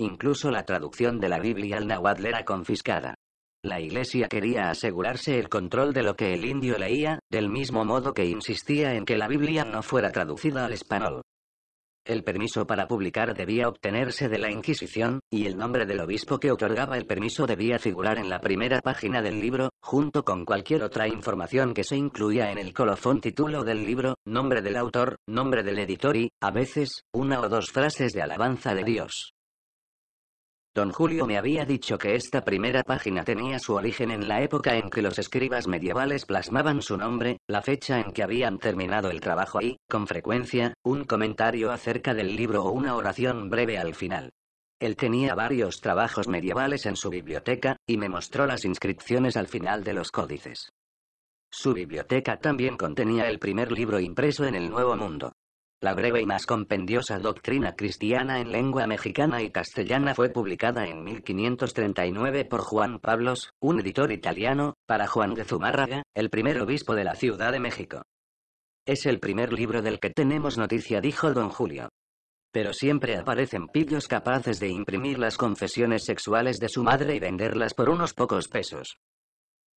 Incluso la traducción de la Biblia al náhuatl era confiscada. La Iglesia quería asegurarse el control de lo que el indio leía, del mismo modo que insistía en que la Biblia no fuera traducida al español. El permiso para publicar debía obtenerse de la Inquisición, y el nombre del obispo que otorgaba el permiso debía figurar en la primera página del libro, junto con cualquier otra información que se incluía en el colofón título del libro, nombre del autor, nombre del editor y, a veces, una o dos frases de alabanza de Dios. Don Julio me había dicho que esta primera página tenía su origen en la época en que los escribas medievales plasmaban su nombre, la fecha en que habían terminado el trabajo y, con frecuencia, un comentario acerca del libro o una oración breve al final. Él tenía varios trabajos medievales en su biblioteca, y me mostró las inscripciones al final de los códices. Su biblioteca también contenía el primer libro impreso en el Nuevo Mundo. La breve y más compendiosa doctrina cristiana en lengua mexicana y castellana fue publicada en 1539 por Juan Pablos, un editor italiano, para Juan de Zumárraga, el primer obispo de la Ciudad de México. Es el primer libro del que tenemos noticia, dijo don Julio. Pero siempre aparecen pillos capaces de imprimir las confesiones sexuales de su madre y venderlas por unos pocos pesos.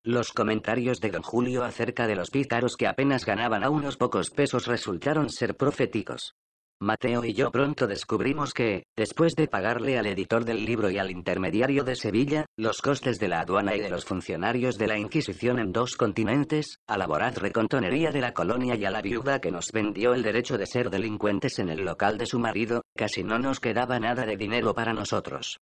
Los comentarios de don Julio acerca de los pícaros que apenas ganaban a unos pocos pesos resultaron ser proféticos. Mateo y yo pronto descubrimos que, después de pagarle al editor del libro y al intermediario de Sevilla, los costes de la aduana y de los funcionarios de la Inquisición en dos continentes, a la voraz recontonería de la colonia y a la viuda que nos vendió el derecho de ser delincuentes en el local de su marido, casi no nos quedaba nada de dinero para nosotros.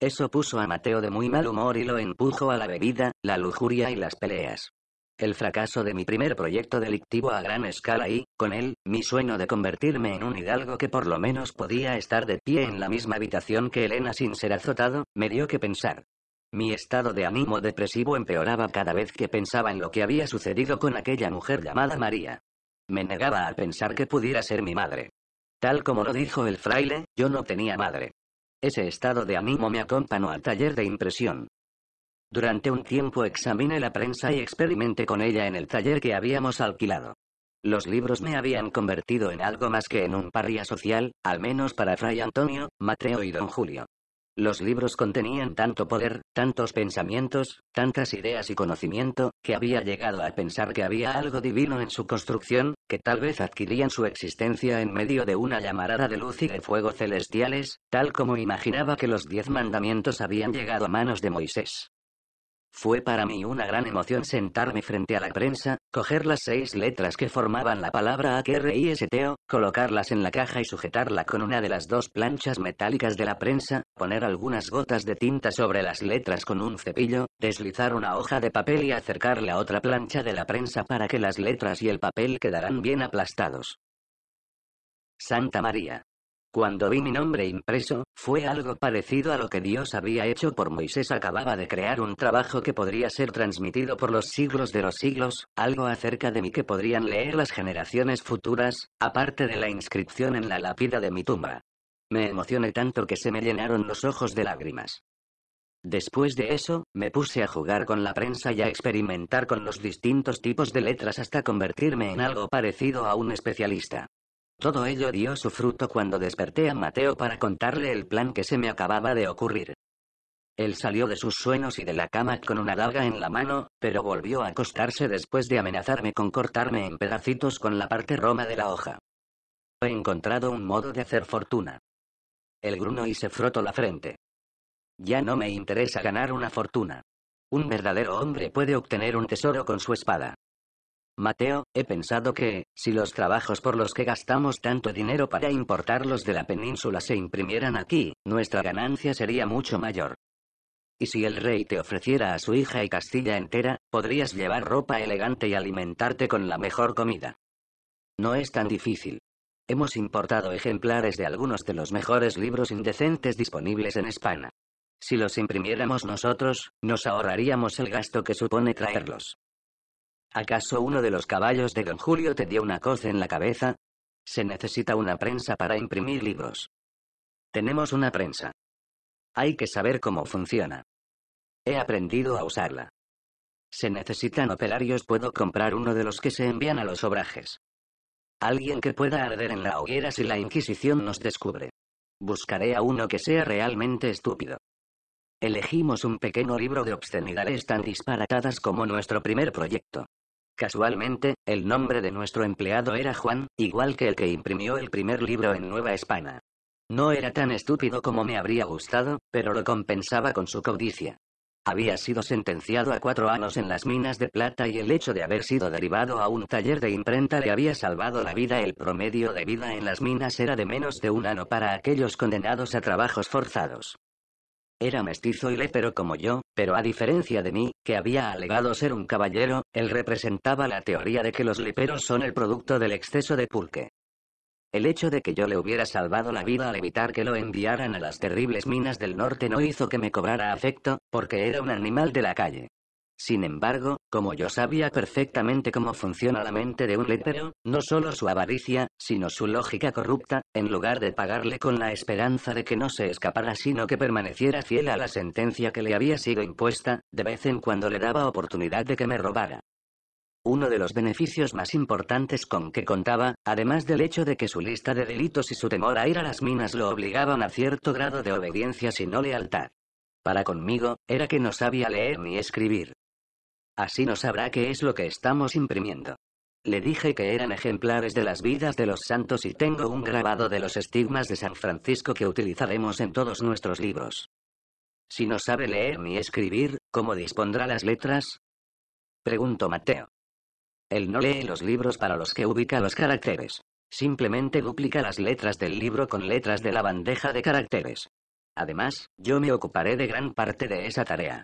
Eso puso a Mateo de muy mal humor y lo empujó a la bebida, la lujuria y las peleas. El fracaso de mi primer proyecto delictivo a gran escala y, con él, mi sueño de convertirme en un hidalgo que por lo menos podía estar de pie en la misma habitación que Elena sin ser azotado, me dio que pensar. Mi estado de ánimo depresivo empeoraba cada vez que pensaba en lo que había sucedido con aquella mujer llamada María. Me negaba a pensar que pudiera ser mi madre. Tal como lo dijo el fraile, yo no tenía madre. Ese estado de ánimo me acompañó al taller de impresión. Durante un tiempo examiné la prensa y experimenté con ella en el taller que habíamos alquilado. Los libros me habían convertido en algo más que en un parría social, al menos para Fray Antonio, Mateo y Don Julio. Los libros contenían tanto poder, tantos pensamientos, tantas ideas y conocimiento, que había llegado a pensar que había algo divino en su construcción, que tal vez adquirían su existencia en medio de una llamarada de luz y de fuego celestiales, tal como imaginaba que los diez mandamientos habían llegado a manos de Moisés. Fue para mí una gran emoción sentarme frente a la prensa, coger las seis letras que formaban la palabra O, colocarlas en la caja y sujetarla con una de las dos planchas metálicas de la prensa, poner algunas gotas de tinta sobre las letras con un cepillo, deslizar una hoja de papel y acercar la otra plancha de la prensa para que las letras y el papel quedaran bien aplastados. Santa María. Cuando vi mi nombre impreso, fue algo parecido a lo que Dios había hecho por Moisés. Acababa de crear un trabajo que podría ser transmitido por los siglos de los siglos, algo acerca de mí que podrían leer las generaciones futuras, aparte de la inscripción en la lápida de mi tumba. Me emocioné tanto que se me llenaron los ojos de lágrimas. Después de eso, me puse a jugar con la prensa y a experimentar con los distintos tipos de letras hasta convertirme en algo parecido a un especialista. Todo ello dio su fruto cuando desperté a Mateo para contarle el plan que se me acababa de ocurrir. Él salió de sus sueños y de la cama con una daga en la mano, pero volvió a acostarse después de amenazarme con cortarme en pedacitos con la parte roma de la hoja. He encontrado un modo de hacer fortuna. El gruno y se frotó la frente. Ya no me interesa ganar una fortuna. Un verdadero hombre puede obtener un tesoro con su espada. Mateo, he pensado que, si los trabajos por los que gastamos tanto dinero para importarlos de la península se imprimieran aquí, nuestra ganancia sería mucho mayor. Y si el rey te ofreciera a su hija y Castilla entera, podrías llevar ropa elegante y alimentarte con la mejor comida. No es tan difícil. Hemos importado ejemplares de algunos de los mejores libros indecentes disponibles en España. Si los imprimiéramos nosotros, nos ahorraríamos el gasto que supone traerlos. ¿Acaso uno de los caballos de don Julio te dio una coz en la cabeza? Se necesita una prensa para imprimir libros. Tenemos una prensa. Hay que saber cómo funciona. He aprendido a usarla. Se necesitan operarios, puedo comprar uno de los que se envían a los obrajes. Alguien que pueda arder en la hoguera si la Inquisición nos descubre. Buscaré a uno que sea realmente estúpido. Elegimos un pequeño libro de obscenidades tan disparatadas como nuestro primer proyecto. Casualmente, el nombre de nuestro empleado era Juan, igual que el que imprimió el primer libro en Nueva España. No era tan estúpido como me habría gustado, pero lo compensaba con su codicia. Había sido sentenciado a cuatro años en las minas de plata y el hecho de haber sido derivado a un taller de imprenta le había salvado la vida. El promedio de vida en las minas era de menos de un año para aquellos condenados a trabajos forzados. Era mestizo y lepero como yo, pero a diferencia de mí, que había alegado ser un caballero, él representaba la teoría de que los leperos son el producto del exceso de pulque. El hecho de que yo le hubiera salvado la vida al evitar que lo enviaran a las terribles minas del norte no hizo que me cobrara afecto, porque era un animal de la calle. Sin embargo, como yo sabía perfectamente cómo funciona la mente de un lepero, no solo su avaricia, sino su lógica corrupta, en lugar de pagarle con la esperanza de que no se escapara sino que permaneciera fiel a la sentencia que le había sido impuesta, de vez en cuando le daba oportunidad de que me robara. Uno de los beneficios más importantes con que contaba, además del hecho de que su lista de delitos y su temor a ir a las minas lo obligaban a cierto grado de obediencia si no lealtad. Para conmigo, era que no sabía leer ni escribir. Así no sabrá qué es lo que estamos imprimiendo. Le dije que eran ejemplares de las vidas de los santos y tengo un grabado de los estigmas de San Francisco que utilizaremos en todos nuestros libros. Si no sabe leer ni escribir, ¿cómo dispondrá las letras? Pregunto Mateo. Él no lee los libros para los que ubica los caracteres. Simplemente duplica las letras del libro con letras de la bandeja de caracteres. Además, yo me ocuparé de gran parte de esa tarea.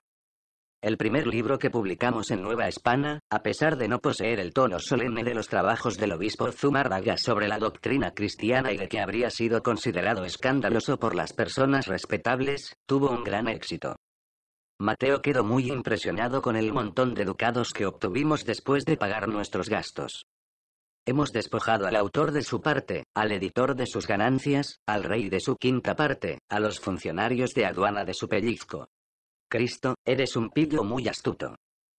El primer libro que publicamos en Nueva España, a pesar de no poseer el tono solemne de los trabajos del obispo Zumárraga sobre la doctrina cristiana y de que habría sido considerado escandaloso por las personas respetables, tuvo un gran éxito. Mateo quedó muy impresionado con el montón de ducados que obtuvimos después de pagar nuestros gastos. Hemos despojado al autor de su parte, al editor de sus ganancias, al rey de su quinta parte, a los funcionarios de aduana de su pellizco. Cristo, eres un pillo muy astuto.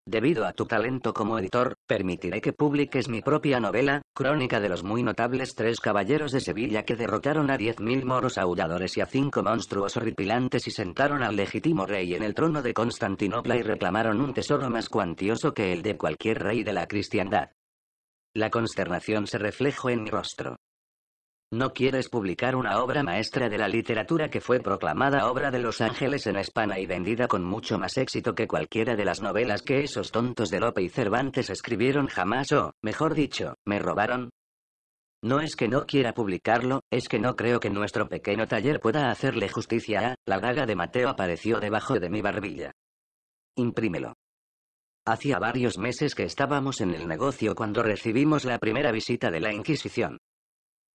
Debido a tu talento como editor, permitiré que publiques mi propia novela, Crónica de los muy notables tres caballeros de Sevilla que derrotaron a diez mil moros aulladores y a cinco monstruos horripilantes y sentaron al legítimo rey en el trono de Constantinopla y reclamaron un tesoro más cuantioso que el de cualquier rey de la cristiandad. La consternación se reflejó en mi rostro. ¿No quieres publicar una obra maestra de la literatura que fue proclamada obra de los ángeles en España y vendida con mucho más éxito que cualquiera de las novelas que esos tontos de Lope y Cervantes escribieron jamás o, mejor dicho, me robaron? No es que no quiera publicarlo, es que no creo que nuestro pequeño taller pueda hacerle justicia a, la daga de Mateo apareció debajo de mi barbilla. Imprímelo. Hacía varios meses que estábamos en el negocio cuando recibimos la primera visita de la Inquisición.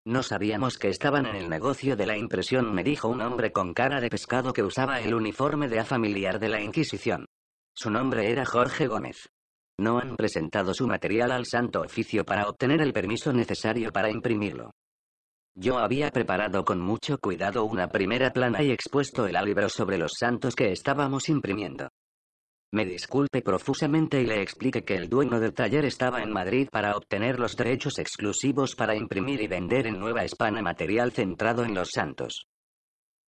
No sabíamos que estaban en el negocio de la impresión, me dijo un hombre con cara de pescado que usaba el uniforme de a familiar de la Inquisición. Su nombre era Jorge Gómez. No han presentado su material al Santo Oficio para obtener el permiso necesario para imprimirlo. Yo había preparado con mucho cuidado una primera plana y expuesto el álibro sobre los santos que estábamos imprimiendo me disculpe profusamente y le expliqué que el dueño del taller estaba en Madrid para obtener los derechos exclusivos para imprimir y vender en Nueva España material centrado en los santos.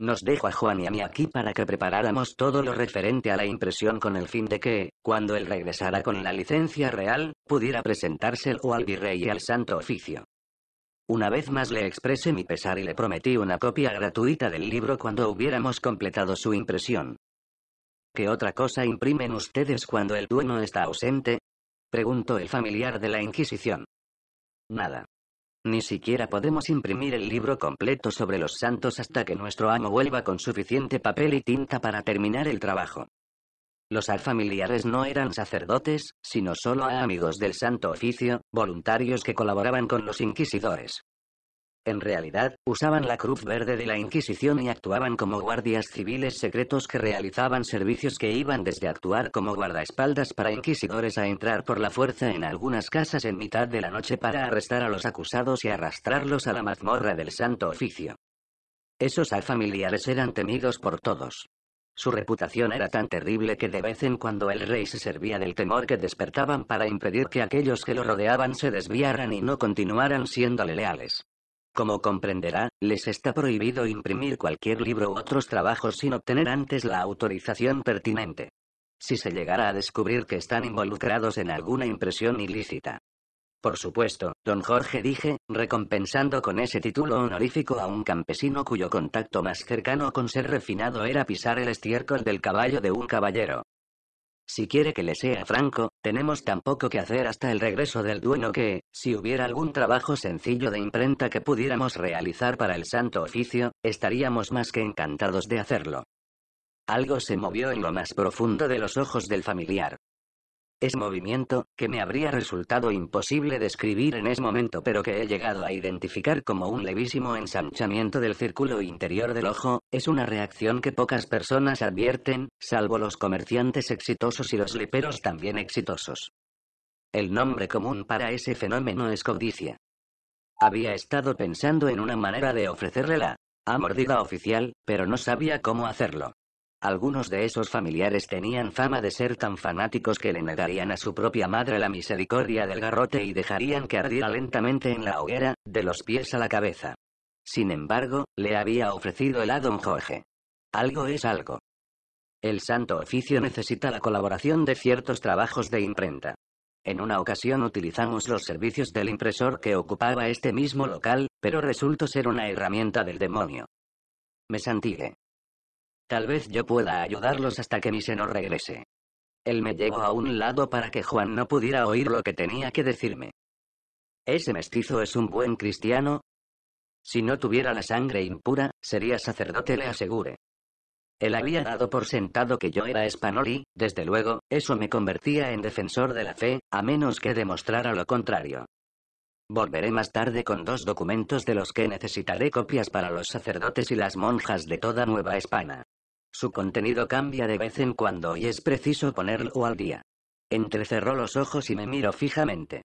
Nos dejo a Juan y a mí aquí para que preparáramos todo lo referente a la impresión con el fin de que, cuando él regresara con la licencia real, pudiera presentárselo al virrey y al santo oficio. Una vez más le expresé mi pesar y le prometí una copia gratuita del libro cuando hubiéramos completado su impresión. ¿Qué otra cosa imprimen ustedes cuando el dueño está ausente? preguntó el familiar de la Inquisición. Nada. Ni siquiera podemos imprimir el libro completo sobre los santos hasta que nuestro amo vuelva con suficiente papel y tinta para terminar el trabajo. Los familiares no eran sacerdotes, sino solo amigos del Santo Oficio, voluntarios que colaboraban con los inquisidores. En realidad, usaban la Cruz Verde de la Inquisición y actuaban como guardias civiles secretos que realizaban servicios que iban desde actuar como guardaespaldas para inquisidores a entrar por la fuerza en algunas casas en mitad de la noche para arrestar a los acusados y arrastrarlos a la mazmorra del Santo Oficio. Esos alfamiliares eran temidos por todos. Su reputación era tan terrible que de vez en cuando el rey se servía del temor que despertaban para impedir que aquellos que lo rodeaban se desviaran y no continuaran siendo leales. Como comprenderá, les está prohibido imprimir cualquier libro u otros trabajos sin obtener antes la autorización pertinente. Si se llegara a descubrir que están involucrados en alguna impresión ilícita. Por supuesto, don Jorge dije, recompensando con ese título honorífico a un campesino cuyo contacto más cercano con ser refinado era pisar el estiércol del caballo de un caballero. Si quiere que le sea franco, tenemos tan poco que hacer hasta el regreso del dueño que, si hubiera algún trabajo sencillo de imprenta que pudiéramos realizar para el Santo Oficio, estaríamos más que encantados de hacerlo. Algo se movió en lo más profundo de los ojos del familiar. Es movimiento, que me habría resultado imposible describir en ese momento pero que he llegado a identificar como un levísimo ensanchamiento del círculo interior del ojo, es una reacción que pocas personas advierten, salvo los comerciantes exitosos y los liperos también exitosos. El nombre común para ese fenómeno es codicia. Había estado pensando en una manera de ofrecerle la a mordida oficial, pero no sabía cómo hacerlo. Algunos de esos familiares tenían fama de ser tan fanáticos que le negarían a su propia madre la misericordia del garrote y dejarían que ardiera lentamente en la hoguera, de los pies a la cabeza. Sin embargo, le había ofrecido el a don Jorge. Algo es algo. El santo oficio necesita la colaboración de ciertos trabajos de imprenta. En una ocasión utilizamos los servicios del impresor que ocupaba este mismo local, pero resultó ser una herramienta del demonio. Me santigué. Tal vez yo pueda ayudarlos hasta que mi seno regrese. Él me llevó a un lado para que Juan no pudiera oír lo que tenía que decirme. ¿Ese mestizo es un buen cristiano? Si no tuviera la sangre impura, sería sacerdote, le asegure. Él había dado por sentado que yo era español y, desde luego, eso me convertía en defensor de la fe, a menos que demostrara lo contrario. Volveré más tarde con dos documentos de los que necesitaré copias para los sacerdotes y las monjas de toda Nueva España. Su contenido cambia de vez en cuando y es preciso ponerlo al día. Entrecerró los ojos y me miró fijamente.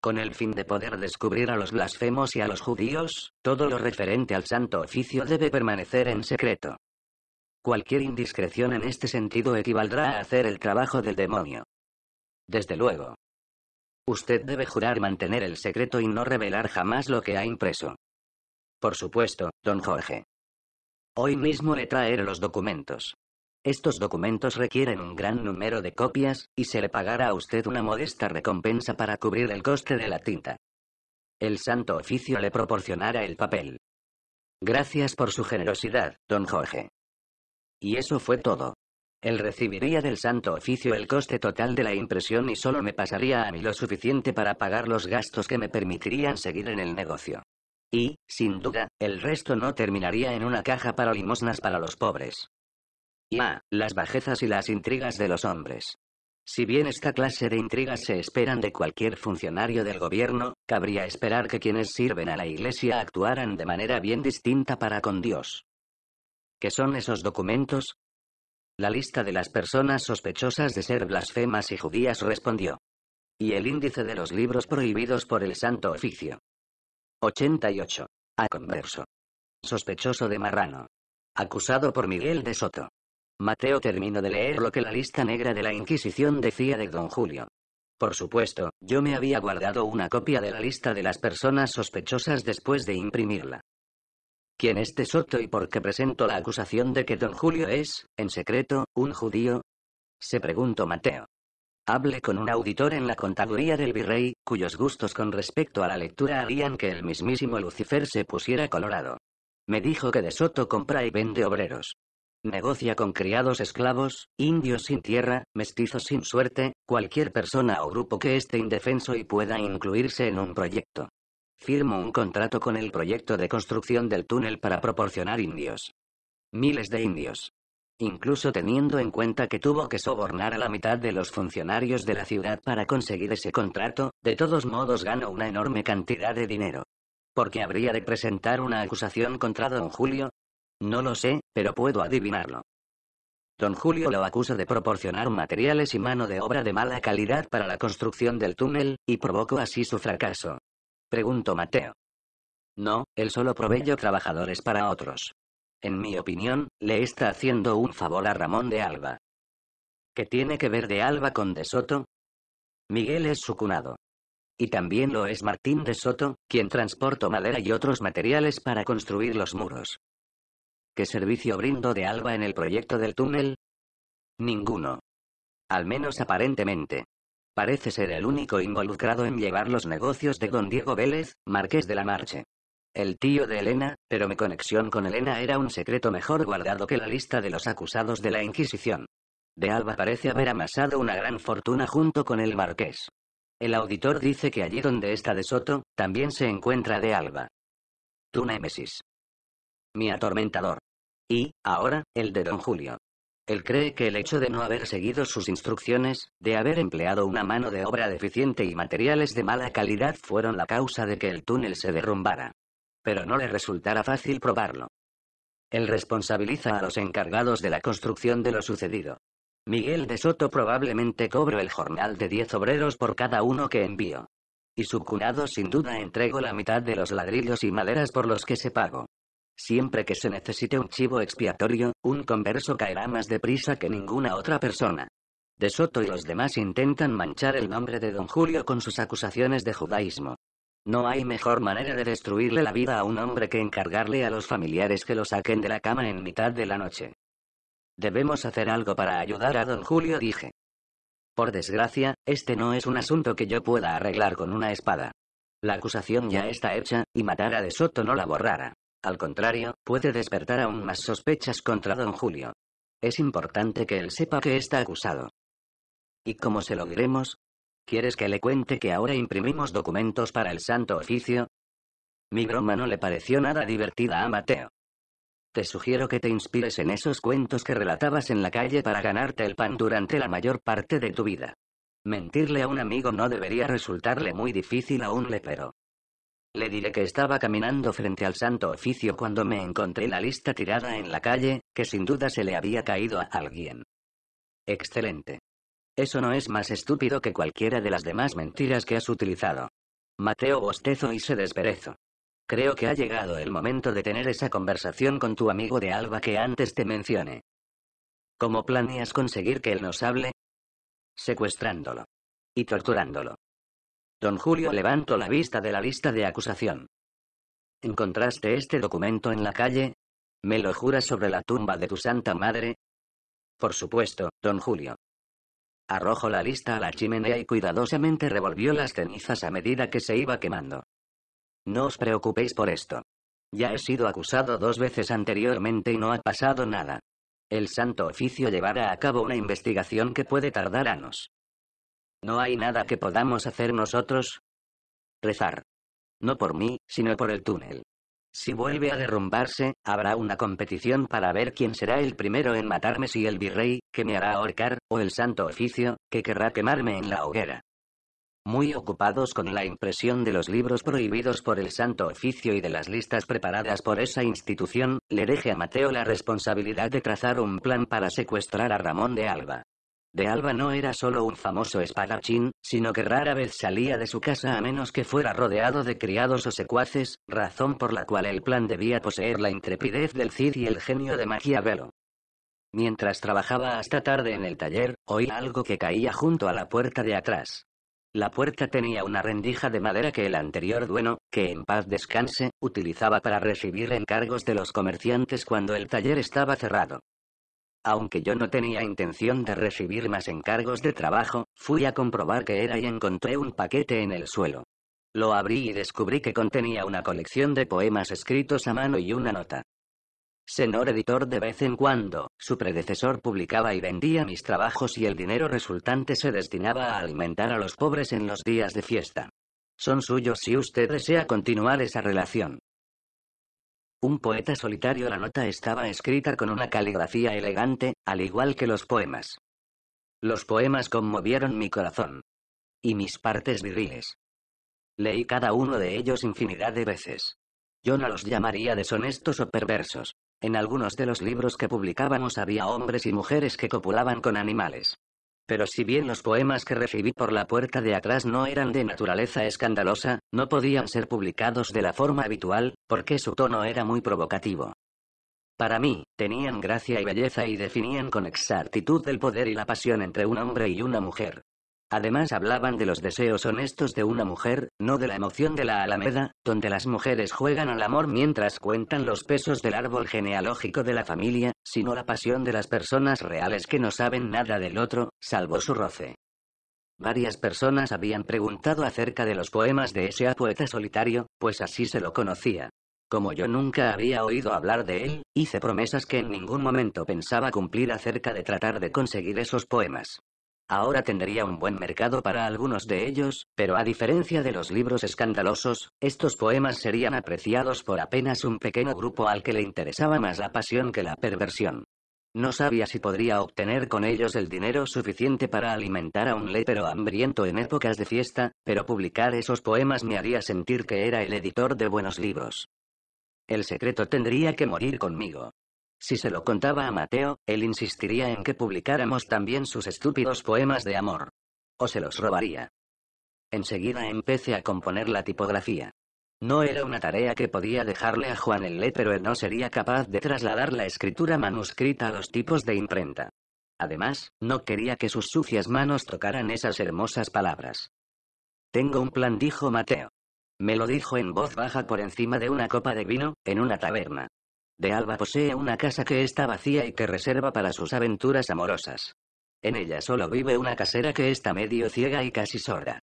Con el fin de poder descubrir a los blasfemos y a los judíos, todo lo referente al santo oficio debe permanecer en secreto. Cualquier indiscreción en este sentido equivaldrá a hacer el trabajo del demonio. Desde luego. Usted debe jurar mantener el secreto y no revelar jamás lo que ha impreso. Por supuesto, don Jorge. Hoy mismo le traeré los documentos. Estos documentos requieren un gran número de copias, y se le pagará a usted una modesta recompensa para cubrir el coste de la tinta. El Santo Oficio le proporcionará el papel. Gracias por su generosidad, don Jorge. Y eso fue todo. Él recibiría del Santo Oficio el coste total de la impresión y solo me pasaría a mí lo suficiente para pagar los gastos que me permitirían seguir en el negocio. Y, sin duda, el resto no terminaría en una caja para limosnas para los pobres. Y ah, las bajezas y las intrigas de los hombres. Si bien esta clase de intrigas se esperan de cualquier funcionario del gobierno, cabría esperar que quienes sirven a la Iglesia actuaran de manera bien distinta para con Dios. ¿Qué son esos documentos? La lista de las personas sospechosas de ser blasfemas y judías respondió. Y el índice de los libros prohibidos por el Santo Oficio. 88. A converso. Sospechoso de Marrano. Acusado por Miguel de Soto. Mateo terminó de leer lo que la lista negra de la Inquisición decía de don Julio. Por supuesto, yo me había guardado una copia de la lista de las personas sospechosas después de imprimirla. ¿Quién es de Soto y por qué presento la acusación de que don Julio es, en secreto, un judío? Se preguntó Mateo. Hable con un auditor en la contaduría del virrey, cuyos gustos con respecto a la lectura harían que el mismísimo Lucifer se pusiera colorado. Me dijo que de Soto compra y vende obreros. Negocia con criados esclavos, indios sin tierra, mestizos sin suerte, cualquier persona o grupo que esté indefenso y pueda incluirse en un proyecto. Firmo un contrato con el proyecto de construcción del túnel para proporcionar indios. Miles de indios incluso teniendo en cuenta que tuvo que sobornar a la mitad de los funcionarios de la ciudad para conseguir ese contrato, de todos modos ganó una enorme cantidad de dinero. ¿Por qué habría de presentar una acusación contra don Julio? No lo sé, pero puedo adivinarlo. Don Julio lo acusa de proporcionar materiales y mano de obra de mala calidad para la construcción del túnel, y provocó así su fracaso. Pregunto Mateo. No, él solo proveyó trabajadores para otros. En mi opinión, le está haciendo un favor a Ramón de Alba. ¿Qué tiene que ver de Alba con De Soto? Miguel es su cunado. Y también lo es Martín de Soto, quien transportó madera y otros materiales para construir los muros. ¿Qué servicio brindo de Alba en el proyecto del túnel? Ninguno. Al menos aparentemente. Parece ser el único involucrado en llevar los negocios de don Diego Vélez, marqués de la Marche el tío de Elena, pero mi conexión con Elena era un secreto mejor guardado que la lista de los acusados de la Inquisición. De Alba parece haber amasado una gran fortuna junto con el marqués. El auditor dice que allí donde está De Soto, también se encuentra De Alba. Tu némesis. Mi atormentador. Y, ahora, el de Don Julio. Él cree que el hecho de no haber seguido sus instrucciones, de haber empleado una mano de obra deficiente y materiales de mala calidad fueron la causa de que el túnel se derrumbara pero no le resultará fácil probarlo. Él responsabiliza a los encargados de la construcción de lo sucedido. Miguel de Soto probablemente cobro el jornal de 10 obreros por cada uno que envío. Y su curado sin duda entrego la mitad de los ladrillos y maderas por los que se pago. Siempre que se necesite un chivo expiatorio, un converso caerá más deprisa que ninguna otra persona. De Soto y los demás intentan manchar el nombre de don Julio con sus acusaciones de judaísmo. No hay mejor manera de destruirle la vida a un hombre que encargarle a los familiares que lo saquen de la cama en mitad de la noche. Debemos hacer algo para ayudar a don Julio, dije. Por desgracia, este no es un asunto que yo pueda arreglar con una espada. La acusación ya está hecha, y matar a De Soto no la borrará. Al contrario, puede despertar aún más sospechas contra don Julio. Es importante que él sepa que está acusado. ¿Y como se lo diremos? ¿Quieres que le cuente que ahora imprimimos documentos para el Santo Oficio? Mi broma no le pareció nada divertida a Mateo. Te sugiero que te inspires en esos cuentos que relatabas en la calle para ganarte el pan durante la mayor parte de tu vida. Mentirle a un amigo no debería resultarle muy difícil a un lepero. Le diré que estaba caminando frente al santo oficio cuando me encontré la lista tirada en la calle, que sin duda se le había caído a alguien. Excelente. Eso no es más estúpido que cualquiera de las demás mentiras que has utilizado. Mateo bostezo y se desperezo. Creo que ha llegado el momento de tener esa conversación con tu amigo de Alba que antes te mencioné. ¿Cómo planeas conseguir que él nos hable? Secuestrándolo. Y torturándolo. Don Julio levantó la vista de la lista de acusación. ¿Encontraste este documento en la calle? ¿Me lo juras sobre la tumba de tu santa madre? Por supuesto, don Julio. Arrojó la lista a la chimenea y cuidadosamente revolvió las cenizas a medida que se iba quemando. No os preocupéis por esto. Ya he sido acusado dos veces anteriormente y no ha pasado nada. El Santo Oficio llevará a cabo una investigación que puede tardar años. No hay nada que podamos hacer nosotros. Rezar. No por mí, sino por el túnel. Si vuelve a derrumbarse, habrá una competición para ver quién será el primero en matarme si el virrey, que me hará ahorcar, o el santo oficio, que querrá quemarme en la hoguera. Muy ocupados con la impresión de los libros prohibidos por el santo oficio y de las listas preparadas por esa institución, le deje a Mateo la responsabilidad de trazar un plan para secuestrar a Ramón de Alba. De Alba no era solo un famoso espadachín, sino que rara vez salía de su casa a menos que fuera rodeado de criados o secuaces, razón por la cual el plan debía poseer la intrepidez del Cid y el genio de Maquiavelo. Mientras trabajaba hasta tarde en el taller, oía algo que caía junto a la puerta de atrás. La puerta tenía una rendija de madera que el anterior dueño, que en paz descanse, utilizaba para recibir encargos de los comerciantes cuando el taller estaba cerrado. Aunque yo no tenía intención de recibir más encargos de trabajo, fui a comprobar que era y encontré un paquete en el suelo. Lo abrí y descubrí que contenía una colección de poemas escritos a mano y una nota. Senor editor de vez en cuando, su predecesor publicaba y vendía mis trabajos y el dinero resultante se destinaba a alimentar a los pobres en los días de fiesta. Son suyos si usted desea continuar esa relación. Un poeta solitario la nota estaba escrita con una caligrafía elegante, al igual que los poemas. Los poemas conmovieron mi corazón. Y mis partes viriles. Leí cada uno de ellos infinidad de veces. Yo no los llamaría deshonestos o perversos. En algunos de los libros que publicábamos había hombres y mujeres que copulaban con animales pero si bien los poemas que recibí por la puerta de atrás no eran de naturaleza escandalosa, no podían ser publicados de la forma habitual, porque su tono era muy provocativo. Para mí, tenían gracia y belleza y definían con exactitud el poder y la pasión entre un hombre y una mujer. Además hablaban de los deseos honestos de una mujer, no de la emoción de la Alameda, donde las mujeres juegan al amor mientras cuentan los pesos del árbol genealógico de la familia, sino la pasión de las personas reales que no saben nada del otro, salvo su roce. Varias personas habían preguntado acerca de los poemas de ese poeta solitario, pues así se lo conocía. Como yo nunca había oído hablar de él, hice promesas que en ningún momento pensaba cumplir acerca de tratar de conseguir esos poemas. Ahora tendría un buen mercado para algunos de ellos, pero a diferencia de los libros escandalosos, estos poemas serían apreciados por apenas un pequeño grupo al que le interesaba más la pasión que la perversión. No sabía si podría obtener con ellos el dinero suficiente para alimentar a un lepero hambriento en épocas de fiesta, pero publicar esos poemas me haría sentir que era el editor de buenos libros. El secreto tendría que morir conmigo. Si se lo contaba a Mateo, él insistiría en que publicáramos también sus estúpidos poemas de amor. O se los robaría. Enseguida empecé a componer la tipografía. No era una tarea que podía dejarle a Juan el pero él no sería capaz de trasladar la escritura manuscrita a los tipos de imprenta. Además, no quería que sus sucias manos tocaran esas hermosas palabras. Tengo un plan, dijo Mateo. Me lo dijo en voz baja por encima de una copa de vino, en una taberna de Alba posee una casa que está vacía y que reserva para sus aventuras amorosas. En ella solo vive una casera que está medio ciega y casi sorda.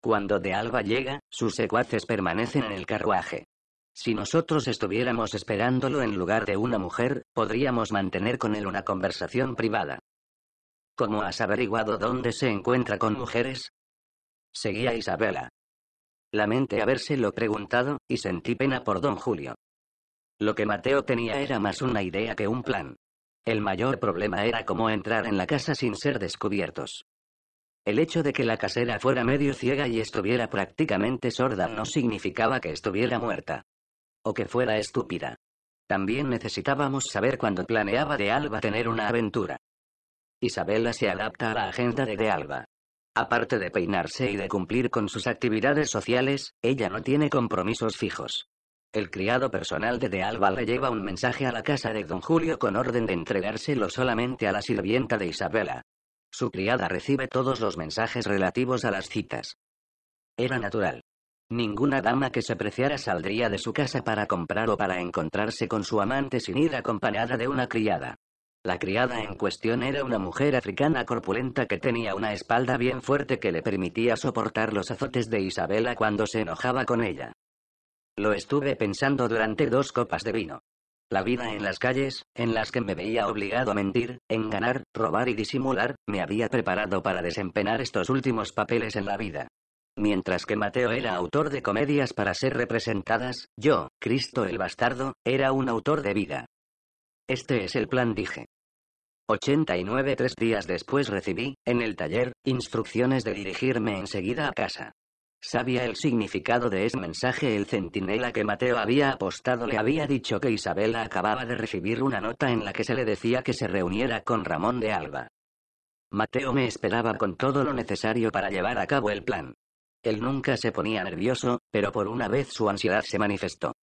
Cuando de Alba llega, sus secuaces permanecen en el carruaje. Si nosotros estuviéramos esperándolo en lugar de una mujer, podríamos mantener con él una conversación privada. ¿Cómo has averiguado dónde se encuentra con mujeres? Seguía Isabela. Lamenté habérselo preguntado, y sentí pena por don Julio. Lo que Mateo tenía era más una idea que un plan. El mayor problema era cómo entrar en la casa sin ser descubiertos. El hecho de que la casera fuera medio ciega y estuviera prácticamente sorda no significaba que estuviera muerta. O que fuera estúpida. También necesitábamos saber cuándo planeaba de Alba tener una aventura. Isabela se adapta a la agenda de de Alba. Aparte de peinarse y de cumplir con sus actividades sociales, ella no tiene compromisos fijos. El criado personal de De Alba le lleva un mensaje a la casa de don Julio con orden de entregárselo solamente a la sirvienta de Isabela. Su criada recibe todos los mensajes relativos a las citas. Era natural. Ninguna dama que se preciara saldría de su casa para comprar o para encontrarse con su amante sin ir acompañada de una criada. La criada en cuestión era una mujer africana corpulenta que tenía una espalda bien fuerte que le permitía soportar los azotes de Isabela cuando se enojaba con ella. Lo estuve pensando durante dos copas de vino. La vida en las calles, en las que me veía obligado a mentir, enganar, robar y disimular, me había preparado para desempeñar estos últimos papeles en la vida. Mientras que Mateo era autor de comedias para ser representadas, yo, Cristo el Bastardo, era un autor de vida. Este es el plan, dije. 89 tres días después recibí, en el taller, instrucciones de dirigirme enseguida a casa. Sabía el significado de ese mensaje. El centinela que Mateo había apostado le había dicho que Isabela acababa de recibir una nota en la que se le decía que se reuniera con Ramón de Alba. Mateo me esperaba con todo lo necesario para llevar a cabo el plan. Él nunca se ponía nervioso, pero por una vez su ansiedad se manifestó.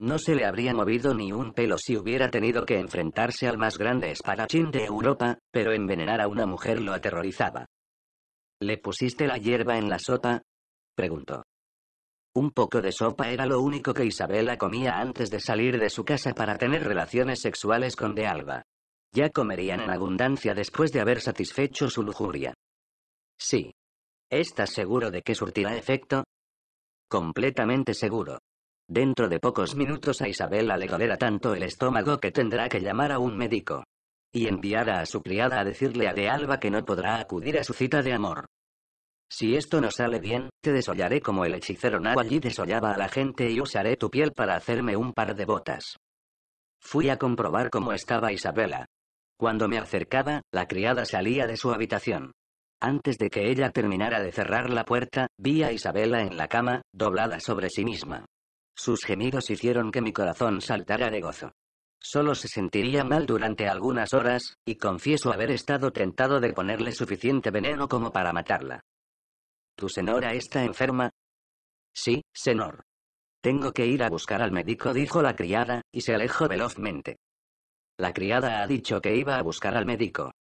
No se le habría movido ni un pelo si hubiera tenido que enfrentarse al más grande espadachín de Europa, pero envenenar a una mujer lo aterrorizaba. Le pusiste la hierba en la sopa, preguntó. Un poco de sopa era lo único que Isabela comía antes de salir de su casa para tener relaciones sexuales con De Alba. Ya comerían en abundancia después de haber satisfecho su lujuria. Sí. ¿Estás seguro de que surtirá efecto? Completamente seguro. Dentro de pocos minutos a Isabela le dolerá tanto el estómago que tendrá que llamar a un médico. Y enviará a su criada a decirle a De Alba que no podrá acudir a su cita de amor. Si esto no sale bien, te desollaré como el hechicero allí desollaba a la gente y usaré tu piel para hacerme un par de botas. Fui a comprobar cómo estaba Isabela. Cuando me acercaba, la criada salía de su habitación. Antes de que ella terminara de cerrar la puerta, vi a Isabela en la cama, doblada sobre sí misma. Sus gemidos hicieron que mi corazón saltara de gozo. Solo se sentiría mal durante algunas horas, y confieso haber estado tentado de ponerle suficiente veneno como para matarla. ¿Tu senora está enferma? Sí, señor. Tengo que ir a buscar al médico, dijo la criada, y se alejó velozmente. La criada ha dicho que iba a buscar al médico.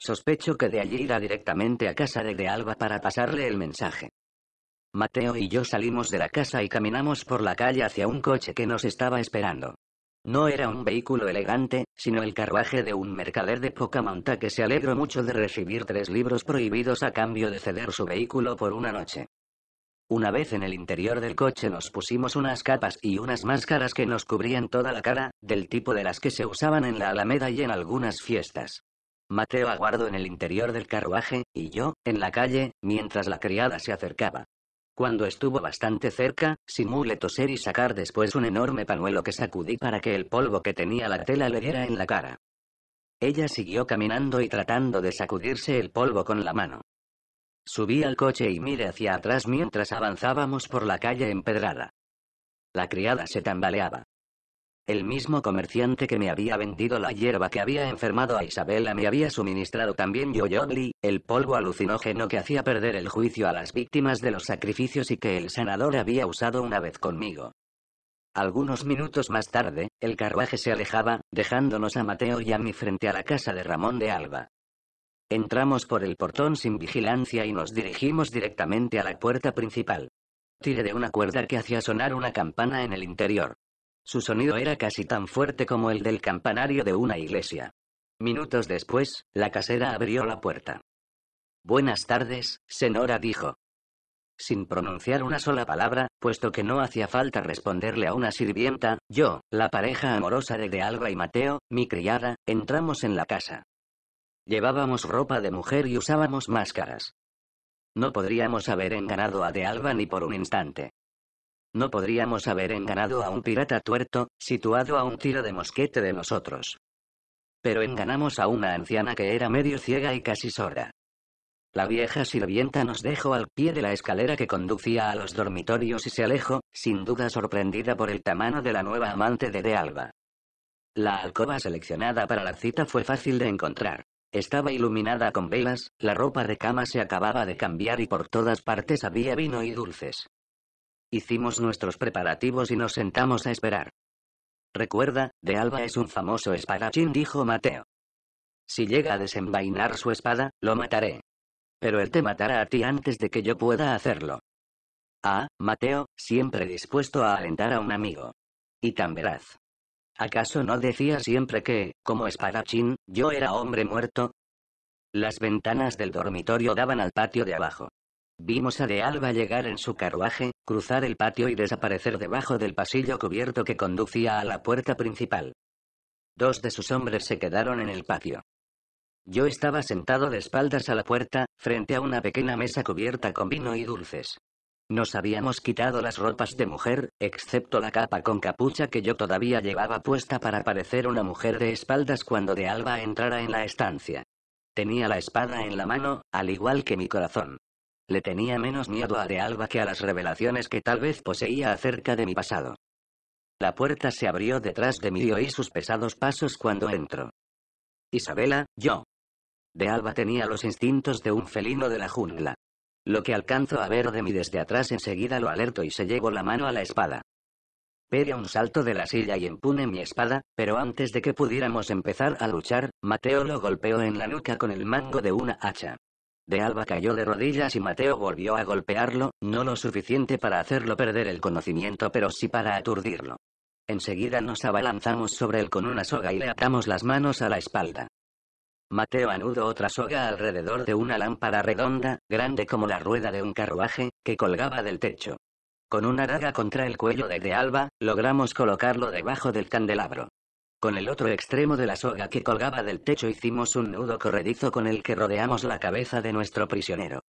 Sospecho que de allí irá directamente a casa de De Alba para pasarle el mensaje. Mateo y yo salimos de la casa y caminamos por la calle hacia un coche que nos estaba esperando. No era un vehículo elegante, sino el carruaje de un mercader de poca monta que se alegró mucho de recibir tres libros prohibidos a cambio de ceder su vehículo por una noche. Una vez en el interior del coche nos pusimos unas capas y unas máscaras que nos cubrían toda la cara, del tipo de las que se usaban en la Alameda y en algunas fiestas. Mateo aguardó en el interior del carruaje, y yo, en la calle, mientras la criada se acercaba. Cuando estuvo bastante cerca, simule toser y sacar después un enorme panuelo que sacudí para que el polvo que tenía la tela le diera en la cara. Ella siguió caminando y tratando de sacudirse el polvo con la mano. Subí al coche y miré hacia atrás mientras avanzábamos por la calle empedrada. La criada se tambaleaba. El mismo comerciante que me había vendido la hierba que había enfermado a Isabela me había suministrado también yoyobli, el polvo alucinógeno que hacía perder el juicio a las víctimas de los sacrificios y que el sanador había usado una vez conmigo. Algunos minutos más tarde, el carruaje se alejaba, dejándonos a Mateo y a mí frente a la casa de Ramón de Alba. Entramos por el portón sin vigilancia y nos dirigimos directamente a la puerta principal. Tiré de una cuerda que hacía sonar una campana en el interior. Su sonido era casi tan fuerte como el del campanario de una iglesia. Minutos después, la casera abrió la puerta. Buenas tardes, senora dijo. Sin pronunciar una sola palabra, puesto que no hacía falta responderle a una sirvienta, yo, la pareja amorosa de De Alba y Mateo, mi criada, entramos en la casa. Llevábamos ropa de mujer y usábamos máscaras. No podríamos haber enganado a De Alba ni por un instante. No podríamos haber enganado a un pirata tuerto, situado a un tiro de mosquete de nosotros. Pero enganamos a una anciana que era medio ciega y casi sorda. La vieja sirvienta nos dejó al pie de la escalera que conducía a los dormitorios y se alejó, sin duda sorprendida por el tamaño de la nueva amante de De Alba. La alcoba seleccionada para la cita fue fácil de encontrar. Estaba iluminada con velas, la ropa de cama se acababa de cambiar y por todas partes había vino y dulces. Hicimos nuestros preparativos y nos sentamos a esperar. Recuerda, de Alba es un famoso espadachín, dijo Mateo. Si llega a desenvainar su espada, lo mataré. Pero él te matará a ti antes de que yo pueda hacerlo. Ah, Mateo, siempre dispuesto a alentar a un amigo. Y tan veraz. ¿Acaso no decía siempre que, como espadachín, yo era hombre muerto? Las ventanas del dormitorio daban al patio de abajo. Vimos a De Alba llegar en su carruaje, cruzar el patio y desaparecer debajo del pasillo cubierto que conducía a la puerta principal. Dos de sus hombres se quedaron en el patio. Yo estaba sentado de espaldas a la puerta, frente a una pequeña mesa cubierta con vino y dulces. Nos habíamos quitado las ropas de mujer, excepto la capa con capucha que yo todavía llevaba puesta para parecer una mujer de espaldas cuando de alba entrara en la estancia. Tenía la espada en la mano, al igual que mi corazón. Le tenía menos miedo a De Alba que a las revelaciones que tal vez poseía acerca de mi pasado. La puerta se abrió detrás de mí y oí sus pesados pasos cuando entró. Isabela, yo. De Alba tenía los instintos de un felino de la jungla. Lo que alcanzo a ver de mí desde atrás enseguida lo alerto y se llevo la mano a la espada. Pegué un salto de la silla y empune mi espada, pero antes de que pudiéramos empezar a luchar, Mateo lo golpeó en la nuca con el mango de una hacha. De Alba cayó de rodillas y Mateo volvió a golpearlo, no lo suficiente para hacerlo perder el conocimiento pero sí para aturdirlo. Enseguida nos abalanzamos sobre él con una soga y le atamos las manos a la espalda. Mateo anudó otra soga alrededor de una lámpara redonda, grande como la rueda de un carruaje, que colgaba del techo. Con una daga contra el cuello de De Alba, logramos colocarlo debajo del candelabro. Con el otro extremo de la soga que colgaba del techo hicimos un nudo corredizo con el que rodeamos la cabeza de nuestro prisionero.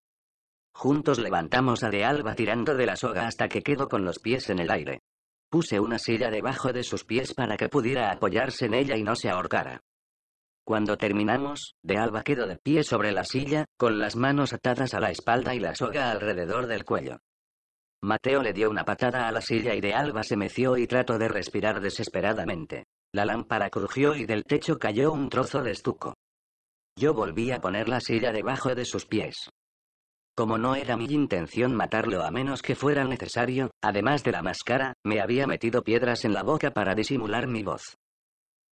Juntos levantamos a De Alba tirando de la soga hasta que quedó con los pies en el aire. Puse una silla debajo de sus pies para que pudiera apoyarse en ella y no se ahorcara. Cuando terminamos, De Alba quedó de pie sobre la silla, con las manos atadas a la espalda y la soga alrededor del cuello. Mateo le dio una patada a la silla y De Alba se meció y trató de respirar desesperadamente. La lámpara crujió y del techo cayó un trozo de estuco. Yo volví a poner la silla debajo de sus pies. Como no era mi intención matarlo a menos que fuera necesario, además de la máscara, me había metido piedras en la boca para disimular mi voz.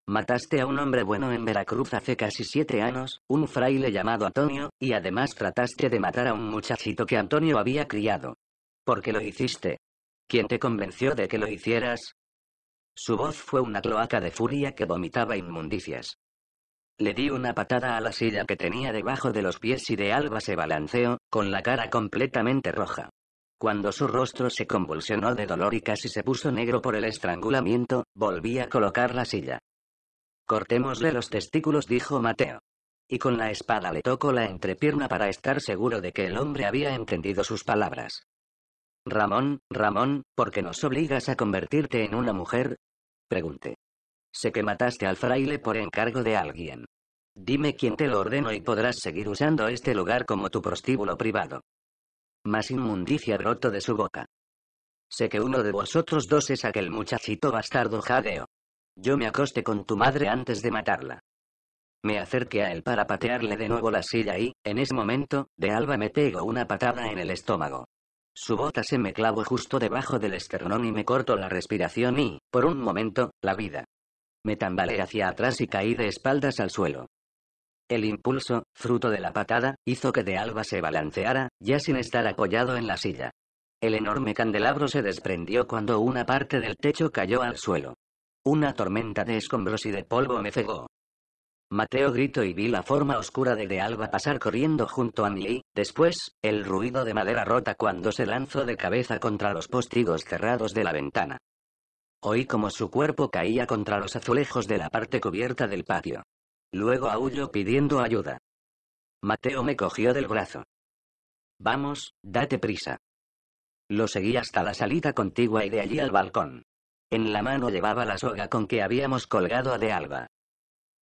Mataste a un hombre bueno en Veracruz hace casi siete años, un fraile llamado Antonio, y además trataste de matar a un muchachito que Antonio había criado. ¿Por qué lo hiciste? ¿Quién te convenció de que lo hicieras? Su voz fue una cloaca de furia que vomitaba inmundicias. Le di una patada a la silla que tenía debajo de los pies y de alba se balanceó, con la cara completamente roja. Cuando su rostro se convulsionó de dolor y casi se puso negro por el estrangulamiento, volví a colocar la silla. Cortémosle los testículos, dijo Mateo. Y con la espada le tocó la entrepierna para estar seguro de que el hombre había entendido sus palabras. Ramón, Ramón, ¿por qué nos obligas a convertirte en una mujer? Pregunté. Sé que mataste al fraile por encargo de alguien. Dime quién te lo ordenó y podrás seguir usando este lugar como tu prostíbulo privado. Más inmundicia brotó de su boca. Sé que uno de vosotros dos es aquel muchachito bastardo jadeo. Yo me acosté con tu madre antes de matarla. Me acerqué a él para patearle de nuevo la silla y, en ese momento, de alba me pego una patada en el estómago. Su bota se me clavó justo debajo del esternón y me cortó la respiración y, por un momento, la vida. Me tambaleé hacia atrás y caí de espaldas al suelo. El impulso, fruto de la patada, hizo que de alba se balanceara, ya sin estar apoyado en la silla. El enorme candelabro se desprendió cuando una parte del techo cayó al suelo. Una tormenta de escombros y de polvo me cegó. Mateo gritó y vi la forma oscura de De Alba pasar corriendo junto a mí, después, el ruido de madera rota cuando se lanzó de cabeza contra los postigos cerrados de la ventana. Oí como su cuerpo caía contra los azulejos de la parte cubierta del patio. Luego aulló pidiendo ayuda. Mateo me cogió del brazo. Vamos, date prisa. Lo seguí hasta la salida contigua y de allí al balcón. En la mano llevaba la soga con que habíamos colgado a De Alba.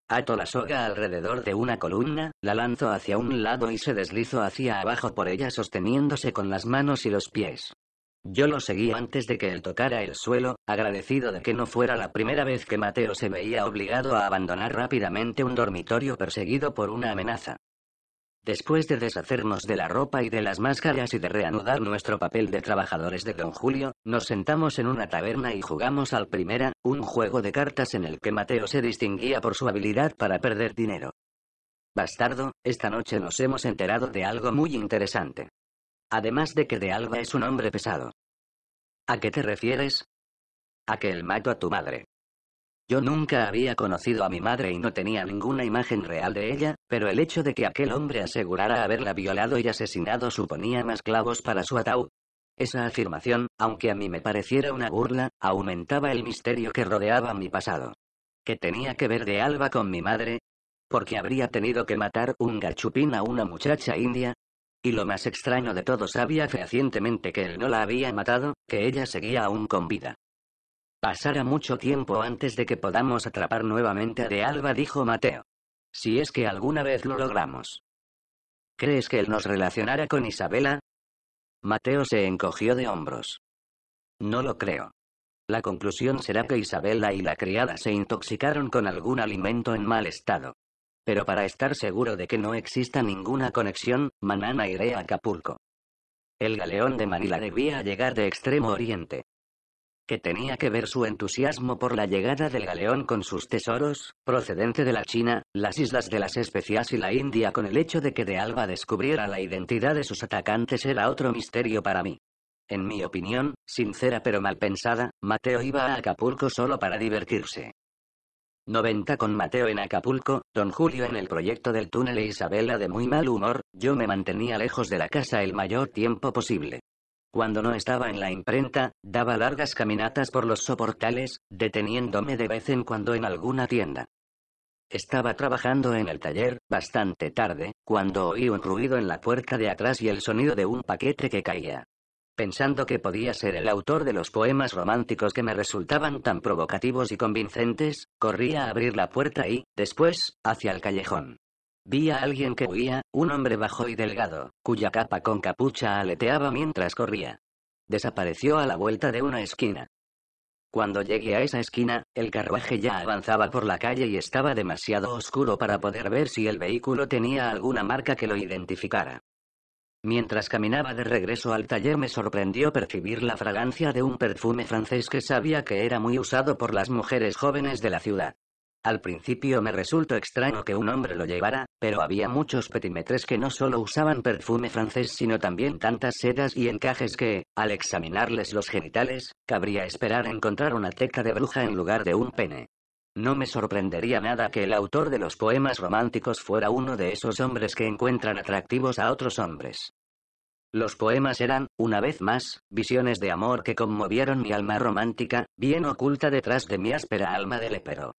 Ato la soga alrededor de una columna, la lanzó hacia un lado y se deslizó hacia abajo por ella sosteniéndose con las manos y los pies. Yo lo seguí antes de que él tocara el suelo, agradecido de que no fuera la primera vez que Mateo se veía obligado a abandonar rápidamente un dormitorio perseguido por una amenaza. Después de deshacernos de la ropa y de las máscaras y de reanudar nuestro papel de trabajadores de Don Julio, nos sentamos en una taberna y jugamos al primera, un juego de cartas en el que Mateo se distinguía por su habilidad para perder dinero. Bastardo, esta noche nos hemos enterado de algo muy interesante. Además de que De Alba es un hombre pesado. ¿A qué te refieres? A que él mató a tu madre. Yo nunca había conocido a mi madre y no tenía ninguna imagen real de ella, pero el hecho de que aquel hombre asegurara haberla violado y asesinado suponía más clavos para su ataúd. Esa afirmación, aunque a mí me pareciera una burla, aumentaba el misterio que rodeaba mi pasado. ¿Qué tenía que ver de Alba con mi madre? Porque habría tenido que matar un gachupín a una muchacha india, y lo más extraño de todo sabía fehacientemente que él no la había matado, que ella seguía aún con vida. Pasará mucho tiempo antes de que podamos atrapar nuevamente a De Alba, dijo Mateo. Si es que alguna vez lo logramos. ¿Crees que él nos relacionará con Isabela? Mateo se encogió de hombros. No lo creo. La conclusión será que Isabela y la criada se intoxicaron con algún alimento en mal estado. Pero para estar seguro de que no exista ninguna conexión, Manana iré a Acapulco. El galeón de Manila debía llegar de Extremo Oriente que tenía que ver su entusiasmo por la llegada del galeón con sus tesoros, procedente de la China, las islas de las especias y la India con el hecho de que de Alba descubriera la identidad de sus atacantes era otro misterio para mí. En mi opinión, sincera pero mal pensada, Mateo iba a Acapulco solo para divertirse. 90 con Mateo en Acapulco, don Julio en el proyecto del túnel e Isabela de muy mal humor, yo me mantenía lejos de la casa el mayor tiempo posible. Cuando no estaba en la imprenta, daba largas caminatas por los soportales, deteniéndome de vez en cuando en alguna tienda. Estaba trabajando en el taller, bastante tarde, cuando oí un ruido en la puerta de atrás y el sonido de un paquete que caía. Pensando que podía ser el autor de los poemas románticos que me resultaban tan provocativos y convincentes, corrí a abrir la puerta y, después, hacia el callejón. Vi a alguien que huía, un hombre bajo y delgado, cuya capa con capucha aleteaba mientras corría. Desapareció a la vuelta de una esquina. Cuando llegué a esa esquina, el carruaje ya avanzaba por la calle y estaba demasiado oscuro para poder ver si el vehículo tenía alguna marca que lo identificara. Mientras caminaba de regreso al taller me sorprendió percibir la fragancia de un perfume francés que sabía que era muy usado por las mujeres jóvenes de la ciudad. Al principio me resultó extraño que un hombre lo llevara, pero había muchos petimetres que no solo usaban perfume francés sino también tantas sedas y encajes que, al examinarles los genitales, cabría esperar encontrar una teca de bruja en lugar de un pene. No me sorprendería nada que el autor de los poemas románticos fuera uno de esos hombres que encuentran atractivos a otros hombres. Los poemas eran, una vez más, visiones de amor que conmovieron mi alma romántica, bien oculta detrás de mi áspera alma de lepero.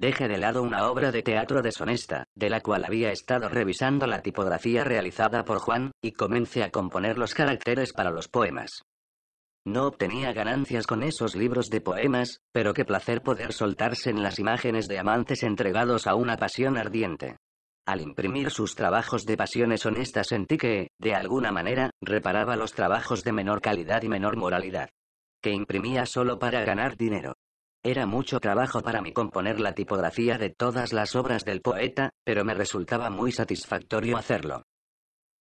Deje de lado una obra de teatro deshonesta, de la cual había estado revisando la tipografía realizada por Juan, y comencé a componer los caracteres para los poemas. No obtenía ganancias con esos libros de poemas, pero qué placer poder soltarse en las imágenes de amantes entregados a una pasión ardiente. Al imprimir sus trabajos de pasiones honestas sentí que, de alguna manera, reparaba los trabajos de menor calidad y menor moralidad. Que imprimía solo para ganar dinero. Era mucho trabajo para mí componer la tipografía de todas las obras del poeta, pero me resultaba muy satisfactorio hacerlo.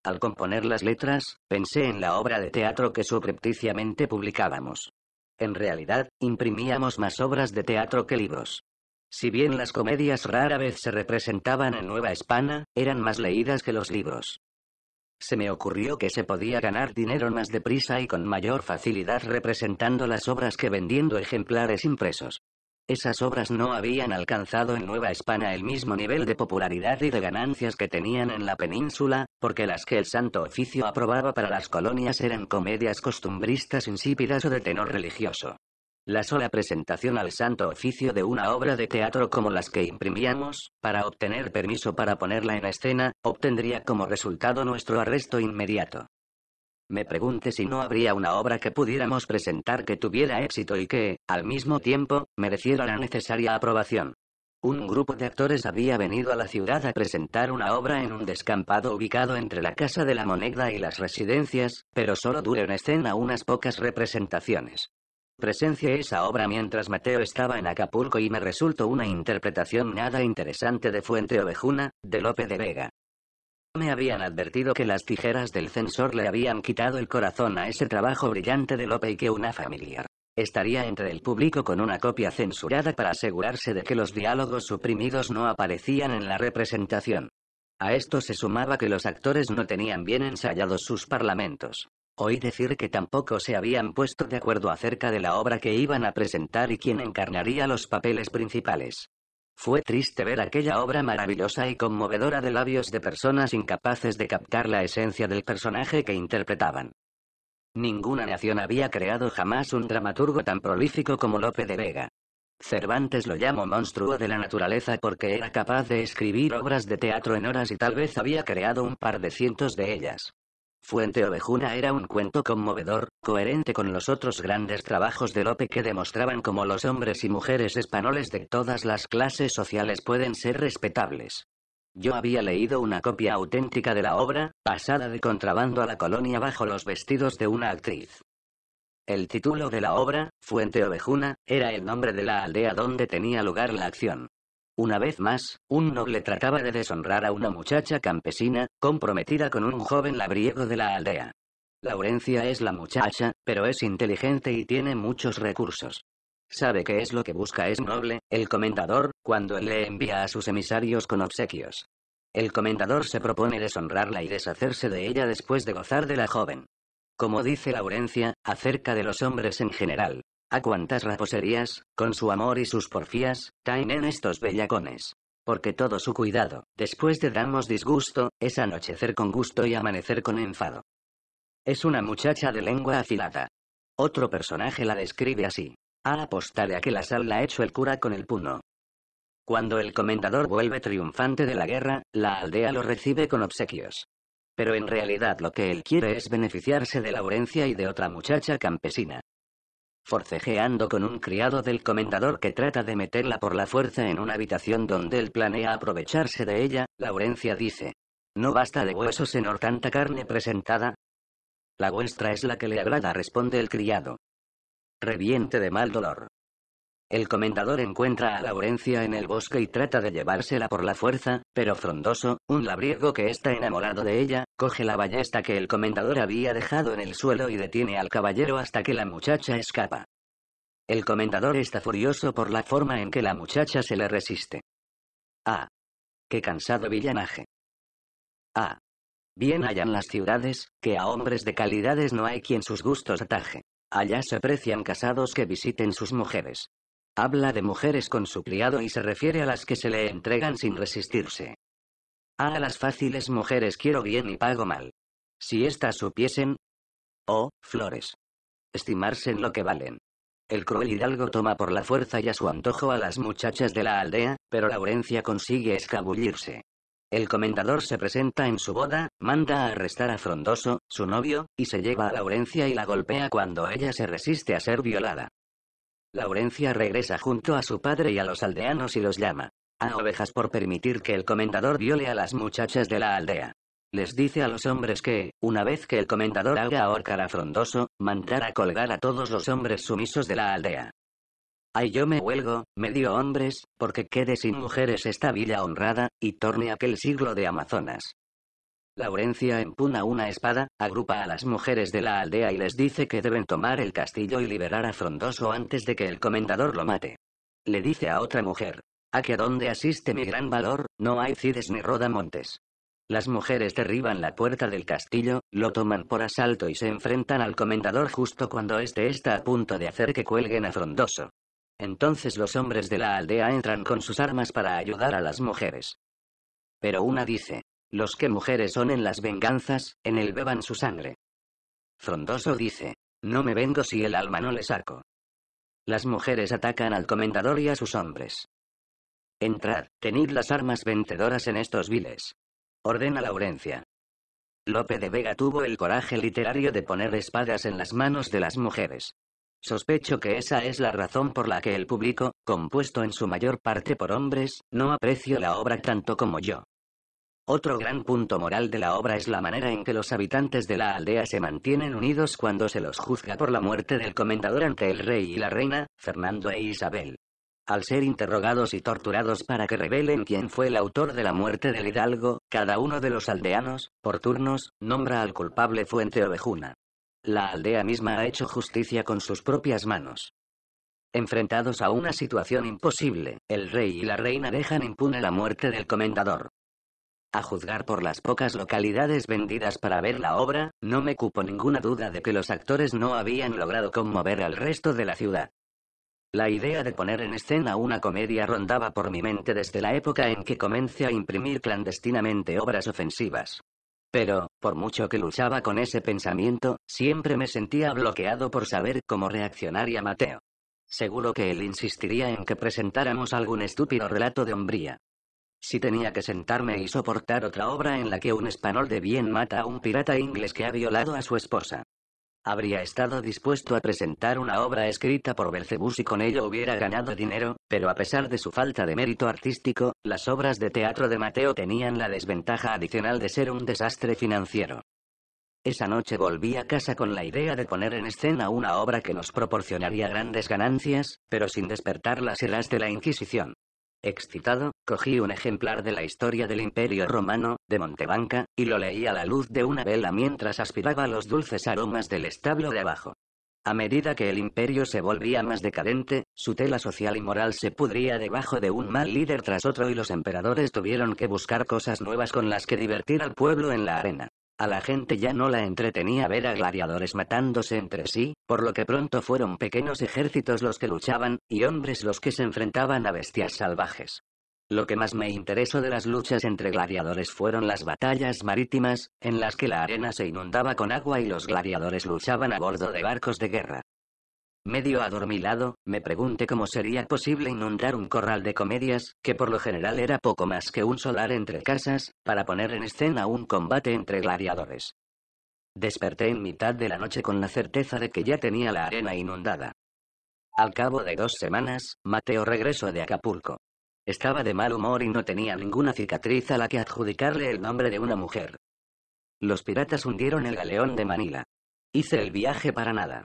Al componer las letras, pensé en la obra de teatro que subrepticiamente publicábamos. En realidad, imprimíamos más obras de teatro que libros. Si bien las comedias rara vez se representaban en Nueva España, eran más leídas que los libros. Se me ocurrió que se podía ganar dinero más deprisa y con mayor facilidad representando las obras que vendiendo ejemplares impresos. Esas obras no habían alcanzado en Nueva España el mismo nivel de popularidad y de ganancias que tenían en la península, porque las que el Santo Oficio aprobaba para las colonias eran comedias costumbristas insípidas o de tenor religioso la sola presentación al santo oficio de una obra de teatro como las que imprimíamos, para obtener permiso para ponerla en escena, obtendría como resultado nuestro arresto inmediato. Me pregunté si no habría una obra que pudiéramos presentar que tuviera éxito y que, al mismo tiempo, mereciera la necesaria aprobación. Un grupo de actores había venido a la ciudad a presentar una obra en un descampado ubicado entre la Casa de la Moneda y las residencias, pero solo duró en escena unas pocas representaciones presencia esa obra mientras Mateo estaba en Acapulco y me resultó una interpretación nada interesante de Fuente Ovejuna, de Lope de Vega. Me habían advertido que las tijeras del censor le habían quitado el corazón a ese trabajo brillante de Lope y que una familiar estaría entre el público con una copia censurada para asegurarse de que los diálogos suprimidos no aparecían en la representación. A esto se sumaba que los actores no tenían bien ensayados sus parlamentos. Oí decir que tampoco se habían puesto de acuerdo acerca de la obra que iban a presentar y quién encarnaría los papeles principales. Fue triste ver aquella obra maravillosa y conmovedora de labios de personas incapaces de captar la esencia del personaje que interpretaban. Ninguna nación había creado jamás un dramaturgo tan prolífico como Lope de Vega. Cervantes lo llamó monstruo de la naturaleza porque era capaz de escribir obras de teatro en horas y tal vez había creado un par de cientos de ellas. Fuente Ovejuna era un cuento conmovedor, coherente con los otros grandes trabajos de Lope que demostraban cómo los hombres y mujeres españoles de todas las clases sociales pueden ser respetables. Yo había leído una copia auténtica de la obra, pasada de contrabando a la colonia bajo los vestidos de una actriz. El título de la obra, Fuente Ovejuna, era el nombre de la aldea donde tenía lugar la acción. Una vez más, un noble trataba de deshonrar a una muchacha campesina, comprometida con un joven labriego de la aldea. Laurencia es la muchacha, pero es inteligente y tiene muchos recursos. Sabe qué es lo que busca ese noble, el comendador, cuando él le envía a sus emisarios con obsequios. El comendador se propone deshonrarla y deshacerse de ella después de gozar de la joven. Como dice Laurencia, acerca de los hombres en general, ¿A cuántas raposerías, con su amor y sus porfías, taen en estos bellacones? Porque todo su cuidado, después de damos disgusto, es anochecer con gusto y amanecer con enfado. Es una muchacha de lengua afilada. Otro personaje la describe así. A apostar a que la sal la ha hecho el cura con el puno. Cuando el comendador vuelve triunfante de la guerra, la aldea lo recibe con obsequios. Pero en realidad lo que él quiere es beneficiarse de Laurencia y de otra muchacha campesina forcejeando con un criado del comendador que trata de meterla por la fuerza en una habitación donde él planea aprovecharse de ella, Laurencia dice. No basta de huesos en tanta carne presentada. La vuestra es la que le agrada, responde el criado. Reviente de mal dolor. El comendador encuentra a Laurencia en el bosque y trata de llevársela por la fuerza, pero Frondoso, un labriego que está enamorado de ella, coge la ballesta que el comendador había dejado en el suelo y detiene al caballero hasta que la muchacha escapa. El comendador está furioso por la forma en que la muchacha se le resiste. Ah. Qué cansado villanaje. Ah. Bien hayan las ciudades, que a hombres de calidades no hay quien sus gustos ataje. Allá se aprecian casados que visiten sus mujeres. Habla de mujeres con su criado y se refiere a las que se le entregan sin resistirse. a las fáciles mujeres quiero bien y pago mal. Si éstas supiesen... Oh, flores. Estimarse en lo que valen. El cruel hidalgo toma por la fuerza y a su antojo a las muchachas de la aldea, pero Laurencia consigue escabullirse. El comendador se presenta en su boda, manda a arrestar a Frondoso, su novio, y se lleva a Laurencia y la golpea cuando ella se resiste a ser violada. Laurencia regresa junto a su padre y a los aldeanos y los llama a ovejas por permitir que el comendador viole a las muchachas de la aldea. Les dice a los hombres que, una vez que el comendador haga ahorcar a Frondoso, mandará colgar a todos los hombres sumisos de la aldea. Ay, yo me huelgo, medio hombres, porque quede sin mujeres esta villa honrada, y torne aquel siglo de Amazonas. Laurencia empuna una espada, agrupa a las mujeres de la aldea y les dice que deben tomar el castillo y liberar a Frondoso antes de que el comendador lo mate. Le dice a otra mujer. A qué dónde asiste mi gran valor, no hay cides ni rodamontes. Las mujeres derriban la puerta del castillo, lo toman por asalto y se enfrentan al comendador justo cuando éste está a punto de hacer que cuelguen a Frondoso. Entonces los hombres de la aldea entran con sus armas para ayudar a las mujeres. Pero una dice, los que mujeres son en las venganzas, en el beban su sangre. Frondoso dice, no me vengo si el alma no le saco. Las mujeres atacan al comendador y a sus hombres. Entrad, tenid las armas vencedoras en estos viles. Ordena Laurencia. Lope de Vega tuvo el coraje literario de poner espadas en las manos de las mujeres. Sospecho que esa es la razón por la que el público, compuesto en su mayor parte por hombres, no aprecio la obra tanto como yo. Otro gran punto moral de la obra es la manera en que los habitantes de la aldea se mantienen unidos cuando se los juzga por la muerte del comendador ante el rey y la reina, Fernando e Isabel. Al ser interrogados y torturados para que revelen quién fue el autor de la muerte del hidalgo, cada uno de los aldeanos, por turnos, nombra al culpable Fuente Ovejuna. La aldea misma ha hecho justicia con sus propias manos. Enfrentados a una situación imposible, el rey y la reina dejan impune la muerte del comendador. A juzgar por las pocas localidades vendidas para ver la obra, no me cupo ninguna duda de que los actores no habían logrado conmover al resto de la ciudad. La idea de poner en escena una comedia rondaba por mi mente desde la época en que comencé a imprimir clandestinamente obras ofensivas. Pero, por mucho que luchaba con ese pensamiento, siempre me sentía bloqueado por saber cómo reaccionaría Mateo. Seguro que él insistiría en que presentáramos algún estúpido relato de hombría. Si tenía que sentarme y soportar otra obra en la que un español de bien mata a un pirata inglés que ha violado a su esposa. Habría estado dispuesto a presentar una obra escrita por Belcebú y con ello hubiera ganado dinero, pero a pesar de su falta de mérito artístico, las obras de teatro de Mateo tenían la desventaja adicional de ser un desastre financiero. Esa noche volví a casa con la idea de poner en escena una obra que nos proporcionaría grandes ganancias, pero sin despertar las iras de la Inquisición. Excitado, cogí un ejemplar de la historia del Imperio Romano, de Montebanca, y lo leí a la luz de una vela mientras aspiraba los dulces aromas del establo de abajo. A medida que el imperio se volvía más decadente, su tela social y moral se pudría debajo de un mal líder tras otro y los emperadores tuvieron que buscar cosas nuevas con las que divertir al pueblo en la arena. A la gente ya no la entretenía ver a gladiadores matándose entre sí, por lo que pronto fueron pequeños ejércitos los que luchaban, y hombres los que se enfrentaban a bestias salvajes. Lo que más me interesó de las luchas entre gladiadores fueron las batallas marítimas, en las que la arena se inundaba con agua y los gladiadores luchaban a bordo de barcos de guerra medio adormilado, me pregunté cómo sería posible inundar un corral de comedias, que por lo general era poco más que un solar entre casas, para poner en escena un combate entre gladiadores. Desperté en mitad de la noche con la certeza de que ya tenía la arena inundada. Al cabo de dos semanas, Mateo regresó de Acapulco. Estaba de mal humor y no tenía ninguna cicatriz a la que adjudicarle el nombre de una mujer. Los piratas hundieron el galeón de Manila. Hice el viaje para nada.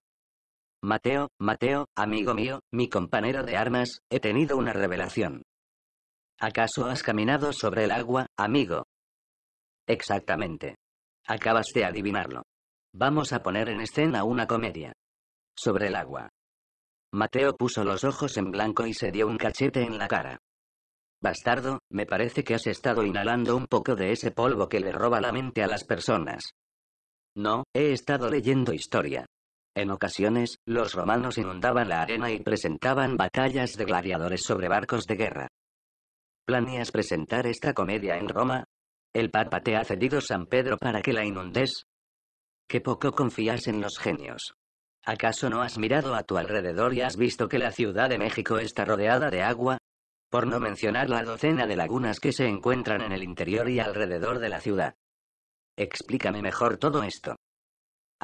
Mateo, Mateo, amigo mío, mi compañero de armas, he tenido una revelación. ¿Acaso has caminado sobre el agua, amigo? Exactamente. Acabas de adivinarlo. Vamos a poner en escena una comedia. Sobre el agua. Mateo puso los ojos en blanco y se dio un cachete en la cara. Bastardo, me parece que has estado inhalando un poco de ese polvo que le roba la mente a las personas. No, he estado leyendo historia. En ocasiones, los romanos inundaban la arena y presentaban batallas de gladiadores sobre barcos de guerra. ¿Planeas presentar esta comedia en Roma? El Papa te ha cedido San Pedro para que la inundes. Qué poco confías en los genios. ¿Acaso no has mirado a tu alrededor y has visto que la Ciudad de México está rodeada de agua? Por no mencionar la docena de lagunas que se encuentran en el interior y alrededor de la ciudad. Explícame mejor todo esto.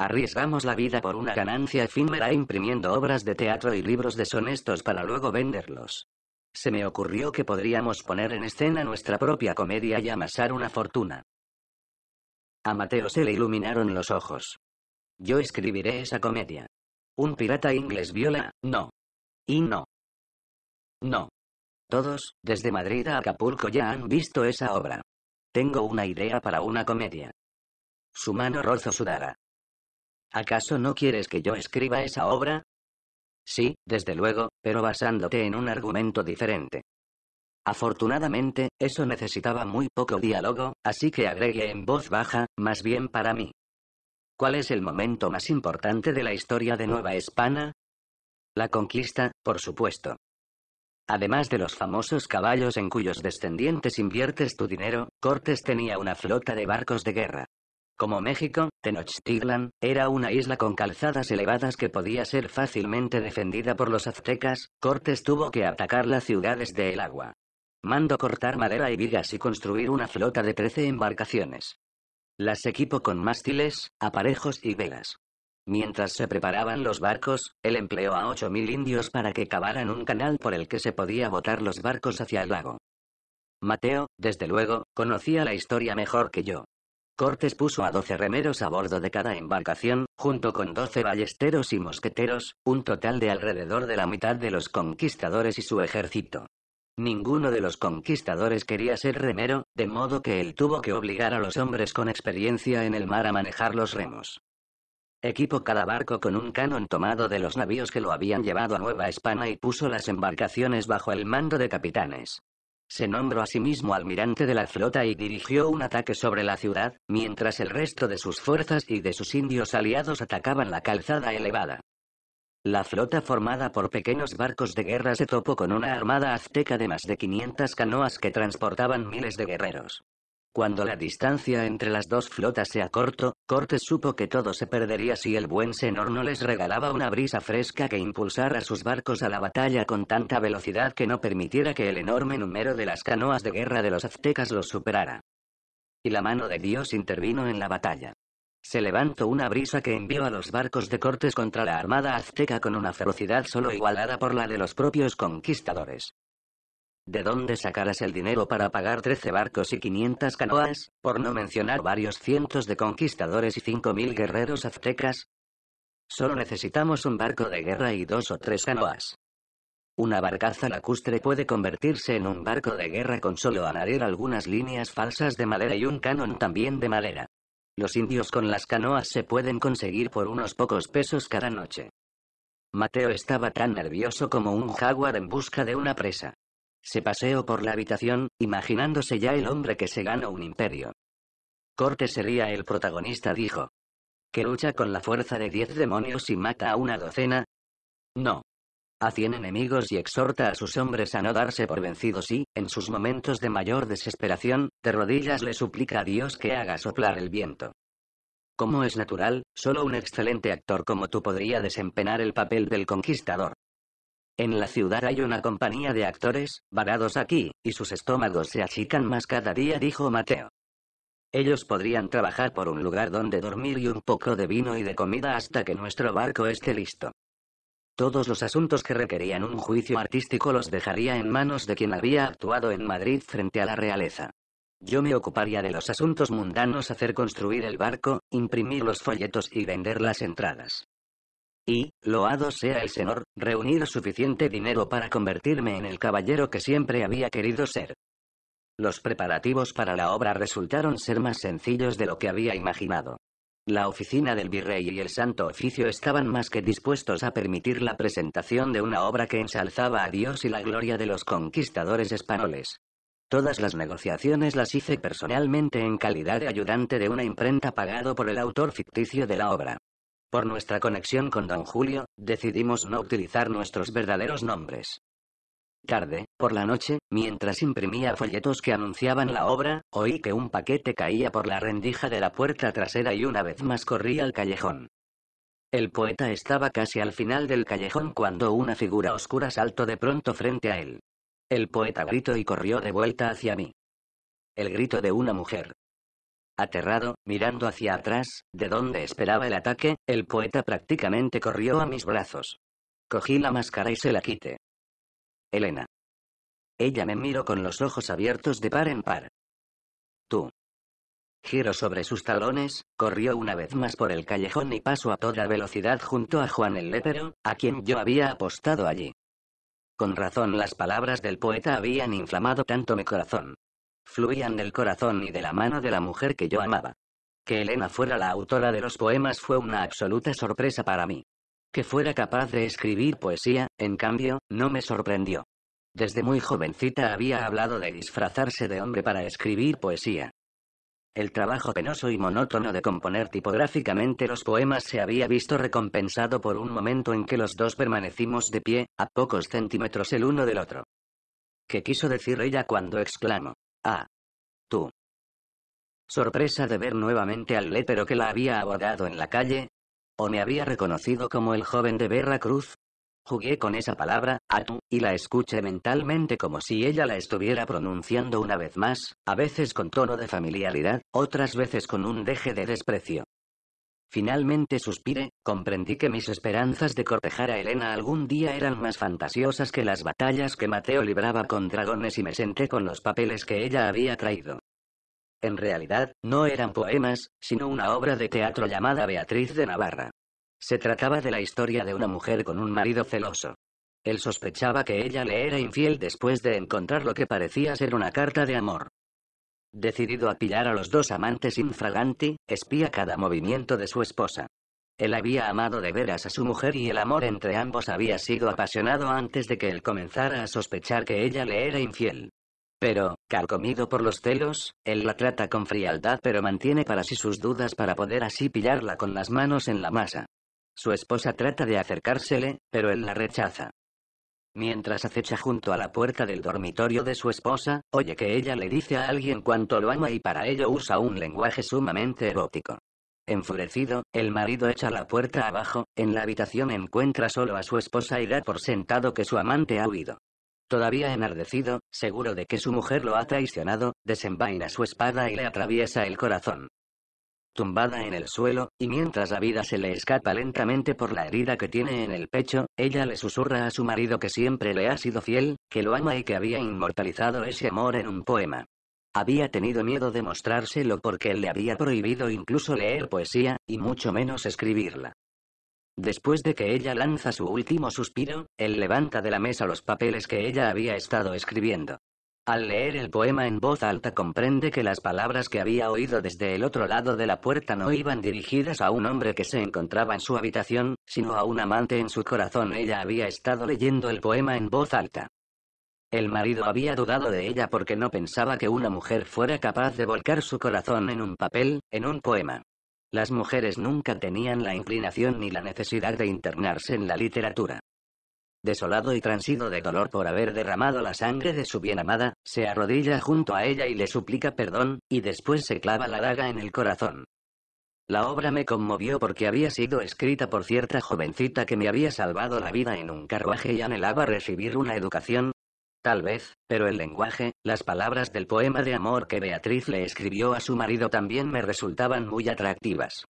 Arriesgamos la vida por una ganancia efímera imprimiendo obras de teatro y libros deshonestos para luego venderlos. Se me ocurrió que podríamos poner en escena nuestra propia comedia y amasar una fortuna. A Mateo se le iluminaron los ojos. Yo escribiré esa comedia. Un pirata inglés viola, no. Y no. No. Todos, desde Madrid a Acapulco, ya han visto esa obra. Tengo una idea para una comedia. Su mano rozó sudara. ¿Acaso no quieres que yo escriba esa obra? Sí, desde luego, pero basándote en un argumento diferente. Afortunadamente, eso necesitaba muy poco diálogo, así que agregué en voz baja, más bien para mí. ¿Cuál es el momento más importante de la historia de Nueva España? La conquista, por supuesto. Además de los famosos caballos en cuyos descendientes inviertes tu dinero, Cortés tenía una flota de barcos de guerra. Como México, Tenochtitlan, era una isla con calzadas elevadas que podía ser fácilmente defendida por los aztecas, Cortés tuvo que atacar las ciudades de El Agua. Mandó cortar madera y vigas y construir una flota de 13 embarcaciones. Las equipó con mástiles, aparejos y velas. Mientras se preparaban los barcos, él empleó a 8.000 indios para que cavaran un canal por el que se podía botar los barcos hacia el lago. Mateo, desde luego, conocía la historia mejor que yo. Cortes puso a 12 remeros a bordo de cada embarcación, junto con 12 ballesteros y mosqueteros, un total de alrededor de la mitad de los conquistadores y su ejército. Ninguno de los conquistadores quería ser remero, de modo que él tuvo que obligar a los hombres con experiencia en el mar a manejar los remos. Equipó cada barco con un canon tomado de los navíos que lo habían llevado a Nueva España y puso las embarcaciones bajo el mando de capitanes. Se nombró a sí mismo almirante de la flota y dirigió un ataque sobre la ciudad, mientras el resto de sus fuerzas y de sus indios aliados atacaban la calzada elevada. La flota formada por pequeños barcos de guerra se topó con una armada azteca de más de 500 canoas que transportaban miles de guerreros. Cuando la distancia entre las dos flotas se acortó, Cortes supo que todo se perdería si el buen senor no les regalaba una brisa fresca que impulsara sus barcos a la batalla con tanta velocidad que no permitiera que el enorme número de las canoas de guerra de los aztecas los superara. Y la mano de Dios intervino en la batalla. Se levantó una brisa que envió a los barcos de Cortes contra la armada azteca con una ferocidad solo igualada por la de los propios conquistadores. ¿De dónde sacarás el dinero para pagar 13 barcos y 500 canoas, por no mencionar varios cientos de conquistadores y mil guerreros aztecas? Solo necesitamos un barco de guerra y dos o tres canoas. Una barcaza lacustre puede convertirse en un barco de guerra con solo añadir algunas líneas falsas de madera y un canon también de madera. Los indios con las canoas se pueden conseguir por unos pocos pesos cada noche. Mateo estaba tan nervioso como un jaguar en busca de una presa. Se paseó por la habitación, imaginándose ya el hombre que se gana un imperio. Corte sería el protagonista, dijo. ¿Que lucha con la fuerza de diez demonios y mata a una docena? No. A cien enemigos y exhorta a sus hombres a no darse por vencidos y, en sus momentos de mayor desesperación, de rodillas le suplica a Dios que haga soplar el viento. Como es natural, solo un excelente actor como tú podría desempeñar el papel del conquistador. En la ciudad hay una compañía de actores, varados aquí, y sus estómagos se achican más cada día, dijo Mateo. Ellos podrían trabajar por un lugar donde dormir y un poco de vino y de comida hasta que nuestro barco esté listo. Todos los asuntos que requerían un juicio artístico los dejaría en manos de quien había actuado en Madrid frente a la realeza. Yo me ocuparía de los asuntos mundanos, hacer construir el barco, imprimir los folletos y vender las entradas y, loado sea el Señor, reunir suficiente dinero para convertirme en el caballero que siempre había querido ser. Los preparativos para la obra resultaron ser más sencillos de lo que había imaginado. La oficina del virrey y el Santo Oficio estaban más que dispuestos a permitir la presentación de una obra que ensalzaba a Dios y la gloria de los conquistadores españoles. Todas las negociaciones las hice personalmente en calidad de ayudante de una imprenta pagado por el autor ficticio de la obra. Por nuestra conexión con don Julio, decidimos no utilizar nuestros verdaderos nombres. Tarde, por la noche, mientras imprimía folletos que anunciaban la obra, oí que un paquete caía por la rendija de la puerta trasera y una vez más corrí al callejón. El poeta estaba casi al final del callejón cuando una figura oscura saltó de pronto frente a él. El poeta gritó y corrió de vuelta hacia mí. El grito de una mujer. Aterrado, mirando hacia atrás, de donde esperaba el ataque, el poeta prácticamente corrió a mis brazos. Cogí la máscara y se la quité. Elena. Ella me miró con los ojos abiertos de par en par. Tú. Giro sobre sus talones, corrió una vez más por el callejón y pasó a toda velocidad junto a Juan el Lépero, a quien yo había apostado allí. Con razón las palabras del poeta habían inflamado tanto mi corazón fluían del corazón y de la mano de la mujer que yo amaba. Que Elena fuera la autora de los poemas fue una absoluta sorpresa para mí. Que fuera capaz de escribir poesía, en cambio, no me sorprendió. Desde muy jovencita había hablado de disfrazarse de hombre para escribir poesía. El trabajo penoso y monótono de componer tipográficamente los poemas se había visto recompensado por un momento en que los dos permanecimos de pie, a pocos centímetros el uno del otro. ¿Qué quiso decir ella cuando exclamó, a ah. Tú. Sorpresa de ver nuevamente al letero que la había abordado en la calle. O me había reconocido como el joven de Veracruz. Jugué con esa palabra, a tú, y la escuché mentalmente como si ella la estuviera pronunciando una vez más, a veces con tono de familiaridad, otras veces con un deje de desprecio. Finalmente suspiré, comprendí que mis esperanzas de cortejar a Elena algún día eran más fantasiosas que las batallas que Mateo libraba con dragones y me senté con los papeles que ella había traído. En realidad, no eran poemas, sino una obra de teatro llamada Beatriz de Navarra. Se trataba de la historia de una mujer con un marido celoso. Él sospechaba que ella le era infiel después de encontrar lo que parecía ser una carta de amor. Decidido a pillar a los dos amantes infraganti, espía cada movimiento de su esposa. Él había amado de veras a su mujer y el amor entre ambos había sido apasionado antes de que él comenzara a sospechar que ella le era infiel. Pero, calcomido por los celos, él la trata con frialdad pero mantiene para sí sus dudas para poder así pillarla con las manos en la masa. Su esposa trata de acercársele, pero él la rechaza. Mientras acecha junto a la puerta del dormitorio de su esposa, oye que ella le dice a alguien cuánto lo ama y para ello usa un lenguaje sumamente erótico. Enfurecido, el marido echa la puerta abajo, en la habitación encuentra solo a su esposa y da por sentado que su amante ha huido. Todavía enardecido, seguro de que su mujer lo ha traicionado, desenvaina su espada y le atraviesa el corazón tumbada en el suelo, y mientras la vida se le escapa lentamente por la herida que tiene en el pecho, ella le susurra a su marido que siempre le ha sido fiel, que lo ama y que había inmortalizado ese amor en un poema. Había tenido miedo de mostrárselo porque él le había prohibido incluso leer poesía, y mucho menos escribirla. Después de que ella lanza su último suspiro, él levanta de la mesa los papeles que ella había estado escribiendo. Al leer el poema en voz alta comprende que las palabras que había oído desde el otro lado de la puerta no iban dirigidas a un hombre que se encontraba en su habitación, sino a un amante en su corazón. Ella había estado leyendo el poema en voz alta. El marido había dudado de ella porque no pensaba que una mujer fuera capaz de volcar su corazón en un papel, en un poema. Las mujeres nunca tenían la inclinación ni la necesidad de internarse en la literatura. Desolado y transido de dolor por haber derramado la sangre de su bien amada, se arrodilla junto a ella y le suplica perdón, y después se clava la daga en el corazón. La obra me conmovió porque había sido escrita por cierta jovencita que me había salvado la vida en un carruaje y anhelaba recibir una educación. Tal vez, pero el lenguaje, las palabras del poema de amor que Beatriz le escribió a su marido también me resultaban muy atractivas.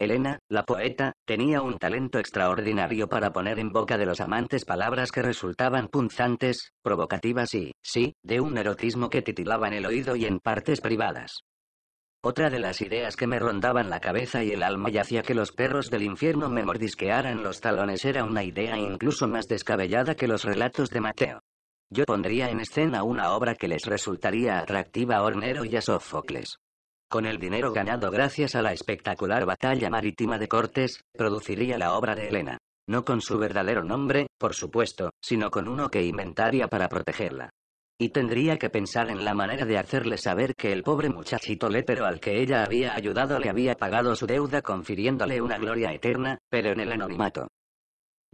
Elena, la poeta, tenía un talento extraordinario para poner en boca de los amantes palabras que resultaban punzantes, provocativas y, sí, de un erotismo que titilaba en el oído y en partes privadas. Otra de las ideas que me rondaban la cabeza y el alma y hacía que los perros del infierno me mordisquearan los talones era una idea incluso más descabellada que los relatos de Mateo. Yo pondría en escena una obra que les resultaría atractiva a Hornero y a Sófocles. Con el dinero ganado gracias a la espectacular batalla marítima de Cortés, produciría la obra de Elena, No con su verdadero nombre, por supuesto, sino con uno que inventaría para protegerla. Y tendría que pensar en la manera de hacerle saber que el pobre muchachito lépero al que ella había ayudado le había pagado su deuda confiriéndole una gloria eterna, pero en el anonimato.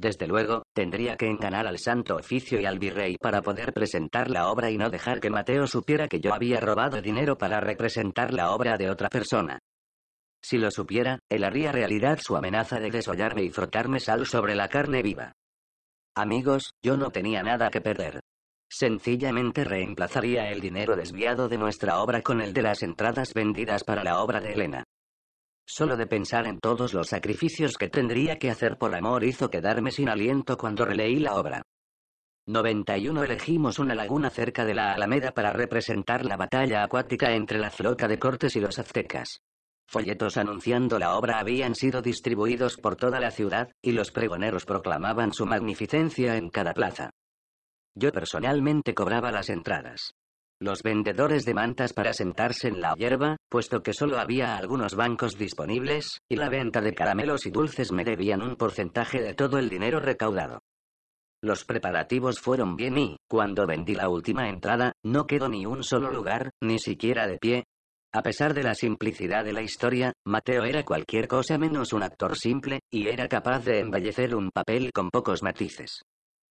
Desde luego, tendría que encanar al Santo Oficio y al Virrey para poder presentar la obra y no dejar que Mateo supiera que yo había robado dinero para representar la obra de otra persona. Si lo supiera, él haría realidad su amenaza de desollarme y frotarme sal sobre la carne viva. Amigos, yo no tenía nada que perder. Sencillamente reemplazaría el dinero desviado de nuestra obra con el de las entradas vendidas para la obra de Elena. Solo de pensar en todos los sacrificios que tendría que hacer por amor hizo quedarme sin aliento cuando releí la obra. 91 Elegimos una laguna cerca de la Alameda para representar la batalla acuática entre la flota de Cortes y los aztecas. Folletos anunciando la obra habían sido distribuidos por toda la ciudad, y los pregoneros proclamaban su magnificencia en cada plaza. Yo personalmente cobraba las entradas los vendedores de mantas para sentarse en la hierba, puesto que solo había algunos bancos disponibles, y la venta de caramelos y dulces me debían un porcentaje de todo el dinero recaudado. Los preparativos fueron bien y, cuando vendí la última entrada, no quedó ni un solo lugar, ni siquiera de pie. A pesar de la simplicidad de la historia, Mateo era cualquier cosa menos un actor simple, y era capaz de embellecer un papel con pocos matices.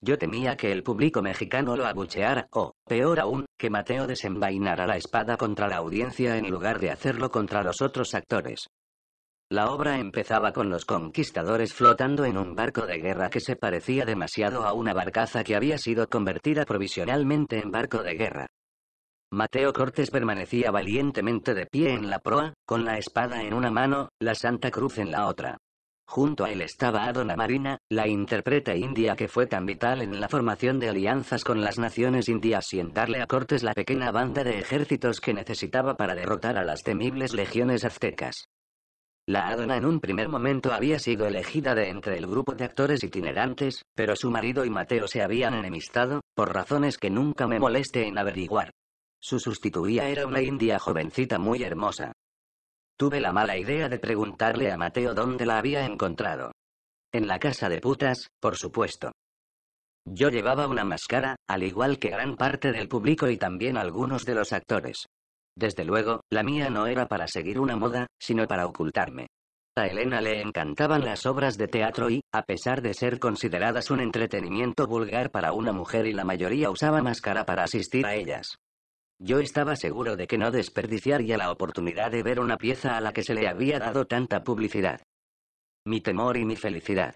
Yo temía que el público mexicano lo abucheara, o, peor aún, que Mateo desenvainara la espada contra la audiencia en lugar de hacerlo contra los otros actores. La obra empezaba con los conquistadores flotando en un barco de guerra que se parecía demasiado a una barcaza que había sido convertida provisionalmente en barco de guerra. Mateo Cortés permanecía valientemente de pie en la proa, con la espada en una mano, la Santa Cruz en la otra. Junto a él estaba Adona Marina, la intérprete india que fue tan vital en la formación de alianzas con las naciones indias y en darle a Cortes la pequeña banda de ejércitos que necesitaba para derrotar a las temibles legiones aztecas. La Adona en un primer momento había sido elegida de entre el grupo de actores itinerantes, pero su marido y Mateo se habían enemistado, por razones que nunca me moleste en averiguar. Su sustituía era una india jovencita muy hermosa, Tuve la mala idea de preguntarle a Mateo dónde la había encontrado. En la casa de putas, por supuesto. Yo llevaba una máscara, al igual que gran parte del público y también algunos de los actores. Desde luego, la mía no era para seguir una moda, sino para ocultarme. A Elena le encantaban las obras de teatro y, a pesar de ser consideradas un entretenimiento vulgar para una mujer y la mayoría usaba máscara para asistir a ellas. Yo estaba seguro de que no desperdiciaría la oportunidad de ver una pieza a la que se le había dado tanta publicidad. Mi temor y mi felicidad.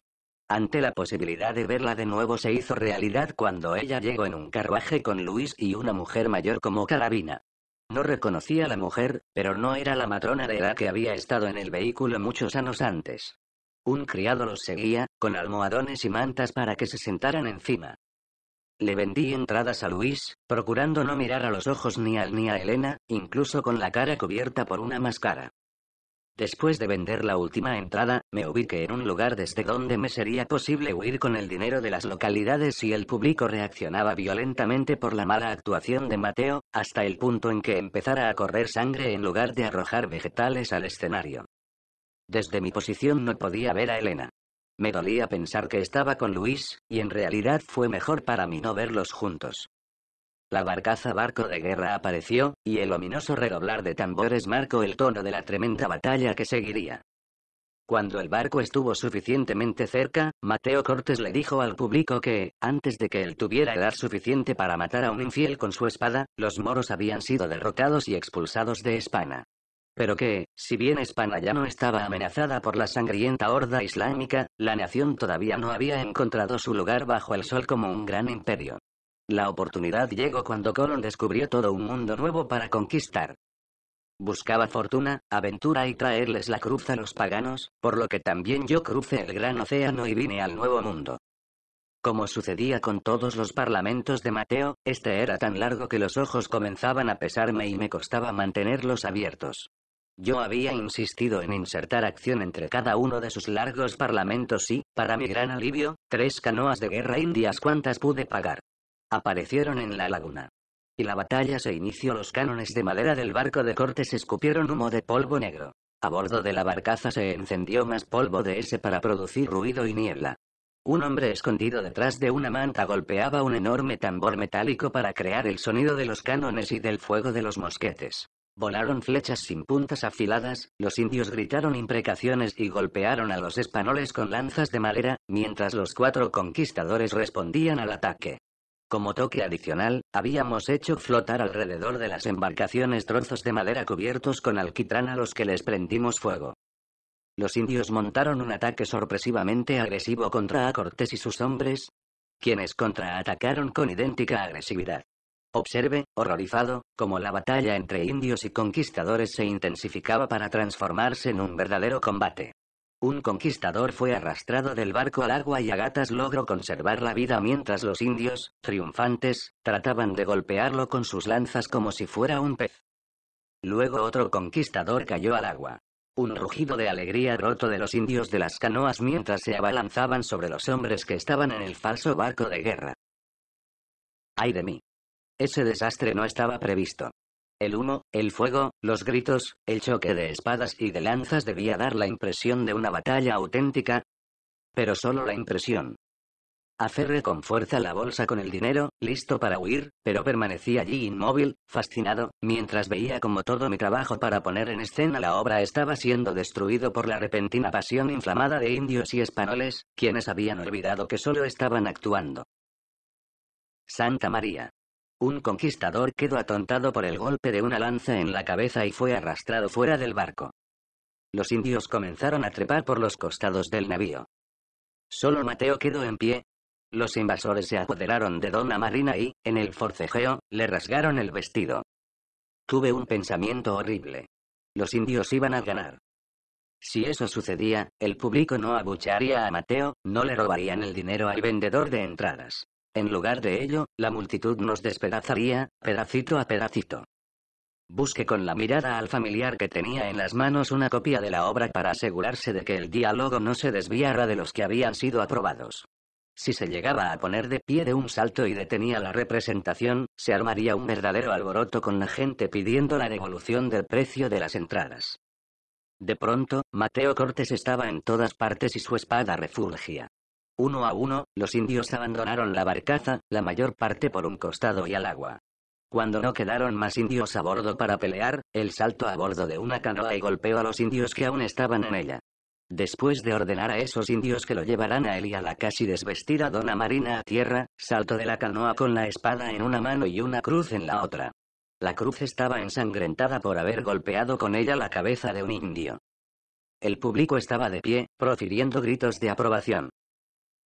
Ante la posibilidad de verla de nuevo se hizo realidad cuando ella llegó en un carruaje con Luis y una mujer mayor como carabina. No reconocía a la mujer, pero no era la matrona de la que había estado en el vehículo muchos años antes. Un criado los seguía, con almohadones y mantas para que se sentaran encima. Le vendí entradas a Luis, procurando no mirar a los ojos ni a, ni a Elena, incluso con la cara cubierta por una máscara. Después de vender la última entrada, me ubiqué en un lugar desde donde me sería posible huir con el dinero de las localidades y el público reaccionaba violentamente por la mala actuación de Mateo, hasta el punto en que empezara a correr sangre en lugar de arrojar vegetales al escenario. Desde mi posición no podía ver a Elena. Me dolía pensar que estaba con Luis, y en realidad fue mejor para mí no verlos juntos. La barcaza barco de guerra apareció, y el ominoso redoblar de tambores marcó el tono de la tremenda batalla que seguiría. Cuando el barco estuvo suficientemente cerca, Mateo Cortés le dijo al público que, antes de que él tuviera edad suficiente para matar a un infiel con su espada, los moros habían sido derrotados y expulsados de España. Pero que, si bien España ya no estaba amenazada por la sangrienta horda islámica, la nación todavía no había encontrado su lugar bajo el sol como un gran imperio. La oportunidad llegó cuando Colón descubrió todo un mundo nuevo para conquistar. Buscaba fortuna, aventura y traerles la cruz a los paganos, por lo que también yo crucé el gran océano y vine al nuevo mundo. Como sucedía con todos los parlamentos de Mateo, este era tan largo que los ojos comenzaban a pesarme y me costaba mantenerlos abiertos. Yo había insistido en insertar acción entre cada uno de sus largos parlamentos y, para mi gran alivio, tres canoas de guerra indias cuantas pude pagar. Aparecieron en la laguna. Y la batalla se inició. Los cánones de madera del barco de Cortes escupieron humo de polvo negro. A bordo de la barcaza se encendió más polvo de ese para producir ruido y niebla. Un hombre escondido detrás de una manta golpeaba un enorme tambor metálico para crear el sonido de los cánones y del fuego de los mosquetes. Volaron flechas sin puntas afiladas, los indios gritaron imprecaciones y golpearon a los españoles con lanzas de madera, mientras los cuatro conquistadores respondían al ataque. Como toque adicional, habíamos hecho flotar alrededor de las embarcaciones trozos de madera cubiertos con alquitrán a los que les prendimos fuego. Los indios montaron un ataque sorpresivamente agresivo contra Cortés y sus hombres, quienes contraatacaron con idéntica agresividad. Observe, horrorizado, cómo la batalla entre indios y conquistadores se intensificaba para transformarse en un verdadero combate. Un conquistador fue arrastrado del barco al agua y Agatas logró conservar la vida mientras los indios, triunfantes, trataban de golpearlo con sus lanzas como si fuera un pez. Luego otro conquistador cayó al agua. Un rugido de alegría roto de los indios de las canoas mientras se abalanzaban sobre los hombres que estaban en el falso barco de guerra. ¡Ay de mí! Ese desastre no estaba previsto. El humo, el fuego, los gritos, el choque de espadas y de lanzas debía dar la impresión de una batalla auténtica, pero solo la impresión. Aferré con fuerza la bolsa con el dinero, listo para huir, pero permanecí allí inmóvil, fascinado, mientras veía como todo mi trabajo para poner en escena la obra estaba siendo destruido por la repentina pasión inflamada de indios y españoles, quienes habían olvidado que solo estaban actuando. Santa María. Un conquistador quedó atontado por el golpe de una lanza en la cabeza y fue arrastrado fuera del barco. Los indios comenzaron a trepar por los costados del navío. Solo Mateo quedó en pie. Los invasores se apoderaron de Dona Marina y, en el forcejeo, le rasgaron el vestido. Tuve un pensamiento horrible. Los indios iban a ganar. Si eso sucedía, el público no abucharía a Mateo, no le robarían el dinero al vendedor de entradas. En lugar de ello, la multitud nos despedazaría, pedacito a pedacito. Busque con la mirada al familiar que tenía en las manos una copia de la obra para asegurarse de que el diálogo no se desviara de los que habían sido aprobados. Si se llegaba a poner de pie de un salto y detenía la representación, se armaría un verdadero alboroto con la gente pidiendo la devolución del precio de las entradas. De pronto, Mateo Cortés estaba en todas partes y su espada refugia. Uno a uno, los indios abandonaron la barcaza, la mayor parte por un costado y al agua. Cuando no quedaron más indios a bordo para pelear, él saltó a bordo de una canoa y golpeó a los indios que aún estaban en ella. Después de ordenar a esos indios que lo llevaran a él y a la casi desvestida dona Marina a tierra, saltó de la canoa con la espada en una mano y una cruz en la otra. La cruz estaba ensangrentada por haber golpeado con ella la cabeza de un indio. El público estaba de pie, profiriendo gritos de aprobación.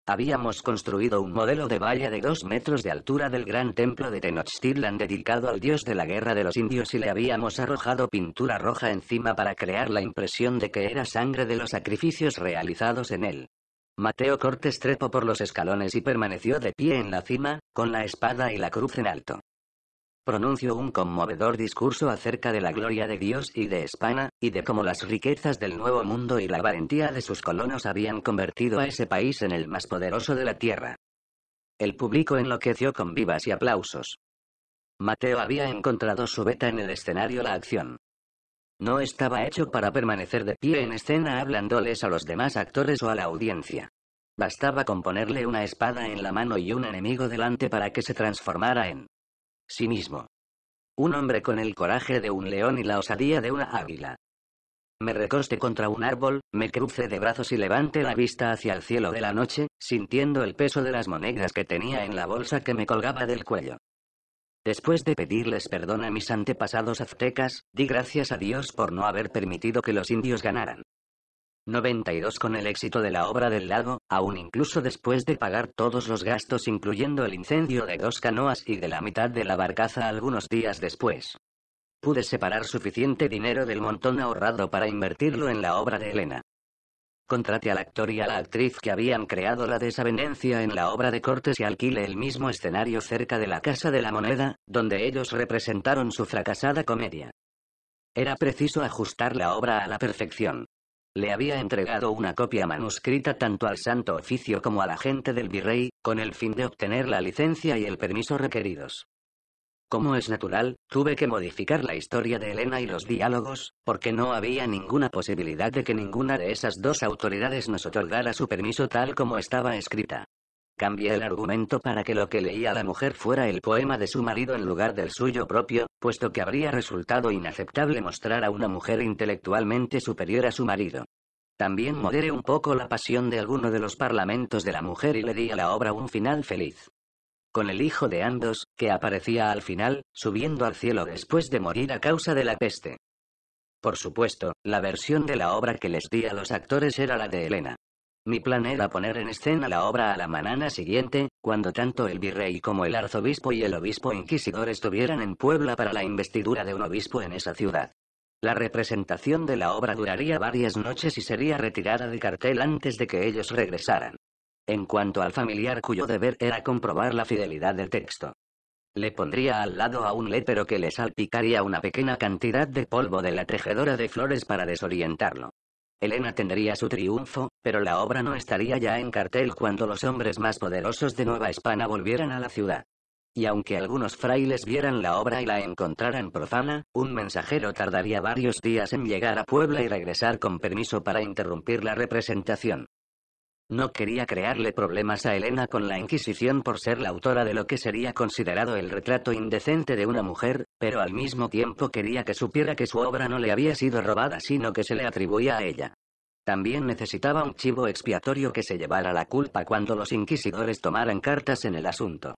Habíamos construido un modelo de valla de dos metros de altura del gran templo de Tenochtitlan dedicado al dios de la guerra de los indios y le habíamos arrojado pintura roja encima para crear la impresión de que era sangre de los sacrificios realizados en él. Mateo Cortes trepó por los escalones y permaneció de pie en la cima, con la espada y la cruz en alto pronunció un conmovedor discurso acerca de la gloria de Dios y de España, y de cómo las riquezas del Nuevo Mundo y la valentía de sus colonos habían convertido a ese país en el más poderoso de la tierra. El público enloqueció con vivas y aplausos. Mateo había encontrado su beta en el escenario La Acción. No estaba hecho para permanecer de pie en escena hablándoles a los demás actores o a la audiencia. Bastaba con ponerle una espada en la mano y un enemigo delante para que se transformara en Sí mismo. Un hombre con el coraje de un león y la osadía de una águila. Me recoste contra un árbol, me cruce de brazos y levante la vista hacia el cielo de la noche, sintiendo el peso de las monedas que tenía en la bolsa que me colgaba del cuello. Después de pedirles perdón a mis antepasados aztecas, di gracias a Dios por no haber permitido que los indios ganaran. 92 con el éxito de la obra del lago, aún incluso después de pagar todos los gastos incluyendo el incendio de dos canoas y de la mitad de la barcaza algunos días después. Pude separar suficiente dinero del montón ahorrado para invertirlo en la obra de Elena. Contrate al actor y a la actriz que habían creado la desavenencia en la obra de Cortes y alquile el mismo escenario cerca de la Casa de la Moneda, donde ellos representaron su fracasada comedia. Era preciso ajustar la obra a la perfección le había entregado una copia manuscrita tanto al Santo Oficio como a la gente del virrey, con el fin de obtener la licencia y el permiso requeridos. Como es natural, tuve que modificar la historia de Elena y los diálogos, porque no había ninguna posibilidad de que ninguna de esas dos autoridades nos otorgara su permiso tal como estaba escrita. Cambia el argumento para que lo que leía la mujer fuera el poema de su marido en lugar del suyo propio, puesto que habría resultado inaceptable mostrar a una mujer intelectualmente superior a su marido. También modere un poco la pasión de alguno de los parlamentos de la mujer y le di a la obra un final feliz. Con el hijo de Andos, que aparecía al final, subiendo al cielo después de morir a causa de la peste. Por supuesto, la versión de la obra que les di a los actores era la de Elena. Mi plan era poner en escena la obra a la manana siguiente, cuando tanto el virrey como el arzobispo y el obispo inquisidor estuvieran en Puebla para la investidura de un obispo en esa ciudad. La representación de la obra duraría varias noches y sería retirada de cartel antes de que ellos regresaran. En cuanto al familiar cuyo deber era comprobar la fidelidad del texto, le pondría al lado a un letero que le salpicaría una pequeña cantidad de polvo de la tejedora de flores para desorientarlo. Elena tendría su triunfo, pero la obra no estaría ya en cartel cuando los hombres más poderosos de Nueva España volvieran a la ciudad. Y aunque algunos frailes vieran la obra y la encontraran profana, un mensajero tardaría varios días en llegar a Puebla y regresar con permiso para interrumpir la representación. No quería crearle problemas a Elena con la Inquisición por ser la autora de lo que sería considerado el retrato indecente de una mujer, pero al mismo tiempo quería que supiera que su obra no le había sido robada sino que se le atribuía a ella. También necesitaba un chivo expiatorio que se llevara la culpa cuando los inquisidores tomaran cartas en el asunto.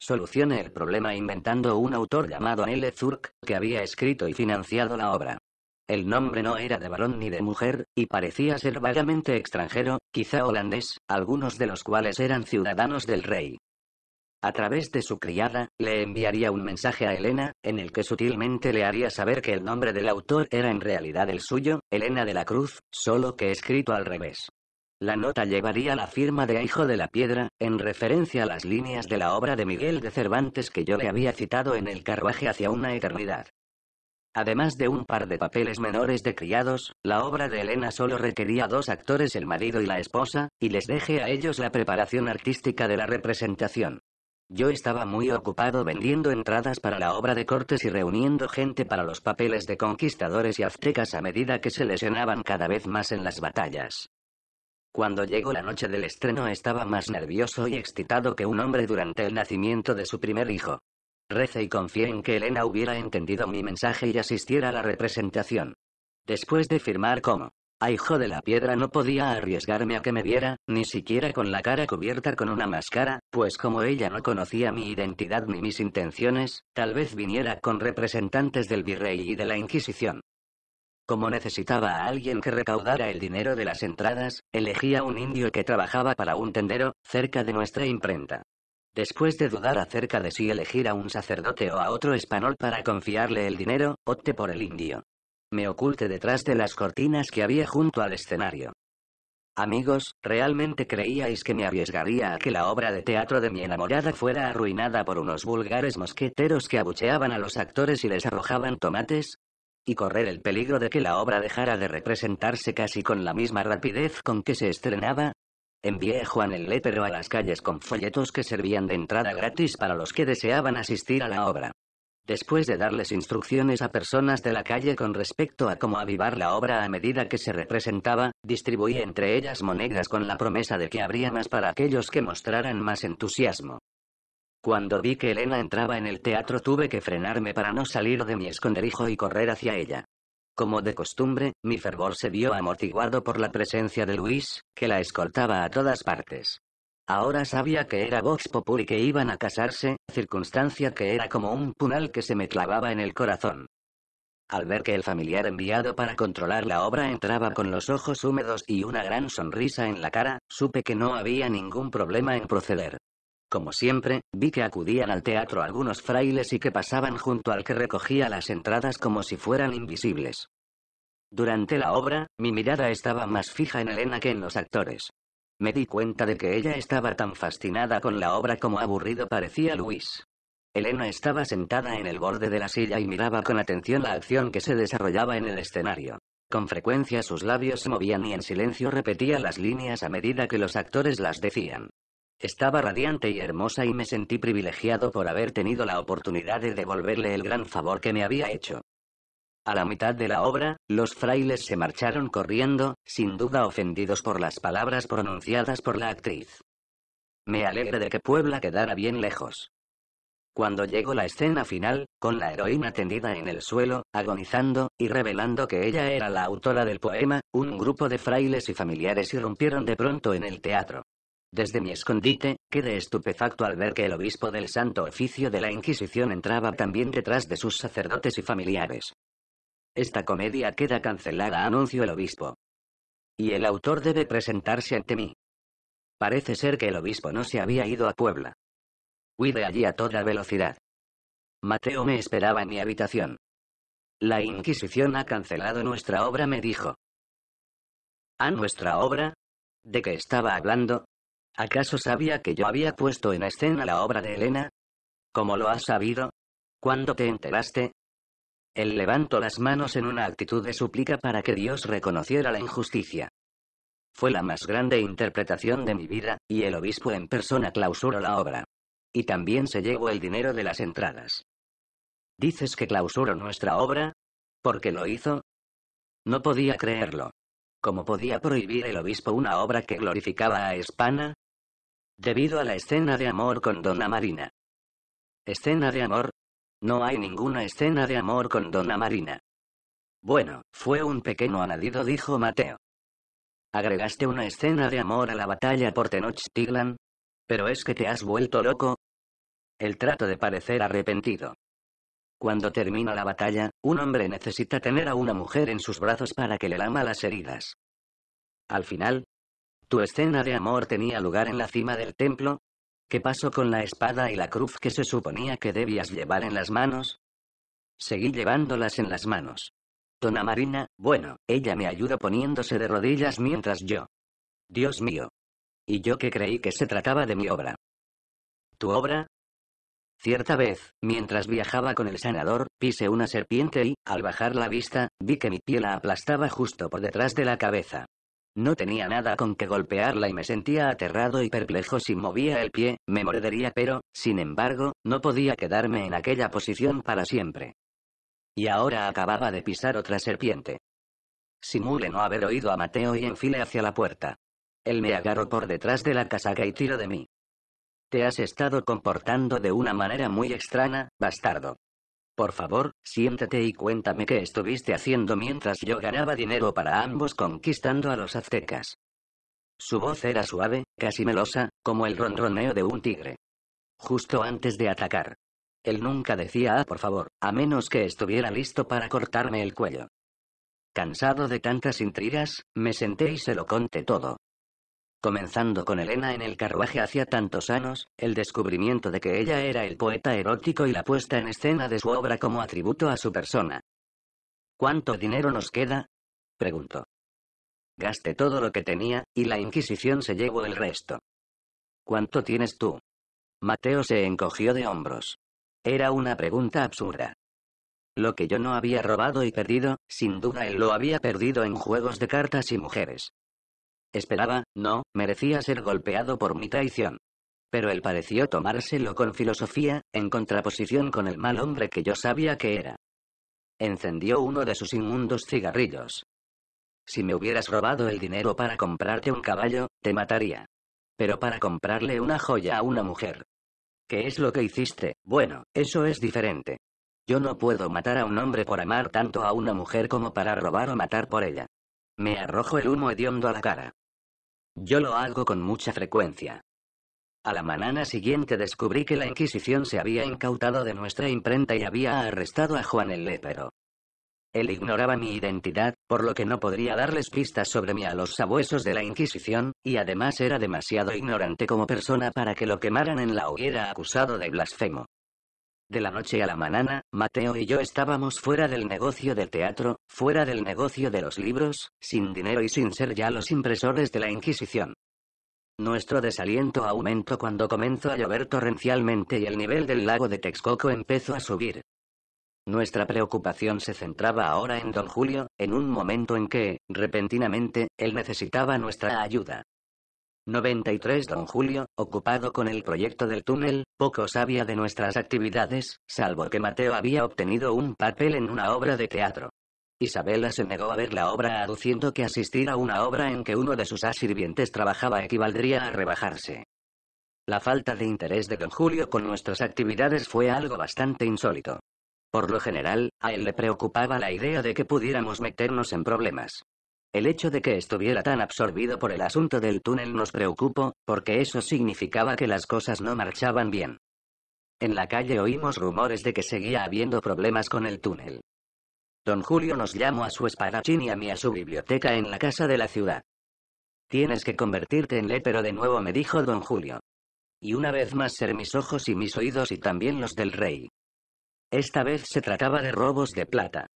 Solucione el problema inventando un autor llamado L. Zurk, que había escrito y financiado la obra. El nombre no era de varón ni de mujer, y parecía ser vagamente extranjero, quizá holandés, algunos de los cuales eran ciudadanos del rey. A través de su criada, le enviaría un mensaje a Elena, en el que sutilmente le haría saber que el nombre del autor era en realidad el suyo, Elena de la Cruz, solo que escrito al revés. La nota llevaría la firma de Hijo de la Piedra, en referencia a las líneas de la obra de Miguel de Cervantes que yo le había citado en el carruaje hacia una eternidad. Además de un par de papeles menores de criados, la obra de Elena solo requería dos actores, el marido y la esposa, y les dejé a ellos la preparación artística de la representación. Yo estaba muy ocupado vendiendo entradas para la obra de cortes y reuniendo gente para los papeles de conquistadores y aztecas a medida que se lesionaban cada vez más en las batallas. Cuando llegó la noche del estreno estaba más nervioso y excitado que un hombre durante el nacimiento de su primer hijo. Rece y confié en que Elena hubiera entendido mi mensaje y asistiera a la representación. Después de firmar como a hijo de la piedra no podía arriesgarme a que me viera, ni siquiera con la cara cubierta con una máscara, pues como ella no conocía mi identidad ni mis intenciones, tal vez viniera con representantes del virrey y de la Inquisición. Como necesitaba a alguien que recaudara el dinero de las entradas, elegía a un indio que trabajaba para un tendero, cerca de nuestra imprenta. Después de dudar acerca de si elegir a un sacerdote o a otro español para confiarle el dinero, opté por el indio. Me oculté detrás de las cortinas que había junto al escenario. Amigos, ¿realmente creíais que me arriesgaría a que la obra de teatro de mi enamorada fuera arruinada por unos vulgares mosqueteros que abucheaban a los actores y les arrojaban tomates? y correr el peligro de que la obra dejara de representarse casi con la misma rapidez con que se estrenaba, Envié a Juan el Lépero a las calles con folletos que servían de entrada gratis para los que deseaban asistir a la obra. Después de darles instrucciones a personas de la calle con respecto a cómo avivar la obra a medida que se representaba, distribuí entre ellas monedas con la promesa de que habría más para aquellos que mostraran más entusiasmo. Cuando vi que Elena entraba en el teatro tuve que frenarme para no salir de mi esconderijo y correr hacia ella. Como de costumbre, mi fervor se vio amortiguado por la presencia de Luis, que la escoltaba a todas partes. Ahora sabía que era Vox Populi que iban a casarse, circunstancia que era como un punal que se me clavaba en el corazón. Al ver que el familiar enviado para controlar la obra entraba con los ojos húmedos y una gran sonrisa en la cara, supe que no había ningún problema en proceder. Como siempre, vi que acudían al teatro algunos frailes y que pasaban junto al que recogía las entradas como si fueran invisibles. Durante la obra, mi mirada estaba más fija en Elena que en los actores. Me di cuenta de que ella estaba tan fascinada con la obra como aburrido parecía Luis. Elena estaba sentada en el borde de la silla y miraba con atención la acción que se desarrollaba en el escenario. Con frecuencia sus labios se movían y en silencio repetía las líneas a medida que los actores las decían. Estaba radiante y hermosa y me sentí privilegiado por haber tenido la oportunidad de devolverle el gran favor que me había hecho. A la mitad de la obra, los frailes se marcharon corriendo, sin duda ofendidos por las palabras pronunciadas por la actriz. Me alegre de que Puebla quedara bien lejos. Cuando llegó la escena final, con la heroína tendida en el suelo, agonizando, y revelando que ella era la autora del poema, un grupo de frailes y familiares irrumpieron de pronto en el teatro. Desde mi escondite, quedé estupefacto al ver que el obispo del Santo Oficio de la Inquisición entraba también detrás de sus sacerdotes y familiares. Esta comedia queda cancelada, anunció el obispo. Y el autor debe presentarse ante mí. Parece ser que el obispo no se había ido a Puebla. Huí de allí a toda velocidad. Mateo me esperaba en mi habitación. La Inquisición ha cancelado nuestra obra, me dijo. ¿A nuestra obra? ¿De qué estaba hablando? ¿Acaso sabía que yo había puesto en escena la obra de Elena? ¿Cómo lo has sabido? ¿Cuándo te enteraste? Él levantó las manos en una actitud de súplica para que Dios reconociera la injusticia. Fue la más grande interpretación de mi vida, y el obispo en persona clausuró la obra. Y también se llevó el dinero de las entradas. ¿Dices que clausuró nuestra obra? ¿Por qué lo hizo? No podía creerlo. ¿Cómo podía prohibir el obispo una obra que glorificaba a Espana? Debido a la escena de amor con Dona Marina. ¿Escena de amor? No hay ninguna escena de amor con Dona Marina. Bueno, fue un pequeño añadido, dijo Mateo. ¿Agregaste una escena de amor a la batalla por Tenochtitlan? Pero es que te has vuelto loco. El trato de parecer arrepentido. Cuando termina la batalla, un hombre necesita tener a una mujer en sus brazos para que le lama las heridas. Al final, tu escena de amor tenía lugar en la cima del templo. ¿Qué pasó con la espada y la cruz que se suponía que debías llevar en las manos? Seguí llevándolas en las manos. Dona Marina, bueno, ella me ayudó poniéndose de rodillas mientras yo. Dios mío. Y yo que creí que se trataba de mi obra. ¿Tu obra? Cierta vez, mientras viajaba con el sanador, pise una serpiente y, al bajar la vista, vi que mi pie la aplastaba justo por detrás de la cabeza. No tenía nada con que golpearla y me sentía aterrado y perplejo si movía el pie, me mordería pero, sin embargo, no podía quedarme en aquella posición para siempre. Y ahora acababa de pisar otra serpiente. Simule no haber oído a Mateo y enfile hacia la puerta. Él me agarró por detrás de la casaca y tiró de mí. Te has estado comportando de una manera muy extraña, bastardo. Por favor, siéntate y cuéntame qué estuviste haciendo mientras yo ganaba dinero para ambos conquistando a los aztecas. Su voz era suave, casi melosa, como el ronroneo de un tigre. Justo antes de atacar. Él nunca decía ah, por favor, a menos que estuviera listo para cortarme el cuello. Cansado de tantas intrigas, me senté y se lo conté todo. Comenzando con Elena en el carruaje hacía tantos años, el descubrimiento de que ella era el poeta erótico y la puesta en escena de su obra como atributo a su persona. ¿Cuánto dinero nos queda? preguntó. Gasté todo lo que tenía, y la Inquisición se llevó el resto. ¿Cuánto tienes tú? Mateo se encogió de hombros. Era una pregunta absurda. Lo que yo no había robado y perdido, sin duda él lo había perdido en juegos de cartas y mujeres. Esperaba, no, merecía ser golpeado por mi traición. Pero él pareció tomárselo con filosofía, en contraposición con el mal hombre que yo sabía que era. Encendió uno de sus inmundos cigarrillos. Si me hubieras robado el dinero para comprarte un caballo, te mataría. Pero para comprarle una joya a una mujer. ¿Qué es lo que hiciste? Bueno, eso es diferente. Yo no puedo matar a un hombre por amar tanto a una mujer como para robar o matar por ella. Me arrojo el humo hediondo a la cara. Yo lo hago con mucha frecuencia. A la mañana siguiente descubrí que la Inquisición se había incautado de nuestra imprenta y había arrestado a Juan el Lépero. Él ignoraba mi identidad, por lo que no podría darles pistas sobre mí a los sabuesos de la Inquisición, y además era demasiado ignorante como persona para que lo quemaran en la hoguera acusado de blasfemo. De la noche a la mañana, Mateo y yo estábamos fuera del negocio del teatro, fuera del negocio de los libros, sin dinero y sin ser ya los impresores de la Inquisición. Nuestro desaliento aumentó cuando comenzó a llover torrencialmente y el nivel del lago de Texcoco empezó a subir. Nuestra preocupación se centraba ahora en don Julio, en un momento en que, repentinamente, él necesitaba nuestra ayuda. 93 Don Julio, ocupado con el proyecto del túnel, poco sabía de nuestras actividades, salvo que Mateo había obtenido un papel en una obra de teatro. Isabela se negó a ver la obra aduciendo que asistir a una obra en que uno de sus asirvientes trabajaba equivaldría a rebajarse. La falta de interés de don Julio con nuestras actividades fue algo bastante insólito. Por lo general, a él le preocupaba la idea de que pudiéramos meternos en problemas. El hecho de que estuviera tan absorbido por el asunto del túnel nos preocupó, porque eso significaba que las cosas no marchaban bien. En la calle oímos rumores de que seguía habiendo problemas con el túnel. Don Julio nos llamó a su espadachín y a mí a su biblioteca en la casa de la ciudad. Tienes que convertirte en lepero de nuevo, me dijo don Julio. Y una vez más ser mis ojos y mis oídos y también los del rey. Esta vez se trataba de robos de plata.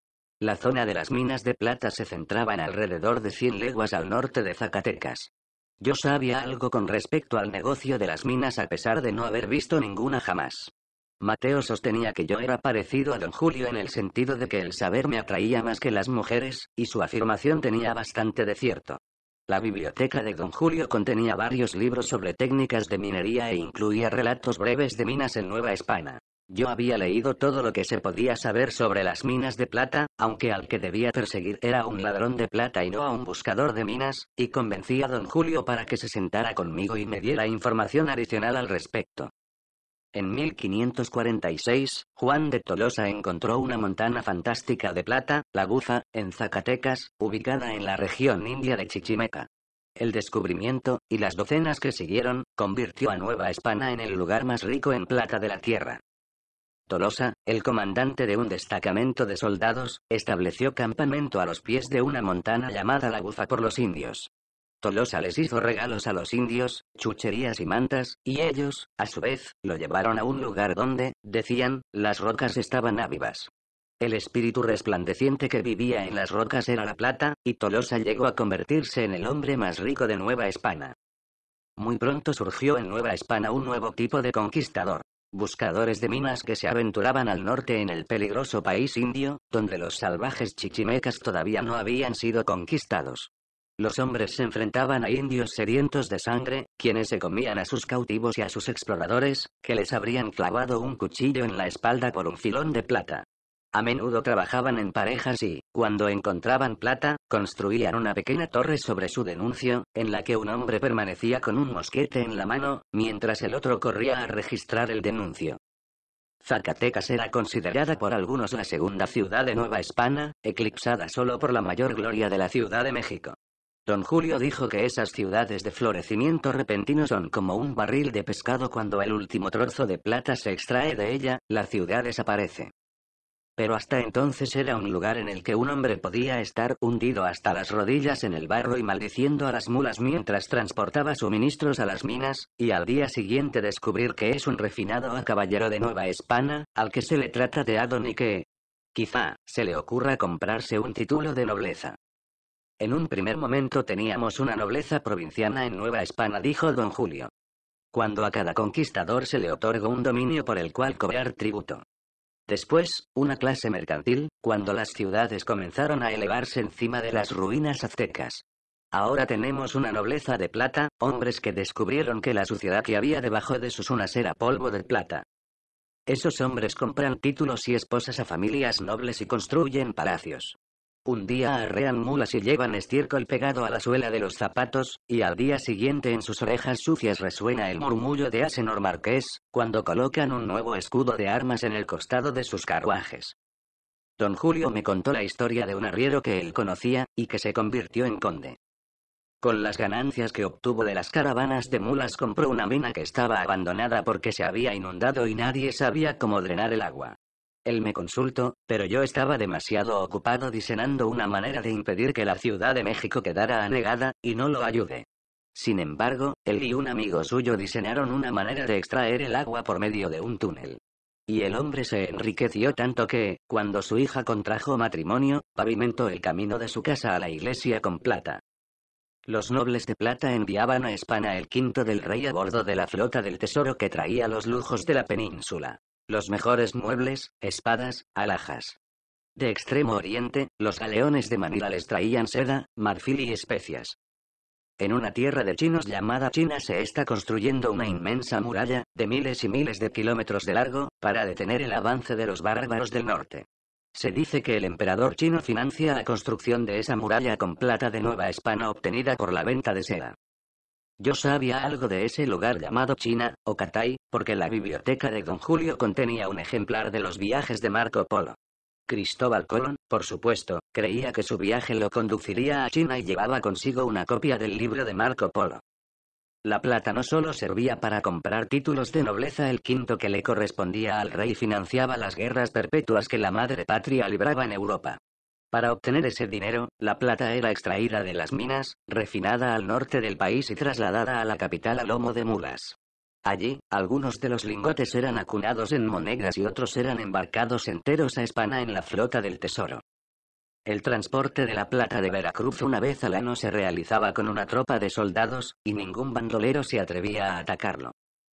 La zona de las minas de plata se centraba en alrededor de 100 leguas al norte de Zacatecas. Yo sabía algo con respecto al negocio de las minas a pesar de no haber visto ninguna jamás. Mateo sostenía que yo era parecido a don Julio en el sentido de que el saber me atraía más que las mujeres, y su afirmación tenía bastante de cierto. La biblioteca de don Julio contenía varios libros sobre técnicas de minería e incluía relatos breves de minas en Nueva España. Yo había leído todo lo que se podía saber sobre las minas de plata, aunque al que debía perseguir era un ladrón de plata y no a un buscador de minas, y convencí a don Julio para que se sentara conmigo y me diera información adicional al respecto. En 1546, Juan de Tolosa encontró una montana fantástica de plata, la Guza, en Zacatecas, ubicada en la región india de Chichimeca. El descubrimiento, y las docenas que siguieron, convirtió a Nueva España en el lugar más rico en plata de la tierra. Tolosa, el comandante de un destacamento de soldados, estableció campamento a los pies de una montana llamada La Bufa por los indios. Tolosa les hizo regalos a los indios, chucherías y mantas, y ellos, a su vez, lo llevaron a un lugar donde, decían, las rocas estaban ávivas. El espíritu resplandeciente que vivía en las rocas era la plata, y Tolosa llegó a convertirse en el hombre más rico de Nueva España. Muy pronto surgió en Nueva España un nuevo tipo de conquistador buscadores de minas que se aventuraban al norte en el peligroso país indio, donde los salvajes chichimecas todavía no habían sido conquistados. Los hombres se enfrentaban a indios sedientos de sangre, quienes se comían a sus cautivos y a sus exploradores, que les habrían clavado un cuchillo en la espalda por un filón de plata. A menudo trabajaban en parejas y, cuando encontraban plata, construían una pequeña torre sobre su denuncio, en la que un hombre permanecía con un mosquete en la mano, mientras el otro corría a registrar el denuncio. Zacatecas era considerada por algunos la segunda ciudad de Nueva España, eclipsada solo por la mayor gloria de la Ciudad de México. Don Julio dijo que esas ciudades de florecimiento repentino son como un barril de pescado cuando el último trozo de plata se extrae de ella, la ciudad desaparece pero hasta entonces era un lugar en el que un hombre podía estar hundido hasta las rodillas en el barro y maldiciendo a las mulas mientras transportaba suministros a las minas, y al día siguiente descubrir que es un refinado caballero de Nueva España, al que se le trata de Adon y que, quizá, se le ocurra comprarse un título de nobleza. En un primer momento teníamos una nobleza provinciana en Nueva España, dijo don Julio. Cuando a cada conquistador se le otorgó un dominio por el cual cobrar tributo. Después, una clase mercantil, cuando las ciudades comenzaron a elevarse encima de las ruinas aztecas. Ahora tenemos una nobleza de plata, hombres que descubrieron que la suciedad que había debajo de sus unas era polvo de plata. Esos hombres compran títulos y esposas a familias nobles y construyen palacios. Un día arrean mulas y llevan estiércol pegado a la suela de los zapatos, y al día siguiente en sus orejas sucias resuena el murmullo de Asenor Marqués, cuando colocan un nuevo escudo de armas en el costado de sus carruajes. Don Julio me contó la historia de un arriero que él conocía, y que se convirtió en conde. Con las ganancias que obtuvo de las caravanas de mulas compró una mina que estaba abandonada porque se había inundado y nadie sabía cómo drenar el agua. Él me consultó, pero yo estaba demasiado ocupado diseñando una manera de impedir que la Ciudad de México quedara anegada, y no lo ayude. Sin embargo, él y un amigo suyo diseñaron una manera de extraer el agua por medio de un túnel. Y el hombre se enriqueció tanto que, cuando su hija contrajo matrimonio, pavimentó el camino de su casa a la iglesia con plata. Los nobles de plata enviaban a España el quinto del rey a bordo de la flota del tesoro que traía los lujos de la península los mejores muebles, espadas, alhajas. De Extremo Oriente, los galeones de Manila les traían seda, marfil y especias. En una tierra de chinos llamada China se está construyendo una inmensa muralla, de miles y miles de kilómetros de largo, para detener el avance de los bárbaros del norte. Se dice que el emperador chino financia la construcción de esa muralla con plata de Nueva España obtenida por la venta de seda. Yo sabía algo de ese lugar llamado China, o katay porque la biblioteca de don Julio contenía un ejemplar de los viajes de Marco Polo. Cristóbal Colón, por supuesto, creía que su viaje lo conduciría a China y llevaba consigo una copia del libro de Marco Polo. La plata no solo servía para comprar títulos de nobleza, el quinto que le correspondía al rey financiaba las guerras perpetuas que la madre patria libraba en Europa. Para obtener ese dinero, la plata era extraída de las minas, refinada al norte del país y trasladada a la capital a lomo de mulas. Allí, algunos de los lingotes eran acunados en monedas y otros eran embarcados enteros a Hispana en la flota del tesoro. El transporte de la plata de Veracruz una vez al año se realizaba con una tropa de soldados, y ningún bandolero se atrevía a atacarlo.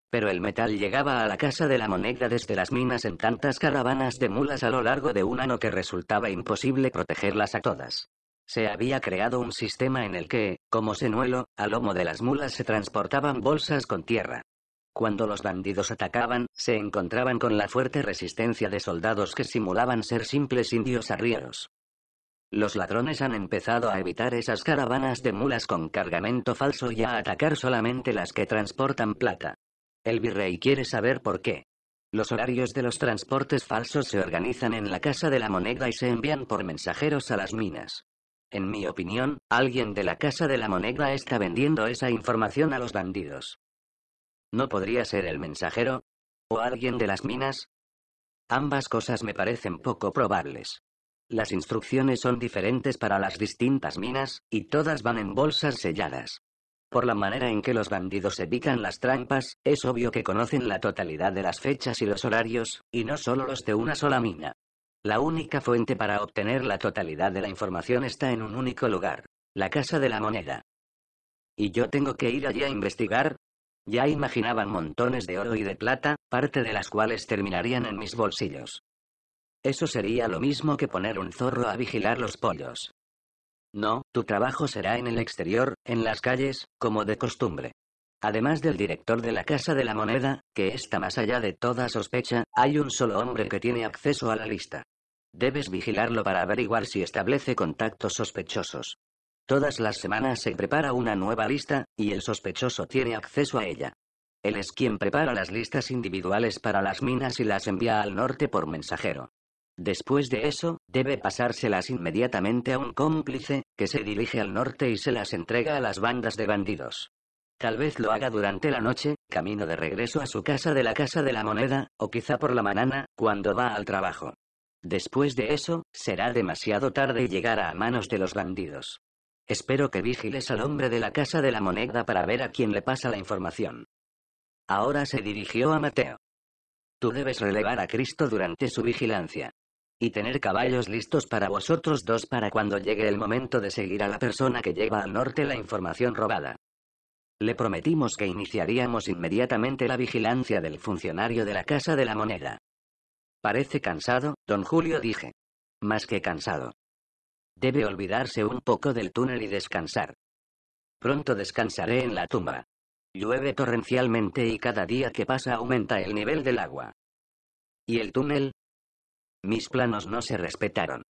Pero el metal llegaba a la casa de la moneda desde las minas en tantas caravanas de mulas a lo largo de un ano que resultaba imposible protegerlas a todas. Se había creado un sistema en el que, como senuelo, a lomo de las mulas se transportaban bolsas con tierra. Cuando los bandidos atacaban, se encontraban con la fuerte resistencia de soldados que simulaban ser simples indios arrieros. Los ladrones han empezado a evitar esas caravanas de mulas con cargamento falso y a atacar solamente las que transportan plata. El virrey quiere saber por qué. Los horarios de los transportes falsos se organizan en la Casa de la Moneda y se envían por mensajeros a las minas. En mi opinión, alguien de la Casa de la Moneda está vendiendo esa información a los bandidos. ¿No podría ser el mensajero? ¿O alguien de las minas? Ambas cosas me parecen poco probables. Las instrucciones son diferentes para las distintas minas, y todas van en bolsas selladas. Por la manera en que los bandidos evitan las trampas, es obvio que conocen la totalidad de las fechas y los horarios, y no solo los de una sola mina. La única fuente para obtener la totalidad de la información está en un único lugar, la Casa de la Moneda. ¿Y yo tengo que ir allí a investigar? Ya imaginaban montones de oro y de plata, parte de las cuales terminarían en mis bolsillos. Eso sería lo mismo que poner un zorro a vigilar los pollos. No, tu trabajo será en el exterior, en las calles, como de costumbre. Además del director de la Casa de la Moneda, que está más allá de toda sospecha, hay un solo hombre que tiene acceso a la lista. Debes vigilarlo para averiguar si establece contactos sospechosos. Todas las semanas se prepara una nueva lista, y el sospechoso tiene acceso a ella. Él es quien prepara las listas individuales para las minas y las envía al norte por mensajero. Después de eso, debe pasárselas inmediatamente a un cómplice, que se dirige al norte y se las entrega a las bandas de bandidos. Tal vez lo haga durante la noche, camino de regreso a su casa de la Casa de la Moneda, o quizá por la mañana, cuando va al trabajo. Después de eso, será demasiado tarde y llegará a manos de los bandidos. Espero que vigiles al hombre de la Casa de la Moneda para ver a quién le pasa la información. Ahora se dirigió a Mateo. Tú debes relevar a Cristo durante su vigilancia. Y tener caballos listos para vosotros dos para cuando llegue el momento de seguir a la persona que lleva al norte la información robada. Le prometimos que iniciaríamos inmediatamente la vigilancia del funcionario de la Casa de la Moneda. Parece cansado, don Julio dije. Más que cansado. Debe olvidarse un poco del túnel y descansar. Pronto descansaré en la tumba. Llueve torrencialmente y cada día que pasa aumenta el nivel del agua. ¿Y el túnel? Mis planos no se respetaron.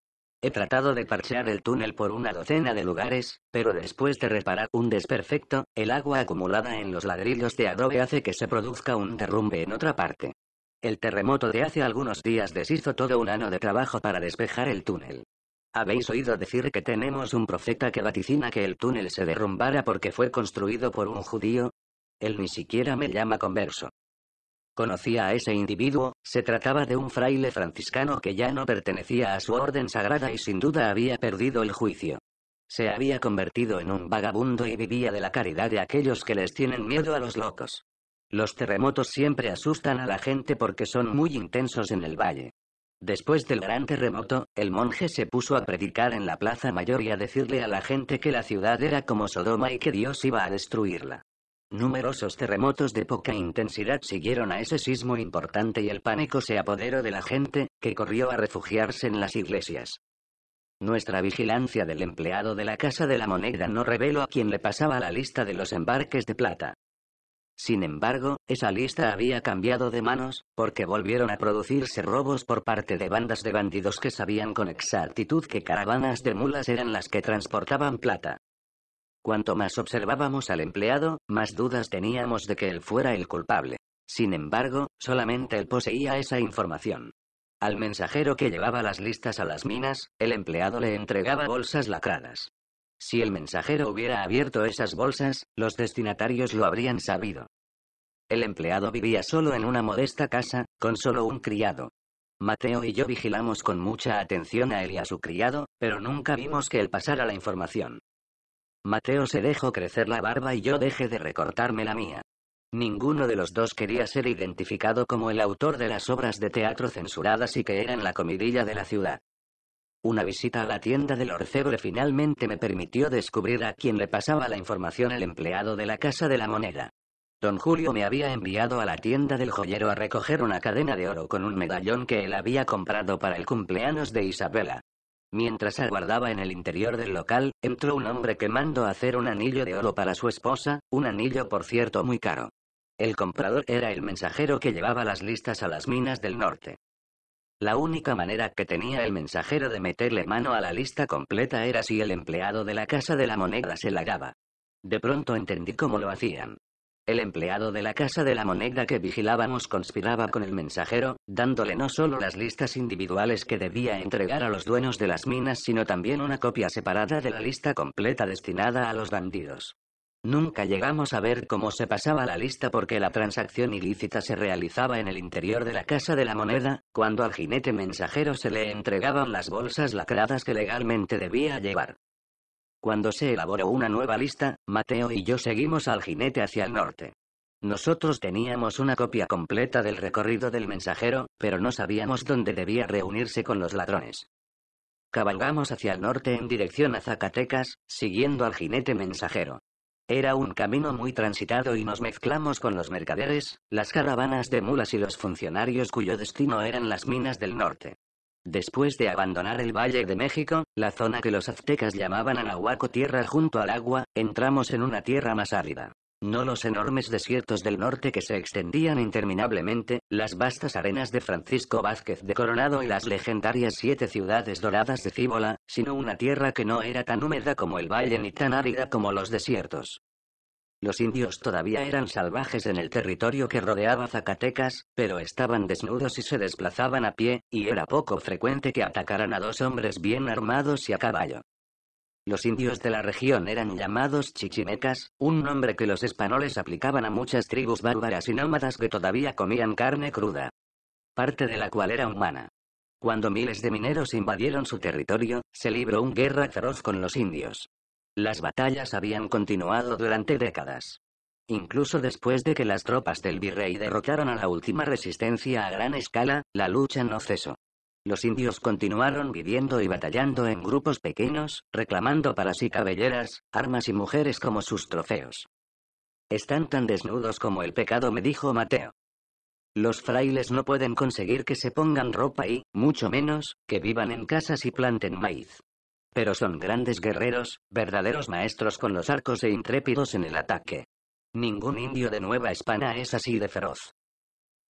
He tratado de parchear el túnel por una docena de lugares, pero después de reparar un desperfecto, el agua acumulada en los ladrillos de adobe hace que se produzca un derrumbe en otra parte. El terremoto de hace algunos días deshizo todo un año de trabajo para despejar el túnel. Habéis oído decir que tenemos un profeta que vaticina que el túnel se derrumbara porque fue construido por un judío. Él ni siquiera me llama converso. Conocía a ese individuo, se trataba de un fraile franciscano que ya no pertenecía a su orden sagrada y sin duda había perdido el juicio. Se había convertido en un vagabundo y vivía de la caridad de aquellos que les tienen miedo a los locos. Los terremotos siempre asustan a la gente porque son muy intensos en el valle. Después del gran terremoto, el monje se puso a predicar en la Plaza Mayor y a decirle a la gente que la ciudad era como Sodoma y que Dios iba a destruirla. Numerosos terremotos de poca intensidad siguieron a ese sismo importante y el pánico se apoderó de la gente, que corrió a refugiarse en las iglesias. Nuestra vigilancia del empleado de la Casa de la Moneda no reveló a quién le pasaba la lista de los embarques de plata. Sin embargo, esa lista había cambiado de manos, porque volvieron a producirse robos por parte de bandas de bandidos que sabían con exactitud que caravanas de mulas eran las que transportaban plata. Cuanto más observábamos al empleado, más dudas teníamos de que él fuera el culpable. Sin embargo, solamente él poseía esa información. Al mensajero que llevaba las listas a las minas, el empleado le entregaba bolsas lacradas. Si el mensajero hubiera abierto esas bolsas, los destinatarios lo habrían sabido. El empleado vivía solo en una modesta casa, con solo un criado. Mateo y yo vigilamos con mucha atención a él y a su criado, pero nunca vimos que él pasara la información. Mateo se dejó crecer la barba y yo dejé de recortarme la mía. Ninguno de los dos quería ser identificado como el autor de las obras de teatro censuradas y que eran la comidilla de la ciudad. Una visita a la tienda del orfebre finalmente me permitió descubrir a quién le pasaba la información el empleado de la Casa de la Moneda. Don Julio me había enviado a la tienda del joyero a recoger una cadena de oro con un medallón que él había comprado para el cumpleaños de Isabela. Mientras aguardaba en el interior del local, entró un hombre que mandó hacer un anillo de oro para su esposa, un anillo por cierto muy caro. El comprador era el mensajero que llevaba las listas a las minas del norte. La única manera que tenía el mensajero de meterle mano a la lista completa era si el empleado de la Casa de la Moneda se la daba. De pronto entendí cómo lo hacían. El empleado de la Casa de la Moneda que vigilábamos conspiraba con el mensajero, dándole no solo las listas individuales que debía entregar a los dueños de las minas, sino también una copia separada de la lista completa destinada a los bandidos. Nunca llegamos a ver cómo se pasaba la lista porque la transacción ilícita se realizaba en el interior de la Casa de la Moneda, cuando al jinete mensajero se le entregaban las bolsas lacradas que legalmente debía llevar. Cuando se elaboró una nueva lista, Mateo y yo seguimos al jinete hacia el norte. Nosotros teníamos una copia completa del recorrido del mensajero, pero no sabíamos dónde debía reunirse con los ladrones. Cabalgamos hacia el norte en dirección a Zacatecas, siguiendo al jinete mensajero. Era un camino muy transitado y nos mezclamos con los mercaderes, las caravanas de mulas y los funcionarios cuyo destino eran las minas del norte. Después de abandonar el Valle de México, la zona que los aztecas llamaban Anahuaco tierra junto al agua, entramos en una tierra más árida. No los enormes desiertos del norte que se extendían interminablemente, las vastas arenas de Francisco Vázquez de Coronado y las legendarias siete ciudades doradas de Cíbola, sino una tierra que no era tan húmeda como el valle ni tan árida como los desiertos. Los indios todavía eran salvajes en el territorio que rodeaba Zacatecas, pero estaban desnudos y se desplazaban a pie, y era poco frecuente que atacaran a dos hombres bien armados y a caballo. Los indios de la región eran llamados chichimecas, un nombre que los españoles aplicaban a muchas tribus bárbaras y nómadas que todavía comían carne cruda, parte de la cual era humana. Cuando miles de mineros invadieron su territorio, se libró una guerra feroz con los indios. Las batallas habían continuado durante décadas. Incluso después de que las tropas del virrey derrotaron a la última resistencia a gran escala, la lucha no cesó. Los indios continuaron viviendo y batallando en grupos pequeños, reclamando para sí cabelleras, armas y mujeres como sus trofeos. Están tan desnudos como el pecado, me dijo Mateo. Los frailes no pueden conseguir que se pongan ropa y, mucho menos, que vivan en casas y planten maíz pero son grandes guerreros, verdaderos maestros con los arcos e intrépidos en el ataque. Ningún indio de Nueva España es así de feroz.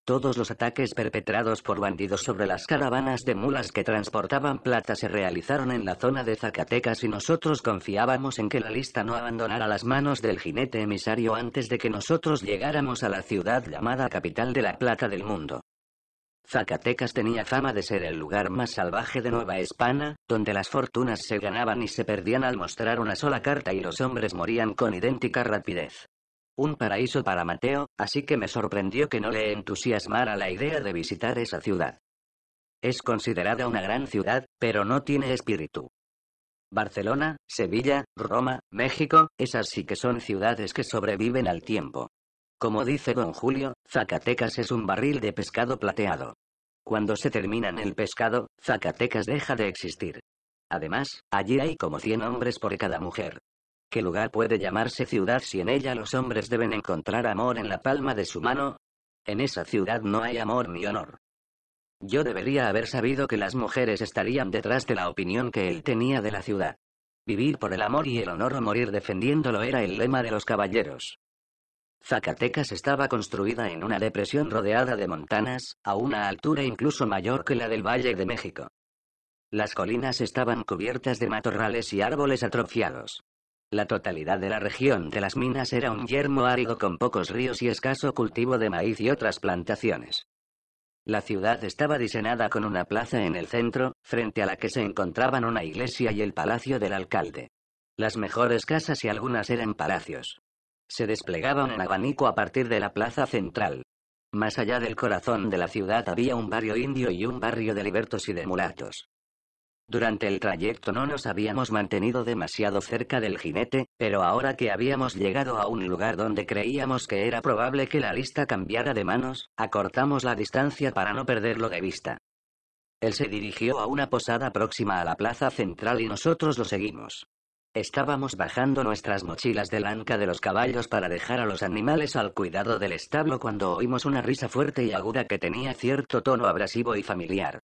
Todos los ataques perpetrados por bandidos sobre las caravanas de mulas que transportaban plata se realizaron en la zona de Zacatecas y nosotros confiábamos en que la lista no abandonara las manos del jinete emisario antes de que nosotros llegáramos a la ciudad llamada capital de la plata del mundo. Zacatecas tenía fama de ser el lugar más salvaje de Nueva España, donde las fortunas se ganaban y se perdían al mostrar una sola carta y los hombres morían con idéntica rapidez. Un paraíso para Mateo, así que me sorprendió que no le entusiasmara la idea de visitar esa ciudad. Es considerada una gran ciudad, pero no tiene espíritu. Barcelona, Sevilla, Roma, México, esas sí que son ciudades que sobreviven al tiempo. Como dice don Julio, Zacatecas es un barril de pescado plateado. Cuando se terminan el pescado, Zacatecas deja de existir. Además, allí hay como 100 hombres por cada mujer. ¿Qué lugar puede llamarse ciudad si en ella los hombres deben encontrar amor en la palma de su mano? En esa ciudad no hay amor ni honor. Yo debería haber sabido que las mujeres estarían detrás de la opinión que él tenía de la ciudad. Vivir por el amor y el honor o morir defendiéndolo era el lema de los caballeros. Zacatecas estaba construida en una depresión rodeada de montanas, a una altura incluso mayor que la del Valle de México. Las colinas estaban cubiertas de matorrales y árboles atrofiados. La totalidad de la región de las minas era un yermo árido con pocos ríos y escaso cultivo de maíz y otras plantaciones. La ciudad estaba diseñada con una plaza en el centro, frente a la que se encontraban una iglesia y el palacio del alcalde. Las mejores casas y algunas eran palacios se desplegaban en abanico a partir de la plaza central. Más allá del corazón de la ciudad había un barrio indio y un barrio de libertos y de mulatos. Durante el trayecto no nos habíamos mantenido demasiado cerca del jinete, pero ahora que habíamos llegado a un lugar donde creíamos que era probable que la lista cambiara de manos, acortamos la distancia para no perderlo de vista. Él se dirigió a una posada próxima a la plaza central y nosotros lo seguimos. Estábamos bajando nuestras mochilas del anca de los caballos para dejar a los animales al cuidado del establo cuando oímos una risa fuerte y aguda que tenía cierto tono abrasivo y familiar.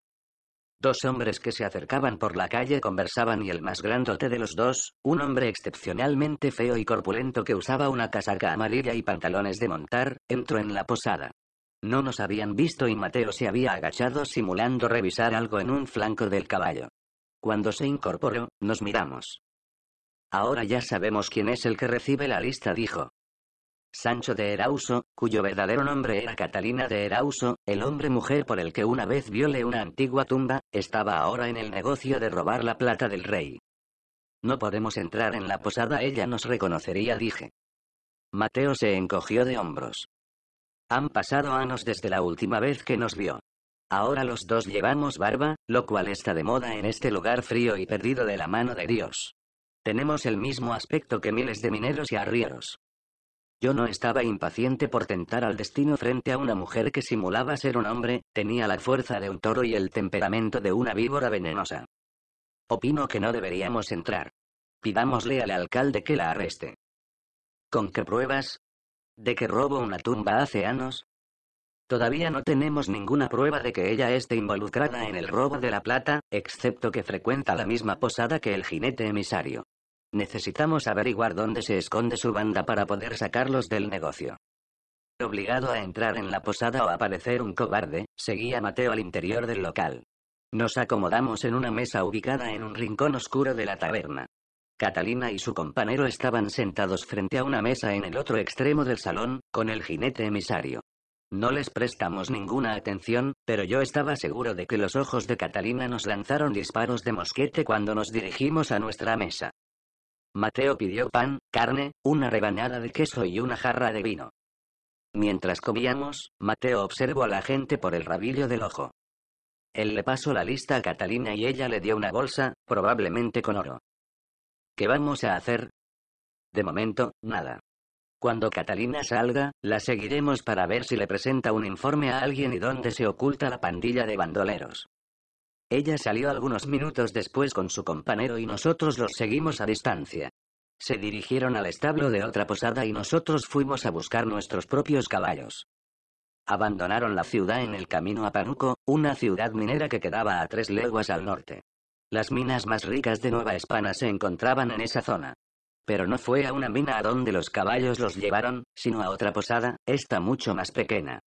Dos hombres que se acercaban por la calle conversaban y el más grandote de los dos, un hombre excepcionalmente feo y corpulento que usaba una casaca amarilla y pantalones de montar, entró en la posada. No nos habían visto y Mateo se había agachado simulando revisar algo en un flanco del caballo. Cuando se incorporó, nos miramos. Ahora ya sabemos quién es el que recibe la lista, dijo. Sancho de Erauso, cuyo verdadero nombre era Catalina de Erauso, el hombre-mujer por el que una vez viole una antigua tumba, estaba ahora en el negocio de robar la plata del rey. No podemos entrar en la posada, ella nos reconocería, dije. Mateo se encogió de hombros. Han pasado años desde la última vez que nos vio. Ahora los dos llevamos barba, lo cual está de moda en este lugar frío y perdido de la mano de Dios. Tenemos el mismo aspecto que miles de mineros y arrieros. Yo no estaba impaciente por tentar al destino frente a una mujer que simulaba ser un hombre, tenía la fuerza de un toro y el temperamento de una víbora venenosa. Opino que no deberíamos entrar. Pidámosle al alcalde que la arreste. ¿Con qué pruebas? ¿De que robo una tumba hace años? Todavía no tenemos ninguna prueba de que ella esté involucrada en el robo de la plata, excepto que frecuenta la misma posada que el jinete emisario. Necesitamos averiguar dónde se esconde su banda para poder sacarlos del negocio. Obligado a entrar en la posada o a parecer un cobarde, seguía Mateo al interior del local. Nos acomodamos en una mesa ubicada en un rincón oscuro de la taberna. Catalina y su compañero estaban sentados frente a una mesa en el otro extremo del salón, con el jinete emisario. No les prestamos ninguna atención, pero yo estaba seguro de que los ojos de Catalina nos lanzaron disparos de mosquete cuando nos dirigimos a nuestra mesa. Mateo pidió pan, carne, una rebanada de queso y una jarra de vino. Mientras comíamos, Mateo observó a la gente por el rabillo del ojo. Él le pasó la lista a Catalina y ella le dio una bolsa, probablemente con oro. ¿Qué vamos a hacer? De momento, nada. Cuando Catalina salga, la seguiremos para ver si le presenta un informe a alguien y dónde se oculta la pandilla de bandoleros. Ella salió algunos minutos después con su compañero y nosotros los seguimos a distancia. Se dirigieron al establo de otra posada y nosotros fuimos a buscar nuestros propios caballos. Abandonaron la ciudad en el camino a Panuco, una ciudad minera que quedaba a tres leguas al norte. Las minas más ricas de Nueva España se encontraban en esa zona. Pero no fue a una mina a donde los caballos los llevaron, sino a otra posada, esta mucho más pequeña.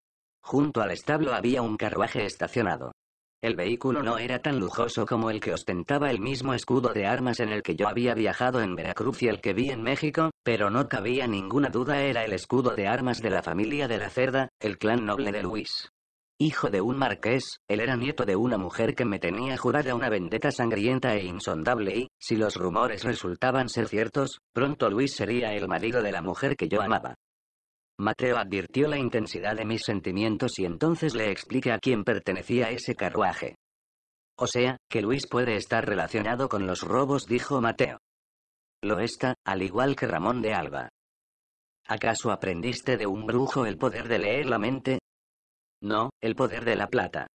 Junto al establo había un carruaje estacionado. El vehículo no era tan lujoso como el que ostentaba el mismo escudo de armas en el que yo había viajado en Veracruz y el que vi en México, pero no cabía ninguna duda era el escudo de armas de la familia de la Cerda, el clan noble de Luis. Hijo de un marqués, él era nieto de una mujer que me tenía jurada una vendetta sangrienta e insondable y, si los rumores resultaban ser ciertos, pronto Luis sería el marido de la mujer que yo amaba. Mateo advirtió la intensidad de mis sentimientos y entonces le expliqué a quién pertenecía ese carruaje. O sea, que Luis puede estar relacionado con los robos, dijo Mateo. Lo está, al igual que Ramón de Alba. ¿Acaso aprendiste de un brujo el poder de leer la mente? No, el poder de la plata.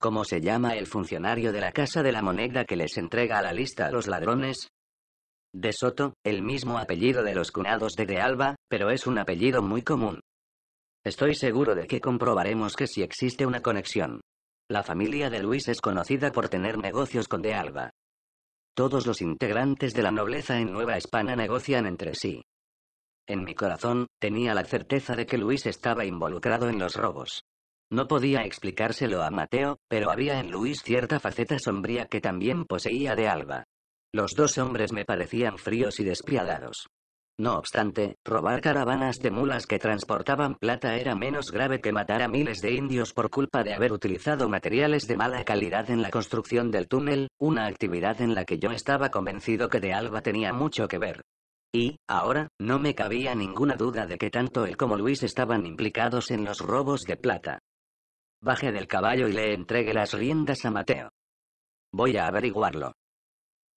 ¿Cómo se llama el funcionario de la Casa de la Moneda que les entrega a la lista a los ladrones? De Soto, el mismo apellido de los cunados de De Alba, pero es un apellido muy común. Estoy seguro de que comprobaremos que si existe una conexión. La familia de Luis es conocida por tener negocios con De Alba. Todos los integrantes de la nobleza en Nueva España negocian entre sí. En mi corazón, tenía la certeza de que Luis estaba involucrado en los robos. No podía explicárselo a Mateo, pero había en Luis cierta faceta sombría que también poseía de Alba. Los dos hombres me parecían fríos y despiadados. No obstante, robar caravanas de mulas que transportaban plata era menos grave que matar a miles de indios por culpa de haber utilizado materiales de mala calidad en la construcción del túnel, una actividad en la que yo estaba convencido que de Alba tenía mucho que ver. Y, ahora, no me cabía ninguna duda de que tanto él como Luis estaban implicados en los robos de plata. Baje del caballo y le entregue las riendas a Mateo. Voy a averiguarlo.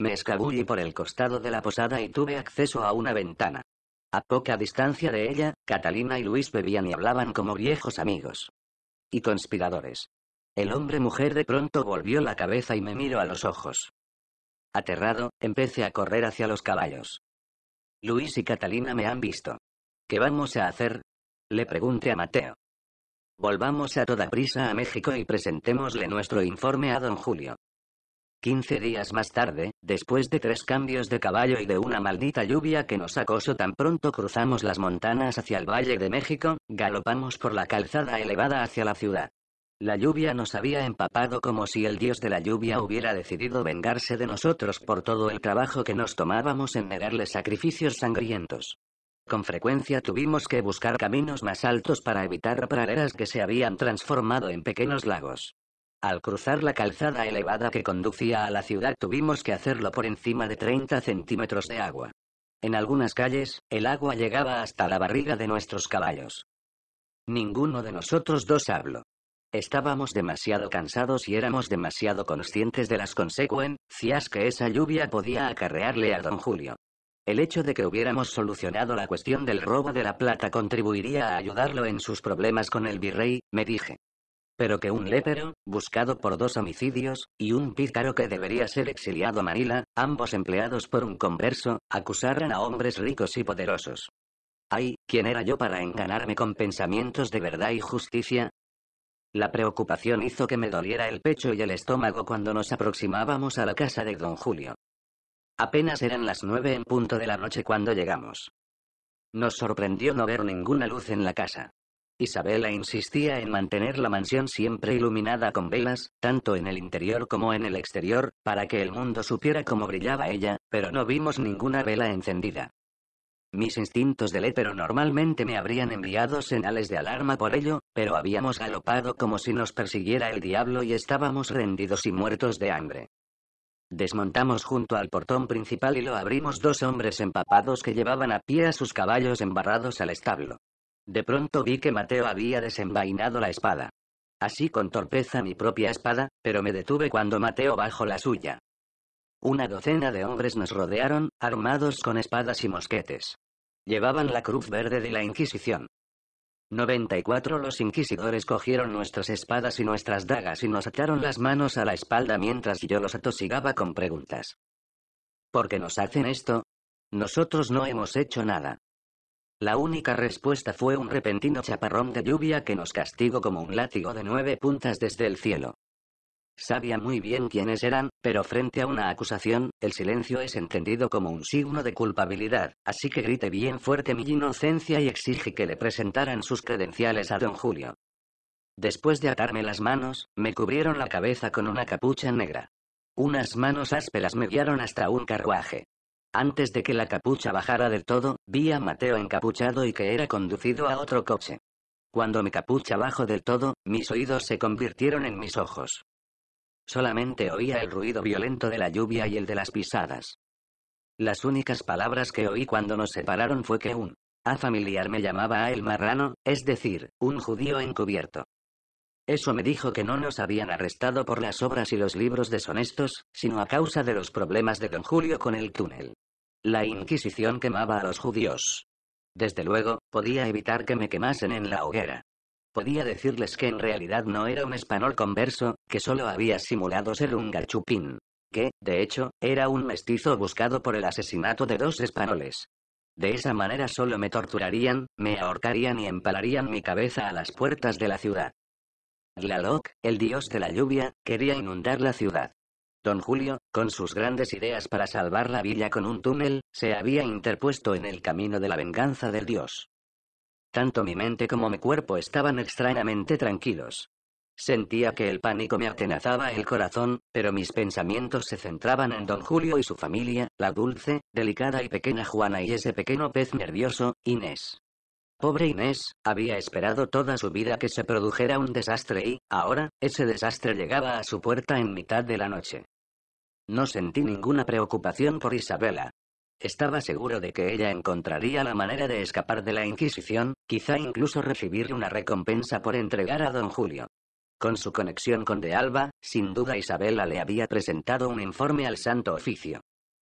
Me escabullí por el costado de la posada y tuve acceso a una ventana. A poca distancia de ella, Catalina y Luis bebían y hablaban como viejos amigos. Y conspiradores. El hombre-mujer de pronto volvió la cabeza y me miró a los ojos. Aterrado, empecé a correr hacia los caballos. Luis y Catalina me han visto. ¿Qué vamos a hacer? Le pregunté a Mateo. Volvamos a toda prisa a México y presentémosle nuestro informe a don Julio. Quince días más tarde, después de tres cambios de caballo y de una maldita lluvia que nos acosó tan pronto cruzamos las montanas hacia el Valle de México, galopamos por la calzada elevada hacia la ciudad. La lluvia nos había empapado como si el dios de la lluvia hubiera decidido vengarse de nosotros por todo el trabajo que nos tomábamos en negarle sacrificios sangrientos. Con frecuencia tuvimos que buscar caminos más altos para evitar praderas que se habían transformado en pequeños lagos. Al cruzar la calzada elevada que conducía a la ciudad tuvimos que hacerlo por encima de 30 centímetros de agua. En algunas calles, el agua llegaba hasta la barriga de nuestros caballos. Ninguno de nosotros dos habló. Estábamos demasiado cansados y éramos demasiado conscientes de las consecuencias que esa lluvia podía acarrearle a don Julio. El hecho de que hubiéramos solucionado la cuestión del robo de la plata contribuiría a ayudarlo en sus problemas con el virrey, me dije pero que un lépero, buscado por dos homicidios, y un pícaro que debería ser exiliado a Manila, ambos empleados por un converso, acusaran a hombres ricos y poderosos. Ay, ¿quién era yo para enganarme con pensamientos de verdad y justicia? La preocupación hizo que me doliera el pecho y el estómago cuando nos aproximábamos a la casa de don Julio. Apenas eran las nueve en punto de la noche cuando llegamos. Nos sorprendió no ver ninguna luz en la casa. Isabela insistía en mantener la mansión siempre iluminada con velas, tanto en el interior como en el exterior, para que el mundo supiera cómo brillaba ella, pero no vimos ninguna vela encendida. Mis instintos del hétero normalmente me habrían enviado señales de alarma por ello, pero habíamos galopado como si nos persiguiera el diablo y estábamos rendidos y muertos de hambre. Desmontamos junto al portón principal y lo abrimos dos hombres empapados que llevaban a pie a sus caballos embarrados al establo. De pronto vi que Mateo había desenvainado la espada. Así con torpeza mi propia espada, pero me detuve cuando Mateo bajó la suya. Una docena de hombres nos rodearon, armados con espadas y mosquetes. Llevaban la cruz verde de la Inquisición. 94 Los inquisidores cogieron nuestras espadas y nuestras dagas y nos ataron las manos a la espalda mientras yo los atosigaba con preguntas. ¿Por qué nos hacen esto? Nosotros no hemos hecho nada. La única respuesta fue un repentino chaparrón de lluvia que nos castigó como un látigo de nueve puntas desde el cielo. Sabía muy bien quiénes eran, pero frente a una acusación, el silencio es entendido como un signo de culpabilidad, así que grité bien fuerte mi inocencia y exigí que le presentaran sus credenciales a don Julio. Después de atarme las manos, me cubrieron la cabeza con una capucha negra. Unas manos ásperas me guiaron hasta un carruaje. Antes de que la capucha bajara del todo, vi a Mateo encapuchado y que era conducido a otro coche. Cuando mi capucha bajó del todo, mis oídos se convirtieron en mis ojos. Solamente oía el ruido violento de la lluvia y el de las pisadas. Las únicas palabras que oí cuando nos separaron fue que un a familiar me llamaba a el marrano, es decir, un judío encubierto. Eso me dijo que no nos habían arrestado por las obras y los libros deshonestos, sino a causa de los problemas de don Julio con el túnel. La Inquisición quemaba a los judíos. Desde luego, podía evitar que me quemasen en la hoguera. Podía decirles que en realidad no era un español converso, que solo había simulado ser un gachupín. Que, de hecho, era un mestizo buscado por el asesinato de dos españoles. De esa manera solo me torturarían, me ahorcarían y empalarían mi cabeza a las puertas de la ciudad. Laloc, el dios de la lluvia, quería inundar la ciudad. Don Julio, con sus grandes ideas para salvar la villa con un túnel, se había interpuesto en el camino de la venganza del dios. Tanto mi mente como mi cuerpo estaban extrañamente tranquilos. Sentía que el pánico me atenazaba el corazón, pero mis pensamientos se centraban en don Julio y su familia, la dulce, delicada y pequeña Juana y ese pequeño pez nervioso, Inés. Pobre Inés, había esperado toda su vida que se produjera un desastre y, ahora, ese desastre llegaba a su puerta en mitad de la noche. No sentí ninguna preocupación por Isabela. Estaba seguro de que ella encontraría la manera de escapar de la Inquisición, quizá incluso recibir una recompensa por entregar a don Julio. Con su conexión con De Alba, sin duda Isabela le había presentado un informe al Santo Oficio.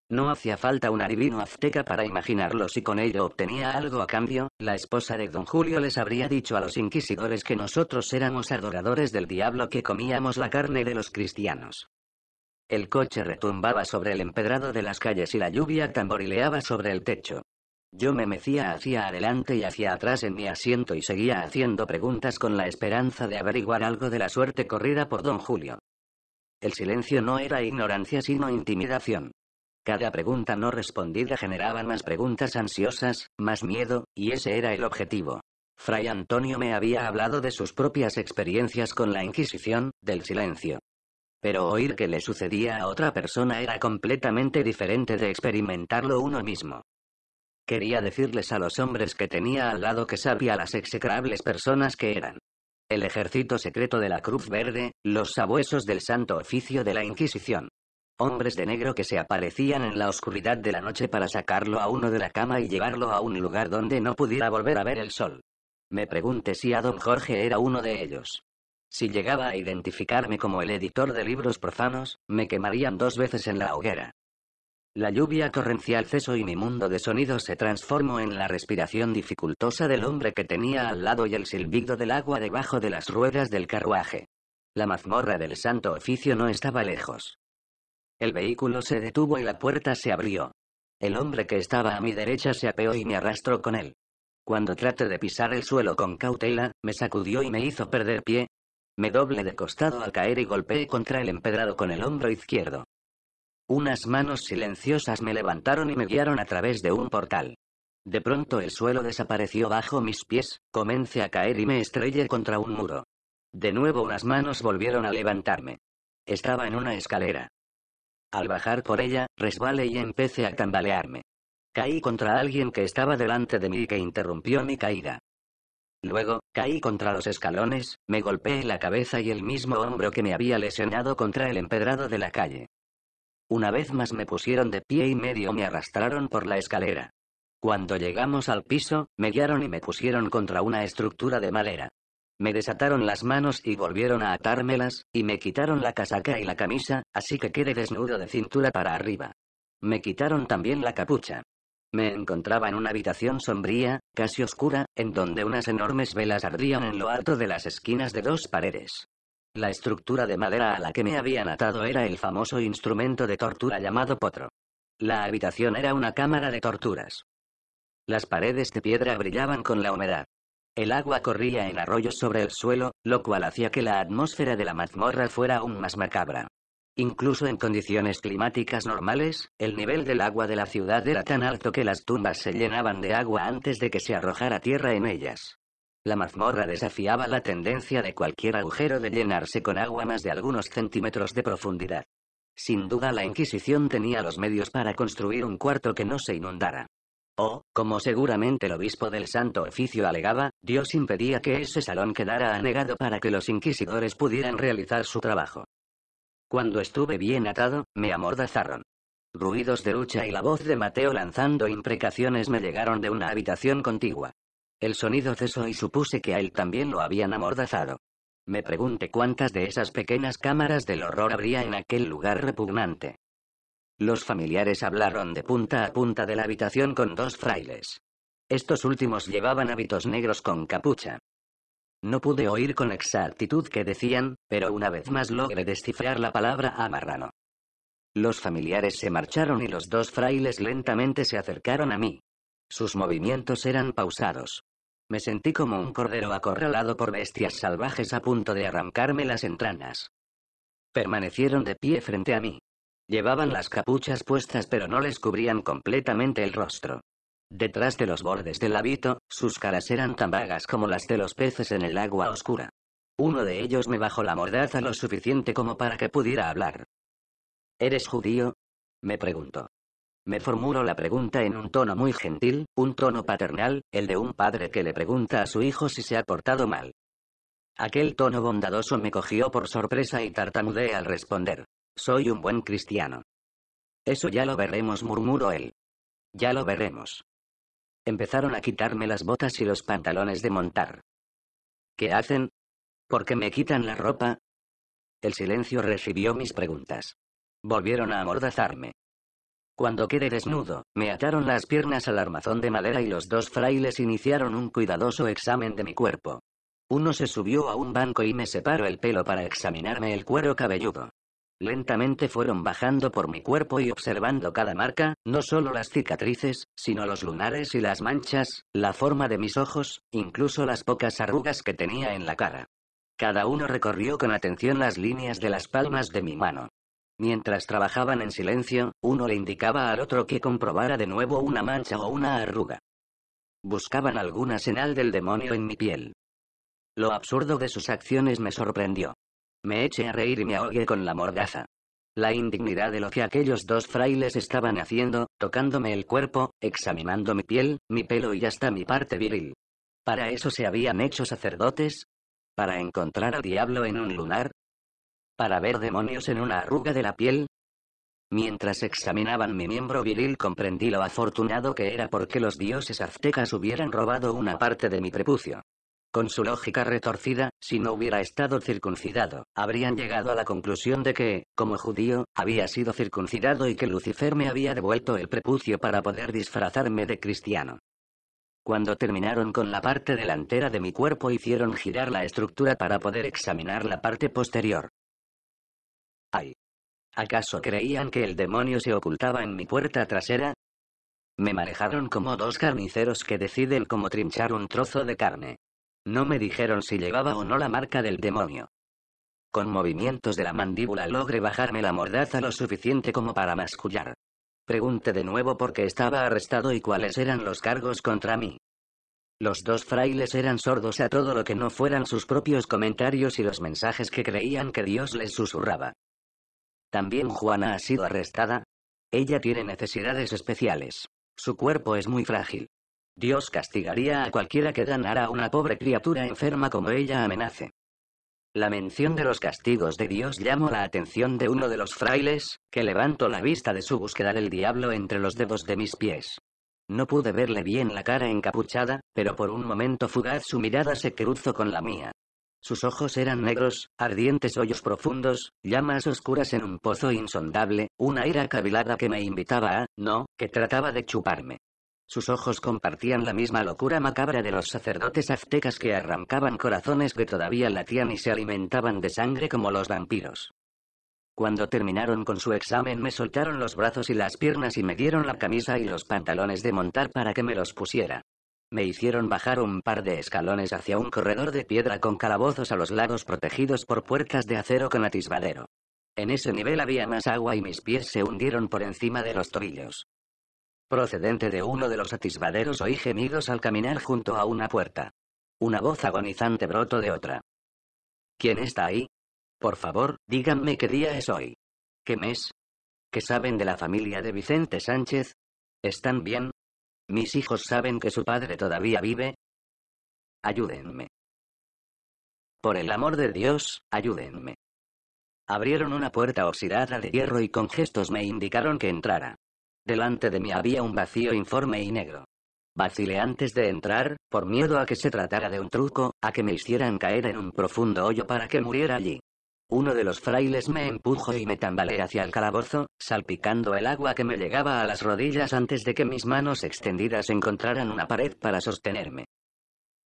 No hacía falta un adivino azteca para imaginarlo si con ello obtenía algo a cambio, la esposa de don Julio les habría dicho a los inquisidores que nosotros éramos adoradores del diablo que comíamos la carne de los cristianos. El coche retumbaba sobre el empedrado de las calles y la lluvia tamborileaba sobre el techo. Yo me mecía hacia adelante y hacia atrás en mi asiento y seguía haciendo preguntas con la esperanza de averiguar algo de la suerte corrida por don Julio. El silencio no era ignorancia sino intimidación. Cada pregunta no respondida generaba más preguntas ansiosas, más miedo, y ese era el objetivo. Fray Antonio me había hablado de sus propias experiencias con la Inquisición, del silencio. Pero oír que le sucedía a otra persona era completamente diferente de experimentarlo uno mismo. Quería decirles a los hombres que tenía al lado que sabía las execrables personas que eran. El ejército secreto de la Cruz Verde, los sabuesos del Santo Oficio de la Inquisición. Hombres de negro que se aparecían en la oscuridad de la noche para sacarlo a uno de la cama y llevarlo a un lugar donde no pudiera volver a ver el sol. Me pregunté si a don Jorge era uno de ellos. Si llegaba a identificarme como el editor de libros profanos, me quemarían dos veces en la hoguera. La lluvia torrencial cesó y mi mundo de sonidos se transformó en la respiración dificultosa del hombre que tenía al lado y el silbido del agua debajo de las ruedas del carruaje. La mazmorra del santo oficio no estaba lejos. El vehículo se detuvo y la puerta se abrió. El hombre que estaba a mi derecha se apeó y me arrastró con él. Cuando traté de pisar el suelo con cautela, me sacudió y me hizo perder pie. Me doble de costado al caer y golpeé contra el empedrado con el hombro izquierdo. Unas manos silenciosas me levantaron y me guiaron a través de un portal. De pronto el suelo desapareció bajo mis pies, comencé a caer y me estrellé contra un muro. De nuevo unas manos volvieron a levantarme. Estaba en una escalera. Al bajar por ella, resbalé y empecé a tambalearme. Caí contra alguien que estaba delante de mí y que interrumpió mi caída. Luego, caí contra los escalones, me golpeé la cabeza y el mismo hombro que me había lesionado contra el empedrado de la calle. Una vez más me pusieron de pie y medio me arrastraron por la escalera. Cuando llegamos al piso, me guiaron y me pusieron contra una estructura de madera. Me desataron las manos y volvieron a atármelas, y me quitaron la casaca y la camisa, así que quedé desnudo de cintura para arriba. Me quitaron también la capucha. Me encontraba en una habitación sombría, casi oscura, en donde unas enormes velas ardían en lo alto de las esquinas de dos paredes. La estructura de madera a la que me habían atado era el famoso instrumento de tortura llamado potro. La habitación era una cámara de torturas. Las paredes de piedra brillaban con la humedad. El agua corría en arroyos sobre el suelo, lo cual hacía que la atmósfera de la mazmorra fuera aún más macabra. Incluso en condiciones climáticas normales, el nivel del agua de la ciudad era tan alto que las tumbas se llenaban de agua antes de que se arrojara tierra en ellas. La mazmorra desafiaba la tendencia de cualquier agujero de llenarse con agua más de algunos centímetros de profundidad. Sin duda la Inquisición tenía los medios para construir un cuarto que no se inundara. O, como seguramente el obispo del Santo Oficio alegaba, Dios impedía que ese salón quedara anegado para que los inquisidores pudieran realizar su trabajo. Cuando estuve bien atado, me amordazaron. Ruidos de lucha y la voz de Mateo lanzando imprecaciones me llegaron de una habitación contigua. El sonido cesó y supuse que a él también lo habían amordazado. Me pregunté cuántas de esas pequeñas cámaras del horror habría en aquel lugar repugnante. Los familiares hablaron de punta a punta de la habitación con dos frailes. Estos últimos llevaban hábitos negros con capucha. No pude oír con exactitud qué decían, pero una vez más logré descifrar la palabra amarrano. Los familiares se marcharon y los dos frailes lentamente se acercaron a mí. Sus movimientos eran pausados. Me sentí como un cordero acorralado por bestias salvajes a punto de arrancarme las entranas. Permanecieron de pie frente a mí. Llevaban las capuchas puestas pero no les cubrían completamente el rostro. Detrás de los bordes del hábito, sus caras eran tan vagas como las de los peces en el agua oscura. Uno de ellos me bajó la mordaza lo suficiente como para que pudiera hablar. ¿Eres judío? me preguntó. Me formuló la pregunta en un tono muy gentil, un tono paternal, el de un padre que le pregunta a su hijo si se ha portado mal. Aquel tono bondadoso me cogió por sorpresa y tartamudeé al responder. Soy un buen cristiano. Eso ya lo veremos, murmuró él. Ya lo veremos. Empezaron a quitarme las botas y los pantalones de montar. ¿Qué hacen? ¿Por qué me quitan la ropa? El silencio recibió mis preguntas. Volvieron a amordazarme. Cuando quedé desnudo, me ataron las piernas al armazón de madera y los dos frailes iniciaron un cuidadoso examen de mi cuerpo. Uno se subió a un banco y me separó el pelo para examinarme el cuero cabelludo. Lentamente fueron bajando por mi cuerpo y observando cada marca, no solo las cicatrices, sino los lunares y las manchas, la forma de mis ojos, incluso las pocas arrugas que tenía en la cara. Cada uno recorrió con atención las líneas de las palmas de mi mano. Mientras trabajaban en silencio, uno le indicaba al otro que comprobara de nuevo una mancha o una arruga. Buscaban alguna señal del demonio en mi piel. Lo absurdo de sus acciones me sorprendió. Me eché a reír y me ahogué con la mordaza. La indignidad de lo que aquellos dos frailes estaban haciendo, tocándome el cuerpo, examinando mi piel, mi pelo y hasta mi parte viril. ¿Para eso se habían hecho sacerdotes? ¿Para encontrar al diablo en un lunar? ¿Para ver demonios en una arruga de la piel? Mientras examinaban mi miembro viril comprendí lo afortunado que era porque los dioses aztecas hubieran robado una parte de mi prepucio. Con su lógica retorcida, si no hubiera estado circuncidado, habrían llegado a la conclusión de que, como judío, había sido circuncidado y que Lucifer me había devuelto el prepucio para poder disfrazarme de cristiano. Cuando terminaron con la parte delantera de mi cuerpo hicieron girar la estructura para poder examinar la parte posterior. ¡Ay! ¿Acaso creían que el demonio se ocultaba en mi puerta trasera? Me manejaron como dos carniceros que deciden cómo trinchar un trozo de carne. No me dijeron si llevaba o no la marca del demonio. Con movimientos de la mandíbula logré bajarme la mordaza lo suficiente como para mascullar. Pregunté de nuevo por qué estaba arrestado y cuáles eran los cargos contra mí. Los dos frailes eran sordos a todo lo que no fueran sus propios comentarios y los mensajes que creían que Dios les susurraba. También Juana ha sido arrestada. Ella tiene necesidades especiales. Su cuerpo es muy frágil. Dios castigaría a cualquiera que ganara a una pobre criatura enferma como ella amenace. La mención de los castigos de Dios llamó la atención de uno de los frailes, que levantó la vista de su búsqueda del diablo entre los dedos de mis pies. No pude verle bien la cara encapuchada, pero por un momento fugaz su mirada se cruzó con la mía. Sus ojos eran negros, ardientes hoyos profundos, llamas oscuras en un pozo insondable, una ira cavilada que me invitaba a, no, que trataba de chuparme. Sus ojos compartían la misma locura macabra de los sacerdotes aztecas que arrancaban corazones que todavía latían y se alimentaban de sangre como los vampiros. Cuando terminaron con su examen me soltaron los brazos y las piernas y me dieron la camisa y los pantalones de montar para que me los pusiera. Me hicieron bajar un par de escalones hacia un corredor de piedra con calabozos a los lados protegidos por puertas de acero con atisbadero. En ese nivel había más agua y mis pies se hundieron por encima de los tobillos procedente de uno de los atisbaderos oí gemidos al caminar junto a una puerta. Una voz agonizante brotó de otra. ¿Quién está ahí? Por favor, díganme qué día es hoy. ¿Qué mes? ¿Qué saben de la familia de Vicente Sánchez? ¿Están bien? ¿Mis hijos saben que su padre todavía vive? Ayúdenme. Por el amor de Dios, ayúdenme. Abrieron una puerta oxidada de hierro y con gestos me indicaron que entrara. Delante de mí había un vacío informe y negro. Vacilé antes de entrar, por miedo a que se tratara de un truco, a que me hicieran caer en un profundo hoyo para que muriera allí. Uno de los frailes me empujó y me tambaleé hacia el calabozo, salpicando el agua que me llegaba a las rodillas antes de que mis manos extendidas encontraran una pared para sostenerme.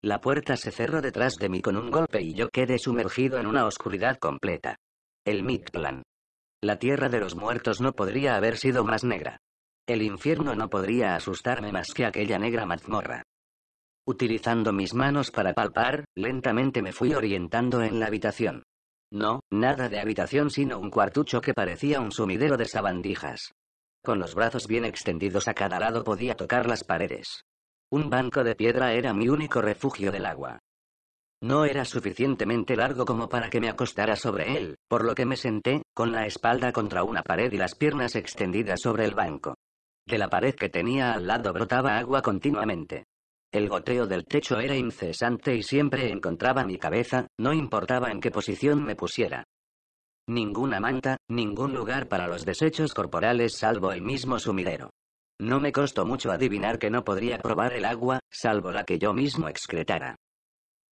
La puerta se cerró detrás de mí con un golpe y yo quedé sumergido en una oscuridad completa. El Mictlan. La tierra de los muertos no podría haber sido más negra. El infierno no podría asustarme más que aquella negra mazmorra. Utilizando mis manos para palpar, lentamente me fui orientando en la habitación. No, nada de habitación sino un cuartucho que parecía un sumidero de sabandijas. Con los brazos bien extendidos a cada lado podía tocar las paredes. Un banco de piedra era mi único refugio del agua. No era suficientemente largo como para que me acostara sobre él, por lo que me senté, con la espalda contra una pared y las piernas extendidas sobre el banco. De la pared que tenía al lado brotaba agua continuamente. El goteo del techo era incesante y siempre encontraba mi cabeza, no importaba en qué posición me pusiera. Ninguna manta, ningún lugar para los desechos corporales salvo el mismo sumidero. No me costó mucho adivinar que no podría probar el agua, salvo la que yo mismo excretara.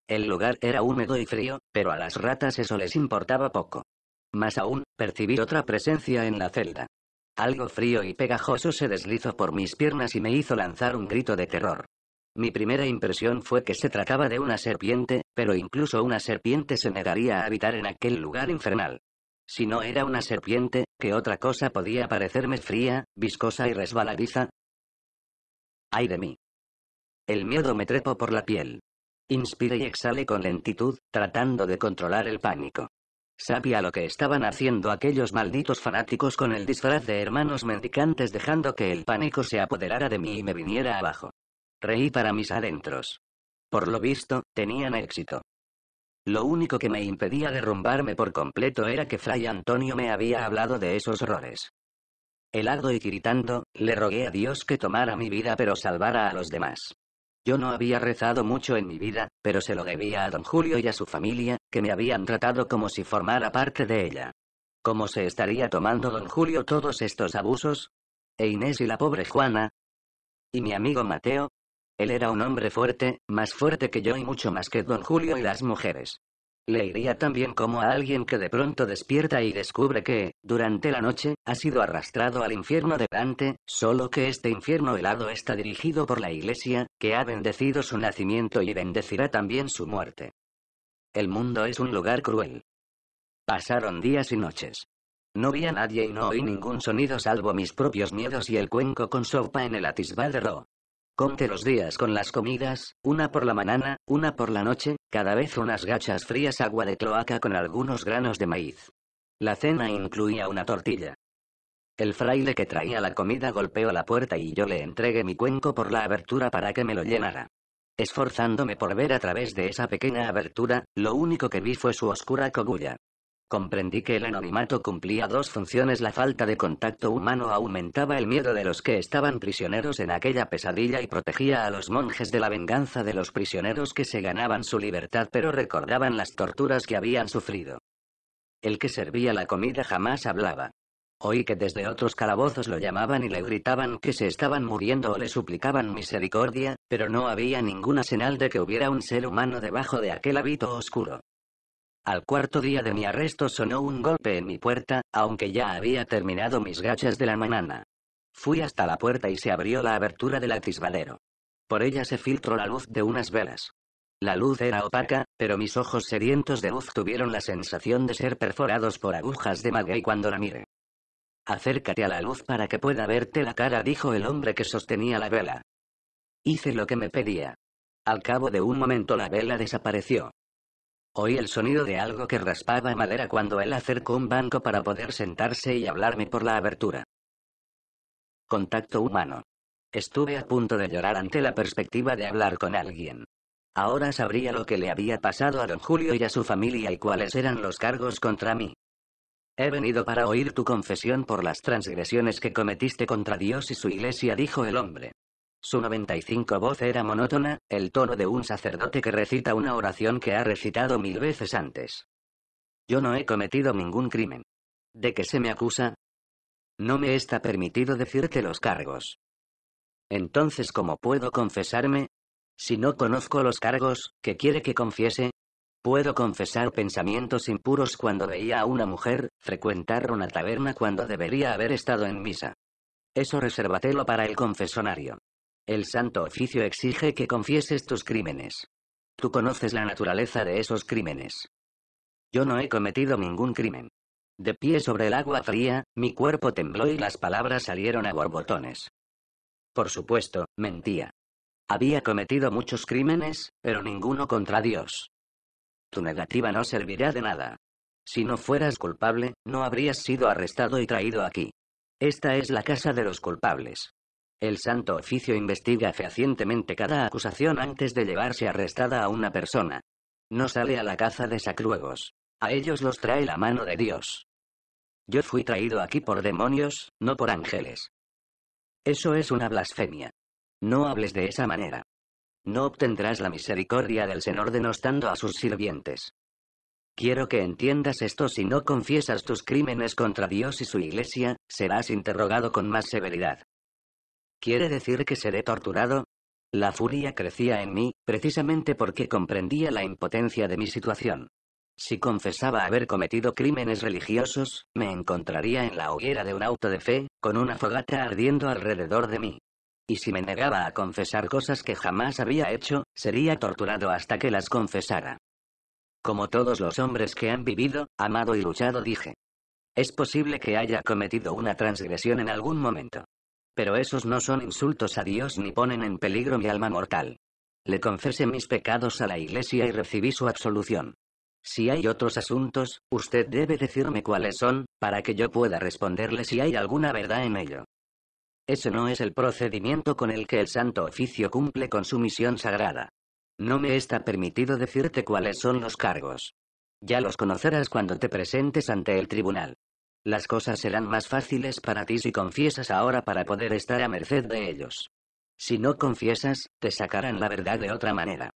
El lugar era húmedo y frío, pero a las ratas eso les importaba poco. Más aún, percibí otra presencia en la celda. Algo frío y pegajoso se deslizó por mis piernas y me hizo lanzar un grito de terror. Mi primera impresión fue que se trataba de una serpiente, pero incluso una serpiente se negaría a habitar en aquel lugar infernal. Si no era una serpiente, ¿qué otra cosa podía parecerme fría, viscosa y resbaladiza? ¡Ay de mí! El miedo me trepó por la piel. Inspire y exhale con lentitud, tratando de controlar el pánico. Sabía lo que estaban haciendo aquellos malditos fanáticos con el disfraz de hermanos mendicantes dejando que el pánico se apoderara de mí y me viniera abajo. Reí para mis adentros. Por lo visto, tenían éxito. Lo único que me impedía derrumbarme por completo era que Fray Antonio me había hablado de esos horrores. Helado y gritando, le rogué a Dios que tomara mi vida pero salvara a los demás. Yo no había rezado mucho en mi vida, pero se lo debía a don Julio y a su familia, que me habían tratado como si formara parte de ella. ¿Cómo se estaría tomando don Julio todos estos abusos? ¿E Inés y la pobre Juana? ¿Y mi amigo Mateo? Él era un hombre fuerte, más fuerte que yo y mucho más que don Julio y las mujeres. Le iría tan bien como a alguien que de pronto despierta y descubre que, durante la noche, ha sido arrastrado al infierno delante, solo que este infierno helado está dirigido por la Iglesia, que ha bendecido su nacimiento y bendecirá también su muerte. El mundo es un lugar cruel. Pasaron días y noches. No vi a nadie y no oí ningún sonido salvo mis propios miedos y el cuenco con sopa en el atisbal de Ro. Conté los días con las comidas, una por la mañana, una por la noche, cada vez unas gachas frías agua de cloaca con algunos granos de maíz. La cena incluía una tortilla. El fraile que traía la comida golpeó la puerta y yo le entregué mi cuenco por la abertura para que me lo llenara. Esforzándome por ver a través de esa pequeña abertura, lo único que vi fue su oscura cogulla. Comprendí que el anonimato cumplía dos funciones. La falta de contacto humano aumentaba el miedo de los que estaban prisioneros en aquella pesadilla y protegía a los monjes de la venganza de los prisioneros que se ganaban su libertad pero recordaban las torturas que habían sufrido. El que servía la comida jamás hablaba. Oí que desde otros calabozos lo llamaban y le gritaban que se estaban muriendo o le suplicaban misericordia, pero no había ninguna señal de que hubiera un ser humano debajo de aquel hábito oscuro. Al cuarto día de mi arresto sonó un golpe en mi puerta, aunque ya había terminado mis gachas de la mañana. Fui hasta la puerta y se abrió la abertura del atisbadero. Por ella se filtró la luz de unas velas. La luz era opaca, pero mis ojos sedientos de luz tuvieron la sensación de ser perforados por agujas de maguey cuando la miré. Acércate a la luz para que pueda verte la cara, dijo el hombre que sostenía la vela. Hice lo que me pedía. Al cabo de un momento la vela desapareció. Oí el sonido de algo que raspaba madera cuando él acercó un banco para poder sentarse y hablarme por la abertura. Contacto humano. Estuve a punto de llorar ante la perspectiva de hablar con alguien. Ahora sabría lo que le había pasado a don Julio y a su familia y cuáles eran los cargos contra mí. He venido para oír tu confesión por las transgresiones que cometiste contra Dios y su iglesia, dijo el hombre. Su 95 voz era monótona, el tono de un sacerdote que recita una oración que ha recitado mil veces antes. Yo no he cometido ningún crimen. ¿De qué se me acusa? No me está permitido decirte los cargos. Entonces, ¿cómo puedo confesarme? Si no conozco los cargos, ¿qué quiere que confiese? Puedo confesar pensamientos impuros cuando veía a una mujer, frecuentar una taberna cuando debería haber estado en misa. Eso reservatelo para el confesonario. El santo oficio exige que confieses tus crímenes. Tú conoces la naturaleza de esos crímenes. Yo no he cometido ningún crimen. De pie sobre el agua fría, mi cuerpo tembló y las palabras salieron a borbotones. Por supuesto, mentía. Había cometido muchos crímenes, pero ninguno contra Dios. Tu negativa no servirá de nada. Si no fueras culpable, no habrías sido arrestado y traído aquí. Esta es la casa de los culpables. El Santo Oficio investiga fehacientemente cada acusación antes de llevarse arrestada a una persona. No sale a la caza de sacruegos. A ellos los trae la mano de Dios. Yo fui traído aquí por demonios, no por ángeles. Eso es una blasfemia. No hables de esa manera. No obtendrás la misericordia del Señor denostando a sus sirvientes. Quiero que entiendas esto si no confiesas tus crímenes contra Dios y su iglesia, serás interrogado con más severidad. ¿Quiere decir que seré torturado? La furia crecía en mí, precisamente porque comprendía la impotencia de mi situación. Si confesaba haber cometido crímenes religiosos, me encontraría en la hoguera de un auto de fe, con una fogata ardiendo alrededor de mí y si me negaba a confesar cosas que jamás había hecho, sería torturado hasta que las confesara. Como todos los hombres que han vivido, amado y luchado, dije. Es posible que haya cometido una transgresión en algún momento. Pero esos no son insultos a Dios ni ponen en peligro mi alma mortal. Le confesé mis pecados a la Iglesia y recibí su absolución. Si hay otros asuntos, usted debe decirme cuáles son, para que yo pueda responderle si hay alguna verdad en ello. Ese no es el procedimiento con el que el Santo Oficio cumple con su misión sagrada. No me está permitido decirte cuáles son los cargos. Ya los conocerás cuando te presentes ante el tribunal. Las cosas serán más fáciles para ti si confiesas ahora para poder estar a merced de ellos. Si no confiesas, te sacarán la verdad de otra manera.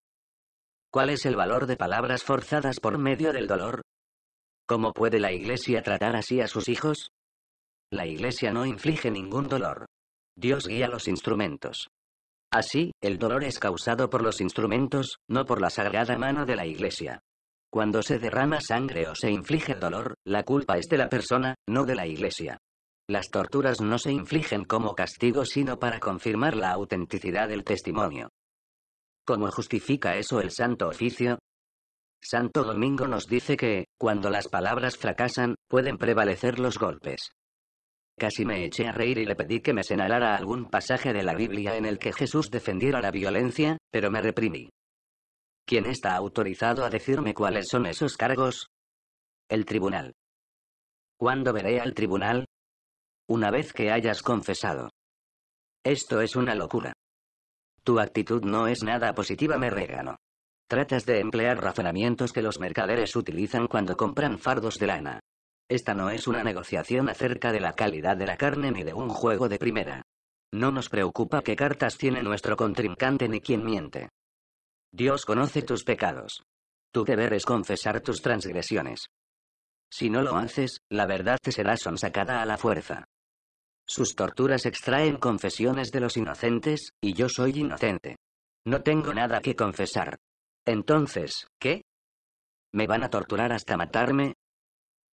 ¿Cuál es el valor de palabras forzadas por medio del dolor? ¿Cómo puede la Iglesia tratar así a sus hijos? La Iglesia no inflige ningún dolor. Dios guía los instrumentos. Así, el dolor es causado por los instrumentos, no por la sagrada mano de la Iglesia. Cuando se derrama sangre o se inflige dolor, la culpa es de la persona, no de la Iglesia. Las torturas no se infligen como castigo sino para confirmar la autenticidad del testimonio. ¿Cómo justifica eso el Santo Oficio? Santo Domingo nos dice que, cuando las palabras fracasan, pueden prevalecer los golpes. Casi me eché a reír y le pedí que me señalara algún pasaje de la Biblia en el que Jesús defendiera la violencia, pero me reprimí. ¿Quién está autorizado a decirme cuáles son esos cargos? El tribunal. ¿Cuándo veré al tribunal? Una vez que hayas confesado. Esto es una locura. Tu actitud no es nada positiva, me regalo. Tratas de emplear razonamientos que los mercaderes utilizan cuando compran fardos de lana. Esta no es una negociación acerca de la calidad de la carne ni de un juego de primera. No nos preocupa qué cartas tiene nuestro contrincante ni quién miente. Dios conoce tus pecados. Tu deber es confesar tus transgresiones. Si no lo haces, la verdad te será sonsacada a la fuerza. Sus torturas extraen confesiones de los inocentes, y yo soy inocente. No tengo nada que confesar. Entonces, ¿qué? ¿Me van a torturar hasta matarme?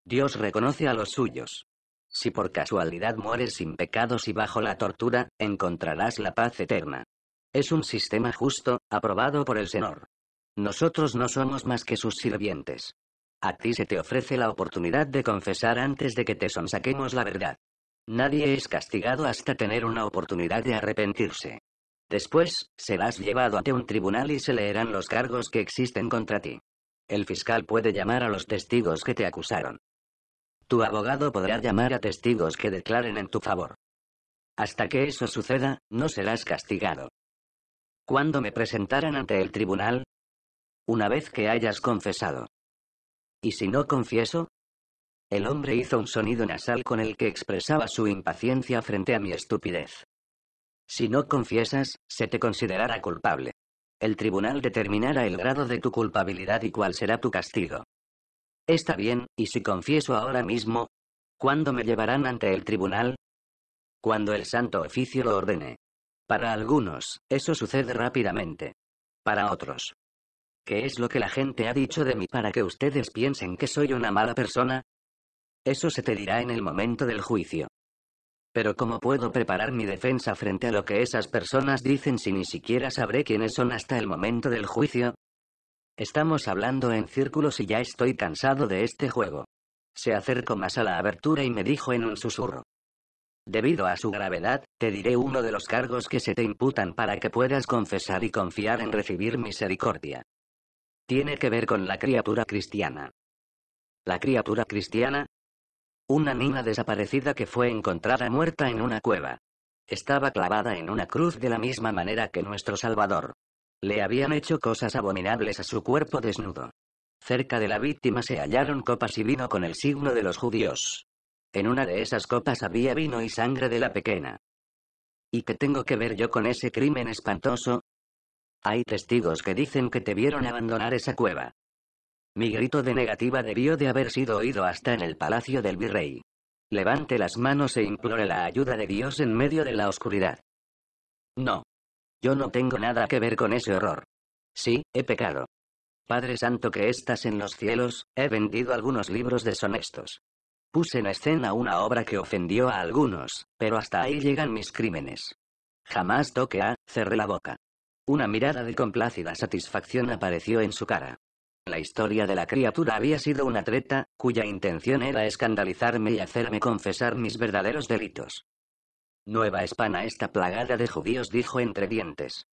Dios reconoce a los suyos. Si por casualidad mueres sin pecados y bajo la tortura, encontrarás la paz eterna. Es un sistema justo, aprobado por el Señor. Nosotros no somos más que sus sirvientes. A ti se te ofrece la oportunidad de confesar antes de que te sonsaquemos la verdad. Nadie es castigado hasta tener una oportunidad de arrepentirse. Después, serás llevado ante un tribunal y se leerán los cargos que existen contra ti. El fiscal puede llamar a los testigos que te acusaron. Tu abogado podrá llamar a testigos que declaren en tu favor. Hasta que eso suceda, no serás castigado. ¿Cuándo me presentarán ante el tribunal? Una vez que hayas confesado. ¿Y si no confieso? El hombre hizo un sonido nasal con el que expresaba su impaciencia frente a mi estupidez. Si no confiesas, se te considerará culpable. El tribunal determinará el grado de tu culpabilidad y cuál será tu castigo. Está bien, ¿y si confieso ahora mismo? ¿Cuándo me llevarán ante el tribunal? Cuando el Santo Oficio lo ordene. Para algunos, eso sucede rápidamente. Para otros. ¿Qué es lo que la gente ha dicho de mí para que ustedes piensen que soy una mala persona? Eso se te dirá en el momento del juicio. Pero ¿cómo puedo preparar mi defensa frente a lo que esas personas dicen si ni siquiera sabré quiénes son hasta el momento del juicio? Estamos hablando en círculos y ya estoy cansado de este juego. Se acercó más a la abertura y me dijo en un susurro. Debido a su gravedad, te diré uno de los cargos que se te imputan para que puedas confesar y confiar en recibir misericordia. Tiene que ver con la criatura cristiana. ¿La criatura cristiana? Una niña desaparecida que fue encontrada muerta en una cueva. Estaba clavada en una cruz de la misma manera que nuestro Salvador. Le habían hecho cosas abominables a su cuerpo desnudo. Cerca de la víctima se hallaron copas y vino con el signo de los judíos. En una de esas copas había vino y sangre de la pequeña. ¿Y qué tengo que ver yo con ese crimen espantoso? Hay testigos que dicen que te vieron abandonar esa cueva. Mi grito de negativa debió de haber sido oído hasta en el palacio del virrey. Levante las manos e implore la ayuda de Dios en medio de la oscuridad. No. Yo no tengo nada que ver con ese horror. Sí, he pecado. Padre Santo que estás en los cielos, he vendido algunos libros deshonestos. Puse en escena una obra que ofendió a algunos, pero hasta ahí llegan mis crímenes. Jamás toque a, cerré la boca. Una mirada de complácida satisfacción apareció en su cara. La historia de la criatura había sido una treta, cuya intención era escandalizarme y hacerme confesar mis verdaderos delitos. Nueva España está plagada de judíos, dijo entre dientes.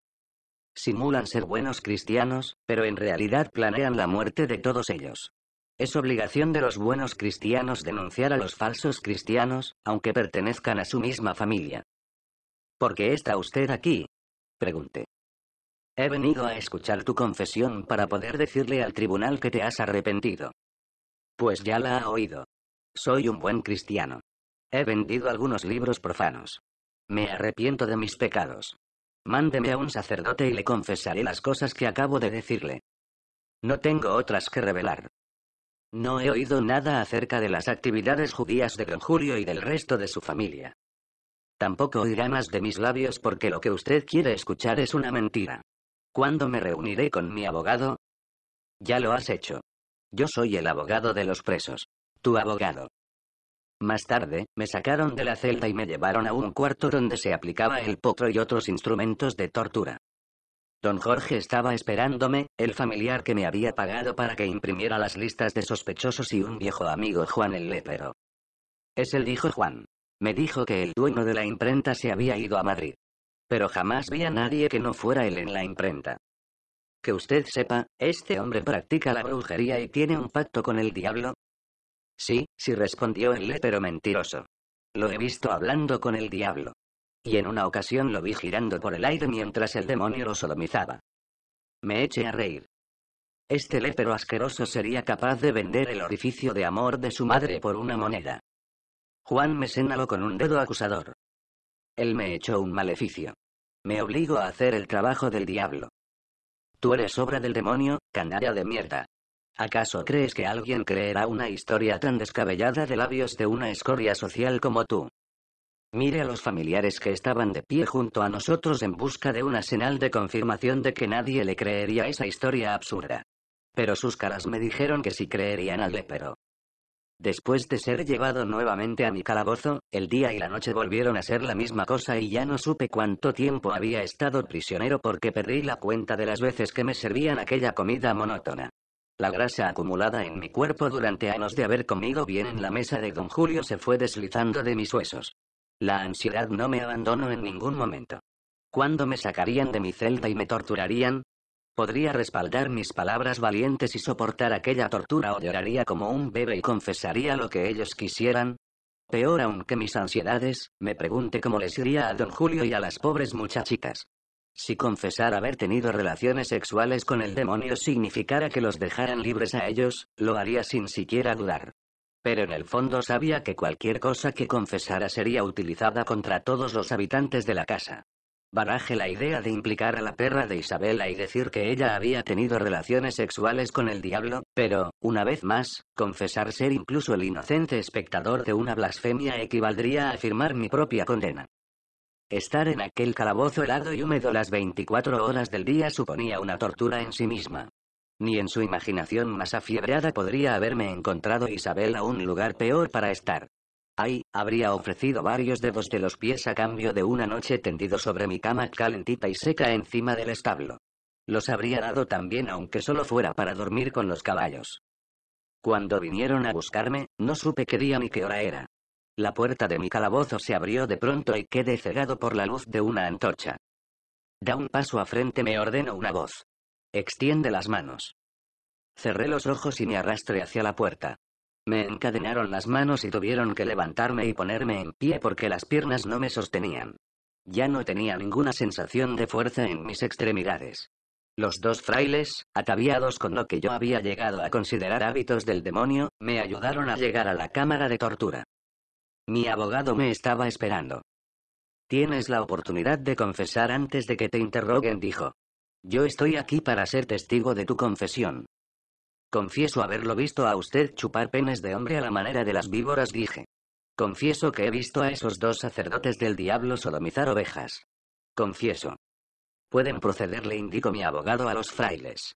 Simulan ser buenos cristianos, pero en realidad planean la muerte de todos ellos. Es obligación de los buenos cristianos denunciar a los falsos cristianos, aunque pertenezcan a su misma familia. ¿Por qué está usted aquí? Pregunté. He venido a escuchar tu confesión para poder decirle al tribunal que te has arrepentido. Pues ya la ha oído. Soy un buen cristiano. He vendido algunos libros profanos. Me arrepiento de mis pecados. Mándeme a un sacerdote y le confesaré las cosas que acabo de decirle. No tengo otras que revelar. No he oído nada acerca de las actividades judías de don Julio y del resto de su familia. Tampoco oirá más de mis labios porque lo que usted quiere escuchar es una mentira. ¿Cuándo me reuniré con mi abogado? Ya lo has hecho. Yo soy el abogado de los presos. Tu abogado. Más tarde, me sacaron de la celda y me llevaron a un cuarto donde se aplicaba el potro y otros instrumentos de tortura. Don Jorge estaba esperándome, el familiar que me había pagado para que imprimiera las listas de sospechosos y un viejo amigo Juan el Lépero. Es el dijo Juan. Me dijo que el dueño de la imprenta se había ido a Madrid. Pero jamás vi a nadie que no fuera él en la imprenta. Que usted sepa, este hombre practica la brujería y tiene un pacto con el diablo, Sí, sí respondió el lépero mentiroso. Lo he visto hablando con el diablo. Y en una ocasión lo vi girando por el aire mientras el demonio lo sodomizaba. Me eché a reír. Este lépero asqueroso sería capaz de vender el orificio de amor de su madre por una moneda. Juan me señaló con un dedo acusador. Él me echó un maleficio. Me obligó a hacer el trabajo del diablo. Tú eres obra del demonio, canalla de mierda. ¿Acaso crees que alguien creerá una historia tan descabellada de labios de una escoria social como tú? Mire a los familiares que estaban de pie junto a nosotros en busca de una señal de confirmación de que nadie le creería esa historia absurda. Pero sus caras me dijeron que sí creerían al pero Después de ser llevado nuevamente a mi calabozo, el día y la noche volvieron a ser la misma cosa y ya no supe cuánto tiempo había estado prisionero porque perdí la cuenta de las veces que me servían aquella comida monótona. La grasa acumulada en mi cuerpo durante años de haber comido bien en la mesa de don Julio se fue deslizando de mis huesos. La ansiedad no me abandonó en ningún momento. ¿Cuándo me sacarían de mi celda y me torturarían? Podría respaldar mis palabras valientes y soportar aquella tortura o lloraría como un bebé y confesaría lo que ellos quisieran. Peor aún que mis ansiedades, me pregunté cómo les iría a don Julio y a las pobres muchachitas. Si confesar haber tenido relaciones sexuales con el demonio significara que los dejaran libres a ellos, lo haría sin siquiera dudar. Pero en el fondo sabía que cualquier cosa que confesara sería utilizada contra todos los habitantes de la casa. Baraje la idea de implicar a la perra de Isabela y decir que ella había tenido relaciones sexuales con el diablo, pero, una vez más, confesar ser incluso el inocente espectador de una blasfemia equivaldría a afirmar mi propia condena. Estar en aquel calabozo helado y húmedo las 24 horas del día suponía una tortura en sí misma. Ni en su imaginación más afiebrada podría haberme encontrado Isabel a un lugar peor para estar. Ahí, habría ofrecido varios dedos de los pies a cambio de una noche tendido sobre mi cama calentita y seca encima del establo. Los habría dado también aunque solo fuera para dormir con los caballos. Cuando vinieron a buscarme, no supe qué día ni qué hora era. La puerta de mi calabozo se abrió de pronto y quedé cegado por la luz de una antorcha. Da un paso a frente, me ordenó una voz. Extiende las manos. Cerré los ojos y me arrastré hacia la puerta. Me encadenaron las manos y tuvieron que levantarme y ponerme en pie porque las piernas no me sostenían. Ya no tenía ninguna sensación de fuerza en mis extremidades. Los dos frailes, ataviados con lo que yo había llegado a considerar hábitos del demonio, me ayudaron a llegar a la cámara de tortura. Mi abogado me estaba esperando. Tienes la oportunidad de confesar antes de que te interroguen, dijo. Yo estoy aquí para ser testigo de tu confesión. Confieso haberlo visto a usted chupar penes de hombre a la manera de las víboras, dije. Confieso que he visto a esos dos sacerdotes del diablo sodomizar ovejas. Confieso. Pueden proceder, le indicó mi abogado a los frailes.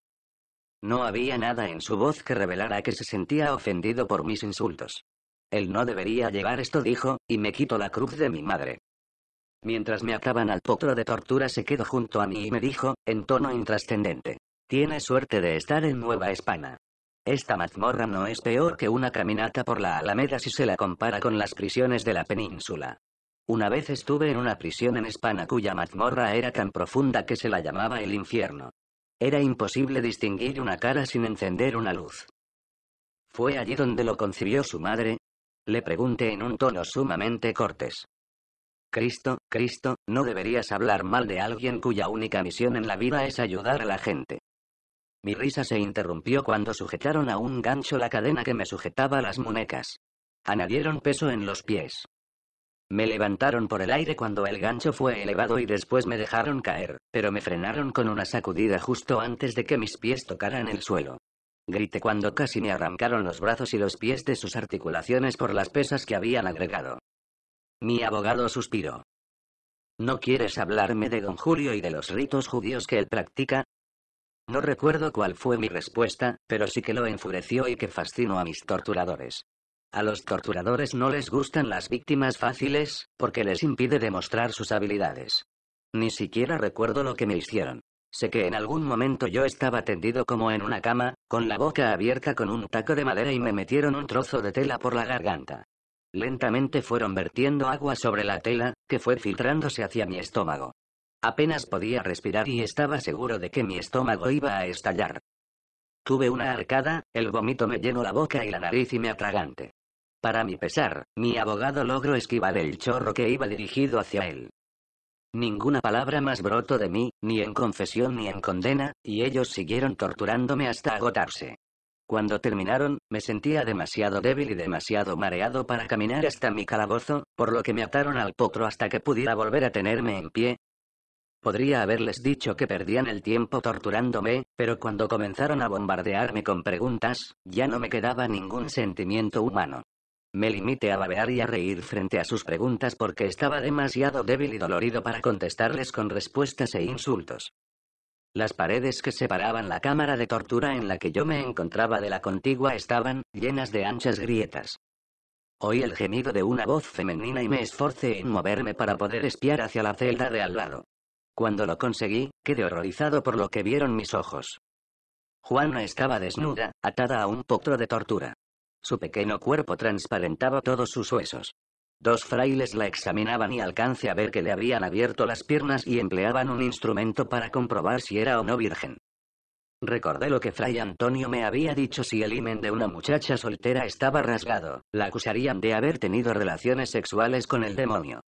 No había nada en su voz que revelara que se sentía ofendido por mis insultos. Él no debería llevar esto, dijo, y me quito la cruz de mi madre. Mientras me acaban al potro de tortura se quedó junto a mí y me dijo, en tono intrascendente. Tienes suerte de estar en Nueva España. Esta mazmorra no es peor que una caminata por la Alameda si se la compara con las prisiones de la península. Una vez estuve en una prisión en España cuya mazmorra era tan profunda que se la llamaba el infierno. Era imposible distinguir una cara sin encender una luz. Fue allí donde lo concibió su madre, le pregunté en un tono sumamente cortés. Cristo, Cristo, no deberías hablar mal de alguien cuya única misión en la vida es ayudar a la gente. Mi risa se interrumpió cuando sujetaron a un gancho la cadena que me sujetaba a las muñecas. Añadieron peso en los pies. Me levantaron por el aire cuando el gancho fue elevado y después me dejaron caer, pero me frenaron con una sacudida justo antes de que mis pies tocaran el suelo. Grité cuando casi me arrancaron los brazos y los pies de sus articulaciones por las pesas que habían agregado. Mi abogado suspiró. ¿No quieres hablarme de don Julio y de los ritos judíos que él practica? No recuerdo cuál fue mi respuesta, pero sí que lo enfureció y que fascinó a mis torturadores. A los torturadores no les gustan las víctimas fáciles, porque les impide demostrar sus habilidades. Ni siquiera recuerdo lo que me hicieron. Sé que en algún momento yo estaba tendido como en una cama, con la boca abierta con un taco de madera y me metieron un trozo de tela por la garganta. Lentamente fueron vertiendo agua sobre la tela, que fue filtrándose hacia mi estómago. Apenas podía respirar y estaba seguro de que mi estómago iba a estallar. Tuve una arcada, el vómito me llenó la boca y la nariz y me atragante. Para mi pesar, mi abogado logró esquivar el chorro que iba dirigido hacia él. Ninguna palabra más brotó de mí, ni en confesión ni en condena, y ellos siguieron torturándome hasta agotarse. Cuando terminaron, me sentía demasiado débil y demasiado mareado para caminar hasta mi calabozo, por lo que me ataron al potro hasta que pudiera volver a tenerme en pie. Podría haberles dicho que perdían el tiempo torturándome, pero cuando comenzaron a bombardearme con preguntas, ya no me quedaba ningún sentimiento humano. Me limité a babear y a reír frente a sus preguntas porque estaba demasiado débil y dolorido para contestarles con respuestas e insultos. Las paredes que separaban la cámara de tortura en la que yo me encontraba de la contigua estaban llenas de anchas grietas. Oí el gemido de una voz femenina y me esforcé en moverme para poder espiar hacia la celda de al lado. Cuando lo conseguí, quedé horrorizado por lo que vieron mis ojos. Juana estaba desnuda, atada a un potro de tortura. Su pequeño cuerpo transparentaba todos sus huesos. Dos frailes la examinaban y alcance a ver que le habían abierto las piernas y empleaban un instrumento para comprobar si era o no virgen. Recordé lo que Fray Antonio me había dicho si el himen de una muchacha soltera estaba rasgado, la acusarían de haber tenido relaciones sexuales con el demonio.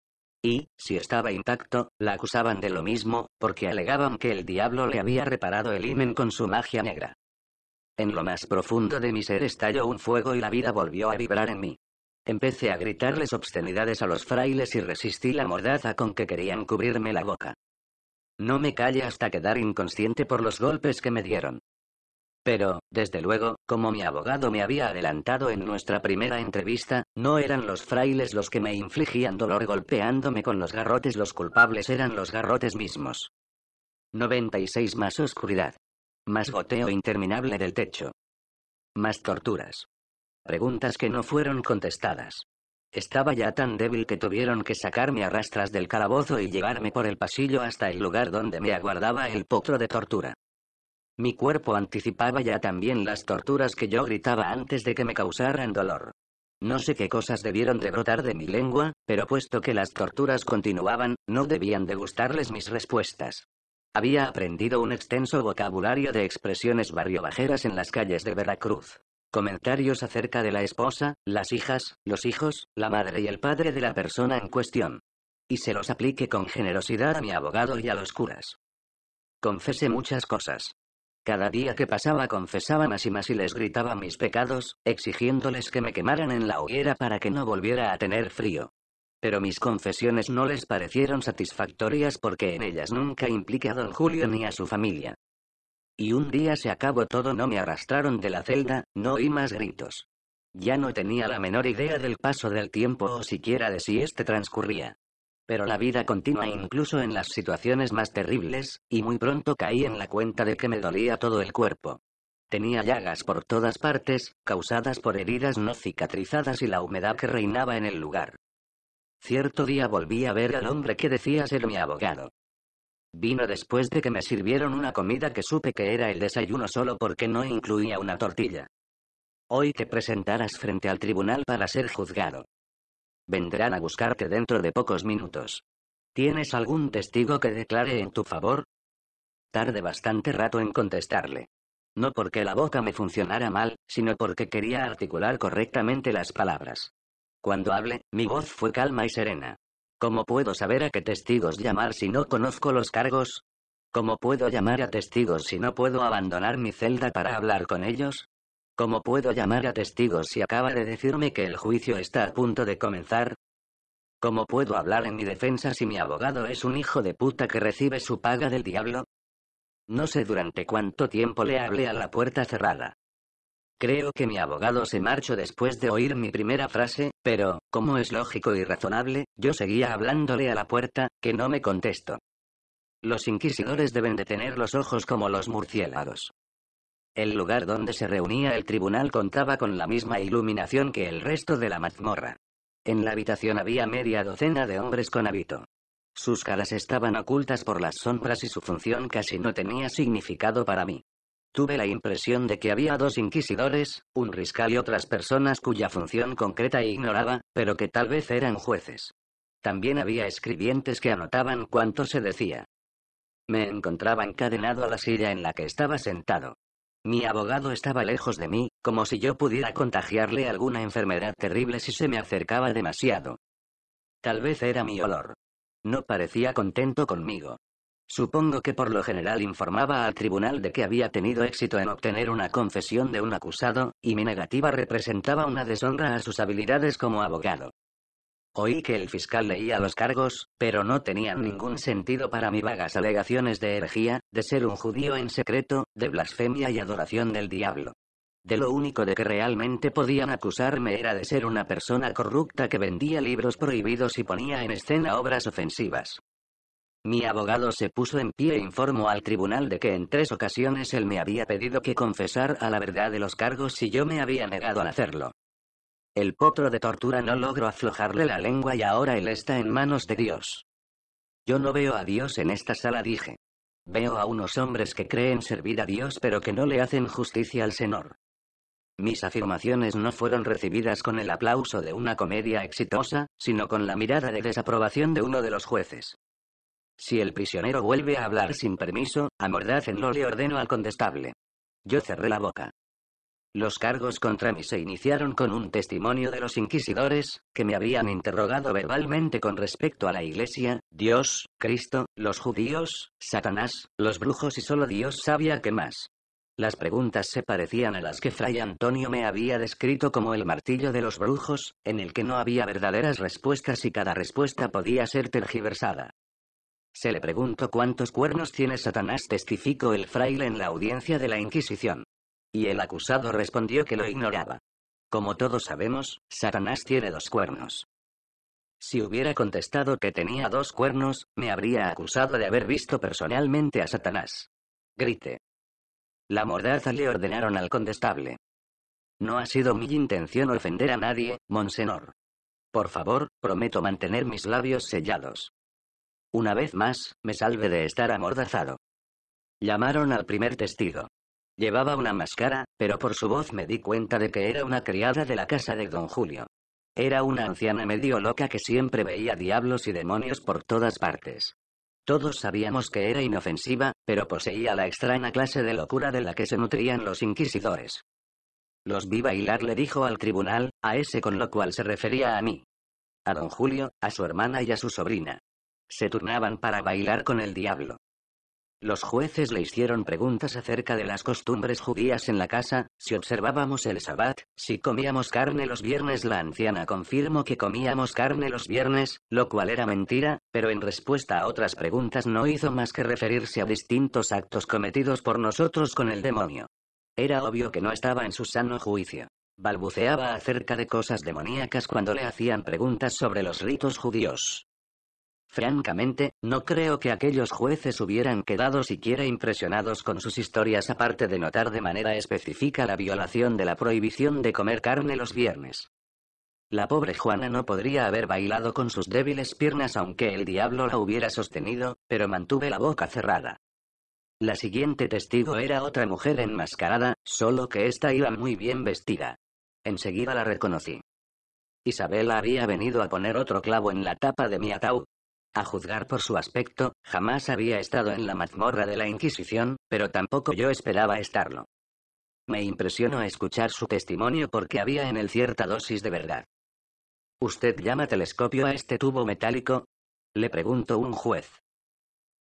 Y, si estaba intacto, la acusaban de lo mismo, porque alegaban que el diablo le había reparado el himen con su magia negra. En lo más profundo de mi ser estalló un fuego y la vida volvió a vibrar en mí. Empecé a gritarles obscenidades a los frailes y resistí la mordaza con que querían cubrirme la boca. No me callé hasta quedar inconsciente por los golpes que me dieron. Pero, desde luego, como mi abogado me había adelantado en nuestra primera entrevista, no eran los frailes los que me infligían dolor golpeándome con los garrotes, los culpables eran los garrotes mismos. 96 más oscuridad. Más goteo interminable del techo. Más torturas. Preguntas que no fueron contestadas. Estaba ya tan débil que tuvieron que sacarme a rastras del calabozo y llevarme por el pasillo hasta el lugar donde me aguardaba el potro de tortura. Mi cuerpo anticipaba ya también las torturas que yo gritaba antes de que me causaran dolor. No sé qué cosas debieron de brotar de mi lengua, pero puesto que las torturas continuaban, no debían de gustarles mis respuestas. Había aprendido un extenso vocabulario de expresiones barriobajeras en las calles de Veracruz. Comentarios acerca de la esposa, las hijas, los hijos, la madre y el padre de la persona en cuestión. Y se los aplique con generosidad a mi abogado y a los curas. Confesé muchas cosas. Cada día que pasaba confesaba más y más y les gritaba mis pecados, exigiéndoles que me quemaran en la hoguera para que no volviera a tener frío pero mis confesiones no les parecieron satisfactorias porque en ellas nunca impliqué a don Julio ni a su familia. Y un día se acabó todo, no me arrastraron de la celda, no oí más gritos. Ya no tenía la menor idea del paso del tiempo o siquiera de si este transcurría. Pero la vida continúa incluso en las situaciones más terribles, y muy pronto caí en la cuenta de que me dolía todo el cuerpo. Tenía llagas por todas partes, causadas por heridas no cicatrizadas y la humedad que reinaba en el lugar. Cierto día volví a ver al hombre que decía ser mi abogado. Vino después de que me sirvieron una comida que supe que era el desayuno solo porque no incluía una tortilla. Hoy te presentarás frente al tribunal para ser juzgado. Vendrán a buscarte dentro de pocos minutos. ¿Tienes algún testigo que declare en tu favor? Tarde bastante rato en contestarle. No porque la boca me funcionara mal, sino porque quería articular correctamente las palabras. Cuando hablé, mi voz fue calma y serena. ¿Cómo puedo saber a qué testigos llamar si no conozco los cargos? ¿Cómo puedo llamar a testigos si no puedo abandonar mi celda para hablar con ellos? ¿Cómo puedo llamar a testigos si acaba de decirme que el juicio está a punto de comenzar? ¿Cómo puedo hablar en mi defensa si mi abogado es un hijo de puta que recibe su paga del diablo? No sé durante cuánto tiempo le hablé a la puerta cerrada. Creo que mi abogado se marchó después de oír mi primera frase, pero, como es lógico y razonable, yo seguía hablándole a la puerta, que no me contesto. Los inquisidores deben de tener los ojos como los murciélagos. El lugar donde se reunía el tribunal contaba con la misma iluminación que el resto de la mazmorra. En la habitación había media docena de hombres con hábito. Sus caras estaban ocultas por las sombras y su función casi no tenía significado para mí. Tuve la impresión de que había dos inquisidores, un riscal y otras personas cuya función concreta e ignoraba, pero que tal vez eran jueces. También había escribientes que anotaban cuánto se decía. Me encontraba encadenado a la silla en la que estaba sentado. Mi abogado estaba lejos de mí, como si yo pudiera contagiarle alguna enfermedad terrible si se me acercaba demasiado. Tal vez era mi olor. No parecía contento conmigo. Supongo que por lo general informaba al tribunal de que había tenido éxito en obtener una confesión de un acusado, y mi negativa representaba una deshonra a sus habilidades como abogado. Oí que el fiscal leía los cargos, pero no tenían ningún sentido para mí vagas alegaciones de herejía, de ser un judío en secreto, de blasfemia y adoración del diablo. De lo único de que realmente podían acusarme era de ser una persona corrupta que vendía libros prohibidos y ponía en escena obras ofensivas. Mi abogado se puso en pie e informó al tribunal de que en tres ocasiones él me había pedido que confesar a la verdad de los cargos y yo me había negado a hacerlo. El potro de tortura no logró aflojarle la lengua y ahora él está en manos de Dios. Yo no veo a Dios en esta sala, dije. Veo a unos hombres que creen servir a Dios pero que no le hacen justicia al Señor. Mis afirmaciones no fueron recibidas con el aplauso de una comedia exitosa, sino con la mirada de desaprobación de uno de los jueces. Si el prisionero vuelve a hablar sin permiso, amordácenlo, le ordeno al condestable. Yo cerré la boca. Los cargos contra mí se iniciaron con un testimonio de los inquisidores, que me habían interrogado verbalmente con respecto a la Iglesia, Dios, Cristo, los judíos, Satanás, los brujos y solo Dios sabía qué más. Las preguntas se parecían a las que Fray Antonio me había descrito como el martillo de los brujos, en el que no había verdaderas respuestas y cada respuesta podía ser tergiversada. Se le preguntó cuántos cuernos tiene Satanás, testificó el fraile en la audiencia de la Inquisición. Y el acusado respondió que lo ignoraba. Como todos sabemos, Satanás tiene dos cuernos. Si hubiera contestado que tenía dos cuernos, me habría acusado de haber visto personalmente a Satanás. Grite. La mordaza le ordenaron al condestable. No ha sido mi intención ofender a nadie, monseñor. Por favor, prometo mantener mis labios sellados. Una vez más, me salve de estar amordazado. Llamaron al primer testigo. Llevaba una máscara, pero por su voz me di cuenta de que era una criada de la casa de don Julio. Era una anciana medio loca que siempre veía diablos y demonios por todas partes. Todos sabíamos que era inofensiva, pero poseía la extraña clase de locura de la que se nutrían los inquisidores. Los vi bailar, le dijo al tribunal, a ese con lo cual se refería a mí. A don Julio, a su hermana y a su sobrina. Se turnaban para bailar con el diablo. Los jueces le hicieron preguntas acerca de las costumbres judías en la casa, si observábamos el sabbat, si comíamos carne los viernes. La anciana confirmó que comíamos carne los viernes, lo cual era mentira, pero en respuesta a otras preguntas no hizo más que referirse a distintos actos cometidos por nosotros con el demonio. Era obvio que no estaba en su sano juicio. Balbuceaba acerca de cosas demoníacas cuando le hacían preguntas sobre los ritos judíos. Francamente, no creo que aquellos jueces hubieran quedado siquiera impresionados con sus historias aparte de notar de manera específica la violación de la prohibición de comer carne los viernes. La pobre Juana no podría haber bailado con sus débiles piernas aunque el diablo la hubiera sostenido, pero mantuve la boca cerrada. La siguiente testigo era otra mujer enmascarada, solo que ésta iba muy bien vestida. Enseguida la reconocí. Isabela había venido a poner otro clavo en la tapa de mi ataúd. A juzgar por su aspecto, jamás había estado en la mazmorra de la Inquisición, pero tampoco yo esperaba estarlo. Me impresionó escuchar su testimonio porque había en él cierta dosis de verdad. ¿Usted llama telescopio a este tubo metálico? Le preguntó un juez.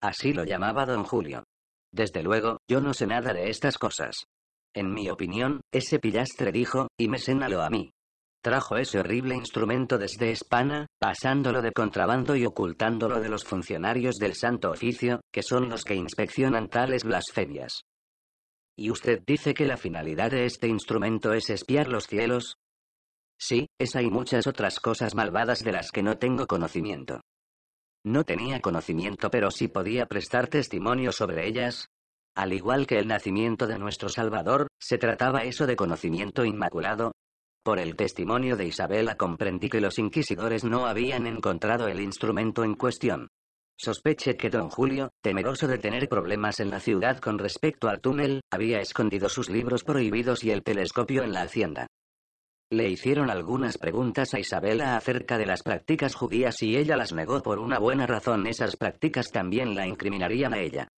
Así lo llamaba don Julio. Desde luego, yo no sé nada de estas cosas. En mi opinión, ese pillastre dijo, y me señaló a mí. Trajo ese horrible instrumento desde España, pasándolo de contrabando y ocultándolo de los funcionarios del Santo Oficio, que son los que inspeccionan tales blasfemias. ¿Y usted dice que la finalidad de este instrumento es espiar los cielos? Sí, esa y muchas otras cosas malvadas de las que no tengo conocimiento. No tenía conocimiento, pero sí podía prestar testimonio sobre ellas. Al igual que el nacimiento de nuestro Salvador, se trataba eso de conocimiento inmaculado, por el testimonio de Isabela comprendí que los inquisidores no habían encontrado el instrumento en cuestión. Sospeché que don Julio, temeroso de tener problemas en la ciudad con respecto al túnel, había escondido sus libros prohibidos y el telescopio en la hacienda. Le hicieron algunas preguntas a Isabela acerca de las prácticas judías y ella las negó por una buena razón. Esas prácticas también la incriminarían a ella.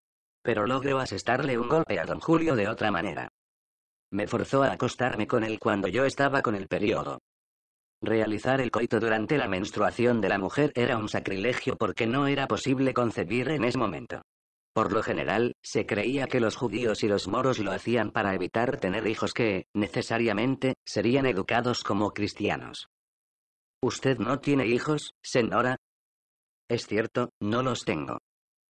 Pero logró asestarle un golpe a don Julio de otra manera. Me forzó a acostarme con él cuando yo estaba con el periodo. Realizar el coito durante la menstruación de la mujer era un sacrilegio porque no era posible concebir en ese momento. Por lo general, se creía que los judíos y los moros lo hacían para evitar tener hijos que, necesariamente, serían educados como cristianos. ¿Usted no tiene hijos, señora? Es cierto, no los tengo.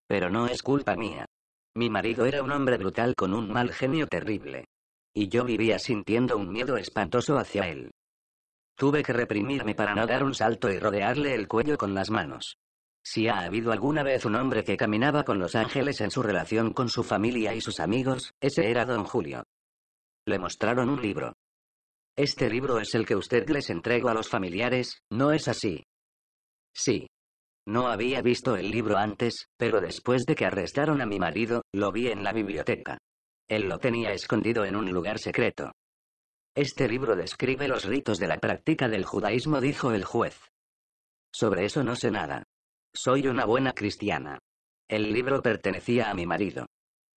Pero no es culpa mía. Mi marido era un hombre brutal con un mal genio terrible y yo vivía sintiendo un miedo espantoso hacia él. Tuve que reprimirme para no dar un salto y rodearle el cuello con las manos. Si ha habido alguna vez un hombre que caminaba con los ángeles en su relación con su familia y sus amigos, ese era don Julio. Le mostraron un libro. Este libro es el que usted les entregó a los familiares, ¿no es así? Sí. No había visto el libro antes, pero después de que arrestaron a mi marido, lo vi en la biblioteca. Él lo tenía escondido en un lugar secreto. Este libro describe los ritos de la práctica del judaísmo, dijo el juez. Sobre eso no sé nada. Soy una buena cristiana. El libro pertenecía a mi marido.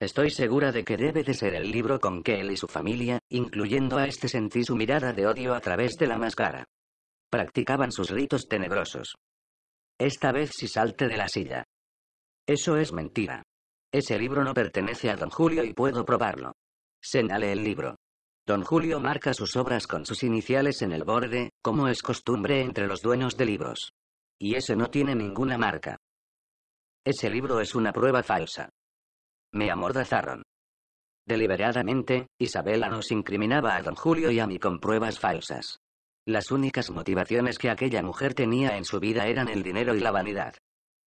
Estoy segura de que debe de ser el libro con que él y su familia, incluyendo a este, sentí su mirada de odio a través de la máscara. Practicaban sus ritos tenebrosos. Esta vez si salte de la silla. Eso es mentira. Ese libro no pertenece a don Julio y puedo probarlo. Señale el libro. Don Julio marca sus obras con sus iniciales en el borde, como es costumbre entre los dueños de libros. Y ese no tiene ninguna marca. Ese libro es una prueba falsa. Me amordazaron. Deliberadamente, Isabela nos incriminaba a don Julio y a mí con pruebas falsas. Las únicas motivaciones que aquella mujer tenía en su vida eran el dinero y la vanidad.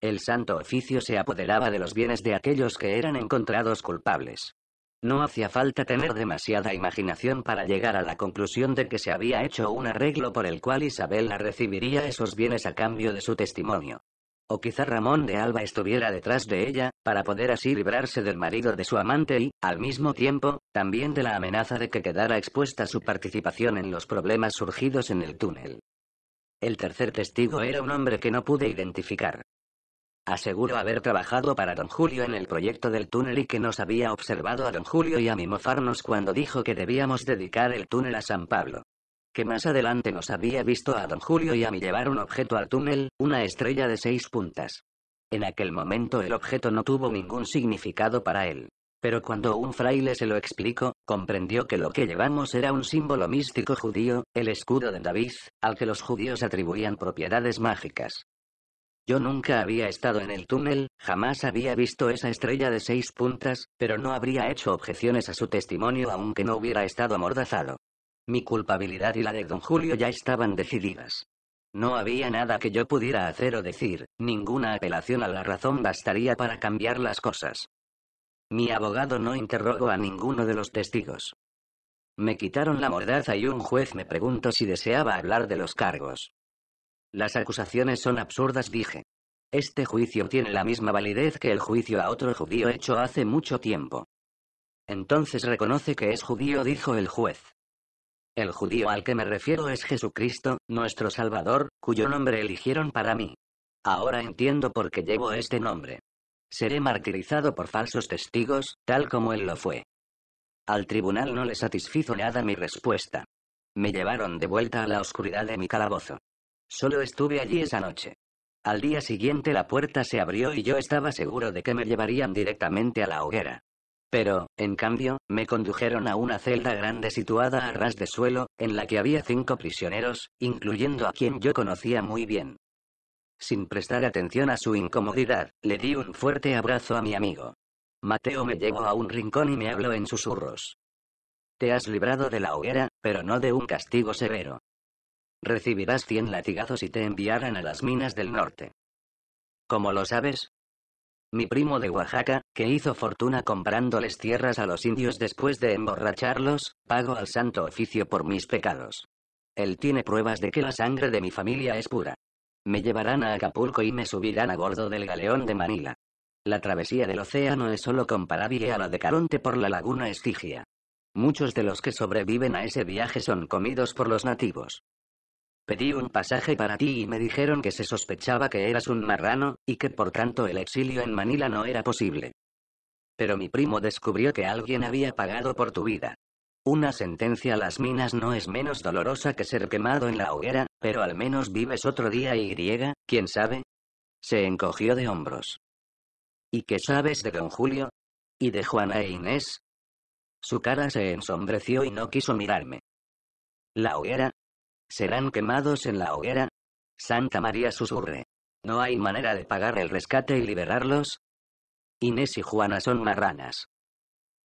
El Santo Oficio se apoderaba de los bienes de aquellos que eran encontrados culpables. No hacía falta tener demasiada imaginación para llegar a la conclusión de que se había hecho un arreglo por el cual Isabela recibiría esos bienes a cambio de su testimonio. O quizá Ramón de Alba estuviera detrás de ella, para poder así librarse del marido de su amante y, al mismo tiempo, también de la amenaza de que quedara expuesta su participación en los problemas surgidos en el túnel. El tercer testigo era un hombre que no pude identificar. Aseguró haber trabajado para Don Julio en el proyecto del túnel y que nos había observado a Don Julio y a mí mofarnos cuando dijo que debíamos dedicar el túnel a San Pablo. Que más adelante nos había visto a Don Julio y a mí llevar un objeto al túnel, una estrella de seis puntas. En aquel momento el objeto no tuvo ningún significado para él. Pero cuando un fraile se lo explicó, comprendió que lo que llevamos era un símbolo místico judío, el escudo de David, al que los judíos atribuían propiedades mágicas. Yo nunca había estado en el túnel, jamás había visto esa estrella de seis puntas, pero no habría hecho objeciones a su testimonio aunque no hubiera estado amordazado. Mi culpabilidad y la de don Julio ya estaban decididas. No había nada que yo pudiera hacer o decir, ninguna apelación a la razón bastaría para cambiar las cosas. Mi abogado no interrogó a ninguno de los testigos. Me quitaron la mordaza y un juez me preguntó si deseaba hablar de los cargos. Las acusaciones son absurdas, dije. Este juicio tiene la misma validez que el juicio a otro judío hecho hace mucho tiempo. Entonces reconoce que es judío, dijo el juez. El judío al que me refiero es Jesucristo, nuestro Salvador, cuyo nombre eligieron para mí. Ahora entiendo por qué llevo este nombre. Seré martirizado por falsos testigos, tal como él lo fue. Al tribunal no le satisfizo nada mi respuesta. Me llevaron de vuelta a la oscuridad de mi calabozo. Solo estuve allí esa noche. Al día siguiente la puerta se abrió y yo estaba seguro de que me llevarían directamente a la hoguera. Pero, en cambio, me condujeron a una celda grande situada a ras de suelo, en la que había cinco prisioneros, incluyendo a quien yo conocía muy bien. Sin prestar atención a su incomodidad, le di un fuerte abrazo a mi amigo. Mateo me llevó a un rincón y me habló en susurros. Te has librado de la hoguera, pero no de un castigo severo. Recibirás 100 latigazos y te enviarán a las minas del norte. ¿Cómo lo sabes? Mi primo de Oaxaca, que hizo fortuna comprándoles tierras a los indios después de emborracharlos, pago al santo oficio por mis pecados. Él tiene pruebas de que la sangre de mi familia es pura. Me llevarán a Acapulco y me subirán a bordo del galeón de Manila. La travesía del océano es solo comparable a la de Caronte por la laguna Estigia. Muchos de los que sobreviven a ese viaje son comidos por los nativos. Pedí un pasaje para ti y me dijeron que se sospechaba que eras un marrano, y que por tanto el exilio en Manila no era posible. Pero mi primo descubrió que alguien había pagado por tu vida. Una sentencia a las minas no es menos dolorosa que ser quemado en la hoguera, pero al menos vives otro día y griega, quién sabe. Se encogió de hombros. ¿Y qué sabes de don Julio? ¿Y de Juana e Inés? Su cara se ensombreció y no quiso mirarme. La hoguera, Serán quemados en la hoguera. Santa María susurre. ¿No hay manera de pagar el rescate y liberarlos? Inés y Juana son marranas.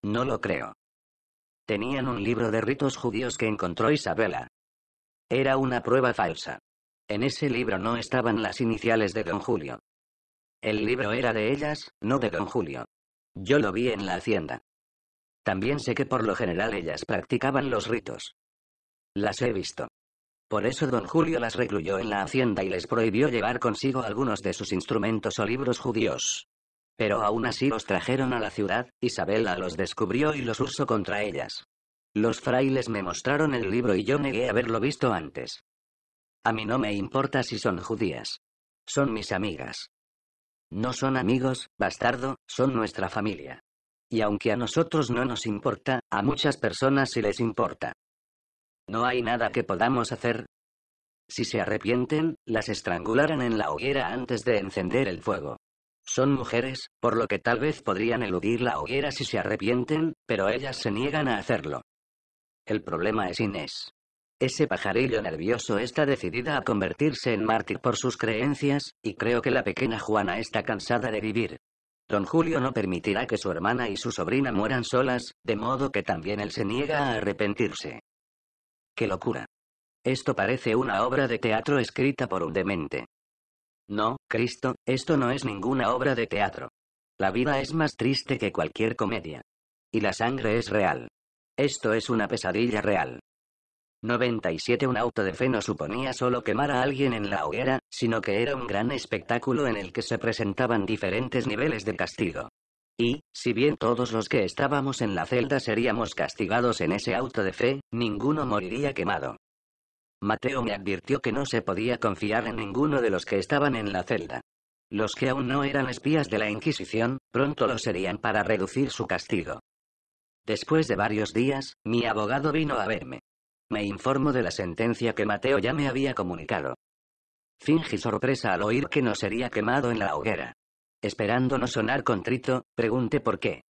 No lo creo. Tenían un libro de ritos judíos que encontró Isabela. Era una prueba falsa. En ese libro no estaban las iniciales de don Julio. El libro era de ellas, no de don Julio. Yo lo vi en la hacienda. También sé que por lo general ellas practicaban los ritos. Las he visto. Por eso don Julio las recluyó en la hacienda y les prohibió llevar consigo algunos de sus instrumentos o libros judíos. Pero aún así los trajeron a la ciudad, Isabela los descubrió y los usó contra ellas. Los frailes me mostraron el libro y yo negué haberlo visto antes. A mí no me importa si son judías. Son mis amigas. No son amigos, bastardo, son nuestra familia. Y aunque a nosotros no nos importa, a muchas personas sí les importa. No hay nada que podamos hacer. Si se arrepienten, las estrangularán en la hoguera antes de encender el fuego. Son mujeres, por lo que tal vez podrían eludir la hoguera si se arrepienten, pero ellas se niegan a hacerlo. El problema es Inés. Ese pajarillo nervioso está decidida a convertirse en mártir por sus creencias, y creo que la pequeña Juana está cansada de vivir. Don Julio no permitirá que su hermana y su sobrina mueran solas, de modo que también él se niega a arrepentirse. ¡Qué locura! Esto parece una obra de teatro escrita por un demente. No, Cristo, esto no es ninguna obra de teatro. La vida es más triste que cualquier comedia. Y la sangre es real. Esto es una pesadilla real. 97 Un auto de fe no suponía solo quemar a alguien en la hoguera, sino que era un gran espectáculo en el que se presentaban diferentes niveles de castigo. Y, si bien todos los que estábamos en la celda seríamos castigados en ese auto de fe, ninguno moriría quemado. Mateo me advirtió que no se podía confiar en ninguno de los que estaban en la celda. Los que aún no eran espías de la Inquisición, pronto lo serían para reducir su castigo. Después de varios días, mi abogado vino a verme. Me informó de la sentencia que Mateo ya me había comunicado. Fingí sorpresa al oír que no sería quemado en la hoguera. Esperando no sonar contrito, pregunté por qué.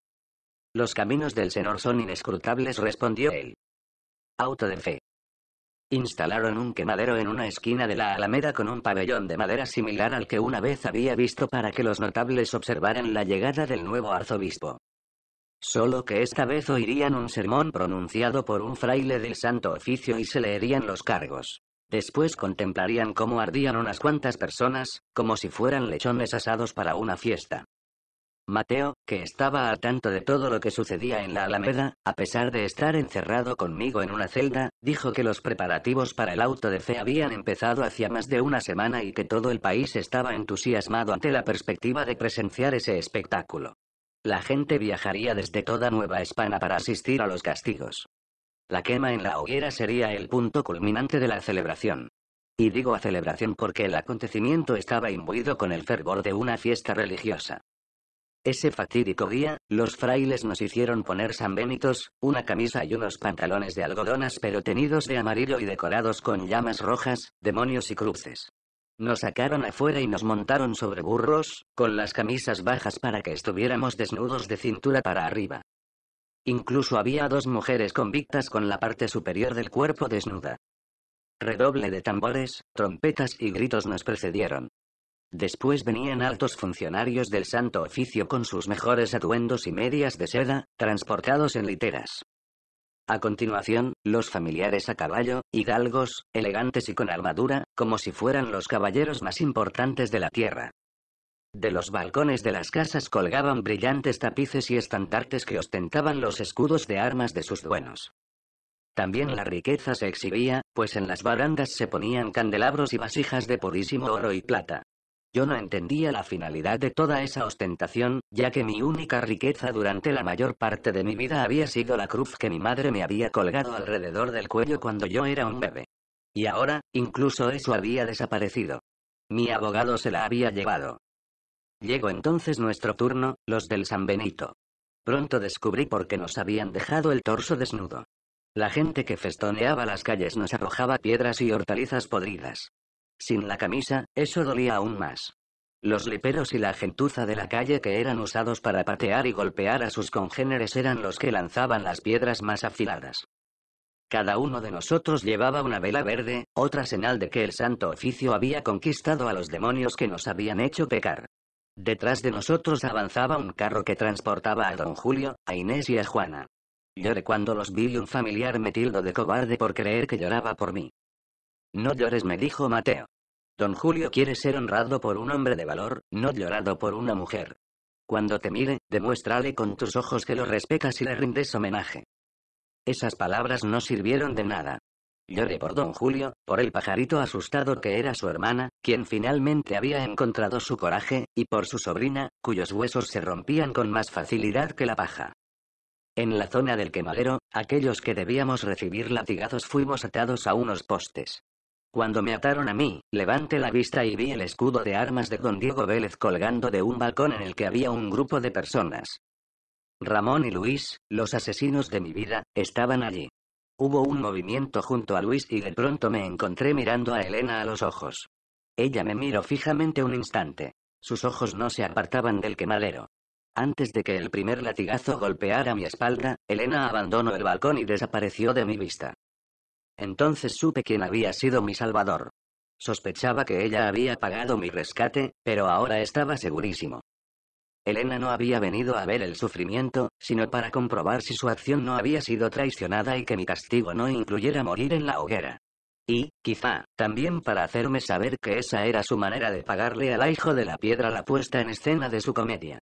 Los caminos del Senor son inescrutables, respondió él. Auto de fe. Instalaron un quemadero en una esquina de la Alameda con un pabellón de madera similar al que una vez había visto para que los notables observaran la llegada del nuevo arzobispo. Solo que esta vez oirían un sermón pronunciado por un fraile del Santo Oficio y se leerían los cargos. Después contemplarían cómo ardían unas cuantas personas, como si fueran lechones asados para una fiesta. Mateo, que estaba a tanto de todo lo que sucedía en la Alameda, a pesar de estar encerrado conmigo en una celda, dijo que los preparativos para el auto de fe habían empezado hacía más de una semana y que todo el país estaba entusiasmado ante la perspectiva de presenciar ese espectáculo. La gente viajaría desde toda Nueva España para asistir a los castigos. La quema en la hoguera sería el punto culminante de la celebración. Y digo a celebración porque el acontecimiento estaba imbuido con el fervor de una fiesta religiosa. Ese fatídico día, los frailes nos hicieron poner sanbénitos, una camisa y unos pantalones de algodonas pero tenidos de amarillo y decorados con llamas rojas, demonios y cruces. Nos sacaron afuera y nos montaron sobre burros, con las camisas bajas para que estuviéramos desnudos de cintura para arriba. Incluso había dos mujeres convictas con la parte superior del cuerpo desnuda. Redoble de tambores, trompetas y gritos nos precedieron. Después venían altos funcionarios del Santo Oficio con sus mejores atuendos y medias de seda, transportados en literas. A continuación, los familiares a caballo, hidalgos, elegantes y con armadura, como si fueran los caballeros más importantes de la tierra. De los balcones de las casas colgaban brillantes tapices y estandartes que ostentaban los escudos de armas de sus dueños. También la riqueza se exhibía, pues en las barandas se ponían candelabros y vasijas de purísimo oro y plata. Yo no entendía la finalidad de toda esa ostentación, ya que mi única riqueza durante la mayor parte de mi vida había sido la cruz que mi madre me había colgado alrededor del cuello cuando yo era un bebé. Y ahora, incluso eso había desaparecido. Mi abogado se la había llevado. Llegó entonces nuestro turno, los del San Benito. Pronto descubrí por qué nos habían dejado el torso desnudo. La gente que festoneaba las calles nos arrojaba piedras y hortalizas podridas. Sin la camisa, eso dolía aún más. Los liperos y la gentuza de la calle que eran usados para patear y golpear a sus congéneres eran los que lanzaban las piedras más afiladas. Cada uno de nosotros llevaba una vela verde, otra señal de que el santo oficio había conquistado a los demonios que nos habían hecho pecar. Detrás de nosotros avanzaba un carro que transportaba a don Julio, a Inés y a Juana. Lloré cuando los vi y un familiar me tildo de cobarde por creer que lloraba por mí. No llores, me dijo Mateo. Don Julio quiere ser honrado por un hombre de valor, no llorado por una mujer. Cuando te mire, demuéstrale con tus ojos que lo respetas y le rindes homenaje. Esas palabras no sirvieron de nada. Lloré por don Julio, por el pajarito asustado que era su hermana, quien finalmente había encontrado su coraje, y por su sobrina, cuyos huesos se rompían con más facilidad que la paja. En la zona del quemadero, aquellos que debíamos recibir latigazos fuimos atados a unos postes. Cuando me ataron a mí, levanté la vista y vi el escudo de armas de don Diego Vélez colgando de un balcón en el que había un grupo de personas. Ramón y Luis, los asesinos de mi vida, estaban allí. Hubo un movimiento junto a Luis y de pronto me encontré mirando a Elena a los ojos. Ella me miró fijamente un instante. Sus ojos no se apartaban del quemadero. Antes de que el primer latigazo golpeara mi espalda, Elena abandonó el balcón y desapareció de mi vista. Entonces supe quién había sido mi salvador. Sospechaba que ella había pagado mi rescate, pero ahora estaba segurísimo. Elena no había venido a ver el sufrimiento, sino para comprobar si su acción no había sido traicionada y que mi castigo no incluyera morir en la hoguera. Y, quizá, también para hacerme saber que esa era su manera de pagarle al hijo de la piedra la puesta en escena de su comedia.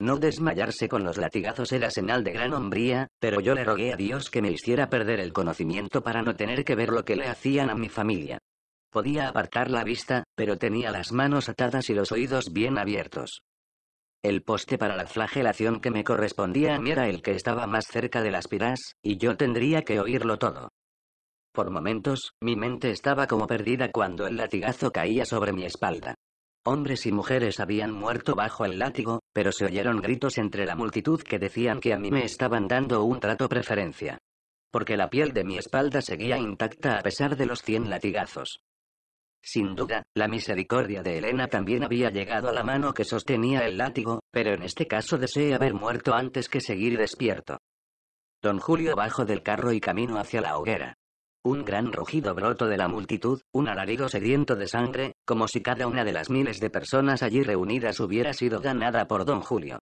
No desmayarse con los latigazos era señal de gran hombría, pero yo le rogué a Dios que me hiciera perder el conocimiento para no tener que ver lo que le hacían a mi familia. Podía apartar la vista, pero tenía las manos atadas y los oídos bien abiertos. El poste para la flagelación que me correspondía a mí era el que estaba más cerca de las piras, y yo tendría que oírlo todo. Por momentos, mi mente estaba como perdida cuando el latigazo caía sobre mi espalda. Hombres y mujeres habían muerto bajo el látigo, pero se oyeron gritos entre la multitud que decían que a mí me estaban dando un trato preferencia. Porque la piel de mi espalda seguía intacta a pesar de los cien latigazos. Sin duda, la misericordia de Elena también había llegado a la mano que sostenía el látigo, pero en este caso deseé haber muerto antes que seguir despierto. Don Julio bajó del carro y camino hacia la hoguera. Un gran rugido broto de la multitud, un alarido sediento de sangre, como si cada una de las miles de personas allí reunidas hubiera sido ganada por don Julio.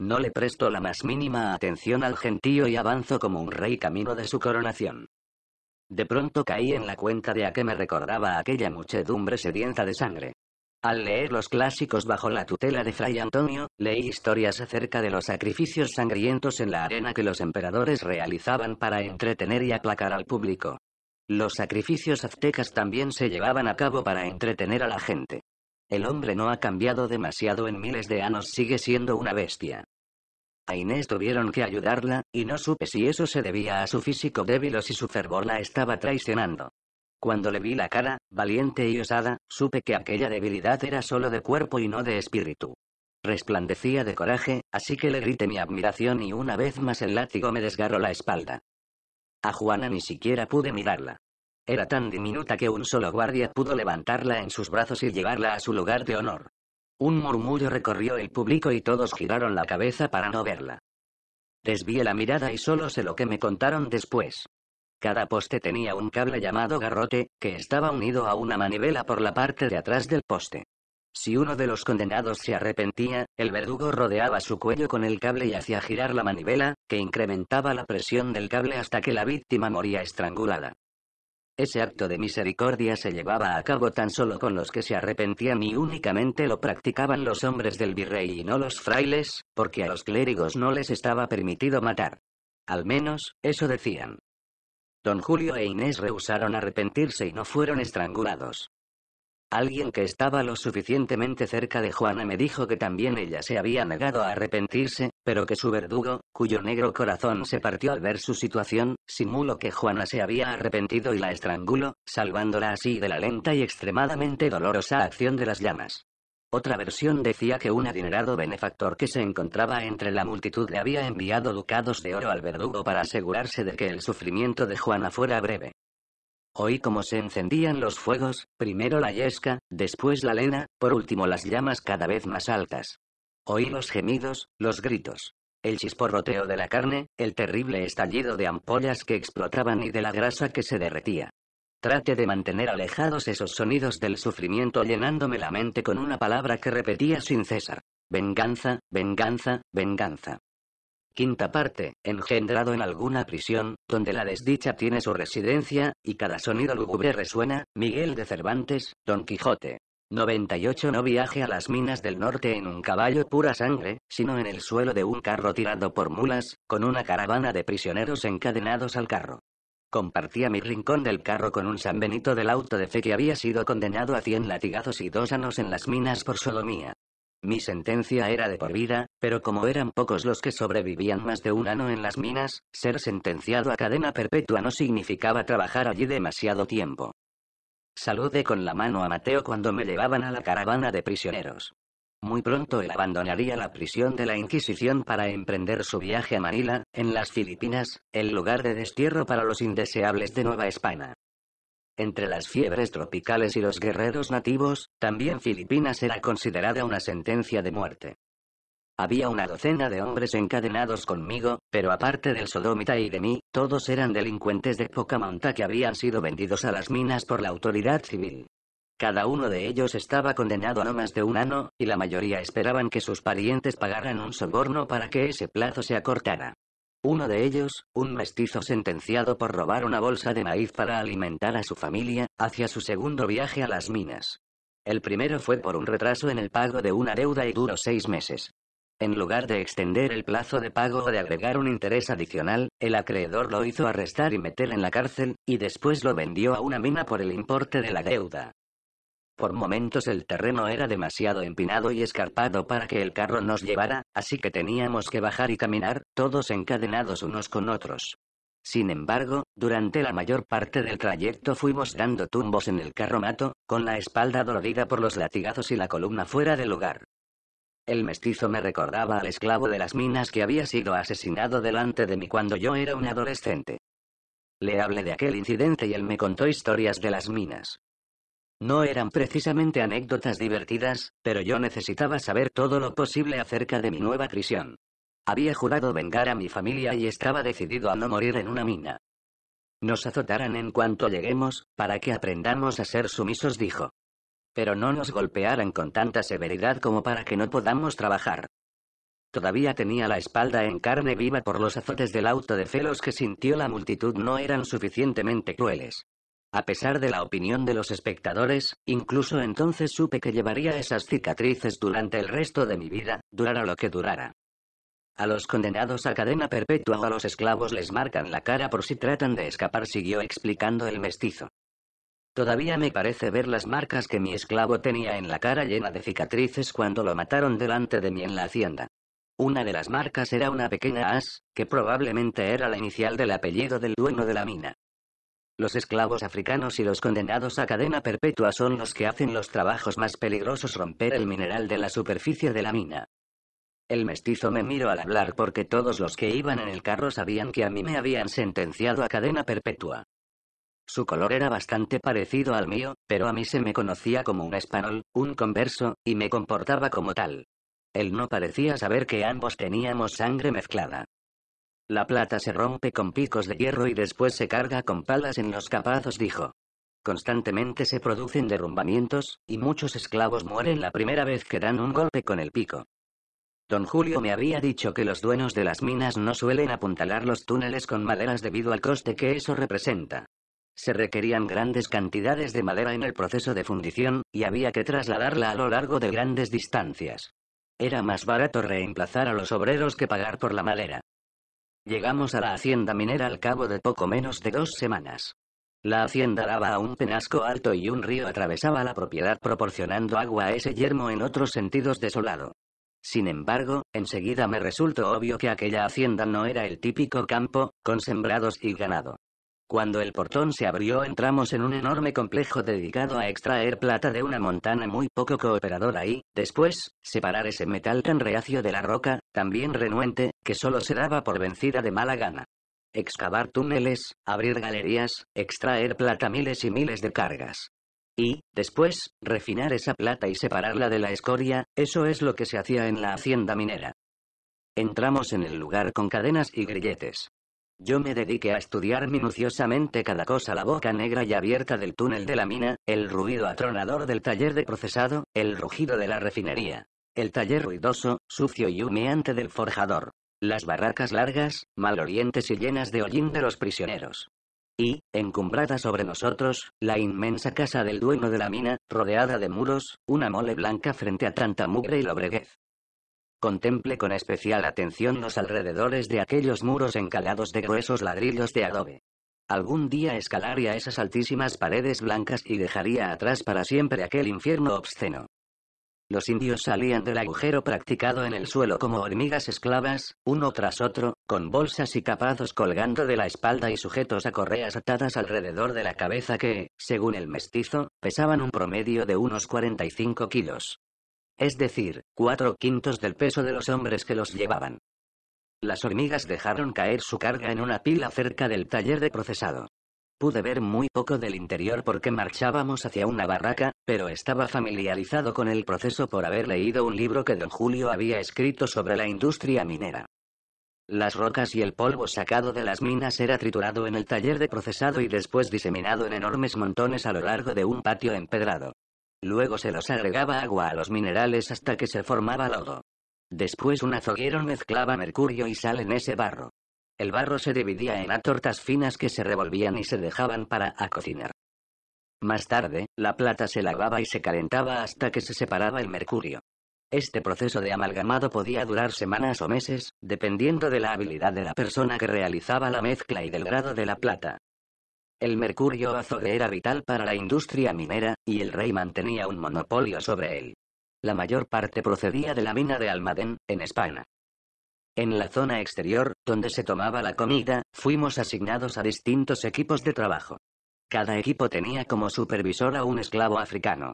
No le prestó la más mínima atención al gentío y avanzó como un rey camino de su coronación. De pronto caí en la cuenta de a qué me recordaba aquella muchedumbre sedienta de sangre. Al leer los clásicos bajo la tutela de Fray Antonio, leí historias acerca de los sacrificios sangrientos en la arena que los emperadores realizaban para entretener y aplacar al público. Los sacrificios aztecas también se llevaban a cabo para entretener a la gente. El hombre no ha cambiado demasiado en miles de años, sigue siendo una bestia. Inés tuvieron que ayudarla, y no supe si eso se debía a su físico débil o si su fervor la estaba traicionando. Cuando le vi la cara, valiente y osada, supe que aquella debilidad era solo de cuerpo y no de espíritu. Resplandecía de coraje, así que le grité mi admiración y una vez más el látigo me desgarró la espalda. A Juana ni siquiera pude mirarla. Era tan diminuta que un solo guardia pudo levantarla en sus brazos y llevarla a su lugar de honor. Un murmullo recorrió el público y todos giraron la cabeza para no verla. Desvié la mirada y solo sé lo que me contaron después. Cada poste tenía un cable llamado garrote, que estaba unido a una manivela por la parte de atrás del poste. Si uno de los condenados se arrepentía, el verdugo rodeaba su cuello con el cable y hacía girar la manivela, que incrementaba la presión del cable hasta que la víctima moría estrangulada. Ese acto de misericordia se llevaba a cabo tan solo con los que se arrepentían y únicamente lo practicaban los hombres del virrey y no los frailes, porque a los clérigos no les estaba permitido matar. Al menos, eso decían. Don Julio e Inés rehusaron arrepentirse y no fueron estrangulados. Alguien que estaba lo suficientemente cerca de Juana me dijo que también ella se había negado a arrepentirse, pero que su verdugo, cuyo negro corazón se partió al ver su situación, simuló que Juana se había arrepentido y la estranguló, salvándola así de la lenta y extremadamente dolorosa acción de las llamas. Otra versión decía que un adinerado benefactor que se encontraba entre la multitud le había enviado ducados de oro al verdugo para asegurarse de que el sufrimiento de Juana fuera breve. Oí cómo se encendían los fuegos, primero la yesca, después la lena, por último las llamas cada vez más altas. Oí los gemidos, los gritos. El chisporroteo de la carne, el terrible estallido de ampollas que explotaban y de la grasa que se derretía. Trate de mantener alejados esos sonidos del sufrimiento llenándome la mente con una palabra que repetía sin cesar. Venganza, venganza, venganza. Quinta parte, engendrado en alguna prisión, donde la desdicha tiene su residencia, y cada sonido lúgubre resuena, Miguel de Cervantes, Don Quijote. 98 No viaje a las minas del norte en un caballo pura sangre, sino en el suelo de un carro tirado por mulas, con una caravana de prisioneros encadenados al carro. Compartía mi rincón del carro con un Benito del auto de fe que había sido condenado a 100 latigazos y dos años en las minas por sodomía. Mi sentencia era de por vida, pero como eran pocos los que sobrevivían más de un año en las minas, ser sentenciado a cadena perpetua no significaba trabajar allí demasiado tiempo. Saludé con la mano a Mateo cuando me llevaban a la caravana de prisioneros. Muy pronto él abandonaría la prisión de la Inquisición para emprender su viaje a Manila, en las Filipinas, el lugar de destierro para los indeseables de Nueva España. Entre las fiebres tropicales y los guerreros nativos, también Filipinas era considerada una sentencia de muerte. Había una docena de hombres encadenados conmigo, pero aparte del sodomita y de mí, todos eran delincuentes de poca monta que habían sido vendidos a las minas por la autoridad civil. Cada uno de ellos estaba condenado a no más de un año, y la mayoría esperaban que sus parientes pagaran un soborno para que ese plazo se acortara. Uno de ellos, un mestizo sentenciado por robar una bolsa de maíz para alimentar a su familia, hacia su segundo viaje a las minas. El primero fue por un retraso en el pago de una deuda y duró seis meses. En lugar de extender el plazo de pago o de agregar un interés adicional, el acreedor lo hizo arrestar y meter en la cárcel, y después lo vendió a una mina por el importe de la deuda. Por momentos el terreno era demasiado empinado y escarpado para que el carro nos llevara, así que teníamos que bajar y caminar, todos encadenados unos con otros. Sin embargo, durante la mayor parte del trayecto fuimos dando tumbos en el carromato, con la espalda dolorida por los latigazos y la columna fuera de lugar. El mestizo me recordaba al esclavo de las minas que había sido asesinado delante de mí cuando yo era un adolescente. Le hablé de aquel incidente y él me contó historias de las minas. No eran precisamente anécdotas divertidas, pero yo necesitaba saber todo lo posible acerca de mi nueva prisión. Había jurado vengar a mi familia y estaba decidido a no morir en una mina. Nos azotarán en cuanto lleguemos, para que aprendamos a ser sumisos, dijo. Pero no nos golpearan con tanta severidad como para que no podamos trabajar. Todavía tenía la espalda en carne viva por los azotes del auto de celos que sintió la multitud no eran suficientemente crueles. A pesar de la opinión de los espectadores, incluso entonces supe que llevaría esas cicatrices durante el resto de mi vida, durara lo que durara. A los condenados a cadena perpetua o a los esclavos les marcan la cara por si tratan de escapar, siguió explicando el mestizo. Todavía me parece ver las marcas que mi esclavo tenía en la cara llena de cicatrices cuando lo mataron delante de mí en la hacienda. Una de las marcas era una pequeña as, que probablemente era la inicial del apellido del dueño de la mina. Los esclavos africanos y los condenados a cadena perpetua son los que hacen los trabajos más peligrosos romper el mineral de la superficie de la mina. El mestizo me miró al hablar porque todos los que iban en el carro sabían que a mí me habían sentenciado a cadena perpetua. Su color era bastante parecido al mío, pero a mí se me conocía como un español, un converso, y me comportaba como tal. Él no parecía saber que ambos teníamos sangre mezclada. La plata se rompe con picos de hierro y después se carga con palas en los capazos, dijo. Constantemente se producen derrumbamientos, y muchos esclavos mueren la primera vez que dan un golpe con el pico. Don Julio me había dicho que los dueños de las minas no suelen apuntalar los túneles con maderas debido al coste que eso representa. Se requerían grandes cantidades de madera en el proceso de fundición, y había que trasladarla a lo largo de grandes distancias. Era más barato reemplazar a los obreros que pagar por la madera. Llegamos a la hacienda minera al cabo de poco menos de dos semanas. La hacienda daba a un penasco alto y un río atravesaba la propiedad proporcionando agua a ese yermo en otros sentidos desolado. Sin embargo, enseguida me resultó obvio que aquella hacienda no era el típico campo, con sembrados y ganado. Cuando el portón se abrió entramos en un enorme complejo dedicado a extraer plata de una montana muy poco cooperadora y, después, separar ese metal tan reacio de la roca, también renuente, que solo se daba por vencida de mala gana. Excavar túneles, abrir galerías, extraer plata miles y miles de cargas. Y, después, refinar esa plata y separarla de la escoria, eso es lo que se hacía en la hacienda minera. Entramos en el lugar con cadenas y grilletes. Yo me dediqué a estudiar minuciosamente cada cosa la boca negra y abierta del túnel de la mina, el ruido atronador del taller de procesado, el rugido de la refinería, el taller ruidoso, sucio y humeante del forjador, las barracas largas, malolientes y llenas de hollín de los prisioneros. Y, encumbrada sobre nosotros, la inmensa casa del dueño de la mina, rodeada de muros, una mole blanca frente a tanta mugre y lobreguez. Contemple con especial atención los alrededores de aquellos muros encalados de gruesos ladrillos de adobe. Algún día escalaría esas altísimas paredes blancas y dejaría atrás para siempre aquel infierno obsceno. Los indios salían del agujero practicado en el suelo como hormigas esclavas, uno tras otro, con bolsas y capazos colgando de la espalda y sujetos a correas atadas alrededor de la cabeza que, según el mestizo, pesaban un promedio de unos 45 kilos es decir, cuatro quintos del peso de los hombres que los llevaban. Las hormigas dejaron caer su carga en una pila cerca del taller de procesado. Pude ver muy poco del interior porque marchábamos hacia una barraca, pero estaba familiarizado con el proceso por haber leído un libro que don Julio había escrito sobre la industria minera. Las rocas y el polvo sacado de las minas era triturado en el taller de procesado y después diseminado en enormes montones a lo largo de un patio empedrado. Luego se los agregaba agua a los minerales hasta que se formaba lodo. Después un azoguero mezclaba mercurio y sal en ese barro. El barro se dividía en tortas finas que se revolvían y se dejaban para cocinar. Más tarde, la plata se lavaba y se calentaba hasta que se separaba el mercurio. Este proceso de amalgamado podía durar semanas o meses, dependiendo de la habilidad de la persona que realizaba la mezcla y del grado de la plata. El mercurio azogue era vital para la industria minera, y el rey mantenía un monopolio sobre él. La mayor parte procedía de la mina de Almadén, en España. En la zona exterior, donde se tomaba la comida, fuimos asignados a distintos equipos de trabajo. Cada equipo tenía como supervisor a un esclavo africano.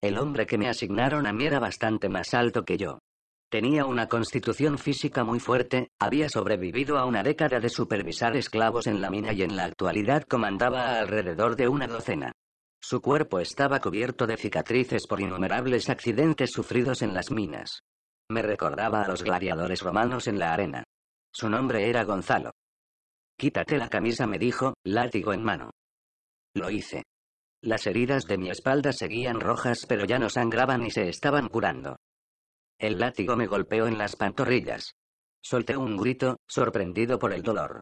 El hombre que me asignaron a mí era bastante más alto que yo. Tenía una constitución física muy fuerte, había sobrevivido a una década de supervisar esclavos en la mina y en la actualidad comandaba alrededor de una docena. Su cuerpo estaba cubierto de cicatrices por innumerables accidentes sufridos en las minas. Me recordaba a los gladiadores romanos en la arena. Su nombre era Gonzalo. Quítate la camisa, me dijo, látigo en mano. Lo hice. Las heridas de mi espalda seguían rojas pero ya no sangraban y se estaban curando. El látigo me golpeó en las pantorrillas. Solté un grito, sorprendido por el dolor.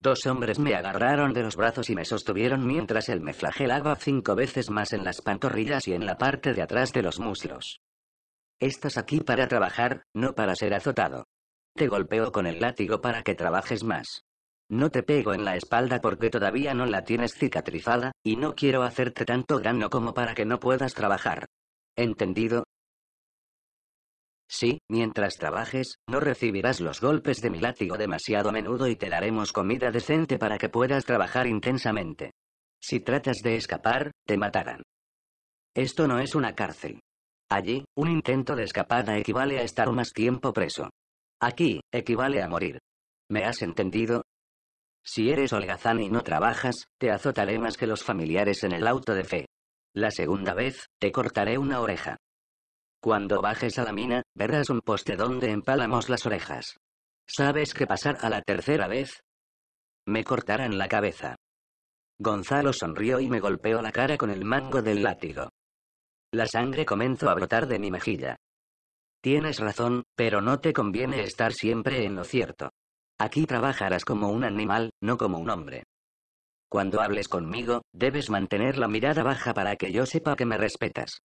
Dos hombres me agarraron de los brazos y me sostuvieron mientras él me flagelaba cinco veces más en las pantorrillas y en la parte de atrás de los muslos. Estás aquí para trabajar, no para ser azotado. Te golpeo con el látigo para que trabajes más. No te pego en la espalda porque todavía no la tienes cicatrizada, y no quiero hacerte tanto grano como para que no puedas trabajar. ¿Entendido? Sí, mientras trabajes, no recibirás los golpes de mi látigo demasiado a menudo y te daremos comida decente para que puedas trabajar intensamente. Si tratas de escapar, te matarán. Esto no es una cárcel. Allí, un intento de escapada equivale a estar más tiempo preso. Aquí, equivale a morir. ¿Me has entendido? Si eres holgazán y no trabajas, te azotaré más que los familiares en el auto de fe. La segunda vez, te cortaré una oreja. Cuando bajes a la mina, verás un poste donde empalamos las orejas. ¿Sabes qué pasar a la tercera vez? Me cortarán la cabeza. Gonzalo sonrió y me golpeó la cara con el mango del látigo. La sangre comenzó a brotar de mi mejilla. Tienes razón, pero no te conviene estar siempre en lo cierto. Aquí trabajarás como un animal, no como un hombre. Cuando hables conmigo, debes mantener la mirada baja para que yo sepa que me respetas.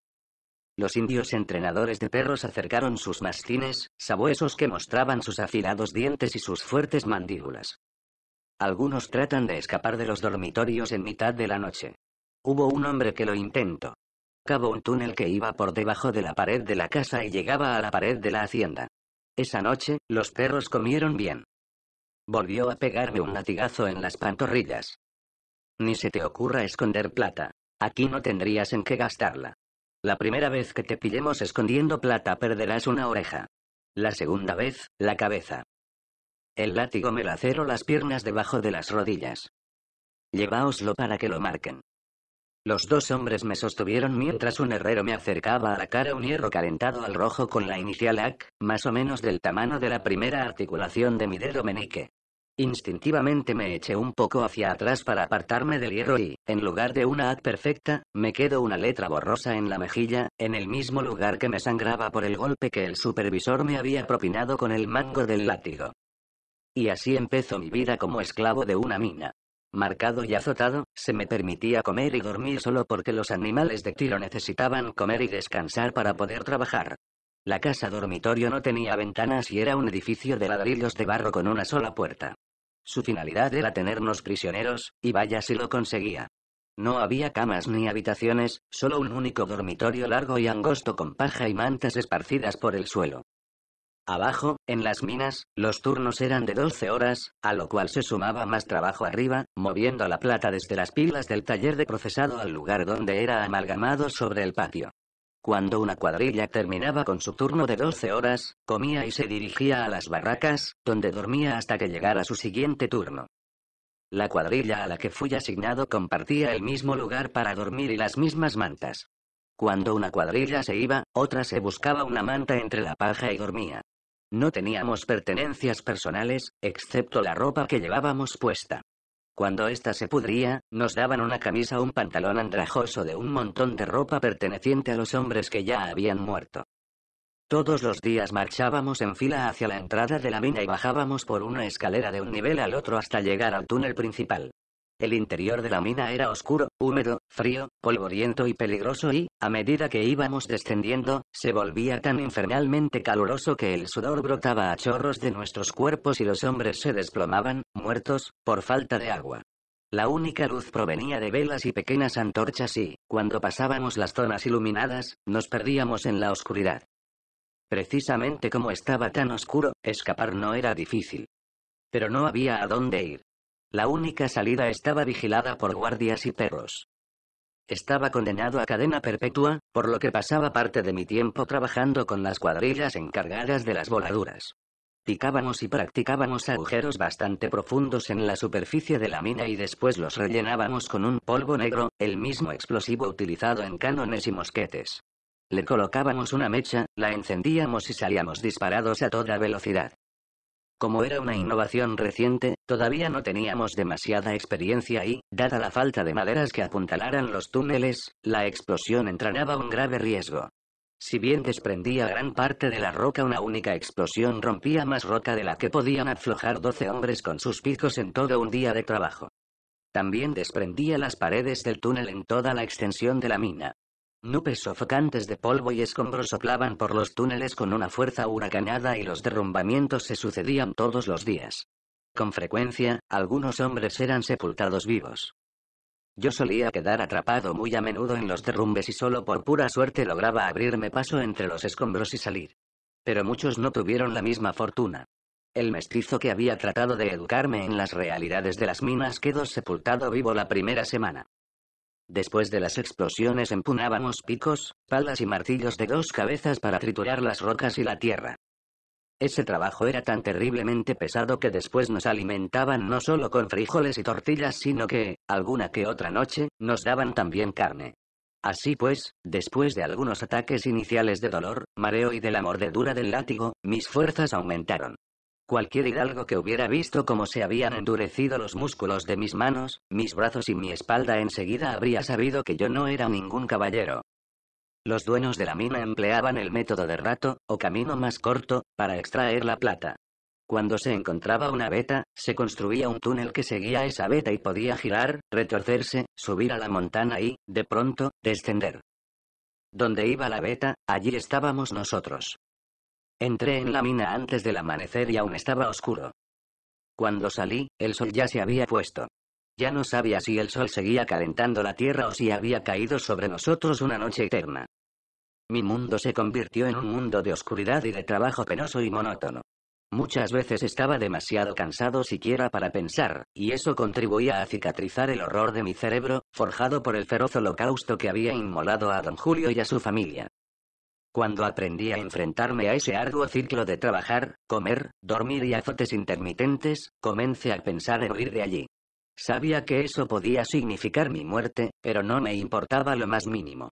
Los indios entrenadores de perros acercaron sus mastines, sabuesos que mostraban sus afilados dientes y sus fuertes mandíbulas. Algunos tratan de escapar de los dormitorios en mitad de la noche. Hubo un hombre que lo intentó. Cabo un túnel que iba por debajo de la pared de la casa y llegaba a la pared de la hacienda. Esa noche, los perros comieron bien. Volvió a pegarme un latigazo en las pantorrillas. Ni se te ocurra esconder plata. Aquí no tendrías en qué gastarla. La primera vez que te pillemos escondiendo plata perderás una oreja. La segunda vez, la cabeza. El látigo me cero las piernas debajo de las rodillas. Lleváoslo para que lo marquen. Los dos hombres me sostuvieron mientras un herrero me acercaba a la cara un hierro calentado al rojo con la inicial AC, más o menos del tamaño de la primera articulación de mi dedo menique. Instintivamente me eché un poco hacia atrás para apartarme del hierro y, en lugar de una ad perfecta, me quedó una letra borrosa en la mejilla, en el mismo lugar que me sangraba por el golpe que el supervisor me había propinado con el mango del látigo. Y así empezó mi vida como esclavo de una mina. Marcado y azotado, se me permitía comer y dormir solo porque los animales de tiro necesitaban comer y descansar para poder trabajar. La casa dormitorio no tenía ventanas y era un edificio de ladrillos de barro con una sola puerta. Su finalidad era tenernos prisioneros, y vaya si lo conseguía. No había camas ni habitaciones, solo un único dormitorio largo y angosto con paja y mantas esparcidas por el suelo. Abajo, en las minas, los turnos eran de 12 horas, a lo cual se sumaba más trabajo arriba, moviendo la plata desde las pilas del taller de procesado al lugar donde era amalgamado sobre el patio. Cuando una cuadrilla terminaba con su turno de 12 horas, comía y se dirigía a las barracas, donde dormía hasta que llegara su siguiente turno. La cuadrilla a la que fui asignado compartía el mismo lugar para dormir y las mismas mantas. Cuando una cuadrilla se iba, otra se buscaba una manta entre la paja y dormía. No teníamos pertenencias personales, excepto la ropa que llevábamos puesta. Cuando ésta se pudría, nos daban una camisa o un pantalón andrajoso de un montón de ropa perteneciente a los hombres que ya habían muerto. Todos los días marchábamos en fila hacia la entrada de la mina y bajábamos por una escalera de un nivel al otro hasta llegar al túnel principal. El interior de la mina era oscuro, húmedo, frío, polvoriento y peligroso y, a medida que íbamos descendiendo, se volvía tan infernalmente caluroso que el sudor brotaba a chorros de nuestros cuerpos y los hombres se desplomaban, muertos, por falta de agua. La única luz provenía de velas y pequeñas antorchas y, cuando pasábamos las zonas iluminadas, nos perdíamos en la oscuridad. Precisamente como estaba tan oscuro, escapar no era difícil. Pero no había a dónde ir. La única salida estaba vigilada por guardias y perros. Estaba condenado a cadena perpetua, por lo que pasaba parte de mi tiempo trabajando con las cuadrillas encargadas de las voladuras. Picábamos y practicábamos agujeros bastante profundos en la superficie de la mina y después los rellenábamos con un polvo negro, el mismo explosivo utilizado en cánones y mosquetes. Le colocábamos una mecha, la encendíamos y salíamos disparados a toda velocidad. Como era una innovación reciente, todavía no teníamos demasiada experiencia y, dada la falta de maderas que apuntalaran los túneles, la explosión entranaba un grave riesgo. Si bien desprendía gran parte de la roca, una única explosión rompía más roca de la que podían aflojar doce hombres con sus picos en todo un día de trabajo. También desprendía las paredes del túnel en toda la extensión de la mina. Nubes sofocantes de polvo y escombros soplaban por los túneles con una fuerza huracanada y los derrumbamientos se sucedían todos los días. Con frecuencia, algunos hombres eran sepultados vivos. Yo solía quedar atrapado muy a menudo en los derrumbes y solo por pura suerte lograba abrirme paso entre los escombros y salir. Pero muchos no tuvieron la misma fortuna. El mestizo que había tratado de educarme en las realidades de las minas quedó sepultado vivo la primera semana. Después de las explosiones empunábamos picos, palas y martillos de dos cabezas para triturar las rocas y la tierra. Ese trabajo era tan terriblemente pesado que después nos alimentaban no solo con frijoles y tortillas, sino que, alguna que otra noche, nos daban también carne. Así pues, después de algunos ataques iniciales de dolor, mareo y de la mordedura del látigo, mis fuerzas aumentaron. Cualquier hidalgo que hubiera visto cómo se habían endurecido los músculos de mis manos, mis brazos y mi espalda enseguida habría sabido que yo no era ningún caballero. Los dueños de la mina empleaban el método de rato, o camino más corto, para extraer la plata. Cuando se encontraba una veta, se construía un túnel que seguía esa veta y podía girar, retorcerse, subir a la montana y, de pronto, descender. Donde iba la veta, allí estábamos nosotros. Entré en la mina antes del amanecer y aún estaba oscuro. Cuando salí, el sol ya se había puesto. Ya no sabía si el sol seguía calentando la tierra o si había caído sobre nosotros una noche eterna. Mi mundo se convirtió en un mundo de oscuridad y de trabajo penoso y monótono. Muchas veces estaba demasiado cansado siquiera para pensar, y eso contribuía a cicatrizar el horror de mi cerebro, forjado por el feroz holocausto que había inmolado a don Julio y a su familia. Cuando aprendí a enfrentarme a ese arduo ciclo de trabajar, comer, dormir y azotes intermitentes, comencé a pensar en huir de allí. Sabía que eso podía significar mi muerte, pero no me importaba lo más mínimo.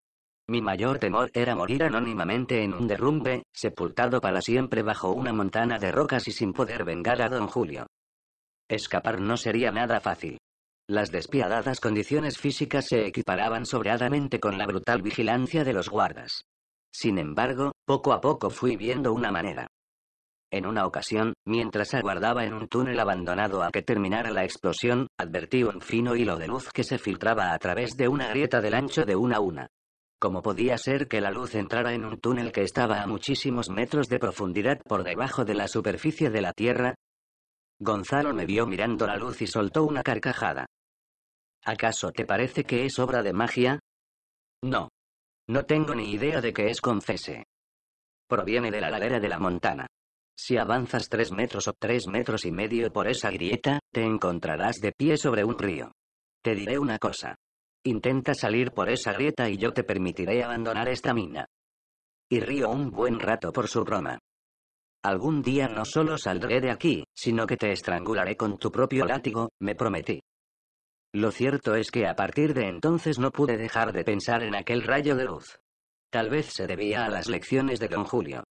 Mi mayor temor era morir anónimamente en un derrumbe, sepultado para siempre bajo una montana de rocas y sin poder vengar a don Julio. Escapar no sería nada fácil. Las despiadadas condiciones físicas se equiparaban sobradamente con la brutal vigilancia de los guardas. Sin embargo, poco a poco fui viendo una manera. En una ocasión, mientras aguardaba en un túnel abandonado a que terminara la explosión, advertí un fino hilo de luz que se filtraba a través de una grieta del ancho de una a una. ¿Cómo podía ser que la luz entrara en un túnel que estaba a muchísimos metros de profundidad por debajo de la superficie de la Tierra? Gonzalo me vio mirando la luz y soltó una carcajada. ¿Acaso te parece que es obra de magia? No, no tengo ni idea de qué es confese. Proviene de la ladera de la montana. Si avanzas tres metros o tres metros y medio por esa grieta, te encontrarás de pie sobre un río. Te diré una cosa. Intenta salir por esa grieta y yo te permitiré abandonar esta mina. Y río un buen rato por su broma. Algún día no solo saldré de aquí, sino que te estrangularé con tu propio látigo, me prometí. Lo cierto es que a partir de entonces no pude dejar de pensar en aquel rayo de luz. Tal vez se debía a las lecciones de don Julio.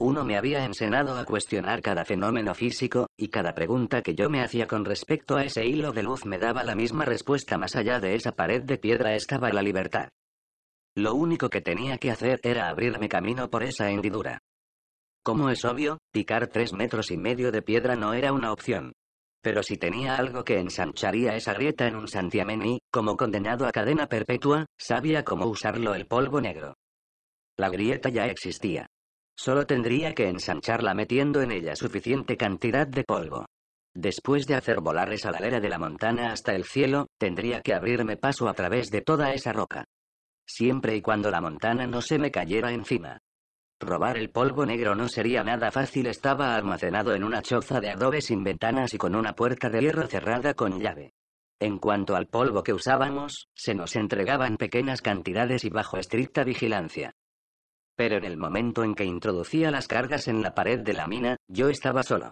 Uno me había enseñado a cuestionar cada fenómeno físico, y cada pregunta que yo me hacía con respecto a ese hilo de luz me daba la misma respuesta. Más allá de esa pared de piedra estaba la libertad. Lo único que tenía que hacer era abrirme camino por esa hendidura. Como es obvio, picar tres metros y medio de piedra no era una opción. Pero si tenía algo que ensancharía esa grieta en un santiamén como condenado a cadena perpetua, sabía cómo usarlo el polvo negro. La grieta ya existía. Solo tendría que ensancharla metiendo en ella suficiente cantidad de polvo. Después de hacer volar esa ladera de la montana hasta el cielo, tendría que abrirme paso a través de toda esa roca. Siempre y cuando la montana no se me cayera encima. Robar el polvo negro no sería nada fácil, estaba almacenado en una choza de adobe sin ventanas y con una puerta de hierro cerrada con llave. En cuanto al polvo que usábamos, se nos entregaban pequeñas cantidades y bajo estricta vigilancia. Pero en el momento en que introducía las cargas en la pared de la mina, yo estaba solo.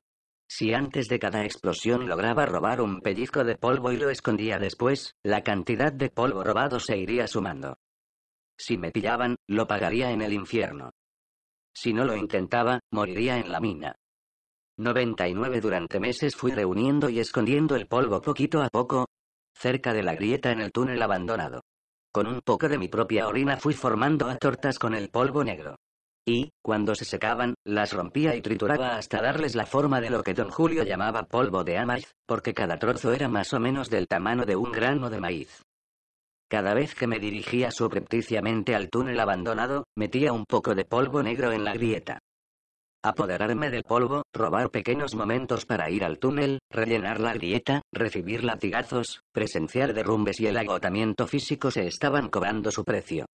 Si antes de cada explosión lograba robar un pellizco de polvo y lo escondía después, la cantidad de polvo robado se iría sumando. Si me pillaban, lo pagaría en el infierno. Si no lo intentaba, moriría en la mina. 99 Durante meses fui reuniendo y escondiendo el polvo poquito a poco, cerca de la grieta en el túnel abandonado. Con un poco de mi propia orina fui formando a tortas con el polvo negro. Y, cuando se secaban, las rompía y trituraba hasta darles la forma de lo que don Julio llamaba polvo de amaz, porque cada trozo era más o menos del tamaño de un grano de maíz. Cada vez que me dirigía subrepticiamente al túnel abandonado, metía un poco de polvo negro en la grieta. Apoderarme del polvo, robar pequeños momentos para ir al túnel, rellenar la grieta, recibir latigazos, presenciar derrumbes y el agotamiento físico se estaban cobrando su precio.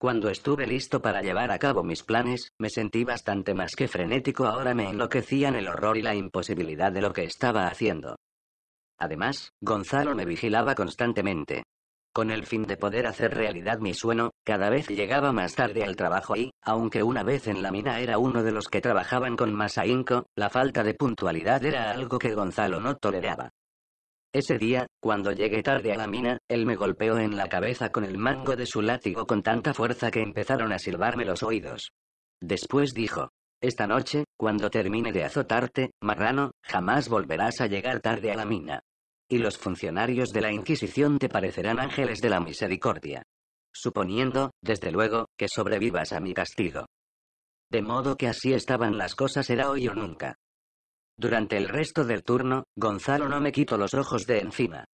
Cuando estuve listo para llevar a cabo mis planes, me sentí bastante más que frenético, ahora me enloquecían el horror y la imposibilidad de lo que estaba haciendo. Además, Gonzalo me vigilaba constantemente. Con el fin de poder hacer realidad mi sueño, cada vez llegaba más tarde al trabajo y, aunque una vez en la mina era uno de los que trabajaban con más ahínco, la falta de puntualidad era algo que Gonzalo no toleraba. Ese día, cuando llegué tarde a la mina, él me golpeó en la cabeza con el mango de su látigo con tanta fuerza que empezaron a silbarme los oídos. Después dijo, Esta noche, cuando termine de azotarte, marrano, jamás volverás a llegar tarde a la mina y los funcionarios de la Inquisición te parecerán ángeles de la misericordia. Suponiendo, desde luego, que sobrevivas a mi castigo. De modo que así estaban las cosas era hoy o nunca. Durante el resto del turno, Gonzalo no me quitó los ojos de encima.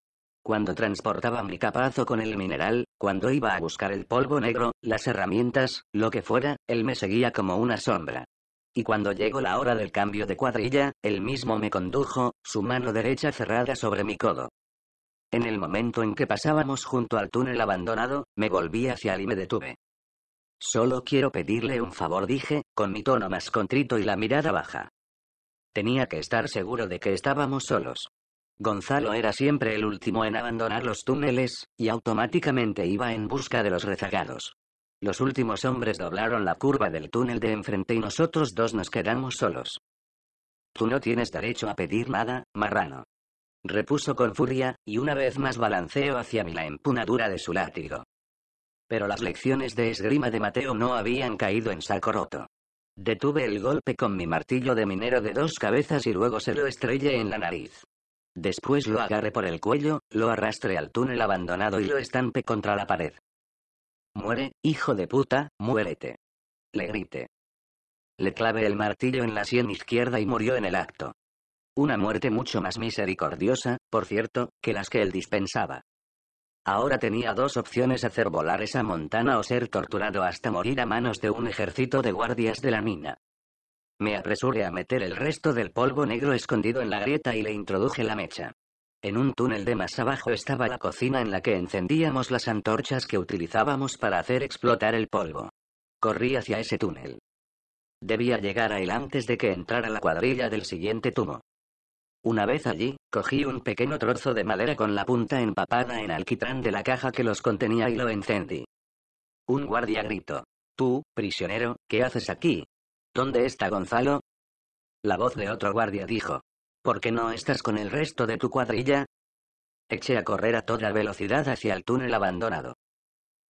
Cuando transportaba mi capazo con el mineral, cuando iba a buscar el polvo negro, las herramientas, lo que fuera, él me seguía como una sombra. Y cuando llegó la hora del cambio de cuadrilla, él mismo me condujo, su mano derecha cerrada sobre mi codo. En el momento en que pasábamos junto al túnel abandonado, me volví hacia él y me detuve. Solo quiero pedirle un favor, dije, con mi tono más contrito y la mirada baja. Tenía que estar seguro de que estábamos solos. Gonzalo era siempre el último en abandonar los túneles, y automáticamente iba en busca de los rezagados. Los últimos hombres doblaron la curva del túnel de enfrente y nosotros dos nos quedamos solos. Tú no tienes derecho a pedir nada, marrano. Repuso con furia, y una vez más balanceo hacia mí la empunadura de su látigo. Pero las lecciones de esgrima de Mateo no habían caído en saco roto. Detuve el golpe con mi martillo de minero de dos cabezas y luego se lo estrellé en la nariz. Después lo agarré por el cuello, lo arrastré al túnel abandonado y lo estampé contra la pared. Muere, hijo de puta, muérete. Le grité. Le clavé el martillo en la sien izquierda y murió en el acto. Una muerte mucho más misericordiosa, por cierto, que las que él dispensaba. Ahora tenía dos opciones hacer volar esa montana o ser torturado hasta morir a manos de un ejército de guardias de la mina. Me apresuré a meter el resto del polvo negro escondido en la grieta y le introduje la mecha. En un túnel de más abajo estaba la cocina en la que encendíamos las antorchas que utilizábamos para hacer explotar el polvo. Corrí hacia ese túnel. Debía llegar a él antes de que entrara la cuadrilla del siguiente tumo. Una vez allí, cogí un pequeño trozo de madera con la punta empapada en alquitrán de la caja que los contenía y lo encendí. Un guardia gritó. Tú, prisionero, ¿qué haces aquí? ¿Dónde está Gonzalo? La voz de otro guardia dijo. ¿Por qué no estás con el resto de tu cuadrilla? Eché a correr a toda velocidad hacia el túnel abandonado.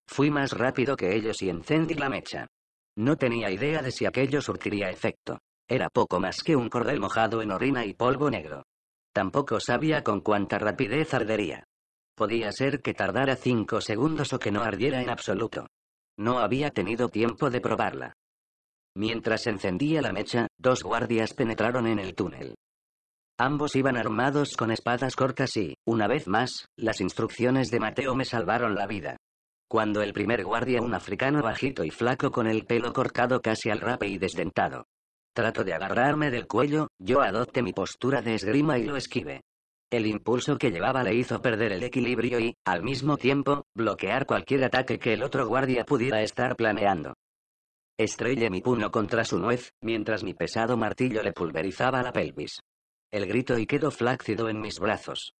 Fui más rápido que ellos y encendí la mecha. No tenía idea de si aquello surtiría efecto. Era poco más que un cordel mojado en orina y polvo negro. Tampoco sabía con cuánta rapidez ardería. Podía ser que tardara cinco segundos o que no ardiera en absoluto. No había tenido tiempo de probarla. Mientras encendía la mecha, dos guardias penetraron en el túnel. Ambos iban armados con espadas cortas y, una vez más, las instrucciones de Mateo me salvaron la vida. Cuando el primer guardia, un africano bajito y flaco con el pelo cortado casi al rape y desdentado, Trato de agarrarme del cuello, yo adopté mi postura de esgrima y lo esquive. El impulso que llevaba le hizo perder el equilibrio y, al mismo tiempo, bloquear cualquier ataque que el otro guardia pudiera estar planeando. Estrellé mi puño contra su nuez, mientras mi pesado martillo le pulverizaba la pelvis el grito y quedó flácido en mis brazos.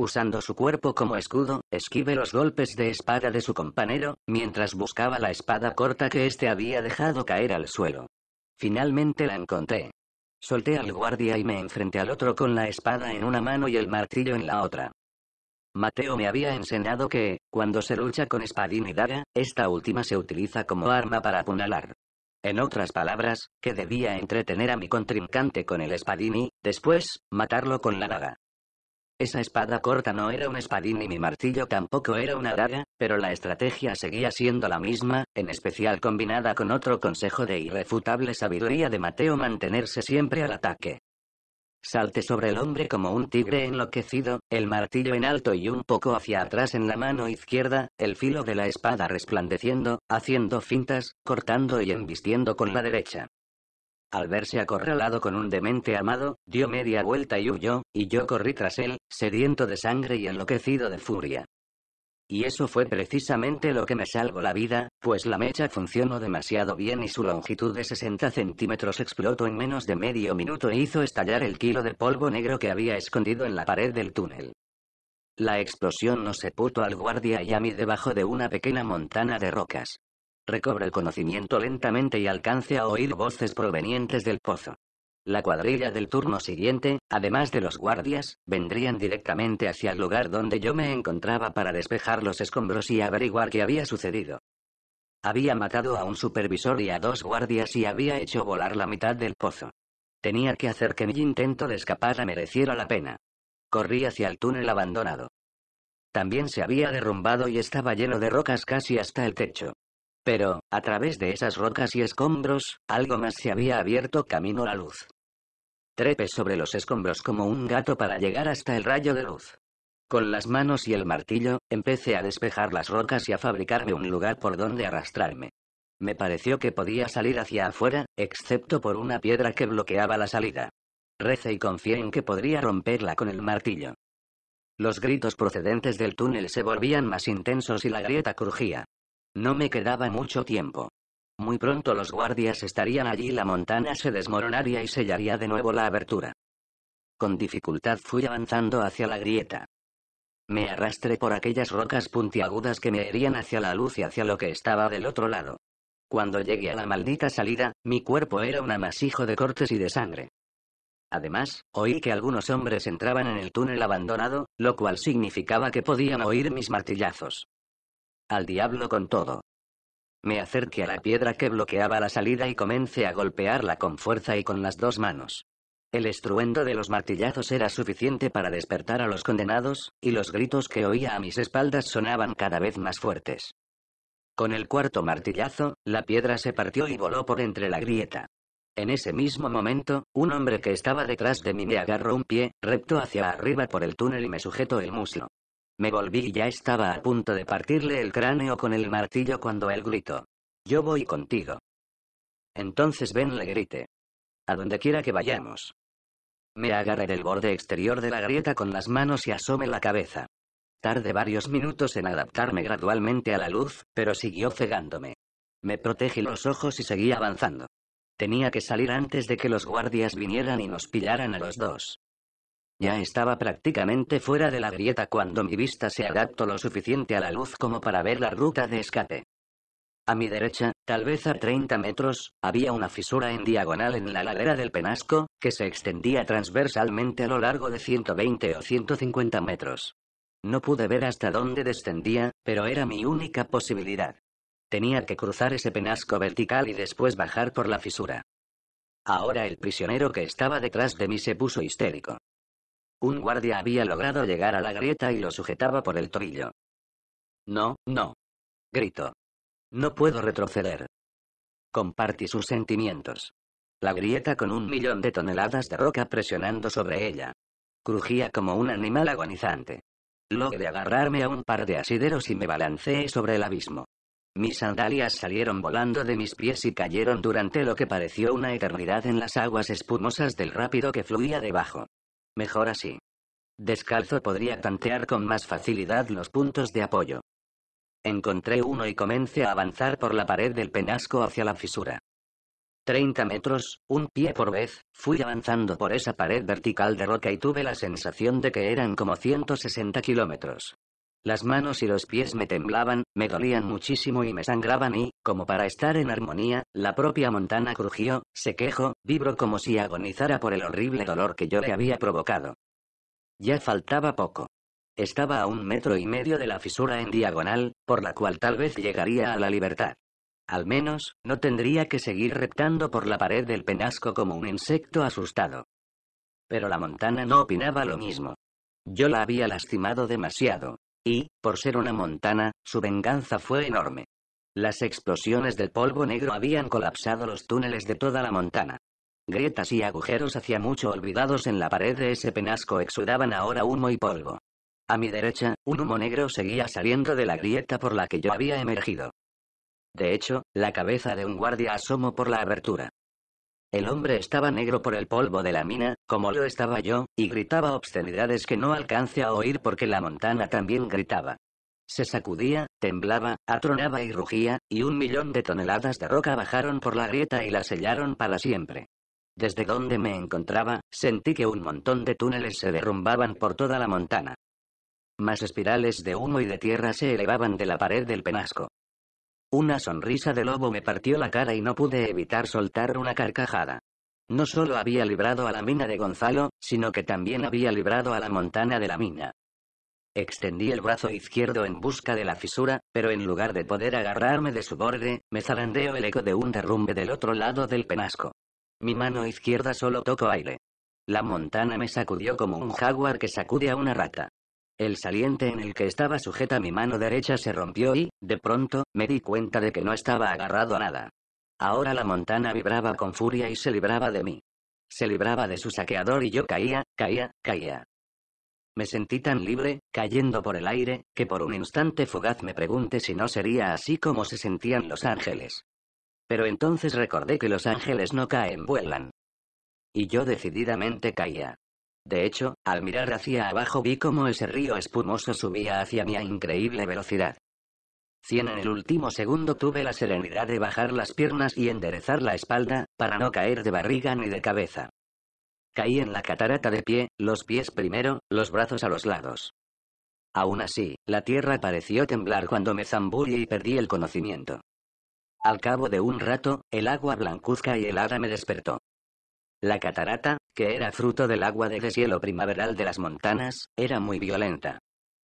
Usando su cuerpo como escudo, esquive los golpes de espada de su compañero, mientras buscaba la espada corta que éste había dejado caer al suelo. Finalmente la encontré. Solté al guardia y me enfrenté al otro con la espada en una mano y el martillo en la otra. Mateo me había enseñado que, cuando se lucha con espadín y daga, esta última se utiliza como arma para apunalar. En otras palabras, que debía entretener a mi contrincante con el espadín y, después, matarlo con la daga. Esa espada corta no era un espadín y mi martillo tampoco era una daga, pero la estrategia seguía siendo la misma, en especial combinada con otro consejo de irrefutable sabiduría de Mateo mantenerse siempre al ataque. Salte sobre el hombre como un tigre enloquecido, el martillo en alto y un poco hacia atrás en la mano izquierda, el filo de la espada resplandeciendo, haciendo fintas, cortando y embistiendo con la derecha. Al verse acorralado con un demente amado, dio media vuelta y huyó, y yo corrí tras él, sediento de sangre y enloquecido de furia. Y eso fue precisamente lo que me salvó la vida, pues la mecha funcionó demasiado bien y su longitud de 60 centímetros explotó en menos de medio minuto e hizo estallar el kilo de polvo negro que había escondido en la pared del túnel. La explosión no se sepultó al guardia y a mí debajo de una pequeña montana de rocas. Recobre el conocimiento lentamente y alcance a oír voces provenientes del pozo. La cuadrilla del turno siguiente, además de los guardias, vendrían directamente hacia el lugar donde yo me encontraba para despejar los escombros y averiguar qué había sucedido. Había matado a un supervisor y a dos guardias y había hecho volar la mitad del pozo. Tenía que hacer que mi intento de escapar mereciera la pena. Corrí hacia el túnel abandonado. También se había derrumbado y estaba lleno de rocas casi hasta el techo. Pero, a través de esas rocas y escombros, algo más se había abierto camino a la luz. Trepe sobre los escombros como un gato para llegar hasta el rayo de luz. Con las manos y el martillo, empecé a despejar las rocas y a fabricarme un lugar por donde arrastrarme. Me pareció que podía salir hacia afuera, excepto por una piedra que bloqueaba la salida. Recé y confié en que podría romperla con el martillo. Los gritos procedentes del túnel se volvían más intensos y la grieta crujía. No me quedaba mucho tiempo. Muy pronto los guardias estarían allí, la montaña se desmoronaría y sellaría de nuevo la abertura. Con dificultad fui avanzando hacia la grieta. Me arrastré por aquellas rocas puntiagudas que me herían hacia la luz y hacia lo que estaba del otro lado. Cuando llegué a la maldita salida, mi cuerpo era un amasijo de cortes y de sangre. Además, oí que algunos hombres entraban en el túnel abandonado, lo cual significaba que podían oír mis martillazos. Al diablo con todo. Me acerqué a la piedra que bloqueaba la salida y comencé a golpearla con fuerza y con las dos manos. El estruendo de los martillazos era suficiente para despertar a los condenados, y los gritos que oía a mis espaldas sonaban cada vez más fuertes. Con el cuarto martillazo, la piedra se partió y voló por entre la grieta. En ese mismo momento, un hombre que estaba detrás de mí me agarró un pie, reptó hacia arriba por el túnel y me sujetó el muslo. Me volví y ya estaba a punto de partirle el cráneo con el martillo cuando él gritó. Yo voy contigo. Entonces ven, le grité. A donde quiera que vayamos. Me agarré del borde exterior de la grieta con las manos y asome la cabeza. Tardé varios minutos en adaptarme gradualmente a la luz, pero siguió cegándome. Me protegí los ojos y seguí avanzando. Tenía que salir antes de que los guardias vinieran y nos pillaran a los dos. Ya estaba prácticamente fuera de la grieta cuando mi vista se adaptó lo suficiente a la luz como para ver la ruta de escape. A mi derecha, tal vez a 30 metros, había una fisura en diagonal en la ladera del penasco, que se extendía transversalmente a lo largo de 120 o 150 metros. No pude ver hasta dónde descendía, pero era mi única posibilidad. Tenía que cruzar ese penasco vertical y después bajar por la fisura. Ahora el prisionero que estaba detrás de mí se puso histérico. Un guardia había logrado llegar a la grieta y lo sujetaba por el tobillo. No, no. gritó. No puedo retroceder. Compartí sus sentimientos. La grieta con un millón de toneladas de roca presionando sobre ella. Crujía como un animal agonizante. Logré agarrarme a un par de asideros y me balanceé sobre el abismo. Mis sandalias salieron volando de mis pies y cayeron durante lo que pareció una eternidad en las aguas espumosas del rápido que fluía debajo. Mejor así. Descalzo podría tantear con más facilidad los puntos de apoyo. Encontré uno y comencé a avanzar por la pared del penasco hacia la fisura. 30 metros, un pie por vez, fui avanzando por esa pared vertical de roca y tuve la sensación de que eran como 160 kilómetros. Las manos y los pies me temblaban, me dolían muchísimo y me sangraban y, como para estar en armonía, la propia Montana crujió, se quejó, vibro como si agonizara por el horrible dolor que yo le había provocado. Ya faltaba poco. Estaba a un metro y medio de la fisura en diagonal, por la cual tal vez llegaría a la libertad. Al menos, no tendría que seguir reptando por la pared del penasco como un insecto asustado. Pero la montana no opinaba lo mismo. Yo la había lastimado demasiado, y, por ser una montana, su venganza fue enorme. Las explosiones del polvo negro habían colapsado los túneles de toda la montana. Grietas y agujeros hacía mucho olvidados en la pared de ese penasco exudaban ahora humo y polvo. A mi derecha, un humo negro seguía saliendo de la grieta por la que yo había emergido. De hecho, la cabeza de un guardia asomó por la abertura. El hombre estaba negro por el polvo de la mina, como lo estaba yo, y gritaba obscenidades que no alcance a oír porque la montana también gritaba. Se sacudía, temblaba, atronaba y rugía, y un millón de toneladas de roca bajaron por la grieta y la sellaron para siempre. Desde donde me encontraba, sentí que un montón de túneles se derrumbaban por toda la montana. Más espirales de humo y de tierra se elevaban de la pared del penasco. Una sonrisa de lobo me partió la cara y no pude evitar soltar una carcajada. No solo había librado a la mina de Gonzalo, sino que también había librado a la montana de la mina. Extendí el brazo izquierdo en busca de la fisura, pero en lugar de poder agarrarme de su borde, me zarandeó el eco de un derrumbe del otro lado del penasco. Mi mano izquierda solo tocó aire. La montana me sacudió como un jaguar que sacude a una rata. El saliente en el que estaba sujeta mi mano derecha se rompió y, de pronto, me di cuenta de que no estaba agarrado a nada. Ahora la montana vibraba con furia y se libraba de mí. Se libraba de su saqueador y yo caía, caía, caía. Me sentí tan libre, cayendo por el aire, que por un instante fugaz me pregunté si no sería así como se sentían los ángeles. Pero entonces recordé que los ángeles no caen, vuelan. Y yo decididamente caía. De hecho, al mirar hacia abajo vi cómo ese río espumoso subía hacia mí a increíble velocidad. 100 en el último segundo tuve la serenidad de bajar las piernas y enderezar la espalda, para no caer de barriga ni de cabeza. Caí en la catarata de pie, los pies primero, los brazos a los lados. Aún así, la tierra pareció temblar cuando me zambullí y perdí el conocimiento. Al cabo de un rato, el agua blancuzca y helada me despertó. La catarata, que era fruto del agua de deshielo primaveral de las montanas, era muy violenta.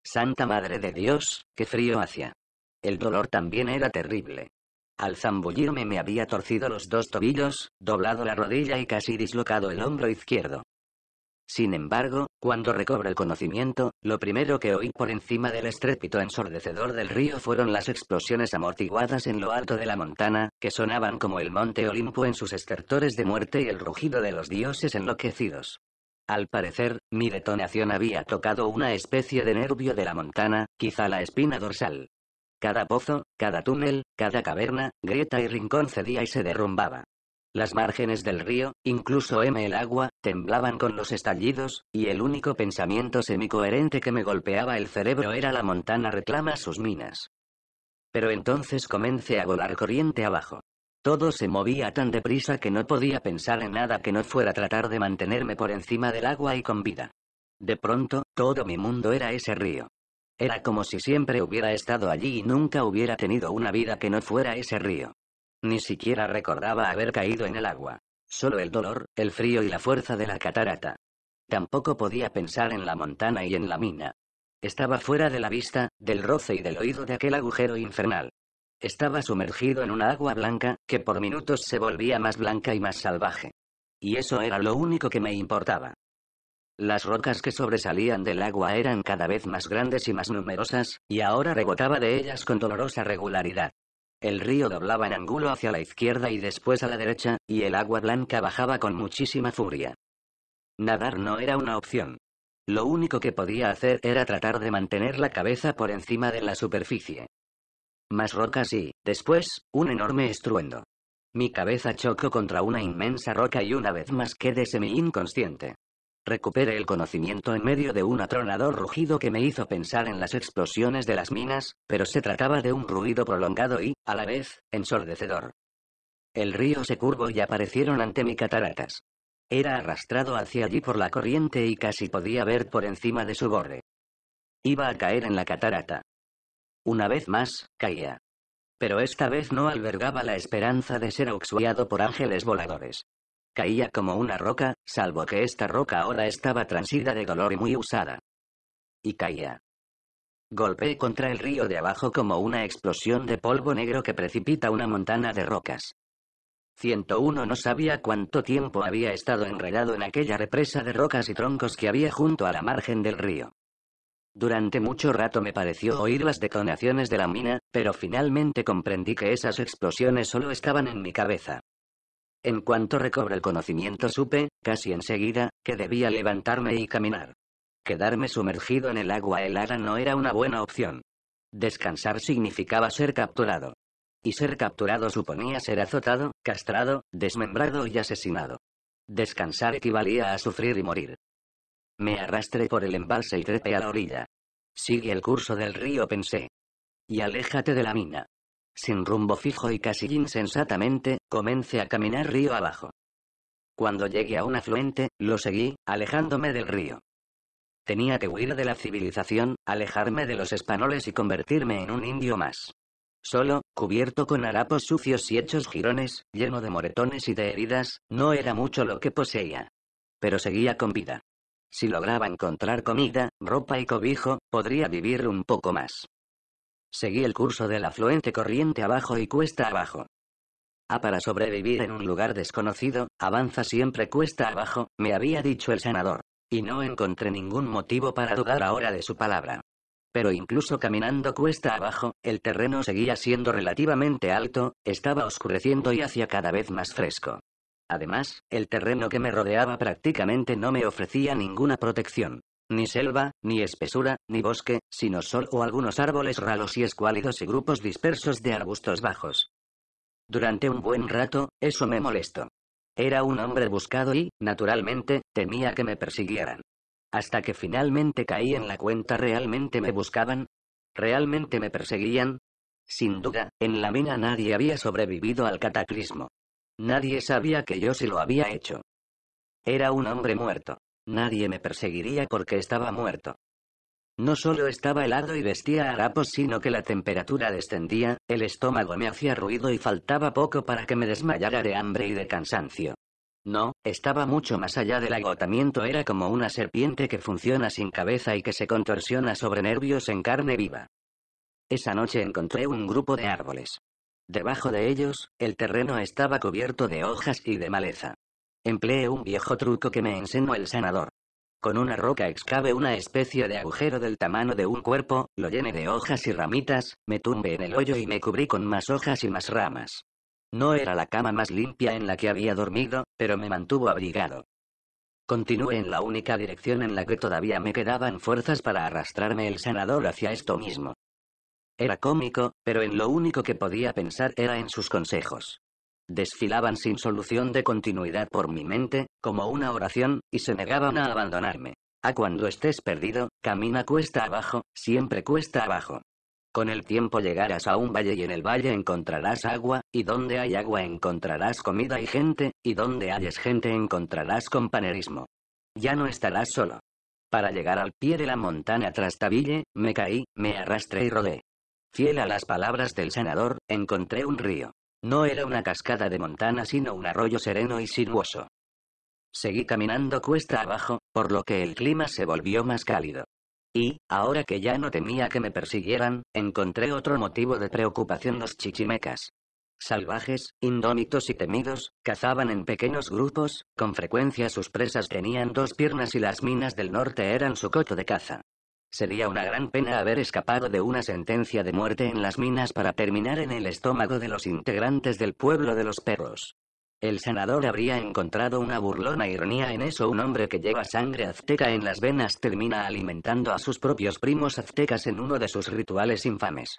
Santa Madre de Dios, qué frío hacía. El dolor también era terrible. Al zambullirme me había torcido los dos tobillos, doblado la rodilla y casi dislocado el hombro izquierdo. Sin embargo, cuando recobra el conocimiento, lo primero que oí por encima del estrépito ensordecedor del río fueron las explosiones amortiguadas en lo alto de la montana, que sonaban como el monte Olimpo en sus estertores de muerte y el rugido de los dioses enloquecidos. Al parecer, mi detonación había tocado una especie de nervio de la montana, quizá la espina dorsal. Cada pozo, cada túnel, cada caverna, grieta y rincón cedía y se derrumbaba. Las márgenes del río, incluso M el agua, temblaban con los estallidos, y el único pensamiento semicoherente que me golpeaba el cerebro era la montana reclama sus minas. Pero entonces comencé a volar corriente abajo. Todo se movía tan deprisa que no podía pensar en nada que no fuera tratar de mantenerme por encima del agua y con vida. De pronto, todo mi mundo era ese río. Era como si siempre hubiera estado allí y nunca hubiera tenido una vida que no fuera ese río. Ni siquiera recordaba haber caído en el agua. Solo el dolor, el frío y la fuerza de la catarata. Tampoco podía pensar en la montana y en la mina. Estaba fuera de la vista, del roce y del oído de aquel agujero infernal. Estaba sumergido en una agua blanca, que por minutos se volvía más blanca y más salvaje. Y eso era lo único que me importaba. Las rocas que sobresalían del agua eran cada vez más grandes y más numerosas, y ahora rebotaba de ellas con dolorosa regularidad. El río doblaba en ángulo hacia la izquierda y después a la derecha, y el agua blanca bajaba con muchísima furia. Nadar no era una opción. Lo único que podía hacer era tratar de mantener la cabeza por encima de la superficie. Más rocas y, después, un enorme estruendo. Mi cabeza chocó contra una inmensa roca y una vez más quedé semi-inconsciente. Recuperé el conocimiento en medio de un atronador rugido que me hizo pensar en las explosiones de las minas, pero se trataba de un ruido prolongado y, a la vez, ensordecedor. El río se curvó y aparecieron ante mi cataratas. Era arrastrado hacia allí por la corriente y casi podía ver por encima de su borde. Iba a caer en la catarata. Una vez más, caía. Pero esta vez no albergaba la esperanza de ser auxiliado por ángeles voladores. Caía como una roca, salvo que esta roca ahora estaba transida de dolor y muy usada. Y caía. Golpeé contra el río de abajo como una explosión de polvo negro que precipita una montana de rocas. 101 no sabía cuánto tiempo había estado enredado en aquella represa de rocas y troncos que había junto a la margen del río. Durante mucho rato me pareció oír las detonaciones de la mina, pero finalmente comprendí que esas explosiones solo estaban en mi cabeza. En cuanto recobré el conocimiento supe, casi enseguida, que debía levantarme y caminar. Quedarme sumergido en el agua helada no era una buena opción. Descansar significaba ser capturado. Y ser capturado suponía ser azotado, castrado, desmembrado y asesinado. Descansar equivalía a sufrir y morir. Me arrastré por el embalse y trepé a la orilla. Sigue el curso del río, pensé. Y aléjate de la mina sin rumbo fijo y casi insensatamente, comencé a caminar río abajo. Cuando llegué a un afluente, lo seguí, alejándome del río. Tenía que huir de la civilización, alejarme de los españoles y convertirme en un indio más. Solo, cubierto con harapos sucios y hechos jirones, lleno de moretones y de heridas, no era mucho lo que poseía. Pero seguía con vida. Si lograba encontrar comida, ropa y cobijo, podría vivir un poco más. Seguí el curso del afluente corriente abajo y cuesta abajo. Ah, para sobrevivir en un lugar desconocido, avanza siempre cuesta abajo, me había dicho el senador Y no encontré ningún motivo para dudar ahora de su palabra. Pero incluso caminando cuesta abajo, el terreno seguía siendo relativamente alto, estaba oscureciendo y hacía cada vez más fresco. Además, el terreno que me rodeaba prácticamente no me ofrecía ninguna protección. Ni selva, ni espesura, ni bosque, sino sol o algunos árboles ralos y escuálidos y grupos dispersos de arbustos bajos. Durante un buen rato, eso me molestó. Era un hombre buscado y, naturalmente, temía que me persiguieran. Hasta que finalmente caí en la cuenta realmente me buscaban. ¿Realmente me perseguían? Sin duda, en la mina nadie había sobrevivido al cataclismo. Nadie sabía que yo sí lo había hecho. Era un hombre muerto. Nadie me perseguiría porque estaba muerto. No solo estaba helado y vestía harapos, sino que la temperatura descendía, el estómago me hacía ruido y faltaba poco para que me desmayara de hambre y de cansancio. No, estaba mucho más allá del agotamiento, era como una serpiente que funciona sin cabeza y que se contorsiona sobre nervios en carne viva. Esa noche encontré un grupo de árboles. Debajo de ellos, el terreno estaba cubierto de hojas y de maleza. Empleé un viejo truco que me enseñó el sanador. Con una roca excave una especie de agujero del tamaño de un cuerpo, lo llené de hojas y ramitas, me tumbé en el hoyo y me cubrí con más hojas y más ramas. No era la cama más limpia en la que había dormido, pero me mantuvo abrigado. Continué en la única dirección en la que todavía me quedaban fuerzas para arrastrarme el sanador hacia esto mismo. Era cómico, pero en lo único que podía pensar era en sus consejos. Desfilaban sin solución de continuidad por mi mente, como una oración, y se negaban a abandonarme. A cuando estés perdido, camina cuesta abajo, siempre cuesta abajo. Con el tiempo llegarás a un valle y en el valle encontrarás agua, y donde hay agua encontrarás comida y gente, y donde hayes gente encontrarás compañerismo. Ya no estarás solo. Para llegar al pie de la montaña Tabille, me caí, me arrastré y rodé. Fiel a las palabras del senador, encontré un río. No era una cascada de montana sino un arroyo sereno y sinuoso. Seguí caminando cuesta abajo, por lo que el clima se volvió más cálido. Y, ahora que ya no temía que me persiguieran, encontré otro motivo de preocupación los chichimecas. Salvajes, indómitos y temidos, cazaban en pequeños grupos, con frecuencia sus presas tenían dos piernas y las minas del norte eran su coto de caza. Sería una gran pena haber escapado de una sentencia de muerte en las minas para terminar en el estómago de los integrantes del pueblo de los perros. El senador habría encontrado una burlona ironía en eso. Un hombre que lleva sangre azteca en las venas termina alimentando a sus propios primos aztecas en uno de sus rituales infames.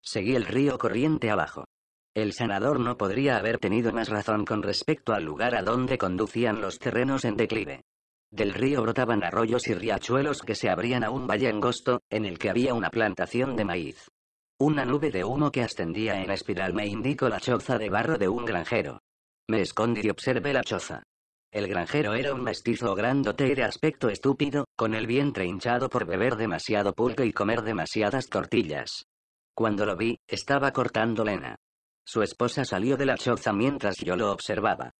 Seguí el río corriente abajo. El senador no podría haber tenido más razón con respecto al lugar a donde conducían los terrenos en declive. Del río brotaban arroyos y riachuelos que se abrían a un valle angosto, en el que había una plantación de maíz. Una nube de humo que ascendía en espiral me indicó la choza de barro de un granjero. Me escondí y observé la choza. El granjero era un mestizo grandote de aspecto estúpido, con el vientre hinchado por beber demasiado pulque y comer demasiadas tortillas. Cuando lo vi, estaba cortando lena. Su esposa salió de la choza mientras yo lo observaba.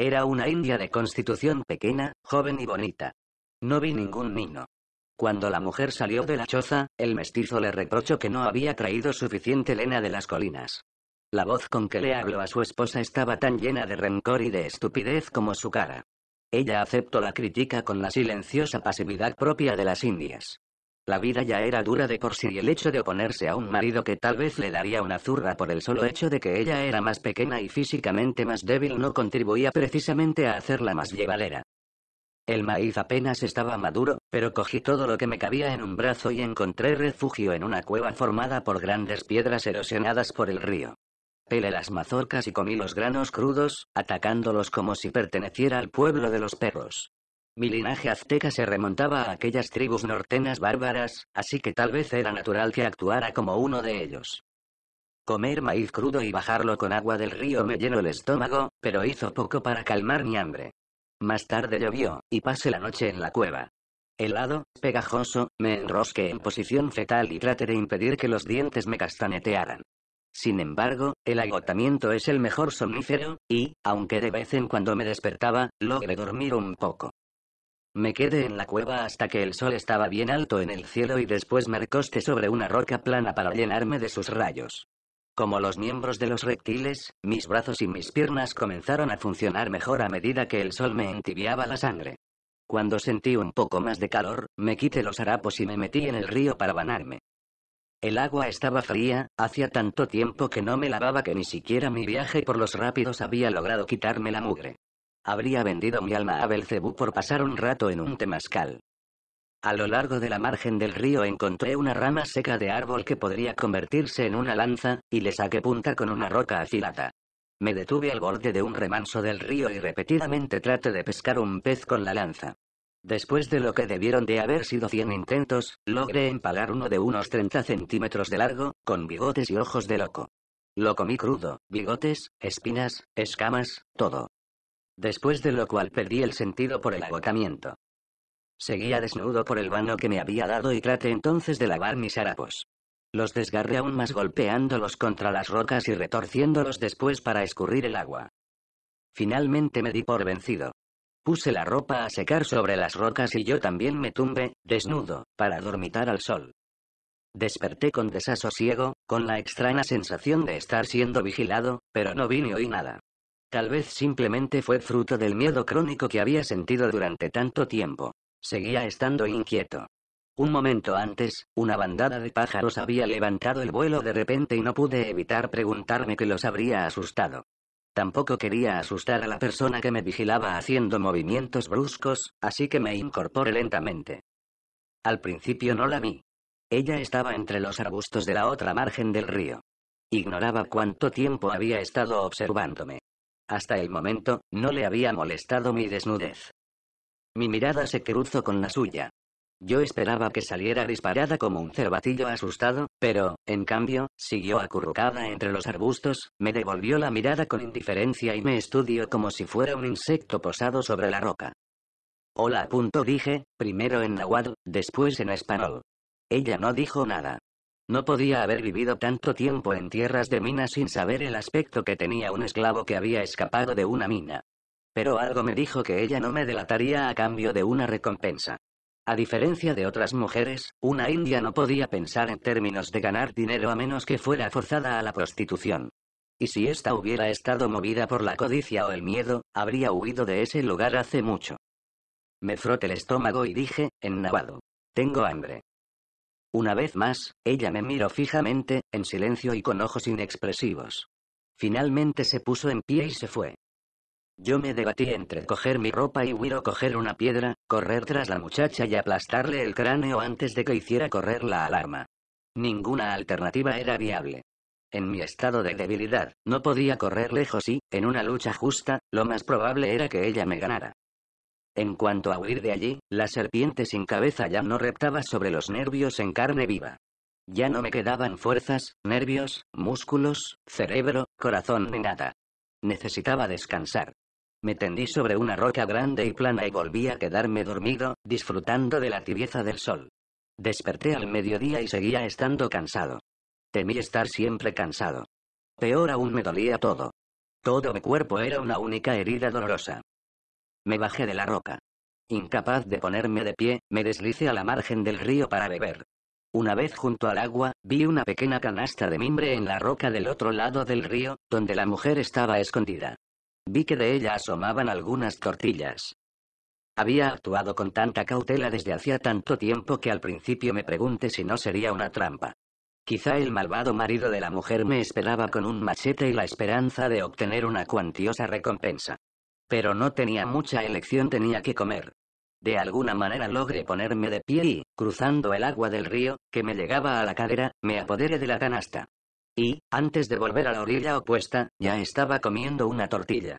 Era una india de constitución pequeña, joven y bonita. No vi ningún niño. Cuando la mujer salió de la choza, el mestizo le reprochó que no había traído suficiente lena de las colinas. La voz con que le habló a su esposa estaba tan llena de rencor y de estupidez como su cara. Ella aceptó la crítica con la silenciosa pasividad propia de las indias. La vida ya era dura de por sí y el hecho de oponerse a un marido que tal vez le daría una zurra por el solo hecho de que ella era más pequeña y físicamente más débil no contribuía precisamente a hacerla más llevadera. El maíz apenas estaba maduro, pero cogí todo lo que me cabía en un brazo y encontré refugio en una cueva formada por grandes piedras erosionadas por el río. Pelé las mazorcas y comí los granos crudos, atacándolos como si perteneciera al pueblo de los perros. Mi linaje azteca se remontaba a aquellas tribus nortenas bárbaras, así que tal vez era natural que actuara como uno de ellos. Comer maíz crudo y bajarlo con agua del río me llenó el estómago, pero hizo poco para calmar mi hambre. Más tarde llovió, y pasé la noche en la cueva. Helado, pegajoso, me enrosqué en posición fetal y traté de impedir que los dientes me castanetearan. Sin embargo, el agotamiento es el mejor somnífero, y, aunque de vez en cuando me despertaba, logré dormir un poco. Me quedé en la cueva hasta que el sol estaba bien alto en el cielo y después me recosté sobre una roca plana para llenarme de sus rayos. Como los miembros de los reptiles, mis brazos y mis piernas comenzaron a funcionar mejor a medida que el sol me entibiaba la sangre. Cuando sentí un poco más de calor, me quité los harapos y me metí en el río para banarme. El agua estaba fría, hacía tanto tiempo que no me lavaba que ni siquiera mi viaje por los rápidos había logrado quitarme la mugre. Habría vendido mi alma a Belcebú por pasar un rato en un temazcal. A lo largo de la margen del río encontré una rama seca de árbol que podría convertirse en una lanza, y le saqué punta con una roca afilada. Me detuve al borde de un remanso del río y repetidamente traté de pescar un pez con la lanza. Después de lo que debieron de haber sido 100 intentos, logré empalar uno de unos 30 centímetros de largo, con bigotes y ojos de loco. Lo comí crudo, bigotes, espinas, escamas, todo. Después de lo cual perdí el sentido por el agotamiento. Seguía desnudo por el vano que me había dado y traté entonces de lavar mis harapos. Los desgarré aún más golpeándolos contra las rocas y retorciéndolos después para escurrir el agua. Finalmente me di por vencido. Puse la ropa a secar sobre las rocas y yo también me tumbé, desnudo, para dormitar al sol. Desperté con desasosiego, con la extraña sensación de estar siendo vigilado, pero no vi ni oí nada. Tal vez simplemente fue fruto del miedo crónico que había sentido durante tanto tiempo. Seguía estando inquieto. Un momento antes, una bandada de pájaros había levantado el vuelo de repente y no pude evitar preguntarme qué los habría asustado. Tampoco quería asustar a la persona que me vigilaba haciendo movimientos bruscos, así que me incorporé lentamente. Al principio no la vi. Ella estaba entre los arbustos de la otra margen del río. Ignoraba cuánto tiempo había estado observándome. Hasta el momento, no le había molestado mi desnudez. Mi mirada se cruzó con la suya. Yo esperaba que saliera disparada como un cervatillo asustado, pero, en cambio, siguió acurrucada entre los arbustos, me devolvió la mirada con indiferencia y me estudió como si fuera un insecto posado sobre la roca. Hola, punto dije, primero en náhuatl, después en español. Ella no dijo nada. No podía haber vivido tanto tiempo en tierras de minas sin saber el aspecto que tenía un esclavo que había escapado de una mina. Pero algo me dijo que ella no me delataría a cambio de una recompensa. A diferencia de otras mujeres, una india no podía pensar en términos de ganar dinero a menos que fuera forzada a la prostitución. Y si ésta hubiera estado movida por la codicia o el miedo, habría huido de ese lugar hace mucho. Me froté el estómago y dije, en Tengo hambre. Una vez más, ella me miró fijamente, en silencio y con ojos inexpresivos. Finalmente se puso en pie y se fue. Yo me debatí entre coger mi ropa y huir o coger una piedra, correr tras la muchacha y aplastarle el cráneo antes de que hiciera correr la alarma. Ninguna alternativa era viable. En mi estado de debilidad, no podía correr lejos y, en una lucha justa, lo más probable era que ella me ganara. En cuanto a huir de allí, la serpiente sin cabeza ya no reptaba sobre los nervios en carne viva. Ya no me quedaban fuerzas, nervios, músculos, cerebro, corazón ni nada. Necesitaba descansar. Me tendí sobre una roca grande y plana y volví a quedarme dormido, disfrutando de la tibieza del sol. Desperté al mediodía y seguía estando cansado. Temí estar siempre cansado. Peor aún me dolía todo. Todo mi cuerpo era una única herida dolorosa. Me bajé de la roca. Incapaz de ponerme de pie, me deslicé a la margen del río para beber. Una vez junto al agua, vi una pequeña canasta de mimbre en la roca del otro lado del río, donde la mujer estaba escondida. Vi que de ella asomaban algunas tortillas. Había actuado con tanta cautela desde hacía tanto tiempo que al principio me pregunté si no sería una trampa. Quizá el malvado marido de la mujer me esperaba con un machete y la esperanza de obtener una cuantiosa recompensa. Pero no tenía mucha elección, tenía que comer. De alguna manera logré ponerme de pie y, cruzando el agua del río, que me llegaba a la cadera, me apoderé de la canasta. Y, antes de volver a la orilla opuesta, ya estaba comiendo una tortilla.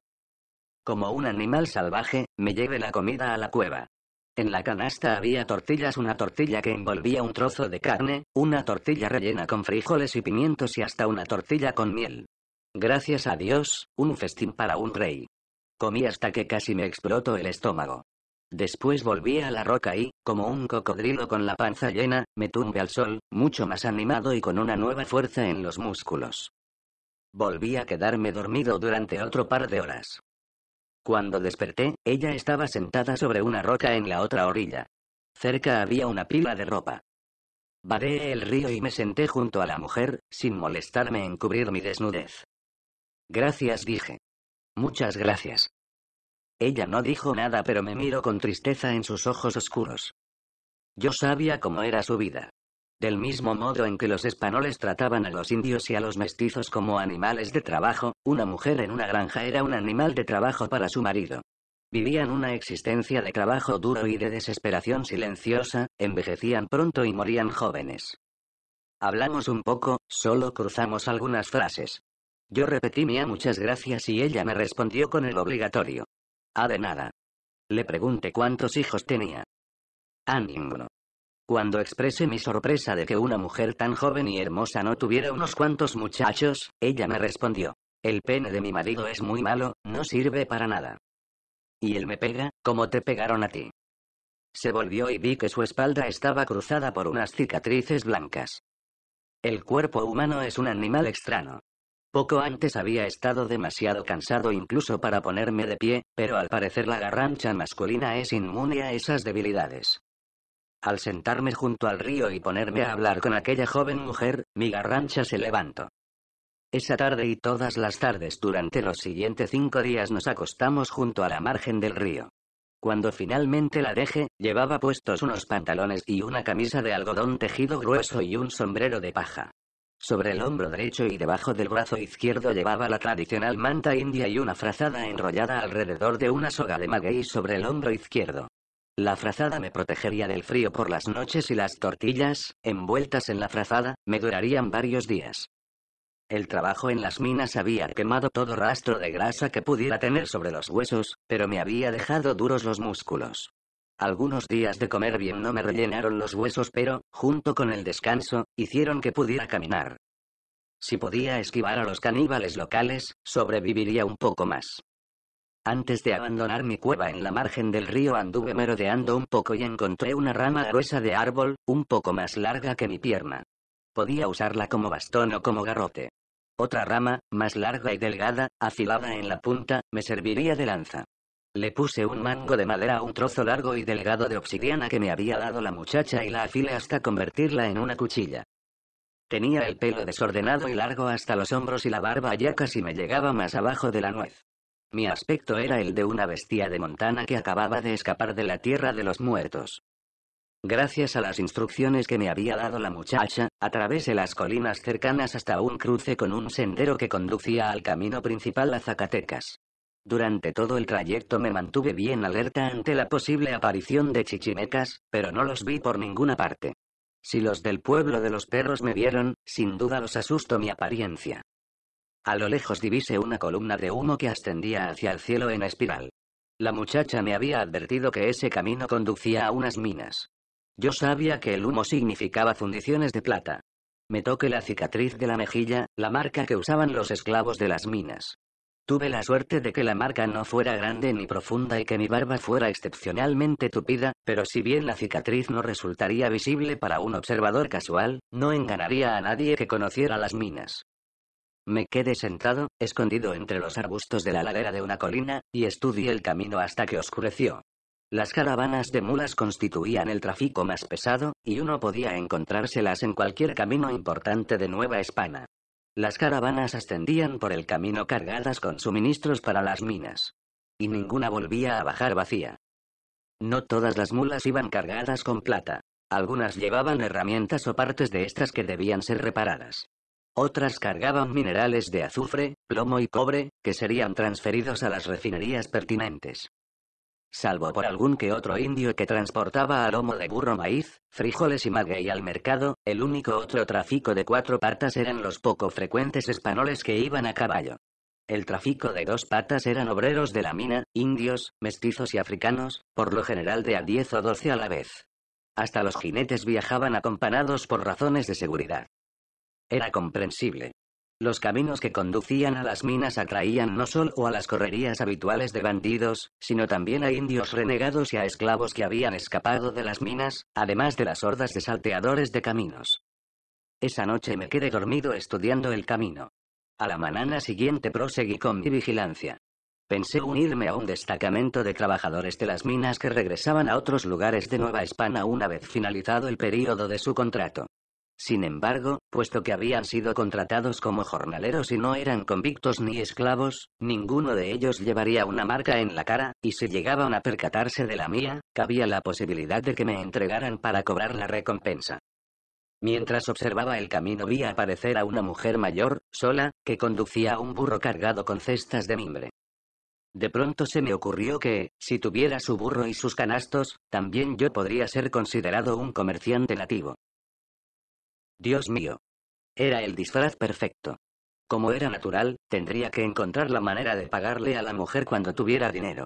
Como un animal salvaje, me llevé la comida a la cueva. En la canasta había tortillas, una tortilla que envolvía un trozo de carne, una tortilla rellena con frijoles y pimientos y hasta una tortilla con miel. Gracias a Dios, un festín para un rey. Comí hasta que casi me explotó el estómago. Después volví a la roca y, como un cocodrilo con la panza llena, me tumbé al sol, mucho más animado y con una nueva fuerza en los músculos. Volví a quedarme dormido durante otro par de horas. Cuando desperté, ella estaba sentada sobre una roca en la otra orilla. Cerca había una pila de ropa. Badé el río y me senté junto a la mujer, sin molestarme en cubrir mi desnudez. Gracias dije. Muchas gracias. Ella no dijo nada pero me miró con tristeza en sus ojos oscuros. Yo sabía cómo era su vida. Del mismo modo en que los españoles trataban a los indios y a los mestizos como animales de trabajo, una mujer en una granja era un animal de trabajo para su marido. Vivían una existencia de trabajo duro y de desesperación silenciosa, envejecían pronto y morían jóvenes. Hablamos un poco, solo cruzamos algunas frases. Yo repetí mi ah, muchas gracias y ella me respondió con el obligatorio. A ah, de nada. Le pregunté cuántos hijos tenía. A ah, ninguno. Cuando expresé mi sorpresa de que una mujer tan joven y hermosa no tuviera unos cuantos muchachos, ella me respondió. El pene de mi marido es muy malo, no sirve para nada. Y él me pega, como te pegaron a ti. Se volvió y vi que su espalda estaba cruzada por unas cicatrices blancas. El cuerpo humano es un animal extraño. Poco antes había estado demasiado cansado incluso para ponerme de pie, pero al parecer la garrancha masculina es inmune a esas debilidades. Al sentarme junto al río y ponerme a hablar con aquella joven mujer, mi garrancha se levantó. Esa tarde y todas las tardes durante los siguientes cinco días nos acostamos junto a la margen del río. Cuando finalmente la dejé, llevaba puestos unos pantalones y una camisa de algodón tejido grueso y un sombrero de paja. Sobre el hombro derecho y debajo del brazo izquierdo llevaba la tradicional manta india y una frazada enrollada alrededor de una soga de maguey sobre el hombro izquierdo. La frazada me protegería del frío por las noches y las tortillas, envueltas en la frazada, me durarían varios días. El trabajo en las minas había quemado todo rastro de grasa que pudiera tener sobre los huesos, pero me había dejado duros los músculos. Algunos días de comer bien no me rellenaron los huesos, pero, junto con el descanso, hicieron que pudiera caminar. Si podía esquivar a los caníbales locales, sobreviviría un poco más. Antes de abandonar mi cueva en la margen del río anduve merodeando un poco y encontré una rama gruesa de árbol, un poco más larga que mi pierna. Podía usarla como bastón o como garrote. Otra rama, más larga y delgada, afilada en la punta, me serviría de lanza. Le puse un mango de madera a un trozo largo y delgado de obsidiana que me había dado la muchacha y la afilé hasta convertirla en una cuchilla. Tenía el pelo desordenado y largo hasta los hombros y la barba ya casi me llegaba más abajo de la nuez. Mi aspecto era el de una bestia de montana que acababa de escapar de la tierra de los muertos. Gracias a las instrucciones que me había dado la muchacha, atravesé las colinas cercanas hasta un cruce con un sendero que conducía al camino principal a Zacatecas. Durante todo el trayecto me mantuve bien alerta ante la posible aparición de chichimecas, pero no los vi por ninguna parte. Si los del pueblo de los perros me vieron, sin duda los asustó mi apariencia. A lo lejos divise una columna de humo que ascendía hacia el cielo en espiral. La muchacha me había advertido que ese camino conducía a unas minas. Yo sabía que el humo significaba fundiciones de plata. Me toqué la cicatriz de la mejilla, la marca que usaban los esclavos de las minas. Tuve la suerte de que la marca no fuera grande ni profunda y que mi barba fuera excepcionalmente tupida, pero si bien la cicatriz no resultaría visible para un observador casual, no engañaría a nadie que conociera las minas. Me quedé sentado, escondido entre los arbustos de la ladera de una colina, y estudié el camino hasta que oscureció. Las caravanas de mulas constituían el tráfico más pesado, y uno podía encontrárselas en cualquier camino importante de Nueva España. Las caravanas ascendían por el camino cargadas con suministros para las minas. Y ninguna volvía a bajar vacía. No todas las mulas iban cargadas con plata. Algunas llevaban herramientas o partes de estas que debían ser reparadas. Otras cargaban minerales de azufre, plomo y cobre, que serían transferidos a las refinerías pertinentes salvo por algún que otro indio que transportaba a lomo de burro maíz, frijoles y maguey al mercado, el único otro tráfico de cuatro patas eran los poco frecuentes españoles que iban a caballo. El tráfico de dos patas eran obreros de la mina, indios, mestizos y africanos, por lo general de a diez o doce a la vez. Hasta los jinetes viajaban acompañados por razones de seguridad. Era comprensible. Los caminos que conducían a las minas atraían no solo a las correrías habituales de bandidos, sino también a indios renegados y a esclavos que habían escapado de las minas, además de las hordas de salteadores de caminos. Esa noche me quedé dormido estudiando el camino. A la mañana siguiente proseguí con mi vigilancia. Pensé unirme a un destacamento de trabajadores de las minas que regresaban a otros lugares de Nueva España una vez finalizado el período de su contrato. Sin embargo, puesto que habían sido contratados como jornaleros y no eran convictos ni esclavos, ninguno de ellos llevaría una marca en la cara, y si llegaban a percatarse de la mía, cabía la posibilidad de que me entregaran para cobrar la recompensa. Mientras observaba el camino vi aparecer a una mujer mayor, sola, que conducía un burro cargado con cestas de mimbre. De pronto se me ocurrió que, si tuviera su burro y sus canastos, también yo podría ser considerado un comerciante nativo. Dios mío. Era el disfraz perfecto. Como era natural, tendría que encontrar la manera de pagarle a la mujer cuando tuviera dinero.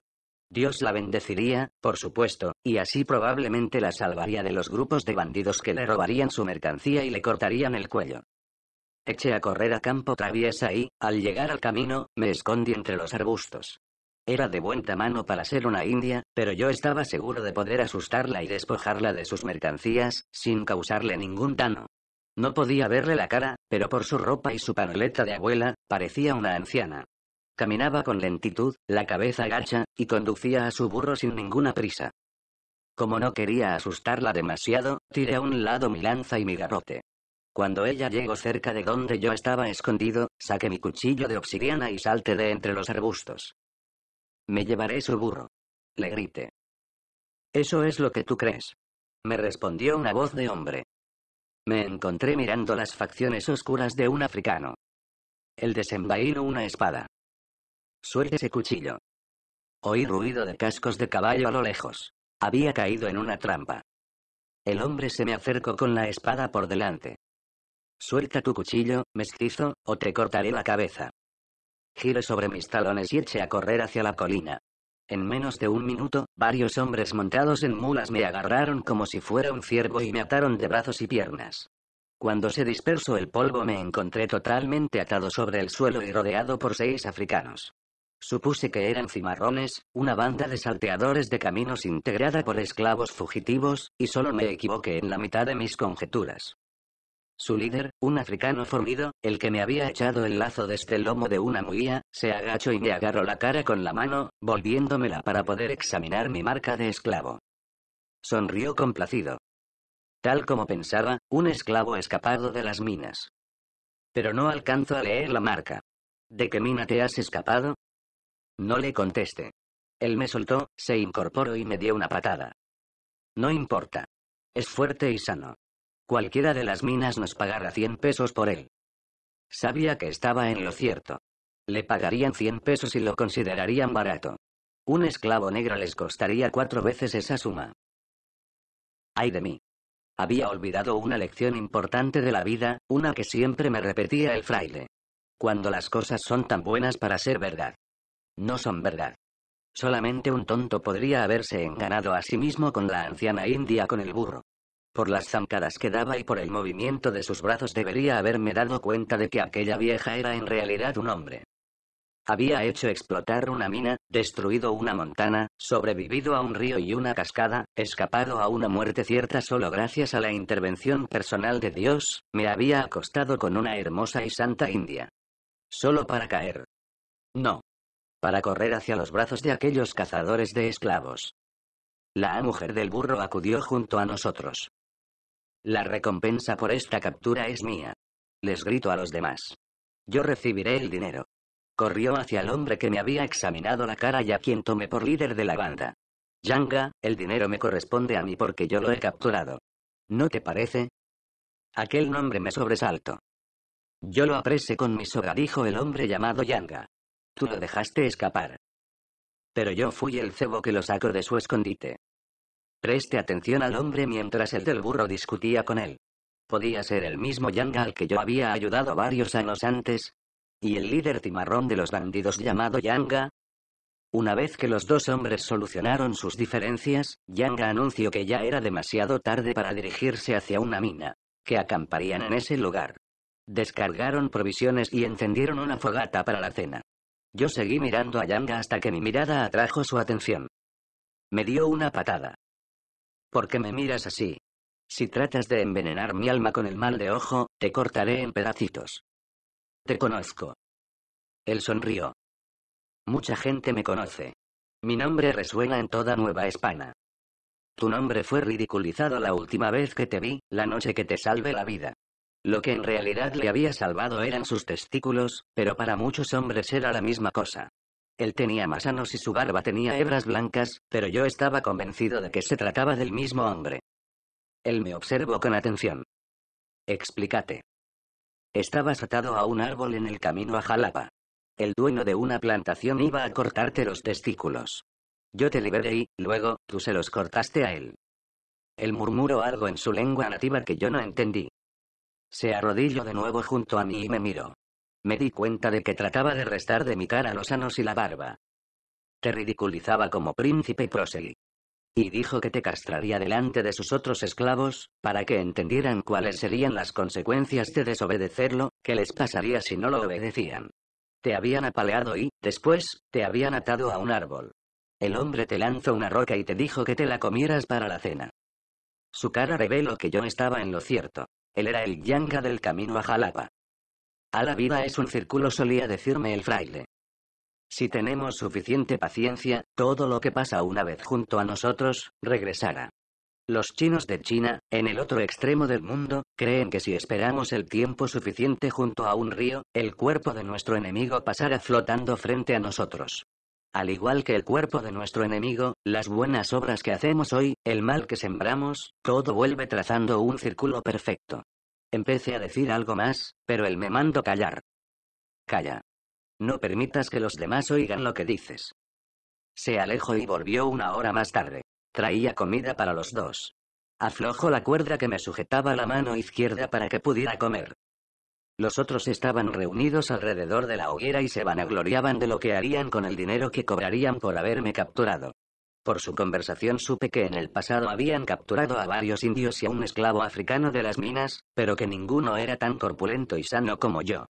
Dios la bendeciría, por supuesto, y así probablemente la salvaría de los grupos de bandidos que le robarían su mercancía y le cortarían el cuello. Eché a correr a campo traviesa y, al llegar al camino, me escondí entre los arbustos. Era de buen tamaño para ser una india, pero yo estaba seguro de poder asustarla y despojarla de sus mercancías, sin causarle ningún daño. No podía verle la cara, pero por su ropa y su paneleta de abuela, parecía una anciana. Caminaba con lentitud, la cabeza gacha, y conducía a su burro sin ninguna prisa. Como no quería asustarla demasiado, tiré a un lado mi lanza y mi garrote. Cuando ella llegó cerca de donde yo estaba escondido, saqué mi cuchillo de obsidiana y salte de entre los arbustos. Me llevaré su burro. Le grité. Eso es lo que tú crees. Me respondió una voz de hombre. Me encontré mirando las facciones oscuras de un africano. El desenvainó una espada. Suelte ese cuchillo. Oí ruido de cascos de caballo a lo lejos. Había caído en una trampa. El hombre se me acercó con la espada por delante. Suelta tu cuchillo, mestizo, o te cortaré la cabeza. Gire sobre mis talones y eche a correr hacia la colina. En menos de un minuto, varios hombres montados en mulas me agarraron como si fuera un ciervo y me ataron de brazos y piernas. Cuando se dispersó el polvo me encontré totalmente atado sobre el suelo y rodeado por seis africanos. Supuse que eran cimarrones, una banda de salteadores de caminos integrada por esclavos fugitivos, y solo me equivoqué en la mitad de mis conjeturas. Su líder, un africano fornido, el que me había echado el lazo desde el este lomo de una muía, se agachó y me agarró la cara con la mano, volviéndomela para poder examinar mi marca de esclavo. Sonrió complacido. Tal como pensaba, un esclavo escapado de las minas. Pero no alcanzo a leer la marca. ¿De qué mina te has escapado? No le contesté. Él me soltó, se incorporó y me dio una patada. No importa. Es fuerte y sano. Cualquiera de las minas nos pagara 100 pesos por él. Sabía que estaba en lo cierto. Le pagarían 100 pesos y lo considerarían barato. Un esclavo negro les costaría cuatro veces esa suma. Ay de mí. Había olvidado una lección importante de la vida, una que siempre me repetía el fraile. Cuando las cosas son tan buenas para ser verdad. No son verdad. Solamente un tonto podría haberse enganado a sí mismo con la anciana india con el burro. Por las zancadas que daba y por el movimiento de sus brazos debería haberme dado cuenta de que aquella vieja era en realidad un hombre. Había hecho explotar una mina, destruido una montana, sobrevivido a un río y una cascada, escapado a una muerte cierta solo gracias a la intervención personal de Dios, me había acostado con una hermosa y santa india. Solo para caer. No. Para correr hacia los brazos de aquellos cazadores de esclavos. La mujer del burro acudió junto a nosotros. La recompensa por esta captura es mía. Les grito a los demás. Yo recibiré el dinero. Corrió hacia el hombre que me había examinado la cara y a quien tomé por líder de la banda. Yanga, el dinero me corresponde a mí porque yo lo he capturado. ¿No te parece? Aquel nombre me sobresalto. Yo lo apresé con mi soga, dijo el hombre llamado Yanga. Tú lo dejaste escapar. Pero yo fui el cebo que lo sacó de su escondite. Preste atención al hombre mientras el del burro discutía con él. Podía ser el mismo Yanga al que yo había ayudado varios años antes. Y el líder timarrón de los bandidos llamado Yanga. Una vez que los dos hombres solucionaron sus diferencias, Yanga anunció que ya era demasiado tarde para dirigirse hacia una mina, que acamparían en ese lugar. Descargaron provisiones y encendieron una fogata para la cena. Yo seguí mirando a Yanga hasta que mi mirada atrajo su atención. Me dio una patada. ¿Por qué me miras así? Si tratas de envenenar mi alma con el mal de ojo, te cortaré en pedacitos. Te conozco. Él sonrió. Mucha gente me conoce. Mi nombre resuena en toda Nueva España. Tu nombre fue ridiculizado la última vez que te vi, la noche que te salvé la vida. Lo que en realidad le había salvado eran sus testículos, pero para muchos hombres era la misma cosa. Él tenía más y su barba tenía hebras blancas, pero yo estaba convencido de que se trataba del mismo hombre. Él me observó con atención. Explícate. Estabas atado a un árbol en el camino a Jalapa. El dueño de una plantación iba a cortarte los testículos. Yo te liberé y, luego, tú se los cortaste a él. Él murmuró algo en su lengua nativa que yo no entendí. Se arrodilló de nuevo junto a mí y me miró. Me di cuenta de que trataba de restar de mi cara los anos y la barba. Te ridiculizaba como príncipe, proseguí. Y dijo que te castraría delante de sus otros esclavos, para que entendieran cuáles serían las consecuencias de desobedecerlo, qué les pasaría si no lo obedecían. Te habían apaleado y, después, te habían atado a un árbol. El hombre te lanzó una roca y te dijo que te la comieras para la cena. Su cara reveló que yo estaba en lo cierto. Él era el yanga del camino a Jalapa. A la vida es un círculo, solía decirme el fraile. Si tenemos suficiente paciencia, todo lo que pasa una vez junto a nosotros, regresará. Los chinos de China, en el otro extremo del mundo, creen que si esperamos el tiempo suficiente junto a un río, el cuerpo de nuestro enemigo pasará flotando frente a nosotros. Al igual que el cuerpo de nuestro enemigo, las buenas obras que hacemos hoy, el mal que sembramos, todo vuelve trazando un círculo perfecto. Empecé a decir algo más, pero él me mandó callar. Calla. No permitas que los demás oigan lo que dices. Se alejó y volvió una hora más tarde. Traía comida para los dos. Aflojo la cuerda que me sujetaba la mano izquierda para que pudiera comer. Los otros estaban reunidos alrededor de la hoguera y se vanagloriaban de lo que harían con el dinero que cobrarían por haberme capturado. Por su conversación supe que en el pasado habían capturado a varios indios y a un esclavo africano de las minas, pero que ninguno era tan corpulento y sano como yo.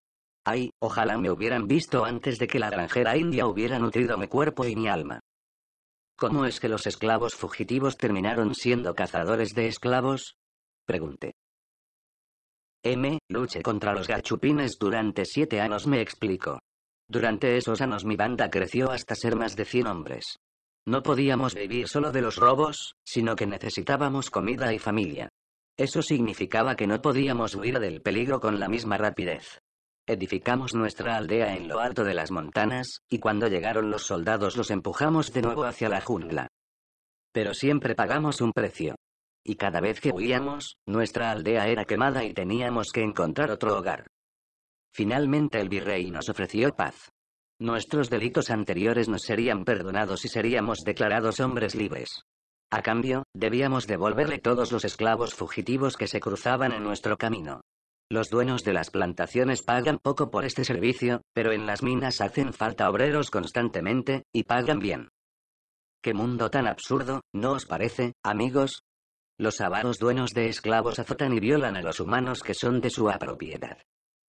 Ay, ojalá me hubieran visto antes de que la granjera india hubiera nutrido mi cuerpo y mi alma. ¿Cómo es que los esclavos fugitivos terminaron siendo cazadores de esclavos? Pregunté. M. Luché contra los gachupines durante siete años, me explico. Durante esos años mi banda creció hasta ser más de 100 hombres. No podíamos vivir solo de los robos, sino que necesitábamos comida y familia. Eso significaba que no podíamos huir del peligro con la misma rapidez. Edificamos nuestra aldea en lo alto de las montanas, y cuando llegaron los soldados los empujamos de nuevo hacia la jungla. Pero siempre pagamos un precio. Y cada vez que huíamos, nuestra aldea era quemada y teníamos que encontrar otro hogar. Finalmente el virrey nos ofreció paz. Nuestros delitos anteriores nos serían perdonados y seríamos declarados hombres libres. A cambio, debíamos devolverle todos los esclavos fugitivos que se cruzaban en nuestro camino. Los dueños de las plantaciones pagan poco por este servicio, pero en las minas hacen falta obreros constantemente, y pagan bien. ¿Qué mundo tan absurdo, no os parece, amigos? Los avaros dueños de esclavos azotan y violan a los humanos que son de su propiedad.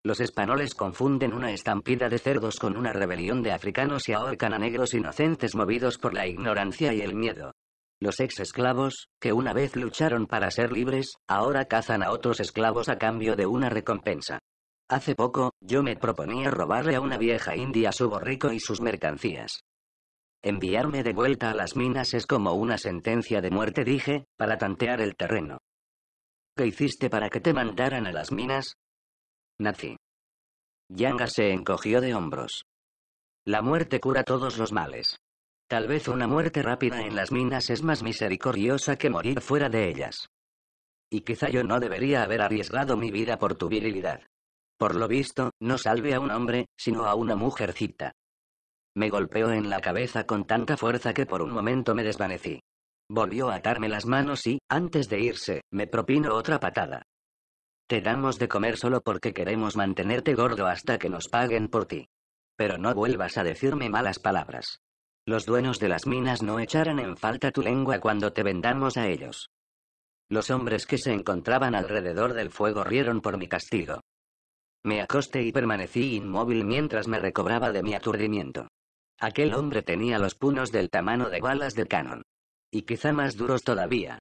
Los españoles confunden una estampida de cerdos con una rebelión de africanos y ahorcan a negros inocentes movidos por la ignorancia y el miedo. Los ex esclavos, que una vez lucharon para ser libres, ahora cazan a otros esclavos a cambio de una recompensa. Hace poco, yo me proponía robarle a una vieja india su borrico y sus mercancías. Enviarme de vuelta a las minas es como una sentencia de muerte, dije, para tantear el terreno. ¿Qué hiciste para que te mandaran a las minas? Nací. Yanga se encogió de hombros. La muerte cura todos los males. Tal vez una muerte rápida en las minas es más misericordiosa que morir fuera de ellas. Y quizá yo no debería haber arriesgado mi vida por tu virilidad. Por lo visto, no salve a un hombre, sino a una mujercita. Me golpeó en la cabeza con tanta fuerza que por un momento me desvanecí. Volvió a atarme las manos y, antes de irse, me propino otra patada. Te damos de comer solo porque queremos mantenerte gordo hasta que nos paguen por ti. Pero no vuelvas a decirme malas palabras. Los dueños de las minas no echarán en falta tu lengua cuando te vendamos a ellos. Los hombres que se encontraban alrededor del fuego rieron por mi castigo. Me acosté y permanecí inmóvil mientras me recobraba de mi aturdimiento. Aquel hombre tenía los puños del tamaño de balas de canon. Y quizá más duros todavía,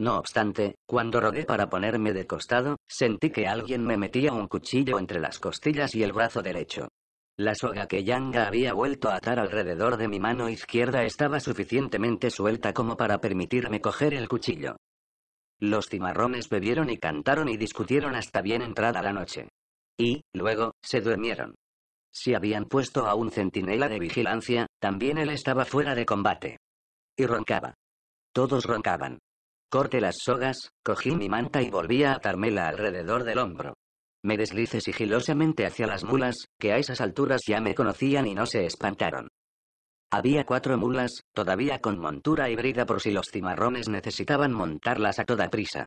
no obstante, cuando rogué para ponerme de costado, sentí que alguien me metía un cuchillo entre las costillas y el brazo derecho. La soga que Yanga había vuelto a atar alrededor de mi mano izquierda estaba suficientemente suelta como para permitirme coger el cuchillo. Los cimarrones bebieron y cantaron y discutieron hasta bien entrada la noche. Y, luego, se durmieron. Si habían puesto a un centinela de vigilancia, también él estaba fuera de combate. Y roncaba. Todos roncaban. Corte las sogas, cogí mi manta y volví a atármela alrededor del hombro. Me deslicé sigilosamente hacia las mulas, que a esas alturas ya me conocían y no se espantaron. Había cuatro mulas, todavía con montura y brida por si los cimarrones necesitaban montarlas a toda prisa.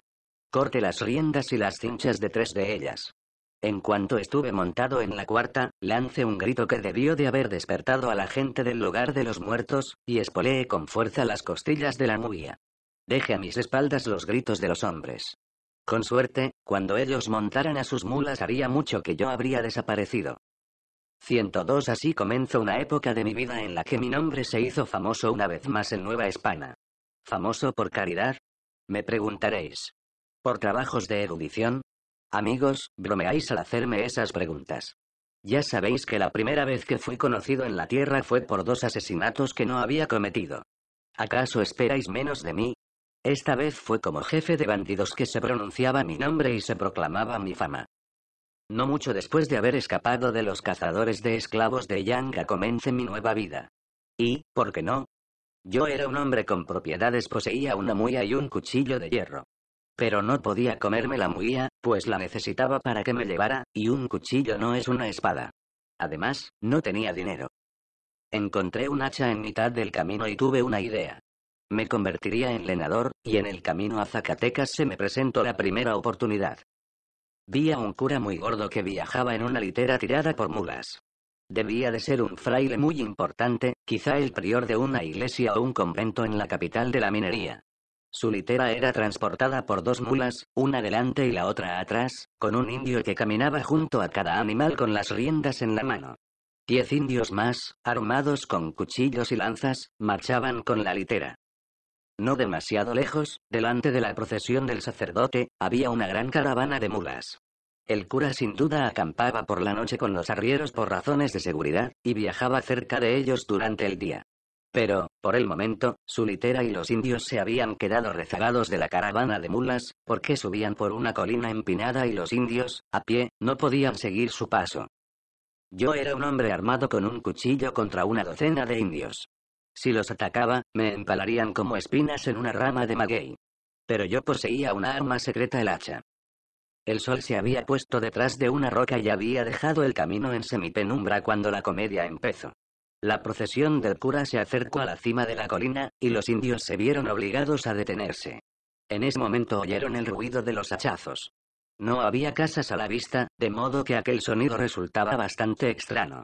Corte las riendas y las cinchas de tres de ellas. En cuanto estuve montado en la cuarta, lancé un grito que debió de haber despertado a la gente del lugar de los muertos, y espoleé con fuerza las costillas de la muía. Deje a mis espaldas los gritos de los hombres. Con suerte, cuando ellos montaran a sus mulas haría mucho que yo habría desaparecido. 102 Así comenzó una época de mi vida en la que mi nombre se hizo famoso una vez más en Nueva España. ¿Famoso por caridad? Me preguntaréis. ¿Por trabajos de erudición? Amigos, bromeáis al hacerme esas preguntas. Ya sabéis que la primera vez que fui conocido en la Tierra fue por dos asesinatos que no había cometido. ¿Acaso esperáis menos de mí esta vez fue como jefe de bandidos que se pronunciaba mi nombre y se proclamaba mi fama. No mucho después de haber escapado de los cazadores de esclavos de Yanga comencé mi nueva vida. Y, ¿por qué no? Yo era un hombre con propiedades, poseía una muía y un cuchillo de hierro. Pero no podía comerme la muía, pues la necesitaba para que me llevara, y un cuchillo no es una espada. Además, no tenía dinero. Encontré un hacha en mitad del camino y tuve una idea. Me convertiría en lenador, y en el camino a Zacatecas se me presentó la primera oportunidad. Vi a un cura muy gordo que viajaba en una litera tirada por mulas. Debía de ser un fraile muy importante, quizá el prior de una iglesia o un convento en la capital de la minería. Su litera era transportada por dos mulas, una delante y la otra atrás, con un indio que caminaba junto a cada animal con las riendas en la mano. Diez indios más, armados con cuchillos y lanzas, marchaban con la litera. No demasiado lejos, delante de la procesión del sacerdote, había una gran caravana de mulas. El cura sin duda acampaba por la noche con los arrieros por razones de seguridad, y viajaba cerca de ellos durante el día. Pero, por el momento, su litera y los indios se habían quedado rezagados de la caravana de mulas, porque subían por una colina empinada y los indios, a pie, no podían seguir su paso. Yo era un hombre armado con un cuchillo contra una docena de indios. Si los atacaba, me empalarían como espinas en una rama de maguey. Pero yo poseía una arma secreta, el hacha. El sol se había puesto detrás de una roca y había dejado el camino en semipenumbra cuando la comedia empezó. La procesión del cura se acercó a la cima de la colina, y los indios se vieron obligados a detenerse. En ese momento oyeron el ruido de los hachazos. No había casas a la vista, de modo que aquel sonido resultaba bastante extraño.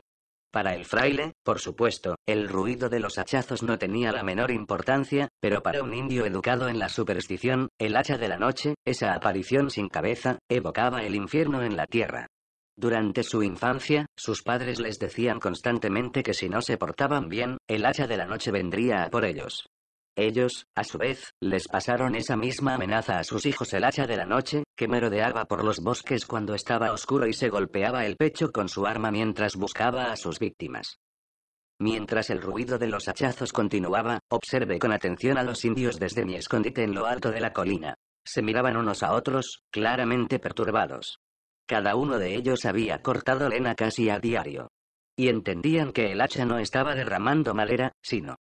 Para el fraile, por supuesto, el ruido de los hachazos no tenía la menor importancia, pero para un indio educado en la superstición, el hacha de la noche, esa aparición sin cabeza, evocaba el infierno en la tierra. Durante su infancia, sus padres les decían constantemente que si no se portaban bien, el hacha de la noche vendría a por ellos. Ellos, a su vez, les pasaron esa misma amenaza a sus hijos. El hacha de la noche, que merodeaba por los bosques cuando estaba oscuro y se golpeaba el pecho con su arma mientras buscaba a sus víctimas. Mientras el ruido de los hachazos continuaba, observé con atención a los indios desde mi escondite en lo alto de la colina. Se miraban unos a otros, claramente perturbados. Cada uno de ellos había cortado lena casi a diario. Y entendían que el hacha no estaba derramando madera, sino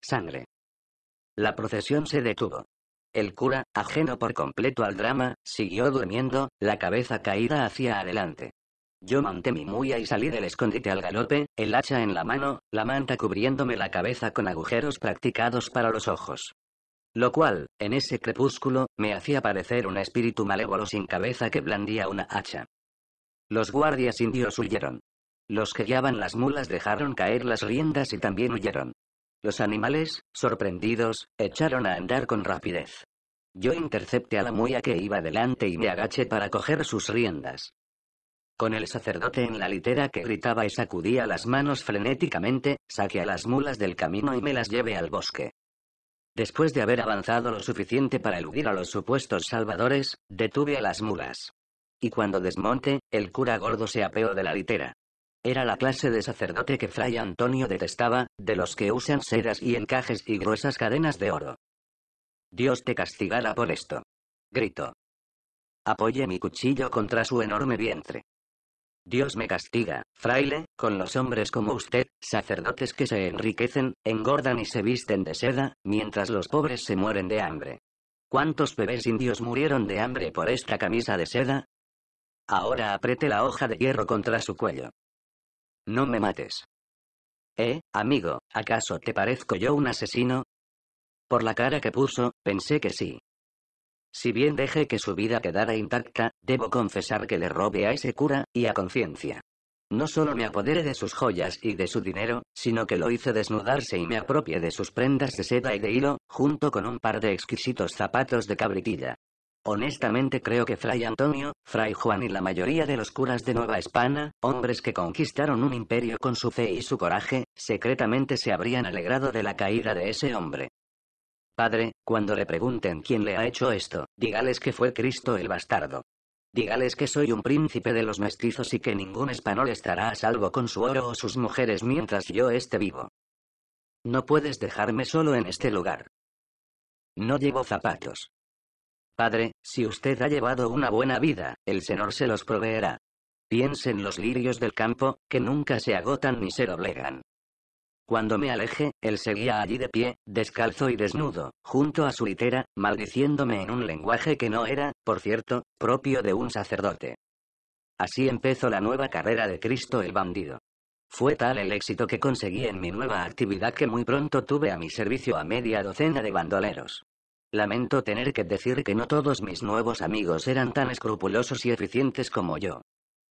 sangre. La procesión se detuvo. El cura, ajeno por completo al drama, siguió durmiendo, la cabeza caída hacia adelante. Yo monté mi muya y salí del escondite al galope, el hacha en la mano, la manta cubriéndome la cabeza con agujeros practicados para los ojos. Lo cual, en ese crepúsculo, me hacía parecer un espíritu malévolo sin cabeza que blandía una hacha. Los guardias indios huyeron. Los que guiaban las mulas dejaron caer las riendas y también huyeron. Los animales, sorprendidos, echaron a andar con rapidez. Yo intercepté a la muya que iba delante y me agaché para coger sus riendas. Con el sacerdote en la litera que gritaba y sacudía las manos frenéticamente, saqué a las mulas del camino y me las llevé al bosque. Después de haber avanzado lo suficiente para eludir a los supuestos salvadores, detuve a las mulas. Y cuando desmonte, el cura gordo se apeó de la litera. Era la clase de sacerdote que Fray Antonio detestaba, de los que usan sedas y encajes y gruesas cadenas de oro. Dios te castigará por esto. gritó. Apoyé mi cuchillo contra su enorme vientre. Dios me castiga, fraile, con los hombres como usted, sacerdotes que se enriquecen, engordan y se visten de seda, mientras los pobres se mueren de hambre. ¿Cuántos bebés indios murieron de hambre por esta camisa de seda? Ahora apriete la hoja de hierro contra su cuello. No me mates. Eh, amigo, ¿acaso te parezco yo un asesino? Por la cara que puso, pensé que sí. Si bien dejé que su vida quedara intacta, debo confesar que le robé a ese cura, y a conciencia. No solo me apoderé de sus joyas y de su dinero, sino que lo hice desnudarse y me apropie de sus prendas de seda y de hilo, junto con un par de exquisitos zapatos de cabritilla. Honestamente creo que Fray Antonio, Fray Juan y la mayoría de los curas de Nueva España, hombres que conquistaron un imperio con su fe y su coraje, secretamente se habrían alegrado de la caída de ese hombre. Padre, cuando le pregunten quién le ha hecho esto, dígales que fue Cristo el bastardo. Dígales que soy un príncipe de los mestizos y que ningún español estará a salvo con su oro o sus mujeres mientras yo esté vivo. No puedes dejarme solo en este lugar. No llevo zapatos. Padre, si usted ha llevado una buena vida, el Señor se los proveerá. Piensen los lirios del campo, que nunca se agotan ni se doblegan. Cuando me aleje, él seguía allí de pie, descalzo y desnudo, junto a su litera, maldiciéndome en un lenguaje que no era, por cierto, propio de un sacerdote. Así empezó la nueva carrera de Cristo el bandido. Fue tal el éxito que conseguí en mi nueva actividad que muy pronto tuve a mi servicio a media docena de bandoleros. Lamento tener que decir que no todos mis nuevos amigos eran tan escrupulosos y eficientes como yo.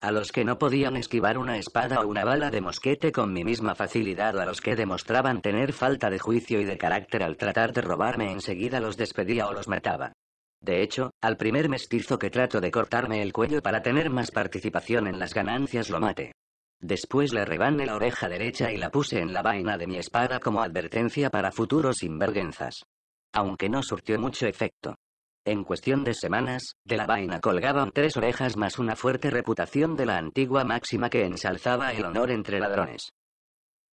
A los que no podían esquivar una espada o una bala de mosquete con mi misma facilidad, a los que demostraban tener falta de juicio y de carácter al tratar de robarme enseguida los despedía o los mataba. De hecho, al primer mestizo que trato de cortarme el cuello para tener más participación en las ganancias lo maté. Después le rebané la oreja derecha y la puse en la vaina de mi espada como advertencia para futuros sinvergüenzas aunque no surtió mucho efecto. En cuestión de semanas, de la vaina colgaban tres orejas más una fuerte reputación de la antigua máxima que ensalzaba el honor entre ladrones.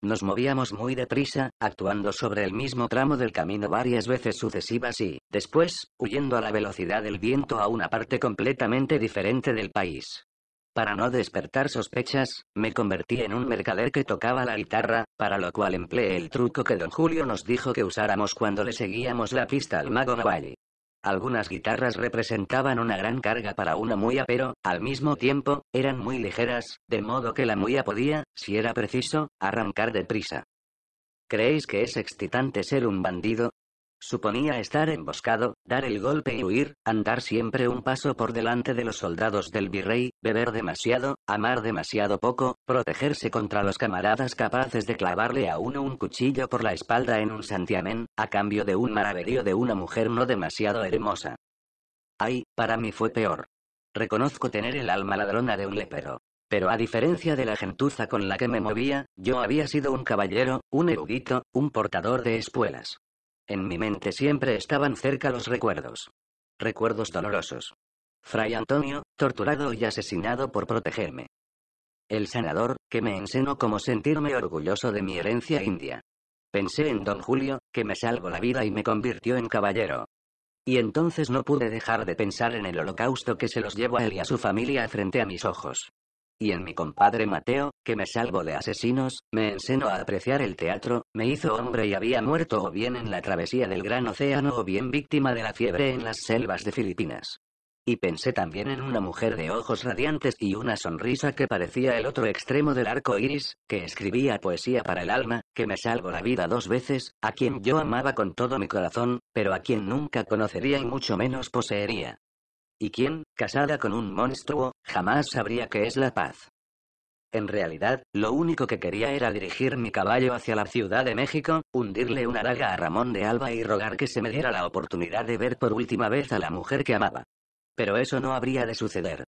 Nos movíamos muy deprisa, actuando sobre el mismo tramo del camino varias veces sucesivas y, después, huyendo a la velocidad del viento a una parte completamente diferente del país. Para no despertar sospechas, me convertí en un mercader que tocaba la guitarra, para lo cual empleé el truco que don Julio nos dijo que usáramos cuando le seguíamos la pista al mago Navalli. Algunas guitarras representaban una gran carga para una muya, pero, al mismo tiempo, eran muy ligeras, de modo que la muya podía, si era preciso, arrancar deprisa. ¿Creéis que es excitante ser un bandido? Suponía estar emboscado, dar el golpe y huir, andar siempre un paso por delante de los soldados del virrey, beber demasiado, amar demasiado poco, protegerse contra los camaradas capaces de clavarle a uno un cuchillo por la espalda en un santiamén, a cambio de un maravedío de una mujer no demasiado hermosa. Ay, para mí fue peor. Reconozco tener el alma ladrona de un lepero. Pero a diferencia de la gentuza con la que me movía, yo había sido un caballero, un erudito, un portador de espuelas. En mi mente siempre estaban cerca los recuerdos. Recuerdos dolorosos. Fray Antonio, torturado y asesinado por protegerme. El sanador, que me enseñó cómo sentirme orgulloso de mi herencia india. Pensé en don Julio, que me salvó la vida y me convirtió en caballero. Y entonces no pude dejar de pensar en el holocausto que se los llevó a él y a su familia frente a mis ojos y en mi compadre Mateo, que me salvo de asesinos, me ensenó a apreciar el teatro, me hizo hombre y había muerto o bien en la travesía del gran océano o bien víctima de la fiebre en las selvas de Filipinas. Y pensé también en una mujer de ojos radiantes y una sonrisa que parecía el otro extremo del arco iris, que escribía poesía para el alma, que me salvó la vida dos veces, a quien yo amaba con todo mi corazón, pero a quien nunca conocería y mucho menos poseería y quien, casada con un monstruo, jamás sabría qué es la paz. En realidad, lo único que quería era dirigir mi caballo hacia la Ciudad de México, hundirle una daga a Ramón de Alba y rogar que se me diera la oportunidad de ver por última vez a la mujer que amaba. Pero eso no habría de suceder.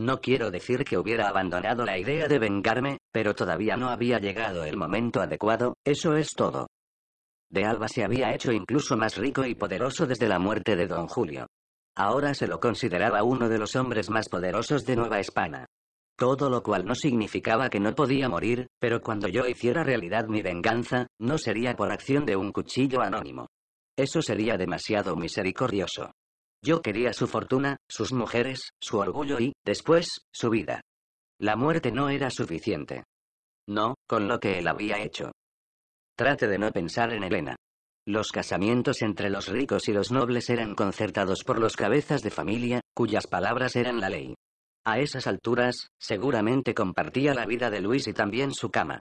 No quiero decir que hubiera abandonado la idea de vengarme, pero todavía no había llegado el momento adecuado, eso es todo. De Alba se había hecho incluso más rico y poderoso desde la muerte de don Julio. Ahora se lo consideraba uno de los hombres más poderosos de Nueva España. Todo lo cual no significaba que no podía morir, pero cuando yo hiciera realidad mi venganza, no sería por acción de un cuchillo anónimo. Eso sería demasiado misericordioso. Yo quería su fortuna, sus mujeres, su orgullo y, después, su vida. La muerte no era suficiente. No, con lo que él había hecho. Trate de no pensar en Elena. Los casamientos entre los ricos y los nobles eran concertados por los cabezas de familia, cuyas palabras eran la ley. A esas alturas, seguramente compartía la vida de Luis y también su cama.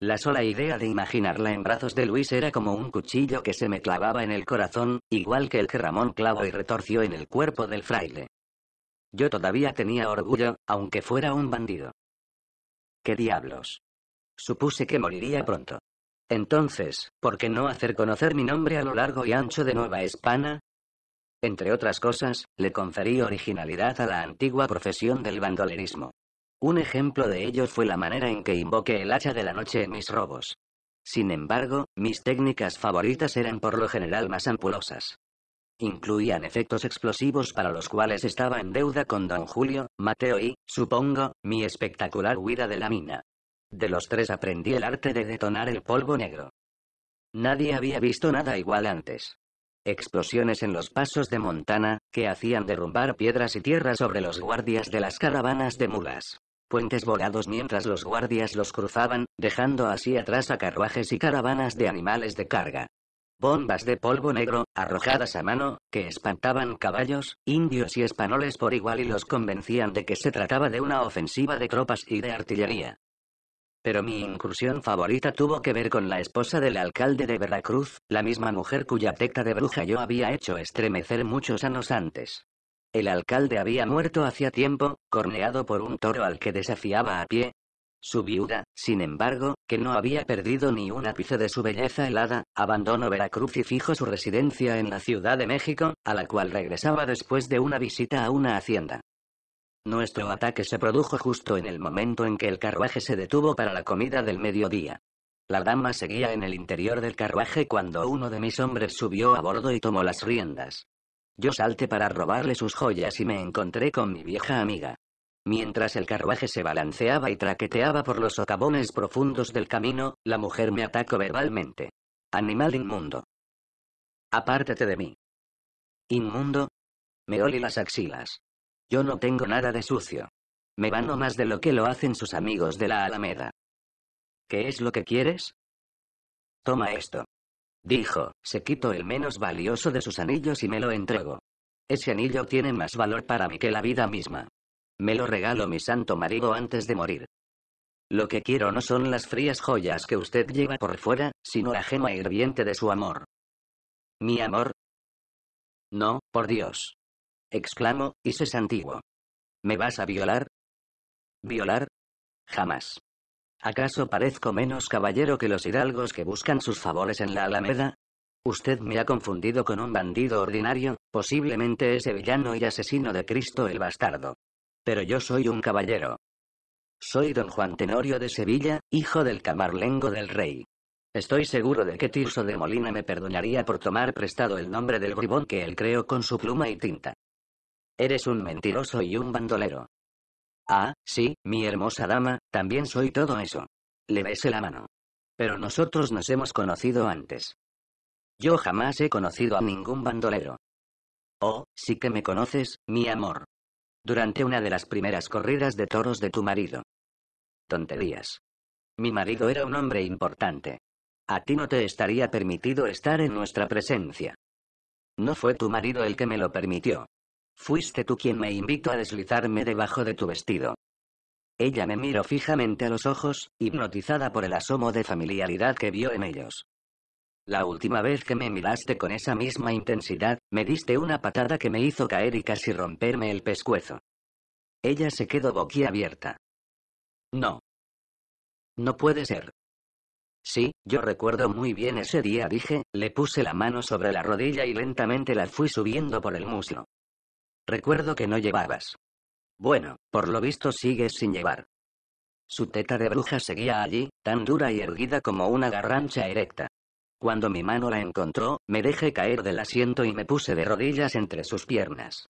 La sola idea de imaginarla en brazos de Luis era como un cuchillo que se me clavaba en el corazón, igual que el que Ramón clavó y retorció en el cuerpo del fraile. Yo todavía tenía orgullo, aunque fuera un bandido. ¿Qué diablos? Supuse que moriría pronto. Entonces, ¿por qué no hacer conocer mi nombre a lo largo y ancho de Nueva España? Entre otras cosas, le conferí originalidad a la antigua profesión del bandolerismo. Un ejemplo de ello fue la manera en que invoqué el hacha de la noche en mis robos. Sin embargo, mis técnicas favoritas eran por lo general más ampulosas. Incluían efectos explosivos para los cuales estaba en deuda con don Julio, Mateo y, supongo, mi espectacular huida de la mina. De los tres aprendí el arte de detonar el polvo negro. Nadie había visto nada igual antes. Explosiones en los pasos de Montana, que hacían derrumbar piedras y tierra sobre los guardias de las caravanas de mulas. Puentes volados mientras los guardias los cruzaban, dejando así atrás a carruajes y caravanas de animales de carga. Bombas de polvo negro, arrojadas a mano, que espantaban caballos, indios y españoles por igual y los convencían de que se trataba de una ofensiva de tropas y de artillería. Pero mi incursión favorita tuvo que ver con la esposa del alcalde de Veracruz, la misma mujer cuya tecta de bruja yo había hecho estremecer muchos años antes. El alcalde había muerto hacía tiempo, corneado por un toro al que desafiaba a pie. Su viuda, sin embargo, que no había perdido ni un ápice de su belleza helada, abandonó Veracruz y fijó su residencia en la Ciudad de México, a la cual regresaba después de una visita a una hacienda. Nuestro ataque se produjo justo en el momento en que el carruaje se detuvo para la comida del mediodía. La dama seguía en el interior del carruaje cuando uno de mis hombres subió a bordo y tomó las riendas. Yo salté para robarle sus joyas y me encontré con mi vieja amiga. Mientras el carruaje se balanceaba y traqueteaba por los socavones profundos del camino, la mujer me atacó verbalmente. Animal inmundo. Apártate de mí. Inmundo. Me olí las axilas. Yo no tengo nada de sucio. Me vano más de lo que lo hacen sus amigos de la Alameda. ¿Qué es lo que quieres? Toma esto. Dijo, se quitó el menos valioso de sus anillos y me lo entrego. Ese anillo tiene más valor para mí que la vida misma. Me lo regalo mi santo marido antes de morir. Lo que quiero no son las frías joyas que usted lleva por fuera, sino la gema hirviente de su amor. ¿Mi amor? No, por Dios. Exclamo y se santiguó. ¿Me vas a violar? ¿Violar? Jamás. ¿Acaso parezco menos caballero que los hidalgos que buscan sus favores en la Alameda? Usted me ha confundido con un bandido ordinario, posiblemente ese villano y asesino de Cristo el bastardo. Pero yo soy un caballero. Soy don Juan Tenorio de Sevilla, hijo del camarlengo del rey. Estoy seguro de que Tirso de Molina me perdonaría por tomar prestado el nombre del bribón que él creó con su pluma y tinta. Eres un mentiroso y un bandolero. Ah, sí, mi hermosa dama, también soy todo eso. Le besé la mano. Pero nosotros nos hemos conocido antes. Yo jamás he conocido a ningún bandolero. Oh, sí que me conoces, mi amor. Durante una de las primeras corridas de toros de tu marido. Tonterías. Mi marido era un hombre importante. A ti no te estaría permitido estar en nuestra presencia. No fue tu marido el que me lo permitió, Fuiste tú quien me invitó a deslizarme debajo de tu vestido. Ella me miró fijamente a los ojos, hipnotizada por el asomo de familiaridad que vio en ellos. La última vez que me miraste con esa misma intensidad, me diste una patada que me hizo caer y casi romperme el pescuezo. Ella se quedó boquiabierta. No. No puede ser. Sí, yo recuerdo muy bien ese día, dije, le puse la mano sobre la rodilla y lentamente la fui subiendo por el muslo. Recuerdo que no llevabas. Bueno, por lo visto sigues sin llevar. Su teta de bruja seguía allí, tan dura y erguida como una garrancha erecta. Cuando mi mano la encontró, me dejé caer del asiento y me puse de rodillas entre sus piernas.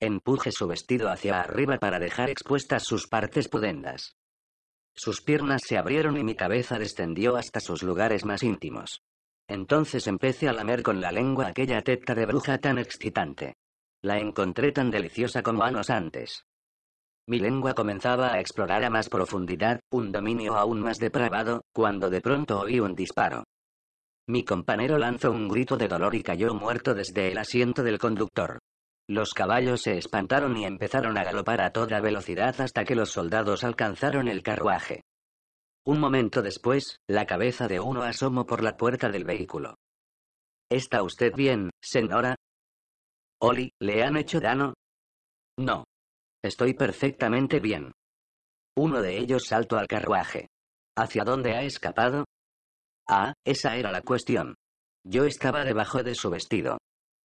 Empuje su vestido hacia arriba para dejar expuestas sus partes pudendas. Sus piernas se abrieron y mi cabeza descendió hasta sus lugares más íntimos. Entonces empecé a lamer con la lengua aquella teta de bruja tan excitante. La encontré tan deliciosa como años antes. Mi lengua comenzaba a explorar a más profundidad, un dominio aún más depravado, cuando de pronto oí un disparo. Mi compañero lanzó un grito de dolor y cayó muerto desde el asiento del conductor. Los caballos se espantaron y empezaron a galopar a toda velocidad hasta que los soldados alcanzaron el carruaje. Un momento después, la cabeza de uno asomó por la puerta del vehículo. ¿Está usted bien, señora? Oli, ¿le han hecho daño? No. Estoy perfectamente bien. Uno de ellos saltó al carruaje. ¿Hacia dónde ha escapado? Ah, esa era la cuestión. Yo estaba debajo de su vestido.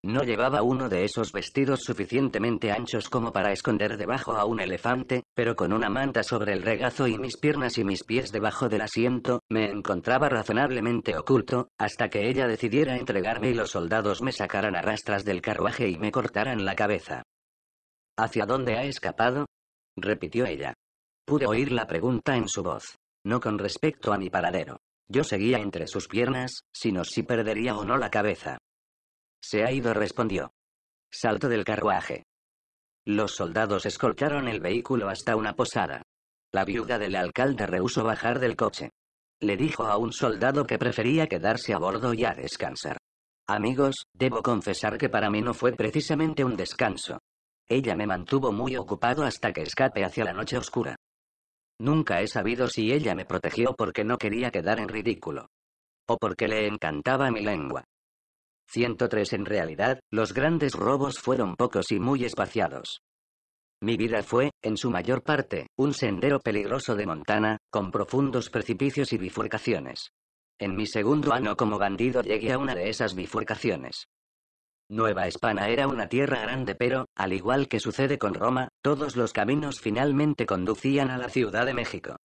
No llevaba uno de esos vestidos suficientemente anchos como para esconder debajo a un elefante, pero con una manta sobre el regazo y mis piernas y mis pies debajo del asiento, me encontraba razonablemente oculto, hasta que ella decidiera entregarme y los soldados me sacaran a rastras del carruaje y me cortaran la cabeza. ¿Hacia dónde ha escapado? repitió ella. Pude oír la pregunta en su voz. No con respecto a mi paradero. Yo seguía entre sus piernas, sino si perdería o no la cabeza. Se ha ido, respondió. Salto del carruaje. Los soldados escoltaron el vehículo hasta una posada. La viuda del alcalde rehusó bajar del coche. Le dijo a un soldado que prefería quedarse a bordo y a descansar. Amigos, debo confesar que para mí no fue precisamente un descanso. Ella me mantuvo muy ocupado hasta que escape hacia la noche oscura. Nunca he sabido si ella me protegió porque no quería quedar en ridículo. O porque le encantaba mi lengua. 103 En realidad, los grandes robos fueron pocos y muy espaciados. Mi vida fue, en su mayor parte, un sendero peligroso de Montana, con profundos precipicios y bifurcaciones. En mi segundo año como bandido llegué a una de esas bifurcaciones. Nueva España era una tierra grande, pero, al igual que sucede con Roma, todos los caminos finalmente conducían a la Ciudad de México.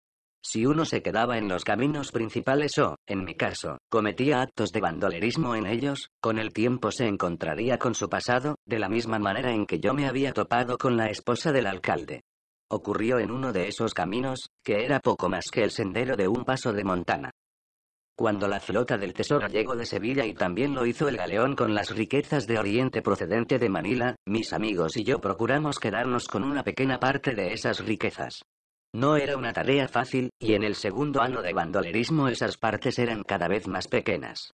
Si uno se quedaba en los caminos principales o, en mi caso, cometía actos de bandolerismo en ellos, con el tiempo se encontraría con su pasado, de la misma manera en que yo me había topado con la esposa del alcalde. Ocurrió en uno de esos caminos, que era poco más que el sendero de un paso de Montana. Cuando la flota del Tesoro llegó de Sevilla y también lo hizo el galeón con las riquezas de Oriente procedente de Manila, mis amigos y yo procuramos quedarnos con una pequeña parte de esas riquezas. No era una tarea fácil, y en el segundo año de bandolerismo esas partes eran cada vez más pequeñas.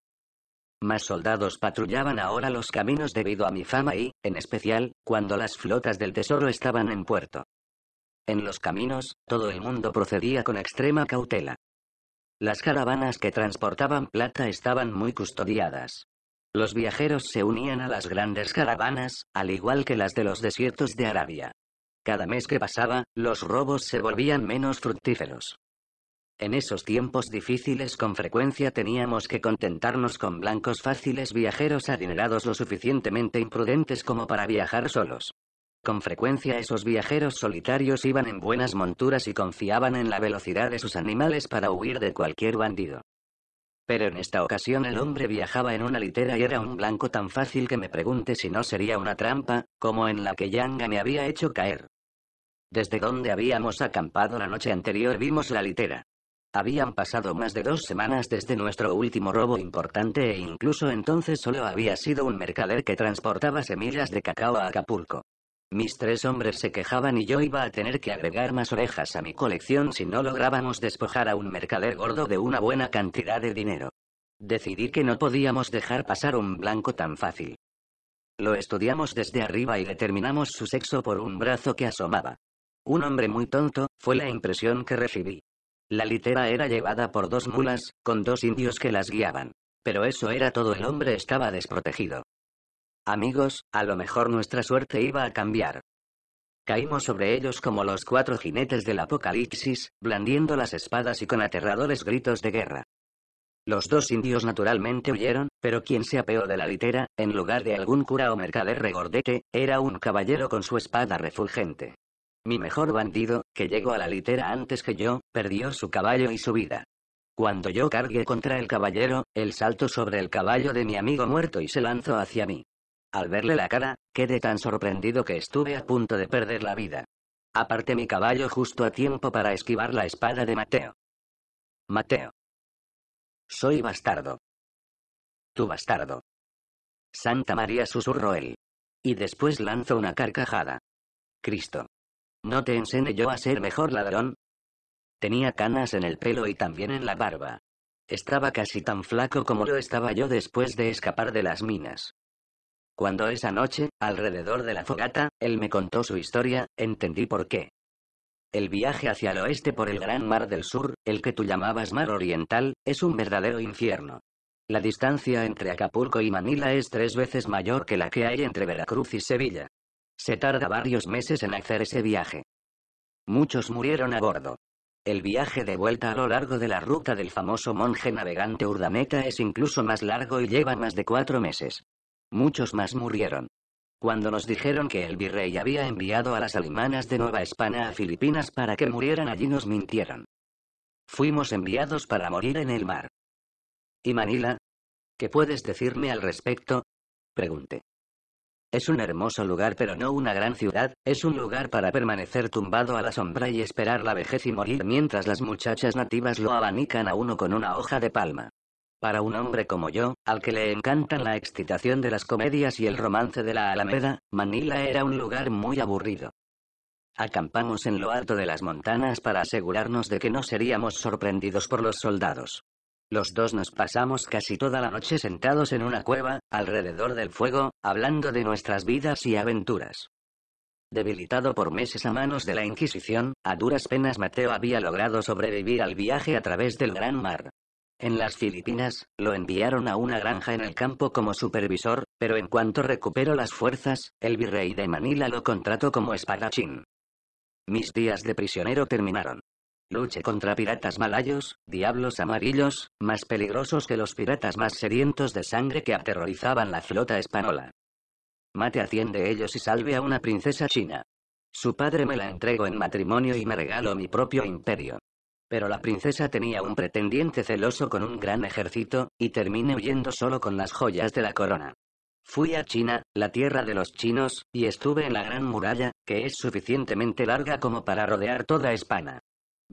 Más soldados patrullaban ahora los caminos debido a mi fama y, en especial, cuando las flotas del tesoro estaban en puerto. En los caminos, todo el mundo procedía con extrema cautela. Las caravanas que transportaban plata estaban muy custodiadas. Los viajeros se unían a las grandes caravanas, al igual que las de los desiertos de Arabia. Cada mes que pasaba, los robos se volvían menos fructíferos. En esos tiempos difíciles con frecuencia teníamos que contentarnos con blancos fáciles viajeros adinerados lo suficientemente imprudentes como para viajar solos. Con frecuencia esos viajeros solitarios iban en buenas monturas y confiaban en la velocidad de sus animales para huir de cualquier bandido. Pero en esta ocasión el hombre viajaba en una litera y era un blanco tan fácil que me pregunté si no sería una trampa, como en la que Yanga me había hecho caer. Desde donde habíamos acampado la noche anterior vimos la litera. Habían pasado más de dos semanas desde nuestro último robo importante e incluso entonces solo había sido un mercader que transportaba semillas de cacao a Acapulco. Mis tres hombres se quejaban y yo iba a tener que agregar más orejas a mi colección si no lográbamos despojar a un mercader gordo de una buena cantidad de dinero. Decidí que no podíamos dejar pasar un blanco tan fácil. Lo estudiamos desde arriba y determinamos su sexo por un brazo que asomaba. Un hombre muy tonto, fue la impresión que recibí. La litera era llevada por dos mulas, con dos indios que las guiaban. Pero eso era todo, el hombre estaba desprotegido. Amigos, a lo mejor nuestra suerte iba a cambiar. Caímos sobre ellos como los cuatro jinetes del apocalipsis, blandiendo las espadas y con aterradores gritos de guerra. Los dos indios naturalmente huyeron, pero quien se apeó de la litera, en lugar de algún cura o mercader regordete, era un caballero con su espada refulgente. Mi mejor bandido, que llegó a la litera antes que yo, perdió su caballo y su vida. Cuando yo cargué contra el caballero, él saltó sobre el caballo de mi amigo muerto y se lanzó hacia mí. Al verle la cara, quedé tan sorprendido que estuve a punto de perder la vida. Aparté mi caballo justo a tiempo para esquivar la espada de Mateo. Mateo. Soy bastardo. Tu bastardo. Santa María susurró él. Y después lanzó una carcajada. Cristo. ¿No te enseñé yo a ser mejor ladrón? Tenía canas en el pelo y también en la barba. Estaba casi tan flaco como lo estaba yo después de escapar de las minas. Cuando esa noche, alrededor de la fogata, él me contó su historia, entendí por qué. El viaje hacia el oeste por el Gran Mar del Sur, el que tú llamabas Mar Oriental, es un verdadero infierno. La distancia entre Acapulco y Manila es tres veces mayor que la que hay entre Veracruz y Sevilla. Se tarda varios meses en hacer ese viaje. Muchos murieron a bordo. El viaje de vuelta a lo largo de la ruta del famoso monje navegante Urdaneta es incluso más largo y lleva más de cuatro meses. Muchos más murieron. Cuando nos dijeron que el virrey había enviado a las alemanas de Nueva España a Filipinas para que murieran allí nos mintieron. Fuimos enviados para morir en el mar. ¿Y Manila? ¿Qué puedes decirme al respecto? Pregunté. Es un hermoso lugar pero no una gran ciudad, es un lugar para permanecer tumbado a la sombra y esperar la vejez y morir mientras las muchachas nativas lo abanican a uno con una hoja de palma. Para un hombre como yo, al que le encantan la excitación de las comedias y el romance de la Alameda, Manila era un lugar muy aburrido. Acampamos en lo alto de las montanas para asegurarnos de que no seríamos sorprendidos por los soldados. Los dos nos pasamos casi toda la noche sentados en una cueva, alrededor del fuego, hablando de nuestras vidas y aventuras. Debilitado por meses a manos de la Inquisición, a duras penas Mateo había logrado sobrevivir al viaje a través del Gran Mar. En las Filipinas, lo enviaron a una granja en el campo como supervisor, pero en cuanto recuperó las fuerzas, el virrey de Manila lo contrató como espadachín. Mis días de prisionero terminaron. Luche contra piratas malayos, diablos amarillos, más peligrosos que los piratas más sedientos de sangre que aterrorizaban la flota española. Mate a cien de ellos y salve a una princesa china. Su padre me la entregó en matrimonio y me regaló mi propio imperio. Pero la princesa tenía un pretendiente celoso con un gran ejército, y terminé huyendo solo con las joyas de la corona. Fui a China, la tierra de los chinos, y estuve en la gran muralla, que es suficientemente larga como para rodear toda España.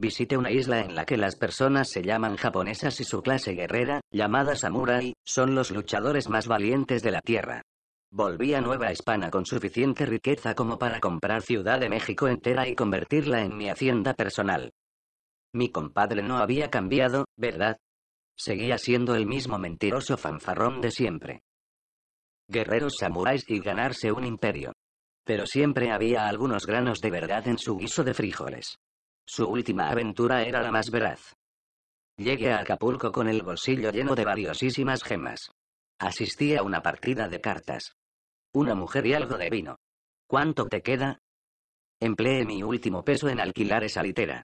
Visité una isla en la que las personas se llaman japonesas y su clase guerrera, llamada samurai, son los luchadores más valientes de la Tierra. Volví a Nueva Hispana con suficiente riqueza como para comprar Ciudad de México entera y convertirla en mi hacienda personal. Mi compadre no había cambiado, ¿verdad? Seguía siendo el mismo mentiroso fanfarrón de siempre. Guerreros samuráis y ganarse un imperio. Pero siempre había algunos granos de verdad en su guiso de frijoles. Su última aventura era la más veraz. Llegué a Acapulco con el bolsillo lleno de valiosísimas gemas. Asistí a una partida de cartas. Una mujer y algo de vino. ¿Cuánto te queda? Empleé mi último peso en alquilar esa litera.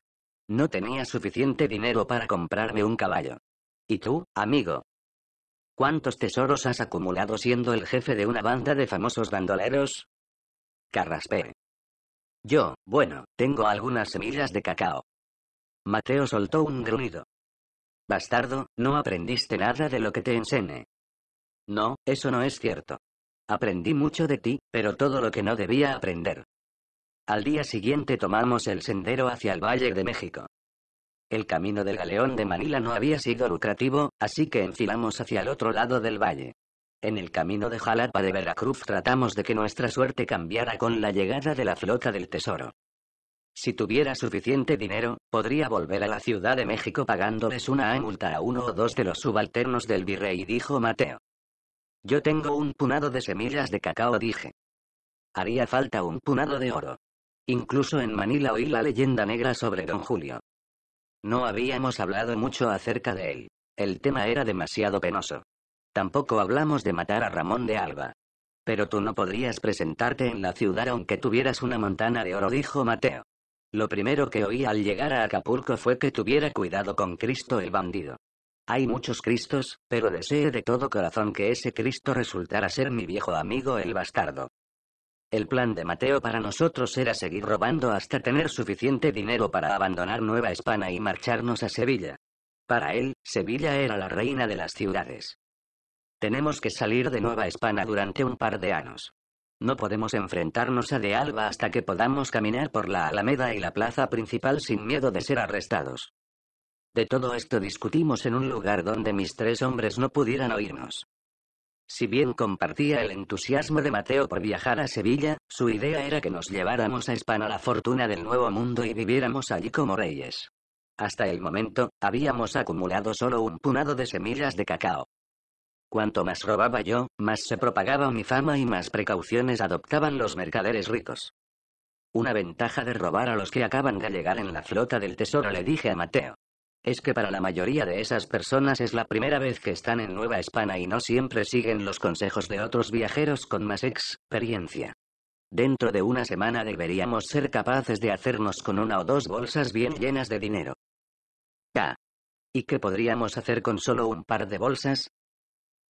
No tenía suficiente dinero para comprarme un caballo. ¿Y tú, amigo? ¿Cuántos tesoros has acumulado siendo el jefe de una banda de famosos bandoleros? Carraspé. Yo, bueno, tengo algunas semillas de cacao. Mateo soltó un gruñido. Bastardo, no aprendiste nada de lo que te enseñé. No, eso no es cierto. Aprendí mucho de ti, pero todo lo que no debía aprender. Al día siguiente tomamos el sendero hacia el Valle de México. El camino del galeón de Manila no había sido lucrativo, así que enfilamos hacia el otro lado del valle. En el camino de Jalapa de Veracruz tratamos de que nuestra suerte cambiara con la llegada de la flota del Tesoro. Si tuviera suficiente dinero, podría volver a la Ciudad de México pagándoles una multa a uno o dos de los subalternos del virrey, dijo Mateo. Yo tengo un punado de semillas de cacao, dije. Haría falta un punado de oro. Incluso en Manila oí la leyenda negra sobre don Julio. No habíamos hablado mucho acerca de él. El tema era demasiado penoso. Tampoco hablamos de matar a Ramón de Alba. Pero tú no podrías presentarte en la ciudad aunque tuvieras una montana de oro, dijo Mateo. Lo primero que oí al llegar a Acapulco fue que tuviera cuidado con Cristo el bandido. Hay muchos Cristos, pero deseé de todo corazón que ese Cristo resultara ser mi viejo amigo el bastardo. El plan de Mateo para nosotros era seguir robando hasta tener suficiente dinero para abandonar Nueva España y marcharnos a Sevilla. Para él, Sevilla era la reina de las ciudades. Tenemos que salir de Nueva España durante un par de años. No podemos enfrentarnos a De Alba hasta que podamos caminar por la Alameda y la plaza principal sin miedo de ser arrestados. De todo esto discutimos en un lugar donde mis tres hombres no pudieran oírnos. Si bien compartía el entusiasmo de Mateo por viajar a Sevilla, su idea era que nos lleváramos a España la fortuna del Nuevo Mundo y viviéramos allí como reyes. Hasta el momento, habíamos acumulado solo un punado de semillas de cacao. Cuanto más robaba yo, más se propagaba mi fama y más precauciones adoptaban los mercaderes ricos. Una ventaja de robar a los que acaban de llegar en la flota del tesoro le dije a Mateo. Es que para la mayoría de esas personas es la primera vez que están en Nueva España y no siempre siguen los consejos de otros viajeros con más experiencia. Dentro de una semana deberíamos ser capaces de hacernos con una o dos bolsas bien llenas de dinero. ¿Y qué podríamos hacer con solo un par de bolsas?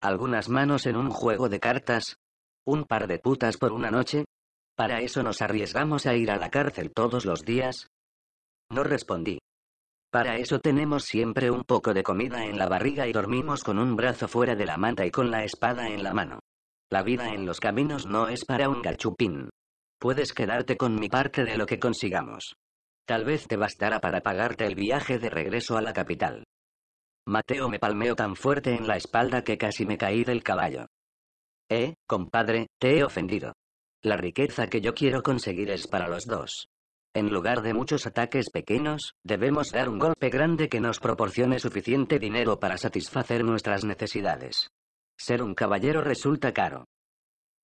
algunas manos en un juego de cartas, un par de putas por una noche. ¿Para eso nos arriesgamos a ir a la cárcel todos los días? No respondí. Para eso tenemos siempre un poco de comida en la barriga y dormimos con un brazo fuera de la manta y con la espada en la mano. La vida en los caminos no es para un gachupín. Puedes quedarte con mi parte de lo que consigamos. Tal vez te bastará para pagarte el viaje de regreso a la capital. Mateo me palmeó tan fuerte en la espalda que casi me caí del caballo. Eh, compadre, te he ofendido. La riqueza que yo quiero conseguir es para los dos. En lugar de muchos ataques pequeños, debemos dar un golpe grande que nos proporcione suficiente dinero para satisfacer nuestras necesidades. Ser un caballero resulta caro.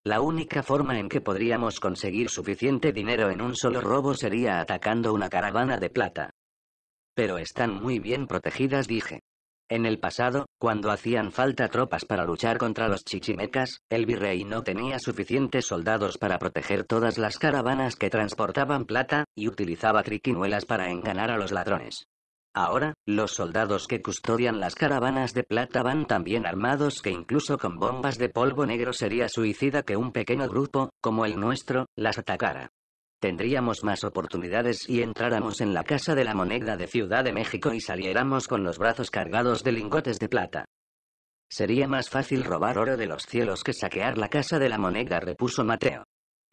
La única forma en que podríamos conseguir suficiente dinero en un solo robo sería atacando una caravana de plata. Pero están muy bien protegidas, dije. En el pasado, cuando hacían falta tropas para luchar contra los chichimecas, el virrey no tenía suficientes soldados para proteger todas las caravanas que transportaban plata, y utilizaba triquinuelas para enganar a los ladrones. Ahora, los soldados que custodian las caravanas de plata van tan bien armados que incluso con bombas de polvo negro sería suicida que un pequeño grupo, como el nuestro, las atacara tendríamos más oportunidades si entráramos en la Casa de la Moneda de Ciudad de México y saliéramos con los brazos cargados de lingotes de plata. Sería más fácil robar oro de los cielos que saquear la Casa de la Moneda, repuso Mateo.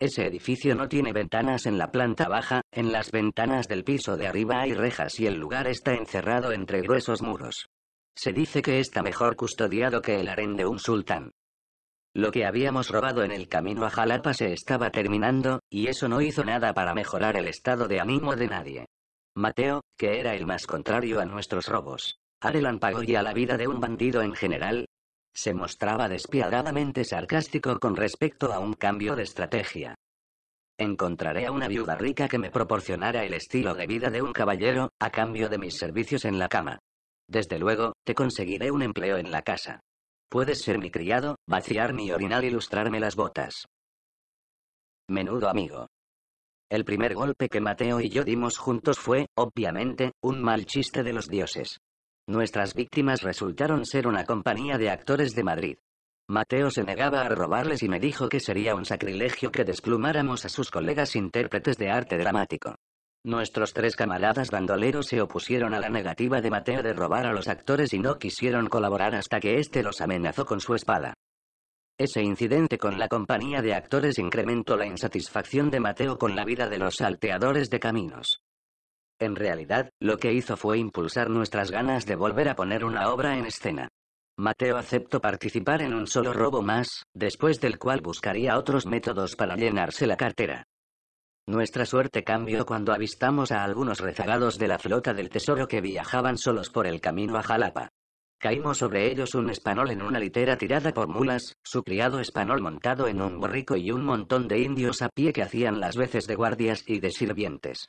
Ese edificio no tiene ventanas en la planta baja, en las ventanas del piso de arriba hay rejas y el lugar está encerrado entre gruesos muros. Se dice que está mejor custodiado que el harén de un sultán. Lo que habíamos robado en el camino a Jalapa se estaba terminando, y eso no hizo nada para mejorar el estado de ánimo de nadie. Mateo, que era el más contrario a nuestros robos, Arelan pagó y a la vida de un bandido en general, se mostraba despiadadamente sarcástico con respecto a un cambio de estrategia. Encontraré a una viuda rica que me proporcionara el estilo de vida de un caballero, a cambio de mis servicios en la cama. Desde luego, te conseguiré un empleo en la casa. Puedes ser mi criado, vaciar mi orinal y lustrarme las botas. Menudo amigo. El primer golpe que Mateo y yo dimos juntos fue, obviamente, un mal chiste de los dioses. Nuestras víctimas resultaron ser una compañía de actores de Madrid. Mateo se negaba a robarles y me dijo que sería un sacrilegio que desplumáramos a sus colegas intérpretes de arte dramático. Nuestros tres camaradas bandoleros se opusieron a la negativa de Mateo de robar a los actores y no quisieron colaborar hasta que este los amenazó con su espada. Ese incidente con la compañía de actores incrementó la insatisfacción de Mateo con la vida de los salteadores de caminos. En realidad, lo que hizo fue impulsar nuestras ganas de volver a poner una obra en escena. Mateo aceptó participar en un solo robo más, después del cual buscaría otros métodos para llenarse la cartera. Nuestra suerte cambió cuando avistamos a algunos rezagados de la flota del tesoro que viajaban solos por el camino a Jalapa. Caímos sobre ellos un español en una litera tirada por mulas, su criado español montado en un borrico y un montón de indios a pie que hacían las veces de guardias y de sirvientes.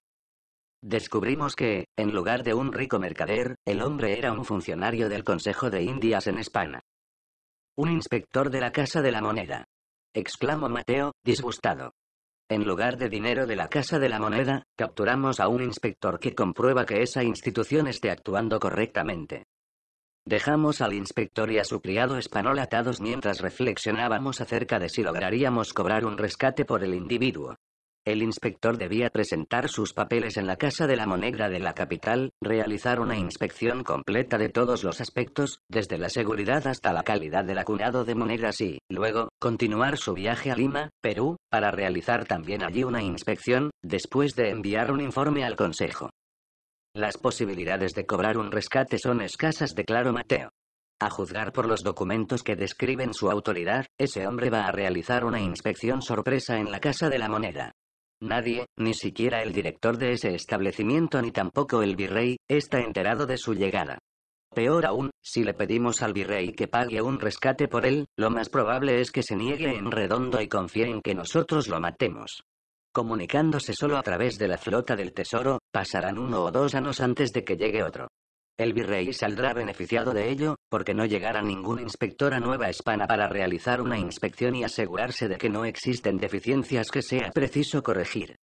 Descubrimos que, en lugar de un rico mercader, el hombre era un funcionario del Consejo de Indias en España. Un inspector de la Casa de la Moneda. Exclamó Mateo, disgustado. En lugar de dinero de la Casa de la Moneda, capturamos a un inspector que comprueba que esa institución esté actuando correctamente. Dejamos al inspector y a su criado español atados mientras reflexionábamos acerca de si lograríamos cobrar un rescate por el individuo. El inspector debía presentar sus papeles en la Casa de la Moneda de la capital, realizar una inspección completa de todos los aspectos, desde la seguridad hasta la calidad del acuñado de monedas y, luego, continuar su viaje a Lima, Perú, para realizar también allí una inspección, después de enviar un informe al Consejo. Las posibilidades de cobrar un rescate son escasas, declaró Mateo. A juzgar por los documentos que describen su autoridad, ese hombre va a realizar una inspección sorpresa en la Casa de la Moneda. Nadie, ni siquiera el director de ese establecimiento ni tampoco el virrey, está enterado de su llegada. Peor aún, si le pedimos al virrey que pague un rescate por él, lo más probable es que se niegue en redondo y confíe en que nosotros lo matemos. Comunicándose solo a través de la flota del tesoro, pasarán uno o dos años antes de que llegue otro. El virrey saldrá beneficiado de ello, porque no llegará ningún inspector a Nueva España para realizar una inspección y asegurarse de que no existen deficiencias que sea preciso corregir.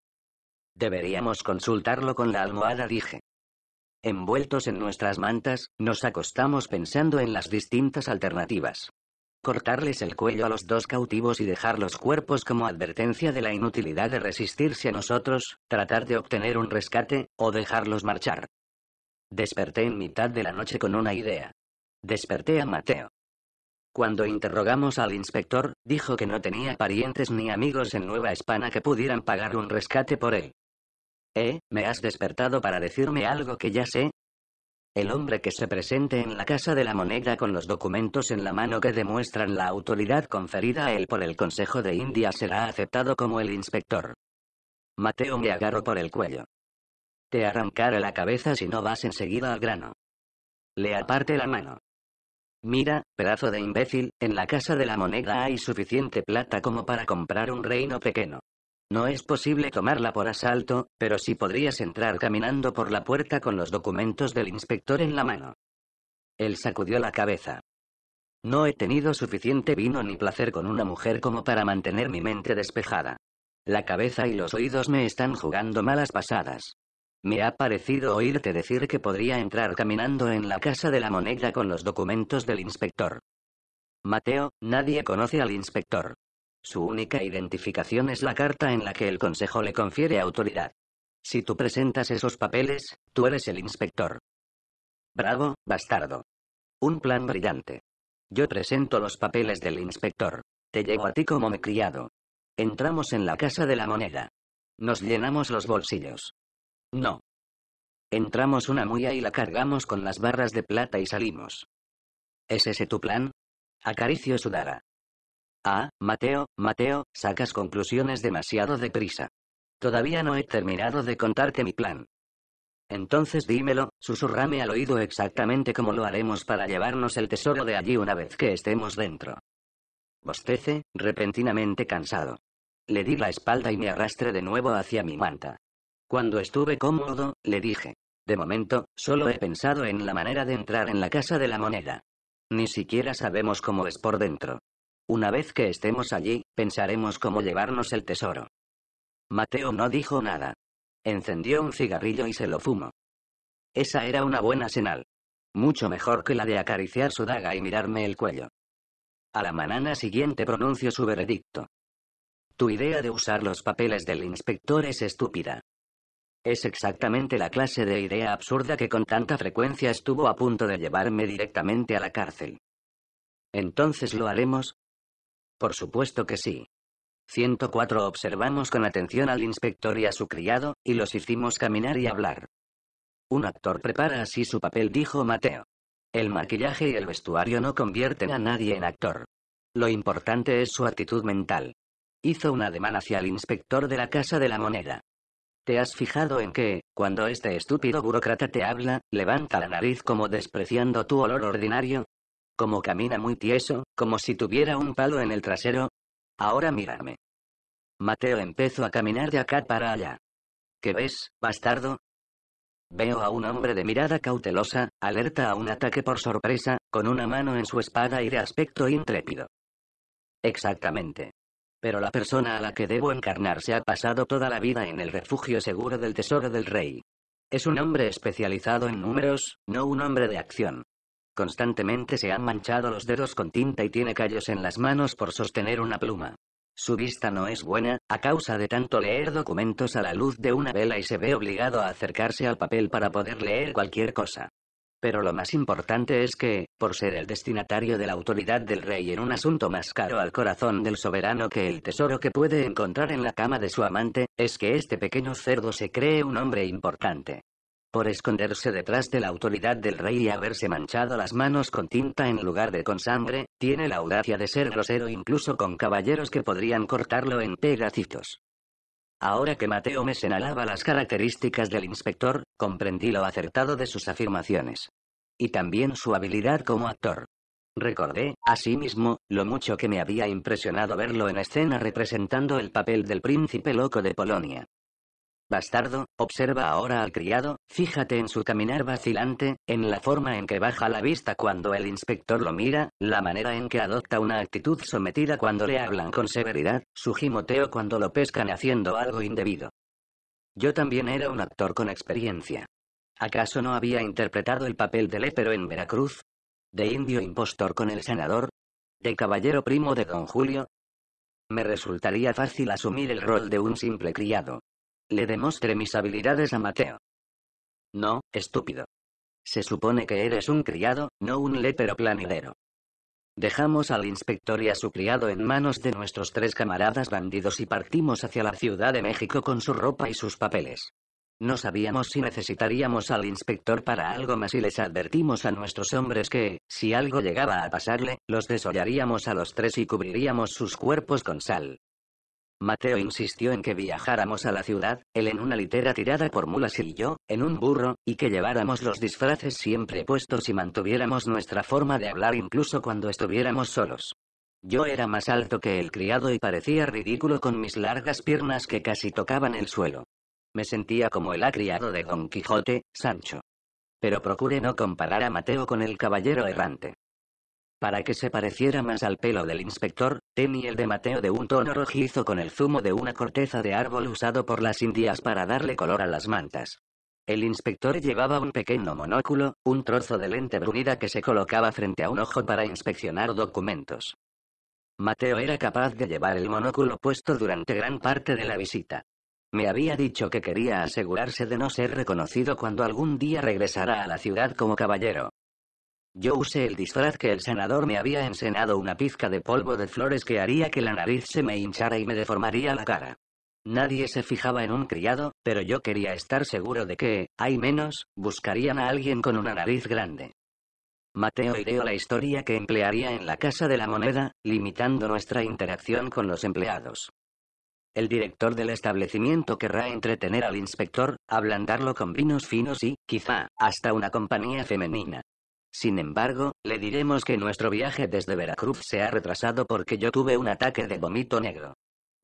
Deberíamos consultarlo con la almohada, dije. Envueltos en nuestras mantas, nos acostamos pensando en las distintas alternativas. Cortarles el cuello a los dos cautivos y dejar los cuerpos como advertencia de la inutilidad de resistirse a nosotros, tratar de obtener un rescate, o dejarlos marchar. Desperté en mitad de la noche con una idea. Desperté a Mateo. Cuando interrogamos al inspector, dijo que no tenía parientes ni amigos en Nueva España que pudieran pagar un rescate por él. ¿Eh? ¿Me has despertado para decirme algo que ya sé? El hombre que se presente en la Casa de la Moneda con los documentos en la mano que demuestran la autoridad conferida a él por el Consejo de India será aceptado como el inspector. Mateo me agarró por el cuello. Te arrancará la cabeza si no vas enseguida al grano. Le aparte la mano. Mira, pedazo de imbécil, en la casa de la moneda hay suficiente plata como para comprar un reino pequeño. No es posible tomarla por asalto, pero sí podrías entrar caminando por la puerta con los documentos del inspector en la mano. Él sacudió la cabeza. No he tenido suficiente vino ni placer con una mujer como para mantener mi mente despejada. La cabeza y los oídos me están jugando malas pasadas. Me ha parecido oírte decir que podría entrar caminando en la casa de la moneda con los documentos del inspector. Mateo, nadie conoce al inspector. Su única identificación es la carta en la que el Consejo le confiere autoridad. Si tú presentas esos papeles, tú eres el inspector. Bravo, bastardo. Un plan brillante. Yo presento los papeles del inspector. Te llevo a ti como mi criado. Entramos en la casa de la moneda. Nos llenamos los bolsillos. No. Entramos una muya y la cargamos con las barras de plata y salimos. ¿Es ese tu plan? Acaricio su Ah, Mateo, Mateo, sacas conclusiones demasiado deprisa. Todavía no he terminado de contarte mi plan. Entonces dímelo, susurrame al oído exactamente como lo haremos para llevarnos el tesoro de allí una vez que estemos dentro. Bostece, repentinamente cansado. Le di la espalda y me arrastré de nuevo hacia mi manta. Cuando estuve cómodo, le dije. De momento, solo he pensado en la manera de entrar en la casa de la moneda. Ni siquiera sabemos cómo es por dentro. Una vez que estemos allí, pensaremos cómo llevarnos el tesoro. Mateo no dijo nada. Encendió un cigarrillo y se lo fumó. Esa era una buena señal. Mucho mejor que la de acariciar su daga y mirarme el cuello. A la mañana siguiente pronunció su veredicto. Tu idea de usar los papeles del inspector es estúpida. Es exactamente la clase de idea absurda que con tanta frecuencia estuvo a punto de llevarme directamente a la cárcel. Entonces lo haremos. Por supuesto que sí. 104 Observamos con atención al inspector y a su criado, y los hicimos caminar y hablar. Un actor prepara así su papel, dijo Mateo. El maquillaje y el vestuario no convierten a nadie en actor. Lo importante es su actitud mental. Hizo un ademán hacia el inspector de la Casa de la Moneda. ¿Te has fijado en que, cuando este estúpido burócrata te habla, levanta la nariz como despreciando tu olor ordinario? Como camina muy tieso, como si tuviera un palo en el trasero. Ahora mírame. Mateo empezó a caminar de acá para allá. ¿Qué ves, bastardo? Veo a un hombre de mirada cautelosa, alerta a un ataque por sorpresa, con una mano en su espada y de aspecto intrépido. Exactamente. Pero la persona a la que debo encarnar se ha pasado toda la vida en el refugio seguro del tesoro del rey. Es un hombre especializado en números, no un hombre de acción. Constantemente se han manchado los dedos con tinta y tiene callos en las manos por sostener una pluma. Su vista no es buena, a causa de tanto leer documentos a la luz de una vela y se ve obligado a acercarse al papel para poder leer cualquier cosa. Pero lo más importante es que, por ser el destinatario de la autoridad del rey en un asunto más caro al corazón del soberano que el tesoro que puede encontrar en la cama de su amante, es que este pequeño cerdo se cree un hombre importante. Por esconderse detrás de la autoridad del rey y haberse manchado las manos con tinta en lugar de con sangre, tiene la audacia de ser grosero incluso con caballeros que podrían cortarlo en pedacitos. Ahora que Mateo me señalaba las características del inspector, comprendí lo acertado de sus afirmaciones. Y también su habilidad como actor. Recordé, asimismo, lo mucho que me había impresionado verlo en escena representando el papel del príncipe loco de Polonia. Bastardo, observa ahora al criado, fíjate en su caminar vacilante, en la forma en que baja la vista cuando el inspector lo mira, la manera en que adopta una actitud sometida cuando le hablan con severidad, su gimoteo cuando lo pescan haciendo algo indebido. Yo también era un actor con experiencia. ¿Acaso no había interpretado el papel de Lépero en Veracruz? ¿De indio impostor con el senador? ¿De caballero primo de don Julio? Me resultaría fácil asumir el rol de un simple criado, le demostré mis habilidades a Mateo. No, estúpido. Se supone que eres un criado, no un lepero planidero. Dejamos al inspector y a su criado en manos de nuestros tres camaradas bandidos y partimos hacia la Ciudad de México con su ropa y sus papeles. No sabíamos si necesitaríamos al inspector para algo más y les advertimos a nuestros hombres que, si algo llegaba a pasarle, los desollaríamos a los tres y cubriríamos sus cuerpos con sal. Mateo insistió en que viajáramos a la ciudad, él en una litera tirada por mulas y yo, en un burro, y que lleváramos los disfraces siempre puestos y mantuviéramos nuestra forma de hablar incluso cuando estuviéramos solos. Yo era más alto que el criado y parecía ridículo con mis largas piernas que casi tocaban el suelo. Me sentía como el acriado de Don Quijote, Sancho. Pero procure no comparar a Mateo con el caballero errante. Para que se pareciera más al pelo del inspector, tenía el de Mateo de un tono rojizo con el zumo de una corteza de árbol usado por las indias para darle color a las mantas. El inspector llevaba un pequeño monóculo, un trozo de lente brunida que se colocaba frente a un ojo para inspeccionar documentos. Mateo era capaz de llevar el monóculo puesto durante gran parte de la visita. Me había dicho que quería asegurarse de no ser reconocido cuando algún día regresara a la ciudad como caballero. Yo usé el disfraz que el senador me había ensenado una pizca de polvo de flores que haría que la nariz se me hinchara y me deformaría la cara. Nadie se fijaba en un criado, pero yo quería estar seguro de que, hay menos, buscarían a alguien con una nariz grande. Mateo ideó la historia que emplearía en la Casa de la Moneda, limitando nuestra interacción con los empleados. El director del establecimiento querrá entretener al inspector, ablandarlo con vinos finos y, quizá, hasta una compañía femenina. Sin embargo, le diremos que nuestro viaje desde Veracruz se ha retrasado porque yo tuve un ataque de vómito negro.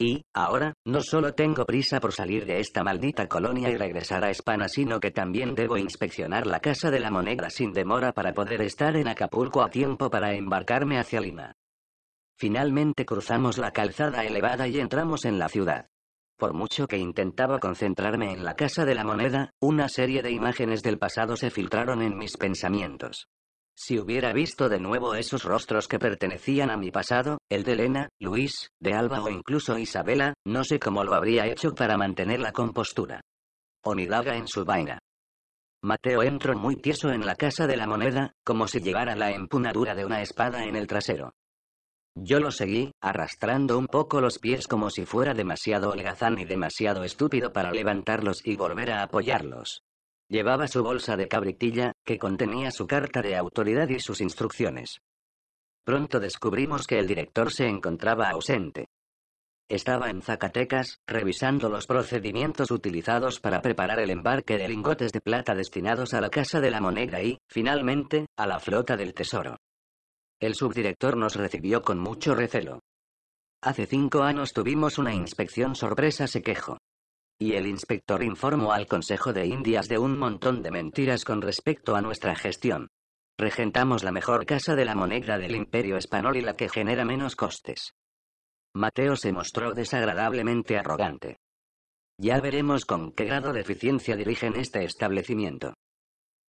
Y, ahora, no solo tengo prisa por salir de esta maldita colonia y regresar a España, sino que también debo inspeccionar la Casa de la Moneda sin demora para poder estar en Acapulco a tiempo para embarcarme hacia Lima. Finalmente cruzamos la calzada elevada y entramos en la ciudad. Por mucho que intentaba concentrarme en la Casa de la Moneda, una serie de imágenes del pasado se filtraron en mis pensamientos. Si hubiera visto de nuevo esos rostros que pertenecían a mi pasado, el de Elena, Luis, de Alba o incluso Isabela, no sé cómo lo habría hecho para mantener la compostura. Onidaga en su vaina. Mateo entró muy tieso en la casa de la moneda, como si llevara la empunadura de una espada en el trasero. Yo lo seguí, arrastrando un poco los pies como si fuera demasiado holgazán y demasiado estúpido para levantarlos y volver a apoyarlos. Llevaba su bolsa de cabritilla, que contenía su carta de autoridad y sus instrucciones. Pronto descubrimos que el director se encontraba ausente. Estaba en Zacatecas, revisando los procedimientos utilizados para preparar el embarque de lingotes de plata destinados a la Casa de la Moneda y, finalmente, a la flota del Tesoro. El subdirector nos recibió con mucho recelo. Hace cinco años tuvimos una inspección sorpresa, se quejó y el inspector informó al Consejo de Indias de un montón de mentiras con respecto a nuestra gestión. Regentamos la mejor casa de la moneda del imperio español y la que genera menos costes. Mateo se mostró desagradablemente arrogante. Ya veremos con qué grado de eficiencia dirigen este establecimiento.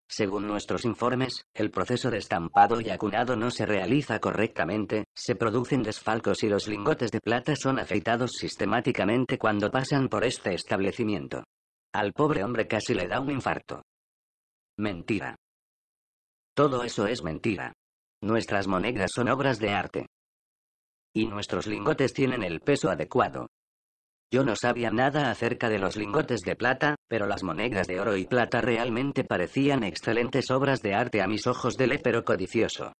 Según nuestros informes, el proceso de estampado y acunado no se realiza correctamente, se producen desfalcos y los lingotes de plata son afeitados sistemáticamente cuando pasan por este establecimiento. Al pobre hombre casi le da un infarto. Mentira. Todo eso es mentira. Nuestras monedas son obras de arte. Y nuestros lingotes tienen el peso adecuado, yo no sabía nada acerca de los lingotes de plata, pero las monedas de oro y plata realmente parecían excelentes obras de arte a mis ojos de lépero codicioso.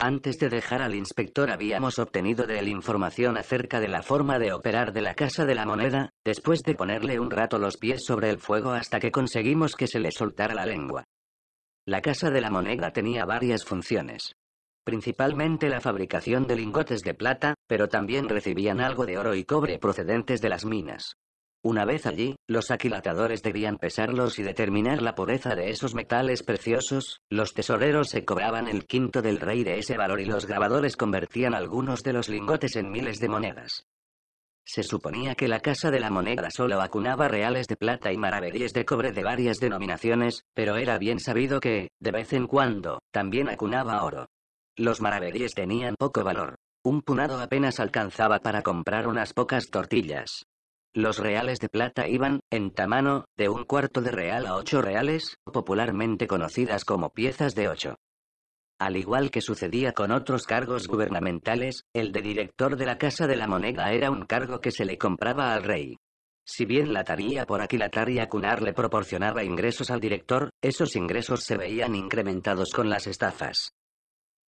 Antes de dejar al inspector habíamos obtenido de él información acerca de la forma de operar de la Casa de la Moneda, después de ponerle un rato los pies sobre el fuego hasta que conseguimos que se le soltara la lengua. La Casa de la Moneda tenía varias funciones principalmente la fabricación de lingotes de plata, pero también recibían algo de oro y cobre procedentes de las minas. Una vez allí, los aquilatadores debían pesarlos y determinar la pureza de esos metales preciosos, los tesoreros se cobraban el quinto del rey de ese valor y los grabadores convertían algunos de los lingotes en miles de monedas. Se suponía que la Casa de la Moneda solo acunaba reales de plata y maravedíes de cobre de varias denominaciones, pero era bien sabido que, de vez en cuando, también acunaba oro. Los maravedíes tenían poco valor. Un punado apenas alcanzaba para comprar unas pocas tortillas. Los reales de plata iban, en tamaño, de un cuarto de real a ocho reales, popularmente conocidas como piezas de ocho. Al igual que sucedía con otros cargos gubernamentales, el de director de la Casa de la Moneda era un cargo que se le compraba al rey. Si bien la taría por aquilatar y acunar le proporcionaba ingresos al director, esos ingresos se veían incrementados con las estafas.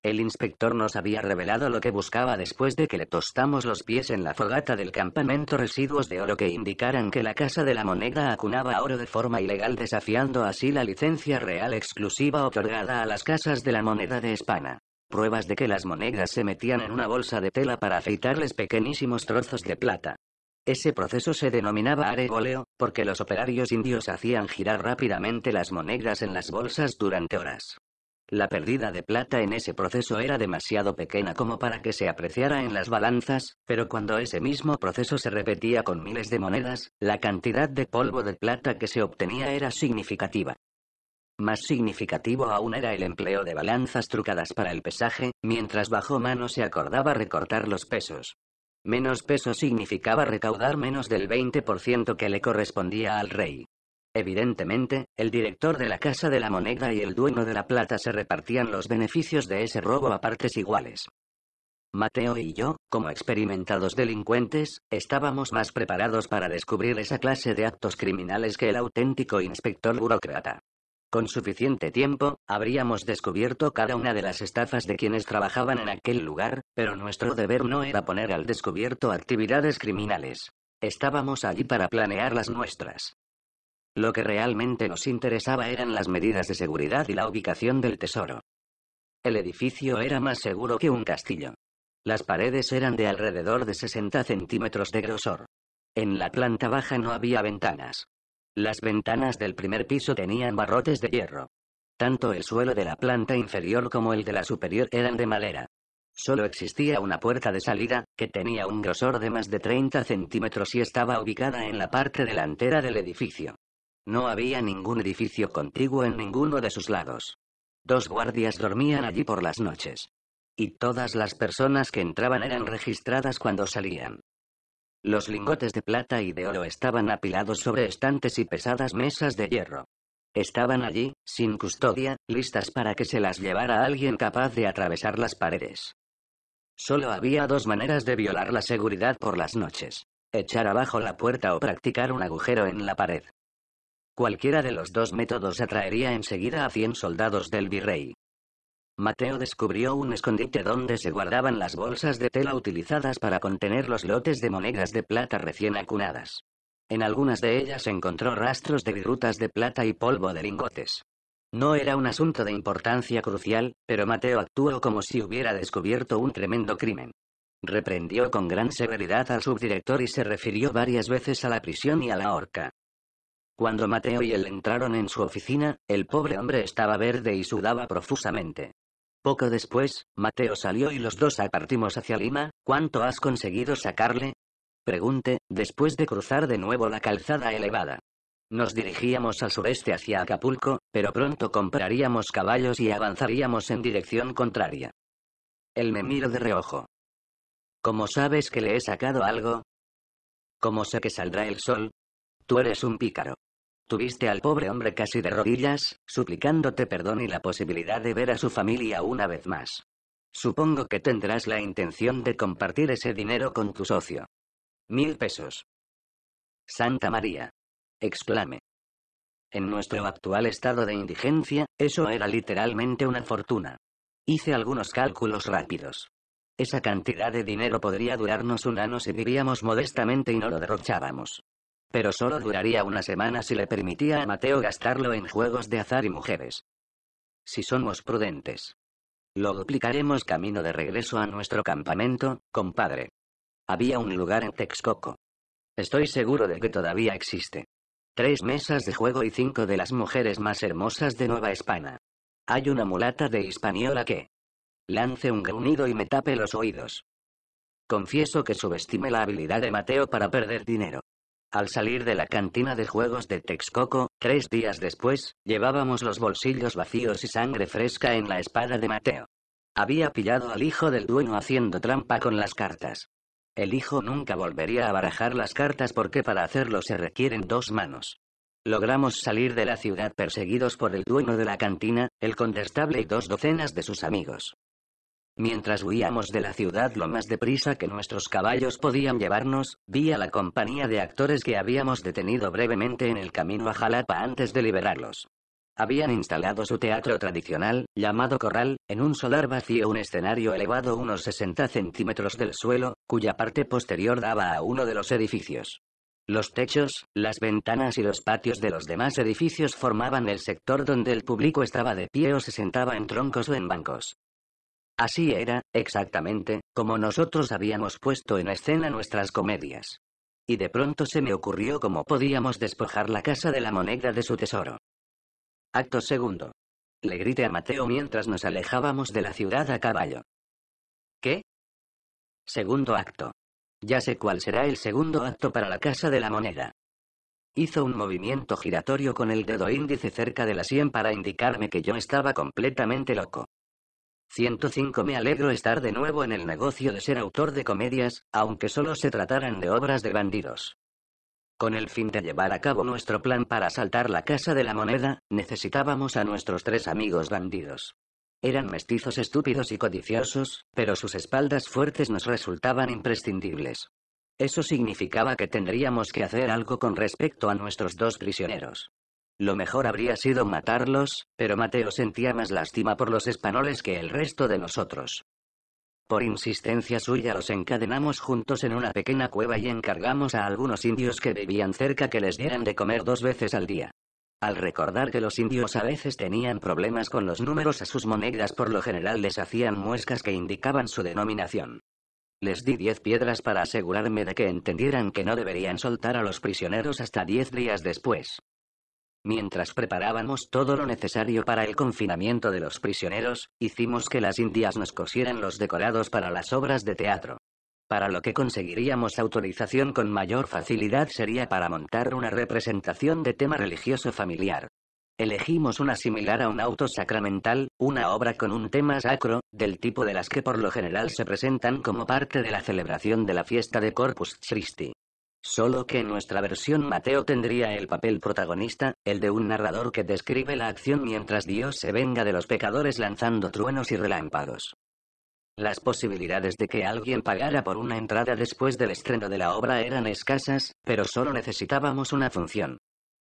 El inspector nos había revelado lo que buscaba después de que le tostamos los pies en la fogata del campamento residuos de oro que indicaran que la Casa de la Moneda acunaba oro de forma ilegal desafiando así la licencia real exclusiva otorgada a las casas de la moneda de España. Pruebas de que las monedas se metían en una bolsa de tela para afeitarles pequeñísimos trozos de plata. Ese proceso se denominaba aregoleo porque los operarios indios hacían girar rápidamente las monedas en las bolsas durante horas. La pérdida de plata en ese proceso era demasiado pequeña como para que se apreciara en las balanzas, pero cuando ese mismo proceso se repetía con miles de monedas, la cantidad de polvo de plata que se obtenía era significativa. Más significativo aún era el empleo de balanzas trucadas para el pesaje, mientras bajo mano se acordaba recortar los pesos. Menos peso significaba recaudar menos del 20% que le correspondía al rey. Evidentemente, el director de la Casa de la Moneda y el dueño de la plata se repartían los beneficios de ese robo a partes iguales. Mateo y yo, como experimentados delincuentes, estábamos más preparados para descubrir esa clase de actos criminales que el auténtico inspector burócrata. Con suficiente tiempo, habríamos descubierto cada una de las estafas de quienes trabajaban en aquel lugar, pero nuestro deber no era poner al descubierto actividades criminales. Estábamos allí para planear las nuestras. Lo que realmente nos interesaba eran las medidas de seguridad y la ubicación del tesoro. El edificio era más seguro que un castillo. Las paredes eran de alrededor de 60 centímetros de grosor. En la planta baja no había ventanas. Las ventanas del primer piso tenían barrotes de hierro. Tanto el suelo de la planta inferior como el de la superior eran de madera. Solo existía una puerta de salida, que tenía un grosor de más de 30 centímetros y estaba ubicada en la parte delantera del edificio. No había ningún edificio contiguo en ninguno de sus lados. Dos guardias dormían allí por las noches. Y todas las personas que entraban eran registradas cuando salían. Los lingotes de plata y de oro estaban apilados sobre estantes y pesadas mesas de hierro. Estaban allí, sin custodia, listas para que se las llevara alguien capaz de atravesar las paredes. Solo había dos maneras de violar la seguridad por las noches. Echar abajo la puerta o practicar un agujero en la pared. Cualquiera de los dos métodos atraería enseguida a 100 soldados del virrey. Mateo descubrió un escondite donde se guardaban las bolsas de tela utilizadas para contener los lotes de monedas de plata recién acunadas. En algunas de ellas encontró rastros de virutas de plata y polvo de lingotes. No era un asunto de importancia crucial, pero Mateo actuó como si hubiera descubierto un tremendo crimen. Reprendió con gran severidad al subdirector y se refirió varias veces a la prisión y a la horca. Cuando Mateo y él entraron en su oficina, el pobre hombre estaba verde y sudaba profusamente. Poco después, Mateo salió y los dos apartimos hacia Lima. ¿Cuánto has conseguido sacarle? Pregunté, después de cruzar de nuevo la calzada elevada. Nos dirigíamos al sureste hacia Acapulco, pero pronto compraríamos caballos y avanzaríamos en dirección contraria. Él me miró de reojo. ¿Cómo sabes que le he sacado algo? ¿Cómo sé que saldrá el sol? Tú eres un pícaro. Tuviste al pobre hombre casi de rodillas, suplicándote perdón y la posibilidad de ver a su familia una vez más. Supongo que tendrás la intención de compartir ese dinero con tu socio. Mil pesos. Santa María. Exclame. En nuestro actual estado de indigencia, eso era literalmente una fortuna. Hice algunos cálculos rápidos. Esa cantidad de dinero podría durarnos un año si vivíamos modestamente y no lo derrochábamos pero solo duraría una semana si le permitía a Mateo gastarlo en juegos de azar y mujeres. Si somos prudentes. Lo duplicaremos camino de regreso a nuestro campamento, compadre. Había un lugar en Texcoco. Estoy seguro de que todavía existe. Tres mesas de juego y cinco de las mujeres más hermosas de Nueva España. Hay una mulata de Hispaniola que lance un gruñido y me tape los oídos. Confieso que subestime la habilidad de Mateo para perder dinero. Al salir de la cantina de juegos de Texcoco, tres días después, llevábamos los bolsillos vacíos y sangre fresca en la espada de Mateo. Había pillado al hijo del dueño haciendo trampa con las cartas. El hijo nunca volvería a barajar las cartas porque para hacerlo se requieren dos manos. Logramos salir de la ciudad perseguidos por el dueño de la cantina, el condestable y dos docenas de sus amigos. Mientras huíamos de la ciudad lo más deprisa que nuestros caballos podían llevarnos, vi a la compañía de actores que habíamos detenido brevemente en el camino a Jalapa antes de liberarlos. Habían instalado su teatro tradicional, llamado corral, en un solar vacío un escenario elevado unos 60 centímetros del suelo, cuya parte posterior daba a uno de los edificios. Los techos, las ventanas y los patios de los demás edificios formaban el sector donde el público estaba de pie o se sentaba en troncos o en bancos. Así era, exactamente, como nosotros habíamos puesto en escena nuestras comedias. Y de pronto se me ocurrió cómo podíamos despojar la casa de la moneda de su tesoro. Acto segundo. Le grité a Mateo mientras nos alejábamos de la ciudad a caballo. ¿Qué? Segundo acto. Ya sé cuál será el segundo acto para la casa de la moneda. Hizo un movimiento giratorio con el dedo índice cerca de la sien para indicarme que yo estaba completamente loco. 105 Me alegro estar de nuevo en el negocio de ser autor de comedias, aunque solo se trataran de obras de bandidos. Con el fin de llevar a cabo nuestro plan para asaltar la casa de la moneda, necesitábamos a nuestros tres amigos bandidos. Eran mestizos estúpidos y codiciosos, pero sus espaldas fuertes nos resultaban imprescindibles. Eso significaba que tendríamos que hacer algo con respecto a nuestros dos prisioneros. Lo mejor habría sido matarlos, pero Mateo sentía más lástima por los españoles que el resto de nosotros. Por insistencia suya los encadenamos juntos en una pequeña cueva y encargamos a algunos indios que vivían cerca que les dieran de comer dos veces al día. Al recordar que los indios a veces tenían problemas con los números a sus monedas, por lo general les hacían muescas que indicaban su denominación. Les di diez piedras para asegurarme de que entendieran que no deberían soltar a los prisioneros hasta diez días después. Mientras preparábamos todo lo necesario para el confinamiento de los prisioneros, hicimos que las indias nos cosieran los decorados para las obras de teatro. Para lo que conseguiríamos autorización con mayor facilidad sería para montar una representación de tema religioso familiar. Elegimos una similar a un auto sacramental, una obra con un tema sacro, del tipo de las que por lo general se presentan como parte de la celebración de la fiesta de Corpus Christi. Solo que en nuestra versión Mateo tendría el papel protagonista, el de un narrador que describe la acción mientras Dios se venga de los pecadores lanzando truenos y relámpagos. Las posibilidades de que alguien pagara por una entrada después del estreno de la obra eran escasas, pero solo necesitábamos una función.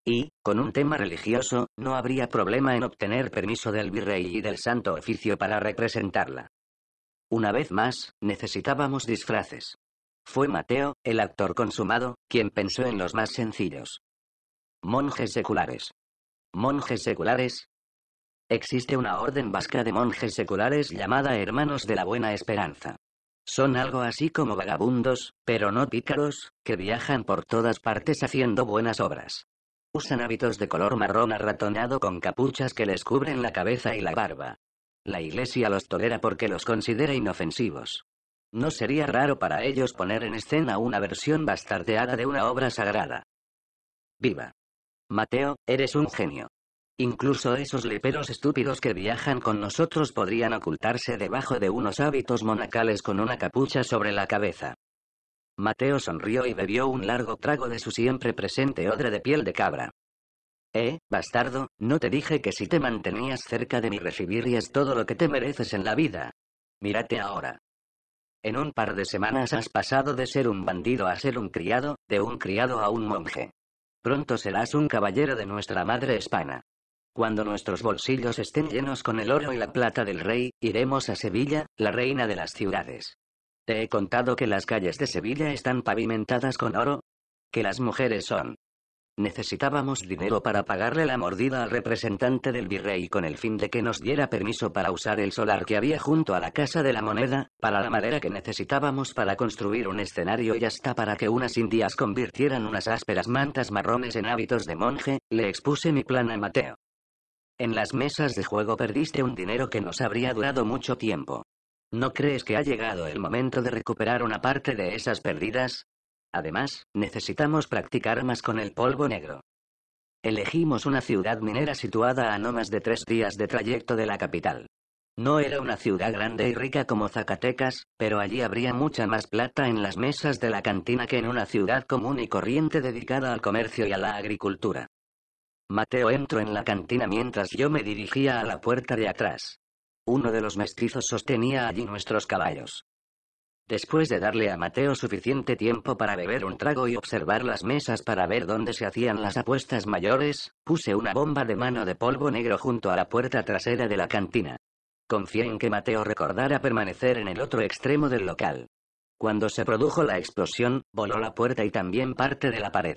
Y, con un tema religioso, no habría problema en obtener permiso del virrey y del santo oficio para representarla. Una vez más, necesitábamos disfraces. Fue Mateo, el actor consumado, quien pensó en los más sencillos. Monjes seculares. Monjes seculares. Existe una orden vasca de monjes seculares llamada Hermanos de la Buena Esperanza. Son algo así como vagabundos, pero no pícaros, que viajan por todas partes haciendo buenas obras. Usan hábitos de color marrón arratonado con capuchas que les cubren la cabeza y la barba. La iglesia los tolera porque los considera inofensivos. No sería raro para ellos poner en escena una versión bastardeada de una obra sagrada. Viva. Mateo, eres un genio. Incluso esos leperos estúpidos que viajan con nosotros podrían ocultarse debajo de unos hábitos monacales con una capucha sobre la cabeza. Mateo sonrió y bebió un largo trago de su siempre presente odre de piel de cabra. Eh, bastardo, no te dije que si te mantenías cerca de mí recibirías todo lo que te mereces en la vida. Mírate ahora. En un par de semanas has pasado de ser un bandido a ser un criado, de un criado a un monje. Pronto serás un caballero de nuestra madre hispana. Cuando nuestros bolsillos estén llenos con el oro y la plata del rey, iremos a Sevilla, la reina de las ciudades. Te he contado que las calles de Sevilla están pavimentadas con oro. Que las mujeres son Necesitábamos dinero para pagarle la mordida al representante del virrey con el fin de que nos diera permiso para usar el solar que había junto a la Casa de la Moneda, para la madera que necesitábamos para construir un escenario y hasta para que unas indias convirtieran unas ásperas mantas marrones en hábitos de monje, le expuse mi plan a Mateo. En las mesas de juego perdiste un dinero que nos habría durado mucho tiempo. ¿No crees que ha llegado el momento de recuperar una parte de esas pérdidas? Además, necesitamos practicar más con el polvo negro. Elegimos una ciudad minera situada a no más de tres días de trayecto de la capital. No era una ciudad grande y rica como Zacatecas, pero allí habría mucha más plata en las mesas de la cantina que en una ciudad común y corriente dedicada al comercio y a la agricultura. Mateo entró en la cantina mientras yo me dirigía a la puerta de atrás. Uno de los mestizos sostenía allí nuestros caballos. Después de darle a Mateo suficiente tiempo para beber un trago y observar las mesas para ver dónde se hacían las apuestas mayores, puse una bomba de mano de polvo negro junto a la puerta trasera de la cantina. Confié en que Mateo recordara permanecer en el otro extremo del local. Cuando se produjo la explosión, voló la puerta y también parte de la pared.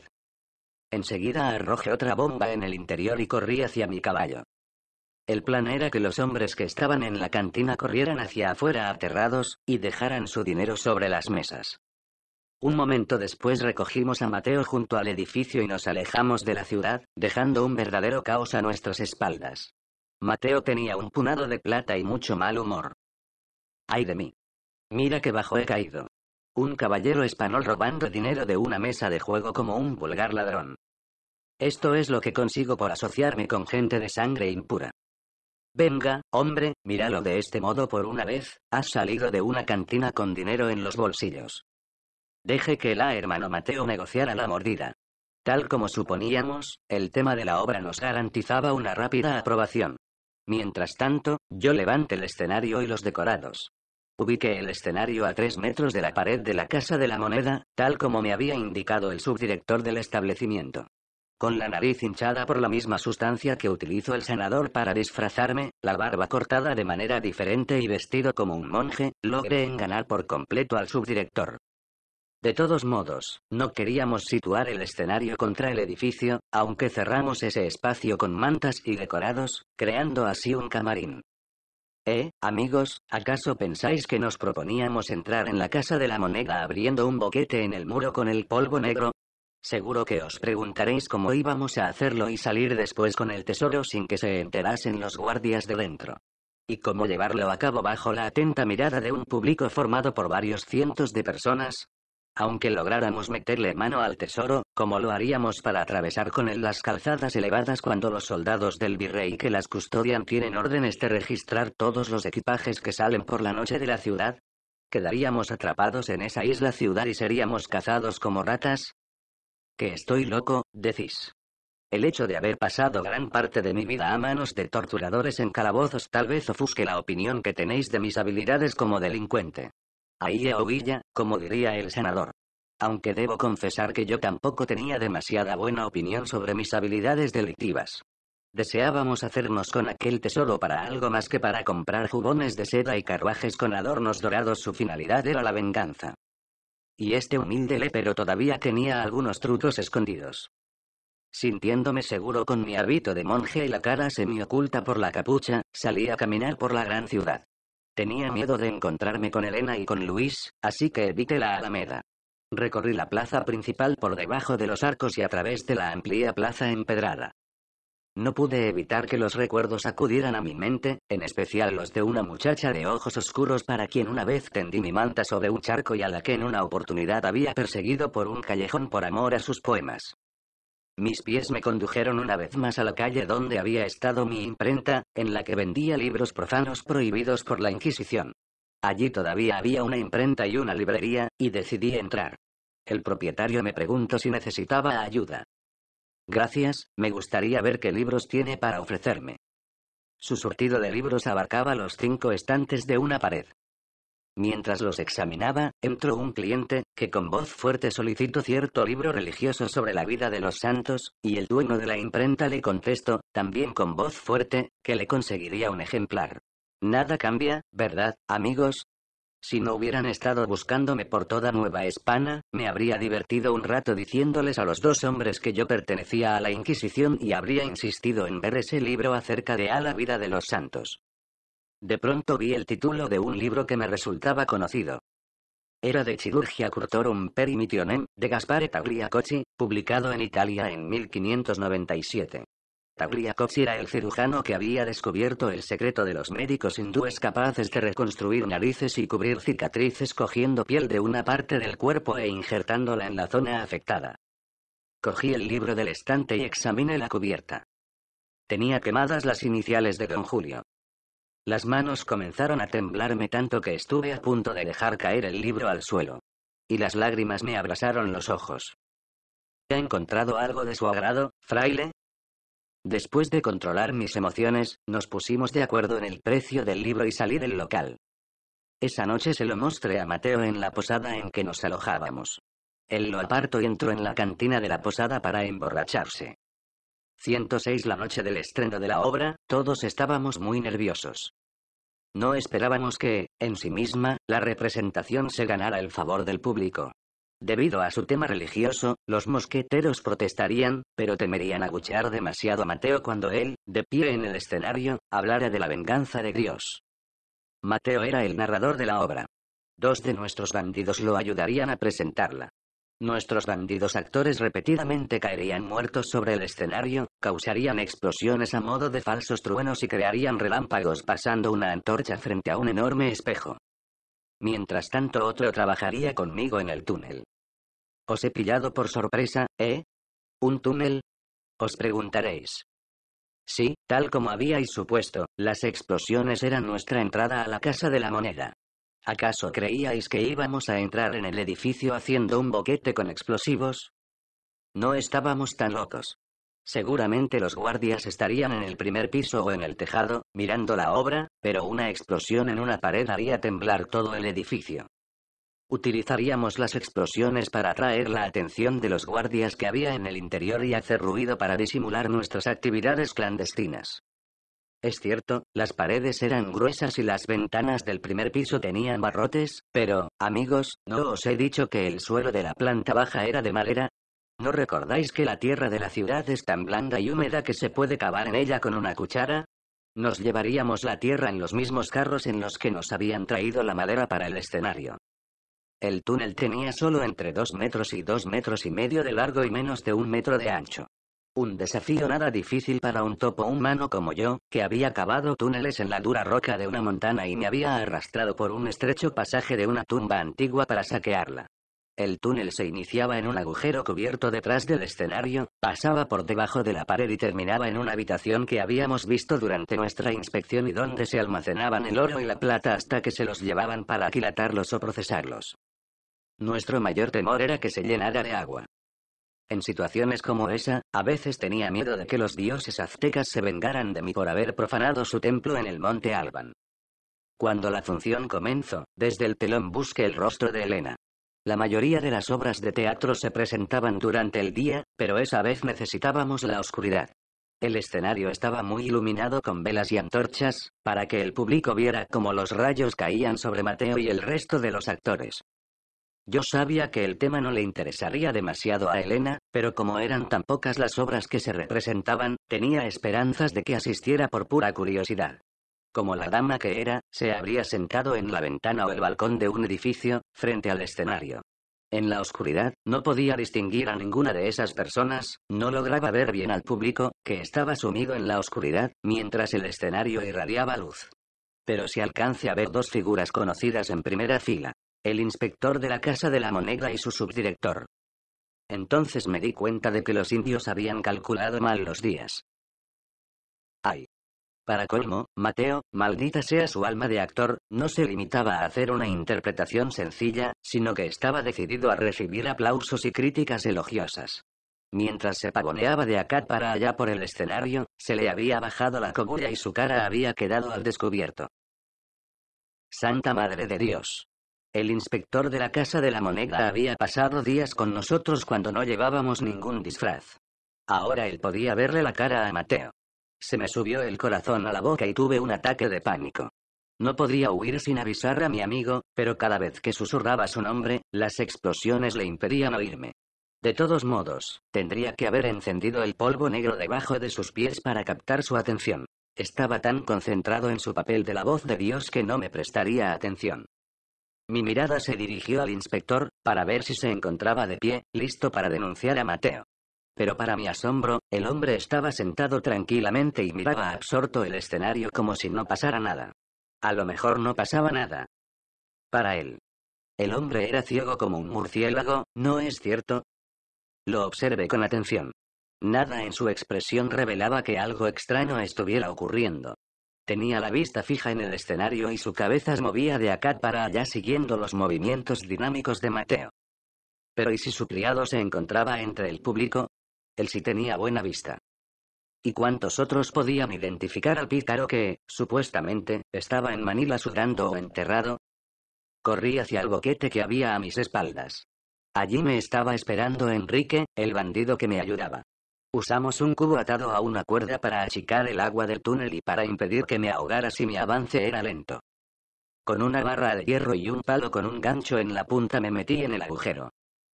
Enseguida arrojé otra bomba en el interior y corrí hacia mi caballo. El plan era que los hombres que estaban en la cantina corrieran hacia afuera aterrados, y dejaran su dinero sobre las mesas. Un momento después recogimos a Mateo junto al edificio y nos alejamos de la ciudad, dejando un verdadero caos a nuestras espaldas. Mateo tenía un punado de plata y mucho mal humor. ¡Ay de mí! Mira que bajo he caído. Un caballero español robando dinero de una mesa de juego como un vulgar ladrón. Esto es lo que consigo por asociarme con gente de sangre impura. Venga, hombre, míralo de este modo por una vez, has salido de una cantina con dinero en los bolsillos. Deje que la hermano Mateo negociara la mordida. Tal como suponíamos, el tema de la obra nos garantizaba una rápida aprobación. Mientras tanto, yo levante el escenario y los decorados. Ubique el escenario a tres metros de la pared de la Casa de la Moneda, tal como me había indicado el subdirector del establecimiento. Con la nariz hinchada por la misma sustancia que utilizó el senador para disfrazarme, la barba cortada de manera diferente y vestido como un monje, logré enganar por completo al subdirector. De todos modos, no queríamos situar el escenario contra el edificio, aunque cerramos ese espacio con mantas y decorados, creando así un camarín. Eh, amigos, ¿acaso pensáis que nos proponíamos entrar en la casa de la moneda abriendo un boquete en el muro con el polvo negro? Seguro que os preguntaréis cómo íbamos a hacerlo y salir después con el tesoro sin que se enterasen los guardias de dentro. Y cómo llevarlo a cabo bajo la atenta mirada de un público formado por varios cientos de personas. Aunque lográramos meterle mano al tesoro, ¿cómo lo haríamos para atravesar con él las calzadas elevadas cuando los soldados del virrey que las custodian tienen órdenes de registrar todos los equipajes que salen por la noche de la ciudad, quedaríamos atrapados en esa isla ciudad y seríamos cazados como ratas, que estoy loco, decís. El hecho de haber pasado gran parte de mi vida a manos de torturadores en calabozos tal vez ofusque la opinión que tenéis de mis habilidades como delincuente. Ahí a ovilla, como diría el senador. Aunque debo confesar que yo tampoco tenía demasiada buena opinión sobre mis habilidades delictivas. Deseábamos hacernos con aquel tesoro para algo más que para comprar jubones de seda y carruajes con adornos dorados. Su finalidad era la venganza y este humilde lépero todavía tenía algunos trucos escondidos. Sintiéndome seguro con mi hábito de monje y la cara semioculta por la capucha, salí a caminar por la gran ciudad. Tenía miedo de encontrarme con Elena y con Luis, así que evité la alameda. Recorrí la plaza principal por debajo de los arcos y a través de la amplia plaza empedrada. No pude evitar que los recuerdos acudieran a mi mente, en especial los de una muchacha de ojos oscuros para quien una vez tendí mi manta sobre un charco y a la que en una oportunidad había perseguido por un callejón por amor a sus poemas. Mis pies me condujeron una vez más a la calle donde había estado mi imprenta, en la que vendía libros profanos prohibidos por la Inquisición. Allí todavía había una imprenta y una librería, y decidí entrar. El propietario me preguntó si necesitaba ayuda. Gracias, me gustaría ver qué libros tiene para ofrecerme. Su surtido de libros abarcaba los cinco estantes de una pared. Mientras los examinaba, entró un cliente, que con voz fuerte solicitó cierto libro religioso sobre la vida de los santos, y el dueño de la imprenta le contestó, también con voz fuerte, que le conseguiría un ejemplar. Nada cambia, ¿verdad, amigos? Si no hubieran estado buscándome por toda Nueva España, me habría divertido un rato diciéndoles a los dos hombres que yo pertenecía a la Inquisición y habría insistido en ver ese libro acerca de a la vida de los santos. De pronto vi el título de un libro que me resultaba conocido. Era de Chirurgia Curtorum Perimitionem, de Gaspare Tagliacocci, publicado en Italia en 1597. Cox era el cirujano que había descubierto el secreto de los médicos hindúes capaces de reconstruir narices y cubrir cicatrices cogiendo piel de una parte del cuerpo e injertándola en la zona afectada. Cogí el libro del estante y examiné la cubierta. Tenía quemadas las iniciales de don Julio. Las manos comenzaron a temblarme tanto que estuve a punto de dejar caer el libro al suelo. Y las lágrimas me abrasaron los ojos. ¿Ha encontrado algo de su agrado, fraile? Después de controlar mis emociones, nos pusimos de acuerdo en el precio del libro y salí del local. Esa noche se lo mostré a Mateo en la posada en que nos alojábamos. Él lo apartó y entró en la cantina de la posada para emborracharse. 106 La noche del estreno de la obra, todos estábamos muy nerviosos. No esperábamos que, en sí misma, la representación se ganara el favor del público. Debido a su tema religioso, los mosqueteros protestarían, pero temerían aguchar demasiado a Mateo cuando él, de pie en el escenario, hablara de la venganza de Dios. Mateo era el narrador de la obra. Dos de nuestros bandidos lo ayudarían a presentarla. Nuestros bandidos actores repetidamente caerían muertos sobre el escenario, causarían explosiones a modo de falsos truenos y crearían relámpagos pasando una antorcha frente a un enorme espejo. Mientras tanto otro trabajaría conmigo en el túnel. Os he pillado por sorpresa, ¿eh? ¿Un túnel? Os preguntaréis. Sí, tal como habíais supuesto, las explosiones eran nuestra entrada a la Casa de la Moneda. ¿Acaso creíais que íbamos a entrar en el edificio haciendo un boquete con explosivos? No estábamos tan locos. Seguramente los guardias estarían en el primer piso o en el tejado, mirando la obra, pero una explosión en una pared haría temblar todo el edificio. Utilizaríamos las explosiones para atraer la atención de los guardias que había en el interior y hacer ruido para disimular nuestras actividades clandestinas. Es cierto, las paredes eran gruesas y las ventanas del primer piso tenían barrotes, pero, amigos, no os he dicho que el suelo de la planta baja era de madera, ¿No recordáis que la tierra de la ciudad es tan blanda y húmeda que se puede cavar en ella con una cuchara? Nos llevaríamos la tierra en los mismos carros en los que nos habían traído la madera para el escenario. El túnel tenía solo entre dos metros y dos metros y medio de largo y menos de un metro de ancho. Un desafío nada difícil para un topo humano como yo, que había cavado túneles en la dura roca de una montana y me había arrastrado por un estrecho pasaje de una tumba antigua para saquearla. El túnel se iniciaba en un agujero cubierto detrás del escenario, pasaba por debajo de la pared y terminaba en una habitación que habíamos visto durante nuestra inspección y donde se almacenaban el oro y la plata hasta que se los llevaban para aquilatarlos o procesarlos. Nuestro mayor temor era que se llenara de agua. En situaciones como esa, a veces tenía miedo de que los dioses aztecas se vengaran de mí por haber profanado su templo en el monte Alban. Cuando la función comenzó, desde el telón busqué el rostro de Elena. La mayoría de las obras de teatro se presentaban durante el día, pero esa vez necesitábamos la oscuridad. El escenario estaba muy iluminado con velas y antorchas, para que el público viera cómo los rayos caían sobre Mateo y el resto de los actores. Yo sabía que el tema no le interesaría demasiado a Elena, pero como eran tan pocas las obras que se representaban, tenía esperanzas de que asistiera por pura curiosidad como la dama que era, se habría sentado en la ventana o el balcón de un edificio, frente al escenario. En la oscuridad, no podía distinguir a ninguna de esas personas, no lograba ver bien al público, que estaba sumido en la oscuridad, mientras el escenario irradiaba luz. Pero si alcance a ver dos figuras conocidas en primera fila. El inspector de la Casa de la Moneda y su subdirector. Entonces me di cuenta de que los indios habían calculado mal los días. Ay, para colmo, Mateo, maldita sea su alma de actor, no se limitaba a hacer una interpretación sencilla, sino que estaba decidido a recibir aplausos y críticas elogiosas. Mientras se pavoneaba de acá para allá por el escenario, se le había bajado la cogulla y su cara había quedado al descubierto. Santa Madre de Dios. El inspector de la Casa de la Moneda había pasado días con nosotros cuando no llevábamos ningún disfraz. Ahora él podía verle la cara a Mateo. Se me subió el corazón a la boca y tuve un ataque de pánico. No podría huir sin avisar a mi amigo, pero cada vez que susurraba su nombre, las explosiones le impedían oírme. De todos modos, tendría que haber encendido el polvo negro debajo de sus pies para captar su atención. Estaba tan concentrado en su papel de la voz de Dios que no me prestaría atención. Mi mirada se dirigió al inspector, para ver si se encontraba de pie, listo para denunciar a Mateo. Pero para mi asombro, el hombre estaba sentado tranquilamente y miraba absorto el escenario como si no pasara nada. A lo mejor no pasaba nada. Para él. El hombre era ciego como un murciélago, ¿no es cierto? Lo observé con atención. Nada en su expresión revelaba que algo extraño estuviera ocurriendo. Tenía la vista fija en el escenario y su cabeza se movía de acá para allá siguiendo los movimientos dinámicos de Mateo. Pero ¿y si su criado se encontraba entre el público? él sí tenía buena vista. ¿Y cuántos otros podían identificar al pícaro que, supuestamente, estaba en Manila sudando o enterrado? Corrí hacia el boquete que había a mis espaldas. Allí me estaba esperando Enrique, el bandido que me ayudaba. Usamos un cubo atado a una cuerda para achicar el agua del túnel y para impedir que me ahogara si mi avance era lento. Con una barra de hierro y un palo con un gancho en la punta me metí en el agujero.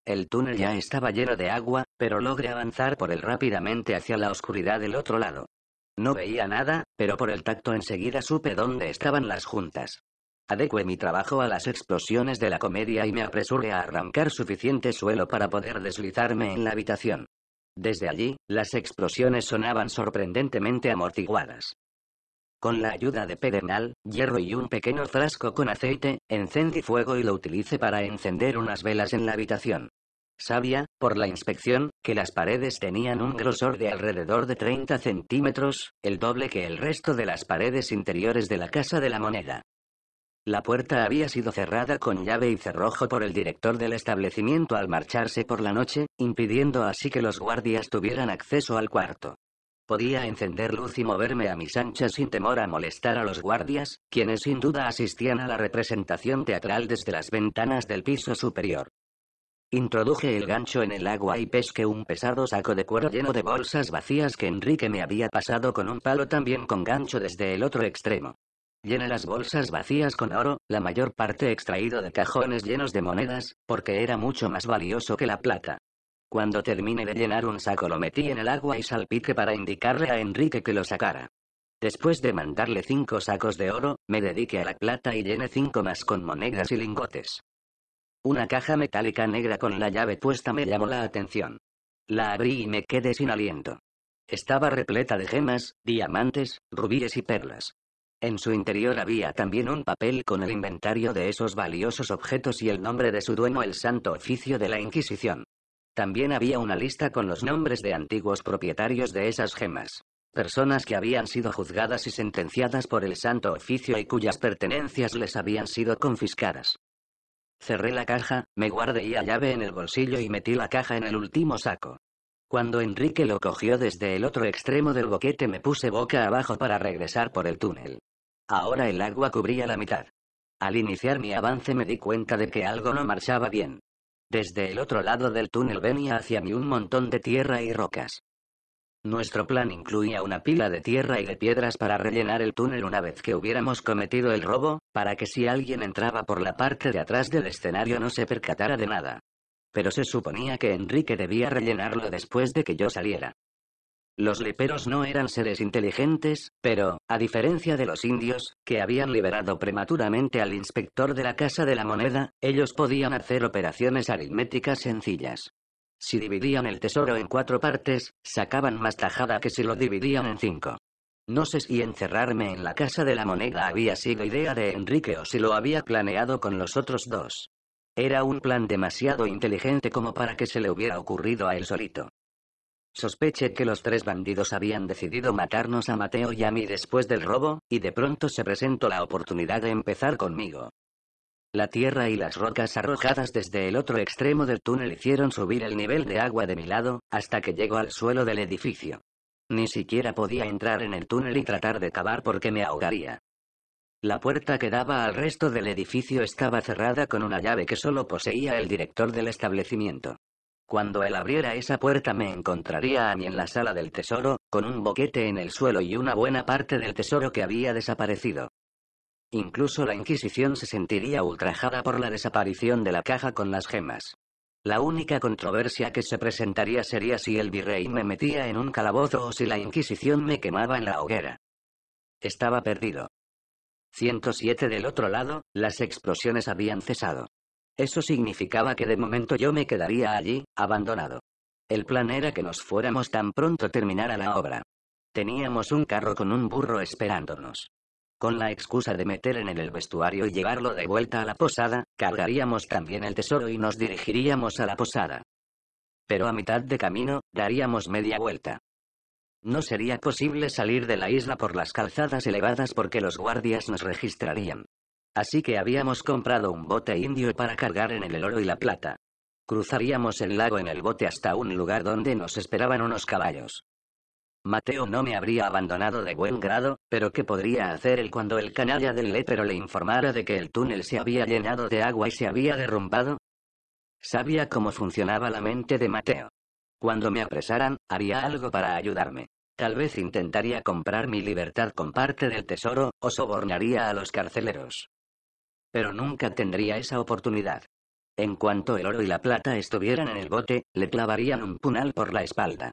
El túnel ya estaba lleno de agua, pero logré avanzar por él rápidamente hacia la oscuridad del otro lado. No veía nada, pero por el tacto enseguida supe dónde estaban las juntas. Adecué mi trabajo a las explosiones de la comedia y me apresuré a arrancar suficiente suelo para poder deslizarme en la habitación. Desde allí, las explosiones sonaban sorprendentemente amortiguadas. Con la ayuda de pedernal, hierro y un pequeño frasco con aceite, encendí fuego y lo utilicé para encender unas velas en la habitación. Sabía, por la inspección, que las paredes tenían un grosor de alrededor de 30 centímetros, el doble que el resto de las paredes interiores de la Casa de la Moneda. La puerta había sido cerrada con llave y cerrojo por el director del establecimiento al marcharse por la noche, impidiendo así que los guardias tuvieran acceso al cuarto. Podía encender luz y moverme a mis anchas sin temor a molestar a los guardias, quienes sin duda asistían a la representación teatral desde las ventanas del piso superior. Introduje el gancho en el agua y pesqué un pesado saco de cuero lleno de bolsas vacías que Enrique me había pasado con un palo también con gancho desde el otro extremo. Llené las bolsas vacías con oro, la mayor parte extraído de cajones llenos de monedas, porque era mucho más valioso que la plata. Cuando terminé de llenar un saco lo metí en el agua y salpique para indicarle a Enrique que lo sacara. Después de mandarle cinco sacos de oro, me dediqué a la plata y llené cinco más con monedas y lingotes. Una caja metálica negra con la llave puesta me llamó la atención. La abrí y me quedé sin aliento. Estaba repleta de gemas, diamantes, rubíes y perlas. En su interior había también un papel con el inventario de esos valiosos objetos y el nombre de su dueño, el Santo Oficio de la Inquisición. También había una lista con los nombres de antiguos propietarios de esas gemas. Personas que habían sido juzgadas y sentenciadas por el Santo Oficio y cuyas pertenencias les habían sido confiscadas. Cerré la caja, me guardé la llave en el bolsillo y metí la caja en el último saco. Cuando Enrique lo cogió desde el otro extremo del boquete me puse boca abajo para regresar por el túnel. Ahora el agua cubría la mitad. Al iniciar mi avance me di cuenta de que algo no marchaba bien. Desde el otro lado del túnel venía hacia mí un montón de tierra y rocas. Nuestro plan incluía una pila de tierra y de piedras para rellenar el túnel una vez que hubiéramos cometido el robo, para que si alguien entraba por la parte de atrás del escenario no se percatara de nada. Pero se suponía que Enrique debía rellenarlo después de que yo saliera. Los liperos no eran seres inteligentes, pero, a diferencia de los indios, que habían liberado prematuramente al inspector de la Casa de la Moneda, ellos podían hacer operaciones aritméticas sencillas. Si dividían el tesoro en cuatro partes, sacaban más tajada que si lo dividían en cinco. No sé si encerrarme en la Casa de la Moneda había sido idea de Enrique o si lo había planeado con los otros dos. Era un plan demasiado inteligente como para que se le hubiera ocurrido a él solito. Sospeché que los tres bandidos habían decidido matarnos a Mateo y a mí después del robo, y de pronto se presentó la oportunidad de empezar conmigo. La tierra y las rocas arrojadas desde el otro extremo del túnel hicieron subir el nivel de agua de mi lado, hasta que llegó al suelo del edificio. Ni siquiera podía entrar en el túnel y tratar de cavar porque me ahogaría. La puerta que daba al resto del edificio estaba cerrada con una llave que solo poseía el director del establecimiento. Cuando él abriera esa puerta me encontraría a mí en la sala del tesoro, con un boquete en el suelo y una buena parte del tesoro que había desaparecido. Incluso la Inquisición se sentiría ultrajada por la desaparición de la caja con las gemas. La única controversia que se presentaría sería si el virrey me metía en un calabozo o si la Inquisición me quemaba en la hoguera. Estaba perdido. 107 del otro lado, las explosiones habían cesado. Eso significaba que de momento yo me quedaría allí, abandonado. El plan era que nos fuéramos tan pronto terminara la obra. Teníamos un carro con un burro esperándonos. Con la excusa de meter en el vestuario y llevarlo de vuelta a la posada, cargaríamos también el tesoro y nos dirigiríamos a la posada. Pero a mitad de camino, daríamos media vuelta. No sería posible salir de la isla por las calzadas elevadas porque los guardias nos registrarían. Así que habíamos comprado un bote indio para cargar en el oro y la plata. Cruzaríamos el lago en el bote hasta un lugar donde nos esperaban unos caballos. Mateo no me habría abandonado de buen grado, pero ¿qué podría hacer él cuando el canalla del lepero le informara de que el túnel se había llenado de agua y se había derrumbado? Sabía cómo funcionaba la mente de Mateo. Cuando me apresaran, haría algo para ayudarme. Tal vez intentaría comprar mi libertad con parte del tesoro, o sobornaría a los carceleros pero nunca tendría esa oportunidad. En cuanto el oro y la plata estuvieran en el bote, le clavarían un punal por la espalda.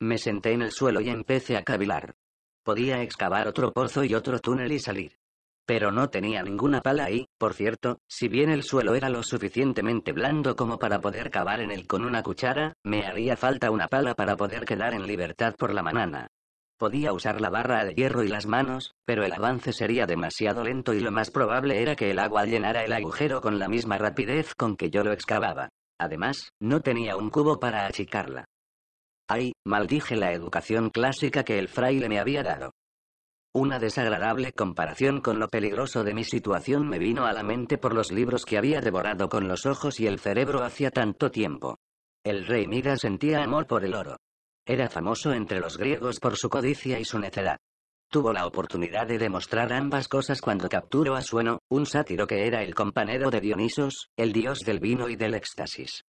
Me senté en el suelo y empecé a cavilar. Podía excavar otro pozo y otro túnel y salir. Pero no tenía ninguna pala y, por cierto, si bien el suelo era lo suficientemente blando como para poder cavar en él con una cuchara, me haría falta una pala para poder quedar en libertad por la mañana. Podía usar la barra de hierro y las manos, pero el avance sería demasiado lento y lo más probable era que el agua llenara el agujero con la misma rapidez con que yo lo excavaba. Además, no tenía un cubo para achicarla. Ay, maldije la educación clásica que el fraile me había dado. Una desagradable comparación con lo peligroso de mi situación me vino a la mente por los libros que había devorado con los ojos y el cerebro hacía tanto tiempo. El rey Mira sentía amor por el oro. Era famoso entre los griegos por su codicia y su necedad. Tuvo la oportunidad de demostrar ambas cosas cuando capturó a Sueno, un sátiro que era el compañero de Dionisos, el dios del vino y del éxtasis.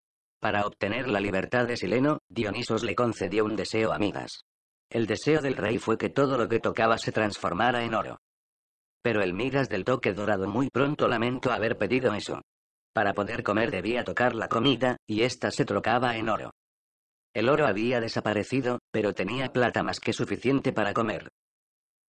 Para obtener la libertad de Sileno, Dionisos le concedió un deseo a Migas. El deseo del rey fue que todo lo que tocaba se transformara en oro. Pero el Midas del toque dorado muy pronto lamentó haber pedido eso. Para poder comer debía tocar la comida, y ésta se trocaba en oro. El oro había desaparecido, pero tenía plata más que suficiente para comer.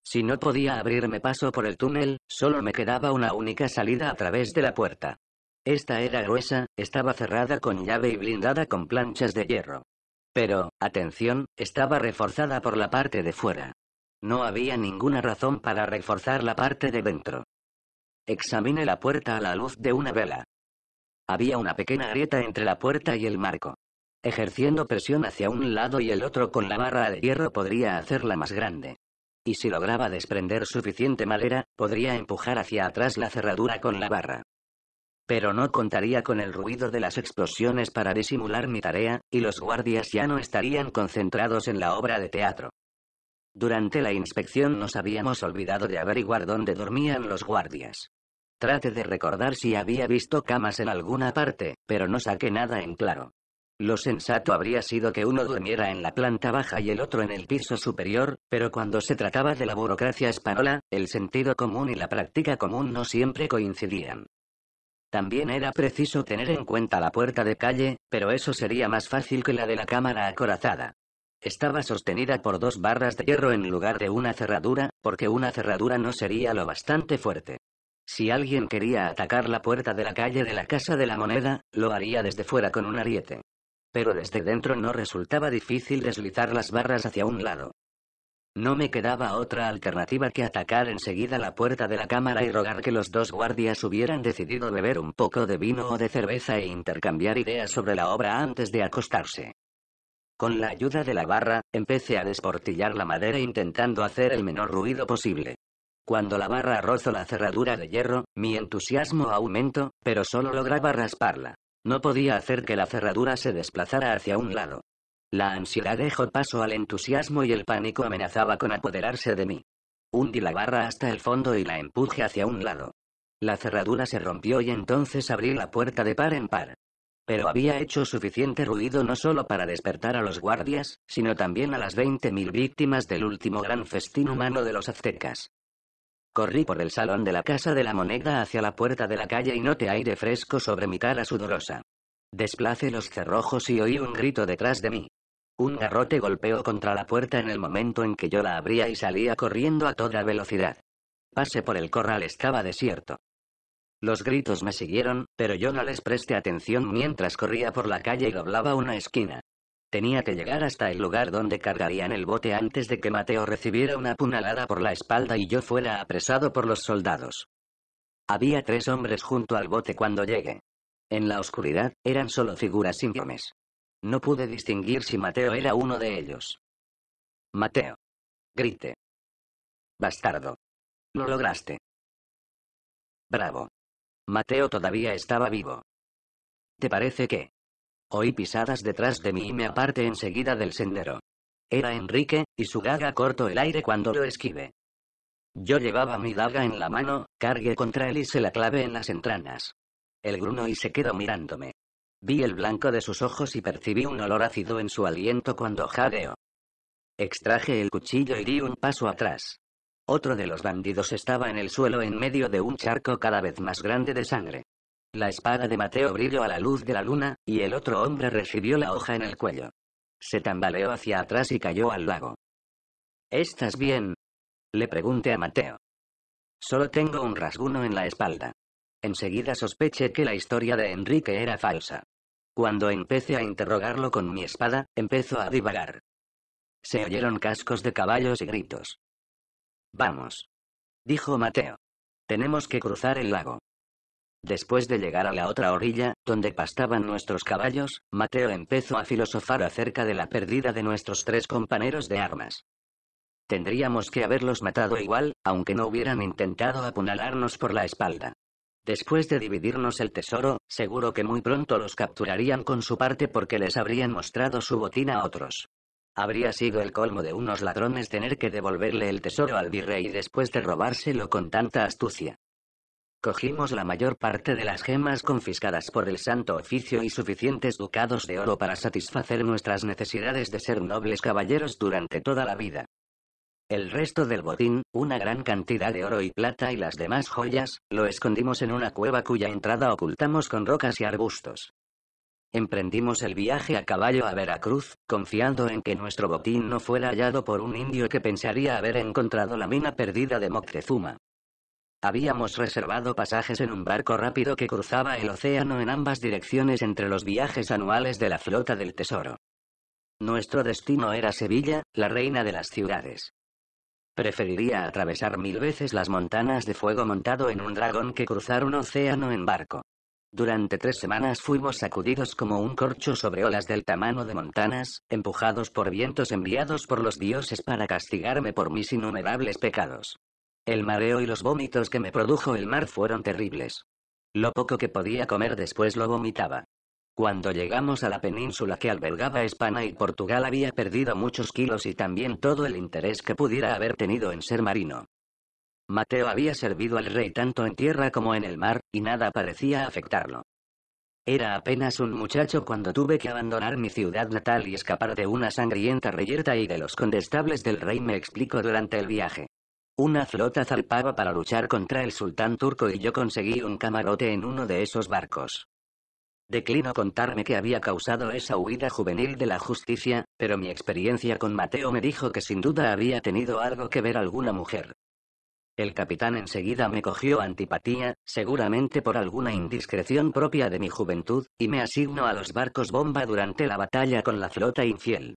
Si no podía abrirme paso por el túnel, solo me quedaba una única salida a través de la puerta. Esta era gruesa, estaba cerrada con llave y blindada con planchas de hierro. Pero, atención, estaba reforzada por la parte de fuera. No había ninguna razón para reforzar la parte de dentro. Examiné la puerta a la luz de una vela. Había una pequeña grieta entre la puerta y el marco. Ejerciendo presión hacia un lado y el otro con la barra de hierro podría hacerla más grande. Y si lograba desprender suficiente madera, podría empujar hacia atrás la cerradura con la barra. Pero no contaría con el ruido de las explosiones para disimular mi tarea, y los guardias ya no estarían concentrados en la obra de teatro. Durante la inspección nos habíamos olvidado de averiguar dónde dormían los guardias. Trate de recordar si había visto camas en alguna parte, pero no saqué nada en claro. Lo sensato habría sido que uno durmiera en la planta baja y el otro en el piso superior, pero cuando se trataba de la burocracia española, el sentido común y la práctica común no siempre coincidían. También era preciso tener en cuenta la puerta de calle, pero eso sería más fácil que la de la cámara acorazada. Estaba sostenida por dos barras de hierro en lugar de una cerradura, porque una cerradura no sería lo bastante fuerte. Si alguien quería atacar la puerta de la calle de la Casa de la Moneda, lo haría desde fuera con un ariete pero desde dentro no resultaba difícil deslizar las barras hacia un lado. No me quedaba otra alternativa que atacar enseguida la puerta de la cámara y rogar que los dos guardias hubieran decidido beber un poco de vino o de cerveza e intercambiar ideas sobre la obra antes de acostarse. Con la ayuda de la barra, empecé a desportillar la madera intentando hacer el menor ruido posible. Cuando la barra rozó la cerradura de hierro, mi entusiasmo aumentó, pero solo lograba rasparla. No podía hacer que la cerradura se desplazara hacia un lado. La ansiedad dejó paso al entusiasmo y el pánico amenazaba con apoderarse de mí. Hundí la barra hasta el fondo y la empuje hacia un lado. La cerradura se rompió y entonces abrí la puerta de par en par. Pero había hecho suficiente ruido no solo para despertar a los guardias, sino también a las 20.000 víctimas del último gran festín humano de los aztecas. Corrí por el salón de la Casa de la Moneda hacia la puerta de la calle y noté aire fresco sobre mi cara sudorosa. Desplacé los cerrojos y oí un grito detrás de mí. Un garrote golpeó contra la puerta en el momento en que yo la abría y salía corriendo a toda velocidad. Pase por el corral estaba desierto. Los gritos me siguieron, pero yo no les presté atención mientras corría por la calle y doblaba una esquina. Tenía que llegar hasta el lugar donde cargarían el bote antes de que Mateo recibiera una puñalada por la espalda y yo fuera apresado por los soldados. Había tres hombres junto al bote cuando llegué. En la oscuridad, eran solo figuras íngremes. No pude distinguir si Mateo era uno de ellos. Mateo. Grite. Bastardo. Lo lograste. Bravo. Mateo todavía estaba vivo. ¿Te parece que? Oí pisadas detrás de mí y me aparté enseguida del sendero. Era Enrique, y su gaga cortó el aire cuando lo esquive. Yo llevaba mi daga en la mano, cargué contra él y se la clavé en las entranas. El gruno y se quedó mirándome. Vi el blanco de sus ojos y percibí un olor ácido en su aliento cuando jadeó. Extraje el cuchillo y di un paso atrás. Otro de los bandidos estaba en el suelo en medio de un charco cada vez más grande de sangre. La espada de Mateo brilló a la luz de la luna, y el otro hombre recibió la hoja en el cuello. Se tambaleó hacia atrás y cayó al lago. ¿Estás bien? Le pregunté a Mateo. Solo tengo un rasguño en la espalda. Enseguida sospeché que la historia de Enrique era falsa. Cuando empecé a interrogarlo con mi espada, empezó a divagar. Se oyeron cascos de caballos y gritos. Vamos. Dijo Mateo. Tenemos que cruzar el lago. Después de llegar a la otra orilla, donde pastaban nuestros caballos, Mateo empezó a filosofar acerca de la pérdida de nuestros tres compañeros de armas. Tendríamos que haberlos matado igual, aunque no hubieran intentado apunalarnos por la espalda. Después de dividirnos el tesoro, seguro que muy pronto los capturarían con su parte porque les habrían mostrado su botina a otros. Habría sido el colmo de unos ladrones tener que devolverle el tesoro al virrey después de robárselo con tanta astucia. Cogimos la mayor parte de las gemas confiscadas por el Santo Oficio y suficientes ducados de oro para satisfacer nuestras necesidades de ser nobles caballeros durante toda la vida. El resto del botín, una gran cantidad de oro y plata y las demás joyas, lo escondimos en una cueva cuya entrada ocultamos con rocas y arbustos. Emprendimos el viaje a caballo a Veracruz, confiando en que nuestro botín no fuera hallado por un indio que pensaría haber encontrado la mina perdida de Moctezuma. Habíamos reservado pasajes en un barco rápido que cruzaba el océano en ambas direcciones entre los viajes anuales de la flota del Tesoro. Nuestro destino era Sevilla, la reina de las ciudades. Preferiría atravesar mil veces las montanas de fuego montado en un dragón que cruzar un océano en barco. Durante tres semanas fuimos sacudidos como un corcho sobre olas del tamaño de montanas, empujados por vientos enviados por los dioses para castigarme por mis innumerables pecados. El mareo y los vómitos que me produjo el mar fueron terribles. Lo poco que podía comer después lo vomitaba. Cuando llegamos a la península que albergaba España y Portugal había perdido muchos kilos y también todo el interés que pudiera haber tenido en ser marino. Mateo había servido al rey tanto en tierra como en el mar, y nada parecía afectarlo. Era apenas un muchacho cuando tuve que abandonar mi ciudad natal y escapar de una sangrienta reyerta y de los condestables del rey, me explico durante el viaje. Una flota zarpaba para luchar contra el sultán turco y yo conseguí un camarote en uno de esos barcos. Declino contarme que había causado esa huida juvenil de la justicia, pero mi experiencia con Mateo me dijo que sin duda había tenido algo que ver alguna mujer. El capitán enseguida me cogió antipatía, seguramente por alguna indiscreción propia de mi juventud, y me asignó a los barcos bomba durante la batalla con la flota infiel.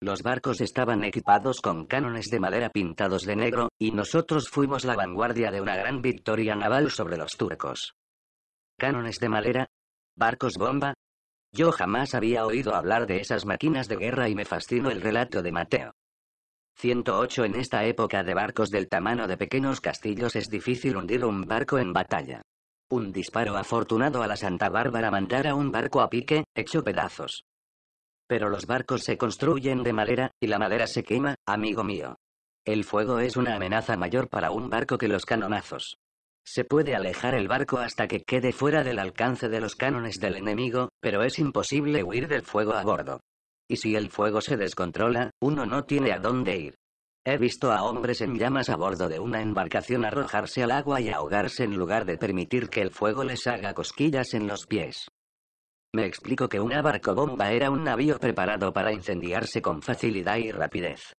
Los barcos estaban equipados con cánones de madera pintados de negro, y nosotros fuimos la vanguardia de una gran victoria naval sobre los turcos. ¿Cánones de madera? ¿Barcos bomba? Yo jamás había oído hablar de esas máquinas de guerra y me fascinó el relato de Mateo. 108 En esta época de barcos del tamaño de pequeños castillos es difícil hundir un barco en batalla. Un disparo afortunado a la Santa Bárbara mandara un barco a pique, hecho pedazos. Pero los barcos se construyen de madera, y la madera se quema, amigo mío. El fuego es una amenaza mayor para un barco que los canonazos. Se puede alejar el barco hasta que quede fuera del alcance de los cánones del enemigo, pero es imposible huir del fuego a bordo. Y si el fuego se descontrola, uno no tiene a dónde ir. He visto a hombres en llamas a bordo de una embarcación arrojarse al agua y ahogarse en lugar de permitir que el fuego les haga cosquillas en los pies. Me explico que una barcobomba era un navío preparado para incendiarse con facilidad y rapidez.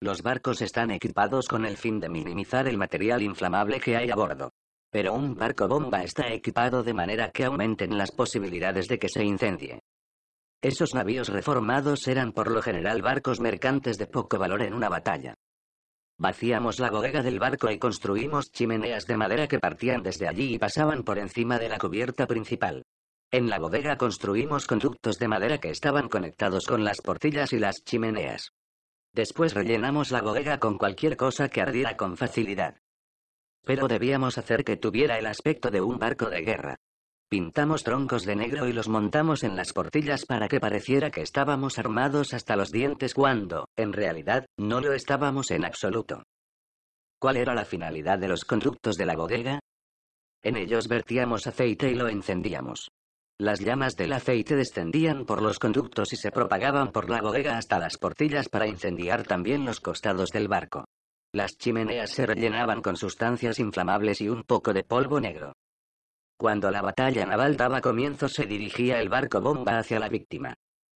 Los barcos están equipados con el fin de minimizar el material inflamable que hay a bordo. Pero un barco bomba está equipado de manera que aumenten las posibilidades de que se incendie. Esos navíos reformados eran por lo general barcos mercantes de poco valor en una batalla. Vaciamos la bodega del barco y construimos chimeneas de madera que partían desde allí y pasaban por encima de la cubierta principal. En la bodega construimos conductos de madera que estaban conectados con las portillas y las chimeneas. Después rellenamos la bodega con cualquier cosa que ardiera con facilidad. Pero debíamos hacer que tuviera el aspecto de un barco de guerra. Pintamos troncos de negro y los montamos en las portillas para que pareciera que estábamos armados hasta los dientes cuando, en realidad, no lo estábamos en absoluto. ¿Cuál era la finalidad de los conductos de la bodega? En ellos vertíamos aceite y lo encendíamos. Las llamas del aceite descendían por los conductos y se propagaban por la bodega hasta las portillas para incendiar también los costados del barco. Las chimeneas se rellenaban con sustancias inflamables y un poco de polvo negro. Cuando la batalla naval daba comienzo se dirigía el barco bomba hacia la víctima.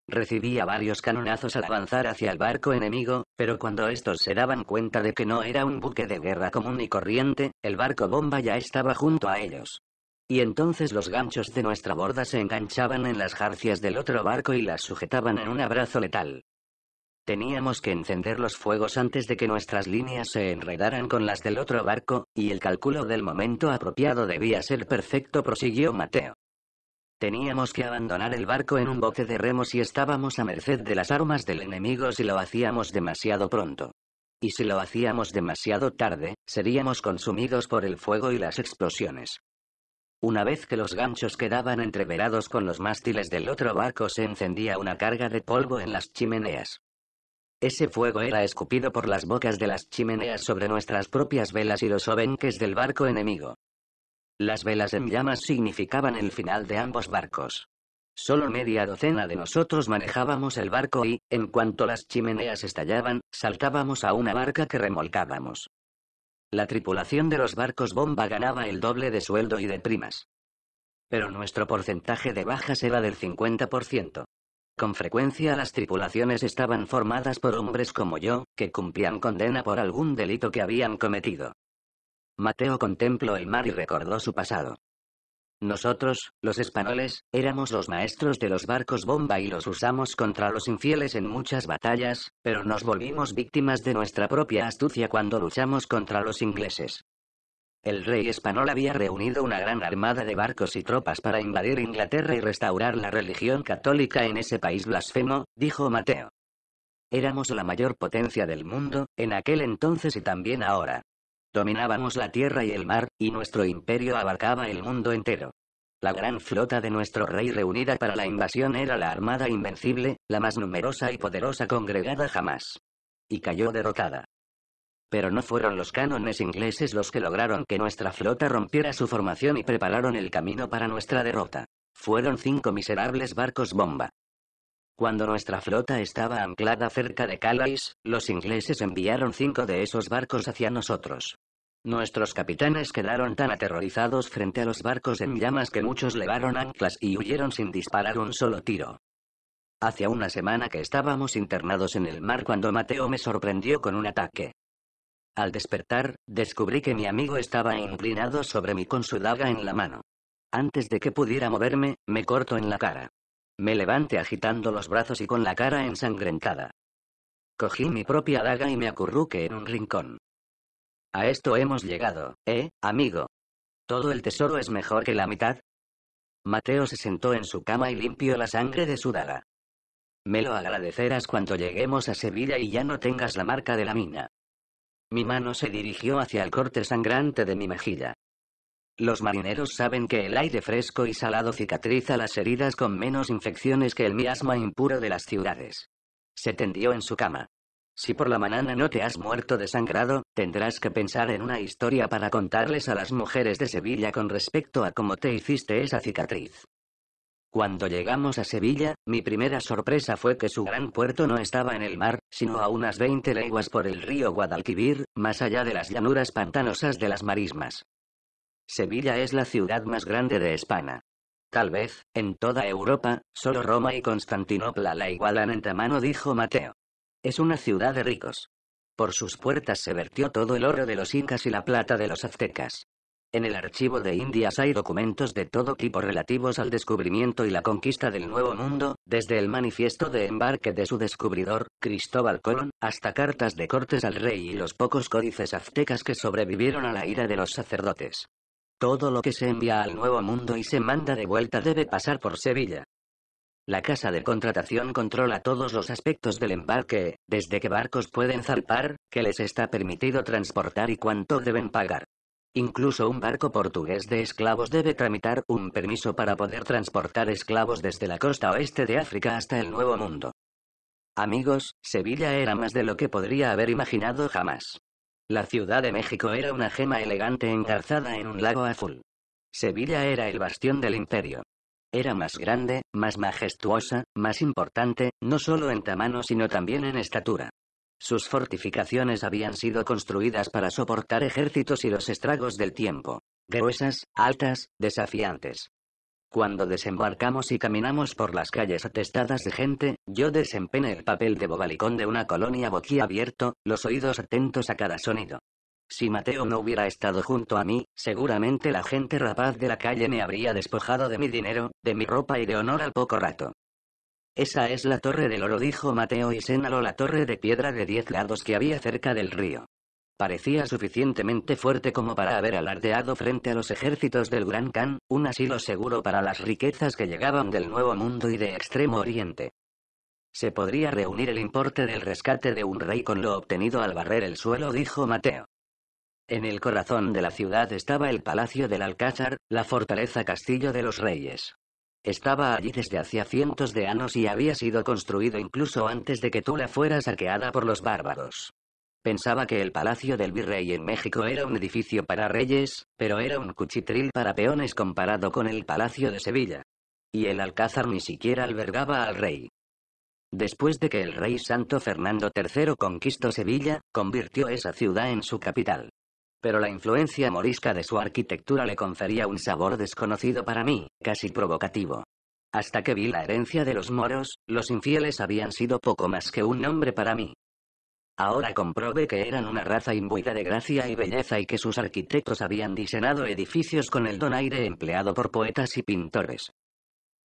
Recibía varios canonazos al avanzar hacia el barco enemigo, pero cuando estos se daban cuenta de que no era un buque de guerra común y corriente, el barco bomba ya estaba junto a ellos. Y entonces los ganchos de nuestra borda se enganchaban en las jarcias del otro barco y las sujetaban en un abrazo letal. Teníamos que encender los fuegos antes de que nuestras líneas se enredaran con las del otro barco, y el cálculo del momento apropiado debía ser perfecto, prosiguió Mateo. Teníamos que abandonar el barco en un bote de remos y estábamos a merced de las armas del enemigo si lo hacíamos demasiado pronto. Y si lo hacíamos demasiado tarde, seríamos consumidos por el fuego y las explosiones. Una vez que los ganchos quedaban entreverados con los mástiles del otro barco se encendía una carga de polvo en las chimeneas. Ese fuego era escupido por las bocas de las chimeneas sobre nuestras propias velas y los obenques del barco enemigo. Las velas en llamas significaban el final de ambos barcos. Solo media docena de nosotros manejábamos el barco y, en cuanto las chimeneas estallaban, saltábamos a una barca que remolcábamos. La tripulación de los barcos bomba ganaba el doble de sueldo y de primas. Pero nuestro porcentaje de bajas era del 50%. Con frecuencia las tripulaciones estaban formadas por hombres como yo, que cumplían condena por algún delito que habían cometido. Mateo contempló el mar y recordó su pasado. Nosotros, los españoles, éramos los maestros de los barcos bomba y los usamos contra los infieles en muchas batallas, pero nos volvimos víctimas de nuestra propia astucia cuando luchamos contra los ingleses. El rey español había reunido una gran armada de barcos y tropas para invadir Inglaterra y restaurar la religión católica en ese país blasfemo, dijo Mateo. Éramos la mayor potencia del mundo, en aquel entonces y también ahora. Dominábamos la tierra y el mar, y nuestro imperio abarcaba el mundo entero. La gran flota de nuestro rey reunida para la invasión era la armada invencible, la más numerosa y poderosa congregada jamás. Y cayó derrotada. Pero no fueron los cánones ingleses los que lograron que nuestra flota rompiera su formación y prepararon el camino para nuestra derrota. Fueron cinco miserables barcos bomba, cuando nuestra flota estaba anclada cerca de Calais, los ingleses enviaron cinco de esos barcos hacia nosotros. Nuestros capitanes quedaron tan aterrorizados frente a los barcos en llamas que muchos levaron anclas y huyeron sin disparar un solo tiro. Hacia una semana que estábamos internados en el mar cuando Mateo me sorprendió con un ataque. Al despertar, descubrí que mi amigo estaba inclinado sobre mí con su daga en la mano. Antes de que pudiera moverme, me cortó en la cara. Me levanté agitando los brazos y con la cara ensangrentada. Cogí mi propia daga y me acurruqué en un rincón. A esto hemos llegado, ¿eh, amigo? ¿Todo el tesoro es mejor que la mitad? Mateo se sentó en su cama y limpió la sangre de su daga. Me lo agradecerás cuando lleguemos a Sevilla y ya no tengas la marca de la mina. Mi mano se dirigió hacia el corte sangrante de mi mejilla. Los marineros saben que el aire fresco y salado cicatriza las heridas con menos infecciones que el miasma impuro de las ciudades. Se tendió en su cama. Si por la mañana no te has muerto desangrado, tendrás que pensar en una historia para contarles a las mujeres de Sevilla con respecto a cómo te hiciste esa cicatriz. Cuando llegamos a Sevilla, mi primera sorpresa fue que su gran puerto no estaba en el mar, sino a unas 20 leguas por el río Guadalquivir, más allá de las llanuras pantanosas de las marismas. Sevilla es la ciudad más grande de España. Tal vez, en toda Europa, solo Roma y Constantinopla la igualan en tamaño, dijo Mateo. Es una ciudad de ricos. Por sus puertas se vertió todo el oro de los incas y la plata de los aztecas. En el archivo de Indias hay documentos de todo tipo relativos al descubrimiento y la conquista del Nuevo Mundo, desde el manifiesto de embarque de su descubridor, Cristóbal Colón, hasta cartas de cortes al rey y los pocos códices aztecas que sobrevivieron a la ira de los sacerdotes. Todo lo que se envía al Nuevo Mundo y se manda de vuelta debe pasar por Sevilla. La casa de contratación controla todos los aspectos del embarque, desde qué barcos pueden zarpar, qué les está permitido transportar y cuánto deben pagar. Incluso un barco portugués de esclavos debe tramitar un permiso para poder transportar esclavos desde la costa oeste de África hasta el Nuevo Mundo. Amigos, Sevilla era más de lo que podría haber imaginado jamás. La Ciudad de México era una gema elegante encarzada en un lago azul. Sevilla era el bastión del imperio. Era más grande, más majestuosa, más importante, no solo en tamaño sino también en estatura. Sus fortificaciones habían sido construidas para soportar ejércitos y los estragos del tiempo. Gruesas, altas, desafiantes. Cuando desembarcamos y caminamos por las calles atestadas de gente, yo desempeñé el papel de bobalicón de una colonia abierto, los oídos atentos a cada sonido. Si Mateo no hubiera estado junto a mí, seguramente la gente rapaz de la calle me habría despojado de mi dinero, de mi ropa y de honor al poco rato. Esa es la torre del oro, dijo Mateo y señaló la torre de piedra de diez lados que había cerca del río. Parecía suficientemente fuerte como para haber alardeado frente a los ejércitos del Gran Khan, un asilo seguro para las riquezas que llegaban del Nuevo Mundo y de Extremo Oriente. Se podría reunir el importe del rescate de un rey con lo obtenido al barrer el suelo, dijo Mateo. En el corazón de la ciudad estaba el Palacio del Alcázar, la fortaleza Castillo de los Reyes. Estaba allí desde hacía cientos de años y había sido construido incluso antes de que Tula fuera saqueada por los bárbaros. Pensaba que el Palacio del Virrey en México era un edificio para reyes, pero era un cuchitril para peones comparado con el Palacio de Sevilla. Y el Alcázar ni siquiera albergaba al rey. Después de que el rey Santo Fernando III conquistó Sevilla, convirtió esa ciudad en su capital. Pero la influencia morisca de su arquitectura le confería un sabor desconocido para mí, casi provocativo. Hasta que vi la herencia de los moros, los infieles habían sido poco más que un nombre para mí. Ahora comprobé que eran una raza imbuida de gracia y belleza y que sus arquitectos habían diseñado edificios con el donaire empleado por poetas y pintores.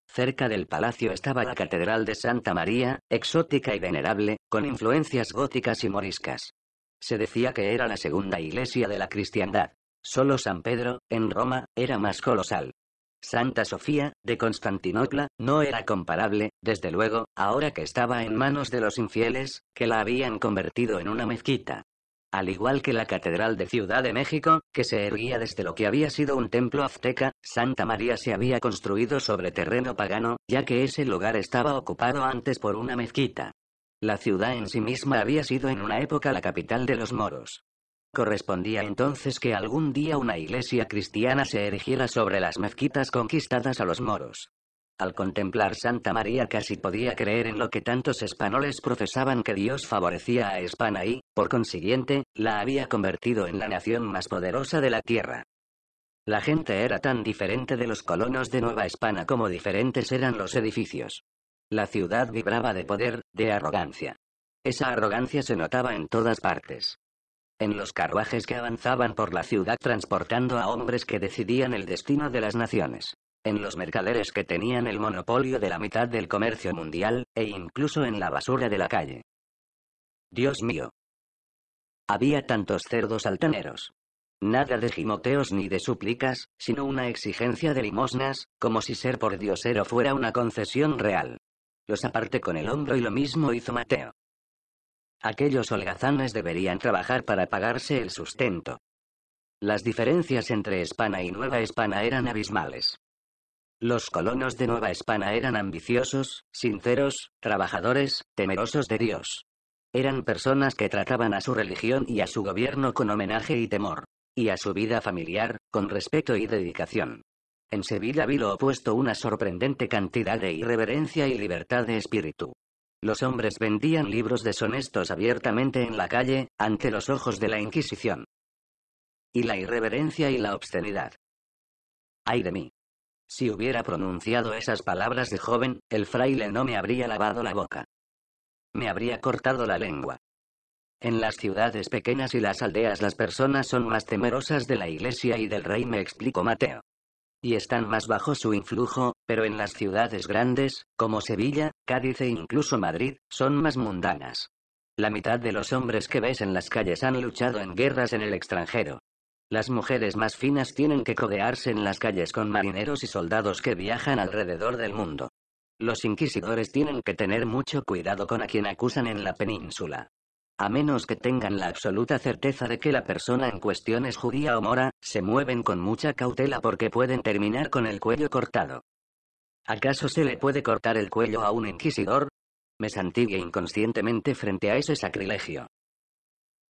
Cerca del palacio estaba la Catedral de Santa María, exótica y venerable, con influencias góticas y moriscas. Se decía que era la segunda iglesia de la cristiandad. Solo San Pedro, en Roma, era más colosal. Santa Sofía, de Constantinopla, no era comparable, desde luego, ahora que estaba en manos de los infieles, que la habían convertido en una mezquita. Al igual que la Catedral de Ciudad de México, que se erguía desde lo que había sido un templo azteca, Santa María se había construido sobre terreno pagano, ya que ese lugar estaba ocupado antes por una mezquita. La ciudad en sí misma había sido en una época la capital de los moros. Correspondía entonces que algún día una iglesia cristiana se erigiera sobre las mezquitas conquistadas a los moros. Al contemplar Santa María casi podía creer en lo que tantos españoles profesaban que Dios favorecía a España y, por consiguiente, la había convertido en la nación más poderosa de la tierra. La gente era tan diferente de los colonos de Nueva España como diferentes eran los edificios. La ciudad vibraba de poder, de arrogancia. Esa arrogancia se notaba en todas partes en los carruajes que avanzaban por la ciudad transportando a hombres que decidían el destino de las naciones, en los mercaderes que tenían el monopolio de la mitad del comercio mundial, e incluso en la basura de la calle. Dios mío. Había tantos cerdos altaneros. Nada de gimoteos ni de súplicas, sino una exigencia de limosnas, como si ser por diosero fuera una concesión real. Los aparte con el hombro y lo mismo hizo Mateo. Aquellos holgazanes deberían trabajar para pagarse el sustento. Las diferencias entre Hispana y Nueva Hispana eran abismales. Los colonos de Nueva Hispana eran ambiciosos, sinceros, trabajadores, temerosos de Dios. Eran personas que trataban a su religión y a su gobierno con homenaje y temor, y a su vida familiar, con respeto y dedicación. En Sevilla vi lo opuesto una sorprendente cantidad de irreverencia y libertad de espíritu. Los hombres vendían libros deshonestos abiertamente en la calle, ante los ojos de la Inquisición. Y la irreverencia y la obscenidad. ¡Ay de mí! Si hubiera pronunciado esas palabras de joven, el fraile no me habría lavado la boca. Me habría cortado la lengua. En las ciudades pequeñas y las aldeas las personas son más temerosas de la iglesia y del rey, me explicó Mateo y están más bajo su influjo, pero en las ciudades grandes, como Sevilla, Cádiz e incluso Madrid, son más mundanas. La mitad de los hombres que ves en las calles han luchado en guerras en el extranjero. Las mujeres más finas tienen que codearse en las calles con marineros y soldados que viajan alrededor del mundo. Los inquisidores tienen que tener mucho cuidado con a quien acusan en la península a menos que tengan la absoluta certeza de que la persona en cuestión es judía o mora, se mueven con mucha cautela porque pueden terminar con el cuello cortado. ¿Acaso se le puede cortar el cuello a un inquisidor? Me santigue inconscientemente frente a ese sacrilegio.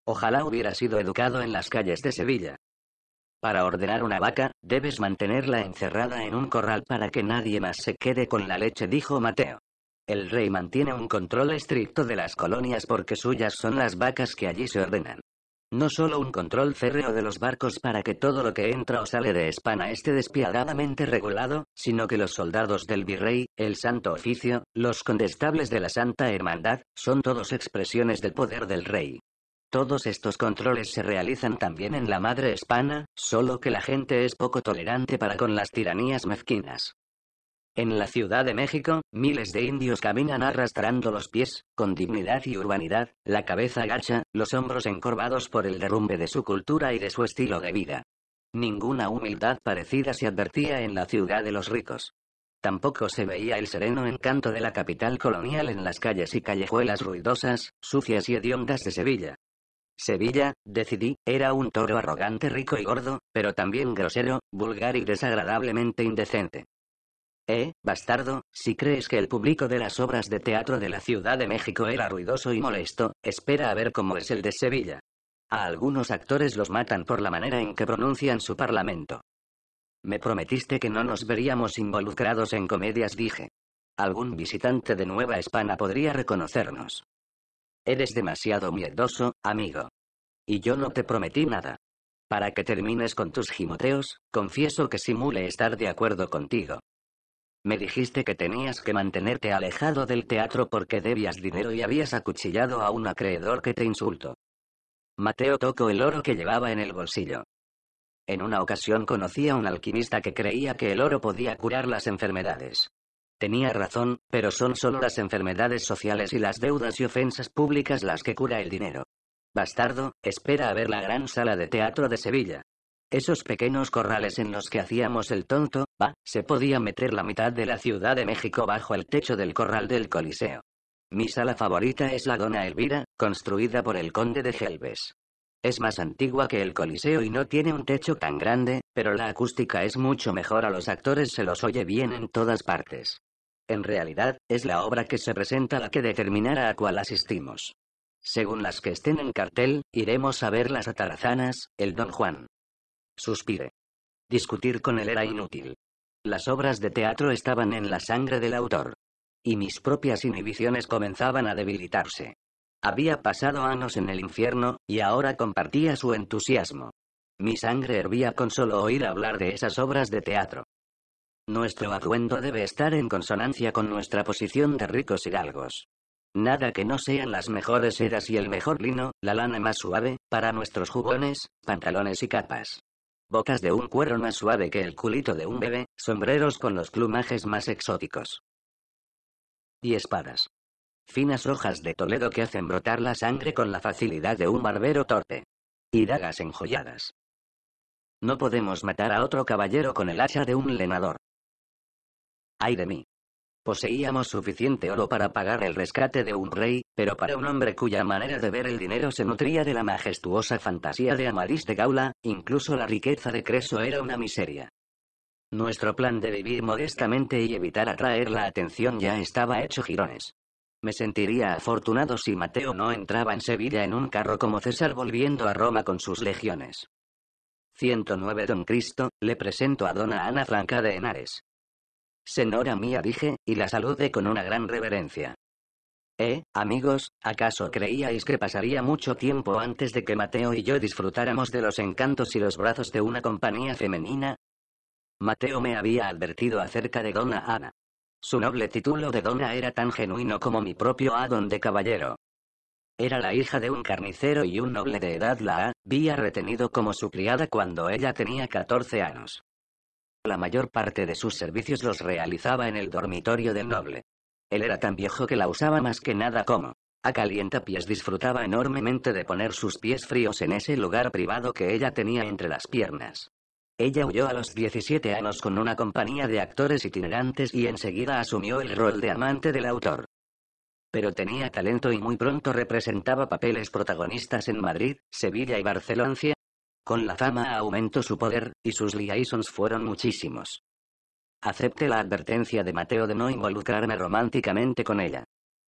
Ojalá hubiera sido educado en las calles de Sevilla. Para ordenar una vaca, debes mantenerla encerrada en un corral para que nadie más se quede con la leche, dijo Mateo. El rey mantiene un control estricto de las colonias porque suyas son las vacas que allí se ordenan. No solo un control férreo de los barcos para que todo lo que entra o sale de España esté despiadadamente regulado, sino que los soldados del virrey, el santo oficio, los condestables de la Santa Hermandad, son todos expresiones del poder del rey. Todos estos controles se realizan también en la madre hispana, solo que la gente es poco tolerante para con las tiranías mezquinas. En la Ciudad de México, miles de indios caminan arrastrando los pies, con dignidad y urbanidad, la cabeza agacha, los hombros encorvados por el derrumbe de su cultura y de su estilo de vida. Ninguna humildad parecida se advertía en la ciudad de los ricos. Tampoco se veía el sereno encanto de la capital colonial en las calles y callejuelas ruidosas, sucias y hediondas de Sevilla. Sevilla, decidí, era un toro arrogante, rico y gordo, pero también grosero, vulgar y desagradablemente indecente. Eh, bastardo, si crees que el público de las obras de teatro de la Ciudad de México era ruidoso y molesto, espera a ver cómo es el de Sevilla. A algunos actores los matan por la manera en que pronuncian su parlamento. Me prometiste que no nos veríamos involucrados en comedias, dije. Algún visitante de Nueva España podría reconocernos. Eres demasiado miedoso, amigo. Y yo no te prometí nada. Para que termines con tus gimoteos, confieso que simule estar de acuerdo contigo. Me dijiste que tenías que mantenerte alejado del teatro porque debías dinero y habías acuchillado a un acreedor que te insultó. Mateo tocó el oro que llevaba en el bolsillo. En una ocasión conocí a un alquimista que creía que el oro podía curar las enfermedades. Tenía razón, pero son solo las enfermedades sociales y las deudas y ofensas públicas las que cura el dinero. Bastardo, espera a ver la gran sala de teatro de Sevilla. Esos pequeños corrales en los que hacíamos el tonto, va, se podía meter la mitad de la Ciudad de México bajo el techo del corral del Coliseo. Mi sala favorita es la Dona Elvira, construida por el conde de Gelbes. Es más antigua que el Coliseo y no tiene un techo tan grande, pero la acústica es mucho mejor a los actores se los oye bien en todas partes. En realidad, es la obra que se presenta la que determinará a cuál asistimos. Según las que estén en cartel, iremos a ver las atarazanas, el Don Juan, Suspire. Discutir con él era inútil. Las obras de teatro estaban en la sangre del autor. Y mis propias inhibiciones comenzaban a debilitarse. Había pasado años en el infierno, y ahora compartía su entusiasmo. Mi sangre hervía con solo oír hablar de esas obras de teatro. Nuestro atuendo debe estar en consonancia con nuestra posición de ricos hidalgos. Nada que no sean las mejores sedas y el mejor lino, la lana más suave, para nuestros jugones, pantalones y capas bocas de un cuero más suave que el culito de un bebé, sombreros con los plumajes más exóticos. Y espadas. Finas hojas de Toledo que hacen brotar la sangre con la facilidad de un barbero torpe. Y dagas enjolladas. No podemos matar a otro caballero con el hacha de un lenador. ¡Ay de mí! Poseíamos suficiente oro para pagar el rescate de un rey, pero para un hombre cuya manera de ver el dinero se nutría de la majestuosa fantasía de Amadís de Gaula, incluso la riqueza de Creso era una miseria. Nuestro plan de vivir modestamente y evitar atraer la atención ya estaba hecho girones. Me sentiría afortunado si Mateo no entraba en Sevilla en un carro como César volviendo a Roma con sus legiones. 109 Don Cristo, le presento a Dona Ana Franca de Henares. Senora mía dije, y la saludé con una gran reverencia. Eh, amigos, ¿acaso creíais que pasaría mucho tiempo antes de que Mateo y yo disfrutáramos de los encantos y los brazos de una compañía femenina? Mateo me había advertido acerca de Dona Ana. Su noble título de dona era tan genuino como mi propio Adon de caballero. Era la hija de un carnicero y un noble de edad la había retenido como su criada cuando ella tenía 14 años. La mayor parte de sus servicios los realizaba en el dormitorio del noble. Él era tan viejo que la usaba más que nada como a pies disfrutaba enormemente de poner sus pies fríos en ese lugar privado que ella tenía entre las piernas. Ella huyó a los 17 años con una compañía de actores itinerantes y enseguida asumió el rol de amante del autor. Pero tenía talento y muy pronto representaba papeles protagonistas en Madrid, Sevilla y Barcelona, con la fama aumentó su poder, y sus liaisons fueron muchísimos. Acepté la advertencia de Mateo de no involucrarme románticamente con ella.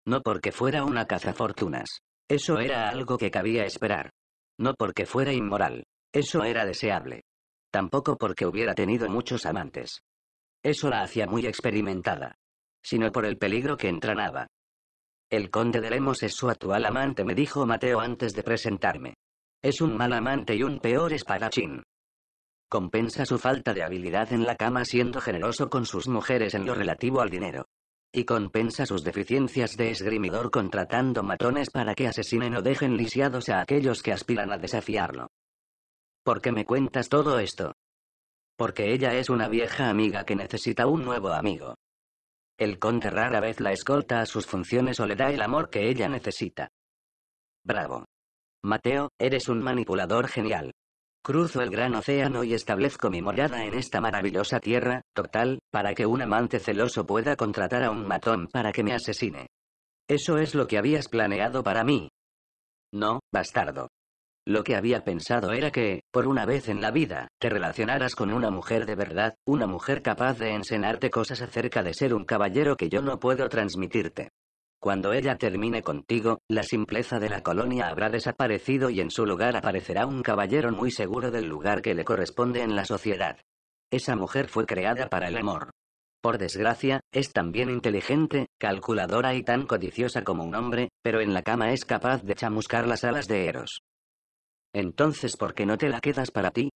No porque fuera una cazafortunas. Eso era algo que cabía esperar. No porque fuera inmoral. Eso era deseable. Tampoco porque hubiera tenido muchos amantes. Eso la hacía muy experimentada. Sino por el peligro que entranaba. El conde de Lemos es su actual amante, me dijo Mateo antes de presentarme. Es un mal amante y un peor espadachín. Compensa su falta de habilidad en la cama siendo generoso con sus mujeres en lo relativo al dinero. Y compensa sus deficiencias de esgrimidor contratando matones para que asesinen o dejen lisiados a aquellos que aspiran a desafiarlo. ¿Por qué me cuentas todo esto? Porque ella es una vieja amiga que necesita un nuevo amigo. El conde rara vez la escolta a sus funciones o le da el amor que ella necesita. Bravo. Mateo, eres un manipulador genial. Cruzo el gran océano y establezco mi morada en esta maravillosa tierra, total, para que un amante celoso pueda contratar a un matón para que me asesine. Eso es lo que habías planeado para mí. No, bastardo. Lo que había pensado era que, por una vez en la vida, te relacionaras con una mujer de verdad, una mujer capaz de enseñarte cosas acerca de ser un caballero que yo no puedo transmitirte. Cuando ella termine contigo, la simpleza de la colonia habrá desaparecido y en su lugar aparecerá un caballero muy seguro del lugar que le corresponde en la sociedad. Esa mujer fue creada para el amor. Por desgracia, es también inteligente, calculadora y tan codiciosa como un hombre, pero en la cama es capaz de chamuscar las alas de Eros. Entonces, ¿por qué no te la quedas para ti?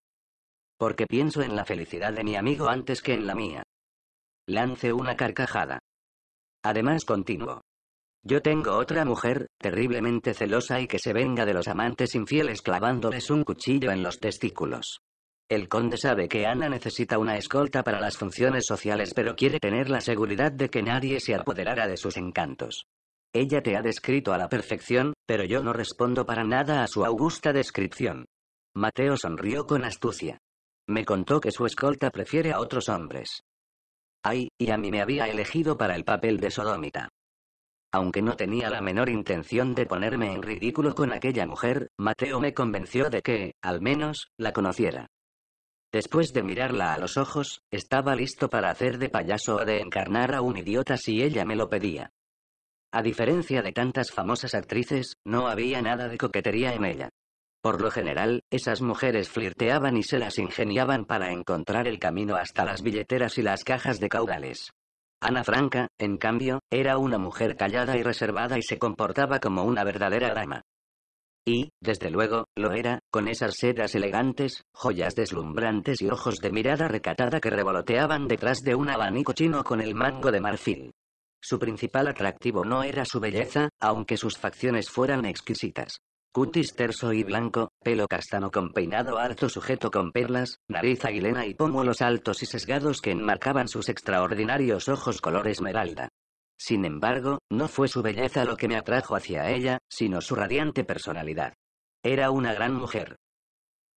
Porque pienso en la felicidad de mi amigo antes que en la mía. Lance una carcajada. Además, continúo. Yo tengo otra mujer, terriblemente celosa y que se venga de los amantes infieles clavándoles un cuchillo en los testículos. El conde sabe que Ana necesita una escolta para las funciones sociales pero quiere tener la seguridad de que nadie se apoderara de sus encantos. Ella te ha descrito a la perfección, pero yo no respondo para nada a su augusta descripción. Mateo sonrió con astucia. Me contó que su escolta prefiere a otros hombres. Ay, y a mí me había elegido para el papel de sodomita. Aunque no tenía la menor intención de ponerme en ridículo con aquella mujer, Mateo me convenció de que, al menos, la conociera. Después de mirarla a los ojos, estaba listo para hacer de payaso o de encarnar a un idiota si ella me lo pedía. A diferencia de tantas famosas actrices, no había nada de coquetería en ella. Por lo general, esas mujeres flirteaban y se las ingeniaban para encontrar el camino hasta las billeteras y las cajas de caudales. Ana Franca, en cambio, era una mujer callada y reservada y se comportaba como una verdadera dama. Y, desde luego, lo era, con esas sedas elegantes, joyas deslumbrantes y ojos de mirada recatada que revoloteaban detrás de un abanico chino con el mango de marfil. Su principal atractivo no era su belleza, aunque sus facciones fueran exquisitas. Cutis terso y blanco, pelo castano con peinado alto sujeto con perlas, nariz aguilena y pómulos altos y sesgados que enmarcaban sus extraordinarios ojos color esmeralda. Sin embargo, no fue su belleza lo que me atrajo hacia ella, sino su radiante personalidad. Era una gran mujer.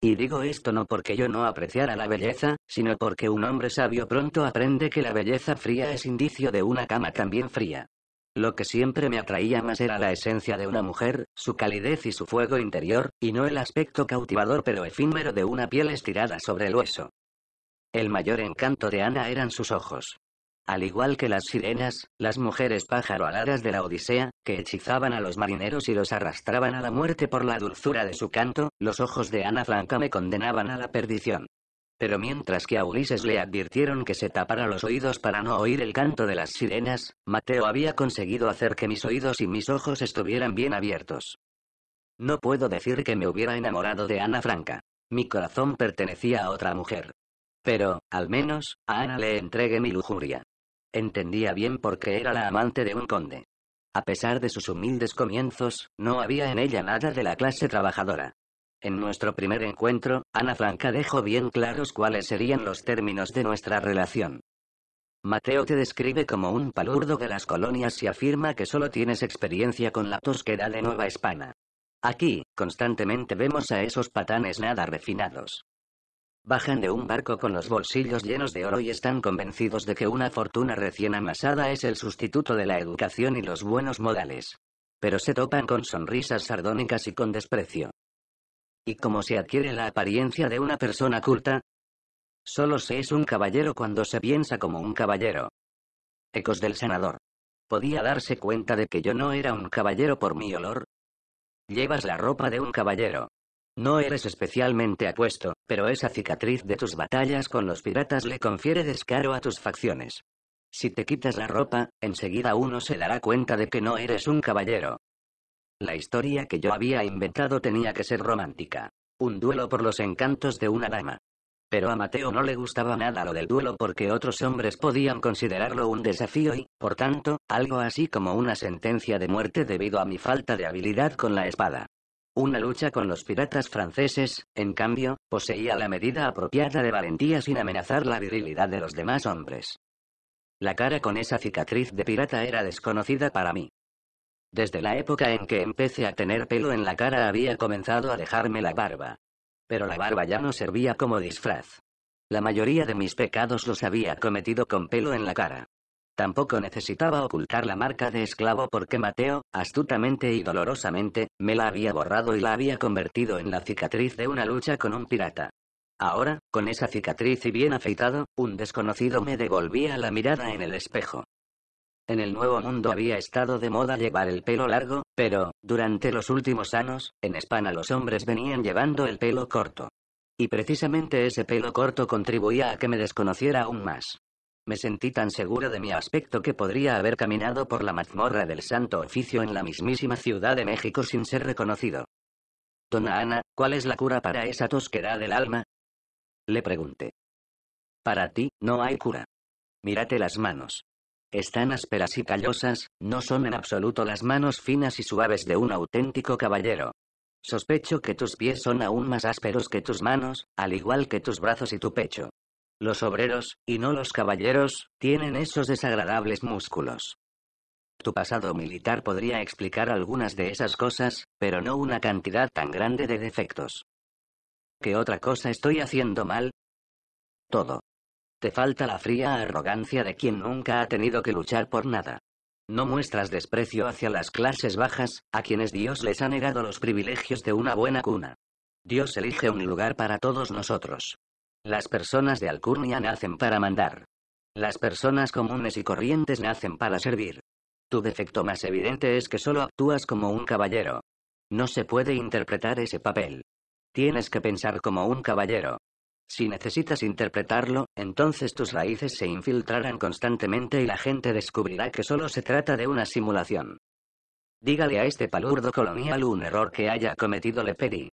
Y digo esto no porque yo no apreciara la belleza, sino porque un hombre sabio pronto aprende que la belleza fría es indicio de una cama también fría. Lo que siempre me atraía más era la esencia de una mujer, su calidez y su fuego interior, y no el aspecto cautivador pero efímero de una piel estirada sobre el hueso. El mayor encanto de Ana eran sus ojos. Al igual que las sirenas, las mujeres pájaro aladas de la Odisea, que hechizaban a los marineros y los arrastraban a la muerte por la dulzura de su canto, los ojos de Ana Blanca me condenaban a la perdición. Pero mientras que a Ulises le advirtieron que se tapara los oídos para no oír el canto de las sirenas, Mateo había conseguido hacer que mis oídos y mis ojos estuvieran bien abiertos. No puedo decir que me hubiera enamorado de Ana Franca. Mi corazón pertenecía a otra mujer. Pero, al menos, a Ana le entregué mi lujuria. Entendía bien por qué era la amante de un conde. A pesar de sus humildes comienzos, no había en ella nada de la clase trabajadora. En nuestro primer encuentro, Ana Franca dejó bien claros cuáles serían los términos de nuestra relación. Mateo te describe como un palurdo de las colonias y afirma que solo tienes experiencia con la tosquedad de Nueva España. Aquí, constantemente vemos a esos patanes nada refinados. Bajan de un barco con los bolsillos llenos de oro y están convencidos de que una fortuna recién amasada es el sustituto de la educación y los buenos modales. Pero se topan con sonrisas sardónicas y con desprecio. ¿Y cómo se adquiere la apariencia de una persona culta? Solo se es un caballero cuando se piensa como un caballero. Ecos del senador ¿Podía darse cuenta de que yo no era un caballero por mi olor? Llevas la ropa de un caballero. No eres especialmente apuesto, pero esa cicatriz de tus batallas con los piratas le confiere descaro a tus facciones. Si te quitas la ropa, enseguida uno se dará cuenta de que no eres un caballero. La historia que yo había inventado tenía que ser romántica. Un duelo por los encantos de una dama. Pero a Mateo no le gustaba nada lo del duelo porque otros hombres podían considerarlo un desafío y, por tanto, algo así como una sentencia de muerte debido a mi falta de habilidad con la espada. Una lucha con los piratas franceses, en cambio, poseía la medida apropiada de valentía sin amenazar la virilidad de los demás hombres. La cara con esa cicatriz de pirata era desconocida para mí. Desde la época en que empecé a tener pelo en la cara había comenzado a dejarme la barba. Pero la barba ya no servía como disfraz. La mayoría de mis pecados los había cometido con pelo en la cara. Tampoco necesitaba ocultar la marca de esclavo porque Mateo, astutamente y dolorosamente, me la había borrado y la había convertido en la cicatriz de una lucha con un pirata. Ahora, con esa cicatriz y bien afeitado, un desconocido me devolvía la mirada en el espejo. En el Nuevo Mundo había estado de moda llevar el pelo largo, pero, durante los últimos años, en España los hombres venían llevando el pelo corto. Y precisamente ese pelo corto contribuía a que me desconociera aún más. Me sentí tan seguro de mi aspecto que podría haber caminado por la mazmorra del Santo Oficio en la mismísima Ciudad de México sin ser reconocido. Dona Ana, ¿cuál es la cura para esa tosquedad del alma? Le pregunté. Para ti, no hay cura. Mírate las manos. Están ásperas y callosas, no son en absoluto las manos finas y suaves de un auténtico caballero. Sospecho que tus pies son aún más ásperos que tus manos, al igual que tus brazos y tu pecho. Los obreros, y no los caballeros, tienen esos desagradables músculos. Tu pasado militar podría explicar algunas de esas cosas, pero no una cantidad tan grande de defectos. ¿Qué otra cosa estoy haciendo mal? Todo. Te falta la fría arrogancia de quien nunca ha tenido que luchar por nada. No muestras desprecio hacia las clases bajas, a quienes Dios les ha negado los privilegios de una buena cuna. Dios elige un lugar para todos nosotros. Las personas de Alcurnia nacen para mandar. Las personas comunes y corrientes nacen para servir. Tu defecto más evidente es que solo actúas como un caballero. No se puede interpretar ese papel. Tienes que pensar como un caballero. Si necesitas interpretarlo, entonces tus raíces se infiltrarán constantemente y la gente descubrirá que solo se trata de una simulación. Dígale a este palurdo colonial un error que haya cometido le pedí.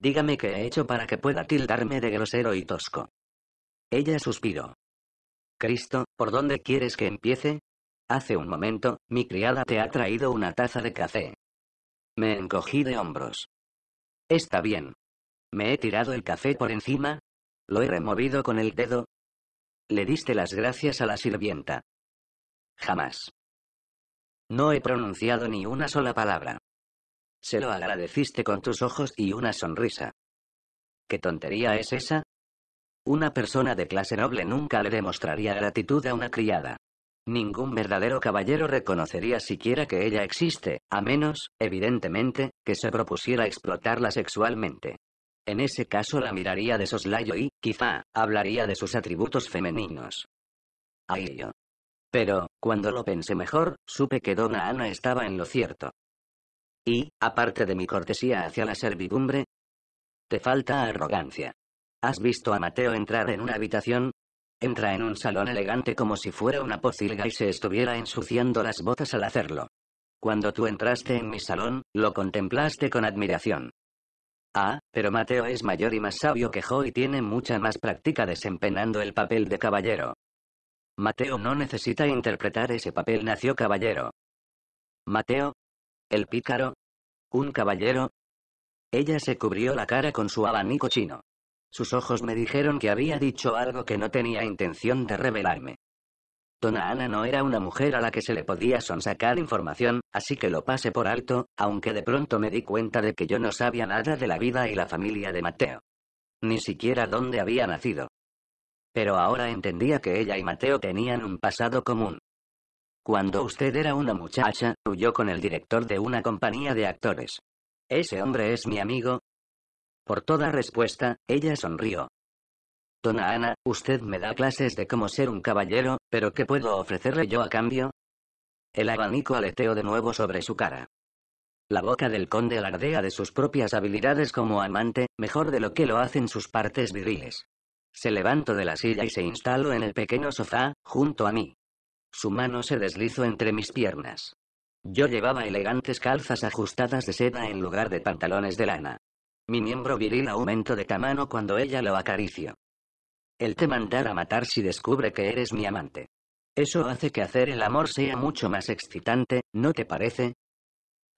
Dígame qué he hecho para que pueda tildarme de grosero y tosco. Ella suspiró. Cristo, ¿por dónde quieres que empiece? Hace un momento, mi criada te ha traído una taza de café. Me encogí de hombros. Está bien. Me he tirado el café por encima, lo he removido con el dedo. Le diste las gracias a la sirvienta. Jamás. No he pronunciado ni una sola palabra. Se lo agradeciste con tus ojos y una sonrisa. ¿Qué tontería es esa? Una persona de clase noble nunca le demostraría gratitud a una criada. Ningún verdadero caballero reconocería siquiera que ella existe, a menos, evidentemente, que se propusiera explotarla sexualmente. En ese caso la miraría de soslayo y, quizá, hablaría de sus atributos femeninos. A ello. Pero, cuando lo pensé mejor, supe que Dona Ana estaba en lo cierto. Y, aparte de mi cortesía hacia la servidumbre, te falta arrogancia. ¿Has visto a Mateo entrar en una habitación? Entra en un salón elegante como si fuera una pocilga y se estuviera ensuciando las botas al hacerlo. Cuando tú entraste en mi salón, lo contemplaste con admiración. Ah, pero Mateo es mayor y más sabio que Jo y tiene mucha más práctica desempeñando el papel de caballero. Mateo no necesita interpretar ese papel, nació caballero. Mateo. El pícaro. Un caballero. Ella se cubrió la cara con su abanico chino. Sus ojos me dijeron que había dicho algo que no tenía intención de revelarme. Dona Ana no era una mujer a la que se le podía sonsacar información, así que lo pasé por alto, aunque de pronto me di cuenta de que yo no sabía nada de la vida y la familia de Mateo. Ni siquiera dónde había nacido. Pero ahora entendía que ella y Mateo tenían un pasado común. Cuando usted era una muchacha, huyó con el director de una compañía de actores. ¿Ese hombre es mi amigo? Por toda respuesta, ella sonrió, Dona Ana, usted me da clases de cómo ser un caballero, pero ¿qué puedo ofrecerle yo a cambio? El abanico aleteó de nuevo sobre su cara. La boca del conde alardea de sus propias habilidades como amante, mejor de lo que lo hacen sus partes viriles. Se levantó de la silla y se instaló en el pequeño sofá, junto a mí. Su mano se deslizó entre mis piernas. Yo llevaba elegantes calzas ajustadas de seda en lugar de pantalones de lana. Mi miembro viril aumentó de tamaño cuando ella lo acarició. El te a matar si descubre que eres mi amante. Eso hace que hacer el amor sea mucho más excitante, ¿no te parece?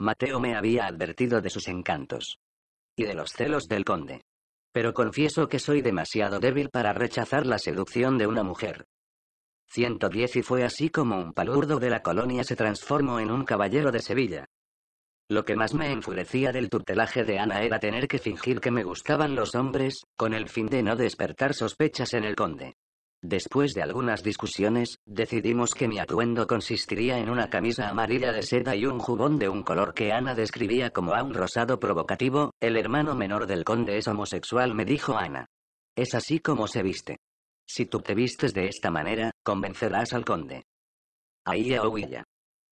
Mateo me había advertido de sus encantos. Y de los celos del conde. Pero confieso que soy demasiado débil para rechazar la seducción de una mujer. 110 y fue así como un palurdo de la colonia se transformó en un caballero de Sevilla. Lo que más me enfurecía del tutelaje de Ana era tener que fingir que me gustaban los hombres, con el fin de no despertar sospechas en el conde. Después de algunas discusiones, decidimos que mi atuendo consistiría en una camisa amarilla de seda y un jubón de un color que Ana describía como a un rosado provocativo. El hermano menor del conde es homosexual, me dijo Ana. Es así como se viste. Si tú te vistes de esta manera, convencerás al conde. Ahí ya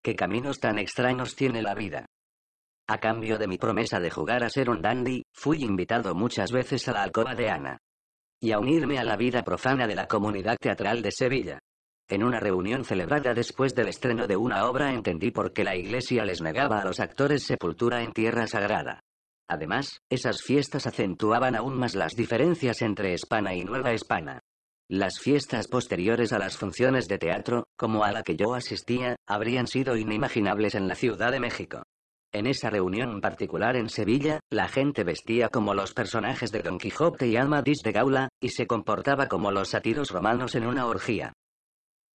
¿Qué caminos tan extraños tiene la vida? A cambio de mi promesa de jugar a ser un dandy, fui invitado muchas veces a la alcoba de Ana. Y a unirme a la vida profana de la comunidad teatral de Sevilla. En una reunión celebrada después del estreno de una obra entendí por qué la iglesia les negaba a los actores sepultura en tierra sagrada. Además, esas fiestas acentuaban aún más las diferencias entre hispana y nueva hispana. Las fiestas posteriores a las funciones de teatro, como a la que yo asistía, habrían sido inimaginables en la Ciudad de México. En esa reunión particular en Sevilla, la gente vestía como los personajes de Don Quijote y Amadís de Gaula, y se comportaba como los sátiros romanos en una orgía.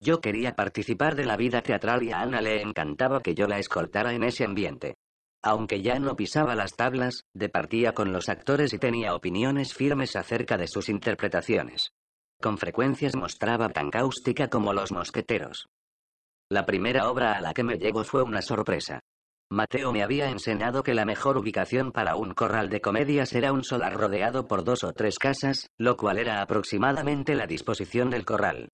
Yo quería participar de la vida teatral y a Ana le encantaba que yo la escoltara en ese ambiente. Aunque ya no pisaba las tablas, departía con los actores y tenía opiniones firmes acerca de sus interpretaciones. Con frecuencia mostraba tan cáustica como los mosqueteros. La primera obra a la que me llegó fue una sorpresa. Mateo me había enseñado que la mejor ubicación para un corral de comedias era un solar rodeado por dos o tres casas, lo cual era aproximadamente la disposición del corral.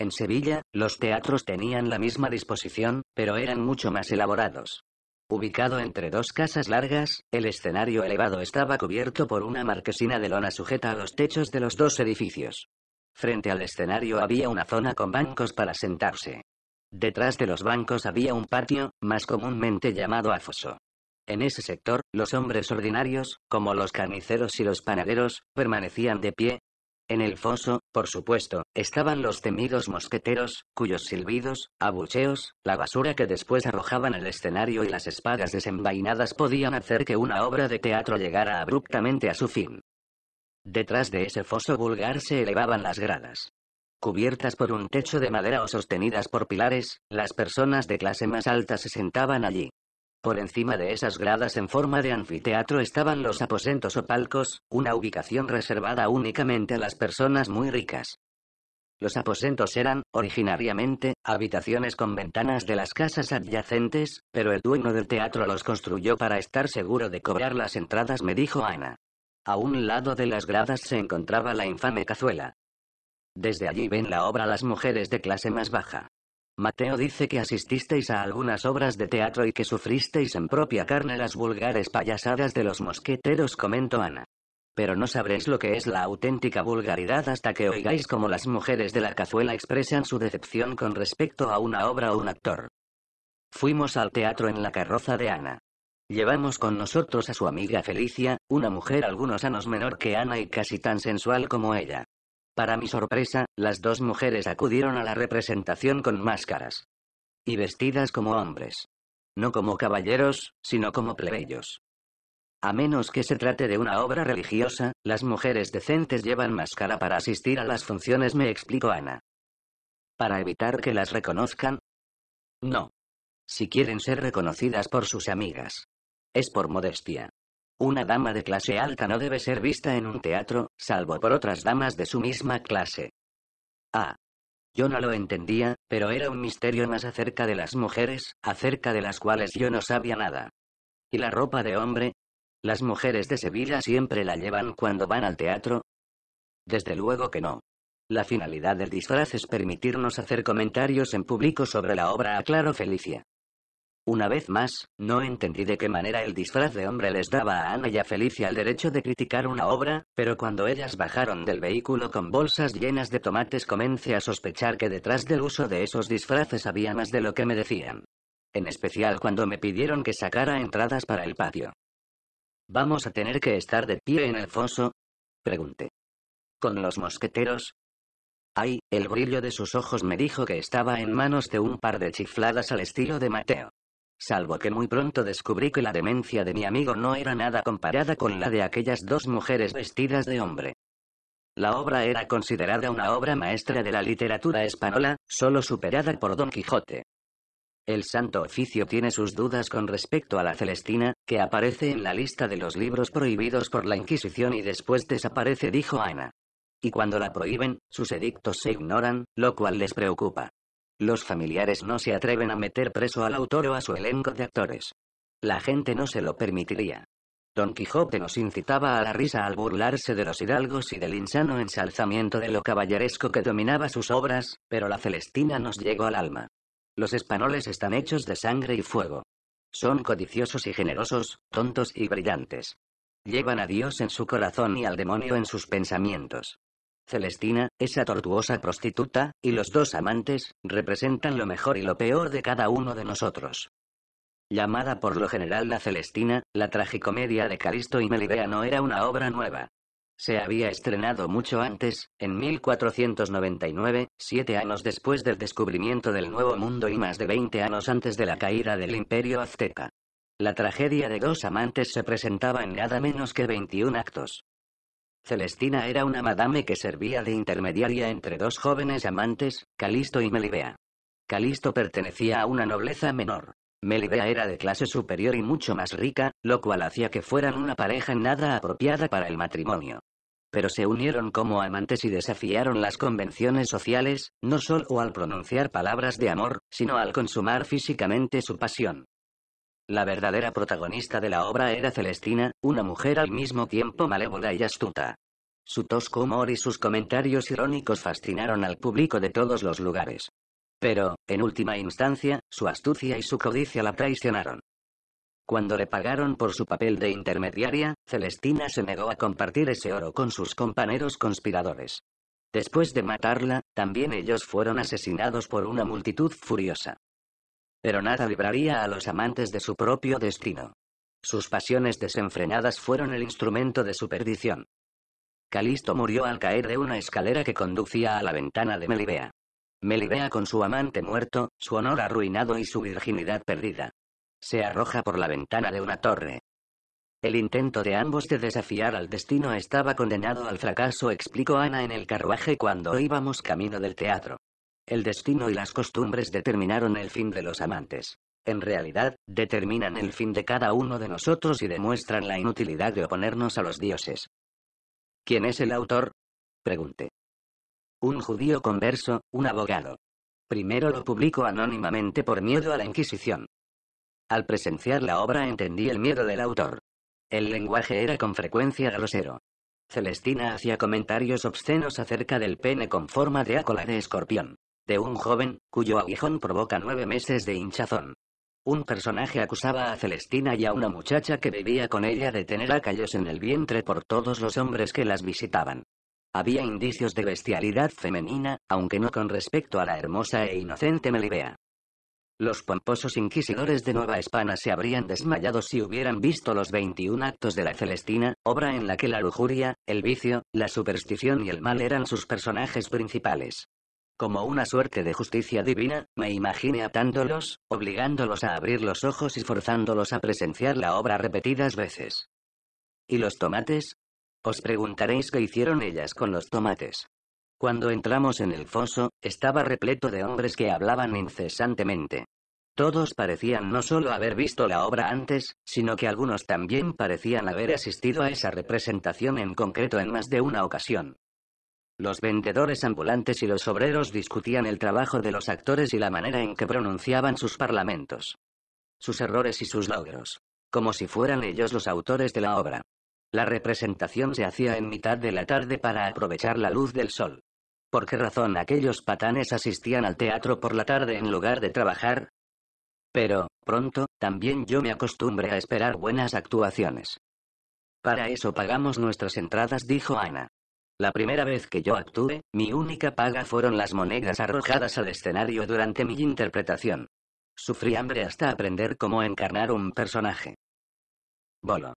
En Sevilla, los teatros tenían la misma disposición, pero eran mucho más elaborados. Ubicado entre dos casas largas, el escenario elevado estaba cubierto por una marquesina de lona sujeta a los techos de los dos edificios. Frente al escenario había una zona con bancos para sentarse. Detrás de los bancos había un patio, más comúnmente llamado afoso. En ese sector, los hombres ordinarios, como los carniceros y los panaderos, permanecían de pie. En el foso, por supuesto, estaban los temidos mosqueteros, cuyos silbidos, abucheos, la basura que después arrojaban al escenario y las espadas desenvainadas podían hacer que una obra de teatro llegara abruptamente a su fin. Detrás de ese foso vulgar se elevaban las gradas. Cubiertas por un techo de madera o sostenidas por pilares, las personas de clase más alta se sentaban allí. Por encima de esas gradas en forma de anfiteatro estaban los aposentos o palcos, una ubicación reservada únicamente a las personas muy ricas. Los aposentos eran, originariamente, habitaciones con ventanas de las casas adyacentes, pero el dueño del teatro los construyó para estar seguro de cobrar las entradas, me dijo Ana. A un lado de las gradas se encontraba la infame cazuela. Desde allí ven la obra las mujeres de clase más baja. Mateo dice que asististeis a algunas obras de teatro y que sufristeis en propia carne las vulgares payasadas de los mosqueteros, comentó Ana. Pero no sabréis lo que es la auténtica vulgaridad hasta que oigáis cómo las mujeres de la cazuela expresan su decepción con respecto a una obra o un actor. Fuimos al teatro en la carroza de Ana. Llevamos con nosotros a su amiga Felicia, una mujer algunos años menor que Ana y casi tan sensual como ella. Para mi sorpresa, las dos mujeres acudieron a la representación con máscaras. Y vestidas como hombres. No como caballeros, sino como plebeyos. A menos que se trate de una obra religiosa, las mujeres decentes llevan máscara para asistir a las funciones, me explicó Ana. ¿Para evitar que las reconozcan? No. Si quieren ser reconocidas por sus amigas. Es por modestia. Una dama de clase alta no debe ser vista en un teatro, salvo por otras damas de su misma clase. Ah. Yo no lo entendía, pero era un misterio más acerca de las mujeres, acerca de las cuales yo no sabía nada. ¿Y la ropa de hombre? ¿Las mujeres de Sevilla siempre la llevan cuando van al teatro? Desde luego que no. La finalidad del disfraz es permitirnos hacer comentarios en público sobre la obra, aclaró Felicia. Una vez más, no entendí de qué manera el disfraz de hombre les daba a Ana y a Felicia el derecho de criticar una obra, pero cuando ellas bajaron del vehículo con bolsas llenas de tomates comencé a sospechar que detrás del uso de esos disfraces había más de lo que me decían. En especial cuando me pidieron que sacara entradas para el patio. ¿Vamos a tener que estar de pie en el foso? Pregunté. ¿Con los mosqueteros? Ay, el brillo de sus ojos me dijo que estaba en manos de un par de chifladas al estilo de Mateo. Salvo que muy pronto descubrí que la demencia de mi amigo no era nada comparada con la de aquellas dos mujeres vestidas de hombre. La obra era considerada una obra maestra de la literatura española, solo superada por Don Quijote. El Santo Oficio tiene sus dudas con respecto a la Celestina, que aparece en la lista de los libros prohibidos por la Inquisición y después desaparece, dijo Ana. Y cuando la prohíben, sus edictos se ignoran, lo cual les preocupa. Los familiares no se atreven a meter preso al autor o a su elenco de actores. La gente no se lo permitiría. Don Quijote nos incitaba a la risa al burlarse de los hidalgos y del insano ensalzamiento de lo caballeresco que dominaba sus obras, pero la Celestina nos llegó al alma. Los españoles están hechos de sangre y fuego. Son codiciosos y generosos, tontos y brillantes. Llevan a Dios en su corazón y al demonio en sus pensamientos. Celestina, esa tortuosa prostituta, y los dos amantes, representan lo mejor y lo peor de cada uno de nosotros. Llamada por lo general La Celestina, la tragicomedia de Calisto y Melibea no era una obra nueva. Se había estrenado mucho antes, en 1499, siete años después del descubrimiento del Nuevo Mundo y más de veinte años antes de la caída del Imperio Azteca. La tragedia de dos amantes se presentaba en nada menos que 21 actos. Celestina era una madame que servía de intermediaria entre dos jóvenes amantes, Calisto y Melibea. Calisto pertenecía a una nobleza menor. Melibea era de clase superior y mucho más rica, lo cual hacía que fueran una pareja nada apropiada para el matrimonio. Pero se unieron como amantes y desafiaron las convenciones sociales, no solo al pronunciar palabras de amor, sino al consumar físicamente su pasión. La verdadera protagonista de la obra era Celestina, una mujer al mismo tiempo malévola y astuta. Su tosco humor y sus comentarios irónicos fascinaron al público de todos los lugares. Pero, en última instancia, su astucia y su codicia la traicionaron. Cuando le pagaron por su papel de intermediaria, Celestina se negó a compartir ese oro con sus compañeros conspiradores. Después de matarla, también ellos fueron asesinados por una multitud furiosa. Pero nada libraría a los amantes de su propio destino. Sus pasiones desenfrenadas fueron el instrumento de su perdición. Calisto murió al caer de una escalera que conducía a la ventana de Melibea. Melibea con su amante muerto, su honor arruinado y su virginidad perdida. Se arroja por la ventana de una torre. El intento de ambos de desafiar al destino estaba condenado al fracaso, explicó Ana en el carruaje cuando íbamos camino del teatro. El destino y las costumbres determinaron el fin de los amantes. En realidad, determinan el fin de cada uno de nosotros y demuestran la inutilidad de oponernos a los dioses. ¿Quién es el autor? Pregunté. Un judío converso, un abogado. Primero lo publicó anónimamente por miedo a la Inquisición. Al presenciar la obra entendí el miedo del autor. El lenguaje era con frecuencia grosero. Celestina hacía comentarios obscenos acerca del pene con forma de ácola de escorpión de un joven, cuyo aguijón provoca nueve meses de hinchazón. Un personaje acusaba a Celestina y a una muchacha que vivía con ella de tener acallos en el vientre por todos los hombres que las visitaban. Había indicios de bestialidad femenina, aunque no con respecto a la hermosa e inocente Melibea. Los pomposos inquisidores de Nueva España se habrían desmayado si hubieran visto los 21 actos de la Celestina, obra en la que la lujuria, el vicio, la superstición y el mal eran sus personajes principales. Como una suerte de justicia divina, me imaginé atándolos, obligándolos a abrir los ojos y forzándolos a presenciar la obra repetidas veces. ¿Y los tomates? Os preguntaréis qué hicieron ellas con los tomates. Cuando entramos en el foso, estaba repleto de hombres que hablaban incesantemente. Todos parecían no solo haber visto la obra antes, sino que algunos también parecían haber asistido a esa representación en concreto en más de una ocasión. Los vendedores ambulantes y los obreros discutían el trabajo de los actores y la manera en que pronunciaban sus parlamentos. Sus errores y sus logros. Como si fueran ellos los autores de la obra. La representación se hacía en mitad de la tarde para aprovechar la luz del sol. ¿Por qué razón aquellos patanes asistían al teatro por la tarde en lugar de trabajar? Pero, pronto, también yo me acostumbré a esperar buenas actuaciones. Para eso pagamos nuestras entradas, dijo Ana. La primera vez que yo actué, mi única paga fueron las monedas arrojadas al escenario durante mi interpretación. Sufrí hambre hasta aprender cómo encarnar un personaje. Bolo.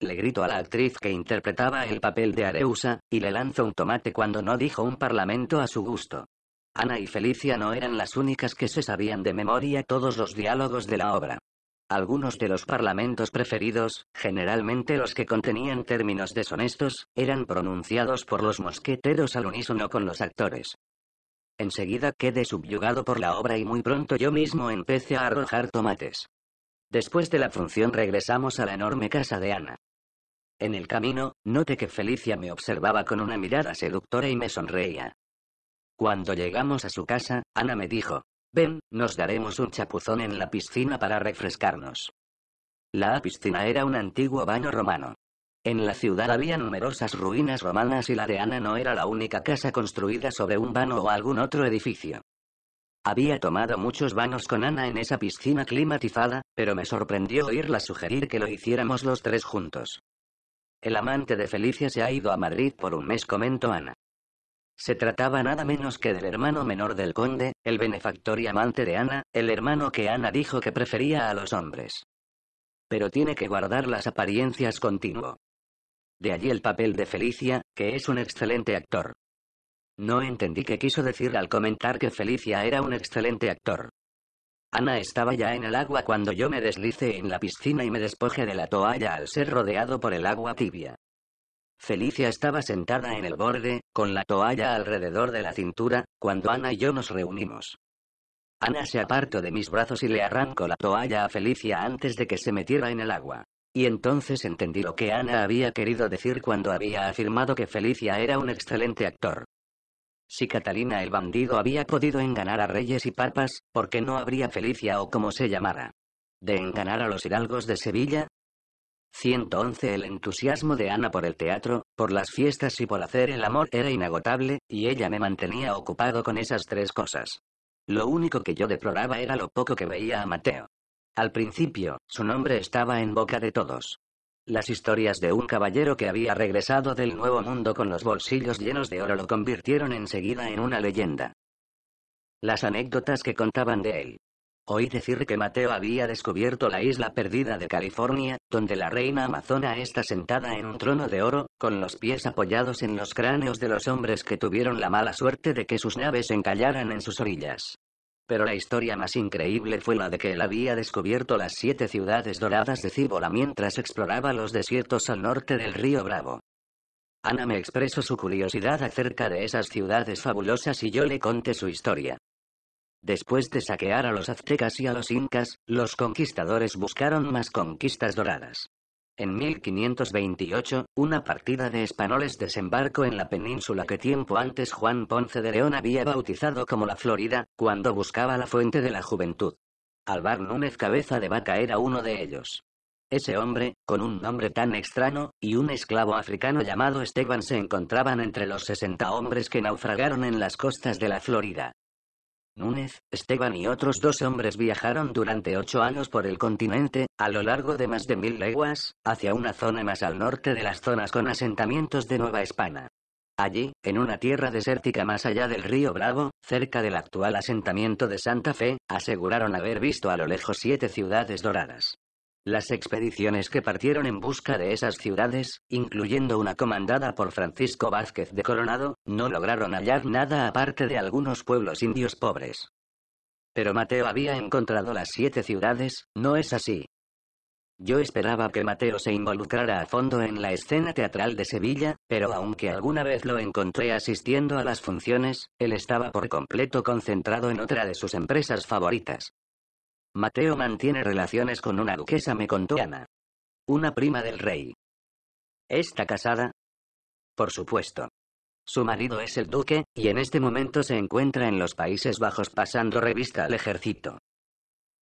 Le grito a la actriz que interpretaba el papel de Areusa, y le lanzo un tomate cuando no dijo un parlamento a su gusto. Ana y Felicia no eran las únicas que se sabían de memoria todos los diálogos de la obra. Algunos de los parlamentos preferidos, generalmente los que contenían términos deshonestos, eran pronunciados por los mosqueteros al unísono con los actores. Enseguida quedé subyugado por la obra y muy pronto yo mismo empecé a arrojar tomates. Después de la función regresamos a la enorme casa de Ana. En el camino, noté que Felicia me observaba con una mirada seductora y me sonreía. Cuando llegamos a su casa, Ana me dijo, Ven, nos daremos un chapuzón en la piscina para refrescarnos. La piscina era un antiguo baño romano. En la ciudad había numerosas ruinas romanas y la de Ana no era la única casa construida sobre un vano o algún otro edificio. Había tomado muchos vanos con Ana en esa piscina climatizada, pero me sorprendió oírla sugerir que lo hiciéramos los tres juntos. El amante de Felicia se ha ido a Madrid por un mes, comentó Ana. Se trataba nada menos que del hermano menor del conde, el benefactor y amante de Ana, el hermano que Ana dijo que prefería a los hombres. Pero tiene que guardar las apariencias continuo. De allí el papel de Felicia, que es un excelente actor. No entendí qué quiso decir al comentar que Felicia era un excelente actor. Ana estaba ya en el agua cuando yo me deslice en la piscina y me despoje de la toalla al ser rodeado por el agua tibia. Felicia estaba sentada en el borde, con la toalla alrededor de la cintura, cuando Ana y yo nos reunimos. Ana se apartó de mis brazos y le arrancó la toalla a Felicia antes de que se metiera en el agua. Y entonces entendí lo que Ana había querido decir cuando había afirmado que Felicia era un excelente actor. Si Catalina el bandido había podido enganar a reyes y papas, ¿por qué no habría Felicia o como se llamara? ¿De enganar a los hidalgos de Sevilla? 111 El entusiasmo de Ana por el teatro, por las fiestas y por hacer el amor era inagotable, y ella me mantenía ocupado con esas tres cosas. Lo único que yo deploraba era lo poco que veía a Mateo. Al principio, su nombre estaba en boca de todos. Las historias de un caballero que había regresado del Nuevo Mundo con los bolsillos llenos de oro lo convirtieron enseguida en una leyenda. Las anécdotas que contaban de él, Oí decir que Mateo había descubierto la isla perdida de California, donde la reina amazona está sentada en un trono de oro, con los pies apoyados en los cráneos de los hombres que tuvieron la mala suerte de que sus naves encallaran en sus orillas. Pero la historia más increíble fue la de que él había descubierto las siete ciudades doradas de Cíbola mientras exploraba los desiertos al norte del río Bravo. Ana me expresó su curiosidad acerca de esas ciudades fabulosas y yo le conté su historia. Después de saquear a los aztecas y a los incas, los conquistadores buscaron más conquistas doradas. En 1528, una partida de españoles desembarcó en la península que tiempo antes Juan Ponce de León había bautizado como la Florida, cuando buscaba la fuente de la juventud. Alvar Núñez Cabeza de Vaca era uno de ellos. Ese hombre, con un nombre tan extraño, y un esclavo africano llamado Esteban se encontraban entre los 60 hombres que naufragaron en las costas de la Florida. Núñez, Esteban y otros dos hombres viajaron durante ocho años por el continente, a lo largo de más de mil leguas, hacia una zona más al norte de las zonas con asentamientos de Nueva España. Allí, en una tierra desértica más allá del río Bravo, cerca del actual asentamiento de Santa Fe, aseguraron haber visto a lo lejos siete ciudades doradas. Las expediciones que partieron en busca de esas ciudades, incluyendo una comandada por Francisco Vázquez de Coronado, no lograron hallar nada aparte de algunos pueblos indios pobres. Pero Mateo había encontrado las siete ciudades, ¿no es así? Yo esperaba que Mateo se involucrara a fondo en la escena teatral de Sevilla, pero aunque alguna vez lo encontré asistiendo a las funciones, él estaba por completo concentrado en otra de sus empresas favoritas, Mateo mantiene relaciones con una duquesa, me contó Ana. Una prima del rey. ¿Está casada? Por supuesto. Su marido es el duque, y en este momento se encuentra en los Países Bajos pasando revista al ejército.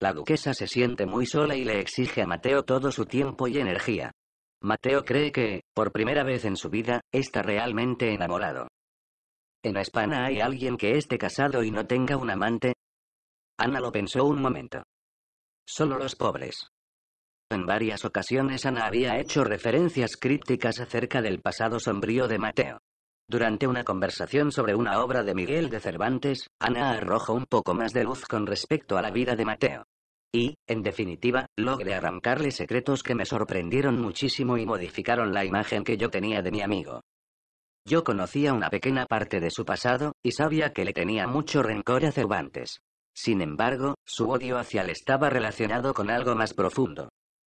La duquesa se siente muy sola y le exige a Mateo todo su tiempo y energía. Mateo cree que, por primera vez en su vida, está realmente enamorado. ¿En España hay alguien que esté casado y no tenga un amante? Ana lo pensó un momento. Solo los pobres. En varias ocasiones Ana había hecho referencias críticas acerca del pasado sombrío de Mateo. Durante una conversación sobre una obra de Miguel de Cervantes, Ana arrojó un poco más de luz con respecto a la vida de Mateo. Y, en definitiva, logré arrancarle secretos que me sorprendieron muchísimo y modificaron la imagen que yo tenía de mi amigo. Yo conocía una pequeña parte de su pasado, y sabía que le tenía mucho rencor a Cervantes. Sin embargo, su odio hacia él estaba relacionado con algo más profundo.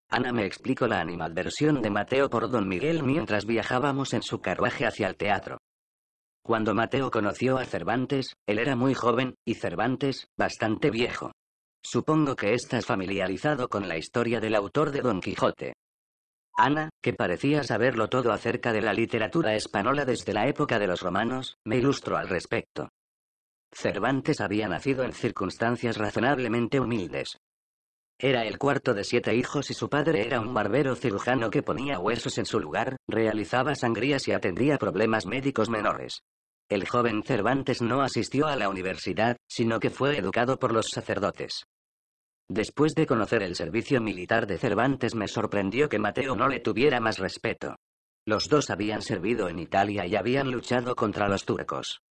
Ana me explicó la animadversión de Mateo por don Miguel mientras viajábamos en su carruaje hacia el teatro. Cuando Mateo conoció a Cervantes, él era muy joven, y Cervantes, bastante viejo. Supongo que estás familiarizado con la historia del autor de Don Quijote. Ana, que parecía saberlo todo acerca de la literatura española desde la época de los romanos, me ilustró al respecto. Cervantes había nacido en circunstancias razonablemente humildes. Era el cuarto de siete hijos y su padre era un barbero cirujano que ponía huesos en su lugar, realizaba sangrías y atendía problemas médicos menores. El joven Cervantes no asistió a la universidad, sino que fue educado por los sacerdotes. Después de conocer el servicio militar de Cervantes me sorprendió que Mateo no le tuviera más respeto. Los dos habían servido en Italia y habían luchado contra los turcos.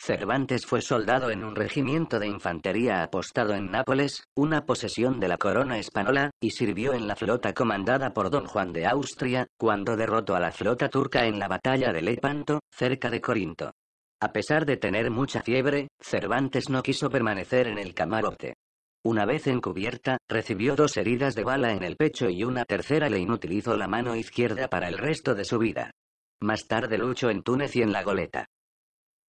Cervantes fue soldado en un regimiento de infantería apostado en Nápoles, una posesión de la corona española, y sirvió en la flota comandada por don Juan de Austria, cuando derrotó a la flota turca en la batalla de Lepanto, cerca de Corinto. A pesar de tener mucha fiebre, Cervantes no quiso permanecer en el camarote. Una vez encubierta, recibió dos heridas de bala en el pecho y una tercera le inutilizó la mano izquierda para el resto de su vida. Más tarde luchó en Túnez y en la Goleta.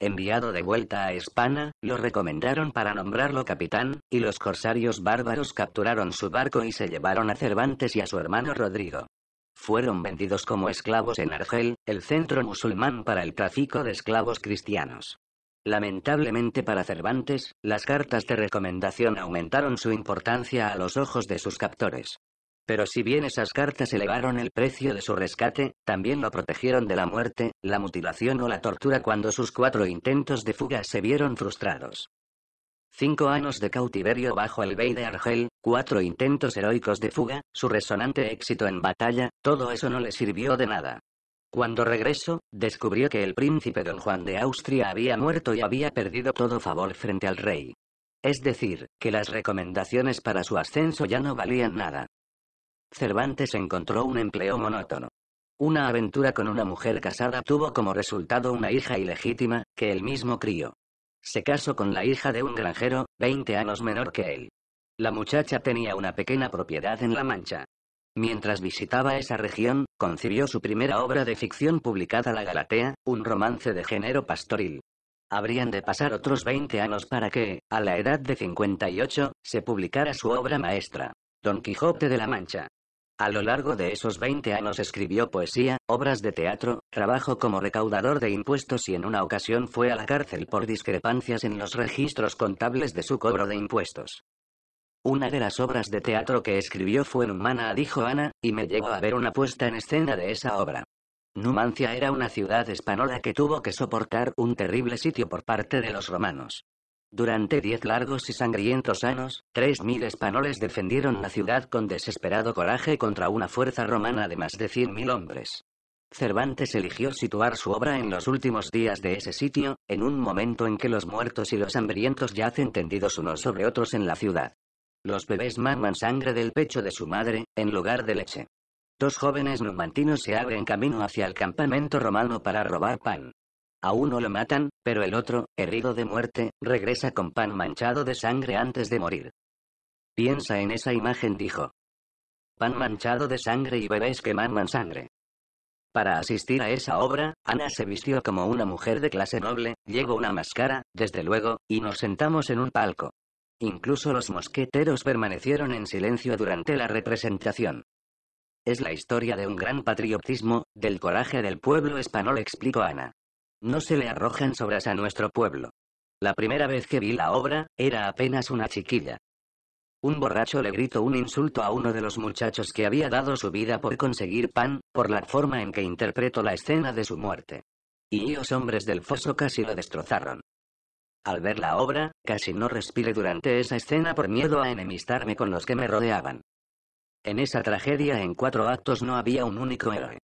Enviado de vuelta a España, lo recomendaron para nombrarlo capitán, y los corsarios bárbaros capturaron su barco y se llevaron a Cervantes y a su hermano Rodrigo. Fueron vendidos como esclavos en Argel, el centro musulmán para el tráfico de esclavos cristianos. Lamentablemente para Cervantes, las cartas de recomendación aumentaron su importancia a los ojos de sus captores. Pero si bien esas cartas elevaron el precio de su rescate, también lo protegieron de la muerte, la mutilación o la tortura cuando sus cuatro intentos de fuga se vieron frustrados. Cinco años de cautiverio bajo el Bey de Argel, cuatro intentos heroicos de fuga, su resonante éxito en batalla, todo eso no le sirvió de nada. Cuando regresó, descubrió que el príncipe don Juan de Austria había muerto y había perdido todo favor frente al rey. Es decir, que las recomendaciones para su ascenso ya no valían nada. Cervantes encontró un empleo monótono. Una aventura con una mujer casada tuvo como resultado una hija ilegítima, que él mismo crió. Se casó con la hija de un granjero, 20 años menor que él. La muchacha tenía una pequeña propiedad en La Mancha. Mientras visitaba esa región, concibió su primera obra de ficción publicada La Galatea, un romance de género pastoril. Habrían de pasar otros 20 años para que, a la edad de 58, se publicara su obra maestra, Don Quijote de la Mancha. A lo largo de esos 20 años escribió poesía, obras de teatro, trabajó como recaudador de impuestos y en una ocasión fue a la cárcel por discrepancias en los registros contables de su cobro de impuestos. Una de las obras de teatro que escribió fue Numana, dijo Ana, y me llegó a ver una puesta en escena de esa obra. Numancia era una ciudad española que tuvo que soportar un terrible sitio por parte de los romanos. Durante diez largos y sangrientos años, tres mil españoles defendieron la ciudad con desesperado coraje contra una fuerza romana de más de cien mil hombres. Cervantes eligió situar su obra en los últimos días de ese sitio, en un momento en que los muertos y los hambrientos yacen tendidos unos sobre otros en la ciudad. Los bebés maman sangre del pecho de su madre, en lugar de leche. Dos jóvenes numantinos se abren camino hacia el campamento romano para robar pan. A uno lo matan, pero el otro, herido de muerte, regresa con pan manchado de sangre antes de morir. Piensa en esa imagen, dijo. Pan manchado de sangre y bebés que maman sangre. Para asistir a esa obra, Ana se vistió como una mujer de clase noble, llevó una máscara, desde luego, y nos sentamos en un palco. Incluso los mosqueteros permanecieron en silencio durante la representación. Es la historia de un gran patriotismo, del coraje del pueblo español, explicó Ana. No se le arrojan sobras a nuestro pueblo. La primera vez que vi la obra, era apenas una chiquilla. Un borracho le gritó un insulto a uno de los muchachos que había dado su vida por conseguir pan, por la forma en que interpretó la escena de su muerte. Y los hombres del foso casi lo destrozaron. Al ver la obra, casi no respiré durante esa escena por miedo a enemistarme con los que me rodeaban. En esa tragedia en cuatro actos no había un único héroe.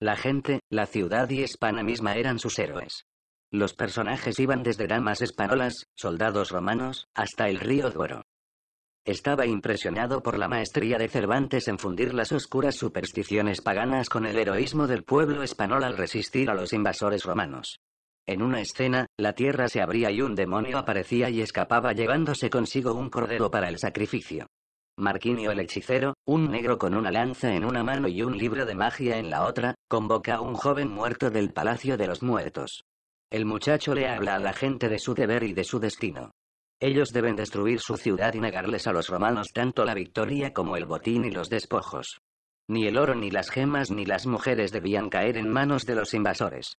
La gente, la ciudad y Hispana misma eran sus héroes. Los personajes iban desde damas españolas, soldados romanos, hasta el río Duero. Estaba impresionado por la maestría de Cervantes en fundir las oscuras supersticiones paganas con el heroísmo del pueblo español al resistir a los invasores romanos. En una escena, la tierra se abría y un demonio aparecía y escapaba llevándose consigo un cordero para el sacrificio. Marquinio el hechicero, un negro con una lanza en una mano y un libro de magia en la otra, convoca a un joven muerto del Palacio de los Muertos. El muchacho le habla a la gente de su deber y de su destino. Ellos deben destruir su ciudad y negarles a los romanos tanto la victoria como el botín y los despojos. Ni el oro ni las gemas ni las mujeres debían caer en manos de los invasores.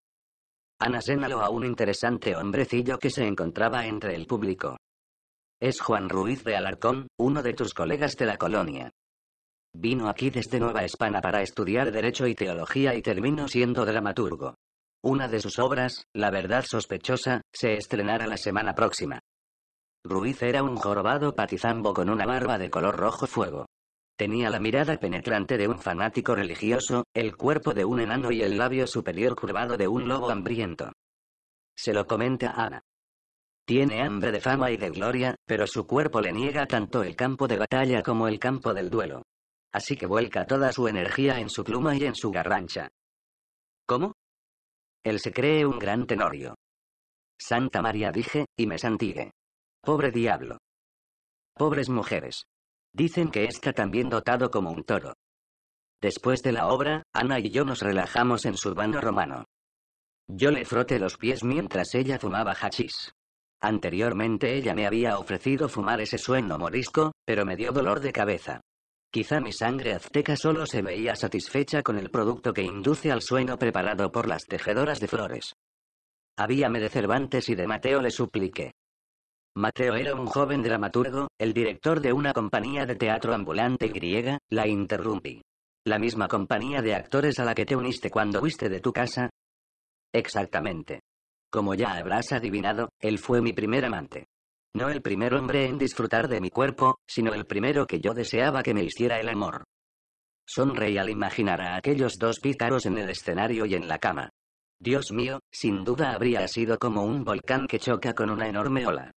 Ana a un interesante hombrecillo que se encontraba entre el público. Es Juan Ruiz de Alarcón, uno de tus colegas de la colonia. Vino aquí desde Nueva España para estudiar Derecho y Teología y terminó siendo dramaturgo. Una de sus obras, La Verdad Sospechosa, se estrenará la semana próxima. Ruiz era un jorobado patizambo con una barba de color rojo fuego. Tenía la mirada penetrante de un fanático religioso, el cuerpo de un enano y el labio superior curvado de un lobo hambriento. Se lo comenta Ana. Tiene hambre de fama y de gloria, pero su cuerpo le niega tanto el campo de batalla como el campo del duelo. Así que vuelca toda su energía en su pluma y en su garrancha. ¿Cómo? Él se cree un gran tenorio. Santa María dije, y me santigue. Pobre diablo. Pobres mujeres. Dicen que está también dotado como un toro. Después de la obra, Ana y yo nos relajamos en su bando romano. Yo le froté los pies mientras ella fumaba hachís. Anteriormente ella me había ofrecido fumar ese sueño morisco, pero me dio dolor de cabeza. Quizá mi sangre azteca solo se veía satisfecha con el producto que induce al sueño preparado por las tejedoras de flores. Habíame de Cervantes y de Mateo le supliqué. Mateo era un joven dramaturgo, el director de una compañía de teatro ambulante griega, la interrumpí. La misma compañía de actores a la que te uniste cuando fuiste de tu casa, Exactamente. Como ya habrás adivinado, él fue mi primer amante. No el primer hombre en disfrutar de mi cuerpo, sino el primero que yo deseaba que me hiciera el amor. Sonreí al imaginar a aquellos dos pícaros en el escenario y en la cama. Dios mío, sin duda habría sido como un volcán que choca con una enorme ola.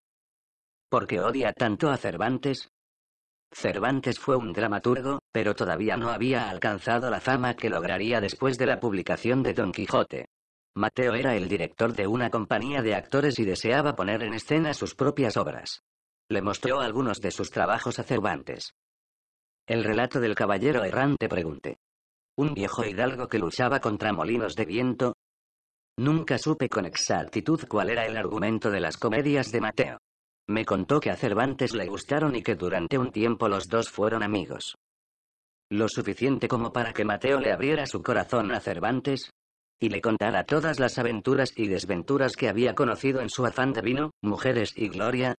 ¿Por qué odia tanto a Cervantes? Cervantes fue un dramaturgo, pero todavía no había alcanzado la fama que lograría después de la publicación de Don Quijote. Mateo era el director de una compañía de actores y deseaba poner en escena sus propias obras. Le mostró algunos de sus trabajos a Cervantes. El relato del caballero errante pregunté. Un viejo hidalgo que luchaba contra molinos de viento. Nunca supe con exactitud cuál era el argumento de las comedias de Mateo. Me contó que a Cervantes le gustaron y que durante un tiempo los dos fueron amigos. Lo suficiente como para que Mateo le abriera su corazón a Cervantes, y le contara todas las aventuras y desventuras que había conocido en su afán de vino, mujeres y gloria.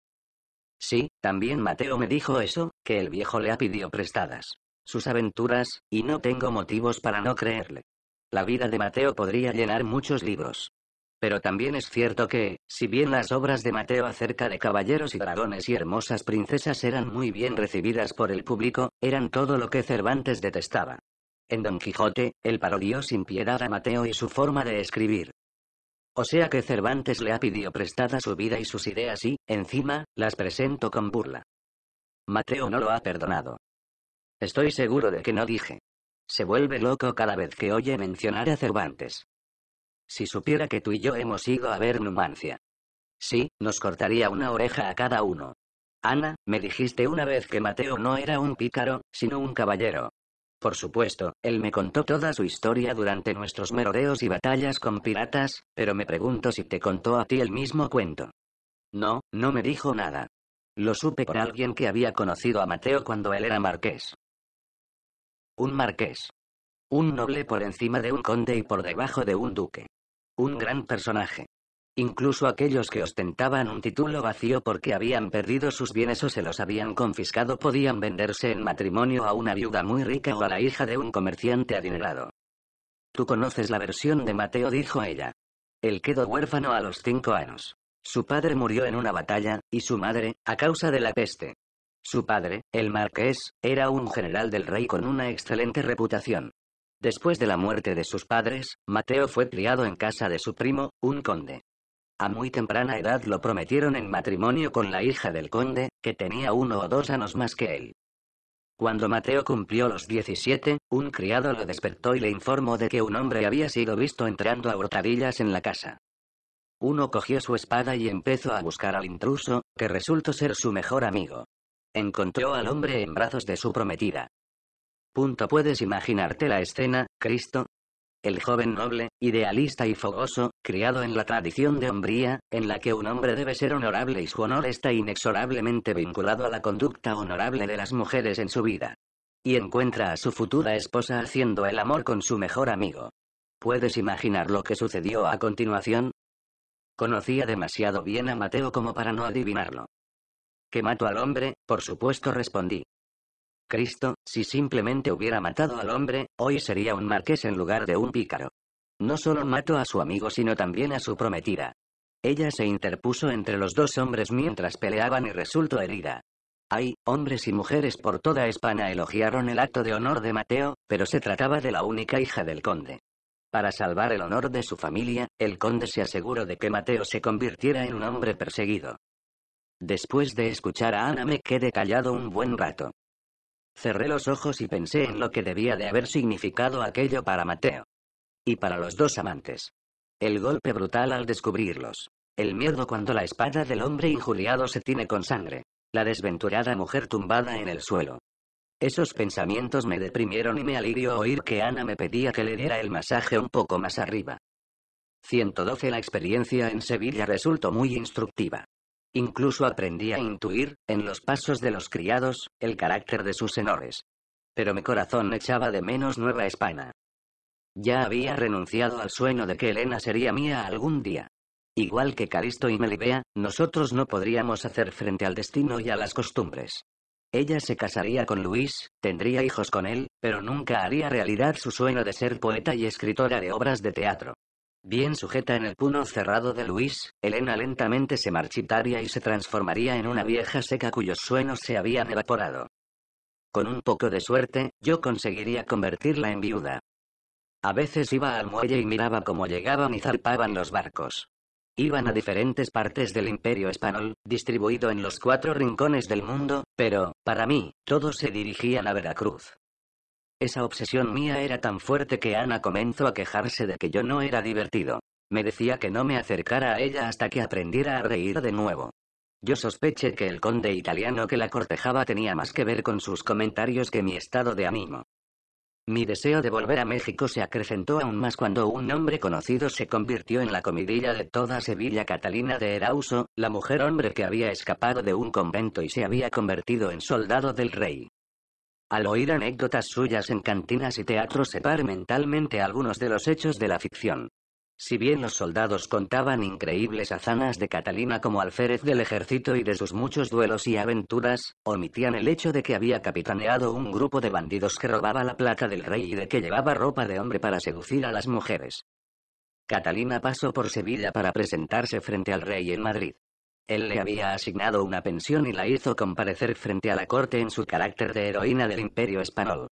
Sí, también Mateo me dijo eso, que el viejo le ha pidió prestadas sus aventuras, y no tengo motivos para no creerle. La vida de Mateo podría llenar muchos libros. Pero también es cierto que, si bien las obras de Mateo acerca de caballeros y dragones y hermosas princesas eran muy bien recibidas por el público, eran todo lo que Cervantes detestaba. En Don Quijote, él parodió sin piedad a Mateo y su forma de escribir. O sea que Cervantes le ha pedido prestada su vida y sus ideas y, encima, las presento con burla. Mateo no lo ha perdonado. Estoy seguro de que no dije. Se vuelve loco cada vez que oye mencionar a Cervantes. Si supiera que tú y yo hemos ido a ver Numancia. Sí, nos cortaría una oreja a cada uno. Ana, me dijiste una vez que Mateo no era un pícaro, sino un caballero. Por supuesto, él me contó toda su historia durante nuestros merodeos y batallas con piratas, pero me pregunto si te contó a ti el mismo cuento. No, no me dijo nada. Lo supe por alguien que había conocido a Mateo cuando él era marqués. Un marqués. Un noble por encima de un conde y por debajo de un duque. Un gran personaje. Incluso aquellos que ostentaban un título vacío porque habían perdido sus bienes o se los habían confiscado podían venderse en matrimonio a una viuda muy rica o a la hija de un comerciante adinerado. Tú conoces la versión de Mateo, dijo ella. Él quedó huérfano a los cinco años. Su padre murió en una batalla, y su madre, a causa de la peste. Su padre, el marqués, era un general del rey con una excelente reputación. Después de la muerte de sus padres, Mateo fue criado en casa de su primo, un conde. A muy temprana edad lo prometieron en matrimonio con la hija del conde, que tenía uno o dos años más que él. Cuando Mateo cumplió los 17, un criado lo despertó y le informó de que un hombre había sido visto entrando a hurtadillas en la casa. Uno cogió su espada y empezó a buscar al intruso, que resultó ser su mejor amigo. Encontró al hombre en brazos de su prometida. Punto puedes imaginarte la escena, Cristo, el joven noble, idealista y fogoso, criado en la tradición de hombría, en la que un hombre debe ser honorable y su honor está inexorablemente vinculado a la conducta honorable de las mujeres en su vida. Y encuentra a su futura esposa haciendo el amor con su mejor amigo. ¿Puedes imaginar lo que sucedió a continuación? Conocía demasiado bien a Mateo como para no adivinarlo. Que mató al hombre, por supuesto respondí. Cristo, si simplemente hubiera matado al hombre, hoy sería un marqués en lugar de un pícaro. No solo mató a su amigo sino también a su prometida. Ella se interpuso entre los dos hombres mientras peleaban y resultó herida. Hay, hombres y mujeres por toda España elogiaron el acto de honor de Mateo, pero se trataba de la única hija del conde. Para salvar el honor de su familia, el conde se aseguró de que Mateo se convirtiera en un hombre perseguido. Después de escuchar a Ana me quedé callado un buen rato. Cerré los ojos y pensé en lo que debía de haber significado aquello para Mateo. Y para los dos amantes. El golpe brutal al descubrirlos. El miedo cuando la espada del hombre injuriado se tiene con sangre. La desventurada mujer tumbada en el suelo. Esos pensamientos me deprimieron y me alivió oír que Ana me pedía que le diera el masaje un poco más arriba. 112 La experiencia en Sevilla resultó muy instructiva. Incluso aprendí a intuir, en los pasos de los criados, el carácter de sus señores. Pero mi corazón echaba de menos Nueva España. Ya había renunciado al sueño de que Elena sería mía algún día. Igual que Calisto y Melibea, nosotros no podríamos hacer frente al destino y a las costumbres. Ella se casaría con Luis, tendría hijos con él, pero nunca haría realidad su sueño de ser poeta y escritora de obras de teatro. Bien sujeta en el puño cerrado de Luis, Elena lentamente se marchitaría y se transformaría en una vieja seca cuyos sueños se habían evaporado. Con un poco de suerte, yo conseguiría convertirla en viuda. A veces iba al muelle y miraba cómo llegaban y zarpaban los barcos. Iban a diferentes partes del imperio español, distribuido en los cuatro rincones del mundo, pero, para mí, todos se dirigían a Veracruz. Esa obsesión mía era tan fuerte que Ana comenzó a quejarse de que yo no era divertido. Me decía que no me acercara a ella hasta que aprendiera a reír de nuevo. Yo sospeché que el conde italiano que la cortejaba tenía más que ver con sus comentarios que mi estado de ánimo. Mi deseo de volver a México se acrecentó aún más cuando un hombre conocido se convirtió en la comidilla de toda Sevilla Catalina de Erauso, la mujer hombre que había escapado de un convento y se había convertido en soldado del rey. Al oír anécdotas suyas en cantinas y teatros separ mentalmente algunos de los hechos de la ficción. Si bien los soldados contaban increíbles hazanas de Catalina como alférez del ejército y de sus muchos duelos y aventuras, omitían el hecho de que había capitaneado un grupo de bandidos que robaba la plata del rey y de que llevaba ropa de hombre para seducir a las mujeres. Catalina pasó por Sevilla para presentarse frente al rey en Madrid. Él le había asignado una pensión y la hizo comparecer frente a la corte en su carácter de heroína del imperio español.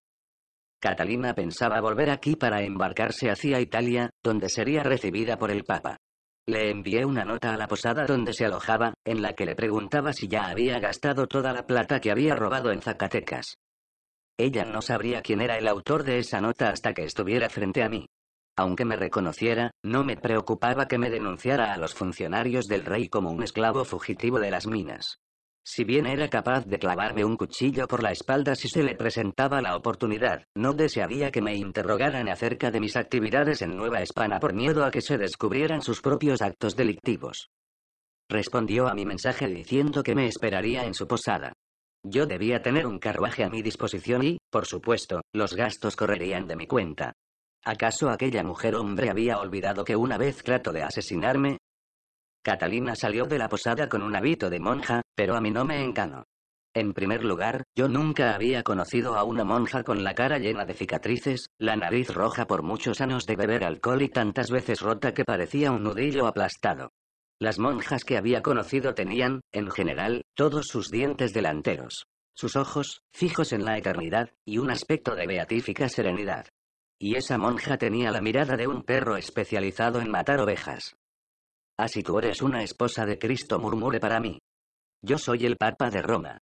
Catalina pensaba volver aquí para embarcarse hacia Italia, donde sería recibida por el Papa. Le envié una nota a la posada donde se alojaba, en la que le preguntaba si ya había gastado toda la plata que había robado en Zacatecas. Ella no sabría quién era el autor de esa nota hasta que estuviera frente a mí. Aunque me reconociera, no me preocupaba que me denunciara a los funcionarios del rey como un esclavo fugitivo de las minas. Si bien era capaz de clavarme un cuchillo por la espalda si se le presentaba la oportunidad, no desearía que me interrogaran acerca de mis actividades en Nueva España por miedo a que se descubrieran sus propios actos delictivos. Respondió a mi mensaje diciendo que me esperaría en su posada. Yo debía tener un carruaje a mi disposición y, por supuesto, los gastos correrían de mi cuenta. ¿Acaso aquella mujer hombre había olvidado que una vez trato de asesinarme? Catalina salió de la posada con un hábito de monja, pero a mí no me encano. En primer lugar, yo nunca había conocido a una monja con la cara llena de cicatrices, la nariz roja por muchos años de beber alcohol y tantas veces rota que parecía un nudillo aplastado. Las monjas que había conocido tenían, en general, todos sus dientes delanteros, sus ojos, fijos en la eternidad, y un aspecto de beatífica serenidad. Y esa monja tenía la mirada de un perro especializado en matar ovejas. Así tú eres una esposa de Cristo, murmure para mí. Yo soy el Papa de Roma.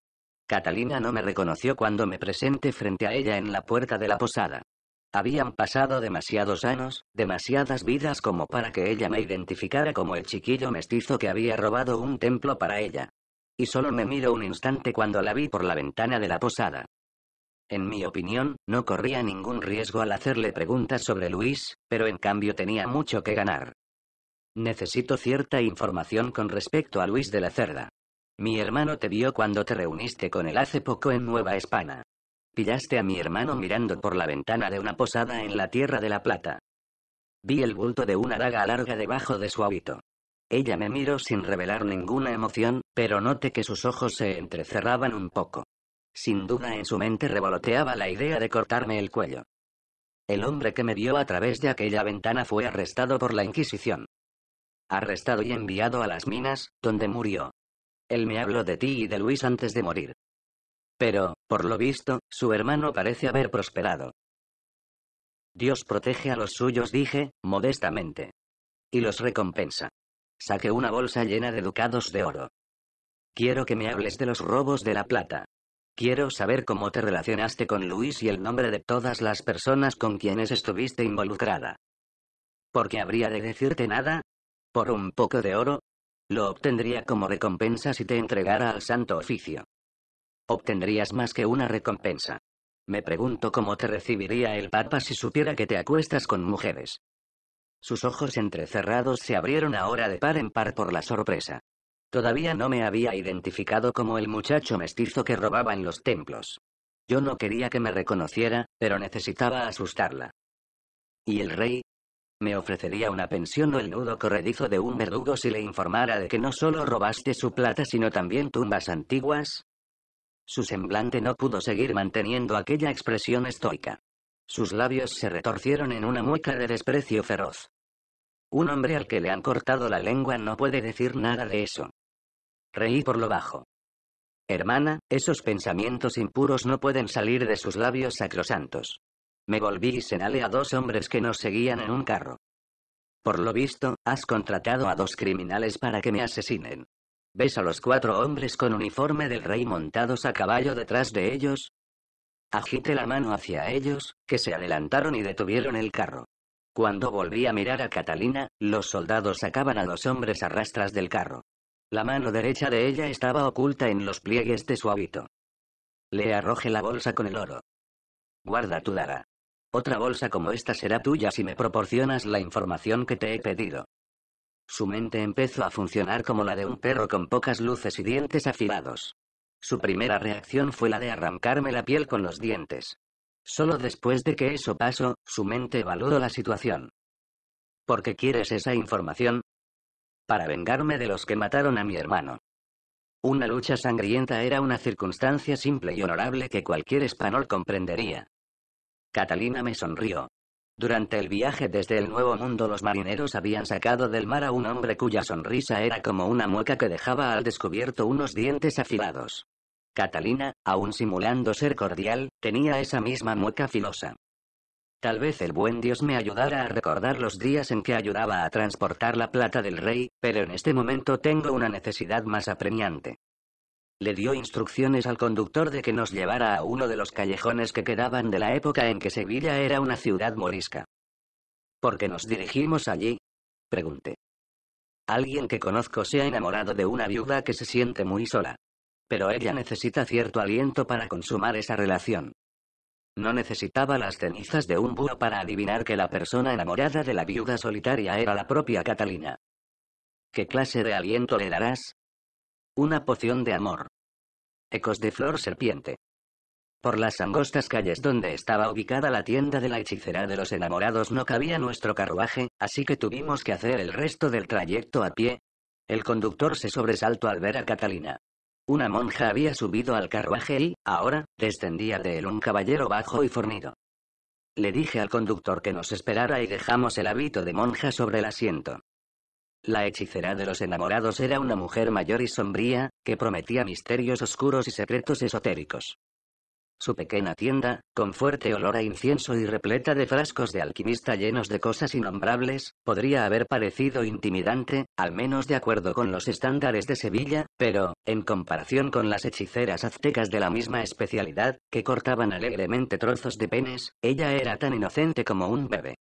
Catalina no me reconoció cuando me presenté frente a ella en la puerta de la posada. Habían pasado demasiados años, demasiadas vidas como para que ella me identificara como el chiquillo mestizo que había robado un templo para ella. Y solo me miro un instante cuando la vi por la ventana de la posada. En mi opinión, no corría ningún riesgo al hacerle preguntas sobre Luis, pero en cambio tenía mucho que ganar. Necesito cierta información con respecto a Luis de la Cerda. Mi hermano te vio cuando te reuniste con él hace poco en Nueva España. Pillaste a mi hermano mirando por la ventana de una posada en la Tierra de la Plata. Vi el bulto de una daga larga debajo de su hábito. Ella me miró sin revelar ninguna emoción, pero noté que sus ojos se entrecerraban un poco. Sin duda en su mente revoloteaba la idea de cortarme el cuello. El hombre que me vio a través de aquella ventana fue arrestado por la Inquisición. Arrestado y enviado a las minas, donde murió. Él me habló de ti y de Luis antes de morir. Pero, por lo visto, su hermano parece haber prosperado. Dios protege a los suyos, dije, modestamente. Y los recompensa. Saqué una bolsa llena de ducados de oro. Quiero que me hables de los robos de la plata. Quiero saber cómo te relacionaste con Luis y el nombre de todas las personas con quienes estuviste involucrada. ¿Por qué habría de decirte nada? ¿Por un poco de oro? Lo obtendría como recompensa si te entregara al santo oficio. Obtendrías más que una recompensa. Me pregunto cómo te recibiría el Papa si supiera que te acuestas con mujeres. Sus ojos entrecerrados se abrieron ahora de par en par por la sorpresa. Todavía no me había identificado como el muchacho mestizo que robaba en los templos. Yo no quería que me reconociera, pero necesitaba asustarla. ¿Y el rey? Me ofrecería una pensión o el nudo corredizo de un verdugo si le informara de que no solo robaste su plata sino también tumbas antiguas. Su semblante no pudo seguir manteniendo aquella expresión estoica. Sus labios se retorcieron en una mueca de desprecio feroz. Un hombre al que le han cortado la lengua no puede decir nada de eso. Reí por lo bajo. Hermana, esos pensamientos impuros no pueden salir de sus labios sacrosantos. Me volví y señalé a dos hombres que nos seguían en un carro. Por lo visto, has contratado a dos criminales para que me asesinen. ¿Ves a los cuatro hombres con uniforme del rey montados a caballo detrás de ellos? Agité la mano hacia ellos, que se adelantaron y detuvieron el carro. Cuando volví a mirar a Catalina, los soldados sacaban a los hombres a rastras del carro. La mano derecha de ella estaba oculta en los pliegues de su hábito. Le arroje la bolsa con el oro. Guarda tu dara. Otra bolsa como esta será tuya si me proporcionas la información que te he pedido. Su mente empezó a funcionar como la de un perro con pocas luces y dientes afilados. Su primera reacción fue la de arrancarme la piel con los dientes. Solo después de que eso pasó, su mente evaluó la situación. ¿Por qué quieres esa información? para vengarme de los que mataron a mi hermano. Una lucha sangrienta era una circunstancia simple y honorable que cualquier español comprendería. Catalina me sonrió. Durante el viaje desde el Nuevo Mundo los marineros habían sacado del mar a un hombre cuya sonrisa era como una mueca que dejaba al descubierto unos dientes afilados. Catalina, aun simulando ser cordial, tenía esa misma mueca filosa. Tal vez el buen Dios me ayudara a recordar los días en que ayudaba a transportar la plata del rey, pero en este momento tengo una necesidad más apremiante. Le dio instrucciones al conductor de que nos llevara a uno de los callejones que quedaban de la época en que Sevilla era una ciudad morisca. ¿Por qué nos dirigimos allí? Pregunté. Alguien que conozco se ha enamorado de una viuda que se siente muy sola. Pero ella necesita cierto aliento para consumar esa relación. No necesitaba las cenizas de un búho para adivinar que la persona enamorada de la viuda solitaria era la propia Catalina. ¿Qué clase de aliento le darás? Una poción de amor. Ecos de flor serpiente. Por las angostas calles donde estaba ubicada la tienda de la hechicera de los enamorados no cabía nuestro carruaje, así que tuvimos que hacer el resto del trayecto a pie. El conductor se sobresaltó al ver a Catalina. Una monja había subido al carruaje y, ahora, descendía de él un caballero bajo y fornido. Le dije al conductor que nos esperara y dejamos el hábito de monja sobre el asiento. La hechicera de los enamorados era una mujer mayor y sombría, que prometía misterios oscuros y secretos esotéricos. Su pequeña tienda, con fuerte olor a incienso y repleta de frascos de alquimista llenos de cosas innombrables, podría haber parecido intimidante, al menos de acuerdo con los estándares de Sevilla, pero, en comparación con las hechiceras aztecas de la misma especialidad, que cortaban alegremente trozos de penes, ella era tan inocente como un bebé.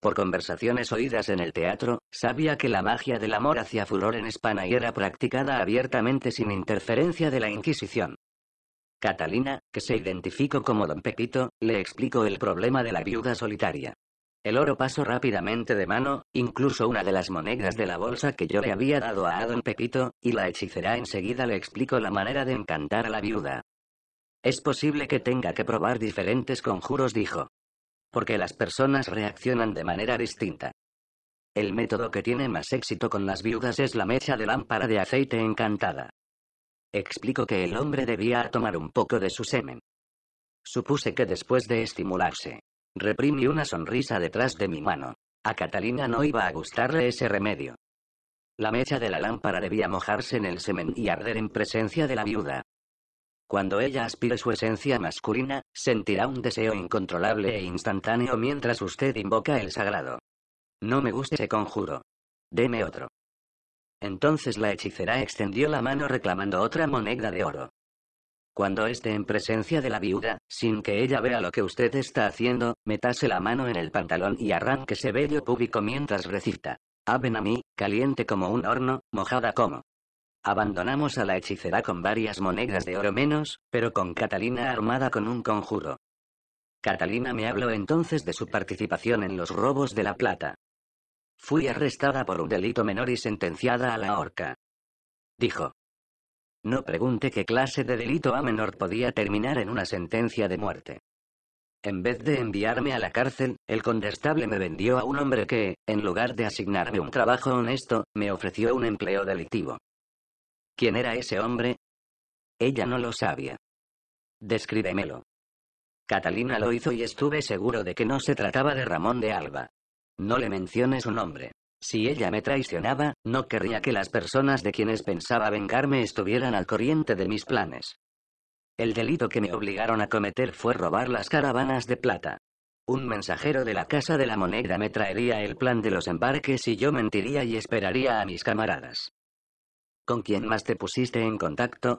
Por conversaciones oídas en el teatro, sabía que la magia del amor hacía furor en España y era practicada abiertamente sin interferencia de la Inquisición. Catalina, que se identificó como Don Pepito, le explicó el problema de la viuda solitaria. El oro pasó rápidamente de mano, incluso una de las monedas de la bolsa que yo le había dado a Don Pepito, y la hechicera enseguida le explicó la manera de encantar a la viuda. Es posible que tenga que probar diferentes conjuros, dijo. Porque las personas reaccionan de manera distinta. El método que tiene más éxito con las viudas es la mecha de lámpara de aceite encantada. Explico que el hombre debía tomar un poco de su semen. Supuse que después de estimularse, reprimí una sonrisa detrás de mi mano. A Catalina no iba a gustarle ese remedio. La mecha de la lámpara debía mojarse en el semen y arder en presencia de la viuda. Cuando ella aspire su esencia masculina, sentirá un deseo incontrolable e instantáneo mientras usted invoca el sagrado. No me guste ese conjuro. Deme otro. Entonces la hechicera extendió la mano reclamando otra moneda de oro. Cuando esté en presencia de la viuda, sin que ella vea lo que usted está haciendo, metase la mano en el pantalón y arranque ese vello púbico mientras recita. Aben ah, a mí, caliente como un horno, mojada como. Abandonamos a la hechicera con varias monedas de oro menos, pero con Catalina armada con un conjuro. Catalina me habló entonces de su participación en los robos de la plata. Fui arrestada por un delito menor y sentenciada a la horca. Dijo. No pregunte qué clase de delito a menor podía terminar en una sentencia de muerte. En vez de enviarme a la cárcel, el condestable me vendió a un hombre que, en lugar de asignarme un trabajo honesto, me ofreció un empleo delictivo. ¿Quién era ese hombre? Ella no lo sabía. Descríbemelo. Catalina lo hizo y estuve seguro de que no se trataba de Ramón de Alba. No le menciones su nombre. Si ella me traicionaba, no querría que las personas de quienes pensaba vengarme estuvieran al corriente de mis planes. El delito que me obligaron a cometer fue robar las caravanas de plata. Un mensajero de la Casa de la Moneda me traería el plan de los embarques y yo mentiría y esperaría a mis camaradas. ¿Con quién más te pusiste en contacto?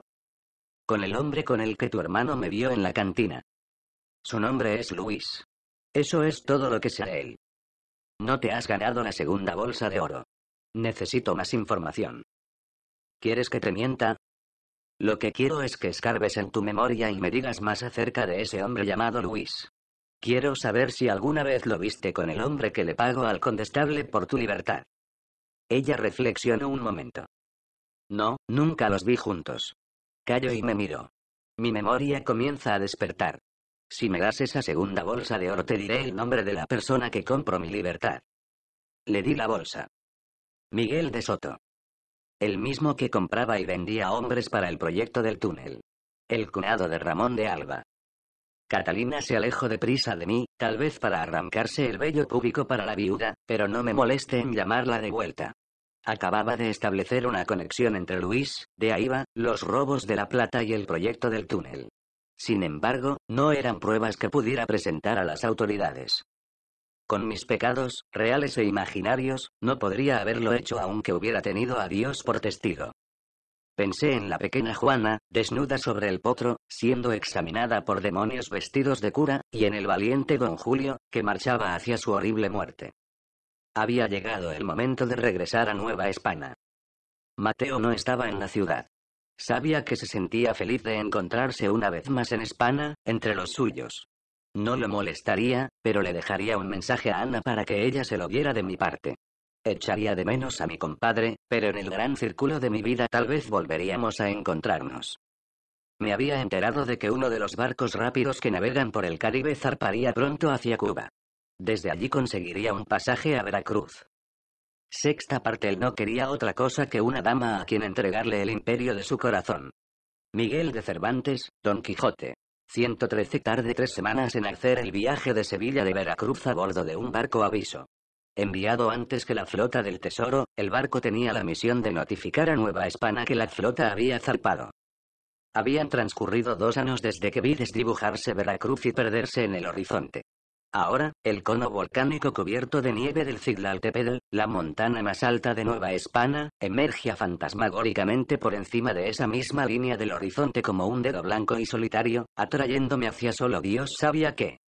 Con el hombre con el que tu hermano me vio en la cantina. Su nombre es Luis. Eso es todo lo que sé de él. No te has ganado la segunda bolsa de oro. Necesito más información. ¿Quieres que te mienta? Lo que quiero es que escarbes en tu memoria y me digas más acerca de ese hombre llamado Luis. Quiero saber si alguna vez lo viste con el hombre que le pago al condestable por tu libertad. Ella reflexionó un momento. No, nunca los vi juntos. Callo y me miro. Mi memoria comienza a despertar. Si me das esa segunda bolsa de oro te diré el nombre de la persona que compró mi libertad. Le di la bolsa. Miguel de Soto. El mismo que compraba y vendía hombres para el proyecto del túnel. El cunado de Ramón de Alba. Catalina se alejó deprisa de mí, tal vez para arrancarse el vello púbico para la viuda, pero no me moleste en llamarla de vuelta. Acababa de establecer una conexión entre Luis, de Aiba, los robos de la plata y el proyecto del túnel. Sin embargo, no eran pruebas que pudiera presentar a las autoridades. Con mis pecados, reales e imaginarios, no podría haberlo hecho aunque hubiera tenido a Dios por testigo. Pensé en la pequeña Juana, desnuda sobre el potro, siendo examinada por demonios vestidos de cura, y en el valiente don Julio, que marchaba hacia su horrible muerte. Había llegado el momento de regresar a Nueva España. Mateo no estaba en la ciudad. Sabía que se sentía feliz de encontrarse una vez más en Espana, entre los suyos. No lo molestaría, pero le dejaría un mensaje a Ana para que ella se lo viera de mi parte. Echaría de menos a mi compadre, pero en el gran círculo de mi vida tal vez volveríamos a encontrarnos. Me había enterado de que uno de los barcos rápidos que navegan por el Caribe zarparía pronto hacia Cuba. Desde allí conseguiría un pasaje a Veracruz. Sexta parte Él no quería otra cosa que una dama a quien entregarle el imperio de su corazón. Miguel de Cervantes, Don Quijote. 113 Tarde tres semanas en hacer el viaje de Sevilla de Veracruz a bordo de un barco aviso. Enviado antes que la flota del Tesoro, el barco tenía la misión de notificar a Nueva España que la flota había zarpado. Habían transcurrido dos años desde que vi desdibujarse Veracruz y perderse en el horizonte. Ahora, el cono volcánico cubierto de nieve del Ciglaltepedl, la montana más alta de Nueva España, emerge fantasmagóricamente por encima de esa misma línea del horizonte como un dedo blanco y solitario, atrayéndome hacia solo Dios sabía qué.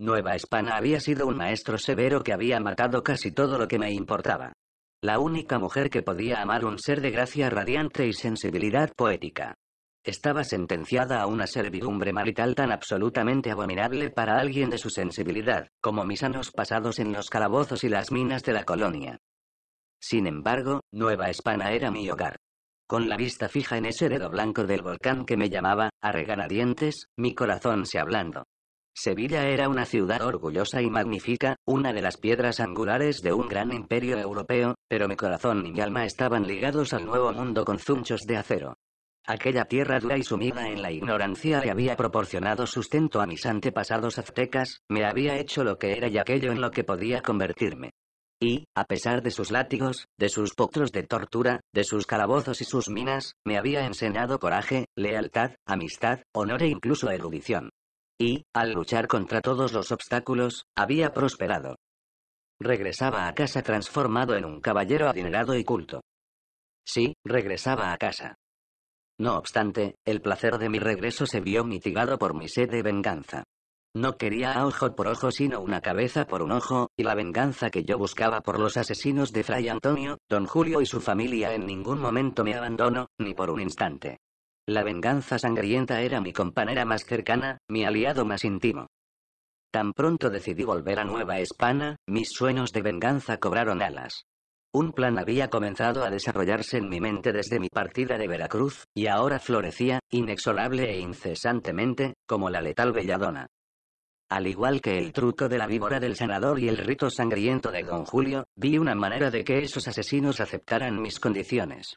Nueva España había sido un maestro severo que había matado casi todo lo que me importaba. La única mujer que podía amar un ser de gracia radiante y sensibilidad poética. Estaba sentenciada a una servidumbre marital tan absolutamente abominable para alguien de su sensibilidad, como mis años pasados en los calabozos y las minas de la colonia. Sin embargo, Nueva España era mi hogar. Con la vista fija en ese dedo blanco del volcán que me llamaba, a reganadientes, mi corazón se hablando. Sevilla era una ciudad orgullosa y magnífica, una de las piedras angulares de un gran imperio europeo, pero mi corazón y mi alma estaban ligados al Nuevo Mundo con zunchos de acero. Aquella tierra dura y sumida en la ignorancia le había proporcionado sustento a mis antepasados aztecas, me había hecho lo que era y aquello en lo que podía convertirme. Y, a pesar de sus látigos, de sus potros de tortura, de sus calabozos y sus minas, me había enseñado coraje, lealtad, amistad, honor e incluso erudición. Y, al luchar contra todos los obstáculos, había prosperado. Regresaba a casa transformado en un caballero adinerado y culto. Sí, regresaba a casa. No obstante, el placer de mi regreso se vio mitigado por mi sed de venganza. No quería ojo por ojo sino una cabeza por un ojo, y la venganza que yo buscaba por los asesinos de Fray Antonio, don Julio y su familia en ningún momento me abandonó, ni por un instante. La venganza sangrienta era mi compañera más cercana, mi aliado más íntimo. Tan pronto decidí volver a Nueva España, mis sueños de venganza cobraron alas. Un plan había comenzado a desarrollarse en mi mente desde mi partida de Veracruz, y ahora florecía, inexorable e incesantemente, como la letal belladona. Al igual que el truco de la víbora del sanador y el rito sangriento de don Julio, vi una manera de que esos asesinos aceptaran mis condiciones.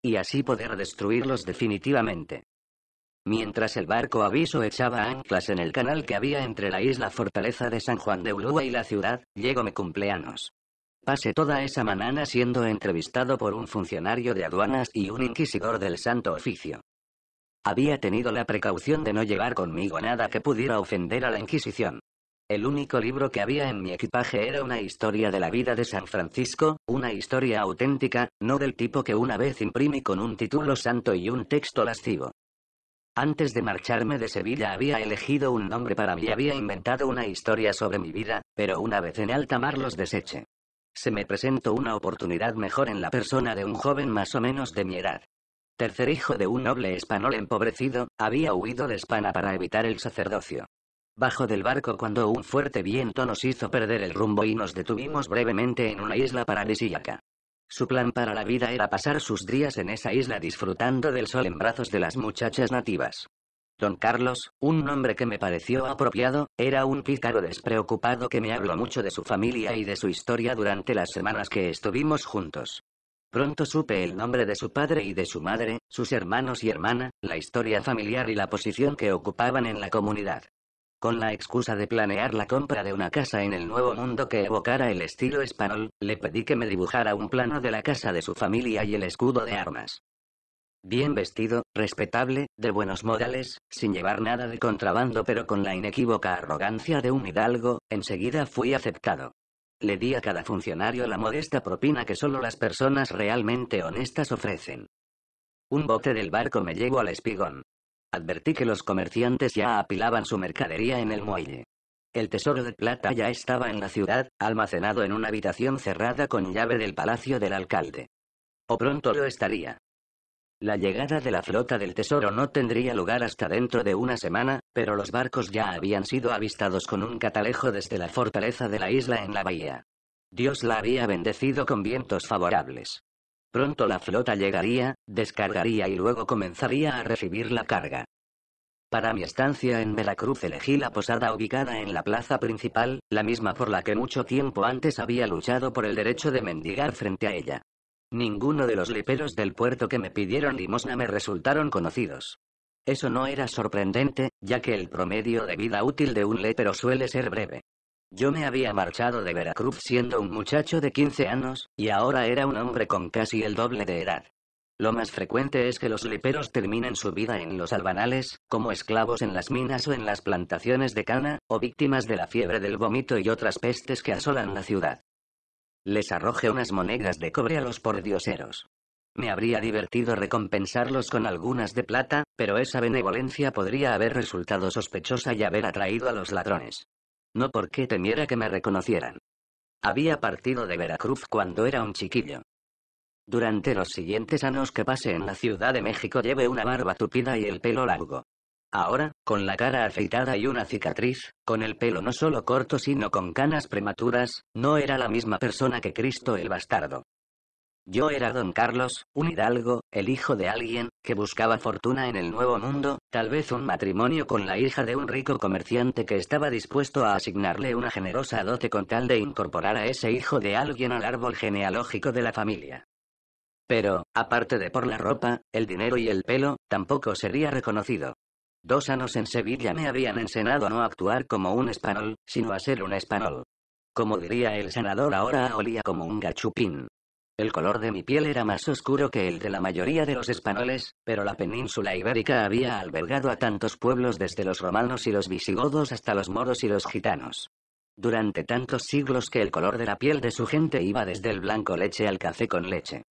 Y así poder destruirlos definitivamente. Mientras el barco aviso echaba anclas en el canal que había entre la isla fortaleza de San Juan de Ulúa y la ciudad, llegó mi cumpleaños pase toda esa manana siendo entrevistado por un funcionario de aduanas y un inquisidor del Santo Oficio. Había tenido la precaución de no llevar conmigo nada que pudiera ofender a la Inquisición. El único libro que había en mi equipaje era una historia de la vida de San Francisco, una historia auténtica, no del tipo que una vez imprimí con un título santo y un texto lascivo. Antes de marcharme de Sevilla había elegido un nombre para mí y había inventado una historia sobre mi vida, pero una vez en alta mar los deseché se me presentó una oportunidad mejor en la persona de un joven más o menos de mi edad. Tercer hijo de un noble español empobrecido, había huido de España para evitar el sacerdocio. Bajo del barco cuando un fuerte viento nos hizo perder el rumbo y nos detuvimos brevemente en una isla paradisíaca. Su plan para la vida era pasar sus días en esa isla disfrutando del sol en brazos de las muchachas nativas. Carlos, un nombre que me pareció apropiado, era un pícaro despreocupado que me habló mucho de su familia y de su historia durante las semanas que estuvimos juntos. Pronto supe el nombre de su padre y de su madre, sus hermanos y hermana, la historia familiar y la posición que ocupaban en la comunidad. Con la excusa de planear la compra de una casa en el Nuevo Mundo que evocara el estilo español, le pedí que me dibujara un plano de la casa de su familia y el escudo de armas. Bien vestido, respetable, de buenos modales, sin llevar nada de contrabando pero con la inequívoca arrogancia de un hidalgo, enseguida fui aceptado. Le di a cada funcionario la modesta propina que solo las personas realmente honestas ofrecen. Un bote del barco me llevó al espigón. Advertí que los comerciantes ya apilaban su mercadería en el muelle. El tesoro de plata ya estaba en la ciudad, almacenado en una habitación cerrada con llave del palacio del alcalde. O pronto lo estaría. La llegada de la flota del tesoro no tendría lugar hasta dentro de una semana, pero los barcos ya habían sido avistados con un catalejo desde la fortaleza de la isla en la bahía. Dios la había bendecido con vientos favorables. Pronto la flota llegaría, descargaría y luego comenzaría a recibir la carga. Para mi estancia en Veracruz elegí la posada ubicada en la plaza principal, la misma por la que mucho tiempo antes había luchado por el derecho de mendigar frente a ella. Ninguno de los liperos del puerto que me pidieron limosna me resultaron conocidos. Eso no era sorprendente, ya que el promedio de vida útil de un lepero suele ser breve. Yo me había marchado de Veracruz siendo un muchacho de 15 años, y ahora era un hombre con casi el doble de edad. Lo más frecuente es que los liperos terminen su vida en los albanales, como esclavos en las minas o en las plantaciones de cana, o víctimas de la fiebre del vómito y otras pestes que asolan la ciudad. Les arroje unas monedas de cobre a los pordioseros. Me habría divertido recompensarlos con algunas de plata, pero esa benevolencia podría haber resultado sospechosa y haber atraído a los ladrones. No porque temiera que me reconocieran. Había partido de Veracruz cuando era un chiquillo. Durante los siguientes años que pase en la Ciudad de México lleve una barba tupida y el pelo largo. Ahora, con la cara afeitada y una cicatriz, con el pelo no solo corto sino con canas prematuras, no era la misma persona que Cristo el bastardo. Yo era don Carlos, un hidalgo, el hijo de alguien, que buscaba fortuna en el Nuevo Mundo, tal vez un matrimonio con la hija de un rico comerciante que estaba dispuesto a asignarle una generosa dote con tal de incorporar a ese hijo de alguien al árbol genealógico de la familia. Pero, aparte de por la ropa, el dinero y el pelo, tampoco sería reconocido. Dos años en Sevilla me habían enseñado a no actuar como un español, sino a ser un español. Como diría el senador ahora olía como un gachupín. El color de mi piel era más oscuro que el de la mayoría de los españoles, pero la península ibérica había albergado a tantos pueblos desde los romanos y los visigodos hasta los moros y los gitanos. Durante tantos siglos que el color de la piel de su gente iba desde el blanco leche al café con leche.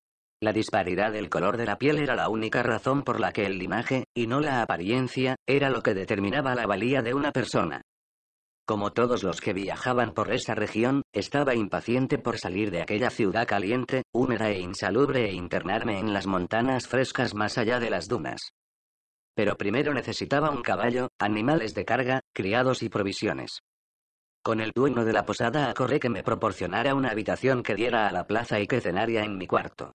La disparidad del color de la piel era la única razón por la que el linaje, y no la apariencia, era lo que determinaba la valía de una persona. Como todos los que viajaban por esa región, estaba impaciente por salir de aquella ciudad caliente, húmeda e insalubre e internarme en las montanas frescas más allá de las dunas. Pero primero necesitaba un caballo, animales de carga, criados y provisiones. Con el dueño de la posada acorré que me proporcionara una habitación que diera a la plaza y que cenaría en mi cuarto.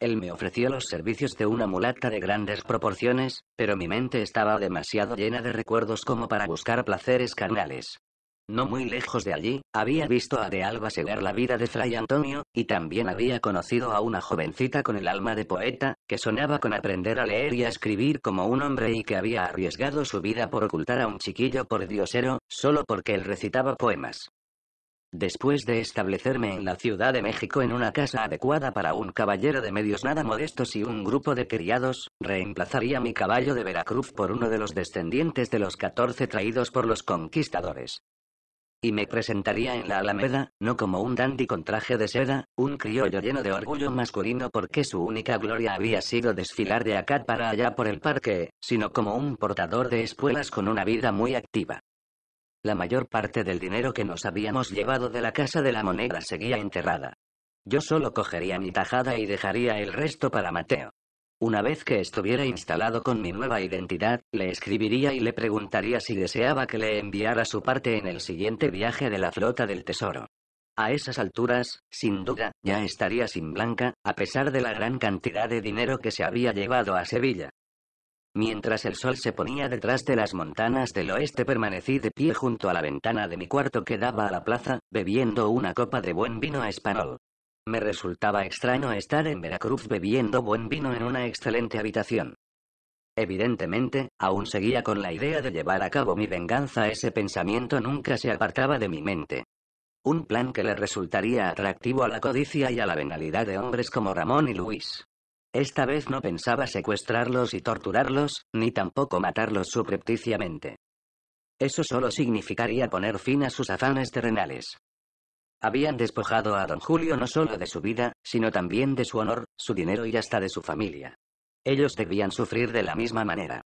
Él me ofreció los servicios de una mulata de grandes proporciones, pero mi mente estaba demasiado llena de recuerdos como para buscar placeres carnales. No muy lejos de allí, había visto a De Alba seguir la vida de Fray Antonio, y también había conocido a una jovencita con el alma de poeta, que sonaba con aprender a leer y a escribir como un hombre y que había arriesgado su vida por ocultar a un chiquillo por diosero, solo porque él recitaba poemas. Después de establecerme en la Ciudad de México en una casa adecuada para un caballero de medios nada modestos y un grupo de criados, reemplazaría mi caballo de Veracruz por uno de los descendientes de los catorce traídos por los conquistadores. Y me presentaría en la Alameda, no como un dandy con traje de seda, un criollo lleno de orgullo masculino porque su única gloria había sido desfilar de acá para allá por el parque, sino como un portador de espuelas con una vida muy activa. La mayor parte del dinero que nos habíamos llevado de la casa de la moneda seguía enterrada. Yo solo cogería mi tajada y dejaría el resto para Mateo. Una vez que estuviera instalado con mi nueva identidad, le escribiría y le preguntaría si deseaba que le enviara su parte en el siguiente viaje de la flota del tesoro. A esas alturas, sin duda, ya estaría sin Blanca, a pesar de la gran cantidad de dinero que se había llevado a Sevilla. Mientras el sol se ponía detrás de las montanas del oeste permanecí de pie junto a la ventana de mi cuarto que daba a la plaza, bebiendo una copa de buen vino español. Me resultaba extraño estar en Veracruz bebiendo buen vino en una excelente habitación. Evidentemente, aún seguía con la idea de llevar a cabo mi venganza. Ese pensamiento nunca se apartaba de mi mente. Un plan que le resultaría atractivo a la codicia y a la venalidad de hombres como Ramón y Luis. Esta vez no pensaba secuestrarlos y torturarlos, ni tampoco matarlos suprepticiamente. Eso solo significaría poner fin a sus afanes terrenales. Habían despojado a don Julio no solo de su vida, sino también de su honor, su dinero y hasta de su familia. Ellos debían sufrir de la misma manera.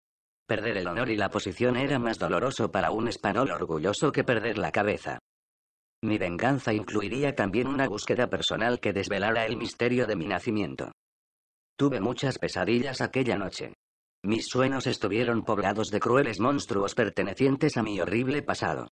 Perder el honor y la posición era más doloroso para un español orgulloso que perder la cabeza. Mi venganza incluiría también una búsqueda personal que desvelara el misterio de mi nacimiento. Tuve muchas pesadillas aquella noche. Mis sueños estuvieron poblados de crueles monstruos pertenecientes a mi horrible pasado.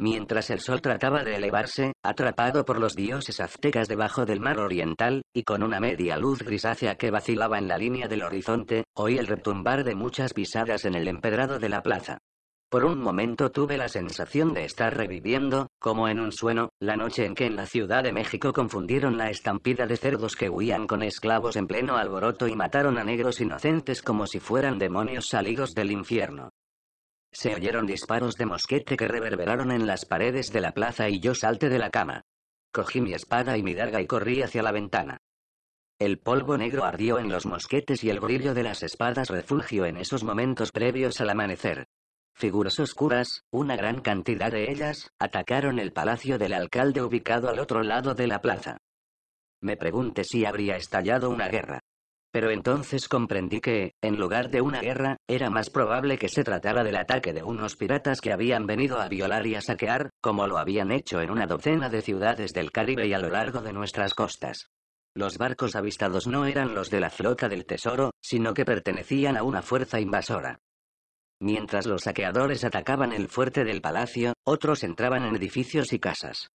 Mientras el sol trataba de elevarse, atrapado por los dioses aztecas debajo del mar oriental, y con una media luz grisácea que vacilaba en la línea del horizonte, oí el retumbar de muchas pisadas en el empedrado de la plaza. Por un momento tuve la sensación de estar reviviendo, como en un sueño, la noche en que en la Ciudad de México confundieron la estampida de cerdos que huían con esclavos en pleno alboroto y mataron a negros inocentes como si fueran demonios salidos del infierno. Se oyeron disparos de mosquete que reverberaron en las paredes de la plaza y yo salté de la cama. Cogí mi espada y mi daga y corrí hacia la ventana. El polvo negro ardió en los mosquetes y el brillo de las espadas refugió en esos momentos previos al amanecer. Figuras oscuras, una gran cantidad de ellas, atacaron el palacio del alcalde ubicado al otro lado de la plaza. Me pregunté si habría estallado una guerra. Pero entonces comprendí que, en lugar de una guerra, era más probable que se tratara del ataque de unos piratas que habían venido a violar y a saquear, como lo habían hecho en una docena de ciudades del Caribe y a lo largo de nuestras costas. Los barcos avistados no eran los de la flota del tesoro, sino que pertenecían a una fuerza invasora. Mientras los saqueadores atacaban el fuerte del palacio, otros entraban en edificios y casas.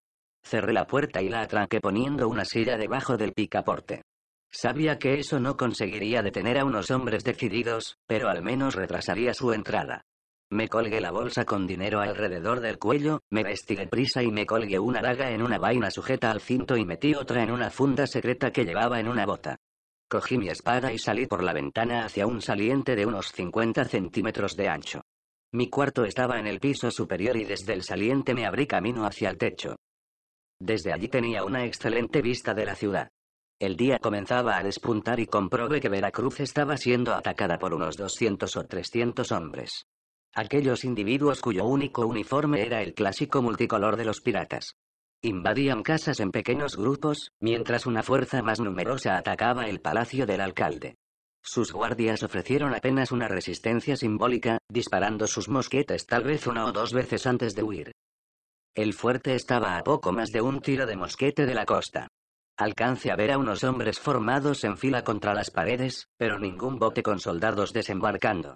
Cerré la puerta y la atranqué poniendo una silla debajo del picaporte. Sabía que eso no conseguiría detener a unos hombres decididos, pero al menos retrasaría su entrada. Me colgué la bolsa con dinero alrededor del cuello, me vestí de prisa y me colgué una daga en una vaina sujeta al cinto y metí otra en una funda secreta que llevaba en una bota. Cogí mi espada y salí por la ventana hacia un saliente de unos 50 centímetros de ancho. Mi cuarto estaba en el piso superior y desde el saliente me abrí camino hacia el techo. Desde allí tenía una excelente vista de la ciudad. El día comenzaba a despuntar y comprobé que Veracruz estaba siendo atacada por unos 200 o 300 hombres. Aquellos individuos cuyo único uniforme era el clásico multicolor de los piratas invadían casas en pequeños grupos, mientras una fuerza más numerosa atacaba el palacio del alcalde. Sus guardias ofrecieron apenas una resistencia simbólica, disparando sus mosquetes tal vez una o dos veces antes de huir. El fuerte estaba a poco más de un tiro de mosquete de la costa. Alcance a ver a unos hombres formados en fila contra las paredes, pero ningún bote con soldados desembarcando.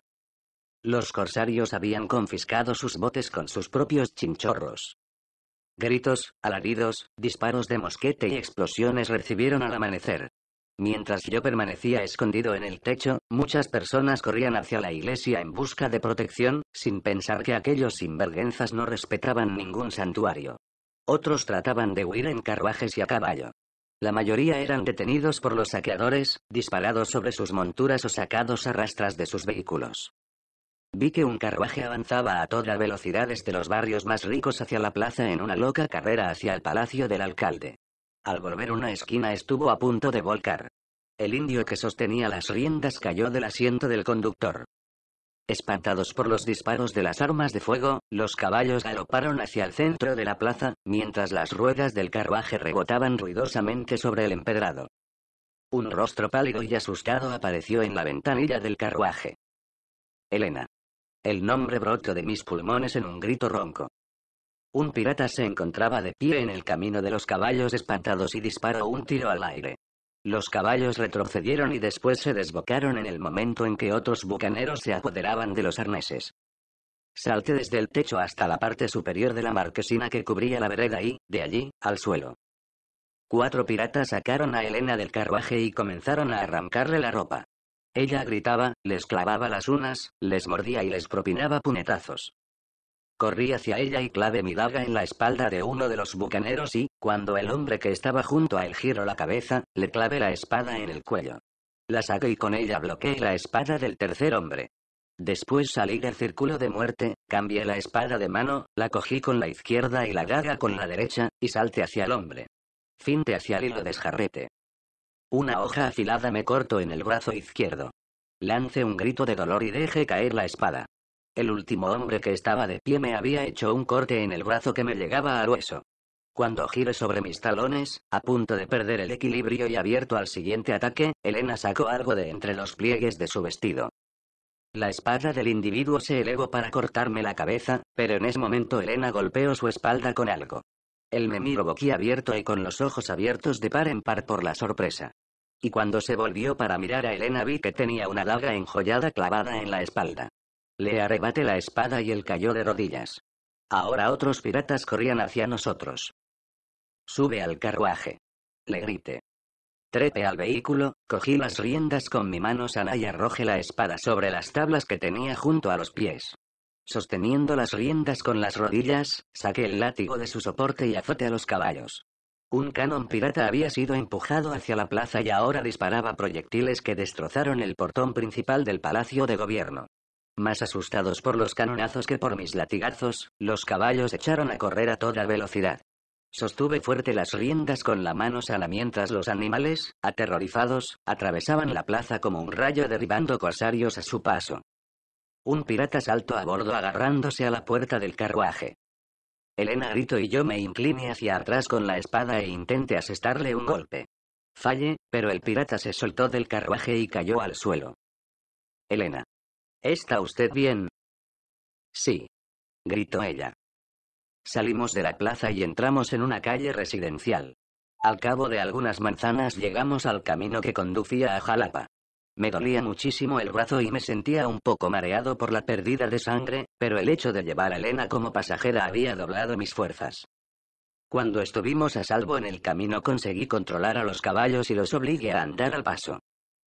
Los corsarios habían confiscado sus botes con sus propios chinchorros. Gritos, alaridos, disparos de mosquete y explosiones recibieron al amanecer. Mientras yo permanecía escondido en el techo, muchas personas corrían hacia la iglesia en busca de protección, sin pensar que aquellos sinvergüenzas no respetaban ningún santuario. Otros trataban de huir en carruajes y a caballo. La mayoría eran detenidos por los saqueadores, disparados sobre sus monturas o sacados a rastras de sus vehículos. Vi que un carruaje avanzaba a toda velocidad desde los barrios más ricos hacia la plaza en una loca carrera hacia el palacio del alcalde. Al volver una esquina estuvo a punto de volcar. El indio que sostenía las riendas cayó del asiento del conductor. Espantados por los disparos de las armas de fuego, los caballos galoparon hacia el centro de la plaza, mientras las ruedas del carruaje rebotaban ruidosamente sobre el empedrado. Un rostro pálido y asustado apareció en la ventanilla del carruaje. Elena. El nombre brotó de mis pulmones en un grito ronco. Un pirata se encontraba de pie en el camino de los caballos espantados y disparó un tiro al aire. Los caballos retrocedieron y después se desbocaron en el momento en que otros bucaneros se apoderaban de los arneses. Salté desde el techo hasta la parte superior de la marquesina que cubría la vereda y, de allí, al suelo. Cuatro piratas sacaron a Elena del carruaje y comenzaron a arrancarle la ropa. Ella gritaba, les clavaba las unas, les mordía y les propinaba puñetazos. Corrí hacia ella y clavé mi daga en la espalda de uno de los bucaneros y, cuando el hombre que estaba junto a él giró la cabeza, le clavé la espada en el cuello. La saqué y con ella bloqueé la espada del tercer hombre. Después salí del círculo de muerte, cambié la espada de mano, la cogí con la izquierda y la daga con la derecha, y salte hacia el hombre. Finte hacia el hilo desjarrete. Una hoja afilada me cortó en el brazo izquierdo. Lance un grito de dolor y dejé caer la espada. El último hombre que estaba de pie me había hecho un corte en el brazo que me llegaba al hueso. Cuando gire sobre mis talones, a punto de perder el equilibrio y abierto al siguiente ataque, Elena sacó algo de entre los pliegues de su vestido. La espada del individuo se elevó para cortarme la cabeza, pero en ese momento Elena golpeó su espalda con algo. El me boquí abierto y con los ojos abiertos de par en par por la sorpresa. Y cuando se volvió para mirar a Elena vi que tenía una daga enjollada clavada en la espalda. Le arrebate la espada y él cayó de rodillas. Ahora otros piratas corrían hacia nosotros. Sube al carruaje. Le grité. Trepe al vehículo, cogí las riendas con mi mano sana y arrojé la espada sobre las tablas que tenía junto a los pies. Sosteniendo las riendas con las rodillas, saqué el látigo de su soporte y azote a los caballos. Un canon pirata había sido empujado hacia la plaza y ahora disparaba proyectiles que destrozaron el portón principal del Palacio de Gobierno. Más asustados por los canonazos que por mis latigazos, los caballos echaron a correr a toda velocidad. Sostuve fuerte las riendas con la mano sana mientras los animales, aterrorizados, atravesaban la plaza como un rayo derribando corsarios a su paso. Un pirata saltó a bordo agarrándose a la puerta del carruaje. Elena gritó y yo me incliné hacia atrás con la espada e intenté asestarle un golpe. Falle, pero el pirata se soltó del carruaje y cayó al suelo. Elena. ¿Está usted bien? Sí. Gritó ella. Salimos de la plaza y entramos en una calle residencial. Al cabo de algunas manzanas llegamos al camino que conducía a Jalapa. Me dolía muchísimo el brazo y me sentía un poco mareado por la pérdida de sangre, pero el hecho de llevar a Elena como pasajera había doblado mis fuerzas. Cuando estuvimos a salvo en el camino conseguí controlar a los caballos y los obligué a andar al paso.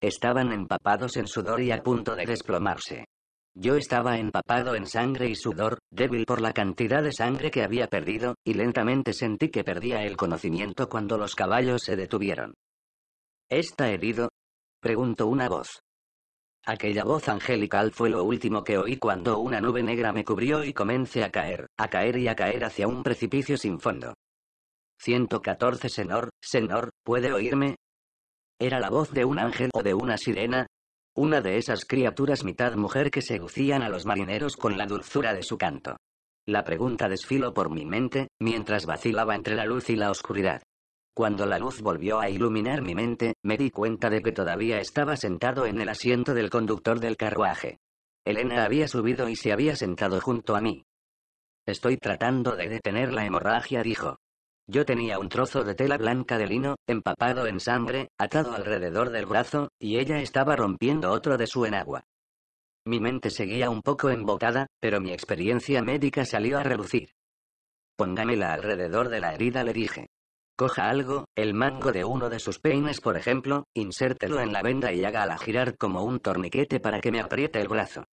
Estaban empapados en sudor y a punto de desplomarse. Yo estaba empapado en sangre y sudor, débil por la cantidad de sangre que había perdido, y lentamente sentí que perdía el conocimiento cuando los caballos se detuvieron. Está herido, preguntó una voz. Aquella voz angelical fue lo último que oí cuando una nube negra me cubrió y comencé a caer, a caer y a caer hacia un precipicio sin fondo. 114 Senor, Senor, ¿puede oírme? ¿Era la voz de un ángel o de una sirena? Una de esas criaturas mitad mujer que seducían a los marineros con la dulzura de su canto. La pregunta desfiló por mi mente, mientras vacilaba entre la luz y la oscuridad. Cuando la luz volvió a iluminar mi mente, me di cuenta de que todavía estaba sentado en el asiento del conductor del carruaje. Elena había subido y se había sentado junto a mí. Estoy tratando de detener la hemorragia, dijo. Yo tenía un trozo de tela blanca de lino, empapado en sangre, atado alrededor del brazo, y ella estaba rompiendo otro de su enagua. Mi mente seguía un poco embotada, pero mi experiencia médica salió a relucir. Póngamela alrededor de la herida, le dije. Coja algo, el mango de uno de sus peines por ejemplo, insértelo en la venda y hágala girar como un torniquete para que me apriete el brazo.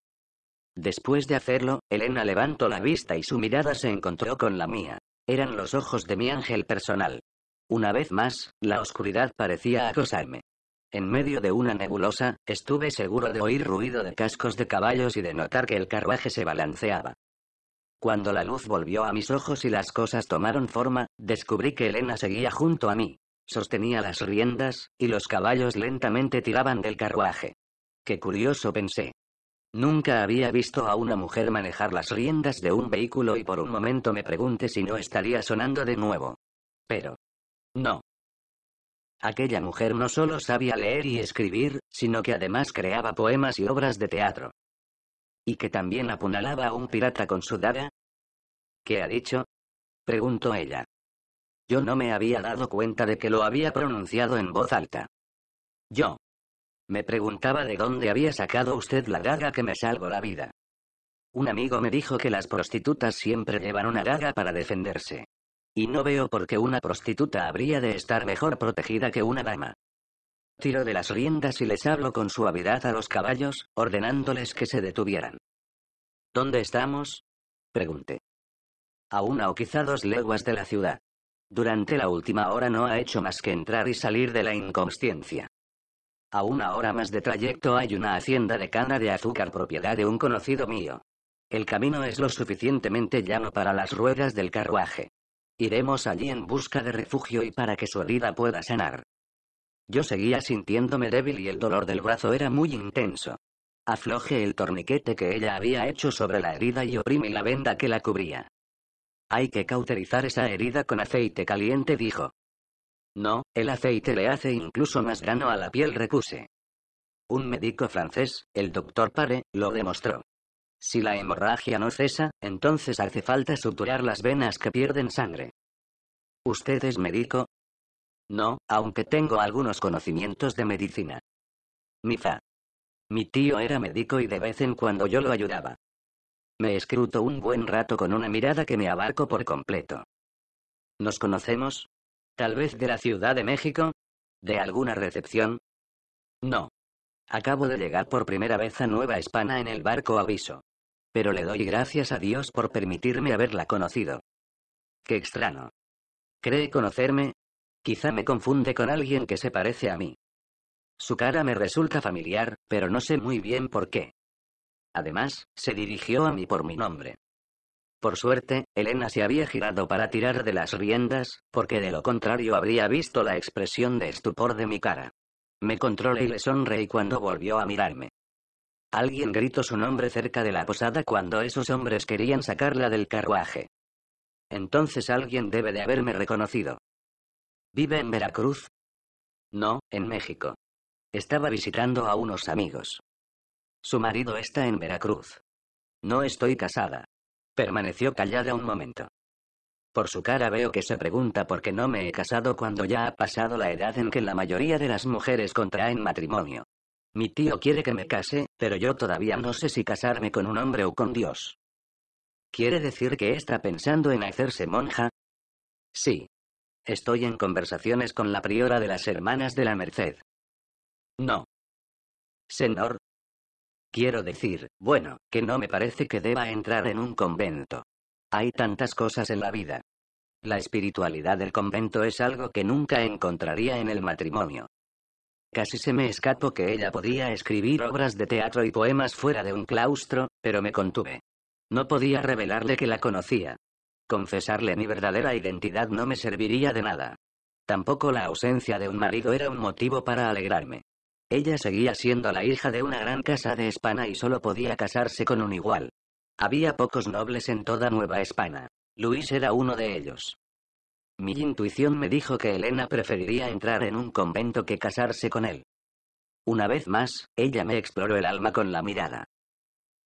Después de hacerlo, Elena levantó la vista y su mirada se encontró con la mía. Eran los ojos de mi ángel personal. Una vez más, la oscuridad parecía acosarme. En medio de una nebulosa, estuve seguro de oír ruido de cascos de caballos y de notar que el carruaje se balanceaba. Cuando la luz volvió a mis ojos y las cosas tomaron forma, descubrí que Elena seguía junto a mí. Sostenía las riendas, y los caballos lentamente tiraban del carruaje. Qué curioso pensé. Nunca había visto a una mujer manejar las riendas de un vehículo y por un momento me pregunté si no estaría sonando de nuevo. Pero... No. Aquella mujer no solo sabía leer y escribir, sino que además creaba poemas y obras de teatro y que también apunalaba a un pirata con su daga? ¿Qué ha dicho? preguntó ella. Yo no me había dado cuenta de que lo había pronunciado en voz alta. Yo. Me preguntaba de dónde había sacado usted la daga que me salvó la vida. Un amigo me dijo que las prostitutas siempre llevan una daga para defenderse. Y no veo por qué una prostituta habría de estar mejor protegida que una dama. Tiro de las riendas y les hablo con suavidad a los caballos, ordenándoles que se detuvieran. ¿Dónde estamos? pregunté. A una o quizá dos leguas de la ciudad. Durante la última hora no ha hecho más que entrar y salir de la inconsciencia. A una hora más de trayecto hay una hacienda de cana de azúcar propiedad de un conocido mío. El camino es lo suficientemente llano para las ruedas del carruaje. Iremos allí en busca de refugio y para que su herida pueda sanar. Yo seguía sintiéndome débil y el dolor del brazo era muy intenso. Afloje el torniquete que ella había hecho sobre la herida y oprime la venda que la cubría. Hay que cauterizar esa herida con aceite caliente, dijo. No, el aceite le hace incluso más grano a la piel, repuse. Un médico francés, el doctor Pare, lo demostró. Si la hemorragia no cesa, entonces hace falta suturar las venas que pierden sangre. ¿Usted es médico? No, aunque tengo algunos conocimientos de medicina. Mi fa. Mi tío era médico y de vez en cuando yo lo ayudaba. Me escruto un buen rato con una mirada que me abarco por completo. ¿Nos conocemos? Tal vez de la Ciudad de México? ¿De alguna recepción? No. Acabo de llegar por primera vez a Nueva España en el barco aviso. Pero le doy gracias a Dios por permitirme haberla conocido. Qué extraño. ¿Cree conocerme? Quizá me confunde con alguien que se parece a mí. Su cara me resulta familiar, pero no sé muy bien por qué. Además, se dirigió a mí por mi nombre. Por suerte, Elena se había girado para tirar de las riendas, porque de lo contrario habría visto la expresión de estupor de mi cara. Me controlé y le sonreí cuando volvió a mirarme. Alguien gritó su nombre cerca de la posada cuando esos hombres querían sacarla del carruaje. Entonces alguien debe de haberme reconocido. ¿Vive en Veracruz? No, en México. Estaba visitando a unos amigos. Su marido está en Veracruz. No estoy casada. Permaneció callada un momento. Por su cara veo que se pregunta por qué no me he casado cuando ya ha pasado la edad en que la mayoría de las mujeres contraen matrimonio. Mi tío quiere que me case, pero yo todavía no sé si casarme con un hombre o con Dios. ¿Quiere decir que está pensando en hacerse monja? Sí, Estoy en conversaciones con la priora de las Hermanas de la Merced. No. Señor. Quiero decir, bueno, que no me parece que deba entrar en un convento. Hay tantas cosas en la vida. La espiritualidad del convento es algo que nunca encontraría en el matrimonio. Casi se me escapó que ella podía escribir obras de teatro y poemas fuera de un claustro, pero me contuve. No podía revelarle que la conocía, Confesarle mi verdadera identidad no me serviría de nada. Tampoco la ausencia de un marido era un motivo para alegrarme. Ella seguía siendo la hija de una gran casa de España y solo podía casarse con un igual. Había pocos nobles en toda Nueva España. Luis era uno de ellos. Mi intuición me dijo que Elena preferiría entrar en un convento que casarse con él. Una vez más, ella me exploró el alma con la mirada.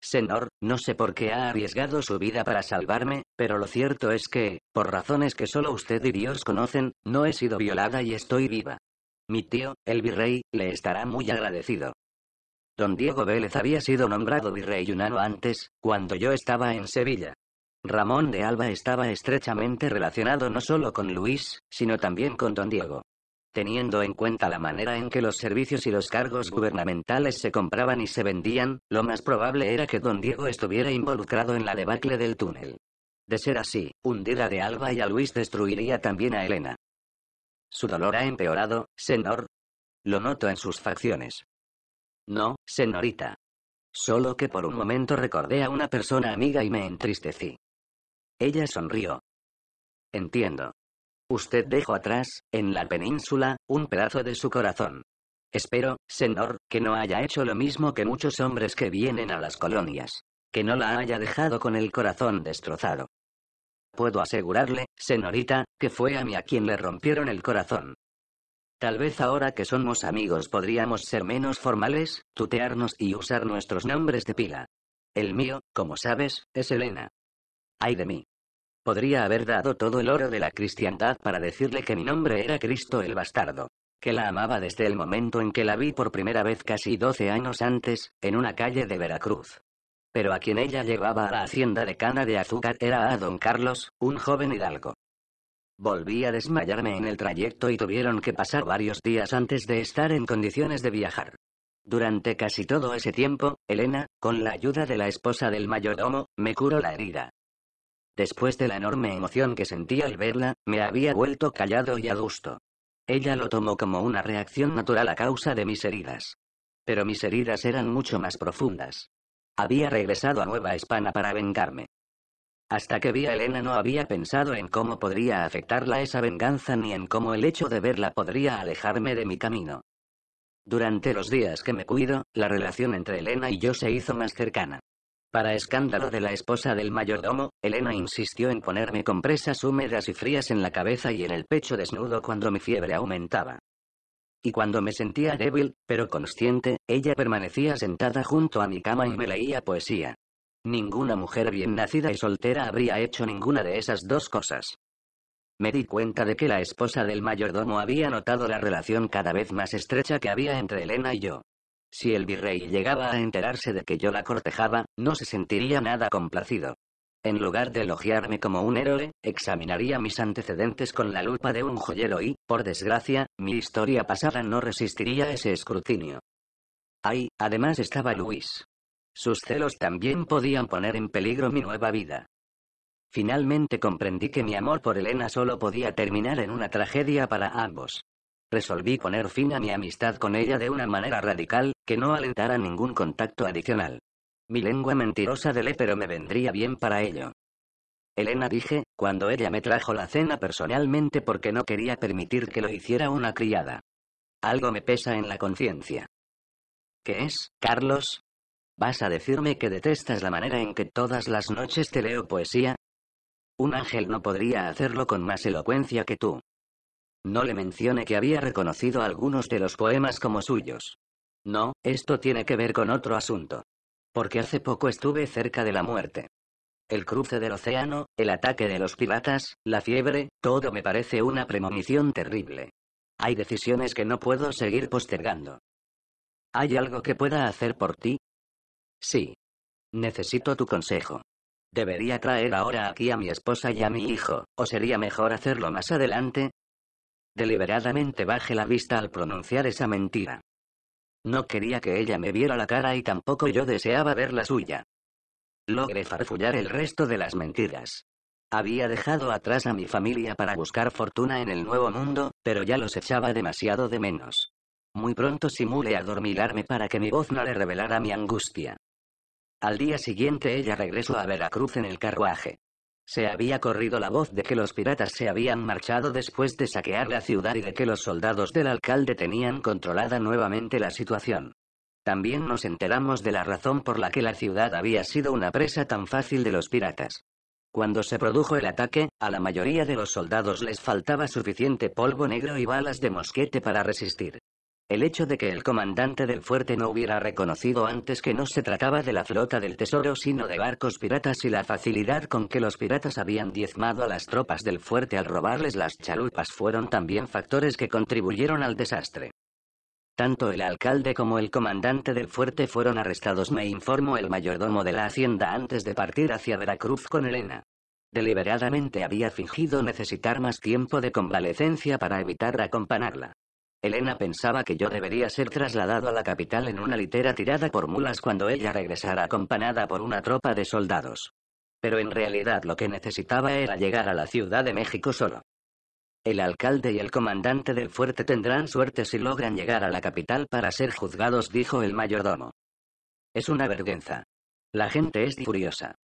«Señor, no sé por qué ha arriesgado su vida para salvarme, pero lo cierto es que, por razones que solo usted y Dios conocen, no he sido violada y estoy viva. Mi tío, el virrey, le estará muy agradecido. Don Diego Vélez había sido nombrado virrey un año antes, cuando yo estaba en Sevilla. Ramón de Alba estaba estrechamente relacionado no solo con Luis, sino también con Don Diego. Teniendo en cuenta la manera en que los servicios y los cargos gubernamentales se compraban y se vendían, lo más probable era que don Diego estuviera involucrado en la debacle del túnel. De ser así, hundida De Alba y a Luis destruiría también a Elena. Su dolor ha empeorado, señor. Lo noto en sus facciones. No, señorita. Solo que por un momento recordé a una persona amiga y me entristecí. Ella sonrió. Entiendo. Usted dejó atrás, en la península, un pedazo de su corazón. Espero, señor, que no haya hecho lo mismo que muchos hombres que vienen a las colonias. Que no la haya dejado con el corazón destrozado. Puedo asegurarle, señorita, que fue a mí a quien le rompieron el corazón. Tal vez ahora que somos amigos podríamos ser menos formales, tutearnos y usar nuestros nombres de pila. El mío, como sabes, es Elena. Ay de mí. Podría haber dado todo el oro de la cristiandad para decirle que mi nombre era Cristo el Bastardo. Que la amaba desde el momento en que la vi por primera vez casi 12 años antes, en una calle de Veracruz. Pero a quien ella llevaba a la hacienda de cana de azúcar era a don Carlos, un joven hidalgo. Volví a desmayarme en el trayecto y tuvieron que pasar varios días antes de estar en condiciones de viajar. Durante casi todo ese tiempo, Elena, con la ayuda de la esposa del mayordomo, me curó la herida. Después de la enorme emoción que sentía al verla, me había vuelto callado y adusto. Ella lo tomó como una reacción natural a causa de mis heridas. Pero mis heridas eran mucho más profundas. Había regresado a Nueva España para vengarme. Hasta que vi a Elena no había pensado en cómo podría afectarla esa venganza ni en cómo el hecho de verla podría alejarme de mi camino. Durante los días que me cuido, la relación entre Elena y yo se hizo más cercana. Para escándalo de la esposa del mayordomo, Elena insistió en ponerme compresas húmedas y frías en la cabeza y en el pecho desnudo cuando mi fiebre aumentaba. Y cuando me sentía débil, pero consciente, ella permanecía sentada junto a mi cama y me leía poesía. Ninguna mujer bien nacida y soltera habría hecho ninguna de esas dos cosas. Me di cuenta de que la esposa del mayordomo había notado la relación cada vez más estrecha que había entre Elena y yo. Si el virrey llegaba a enterarse de que yo la cortejaba, no se sentiría nada complacido. En lugar de elogiarme como un héroe, examinaría mis antecedentes con la lupa de un joyero y, por desgracia, mi historia pasada no resistiría ese escrutinio. Ahí, además estaba Luis. Sus celos también podían poner en peligro mi nueva vida. Finalmente comprendí que mi amor por Elena solo podía terminar en una tragedia para ambos. Resolví poner fin a mi amistad con ella de una manera radical, que no alentara ningún contacto adicional. Mi lengua mentirosa de le pero me vendría bien para ello. Elena dije, cuando ella me trajo la cena personalmente porque no quería permitir que lo hiciera una criada. Algo me pesa en la conciencia. ¿Qué es, Carlos? ¿Vas a decirme que detestas la manera en que todas las noches te leo poesía? Un ángel no podría hacerlo con más elocuencia que tú. No le mencioné que había reconocido algunos de los poemas como suyos. No, esto tiene que ver con otro asunto. Porque hace poco estuve cerca de la muerte. El cruce del océano, el ataque de los piratas, la fiebre, todo me parece una premonición terrible. Hay decisiones que no puedo seguir postergando. ¿Hay algo que pueda hacer por ti? Sí. Necesito tu consejo. ¿Debería traer ahora aquí a mi esposa y a mi hijo, o sería mejor hacerlo más adelante? Deliberadamente bajé la vista al pronunciar esa mentira. No quería que ella me viera la cara y tampoco yo deseaba ver la suya. Logré farfullar el resto de las mentiras. Había dejado atrás a mi familia para buscar fortuna en el nuevo mundo, pero ya los echaba demasiado de menos. Muy pronto simulé adormilarme para que mi voz no le revelara mi angustia. Al día siguiente ella regresó a Veracruz en el carruaje. Se había corrido la voz de que los piratas se habían marchado después de saquear la ciudad y de que los soldados del alcalde tenían controlada nuevamente la situación. También nos enteramos de la razón por la que la ciudad había sido una presa tan fácil de los piratas. Cuando se produjo el ataque, a la mayoría de los soldados les faltaba suficiente polvo negro y balas de mosquete para resistir. El hecho de que el comandante del fuerte no hubiera reconocido antes que no se trataba de la flota del tesoro sino de barcos piratas y la facilidad con que los piratas habían diezmado a las tropas del fuerte al robarles las chalupas fueron también factores que contribuyeron al desastre. Tanto el alcalde como el comandante del fuerte fueron arrestados, me informó el mayordomo de la hacienda antes de partir hacia Veracruz con Elena. Deliberadamente había fingido necesitar más tiempo de convalecencia para evitar acompañarla. Elena pensaba que yo debería ser trasladado a la capital en una litera tirada por mulas cuando ella regresara acompañada por una tropa de soldados. Pero en realidad lo que necesitaba era llegar a la Ciudad de México solo. El alcalde y el comandante del fuerte tendrán suerte si logran llegar a la capital para ser juzgados, dijo el mayordomo. Es una vergüenza. La gente es furiosa.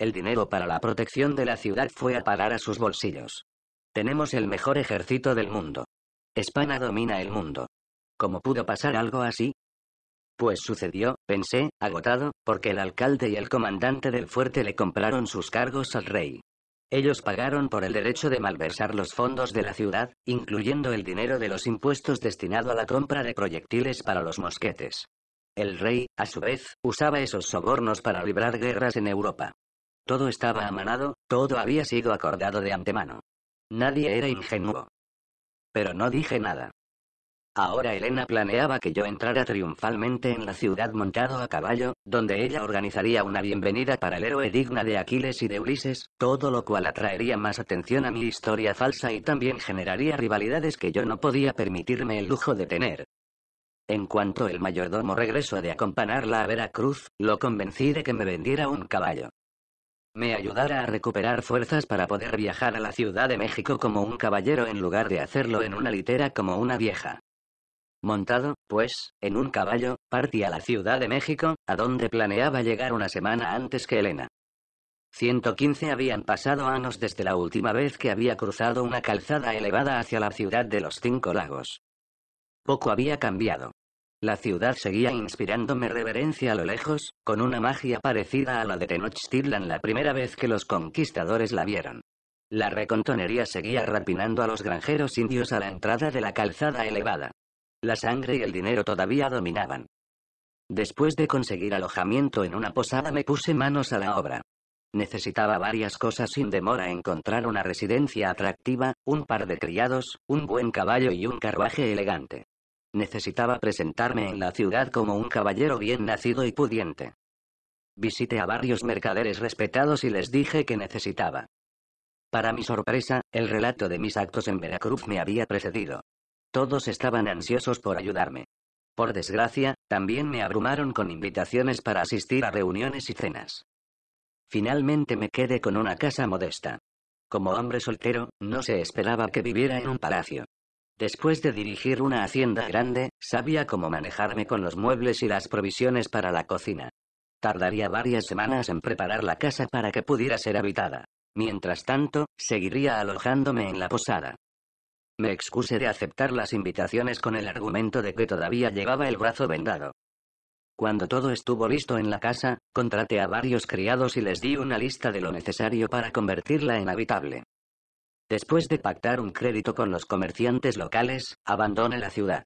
El dinero para la protección de la ciudad fue a parar a sus bolsillos. Tenemos el mejor ejército del mundo. España domina el mundo. ¿Cómo pudo pasar algo así? Pues sucedió, pensé, agotado, porque el alcalde y el comandante del fuerte le compraron sus cargos al rey. Ellos pagaron por el derecho de malversar los fondos de la ciudad, incluyendo el dinero de los impuestos destinado a la compra de proyectiles para los mosquetes. El rey, a su vez, usaba esos sobornos para librar guerras en Europa. Todo estaba amanado, todo había sido acordado de antemano. Nadie era ingenuo pero no dije nada. Ahora Elena planeaba que yo entrara triunfalmente en la ciudad montado a caballo, donde ella organizaría una bienvenida para el héroe digna de Aquiles y de Ulises, todo lo cual atraería más atención a mi historia falsa y también generaría rivalidades que yo no podía permitirme el lujo de tener. En cuanto el mayordomo regresó de acompañarla a Veracruz, lo convencí de que me vendiera un caballo me ayudara a recuperar fuerzas para poder viajar a la Ciudad de México como un caballero en lugar de hacerlo en una litera como una vieja. Montado, pues, en un caballo, partí a la Ciudad de México, a donde planeaba llegar una semana antes que Elena. 115 habían pasado años desde la última vez que había cruzado una calzada elevada hacia la ciudad de los cinco lagos. Poco había cambiado. La ciudad seguía inspirándome reverencia a lo lejos, con una magia parecida a la de Tenochtitlan la primera vez que los conquistadores la vieron. La recontonería seguía rapinando a los granjeros indios a la entrada de la calzada elevada. La sangre y el dinero todavía dominaban. Después de conseguir alojamiento en una posada me puse manos a la obra. Necesitaba varias cosas sin demora encontrar una residencia atractiva, un par de criados, un buen caballo y un carruaje elegante. Necesitaba presentarme en la ciudad como un caballero bien nacido y pudiente. Visité a varios mercaderes respetados y les dije que necesitaba. Para mi sorpresa, el relato de mis actos en Veracruz me había precedido. Todos estaban ansiosos por ayudarme. Por desgracia, también me abrumaron con invitaciones para asistir a reuniones y cenas. Finalmente me quedé con una casa modesta. Como hombre soltero, no se esperaba que viviera en un palacio. Después de dirigir una hacienda grande, sabía cómo manejarme con los muebles y las provisiones para la cocina. Tardaría varias semanas en preparar la casa para que pudiera ser habitada. Mientras tanto, seguiría alojándome en la posada. Me excusé de aceptar las invitaciones con el argumento de que todavía llevaba el brazo vendado. Cuando todo estuvo listo en la casa, contraté a varios criados y les di una lista de lo necesario para convertirla en habitable. Después de pactar un crédito con los comerciantes locales, abandoné la ciudad.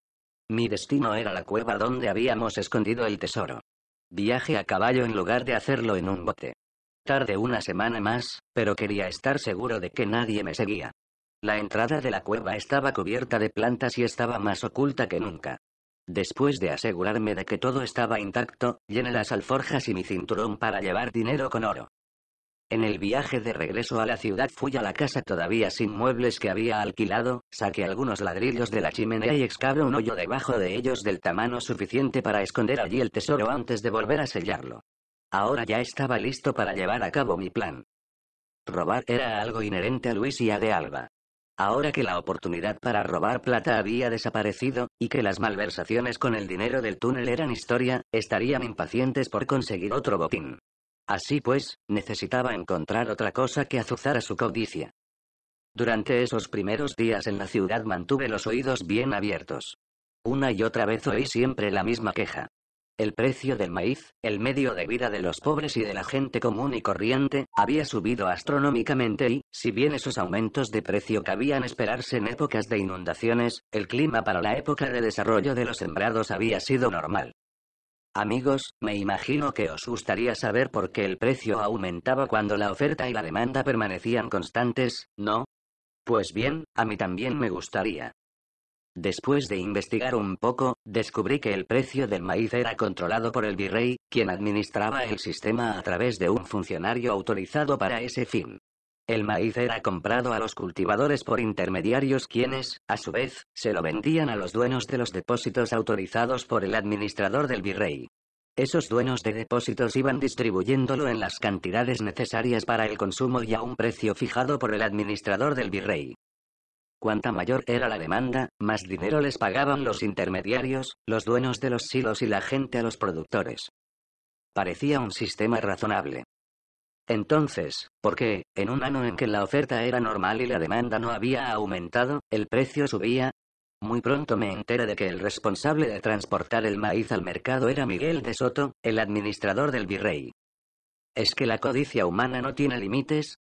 Mi destino era la cueva donde habíamos escondido el tesoro. Viaje a caballo en lugar de hacerlo en un bote. Tarde una semana más, pero quería estar seguro de que nadie me seguía. La entrada de la cueva estaba cubierta de plantas y estaba más oculta que nunca. Después de asegurarme de que todo estaba intacto, llené las alforjas y mi cinturón para llevar dinero con oro. En el viaje de regreso a la ciudad fui a la casa todavía sin muebles que había alquilado, saqué algunos ladrillos de la chimenea y excavé un hoyo debajo de ellos del tamaño suficiente para esconder allí el tesoro antes de volver a sellarlo. Ahora ya estaba listo para llevar a cabo mi plan. Robar era algo inherente a Luis y a de Alba. Ahora que la oportunidad para robar plata había desaparecido, y que las malversaciones con el dinero del túnel eran historia, estarían impacientes por conseguir otro botín. Así pues, necesitaba encontrar otra cosa que azuzara su codicia. Durante esos primeros días en la ciudad mantuve los oídos bien abiertos. Una y otra vez oí siempre la misma queja. El precio del maíz, el medio de vida de los pobres y de la gente común y corriente, había subido astronómicamente y, si bien esos aumentos de precio cabían esperarse en épocas de inundaciones, el clima para la época de desarrollo de los sembrados había sido normal. Amigos, me imagino que os gustaría saber por qué el precio aumentaba cuando la oferta y la demanda permanecían constantes, ¿no? Pues bien, a mí también me gustaría. Después de investigar un poco, descubrí que el precio del maíz era controlado por el virrey, quien administraba el sistema a través de un funcionario autorizado para ese fin. El maíz era comprado a los cultivadores por intermediarios quienes, a su vez, se lo vendían a los dueños de los depósitos autorizados por el administrador del virrey. Esos dueños de depósitos iban distribuyéndolo en las cantidades necesarias para el consumo y a un precio fijado por el administrador del virrey. Cuanta mayor era la demanda, más dinero les pagaban los intermediarios, los dueños de los silos y la gente a los productores. Parecía un sistema razonable. Entonces, ¿por qué, en un año en que la oferta era normal y la demanda no había aumentado, el precio subía? Muy pronto me enteré de que el responsable de transportar el maíz al mercado era Miguel de Soto, el administrador del virrey. ¿Es que la codicia humana no tiene límites?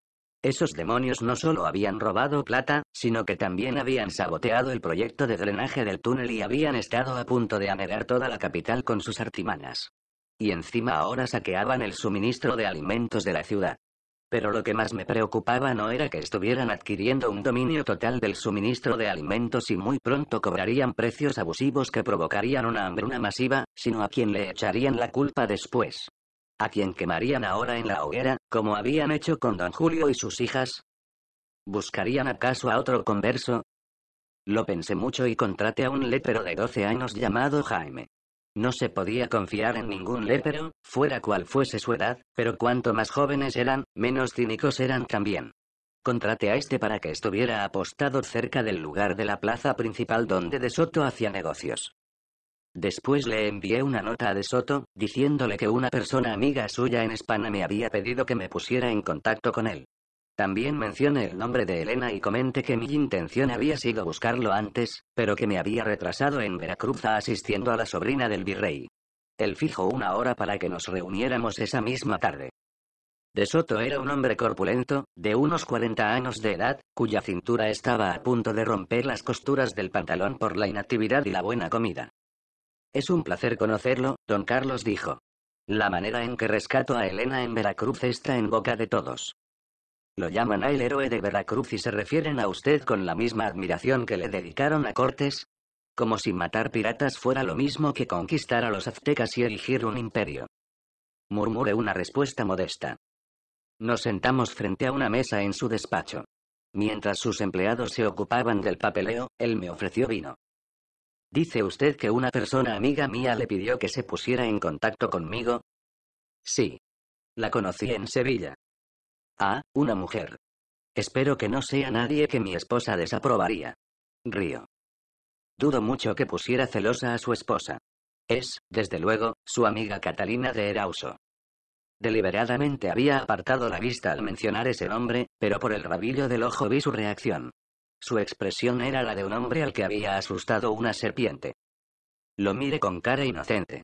Esos demonios no solo habían robado plata, sino que también habían saboteado el proyecto de drenaje del túnel y habían estado a punto de anegar toda la capital con sus artimanas. Y encima ahora saqueaban el suministro de alimentos de la ciudad. Pero lo que más me preocupaba no era que estuvieran adquiriendo un dominio total del suministro de alimentos y muy pronto cobrarían precios abusivos que provocarían una hambruna masiva, sino a quien le echarían la culpa después. A quien quemarían ahora en la hoguera, como habían hecho con don Julio y sus hijas. ¿Buscarían acaso a otro converso? Lo pensé mucho y contraté a un letero de 12 años llamado Jaime. No se podía confiar en ningún lépero, fuera cual fuese su edad, pero cuanto más jóvenes eran, menos cínicos eran también. Contraté a este para que estuviera apostado cerca del lugar de la plaza principal donde De Soto hacía negocios. Después le envié una nota a De Soto, diciéndole que una persona amiga suya en España me había pedido que me pusiera en contacto con él. También mencioné el nombre de Elena y comenté que mi intención había sido buscarlo antes, pero que me había retrasado en Veracruz asistiendo a la sobrina del virrey. Él fijó una hora para que nos reuniéramos esa misma tarde. De Soto era un hombre corpulento, de unos 40 años de edad, cuya cintura estaba a punto de romper las costuras del pantalón por la inactividad y la buena comida. Es un placer conocerlo, don Carlos dijo. La manera en que rescato a Elena en Veracruz está en boca de todos. Lo llaman a el héroe de Veracruz y se refieren a usted con la misma admiración que le dedicaron a Cortés. Como si matar piratas fuera lo mismo que conquistar a los aztecas y erigir un imperio. Murmuré una respuesta modesta. Nos sentamos frente a una mesa en su despacho. Mientras sus empleados se ocupaban del papeleo, él me ofreció vino. ¿Dice usted que una persona amiga mía le pidió que se pusiera en contacto conmigo? Sí. La conocí en Sevilla. Ah, una mujer. Espero que no sea nadie que mi esposa desaprobaría. Río. Dudo mucho que pusiera celosa a su esposa. Es, desde luego, su amiga Catalina de Erauso. Deliberadamente había apartado la vista al mencionar ese nombre, pero por el rabillo del ojo vi su reacción. Su expresión era la de un hombre al que había asustado una serpiente. Lo mire con cara inocente.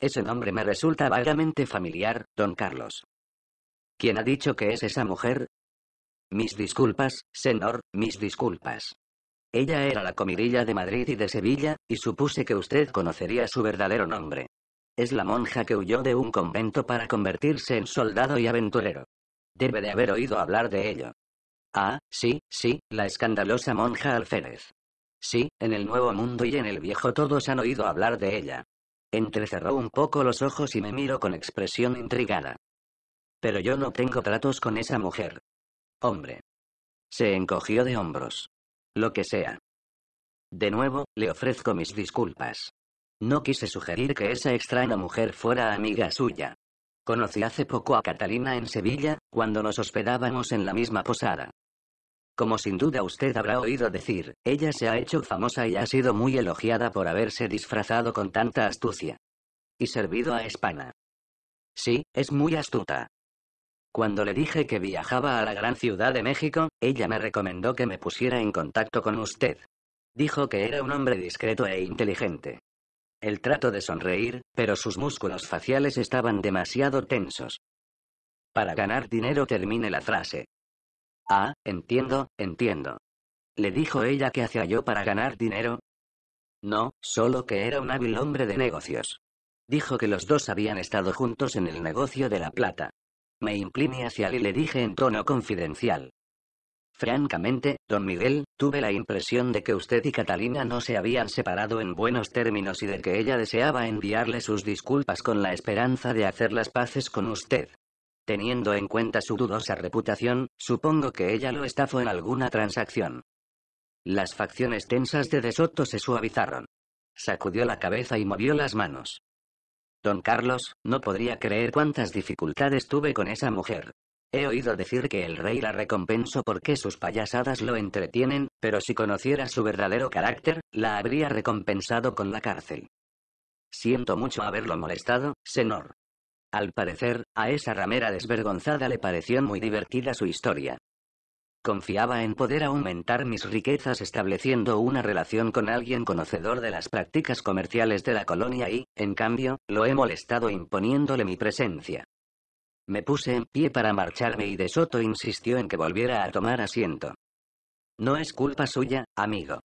Ese nombre me resulta vagamente familiar, don Carlos. ¿Quién ha dicho que es esa mujer? Mis disculpas, señor, mis disculpas. Ella era la comidilla de Madrid y de Sevilla, y supuse que usted conocería su verdadero nombre. Es la monja que huyó de un convento para convertirse en soldado y aventurero. Debe de haber oído hablar de ello. Ah, sí, sí, la escandalosa monja Alférez. Sí, en el Nuevo Mundo y en el Viejo todos han oído hablar de ella. Entrecerró un poco los ojos y me miró con expresión intrigada. Pero yo no tengo tratos con esa mujer. Hombre. Se encogió de hombros. Lo que sea. De nuevo, le ofrezco mis disculpas. No quise sugerir que esa extraña mujer fuera amiga suya. Conocí hace poco a Catalina en Sevilla, cuando nos hospedábamos en la misma posada. Como sin duda usted habrá oído decir, ella se ha hecho famosa y ha sido muy elogiada por haberse disfrazado con tanta astucia. Y servido a Espana. Sí, es muy astuta. Cuando le dije que viajaba a la gran ciudad de México, ella me recomendó que me pusiera en contacto con usted. Dijo que era un hombre discreto e inteligente. Él trató de sonreír, pero sus músculos faciales estaban demasiado tensos. Para ganar dinero termine la frase. Ah, entiendo, entiendo. ¿Le dijo ella que hacía yo para ganar dinero? No, solo que era un hábil hombre de negocios. Dijo que los dos habían estado juntos en el negocio de la plata. Me incliné hacia él y le dije en tono confidencial. Francamente, don Miguel, tuve la impresión de que usted y Catalina no se habían separado en buenos términos y de que ella deseaba enviarle sus disculpas con la esperanza de hacer las paces con usted. Teniendo en cuenta su dudosa reputación, supongo que ella lo estafó en alguna transacción. Las facciones tensas de De Soto se suavizaron. Sacudió la cabeza y movió las manos. Don Carlos, no podría creer cuántas dificultades tuve con esa mujer. He oído decir que el rey la recompensó porque sus payasadas lo entretienen, pero si conociera su verdadero carácter, la habría recompensado con la cárcel. Siento mucho haberlo molestado, senor. Al parecer, a esa ramera desvergonzada le pareció muy divertida su historia. Confiaba en poder aumentar mis riquezas estableciendo una relación con alguien conocedor de las prácticas comerciales de la colonia y, en cambio, lo he molestado imponiéndole mi presencia. Me puse en pie para marcharme y De Soto insistió en que volviera a tomar asiento. No es culpa suya, amigo.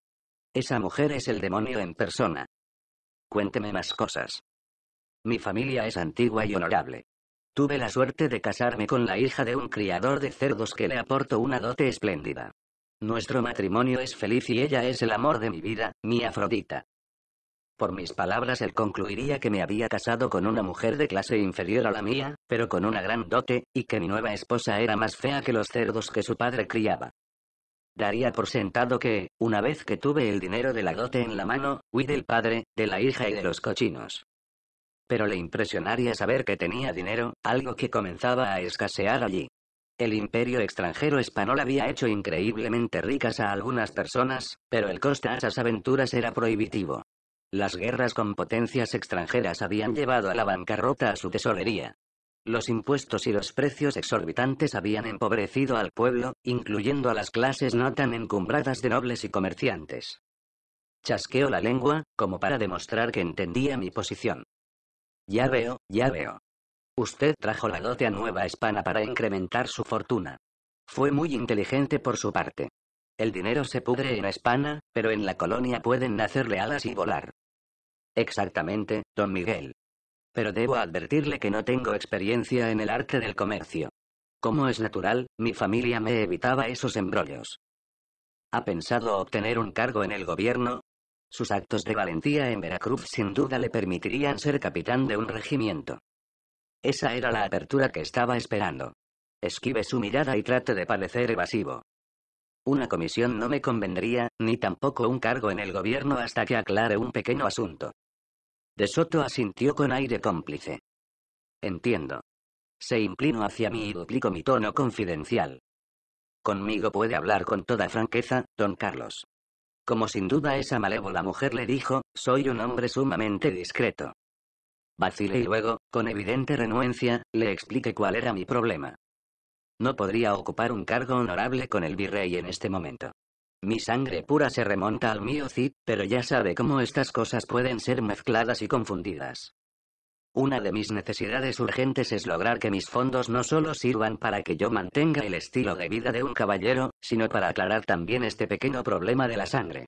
Esa mujer es el demonio en persona. Cuénteme más cosas. Mi familia es antigua y honorable. Tuve la suerte de casarme con la hija de un criador de cerdos que le aportó una dote espléndida. Nuestro matrimonio es feliz y ella es el amor de mi vida, mi Afrodita. Por mis palabras él concluiría que me había casado con una mujer de clase inferior a la mía, pero con una gran dote, y que mi nueva esposa era más fea que los cerdos que su padre criaba. Daría por sentado que, una vez que tuve el dinero de la dote en la mano, huí del padre, de la hija y de los cochinos. Pero le impresionaría saber que tenía dinero, algo que comenzaba a escasear allí. El imperio extranjero español había hecho increíblemente ricas a algunas personas, pero el coste a esas aventuras era prohibitivo. Las guerras con potencias extranjeras habían llevado a la bancarrota a su tesorería. Los impuestos y los precios exorbitantes habían empobrecido al pueblo, incluyendo a las clases no tan encumbradas de nobles y comerciantes. Chasqueó la lengua, como para demostrar que entendía mi posición. Ya veo, ya veo. Usted trajo la dote a Nueva España para incrementar su fortuna. Fue muy inteligente por su parte. El dinero se pudre en España, pero en la colonia pueden nacerle alas y volar. Exactamente, don Miguel. Pero debo advertirle que no tengo experiencia en el arte del comercio. Como es natural, mi familia me evitaba esos embrollos. ¿Ha pensado obtener un cargo en el gobierno? Sus actos de valentía en Veracruz sin duda le permitirían ser capitán de un regimiento. Esa era la apertura que estaba esperando. Esquive su mirada y trate de parecer evasivo. Una comisión no me convendría, ni tampoco un cargo en el gobierno hasta que aclare un pequeño asunto. De Soto asintió con aire cómplice. Entiendo. Se inclinó hacia mí y duplicó mi tono confidencial. Conmigo puede hablar con toda franqueza, don Carlos. Como sin duda esa malévola mujer le dijo, soy un hombre sumamente discreto. Vacile y luego, con evidente renuencia, le expliqué cuál era mi problema. No podría ocupar un cargo honorable con el virrey en este momento. Mi sangre pura se remonta al mío Cid, pero ya sabe cómo estas cosas pueden ser mezcladas y confundidas. Una de mis necesidades urgentes es lograr que mis fondos no solo sirvan para que yo mantenga el estilo de vida de un caballero, sino para aclarar también este pequeño problema de la sangre.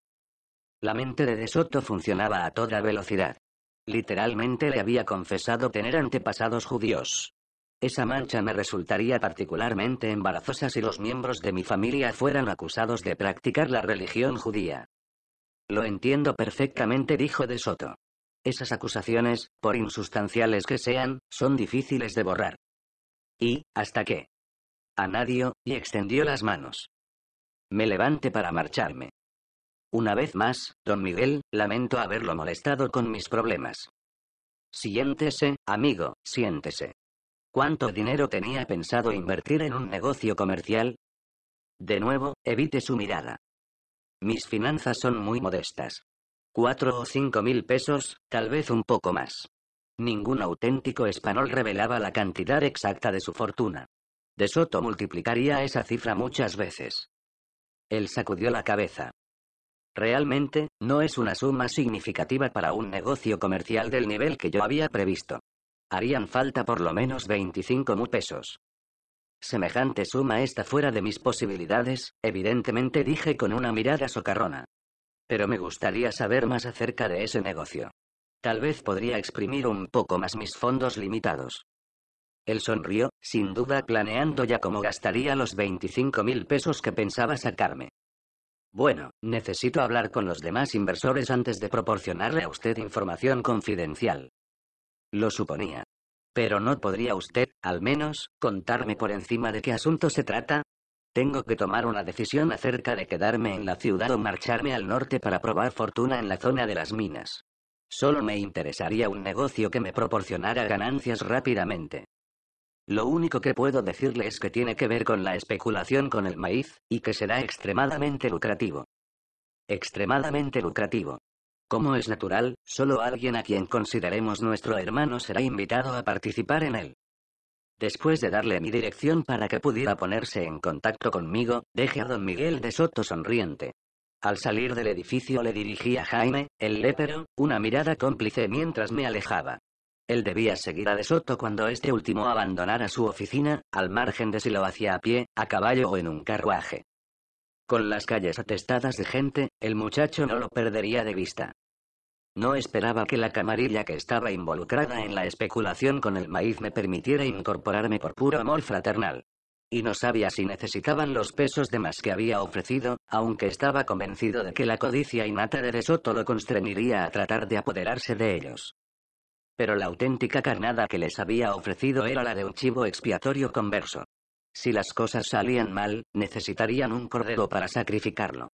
La mente de De Soto funcionaba a toda velocidad. Literalmente le había confesado tener antepasados judíos. Esa mancha me resultaría particularmente embarazosa si los miembros de mi familia fueran acusados de practicar la religión judía. Lo entiendo perfectamente, dijo De Soto. Esas acusaciones, por insustanciales que sean, son difíciles de borrar. Y, hasta qué? A nadie, y extendió las manos. Me levante para marcharme. Una vez más, don Miguel, lamento haberlo molestado con mis problemas. Siéntese, amigo, siéntese. ¿Cuánto dinero tenía pensado invertir en un negocio comercial? De nuevo, evite su mirada. Mis finanzas son muy modestas. Cuatro o cinco mil pesos, tal vez un poco más. Ningún auténtico español revelaba la cantidad exacta de su fortuna. De Soto multiplicaría esa cifra muchas veces. Él sacudió la cabeza. Realmente, no es una suma significativa para un negocio comercial del nivel que yo había previsto. Harían falta por lo menos veinticinco mil pesos. Semejante suma está fuera de mis posibilidades, evidentemente dije con una mirada socarrona. Pero me gustaría saber más acerca de ese negocio. Tal vez podría exprimir un poco más mis fondos limitados. Él sonrió, sin duda planeando ya cómo gastaría los 25 mil pesos que pensaba sacarme. Bueno, necesito hablar con los demás inversores antes de proporcionarle a usted información confidencial. Lo suponía. Pero no podría usted, al menos, contarme por encima de qué asunto se trata. Tengo que tomar una decisión acerca de quedarme en la ciudad o marcharme al norte para probar fortuna en la zona de las minas. Solo me interesaría un negocio que me proporcionara ganancias rápidamente. Lo único que puedo decirle es que tiene que ver con la especulación con el maíz, y que será extremadamente lucrativo. Extremadamente lucrativo. Como es natural, solo alguien a quien consideremos nuestro hermano será invitado a participar en él. Después de darle mi dirección para que pudiera ponerse en contacto conmigo, dejé a don Miguel de Soto sonriente. Al salir del edificio le dirigí a Jaime, el lepero, una mirada cómplice mientras me alejaba. Él debía seguir a De Soto cuando este último abandonara su oficina, al margen de si lo hacía a pie, a caballo o en un carruaje. Con las calles atestadas de gente, el muchacho no lo perdería de vista. No esperaba que la camarilla que estaba involucrada en la especulación con el maíz me permitiera incorporarme por puro amor fraternal. Y no sabía si necesitaban los pesos de más que había ofrecido, aunque estaba convencido de que la codicia innata de De Soto lo constreñiría a tratar de apoderarse de ellos. Pero la auténtica carnada que les había ofrecido era la de un chivo expiatorio converso. Si las cosas salían mal, necesitarían un cordero para sacrificarlo.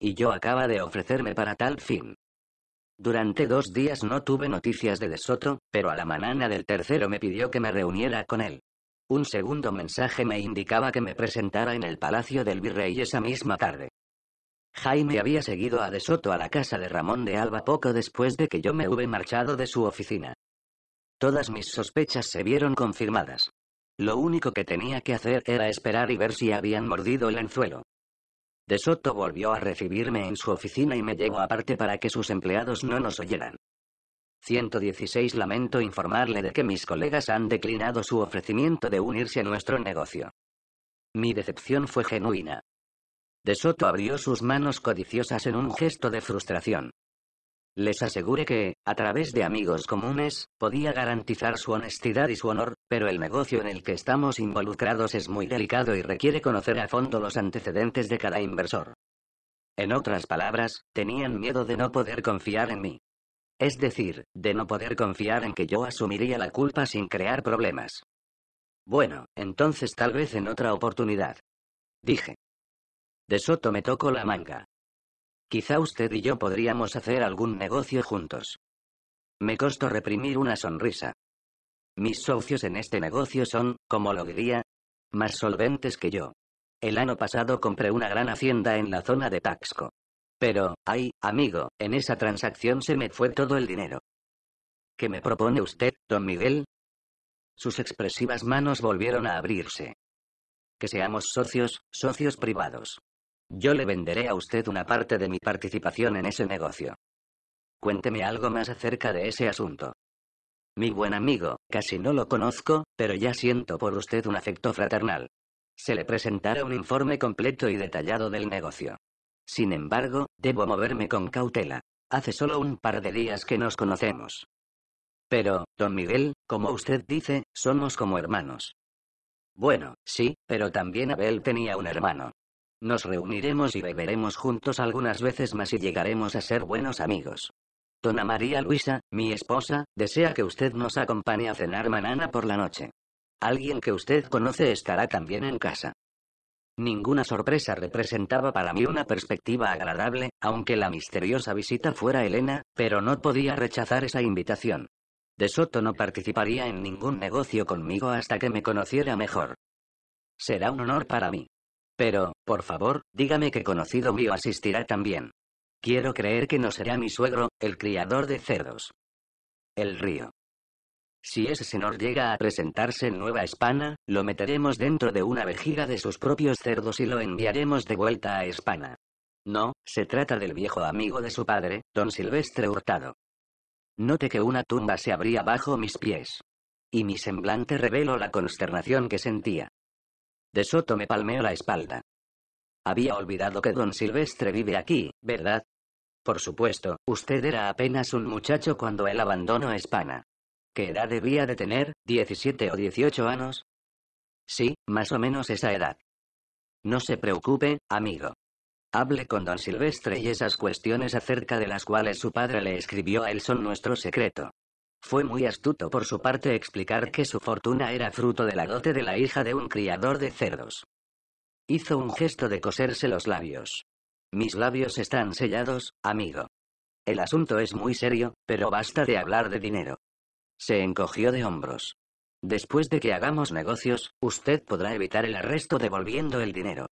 Y yo acaba de ofrecerme para tal fin. Durante dos días no tuve noticias de De Soto, pero a la mañana del tercero me pidió que me reuniera con él. Un segundo mensaje me indicaba que me presentara en el Palacio del Virrey esa misma tarde. Jaime había seguido a De Soto a la casa de Ramón de Alba poco después de que yo me hube marchado de su oficina. Todas mis sospechas se vieron confirmadas. Lo único que tenía que hacer era esperar y ver si habían mordido el anzuelo. De Soto volvió a recibirme en su oficina y me llevó aparte para que sus empleados no nos oyeran. 116 Lamento informarle de que mis colegas han declinado su ofrecimiento de unirse a nuestro negocio. Mi decepción fue genuina. De Soto abrió sus manos codiciosas en un gesto de frustración. Les aseguré que, a través de amigos comunes, podía garantizar su honestidad y su honor, pero el negocio en el que estamos involucrados es muy delicado y requiere conocer a fondo los antecedentes de cada inversor. En otras palabras, tenían miedo de no poder confiar en mí. Es decir, de no poder confiar en que yo asumiría la culpa sin crear problemas. Bueno, entonces tal vez en otra oportunidad. Dije. De Soto me tocó la manga. Quizá usted y yo podríamos hacer algún negocio juntos. Me costó reprimir una sonrisa. Mis socios en este negocio son, como lo diría, más solventes que yo. El año pasado compré una gran hacienda en la zona de Taxco. Pero, ay, amigo, en esa transacción se me fue todo el dinero. ¿Qué me propone usted, don Miguel? Sus expresivas manos volvieron a abrirse. Que seamos socios, socios privados. Yo le venderé a usted una parte de mi participación en ese negocio. Cuénteme algo más acerca de ese asunto. Mi buen amigo, casi no lo conozco, pero ya siento por usted un afecto fraternal. Se le presentará un informe completo y detallado del negocio. Sin embargo, debo moverme con cautela. Hace solo un par de días que nos conocemos. Pero, don Miguel, como usted dice, somos como hermanos. Bueno, sí, pero también Abel tenía un hermano. Nos reuniremos y beberemos juntos algunas veces más y llegaremos a ser buenos amigos. Dona María Luisa, mi esposa, desea que usted nos acompañe a cenar mañana por la noche. Alguien que usted conoce estará también en casa. Ninguna sorpresa representaba para mí una perspectiva agradable, aunque la misteriosa visita fuera Elena, pero no podía rechazar esa invitación. De Soto no participaría en ningún negocio conmigo hasta que me conociera mejor. Será un honor para mí. Pero, por favor, dígame que conocido mío asistirá también. Quiero creer que no será mi suegro, el criador de cerdos. El río. Si ese señor llega a presentarse en Nueva España, lo meteremos dentro de una vejiga de sus propios cerdos y lo enviaremos de vuelta a España. No, se trata del viejo amigo de su padre, don Silvestre Hurtado. Note que una tumba se abría bajo mis pies. Y mi semblante reveló la consternación que sentía. De Soto me palmeó la espalda. Había olvidado que don Silvestre vive aquí, ¿verdad? Por supuesto, usted era apenas un muchacho cuando él abandonó Hispana. ¿Qué edad debía de tener? ¿17 o 18 años? Sí, más o menos esa edad. No se preocupe, amigo. Hable con don Silvestre y esas cuestiones acerca de las cuales su padre le escribió a él son nuestro secreto. Fue muy astuto por su parte explicar que su fortuna era fruto de la dote de la hija de un criador de cerdos. Hizo un gesto de coserse los labios. Mis labios están sellados, amigo. El asunto es muy serio, pero basta de hablar de dinero. Se encogió de hombros. Después de que hagamos negocios, usted podrá evitar el arresto devolviendo el dinero.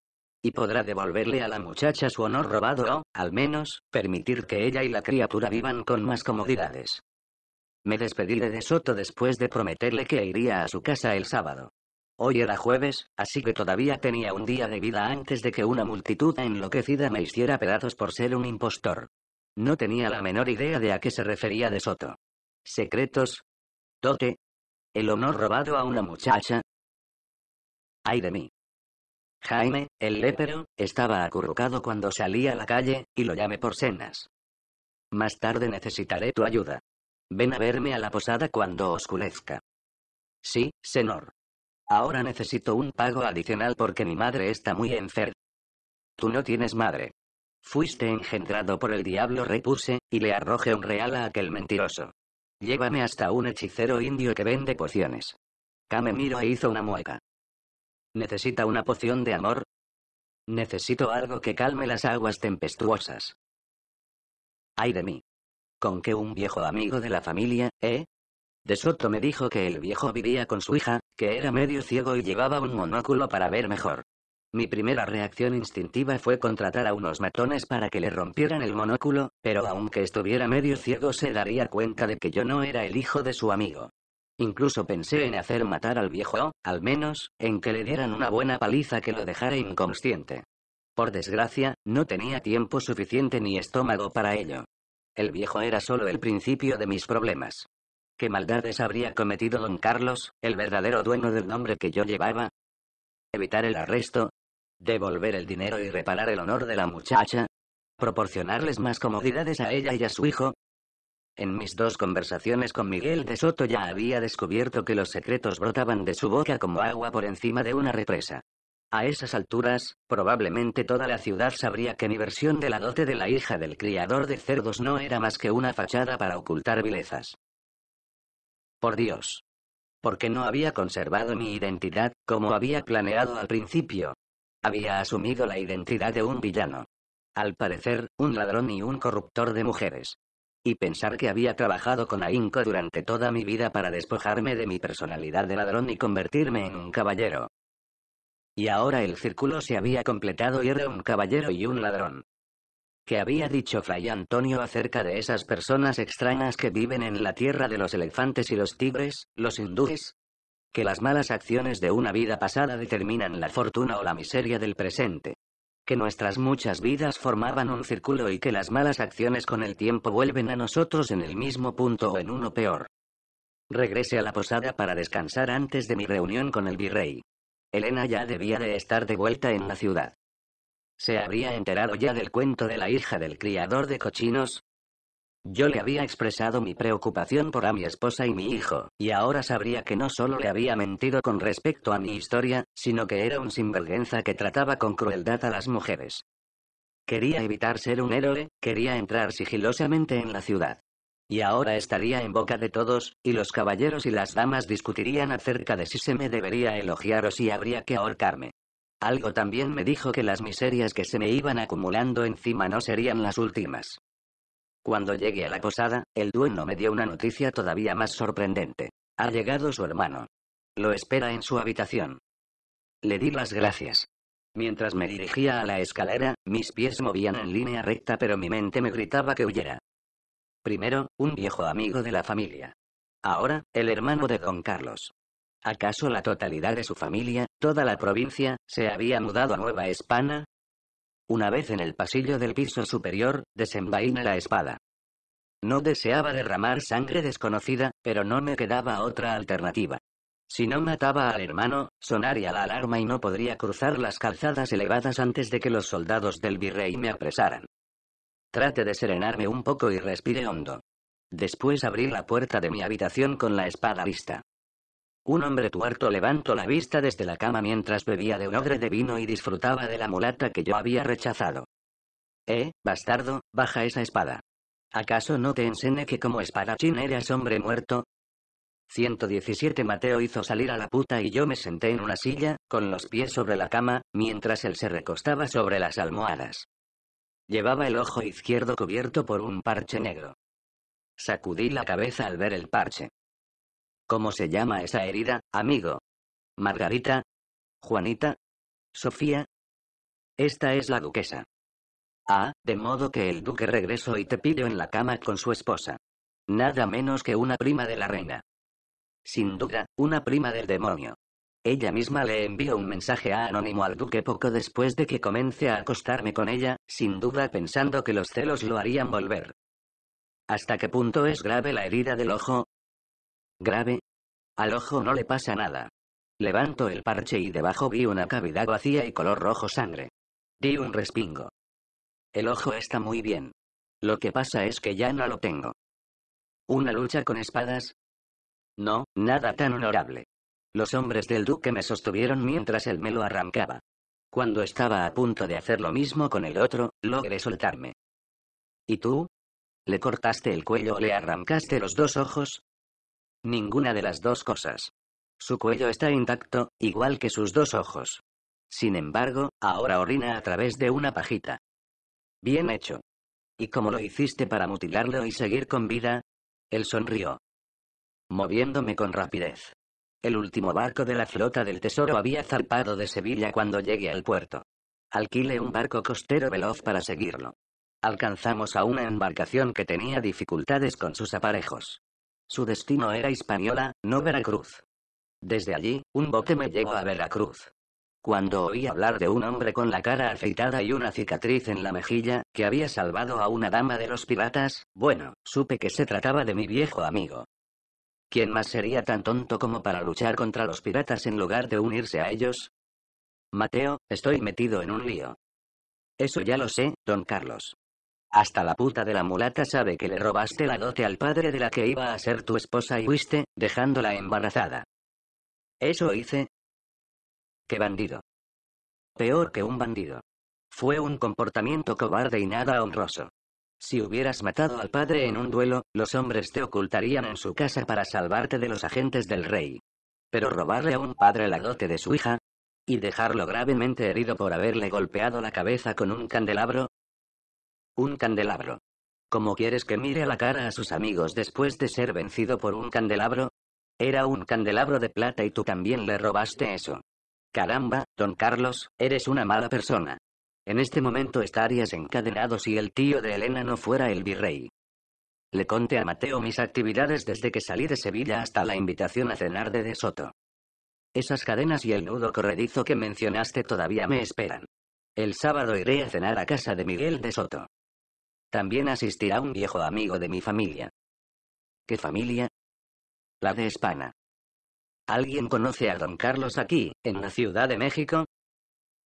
Y podrá devolverle a la muchacha su honor robado o, al menos, permitir que ella y la criatura vivan con más comodidades. Me despedí de De Soto después de prometerle que iría a su casa el sábado. Hoy era jueves, así que todavía tenía un día de vida antes de que una multitud enloquecida me hiciera pedazos por ser un impostor. No tenía la menor idea de a qué se refería De Soto. ¿Secretos? ¿Dote? ¿El honor robado a una muchacha? ¡Ay de mí! Jaime, el lepero, estaba acurrucado cuando salí a la calle, y lo llamé por cenas. Más tarde necesitaré tu ayuda. Ven a verme a la posada cuando oscurezca. Sí, señor. Ahora necesito un pago adicional porque mi madre está muy enferma. Tú no tienes madre. Fuiste engendrado por el diablo, repuse, y le arrojé un real a aquel mentiroso. Llévame hasta un hechicero indio que vende pociones. Kame miro e hizo una mueca. ¿Necesita una poción de amor? Necesito algo que calme las aguas tempestuosas. ¡Ay de mí! Con qué un viejo amigo de la familia, ¿eh? De Soto me dijo que el viejo vivía con su hija, que era medio ciego y llevaba un monóculo para ver mejor. Mi primera reacción instintiva fue contratar a unos matones para que le rompieran el monóculo, pero aunque estuviera medio ciego se daría cuenta de que yo no era el hijo de su amigo. Incluso pensé en hacer matar al viejo, o, al menos, en que le dieran una buena paliza que lo dejara inconsciente. Por desgracia, no tenía tiempo suficiente ni estómago para ello. El viejo era solo el principio de mis problemas. ¿Qué maldades habría cometido don Carlos, el verdadero dueño del nombre que yo llevaba? Evitar el arresto, devolver el dinero y reparar el honor de la muchacha, proporcionarles más comodidades a ella y a su hijo. En mis dos conversaciones con Miguel de Soto ya había descubierto que los secretos brotaban de su boca como agua por encima de una represa. A esas alturas, probablemente toda la ciudad sabría que mi versión de la dote de la hija del criador de cerdos no era más que una fachada para ocultar vilezas. Por Dios. Porque no había conservado mi identidad, como había planeado al principio. Había asumido la identidad de un villano. Al parecer, un ladrón y un corruptor de mujeres. Y pensar que había trabajado con ahínco durante toda mi vida para despojarme de mi personalidad de ladrón y convertirme en un caballero. Y ahora el círculo se había completado y era un caballero y un ladrón que había dicho Fray Antonio acerca de esas personas extrañas que viven en la tierra de los elefantes y los tigres, los hindúes? Que las malas acciones de una vida pasada determinan la fortuna o la miseria del presente. Que nuestras muchas vidas formaban un círculo y que las malas acciones con el tiempo vuelven a nosotros en el mismo punto o en uno peor. Regrese a la posada para descansar antes de mi reunión con el virrey. Elena ya debía de estar de vuelta en la ciudad. ¿Se habría enterado ya del cuento de la hija del criador de cochinos? Yo le había expresado mi preocupación por a mi esposa y mi hijo, y ahora sabría que no solo le había mentido con respecto a mi historia, sino que era un sinvergüenza que trataba con crueldad a las mujeres. Quería evitar ser un héroe, quería entrar sigilosamente en la ciudad. Y ahora estaría en boca de todos, y los caballeros y las damas discutirían acerca de si se me debería elogiar o si habría que ahorcarme. Algo también me dijo que las miserias que se me iban acumulando encima no serían las últimas. Cuando llegué a la posada, el dueño me dio una noticia todavía más sorprendente. Ha llegado su hermano. Lo espera en su habitación. Le di las gracias. Mientras me dirigía a la escalera, mis pies movían en línea recta pero mi mente me gritaba que huyera. Primero, un viejo amigo de la familia. Ahora, el hermano de don Carlos. ¿Acaso la totalidad de su familia, toda la provincia, se había mudado a Nueva España? Una vez en el pasillo del piso superior, desenvainé la espada. No deseaba derramar sangre desconocida, pero no me quedaba otra alternativa. Si no mataba al hermano, sonaría la alarma y no podría cruzar las calzadas elevadas antes de que los soldados del virrey me apresaran. Trate de serenarme un poco y respire hondo. Después abrí la puerta de mi habitación con la espada lista. Un hombre tuerto levantó la vista desde la cama mientras bebía de un odre de vino y disfrutaba de la mulata que yo había rechazado. Eh, bastardo, baja esa espada. ¿Acaso no te enseñé que como espadachín eras hombre muerto? 117 Mateo hizo salir a la puta y yo me senté en una silla, con los pies sobre la cama, mientras él se recostaba sobre las almohadas. Llevaba el ojo izquierdo cubierto por un parche negro. Sacudí la cabeza al ver el parche. ¿Cómo se llama esa herida, amigo? Margarita. Juanita. Sofía. Esta es la duquesa. Ah, de modo que el duque regresó y te pidió en la cama con su esposa. Nada menos que una prima de la reina. Sin duda, una prima del demonio. Ella misma le envió un mensaje a Anónimo al duque poco después de que comencé a acostarme con ella, sin duda pensando que los celos lo harían volver. ¿Hasta qué punto es grave la herida del ojo? grave. Al ojo no le pasa nada. Levanto el parche y debajo vi una cavidad vacía y color rojo sangre. Di un respingo. El ojo está muy bien. Lo que pasa es que ya no lo tengo. ¿Una lucha con espadas? No, nada tan honorable. Los hombres del duque me sostuvieron mientras él me lo arrancaba. Cuando estaba a punto de hacer lo mismo con el otro, logré soltarme. ¿Y tú? ¿Le cortaste el cuello o le arrancaste los dos ojos? Ninguna de las dos cosas. Su cuello está intacto, igual que sus dos ojos. Sin embargo, ahora orina a través de una pajita. Bien hecho. ¿Y cómo lo hiciste para mutilarlo y seguir con vida? Él sonrió. Moviéndome con rapidez. El último barco de la flota del tesoro había zarpado de Sevilla cuando llegué al puerto. Alquile un barco costero veloz para seguirlo. Alcanzamos a una embarcación que tenía dificultades con sus aparejos. Su destino era Hispaniola, no Veracruz. Desde allí, un bote me llevó a Veracruz. Cuando oí hablar de un hombre con la cara afeitada y una cicatriz en la mejilla, que había salvado a una dama de los piratas, bueno, supe que se trataba de mi viejo amigo. ¿Quién más sería tan tonto como para luchar contra los piratas en lugar de unirse a ellos? Mateo, estoy metido en un lío. Eso ya lo sé, don Carlos. Hasta la puta de la mulata sabe que le robaste la dote al padre de la que iba a ser tu esposa y fuiste, dejándola embarazada. Eso hice. ¡Qué bandido! Peor que un bandido. Fue un comportamiento cobarde y nada honroso. Si hubieras matado al padre en un duelo, los hombres te ocultarían en su casa para salvarte de los agentes del rey. Pero robarle a un padre la dote de su hija, y dejarlo gravemente herido por haberle golpeado la cabeza con un candelabro, un candelabro. ¿Cómo quieres que mire a la cara a sus amigos después de ser vencido por un candelabro? Era un candelabro de plata y tú también le robaste eso. Caramba, don Carlos, eres una mala persona. En este momento estarías encadenado si el tío de Elena no fuera el virrey. Le conté a Mateo mis actividades desde que salí de Sevilla hasta la invitación a cenar de De Soto. Esas cadenas y el nudo corredizo que mencionaste todavía me esperan. El sábado iré a cenar a casa de Miguel de Soto. También asistirá un viejo amigo de mi familia. ¿Qué familia? La de Espana. ¿Alguien conoce a don Carlos aquí, en la Ciudad de México?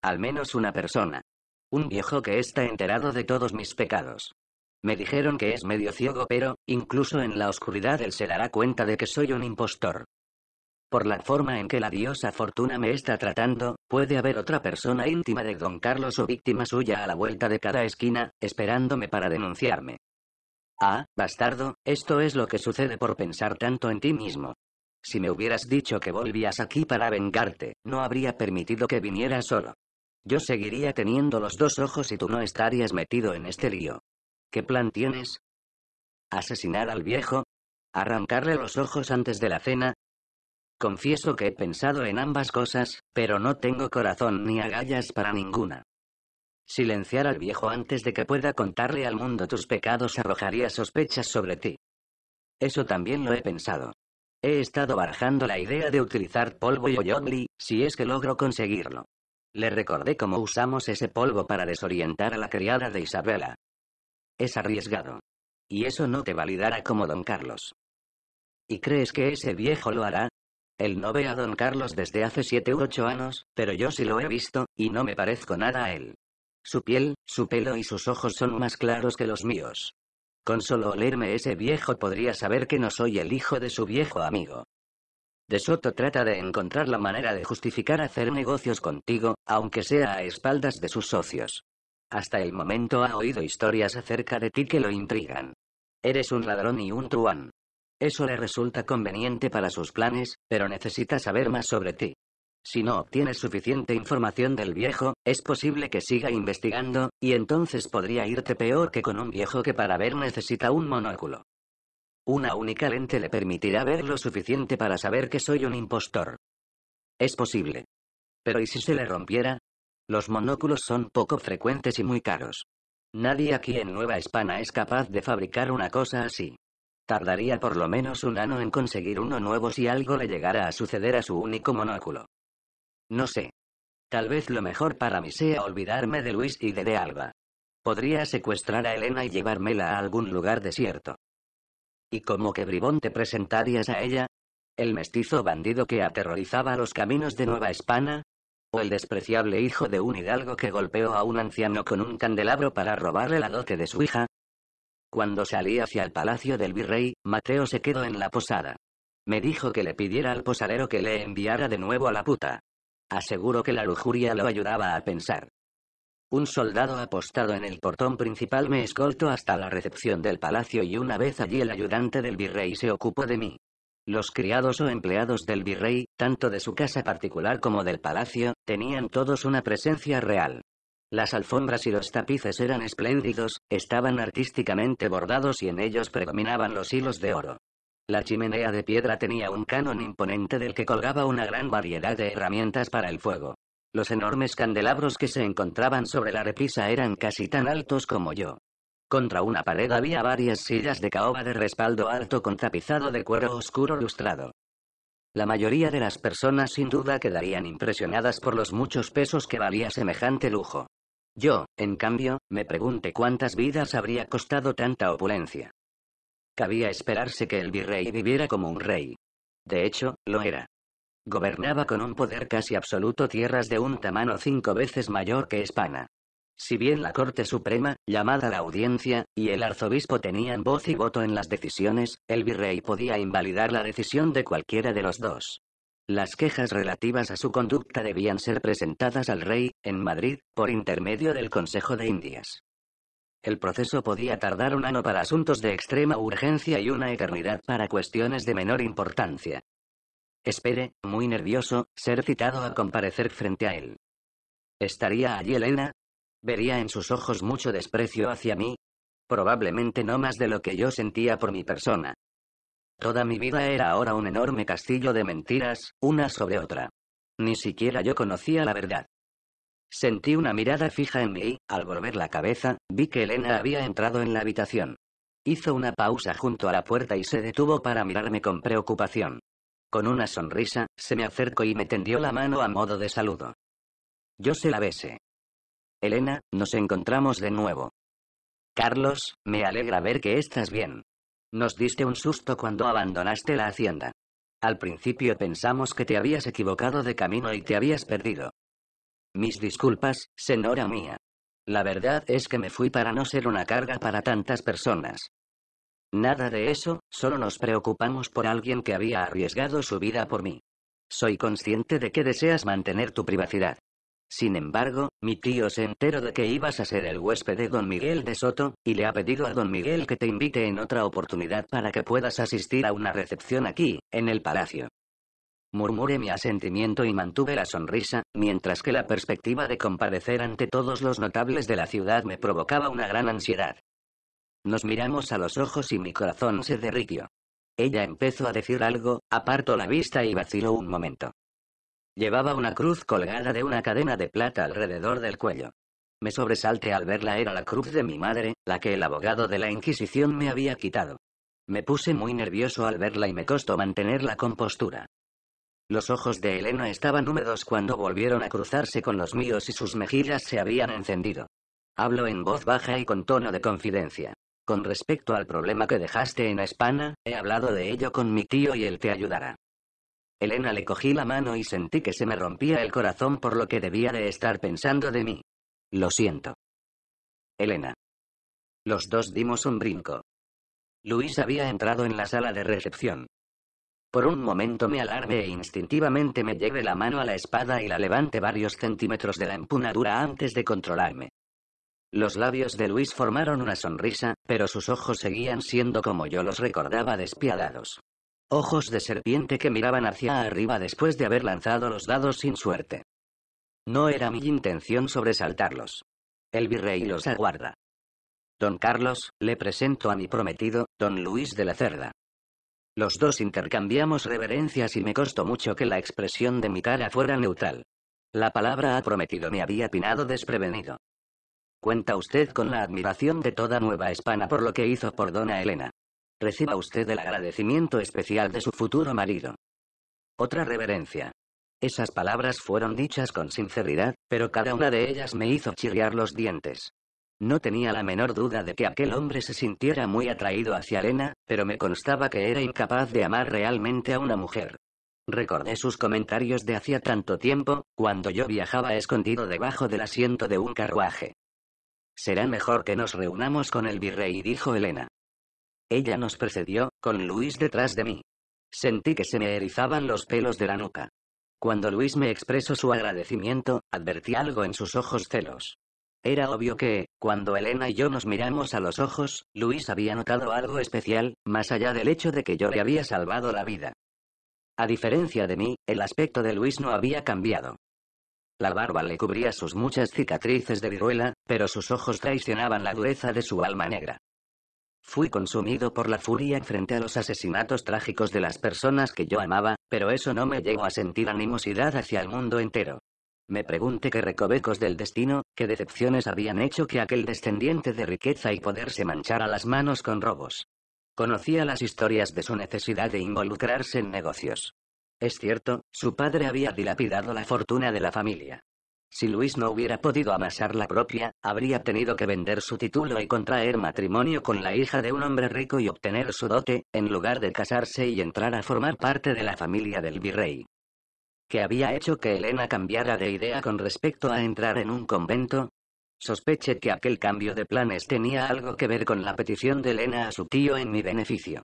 Al menos una persona. Un viejo que está enterado de todos mis pecados. Me dijeron que es medio ciego, pero, incluso en la oscuridad, él se dará cuenta de que soy un impostor. Por la forma en que la diosa Fortuna me está tratando, puede haber otra persona íntima de don Carlos o víctima suya a la vuelta de cada esquina, esperándome para denunciarme. Ah, bastardo, esto es lo que sucede por pensar tanto en ti mismo. Si me hubieras dicho que volvías aquí para vengarte, no habría permitido que viniera solo. Yo seguiría teniendo los dos ojos y tú no estarías metido en este lío. ¿Qué plan tienes? ¿Asesinar al viejo? ¿Arrancarle los ojos antes de la cena? Confieso que he pensado en ambas cosas, pero no tengo corazón ni agallas para ninguna. Silenciar al viejo antes de que pueda contarle al mundo tus pecados arrojaría sospechas sobre ti. Eso también lo he pensado. He estado barajando la idea de utilizar polvo y yoyotli, si es que logro conseguirlo. Le recordé cómo usamos ese polvo para desorientar a la criada de Isabela. Es arriesgado. Y eso no te validará como don Carlos. ¿Y crees que ese viejo lo hará? Él no ve a don Carlos desde hace siete u ocho años, pero yo sí lo he visto, y no me parezco nada a él. Su piel, su pelo y sus ojos son más claros que los míos. Con solo olerme ese viejo podría saber que no soy el hijo de su viejo amigo. De Soto trata de encontrar la manera de justificar hacer negocios contigo, aunque sea a espaldas de sus socios. Hasta el momento ha oído historias acerca de ti que lo intrigan. Eres un ladrón y un truán. Eso le resulta conveniente para sus planes, pero necesita saber más sobre ti. Si no obtienes suficiente información del viejo, es posible que siga investigando, y entonces podría irte peor que con un viejo que para ver necesita un monóculo. Una única lente le permitirá ver lo suficiente para saber que soy un impostor. Es posible. Pero ¿y si se le rompiera? Los monóculos son poco frecuentes y muy caros. Nadie aquí en Nueva España es capaz de fabricar una cosa así. Tardaría por lo menos un año en conseguir uno nuevo si algo le llegara a suceder a su único monóculo. No sé. Tal vez lo mejor para mí sea olvidarme de Luis y de De Alba. Podría secuestrar a Elena y llevármela a algún lugar desierto. ¿Y cómo que bribón te presentarías a ella? ¿El mestizo bandido que aterrorizaba los caminos de Nueva España? ¿O el despreciable hijo de un hidalgo que golpeó a un anciano con un candelabro para robarle la dote de su hija? Cuando salí hacia el palacio del virrey, Mateo se quedó en la posada. Me dijo que le pidiera al posadero que le enviara de nuevo a la puta. Aseguro que la lujuria lo ayudaba a pensar. Un soldado apostado en el portón principal me escoltó hasta la recepción del palacio y una vez allí el ayudante del virrey se ocupó de mí. Los criados o empleados del virrey, tanto de su casa particular como del palacio, tenían todos una presencia real. Las alfombras y los tapices eran espléndidos, estaban artísticamente bordados y en ellos predominaban los hilos de oro. La chimenea de piedra tenía un canon imponente del que colgaba una gran variedad de herramientas para el fuego. Los enormes candelabros que se encontraban sobre la repisa eran casi tan altos como yo. Contra una pared había varias sillas de caoba de respaldo alto con tapizado de cuero oscuro lustrado. La mayoría de las personas sin duda quedarían impresionadas por los muchos pesos que valía semejante lujo. Yo, en cambio, me pregunté cuántas vidas habría costado tanta opulencia. Cabía esperarse que el virrey viviera como un rey. De hecho, lo era. Gobernaba con un poder casi absoluto tierras de un tamaño cinco veces mayor que España. Si bien la Corte Suprema, llamada la Audiencia, y el arzobispo tenían voz y voto en las decisiones, el virrey podía invalidar la decisión de cualquiera de los dos. Las quejas relativas a su conducta debían ser presentadas al rey, en Madrid, por intermedio del Consejo de Indias. El proceso podía tardar un año para asuntos de extrema urgencia y una eternidad para cuestiones de menor importancia. Espere, muy nervioso, ser citado a comparecer frente a él. ¿Estaría allí Elena? ¿Vería en sus ojos mucho desprecio hacia mí? Probablemente no más de lo que yo sentía por mi persona. Toda mi vida era ahora un enorme castillo de mentiras, una sobre otra. Ni siquiera yo conocía la verdad. Sentí una mirada fija en mí y, al volver la cabeza, vi que Elena había entrado en la habitación. Hizo una pausa junto a la puerta y se detuvo para mirarme con preocupación. Con una sonrisa, se me acercó y me tendió la mano a modo de saludo. Yo se la besé. Elena, nos encontramos de nuevo. Carlos, me alegra ver que estás bien. Nos diste un susto cuando abandonaste la hacienda. Al principio pensamos que te habías equivocado de camino y te habías perdido. Mis disculpas, señora mía. La verdad es que me fui para no ser una carga para tantas personas. Nada de eso, solo nos preocupamos por alguien que había arriesgado su vida por mí. Soy consciente de que deseas mantener tu privacidad. Sin embargo, mi tío se enteró de que ibas a ser el huésped de don Miguel de Soto, y le ha pedido a don Miguel que te invite en otra oportunidad para que puedas asistir a una recepción aquí, en el palacio. Murmuré mi asentimiento y mantuve la sonrisa, mientras que la perspectiva de comparecer ante todos los notables de la ciudad me provocaba una gran ansiedad. Nos miramos a los ojos y mi corazón se derritió. Ella empezó a decir algo, aparto la vista y vaciló un momento. Llevaba una cruz colgada de una cadena de plata alrededor del cuello. Me sobresalté al verla era la cruz de mi madre, la que el abogado de la Inquisición me había quitado. Me puse muy nervioso al verla y me costó mantener la compostura. Los ojos de Elena estaban húmedos cuando volvieron a cruzarse con los míos y sus mejillas se habían encendido. Hablo en voz baja y con tono de confidencia. Con respecto al problema que dejaste en España, he hablado de ello con mi tío y él te ayudará. Elena le cogí la mano y sentí que se me rompía el corazón por lo que debía de estar pensando de mí. Lo siento. Elena. Los dos dimos un brinco. Luis había entrado en la sala de recepción. Por un momento me alarmé e instintivamente me lleve la mano a la espada y la levante varios centímetros de la empunadura antes de controlarme. Los labios de Luis formaron una sonrisa, pero sus ojos seguían siendo como yo los recordaba despiadados. Ojos de serpiente que miraban hacia arriba después de haber lanzado los dados sin suerte. No era mi intención sobresaltarlos. El virrey los aguarda. Don Carlos, le presento a mi prometido, don Luis de la Cerda. Los dos intercambiamos reverencias y me costó mucho que la expresión de mi cara fuera neutral. La palabra ha prometido me había pinado desprevenido. Cuenta usted con la admiración de toda Nueva Hispana por lo que hizo por Dona Elena. Reciba usted el agradecimiento especial de su futuro marido. Otra reverencia. Esas palabras fueron dichas con sinceridad, pero cada una de ellas me hizo chirriar los dientes. No tenía la menor duda de que aquel hombre se sintiera muy atraído hacia Elena, pero me constaba que era incapaz de amar realmente a una mujer. Recordé sus comentarios de hacía tanto tiempo, cuando yo viajaba escondido debajo del asiento de un carruaje. Será mejor que nos reunamos con el virrey, dijo Elena. Ella nos precedió, con Luis detrás de mí. Sentí que se me erizaban los pelos de la nuca. Cuando Luis me expresó su agradecimiento, advertí algo en sus ojos celos. Era obvio que, cuando Elena y yo nos miramos a los ojos, Luis había notado algo especial, más allá del hecho de que yo le había salvado la vida. A diferencia de mí, el aspecto de Luis no había cambiado. La barba le cubría sus muchas cicatrices de viruela, pero sus ojos traicionaban la dureza de su alma negra. Fui consumido por la furia frente a los asesinatos trágicos de las personas que yo amaba, pero eso no me llevó a sentir animosidad hacia el mundo entero. Me pregunté qué recovecos del destino, qué decepciones habían hecho que aquel descendiente de riqueza y poder se manchara las manos con robos. Conocía las historias de su necesidad de involucrarse en negocios. Es cierto, su padre había dilapidado la fortuna de la familia. Si Luis no hubiera podido amasar la propia, habría tenido que vender su título y contraer matrimonio con la hija de un hombre rico y obtener su dote, en lugar de casarse y entrar a formar parte de la familia del virrey. ¿Qué había hecho que Elena cambiara de idea con respecto a entrar en un convento? Sospeché que aquel cambio de planes tenía algo que ver con la petición de Elena a su tío en mi beneficio.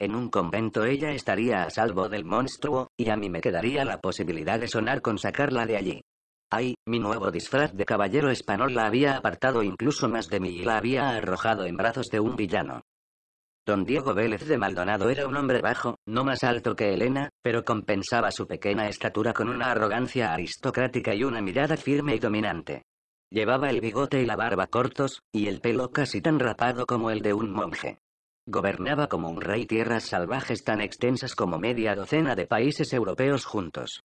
En un convento ella estaría a salvo del monstruo, y a mí me quedaría la posibilidad de sonar con sacarla de allí. Ay, mi nuevo disfraz de caballero español la había apartado incluso más de mí y la había arrojado en brazos de un villano. Don Diego Vélez de Maldonado era un hombre bajo, no más alto que Elena, pero compensaba su pequeña estatura con una arrogancia aristocrática y una mirada firme y dominante. Llevaba el bigote y la barba cortos, y el pelo casi tan rapado como el de un monje. Gobernaba como un rey tierras salvajes tan extensas como media docena de países europeos juntos.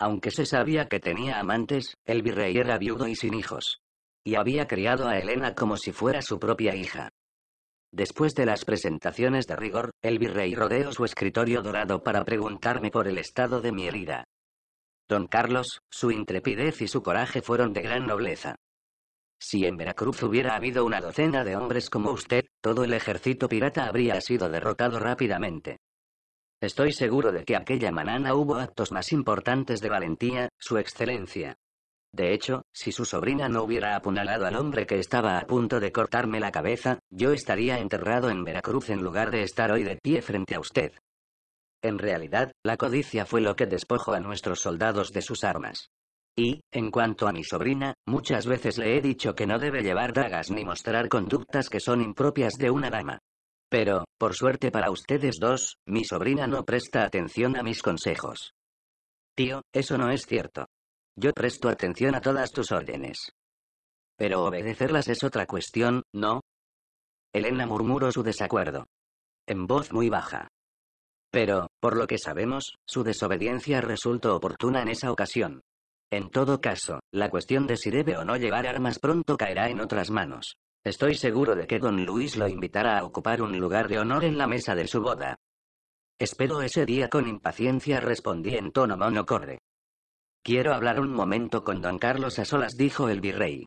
Aunque se sabía que tenía amantes, el virrey era viudo y sin hijos. Y había criado a Elena como si fuera su propia hija. Después de las presentaciones de rigor, el virrey rodeó su escritorio dorado para preguntarme por el estado de mi herida. Don Carlos, su intrepidez y su coraje fueron de gran nobleza. Si en Veracruz hubiera habido una docena de hombres como usted, todo el ejército pirata habría sido derrotado rápidamente. Estoy seguro de que aquella mañana hubo actos más importantes de valentía, Su Excelencia. De hecho, si su sobrina no hubiera apunalado al hombre que estaba a punto de cortarme la cabeza, yo estaría enterrado en Veracruz en lugar de estar hoy de pie frente a usted. En realidad, la codicia fue lo que despojó a nuestros soldados de sus armas. Y, en cuanto a mi sobrina, muchas veces le he dicho que no debe llevar dagas ni mostrar conductas que son impropias de una dama. Pero, por suerte para ustedes dos, mi sobrina no presta atención a mis consejos. Tío, eso no es cierto. Yo presto atención a todas tus órdenes. Pero obedecerlas es otra cuestión, ¿no? Elena murmuró su desacuerdo. En voz muy baja. Pero, por lo que sabemos, su desobediencia resultó oportuna en esa ocasión. En todo caso, la cuestión de si debe o no llevar armas pronto caerá en otras manos. Estoy seguro de que don Luis lo invitará a ocupar un lugar de honor en la mesa de su boda. Espero ese día con impaciencia, respondí en tono monocorde. Quiero hablar un momento con don Carlos a solas, dijo el virrey.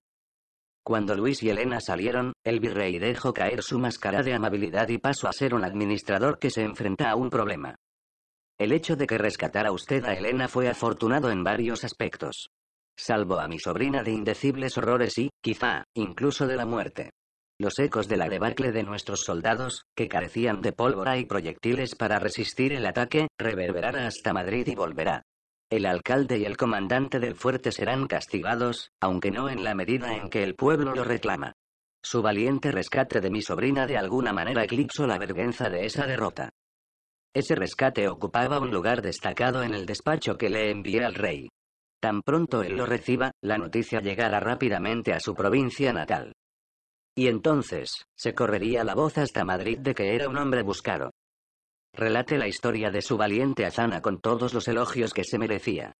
Cuando Luis y Elena salieron, el virrey dejó caer su máscara de amabilidad y pasó a ser un administrador que se enfrenta a un problema. El hecho de que rescatara usted a Elena fue afortunado en varios aspectos. Salvo a mi sobrina de indecibles horrores y, quizá, incluso de la muerte. Los ecos de la debacle de nuestros soldados, que carecían de pólvora y proyectiles para resistir el ataque, reverberará hasta Madrid y volverá. El alcalde y el comandante del fuerte serán castigados, aunque no en la medida en que el pueblo lo reclama. Su valiente rescate de mi sobrina de alguna manera eclipsó la vergüenza de esa derrota. Ese rescate ocupaba un lugar destacado en el despacho que le envié al rey. Tan pronto él lo reciba, la noticia llegará rápidamente a su provincia natal. Y entonces, se correría la voz hasta Madrid de que era un hombre buscado. Relate la historia de su valiente azana con todos los elogios que se merecía.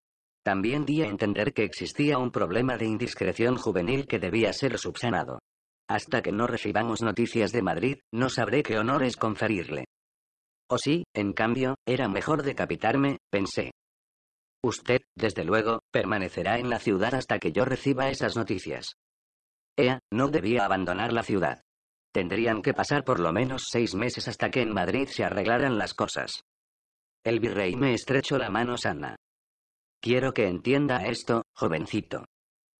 También di a entender que existía un problema de indiscreción juvenil que debía ser subsanado. Hasta que no recibamos noticias de Madrid, no sabré qué honores conferirle. O sí, en cambio, era mejor decapitarme, pensé. Usted, desde luego, permanecerá en la ciudad hasta que yo reciba esas noticias. Ea, no debía abandonar la ciudad. Tendrían que pasar por lo menos seis meses hasta que en Madrid se arreglaran las cosas. El virrey me estrechó la mano sana. Quiero que entienda esto, jovencito.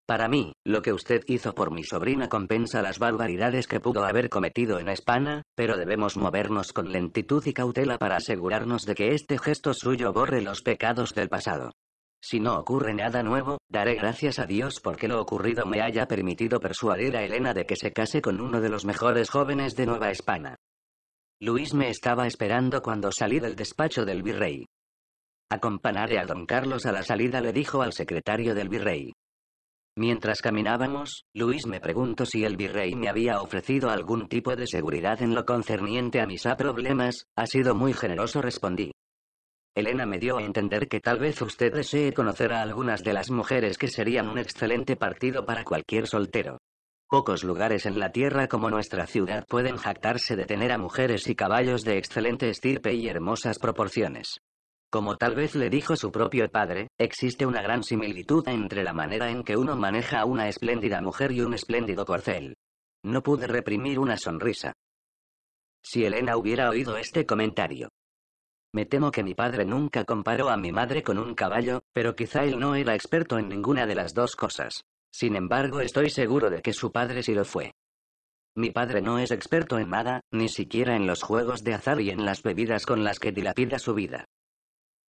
Para mí, lo que usted hizo por mi sobrina compensa las barbaridades que pudo haber cometido en España, pero debemos movernos con lentitud y cautela para asegurarnos de que este gesto suyo borre los pecados del pasado. Si no ocurre nada nuevo, daré gracias a Dios porque lo ocurrido me haya permitido persuadir a Elena de que se case con uno de los mejores jóvenes de Nueva España. Luis me estaba esperando cuando salí del despacho del virrey. Acompañaré a don Carlos a la salida, le dijo al secretario del virrey. Mientras caminábamos, Luis me preguntó si el virrey me había ofrecido algún tipo de seguridad en lo concerniente a mis problemas, ha sido muy generoso respondí. Elena me dio a entender que tal vez usted desee conocer a algunas de las mujeres que serían un excelente partido para cualquier soltero. Pocos lugares en la tierra como nuestra ciudad pueden jactarse de tener a mujeres y caballos de excelente estirpe y hermosas proporciones. Como tal vez le dijo su propio padre, existe una gran similitud entre la manera en que uno maneja a una espléndida mujer y un espléndido corcel. No pude reprimir una sonrisa. Si Elena hubiera oído este comentario. Me temo que mi padre nunca comparó a mi madre con un caballo, pero quizá él no era experto en ninguna de las dos cosas. Sin embargo, estoy seguro de que su padre sí lo fue. Mi padre no es experto en nada, ni siquiera en los juegos de azar y en las bebidas con las que dilapida su vida.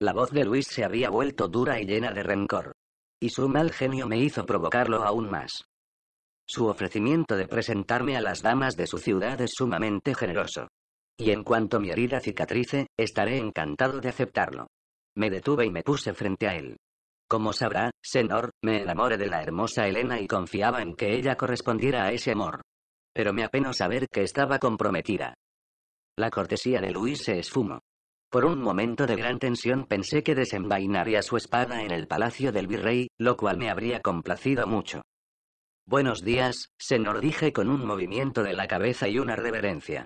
La voz de Luis se había vuelto dura y llena de rencor. Y su mal genio me hizo provocarlo aún más. Su ofrecimiento de presentarme a las damas de su ciudad es sumamente generoso. Y en cuanto mi herida cicatrice, estaré encantado de aceptarlo. Me detuve y me puse frente a él. Como sabrá, señor, me enamoré de la hermosa Elena y confiaba en que ella correspondiera a ese amor. Pero me apeno saber que estaba comprometida. La cortesía de Luis se esfumó. Por un momento de gran tensión pensé que desenvainaría su espada en el palacio del virrey, lo cual me habría complacido mucho. Buenos días, señor dije con un movimiento de la cabeza y una reverencia.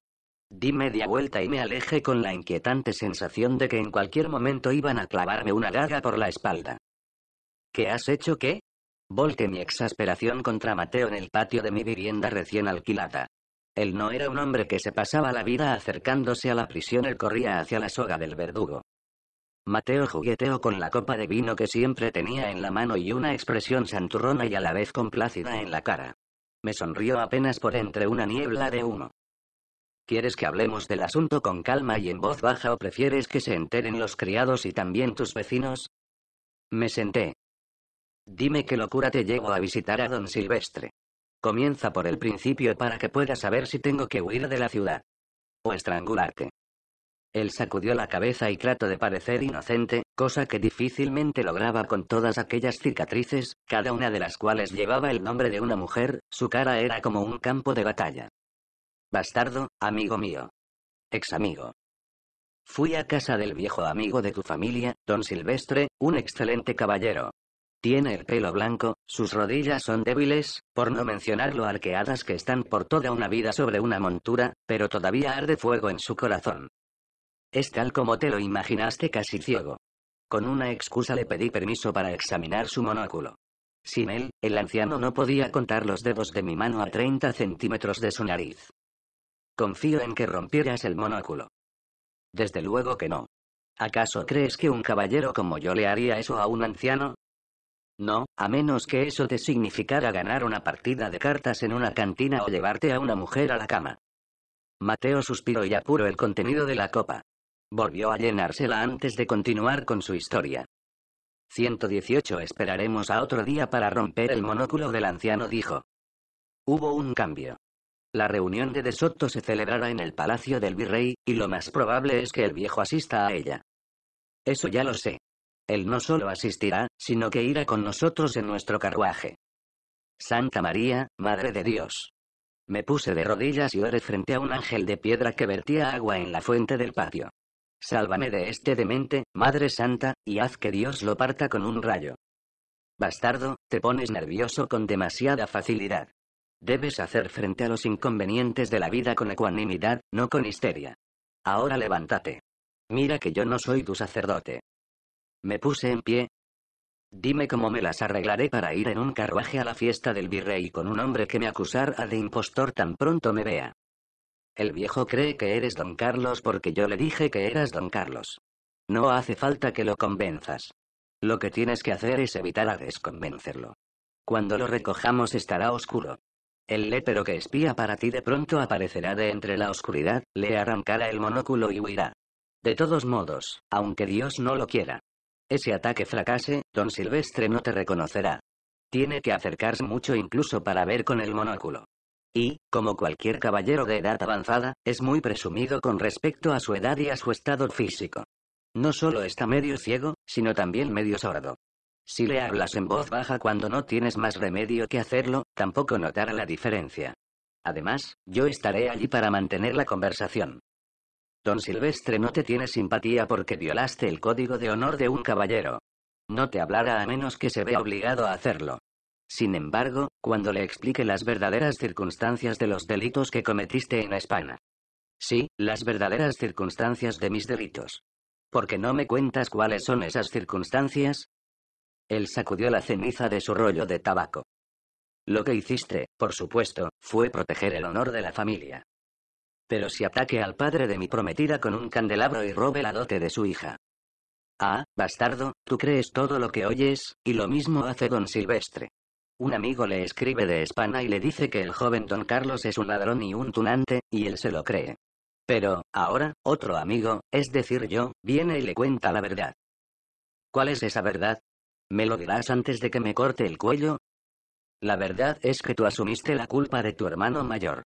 Di media vuelta y me alejé con la inquietante sensación de que en cualquier momento iban a clavarme una daga por la espalda. ¿Qué has hecho qué? Volte mi exasperación contra Mateo en el patio de mi vivienda recién alquilada. Él no era un hombre que se pasaba la vida acercándose a la prisión, él corría hacia la soga del verdugo. Mateo jugueteó con la copa de vino que siempre tenía en la mano y una expresión santurrona y a la vez complácida en la cara. Me sonrió apenas por entre una niebla de humo. ¿Quieres que hablemos del asunto con calma y en voz baja o prefieres que se enteren los criados y también tus vecinos? Me senté. Dime qué locura te llevo a visitar a don Silvestre. Comienza por el principio para que pueda saber si tengo que huir de la ciudad. O estrangularte. Él sacudió la cabeza y trató de parecer inocente, cosa que difícilmente lograba con todas aquellas cicatrices, cada una de las cuales llevaba el nombre de una mujer, su cara era como un campo de batalla. Bastardo, amigo mío. Ex amigo. Fui a casa del viejo amigo de tu familia, don Silvestre, un excelente caballero, tiene el pelo blanco, sus rodillas son débiles, por no mencionar lo arqueadas que están por toda una vida sobre una montura, pero todavía arde fuego en su corazón. Es tal como te lo imaginaste casi ciego. Con una excusa le pedí permiso para examinar su monóculo. Sin él, el anciano no podía contar los dedos de mi mano a 30 centímetros de su nariz. Confío en que rompieras el monóculo. Desde luego que no. ¿Acaso crees que un caballero como yo le haría eso a un anciano? No, a menos que eso te significara ganar una partida de cartas en una cantina o llevarte a una mujer a la cama. Mateo suspiró y apuró el contenido de la copa. Volvió a llenársela antes de continuar con su historia. 118 Esperaremos a otro día para romper el monóculo del anciano dijo. Hubo un cambio. La reunión de desoto se celebrará en el Palacio del Virrey, y lo más probable es que el viejo asista a ella. Eso ya lo sé. Él no solo asistirá, sino que irá con nosotros en nuestro carruaje. Santa María, Madre de Dios. Me puse de rodillas y oré frente a un ángel de piedra que vertía agua en la fuente del patio. Sálvame de este demente, Madre Santa, y haz que Dios lo parta con un rayo. Bastardo, te pones nervioso con demasiada facilidad. Debes hacer frente a los inconvenientes de la vida con ecuanimidad, no con histeria. Ahora levántate. Mira que yo no soy tu sacerdote. Me puse en pie. Dime cómo me las arreglaré para ir en un carruaje a la fiesta del virrey con un hombre que me acusara de impostor tan pronto me vea. El viejo cree que eres don Carlos porque yo le dije que eras don Carlos. No hace falta que lo convenzas. Lo que tienes que hacer es evitar a desconvencerlo. Cuando lo recojamos estará oscuro. El lépero que espía para ti de pronto aparecerá de entre la oscuridad, le arrancará el monóculo y huirá. De todos modos, aunque Dios no lo quiera, ese ataque fracase, don Silvestre no te reconocerá. Tiene que acercarse mucho incluso para ver con el monóculo. Y, como cualquier caballero de edad avanzada, es muy presumido con respecto a su edad y a su estado físico. No solo está medio ciego, sino también medio sordo. Si le hablas en voz baja cuando no tienes más remedio que hacerlo, tampoco notará la diferencia. Además, yo estaré allí para mantener la conversación. Don Silvestre no te tiene simpatía porque violaste el código de honor de un caballero. No te hablará a menos que se vea obligado a hacerlo. Sin embargo, cuando le explique las verdaderas circunstancias de los delitos que cometiste en España. Sí, las verdaderas circunstancias de mis delitos. ¿Por qué no me cuentas cuáles son esas circunstancias? Él sacudió la ceniza de su rollo de tabaco. Lo que hiciste, por supuesto, fue proteger el honor de la familia. Pero si ataque al padre de mi prometida con un candelabro y robe la dote de su hija. Ah, bastardo, tú crees todo lo que oyes, y lo mismo hace don Silvestre. Un amigo le escribe de España y le dice que el joven don Carlos es un ladrón y un tunante, y él se lo cree. Pero, ahora, otro amigo, es decir yo, viene y le cuenta la verdad. ¿Cuál es esa verdad? ¿Me lo dirás antes de que me corte el cuello? La verdad es que tú asumiste la culpa de tu hermano mayor.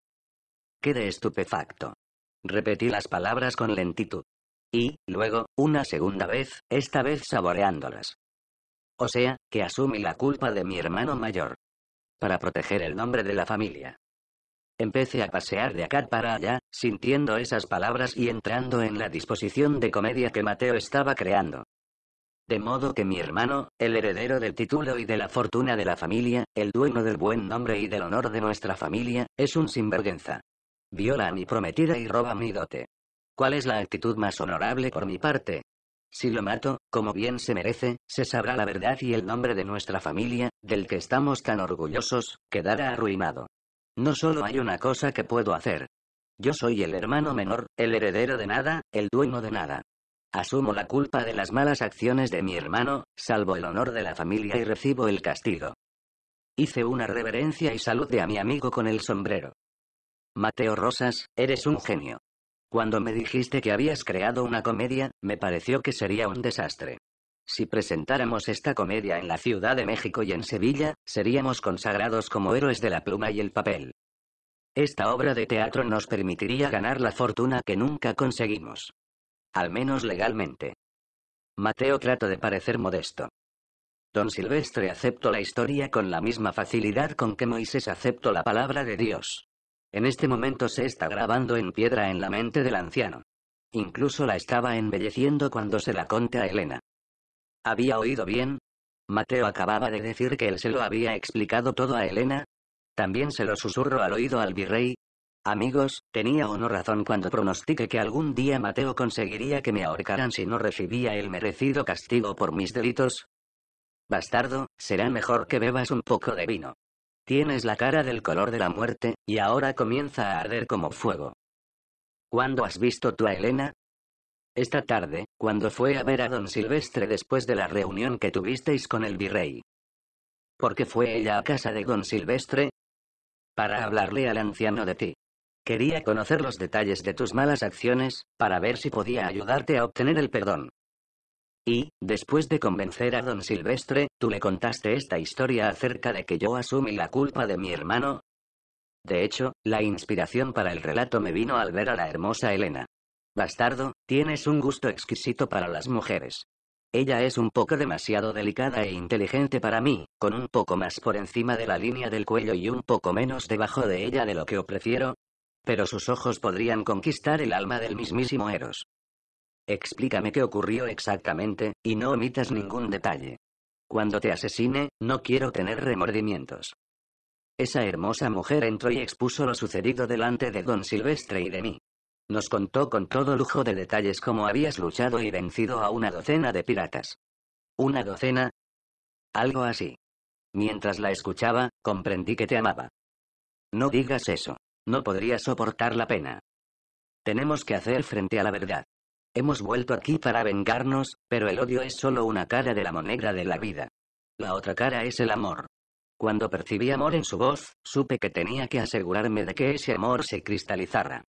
Quedé estupefacto. Repetí las palabras con lentitud. Y, luego, una segunda vez, esta vez saboreándolas. O sea, que asumí la culpa de mi hermano mayor. Para proteger el nombre de la familia. Empecé a pasear de acá para allá, sintiendo esas palabras y entrando en la disposición de comedia que Mateo estaba creando. De modo que mi hermano, el heredero del título y de la fortuna de la familia, el dueño del buen nombre y del honor de nuestra familia, es un sinvergüenza. Viola a mi prometida y roba mi dote. ¿Cuál es la actitud más honorable por mi parte? Si lo mato, como bien se merece, se sabrá la verdad y el nombre de nuestra familia, del que estamos tan orgullosos, quedará arruinado. No solo hay una cosa que puedo hacer. Yo soy el hermano menor, el heredero de nada, el dueño de nada. Asumo la culpa de las malas acciones de mi hermano, salvo el honor de la familia y recibo el castigo. Hice una reverencia y saludé a mi amigo con el sombrero. Mateo Rosas, eres un genio. Cuando me dijiste que habías creado una comedia, me pareció que sería un desastre. Si presentáramos esta comedia en la Ciudad de México y en Sevilla, seríamos consagrados como héroes de la pluma y el papel. Esta obra de teatro nos permitiría ganar la fortuna que nunca conseguimos. Al menos legalmente. Mateo trato de parecer modesto. Don Silvestre aceptó la historia con la misma facilidad con que Moisés aceptó la palabra de Dios. En este momento se está grabando en piedra en la mente del anciano. Incluso la estaba embelleciendo cuando se la conté a Elena. ¿Había oído bien? Mateo acababa de decir que él se lo había explicado todo a Elena. También se lo susurro al oído al virrey. Amigos, tenía o razón cuando pronostiqué que algún día Mateo conseguiría que me ahorcaran si no recibía el merecido castigo por mis delitos. Bastardo, será mejor que bebas un poco de vino. Tienes la cara del color de la muerte, y ahora comienza a arder como fuego. ¿Cuándo has visto tú a Elena? Esta tarde, cuando fue a ver a don Silvestre después de la reunión que tuvisteis con el virrey. ¿Por qué fue ella a casa de don Silvestre? Para hablarle al anciano de ti. Quería conocer los detalles de tus malas acciones, para ver si podía ayudarte a obtener el perdón. Y, después de convencer a don Silvestre, tú le contaste esta historia acerca de que yo asumí la culpa de mi hermano. De hecho, la inspiración para el relato me vino al ver a la hermosa Elena. Bastardo, tienes un gusto exquisito para las mujeres. Ella es un poco demasiado delicada e inteligente para mí, con un poco más por encima de la línea del cuello y un poco menos debajo de ella de lo que yo prefiero. Pero sus ojos podrían conquistar el alma del mismísimo Eros. Explícame qué ocurrió exactamente, y no omitas ningún detalle. Cuando te asesine, no quiero tener remordimientos. Esa hermosa mujer entró y expuso lo sucedido delante de don Silvestre y de mí. Nos contó con todo lujo de detalles cómo habías luchado y vencido a una docena de piratas. ¿Una docena? Algo así. Mientras la escuchaba, comprendí que te amaba. No digas eso. No podría soportar la pena. Tenemos que hacer frente a la verdad. Hemos vuelto aquí para vengarnos, pero el odio es solo una cara de la moneda de la vida. La otra cara es el amor. Cuando percibí amor en su voz, supe que tenía que asegurarme de que ese amor se cristalizara.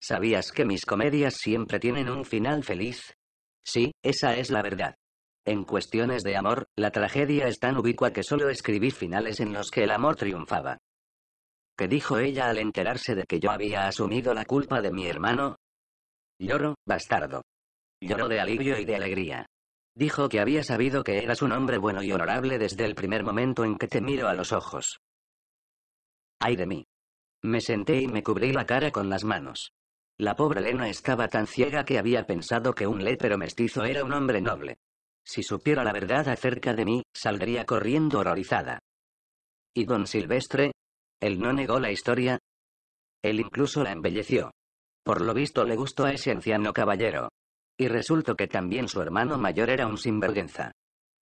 ¿Sabías que mis comedias siempre tienen un final feliz? Sí, esa es la verdad. En cuestiones de amor, la tragedia es tan ubicua que solo escribí finales en los que el amor triunfaba. ¿Qué dijo ella al enterarse de que yo había asumido la culpa de mi hermano? Lloro, bastardo. Lloro de alivio y de alegría. Dijo que había sabido que eras un hombre bueno y honorable desde el primer momento en que te miro a los ojos. ¡Ay de mí! Me senté y me cubrí la cara con las manos. La pobre Lena estaba tan ciega que había pensado que un lépero mestizo era un hombre noble. Si supiera la verdad acerca de mí, saldría corriendo horrorizada. ¿Y don Silvestre? Él no negó la historia. Él incluso la embelleció. Por lo visto le gustó a ese anciano caballero. Y resultó que también su hermano mayor era un sinvergüenza.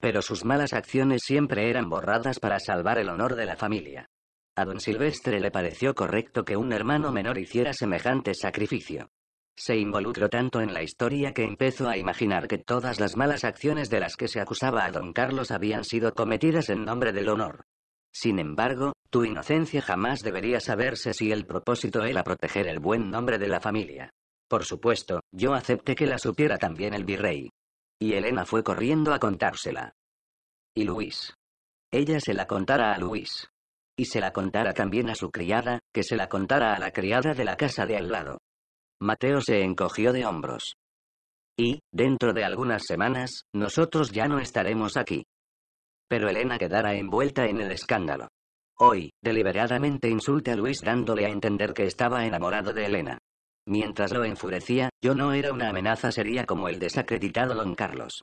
Pero sus malas acciones siempre eran borradas para salvar el honor de la familia. A don Silvestre le pareció correcto que un hermano menor hiciera semejante sacrificio. Se involucró tanto en la historia que empezó a imaginar que todas las malas acciones de las que se acusaba a don Carlos habían sido cometidas en nombre del honor. Sin embargo, tu inocencia jamás debería saberse si el propósito era proteger el buen nombre de la familia. Por supuesto, yo acepté que la supiera también el virrey. Y Elena fue corriendo a contársela. Y Luis. Ella se la contara a Luis. Y se la contara también a su criada, que se la contara a la criada de la casa de al lado. Mateo se encogió de hombros. Y, dentro de algunas semanas, nosotros ya no estaremos aquí. Pero Elena quedará envuelta en el escándalo. Hoy, deliberadamente insulte a Luis dándole a entender que estaba enamorado de Elena. Mientras lo enfurecía, yo no era una amenaza seria como el desacreditado Don Carlos.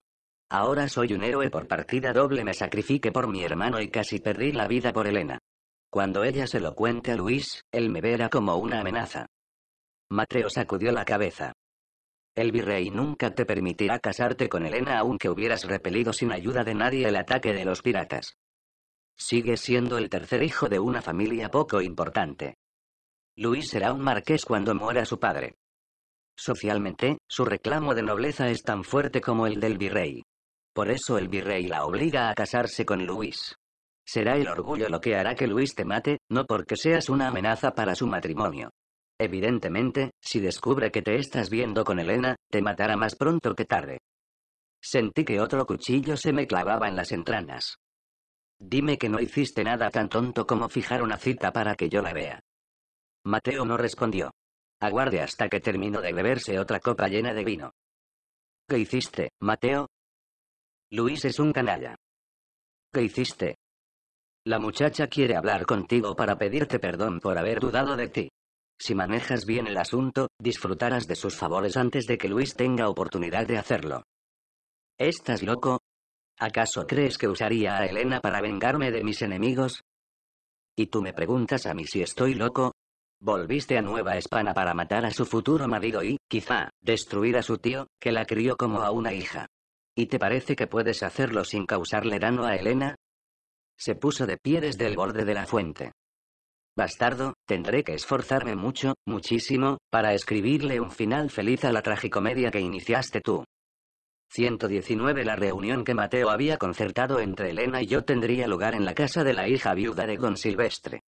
Ahora soy un héroe por partida doble, me sacrifique por mi hermano y casi perdí la vida por Elena. Cuando ella se lo cuente a Luis, él me verá como una amenaza. Matreo sacudió la cabeza. El virrey nunca te permitirá casarte con Elena aunque hubieras repelido sin ayuda de nadie el ataque de los piratas. Sigue siendo el tercer hijo de una familia poco importante. Luis será un marqués cuando muera su padre. Socialmente, su reclamo de nobleza es tan fuerte como el del virrey. Por eso el virrey la obliga a casarse con Luis. Será el orgullo lo que hará que Luis te mate, no porque seas una amenaza para su matrimonio. Evidentemente, si descubre que te estás viendo con Elena, te matará más pronto que tarde. Sentí que otro cuchillo se me clavaba en las entranas. Dime que no hiciste nada tan tonto como fijar una cita para que yo la vea. Mateo no respondió. Aguarde hasta que termino de beberse otra copa llena de vino. ¿Qué hiciste, Mateo? Luis es un canalla. ¿Qué hiciste? La muchacha quiere hablar contigo para pedirte perdón por haber dudado de ti. Si manejas bien el asunto, disfrutarás de sus favores antes de que Luis tenga oportunidad de hacerlo. ¿Estás loco? ¿Acaso crees que usaría a Elena para vengarme de mis enemigos? ¿Y tú me preguntas a mí si estoy loco? Volviste a Nueva Espana para matar a su futuro marido y, quizá, destruir a su tío, que la crió como a una hija. ¿Y te parece que puedes hacerlo sin causarle daño a Elena? Se puso de pie desde el borde de la fuente. Bastardo, tendré que esforzarme mucho, muchísimo, para escribirle un final feliz a la tragicomedia que iniciaste tú. 119 La reunión que Mateo había concertado entre Elena y yo tendría lugar en la casa de la hija viuda de Don Silvestre.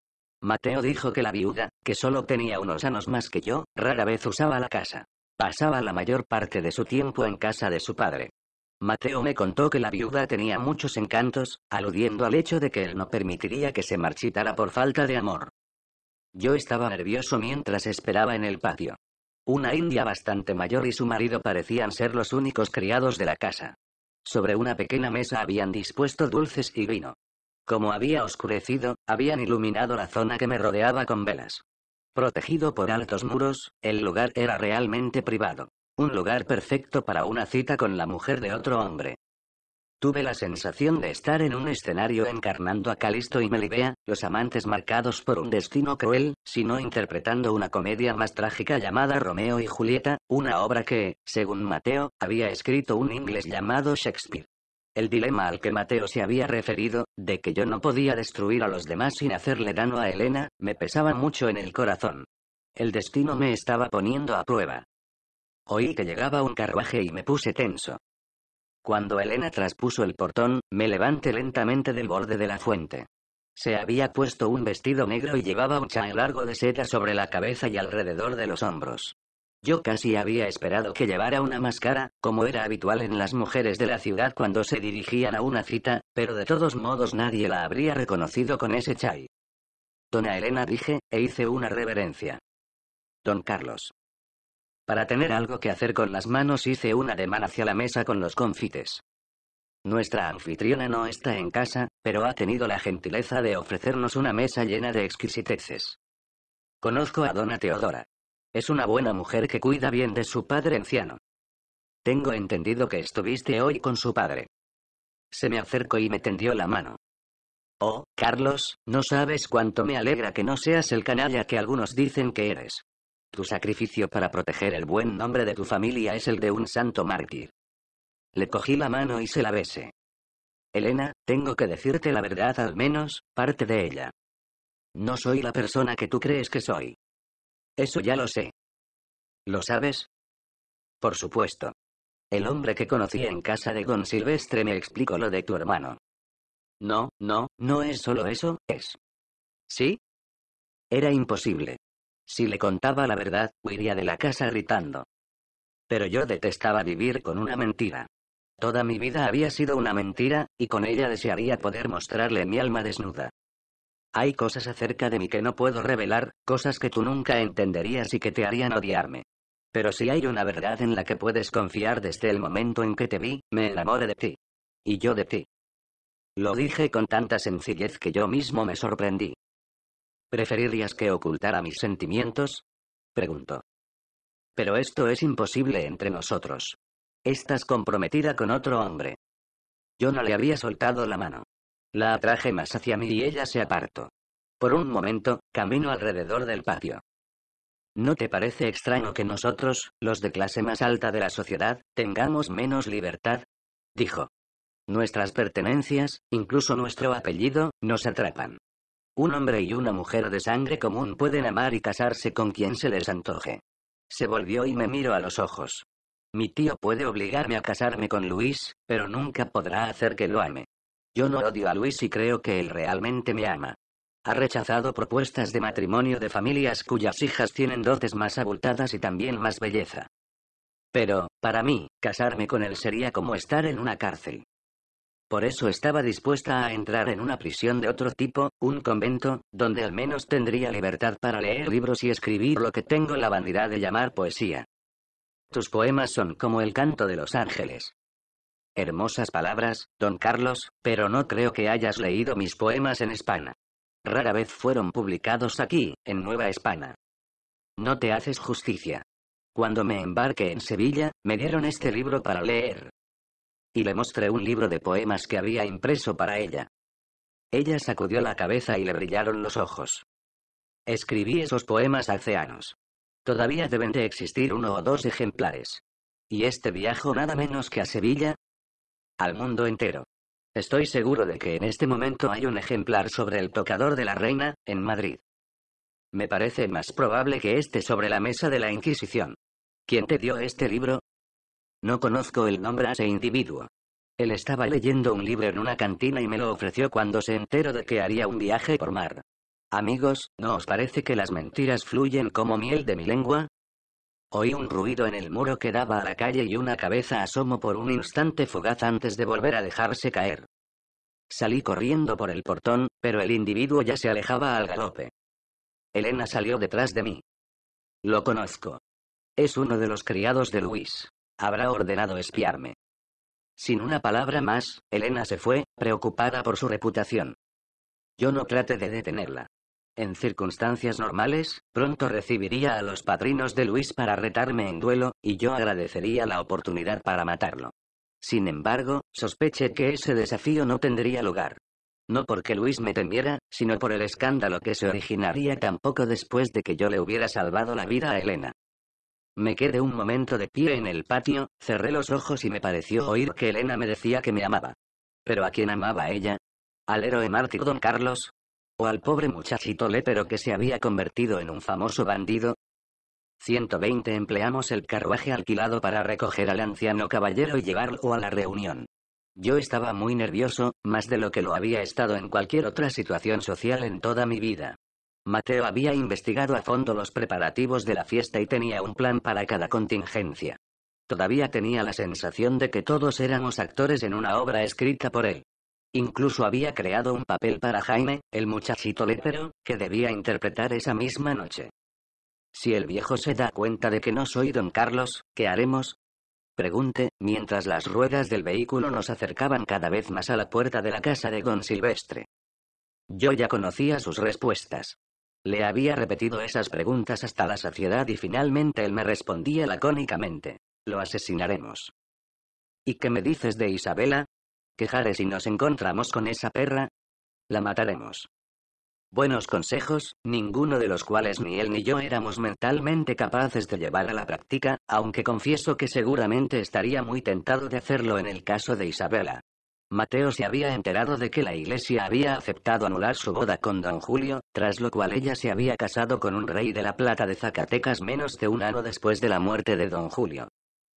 Mateo dijo que la viuda, que solo tenía unos años más que yo, rara vez usaba la casa. Pasaba la mayor parte de su tiempo en casa de su padre. Mateo me contó que la viuda tenía muchos encantos, aludiendo al hecho de que él no permitiría que se marchitara por falta de amor. Yo estaba nervioso mientras esperaba en el patio. Una india bastante mayor y su marido parecían ser los únicos criados de la casa. Sobre una pequeña mesa habían dispuesto dulces y vino. Como había oscurecido, habían iluminado la zona que me rodeaba con velas. Protegido por altos muros, el lugar era realmente privado. Un lugar perfecto para una cita con la mujer de otro hombre. Tuve la sensación de estar en un escenario encarnando a Calisto y Melibea, los amantes marcados por un destino cruel, sino interpretando una comedia más trágica llamada Romeo y Julieta, una obra que, según Mateo, había escrito un inglés llamado Shakespeare. El dilema al que Mateo se había referido, de que yo no podía destruir a los demás sin hacerle daño a Elena, me pesaba mucho en el corazón. El destino me estaba poniendo a prueba. Oí que llegaba un carruaje y me puse tenso. Cuando Elena traspuso el portón, me levanté lentamente del borde de la fuente. Se había puesto un vestido negro y llevaba un chal largo de seda sobre la cabeza y alrededor de los hombros. Yo casi había esperado que llevara una máscara, como era habitual en las mujeres de la ciudad cuando se dirigían a una cita, pero de todos modos nadie la habría reconocido con ese chai. Dona Elena dije, e hice una reverencia. Don Carlos. Para tener algo que hacer con las manos hice un ademán hacia la mesa con los confites. Nuestra anfitriona no está en casa, pero ha tenido la gentileza de ofrecernos una mesa llena de exquisiteces. Conozco a Dona Teodora. Es una buena mujer que cuida bien de su padre anciano. Tengo entendido que estuviste hoy con su padre. Se me acercó y me tendió la mano. Oh, Carlos, no sabes cuánto me alegra que no seas el canalla que algunos dicen que eres. Tu sacrificio para proteger el buen nombre de tu familia es el de un santo mártir. Le cogí la mano y se la besé. Elena, tengo que decirte la verdad al menos, parte de ella. No soy la persona que tú crees que soy. Eso ya lo sé. ¿Lo sabes? Por supuesto. El hombre que conocí en casa de don Silvestre me explicó lo de tu hermano. No, no, no es solo eso, es. ¿Sí? Era imposible. Si le contaba la verdad, huiría de la casa gritando. Pero yo detestaba vivir con una mentira. Toda mi vida había sido una mentira, y con ella desearía poder mostrarle mi alma desnuda. Hay cosas acerca de mí que no puedo revelar, cosas que tú nunca entenderías y que te harían odiarme. Pero si hay una verdad en la que puedes confiar desde el momento en que te vi, me enamoré de ti. Y yo de ti. Lo dije con tanta sencillez que yo mismo me sorprendí. ¿Preferirías que ocultara mis sentimientos? Preguntó. Pero esto es imposible entre nosotros. Estás comprometida con otro hombre. Yo no le había soltado la mano. La atraje más hacia mí y ella se apartó. Por un momento, camino alrededor del patio. ¿No te parece extraño que nosotros, los de clase más alta de la sociedad, tengamos menos libertad? dijo. Nuestras pertenencias, incluso nuestro apellido, nos atrapan. Un hombre y una mujer de sangre común pueden amar y casarse con quien se les antoje. Se volvió y me miró a los ojos. Mi tío puede obligarme a casarme con Luis, pero nunca podrá hacer que lo ame. Yo no odio a Luis y creo que él realmente me ama. Ha rechazado propuestas de matrimonio de familias cuyas hijas tienen dotes más abultadas y también más belleza. Pero, para mí, casarme con él sería como estar en una cárcel. Por eso estaba dispuesta a entrar en una prisión de otro tipo, un convento, donde al menos tendría libertad para leer libros y escribir lo que tengo la vanidad de llamar poesía. Tus poemas son como el canto de los ángeles. Hermosas palabras, don Carlos, pero no creo que hayas leído mis poemas en España. Rara vez fueron publicados aquí, en Nueva España. No te haces justicia. Cuando me embarqué en Sevilla, me dieron este libro para leer, y le mostré un libro de poemas que había impreso para ella. Ella sacudió la cabeza y le brillaron los ojos. Escribí esos poemas hace Todavía deben de existir uno o dos ejemplares. ¿Y este viajo nada menos que a Sevilla? Al mundo entero. Estoy seguro de que en este momento hay un ejemplar sobre el tocador de la reina, en Madrid. Me parece más probable que esté sobre la mesa de la Inquisición. ¿Quién te dio este libro? No conozco el nombre a ese individuo. Él estaba leyendo un libro en una cantina y me lo ofreció cuando se enteró de que haría un viaje por mar. Amigos, ¿no os parece que las mentiras fluyen como miel de mi lengua? Oí un ruido en el muro que daba a la calle y una cabeza asomo por un instante fugaz antes de volver a dejarse caer. Salí corriendo por el portón, pero el individuo ya se alejaba al galope. Elena salió detrás de mí. Lo conozco. Es uno de los criados de Luis. Habrá ordenado espiarme. Sin una palabra más, Elena se fue, preocupada por su reputación. Yo no traté de detenerla. En circunstancias normales, pronto recibiría a los padrinos de Luis para retarme en duelo, y yo agradecería la oportunidad para matarlo. Sin embargo, sospeché que ese desafío no tendría lugar. No porque Luis me temiera, sino por el escándalo que se originaría tampoco después de que yo le hubiera salvado la vida a Elena. Me quedé un momento de pie en el patio, cerré los ojos y me pareció oír que Elena me decía que me amaba. ¿Pero a quién amaba ella? ¿Al héroe mártir don Carlos? ¿O al pobre muchachito Lepero que se había convertido en un famoso bandido? 120 Empleamos el carruaje alquilado para recoger al anciano caballero y llevarlo a la reunión. Yo estaba muy nervioso, más de lo que lo había estado en cualquier otra situación social en toda mi vida. Mateo había investigado a fondo los preparativos de la fiesta y tenía un plan para cada contingencia. Todavía tenía la sensación de que todos éramos actores en una obra escrita por él. Incluso había creado un papel para Jaime, el muchachito lépero, que debía interpretar esa misma noche. Si el viejo se da cuenta de que no soy don Carlos, ¿qué haremos? Pregunté, mientras las ruedas del vehículo nos acercaban cada vez más a la puerta de la casa de don Silvestre. Yo ya conocía sus respuestas. Le había repetido esas preguntas hasta la saciedad y finalmente él me respondía lacónicamente. Lo asesinaremos. ¿Y qué me dices de Isabela? ¿Quejaré si nos encontramos con esa perra? La mataremos. Buenos consejos, ninguno de los cuales ni él ni yo éramos mentalmente capaces de llevar a la práctica, aunque confieso que seguramente estaría muy tentado de hacerlo en el caso de Isabela. Mateo se había enterado de que la iglesia había aceptado anular su boda con don Julio, tras lo cual ella se había casado con un rey de la plata de Zacatecas menos de un año después de la muerte de don Julio.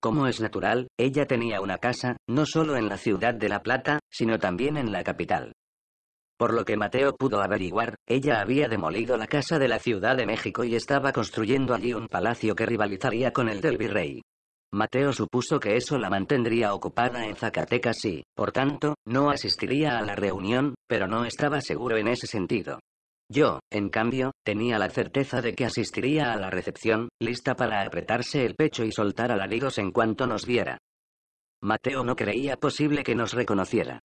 Como es natural, ella tenía una casa, no solo en la ciudad de La Plata, sino también en la capital. Por lo que Mateo pudo averiguar, ella había demolido la casa de la Ciudad de México y estaba construyendo allí un palacio que rivalizaría con el del virrey. Mateo supuso que eso la mantendría ocupada en Zacatecas y, por tanto, no asistiría a la reunión, pero no estaba seguro en ese sentido. Yo, en cambio, tenía la certeza de que asistiría a la recepción, lista para apretarse el pecho y soltar alaridos en cuanto nos viera. Mateo no creía posible que nos reconociera.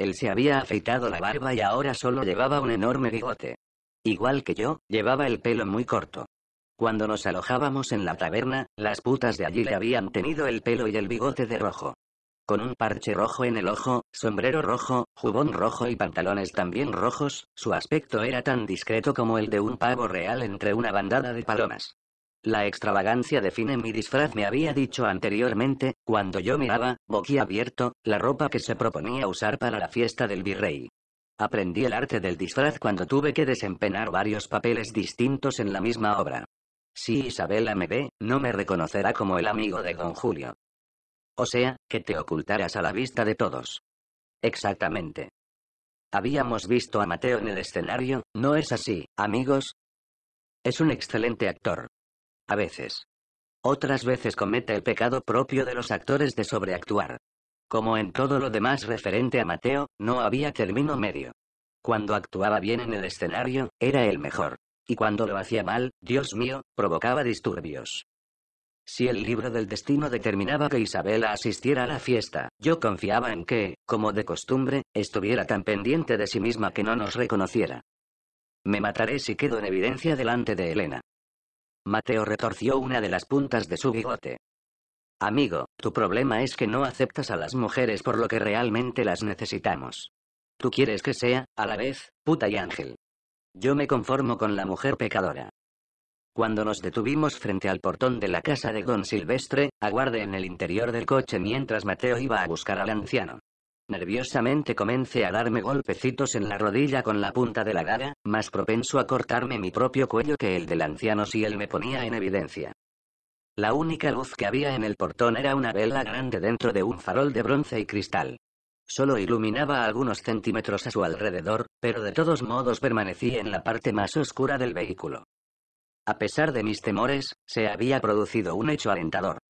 Él se había afeitado la barba y ahora solo llevaba un enorme bigote. Igual que yo, llevaba el pelo muy corto. Cuando nos alojábamos en la taberna, las putas de allí le habían tenido el pelo y el bigote de rojo. Con un parche rojo en el ojo, sombrero rojo, jubón rojo y pantalones también rojos, su aspecto era tan discreto como el de un pavo real entre una bandada de palomas. La extravagancia define mi disfraz, me había dicho anteriormente, cuando yo miraba, boquiabierto, la ropa que se proponía usar para la fiesta del virrey. Aprendí el arte del disfraz cuando tuve que desempeñar varios papeles distintos en la misma obra. Si Isabela me ve, no me reconocerá como el amigo de don Julio. O sea, que te ocultarás a la vista de todos. Exactamente. Habíamos visto a Mateo en el escenario, ¿no es así, amigos? Es un excelente actor. A veces. Otras veces comete el pecado propio de los actores de sobreactuar. Como en todo lo demás referente a Mateo, no había término medio. Cuando actuaba bien en el escenario, era el mejor y cuando lo hacía mal, Dios mío, provocaba disturbios. Si el libro del destino determinaba que Isabela asistiera a la fiesta, yo confiaba en que, como de costumbre, estuviera tan pendiente de sí misma que no nos reconociera. Me mataré si quedo en evidencia delante de Elena. Mateo retorció una de las puntas de su bigote. Amigo, tu problema es que no aceptas a las mujeres por lo que realmente las necesitamos. Tú quieres que sea, a la vez, puta y ángel. Yo me conformo con la mujer pecadora. Cuando nos detuvimos frente al portón de la casa de don Silvestre, aguardé en el interior del coche mientras Mateo iba a buscar al anciano. Nerviosamente comencé a darme golpecitos en la rodilla con la punta de la daga, más propenso a cortarme mi propio cuello que el del anciano si él me ponía en evidencia. La única luz que había en el portón era una vela grande dentro de un farol de bronce y cristal. Solo iluminaba algunos centímetros a su alrededor, pero de todos modos permanecí en la parte más oscura del vehículo. A pesar de mis temores, se había producido un hecho alentador.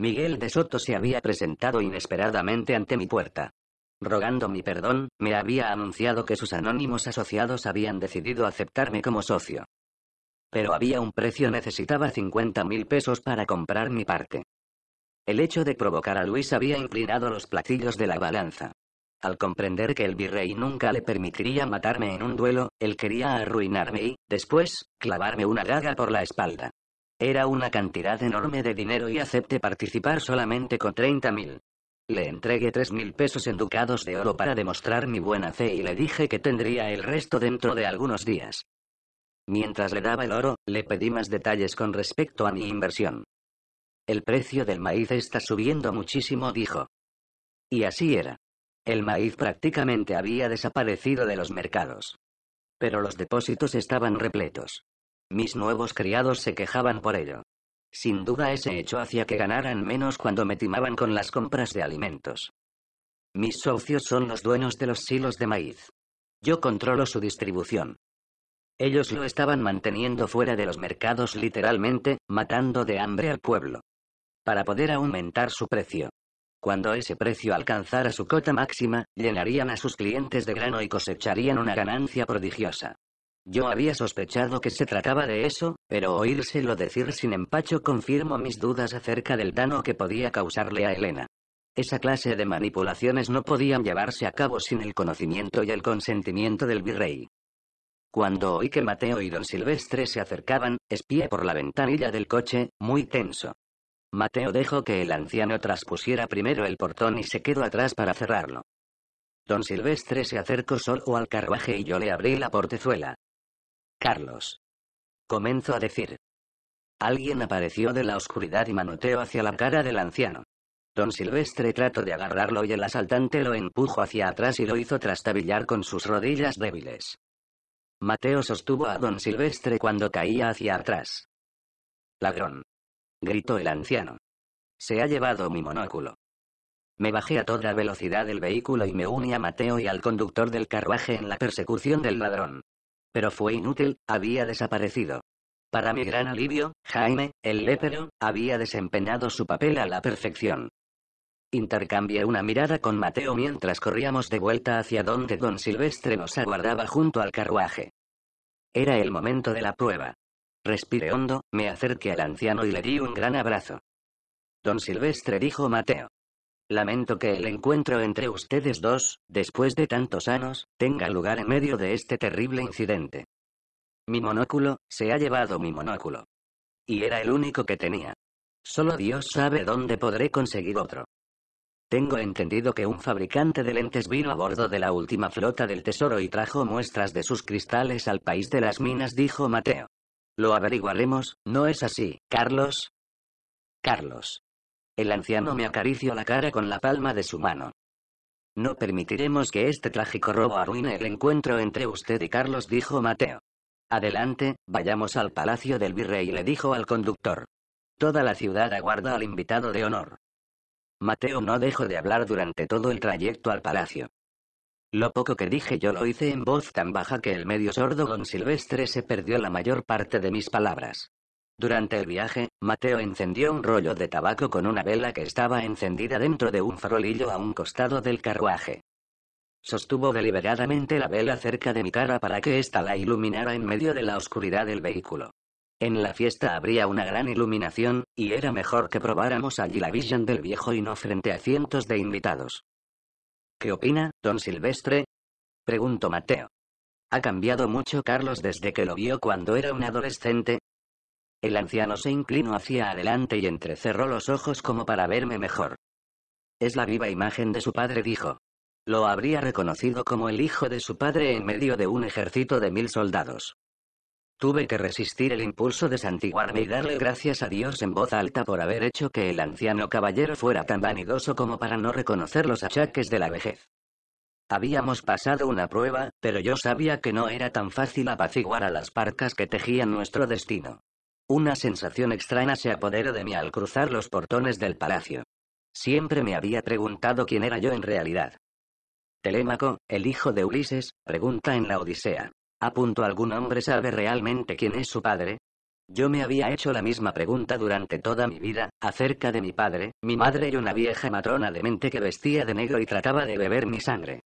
Miguel de Soto se había presentado inesperadamente ante mi puerta. Rogando mi perdón, me había anunciado que sus anónimos asociados habían decidido aceptarme como socio. Pero había un precio, necesitaba 50 mil pesos para comprar mi parte. El hecho de provocar a Luis había inclinado los platillos de la balanza. Al comprender que el virrey nunca le permitiría matarme en un duelo, él quería arruinarme y, después, clavarme una gaga por la espalda. Era una cantidad enorme de dinero y acepté participar solamente con 30.000. Le entregué 3.000 pesos en ducados de oro para demostrar mi buena fe y le dije que tendría el resto dentro de algunos días. Mientras le daba el oro, le pedí más detalles con respecto a mi inversión. El precio del maíz está subiendo muchísimo, dijo. Y así era. El maíz prácticamente había desaparecido de los mercados. Pero los depósitos estaban repletos. Mis nuevos criados se quejaban por ello. Sin duda ese hecho hacía que ganaran menos cuando me timaban con las compras de alimentos. Mis socios son los dueños de los silos de maíz. Yo controlo su distribución. Ellos lo estaban manteniendo fuera de los mercados literalmente, matando de hambre al pueblo para poder aumentar su precio. Cuando ese precio alcanzara su cota máxima, llenarían a sus clientes de grano y cosecharían una ganancia prodigiosa. Yo había sospechado que se trataba de eso, pero oírselo decir sin empacho confirmo mis dudas acerca del daño que podía causarle a Elena. Esa clase de manipulaciones no podían llevarse a cabo sin el conocimiento y el consentimiento del virrey. Cuando oí que Mateo y don Silvestre se acercaban, espié por la ventanilla del coche, muy tenso. Mateo dejó que el anciano traspusiera primero el portón y se quedó atrás para cerrarlo. Don Silvestre se acercó solo al carruaje y yo le abrí la portezuela. Carlos. Comenzó a decir. Alguien apareció de la oscuridad y manoteó hacia la cara del anciano. Don Silvestre trató de agarrarlo y el asaltante lo empujó hacia atrás y lo hizo trastabillar con sus rodillas débiles. Mateo sostuvo a don Silvestre cuando caía hacia atrás. Ladrón gritó el anciano. Se ha llevado mi monóculo. Me bajé a toda velocidad del vehículo y me uní a Mateo y al conductor del carruaje en la persecución del ladrón. Pero fue inútil, había desaparecido. Para mi gran alivio, Jaime, el lépero, había desempeñado su papel a la perfección. Intercambié una mirada con Mateo mientras corríamos de vuelta hacia donde don Silvestre nos aguardaba junto al carruaje. Era el momento de la prueba. Respire hondo, me acerqué al anciano y le di un gran abrazo. Don Silvestre dijo Mateo. Lamento que el encuentro entre ustedes dos, después de tantos años, tenga lugar en medio de este terrible incidente. Mi monóculo, se ha llevado mi monóculo. Y era el único que tenía. Solo Dios sabe dónde podré conseguir otro. Tengo entendido que un fabricante de lentes vino a bordo de la última flota del tesoro y trajo muestras de sus cristales al país de las minas, dijo Mateo. Lo averiguaremos, ¿no es así, Carlos? Carlos. El anciano me acarició la cara con la palma de su mano. No permitiremos que este trágico robo arruine el encuentro entre usted y Carlos, dijo Mateo. Adelante, vayamos al palacio del virrey, le dijo al conductor. Toda la ciudad aguarda al invitado de honor. Mateo no dejó de hablar durante todo el trayecto al palacio. Lo poco que dije yo lo hice en voz tan baja que el medio sordo don Silvestre se perdió la mayor parte de mis palabras. Durante el viaje, Mateo encendió un rollo de tabaco con una vela que estaba encendida dentro de un farolillo a un costado del carruaje. Sostuvo deliberadamente la vela cerca de mi cara para que ésta la iluminara en medio de la oscuridad del vehículo. En la fiesta habría una gran iluminación, y era mejor que probáramos allí la visión del Viejo y no frente a cientos de invitados. ¿Qué opina, don Silvestre? Preguntó Mateo. Ha cambiado mucho Carlos desde que lo vio cuando era un adolescente. El anciano se inclinó hacia adelante y entrecerró los ojos como para verme mejor. Es la viva imagen de su padre, dijo. Lo habría reconocido como el hijo de su padre en medio de un ejército de mil soldados. Tuve que resistir el impulso de santiguarme y darle gracias a Dios en voz alta por haber hecho que el anciano caballero fuera tan vanidoso como para no reconocer los achaques de la vejez. Habíamos pasado una prueba, pero yo sabía que no era tan fácil apaciguar a las parcas que tejían nuestro destino. Una sensación extraña se apoderó de mí al cruzar los portones del palacio. Siempre me había preguntado quién era yo en realidad. Telémaco, el hijo de Ulises, pregunta en la Odisea. ¿A punto algún hombre sabe realmente quién es su padre? Yo me había hecho la misma pregunta durante toda mi vida, acerca de mi padre, mi madre y una vieja matrona mente que vestía de negro y trataba de beber mi sangre.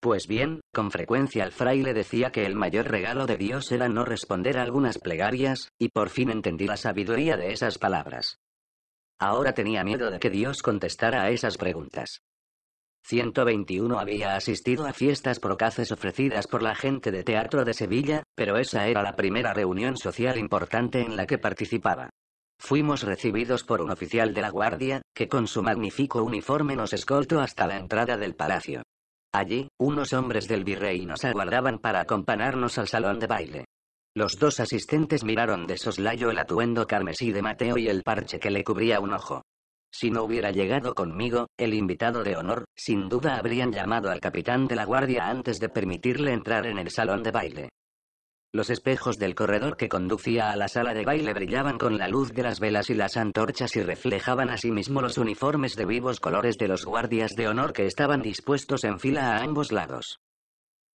Pues bien, con frecuencia el fraile decía que el mayor regalo de Dios era no responder a algunas plegarias, y por fin entendí la sabiduría de esas palabras. Ahora tenía miedo de que Dios contestara a esas preguntas. 121 había asistido a fiestas procaces ofrecidas por la gente de teatro de Sevilla, pero esa era la primera reunión social importante en la que participaba. Fuimos recibidos por un oficial de la guardia, que con su magnífico uniforme nos escoltó hasta la entrada del palacio. Allí, unos hombres del virrey nos aguardaban para acompañarnos al salón de baile. Los dos asistentes miraron de soslayo el atuendo carmesí de Mateo y el parche que le cubría un ojo. Si no hubiera llegado conmigo, el invitado de honor, sin duda habrían llamado al capitán de la guardia antes de permitirle entrar en el salón de baile. Los espejos del corredor que conducía a la sala de baile brillaban con la luz de las velas y las antorchas y reflejaban asimismo los uniformes de vivos colores de los guardias de honor que estaban dispuestos en fila a ambos lados.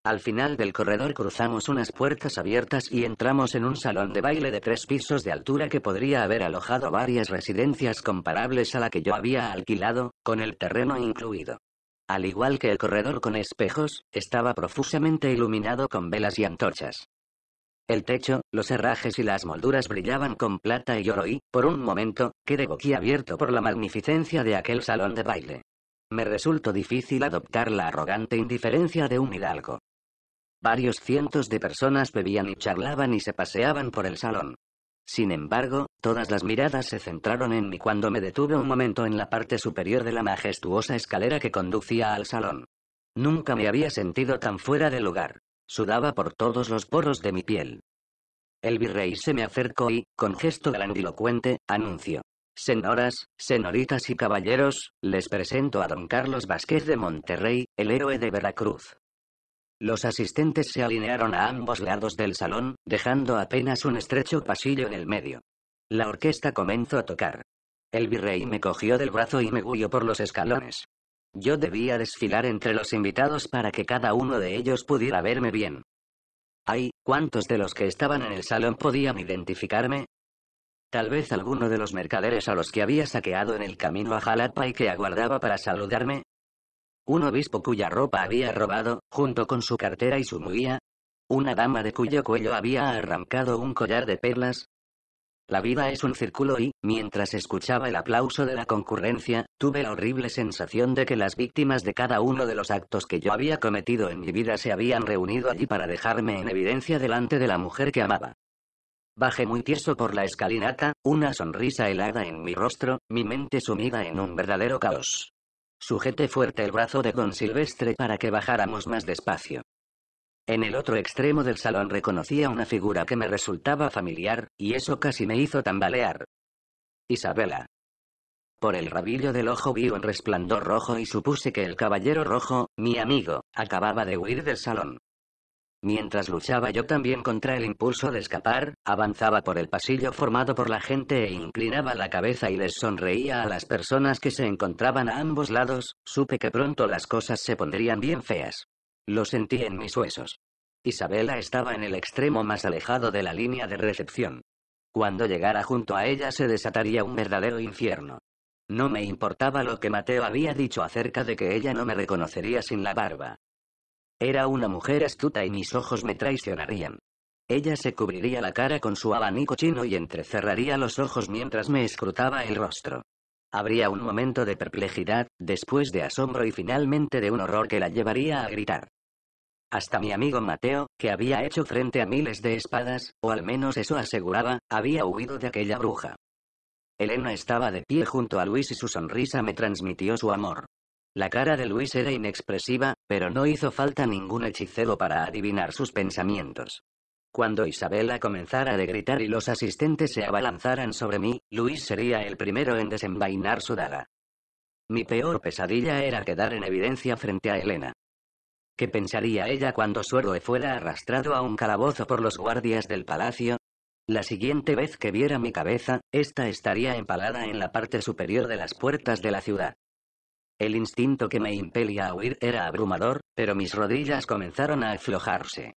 Al final del corredor cruzamos unas puertas abiertas y entramos en un salón de baile de tres pisos de altura que podría haber alojado varias residencias comparables a la que yo había alquilado, con el terreno incluido. Al igual que el corredor con espejos, estaba profusamente iluminado con velas y antorchas. El techo, los herrajes y las molduras brillaban con plata y oro y, por un momento, quedé boquiabierto por la magnificencia de aquel salón de baile. Me resultó difícil adoptar la arrogante indiferencia de un hidalgo. Varios cientos de personas bebían y charlaban y se paseaban por el salón. Sin embargo, todas las miradas se centraron en mí cuando me detuve un momento en la parte superior de la majestuosa escalera que conducía al salón. Nunca me había sentido tan fuera de lugar. Sudaba por todos los poros de mi piel. El virrey se me acercó y, con gesto grandilocuente, anunció. Señoras, señoritas y caballeros, les presento a don Carlos Vázquez de Monterrey, el héroe de Veracruz. Los asistentes se alinearon a ambos lados del salón, dejando apenas un estrecho pasillo en el medio. La orquesta comenzó a tocar. El virrey me cogió del brazo y me guió por los escalones. Yo debía desfilar entre los invitados para que cada uno de ellos pudiera verme bien. Ay, ¿cuántos de los que estaban en el salón podían identificarme? Tal vez alguno de los mercaderes a los que había saqueado en el camino a Jalapa y que aguardaba para saludarme, un obispo cuya ropa había robado, junto con su cartera y su muguía. Una dama de cuyo cuello había arrancado un collar de perlas. La vida es un círculo y, mientras escuchaba el aplauso de la concurrencia, tuve la horrible sensación de que las víctimas de cada uno de los actos que yo había cometido en mi vida se habían reunido allí para dejarme en evidencia delante de la mujer que amaba. Bajé muy tieso por la escalinata, una sonrisa helada en mi rostro, mi mente sumida en un verdadero caos. Sujete fuerte el brazo de don Silvestre para que bajáramos más despacio. En el otro extremo del salón reconocía una figura que me resultaba familiar, y eso casi me hizo tambalear. Isabela. Por el rabillo del ojo vi un resplandor rojo y supuse que el caballero rojo, mi amigo, acababa de huir del salón. Mientras luchaba yo también contra el impulso de escapar, avanzaba por el pasillo formado por la gente e inclinaba la cabeza y les sonreía a las personas que se encontraban a ambos lados, supe que pronto las cosas se pondrían bien feas. Lo sentí en mis huesos. Isabela estaba en el extremo más alejado de la línea de recepción. Cuando llegara junto a ella se desataría un verdadero infierno. No me importaba lo que Mateo había dicho acerca de que ella no me reconocería sin la barba. Era una mujer astuta y mis ojos me traicionarían. Ella se cubriría la cara con su abanico chino y entrecerraría los ojos mientras me escrutaba el rostro. Habría un momento de perplejidad, después de asombro y finalmente de un horror que la llevaría a gritar. Hasta mi amigo Mateo, que había hecho frente a miles de espadas, o al menos eso aseguraba, había huido de aquella bruja. Elena estaba de pie junto a Luis y su sonrisa me transmitió su amor. La cara de Luis era inexpresiva, pero no hizo falta ningún hechicero para adivinar sus pensamientos. Cuando Isabela comenzara de gritar y los asistentes se abalanzaran sobre mí, Luis sería el primero en desenvainar su daga. Mi peor pesadilla era quedar en evidencia frente a Elena. ¿Qué pensaría ella cuando héroe fuera arrastrado a un calabozo por los guardias del palacio? La siguiente vez que viera mi cabeza, esta estaría empalada en la parte superior de las puertas de la ciudad. El instinto que me impelía a huir era abrumador, pero mis rodillas comenzaron a aflojarse.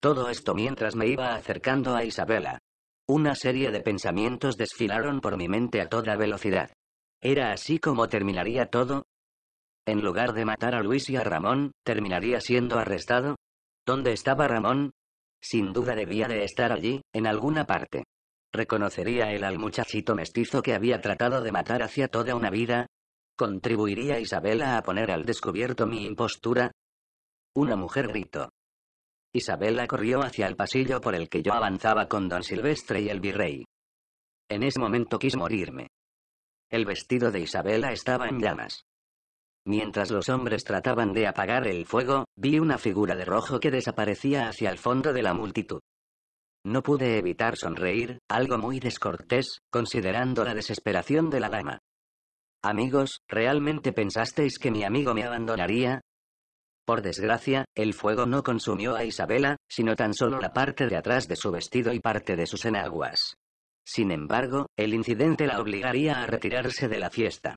Todo esto mientras me iba acercando a Isabela. Una serie de pensamientos desfilaron por mi mente a toda velocidad. ¿Era así como terminaría todo? En lugar de matar a Luis y a Ramón, ¿terminaría siendo arrestado? ¿Dónde estaba Ramón? Sin duda debía de estar allí, en alguna parte. Reconocería él al muchachito mestizo que había tratado de matar hacia toda una vida, ¿Contribuiría Isabela a poner al descubierto mi impostura? Una mujer gritó. Isabela corrió hacia el pasillo por el que yo avanzaba con don Silvestre y el virrey. En ese momento quis morirme. El vestido de Isabela estaba en llamas. Mientras los hombres trataban de apagar el fuego, vi una figura de rojo que desaparecía hacia el fondo de la multitud. No pude evitar sonreír, algo muy descortés, considerando la desesperación de la dama. Amigos, ¿realmente pensasteis que mi amigo me abandonaría? Por desgracia, el fuego no consumió a Isabela, sino tan solo la parte de atrás de su vestido y parte de sus enaguas. Sin embargo, el incidente la obligaría a retirarse de la fiesta.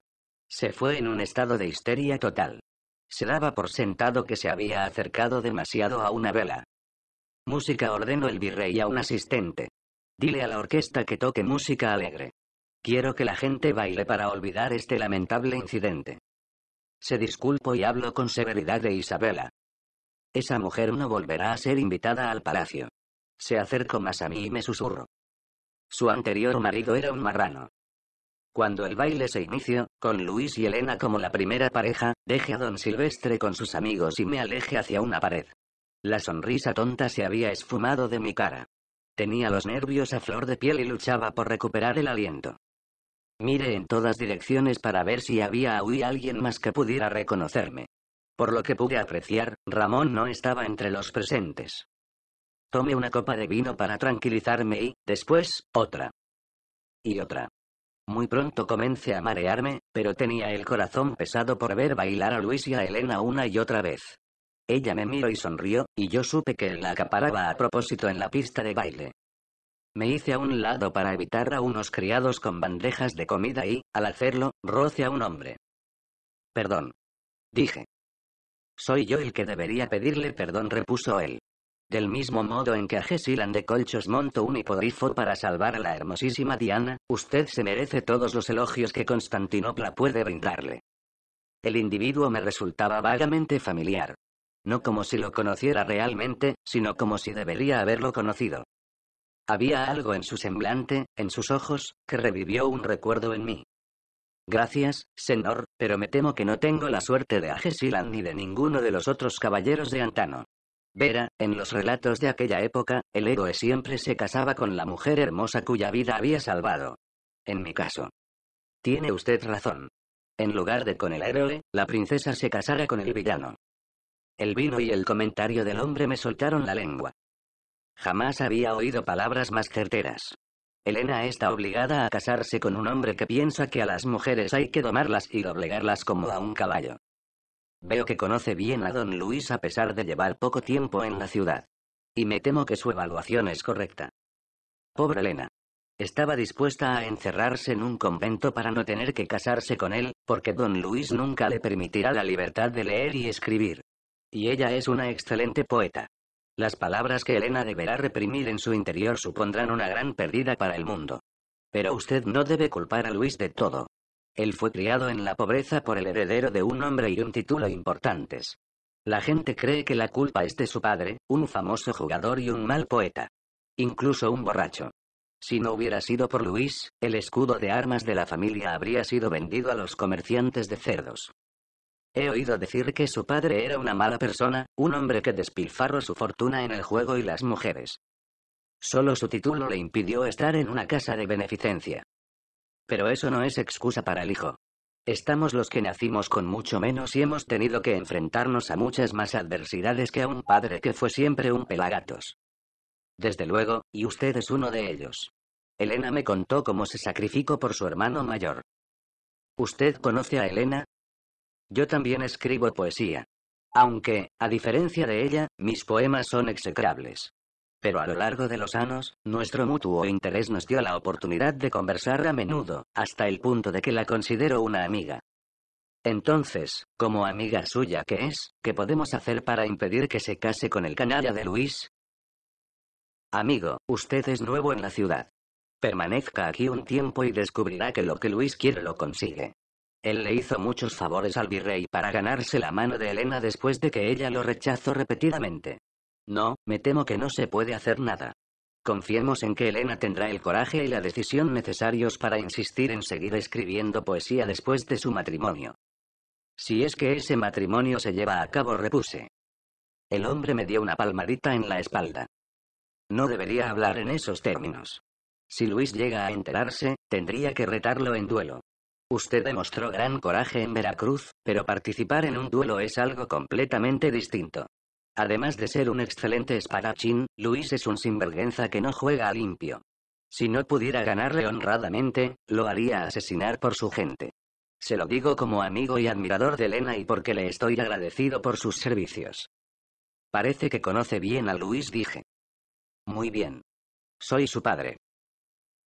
Se fue en un estado de histeria total. Se daba por sentado que se había acercado demasiado a una vela. Música ordenó el virrey a un asistente. Dile a la orquesta que toque música alegre. Quiero que la gente baile para olvidar este lamentable incidente. Se disculpo y hablo con severidad de Isabela. Esa mujer no volverá a ser invitada al palacio. Se acercó más a mí y me susurro. Su anterior marido era un marrano. Cuando el baile se inició, con Luis y Elena como la primera pareja, deje a don Silvestre con sus amigos y me aleje hacia una pared. La sonrisa tonta se había esfumado de mi cara. Tenía los nervios a flor de piel y luchaba por recuperar el aliento. Mire en todas direcciones para ver si había alguien más que pudiera reconocerme. Por lo que pude apreciar, Ramón no estaba entre los presentes. Tomé una copa de vino para tranquilizarme y, después, otra. Y otra. Muy pronto comencé a marearme, pero tenía el corazón pesado por ver bailar a Luis y a Elena una y otra vez. Ella me miró y sonrió, y yo supe que la acaparaba a propósito en la pista de baile. Me hice a un lado para evitar a unos criados con bandejas de comida y, al hacerlo, roce a un hombre. Perdón. Dije. Soy yo el que debería pedirle perdón, repuso él. Del mismo modo en que a Gesilan de Colchos monto un hipogrifo para salvar a la hermosísima Diana, usted se merece todos los elogios que Constantinopla puede brindarle. El individuo me resultaba vagamente familiar. No como si lo conociera realmente, sino como si debería haberlo conocido. Había algo en su semblante, en sus ojos, que revivió un recuerdo en mí. Gracias, señor, pero me temo que no tengo la suerte de Agesilan ni de ninguno de los otros caballeros de Antano. Vera, en los relatos de aquella época, el héroe siempre se casaba con la mujer hermosa cuya vida había salvado. En mi caso. Tiene usted razón. En lugar de con el héroe, la princesa se casara con el villano. El vino y el comentario del hombre me soltaron la lengua. Jamás había oído palabras más certeras. Elena está obligada a casarse con un hombre que piensa que a las mujeres hay que domarlas y doblegarlas como a un caballo. Veo que conoce bien a don Luis a pesar de llevar poco tiempo en la ciudad. Y me temo que su evaluación es correcta. Pobre Elena. Estaba dispuesta a encerrarse en un convento para no tener que casarse con él, porque don Luis nunca le permitirá la libertad de leer y escribir. Y ella es una excelente poeta. Las palabras que Elena deberá reprimir en su interior supondrán una gran pérdida para el mundo. Pero usted no debe culpar a Luis de todo. Él fue criado en la pobreza por el heredero de un hombre y un título importantes. La gente cree que la culpa es de su padre, un famoso jugador y un mal poeta. Incluso un borracho. Si no hubiera sido por Luis, el escudo de armas de la familia habría sido vendido a los comerciantes de cerdos. He oído decir que su padre era una mala persona, un hombre que despilfarró su fortuna en el juego y las mujeres. Solo su título le impidió estar en una casa de beneficencia. Pero eso no es excusa para el hijo. Estamos los que nacimos con mucho menos y hemos tenido que enfrentarnos a muchas más adversidades que a un padre que fue siempre un pelagatos. Desde luego, y usted es uno de ellos. Elena me contó cómo se sacrificó por su hermano mayor. Usted conoce a Elena, yo también escribo poesía. Aunque, a diferencia de ella, mis poemas son execrables. Pero a lo largo de los años, nuestro mutuo interés nos dio la oportunidad de conversar a menudo, hasta el punto de que la considero una amiga. Entonces, como amiga suya que es, ¿qué podemos hacer para impedir que se case con el canalla de Luis? Amigo, usted es nuevo en la ciudad. Permanezca aquí un tiempo y descubrirá que lo que Luis quiere lo consigue. Él le hizo muchos favores al virrey para ganarse la mano de Elena después de que ella lo rechazó repetidamente. No, me temo que no se puede hacer nada. Confiemos en que Elena tendrá el coraje y la decisión necesarios para insistir en seguir escribiendo poesía después de su matrimonio. Si es que ese matrimonio se lleva a cabo, repuse. El hombre me dio una palmadita en la espalda. No debería hablar en esos términos. Si Luis llega a enterarse, tendría que retarlo en duelo. Usted demostró gran coraje en Veracruz, pero participar en un duelo es algo completamente distinto. Además de ser un excelente espadachín, Luis es un sinvergüenza que no juega limpio. Si no pudiera ganarle honradamente, lo haría asesinar por su gente. Se lo digo como amigo y admirador de Elena y porque le estoy agradecido por sus servicios. Parece que conoce bien a Luis, dije. Muy bien. Soy su padre.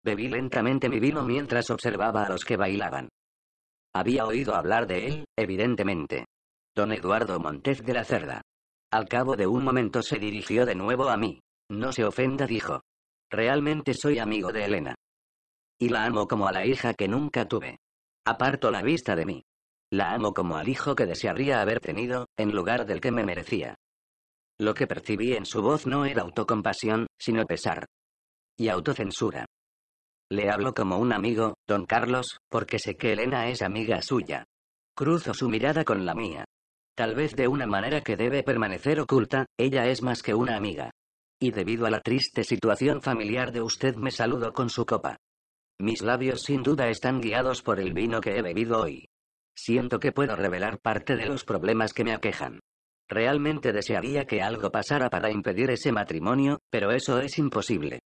Bebí lentamente mi vino mientras observaba a los que bailaban. Había oído hablar de él, evidentemente. Don Eduardo Montez de la Cerda. Al cabo de un momento se dirigió de nuevo a mí. No se ofenda, dijo. Realmente soy amigo de Elena. Y la amo como a la hija que nunca tuve. Aparto la vista de mí. La amo como al hijo que desearía haber tenido, en lugar del que me merecía. Lo que percibí en su voz no era autocompasión, sino pesar. Y autocensura. Le hablo como un amigo, don Carlos, porque sé que Elena es amiga suya. Cruzo su mirada con la mía. Tal vez de una manera que debe permanecer oculta, ella es más que una amiga. Y debido a la triste situación familiar de usted me saludo con su copa. Mis labios sin duda están guiados por el vino que he bebido hoy. Siento que puedo revelar parte de los problemas que me aquejan. Realmente desearía que algo pasara para impedir ese matrimonio, pero eso es imposible.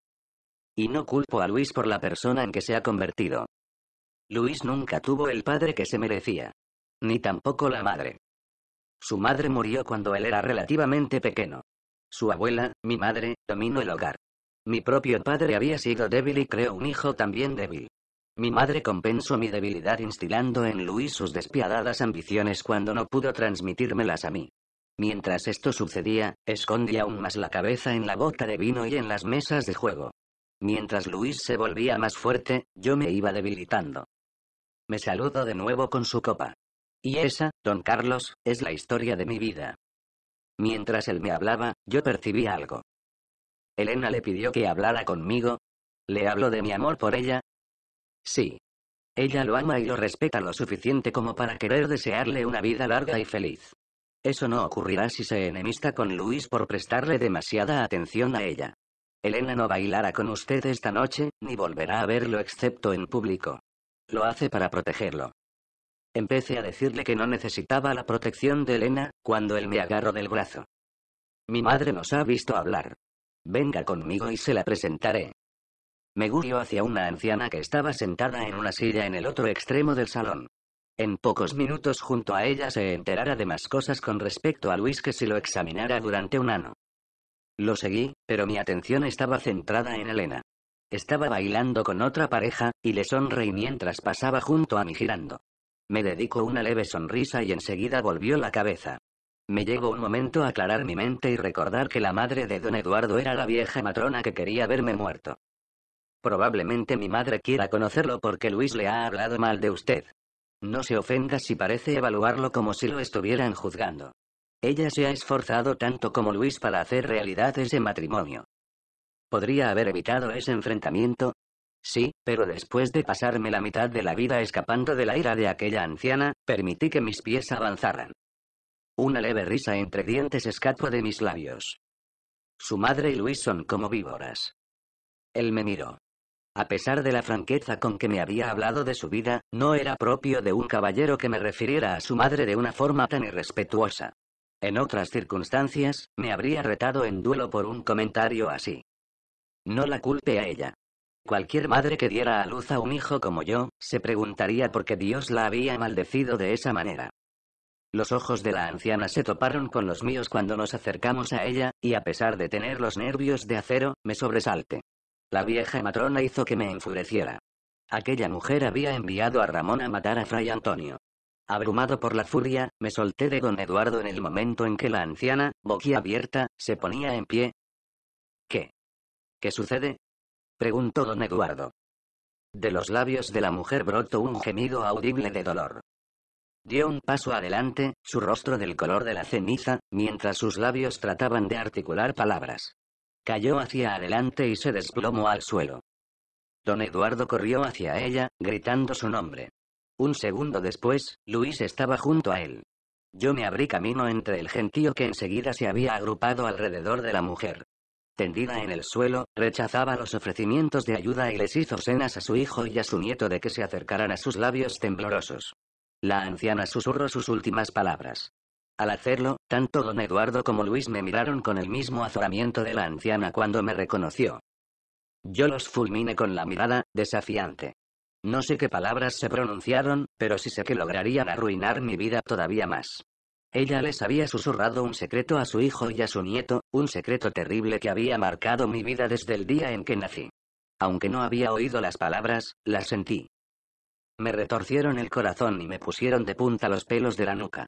Y no culpo a Luis por la persona en que se ha convertido. Luis nunca tuvo el padre que se merecía. Ni tampoco la madre. Su madre murió cuando él era relativamente pequeño. Su abuela, mi madre, dominó el hogar. Mi propio padre había sido débil y creó un hijo también débil. Mi madre compensó mi debilidad instilando en Luis sus despiadadas ambiciones cuando no pudo transmitírmelas a mí. Mientras esto sucedía, escondí aún más la cabeza en la bota de vino y en las mesas de juego. Mientras Luis se volvía más fuerte, yo me iba debilitando. Me saludo de nuevo con su copa. Y esa, don Carlos, es la historia de mi vida. Mientras él me hablaba, yo percibí algo. Elena le pidió que hablara conmigo. ¿Le hablo de mi amor por ella? Sí. Ella lo ama y lo respeta lo suficiente como para querer desearle una vida larga y feliz. Eso no ocurrirá si se enemista con Luis por prestarle demasiada atención a ella. Elena no bailará con usted esta noche, ni volverá a verlo excepto en público. Lo hace para protegerlo. Empecé a decirle que no necesitaba la protección de Elena, cuando él me agarró del brazo. Mi madre nos ha visto hablar. Venga conmigo y se la presentaré. Me guió hacia una anciana que estaba sentada en una silla en el otro extremo del salón. En pocos minutos junto a ella se enterara de más cosas con respecto a Luis que si lo examinara durante un año. Lo seguí, pero mi atención estaba centrada en Elena. Estaba bailando con otra pareja, y le sonreí mientras pasaba junto a mí girando. Me dedicó una leve sonrisa y enseguida volvió la cabeza. Me llegó un momento a aclarar mi mente y recordar que la madre de don Eduardo era la vieja matrona que quería verme muerto. Probablemente mi madre quiera conocerlo porque Luis le ha hablado mal de usted. No se ofenda si parece evaluarlo como si lo estuvieran juzgando. Ella se ha esforzado tanto como Luis para hacer realidad ese matrimonio. ¿Podría haber evitado ese enfrentamiento? Sí, pero después de pasarme la mitad de la vida escapando de la ira de aquella anciana, permití que mis pies avanzaran. Una leve risa entre dientes escapó de mis labios. Su madre y Luis son como víboras. Él me miró. A pesar de la franqueza con que me había hablado de su vida, no era propio de un caballero que me refiriera a su madre de una forma tan irrespetuosa. En otras circunstancias, me habría retado en duelo por un comentario así. No la culpe a ella. Cualquier madre que diera a luz a un hijo como yo, se preguntaría por qué Dios la había maldecido de esa manera. Los ojos de la anciana se toparon con los míos cuando nos acercamos a ella, y a pesar de tener los nervios de acero, me sobresalte. La vieja matrona hizo que me enfureciera. Aquella mujer había enviado a Ramón a matar a Fray Antonio. Abrumado por la furia, me solté de don Eduardo en el momento en que la anciana, abierta, se ponía en pie. ¿Qué? ¿Qué sucede? preguntó don Eduardo. De los labios de la mujer brotó un gemido audible de dolor. Dio un paso adelante, su rostro del color de la ceniza, mientras sus labios trataban de articular palabras. Cayó hacia adelante y se desplomó al suelo. Don Eduardo corrió hacia ella, gritando su nombre. Un segundo después, Luis estaba junto a él. Yo me abrí camino entre el gentío que enseguida se había agrupado alrededor de la mujer. Tendida en el suelo, rechazaba los ofrecimientos de ayuda y les hizo cenas a su hijo y a su nieto de que se acercaran a sus labios temblorosos. La anciana susurró sus últimas palabras. Al hacerlo, tanto don Eduardo como Luis me miraron con el mismo azoramiento de la anciana cuando me reconoció. Yo los fulminé con la mirada, desafiante. No sé qué palabras se pronunciaron, pero sí sé que lograrían arruinar mi vida todavía más. Ella les había susurrado un secreto a su hijo y a su nieto, un secreto terrible que había marcado mi vida desde el día en que nací. Aunque no había oído las palabras, las sentí. Me retorcieron el corazón y me pusieron de punta los pelos de la nuca.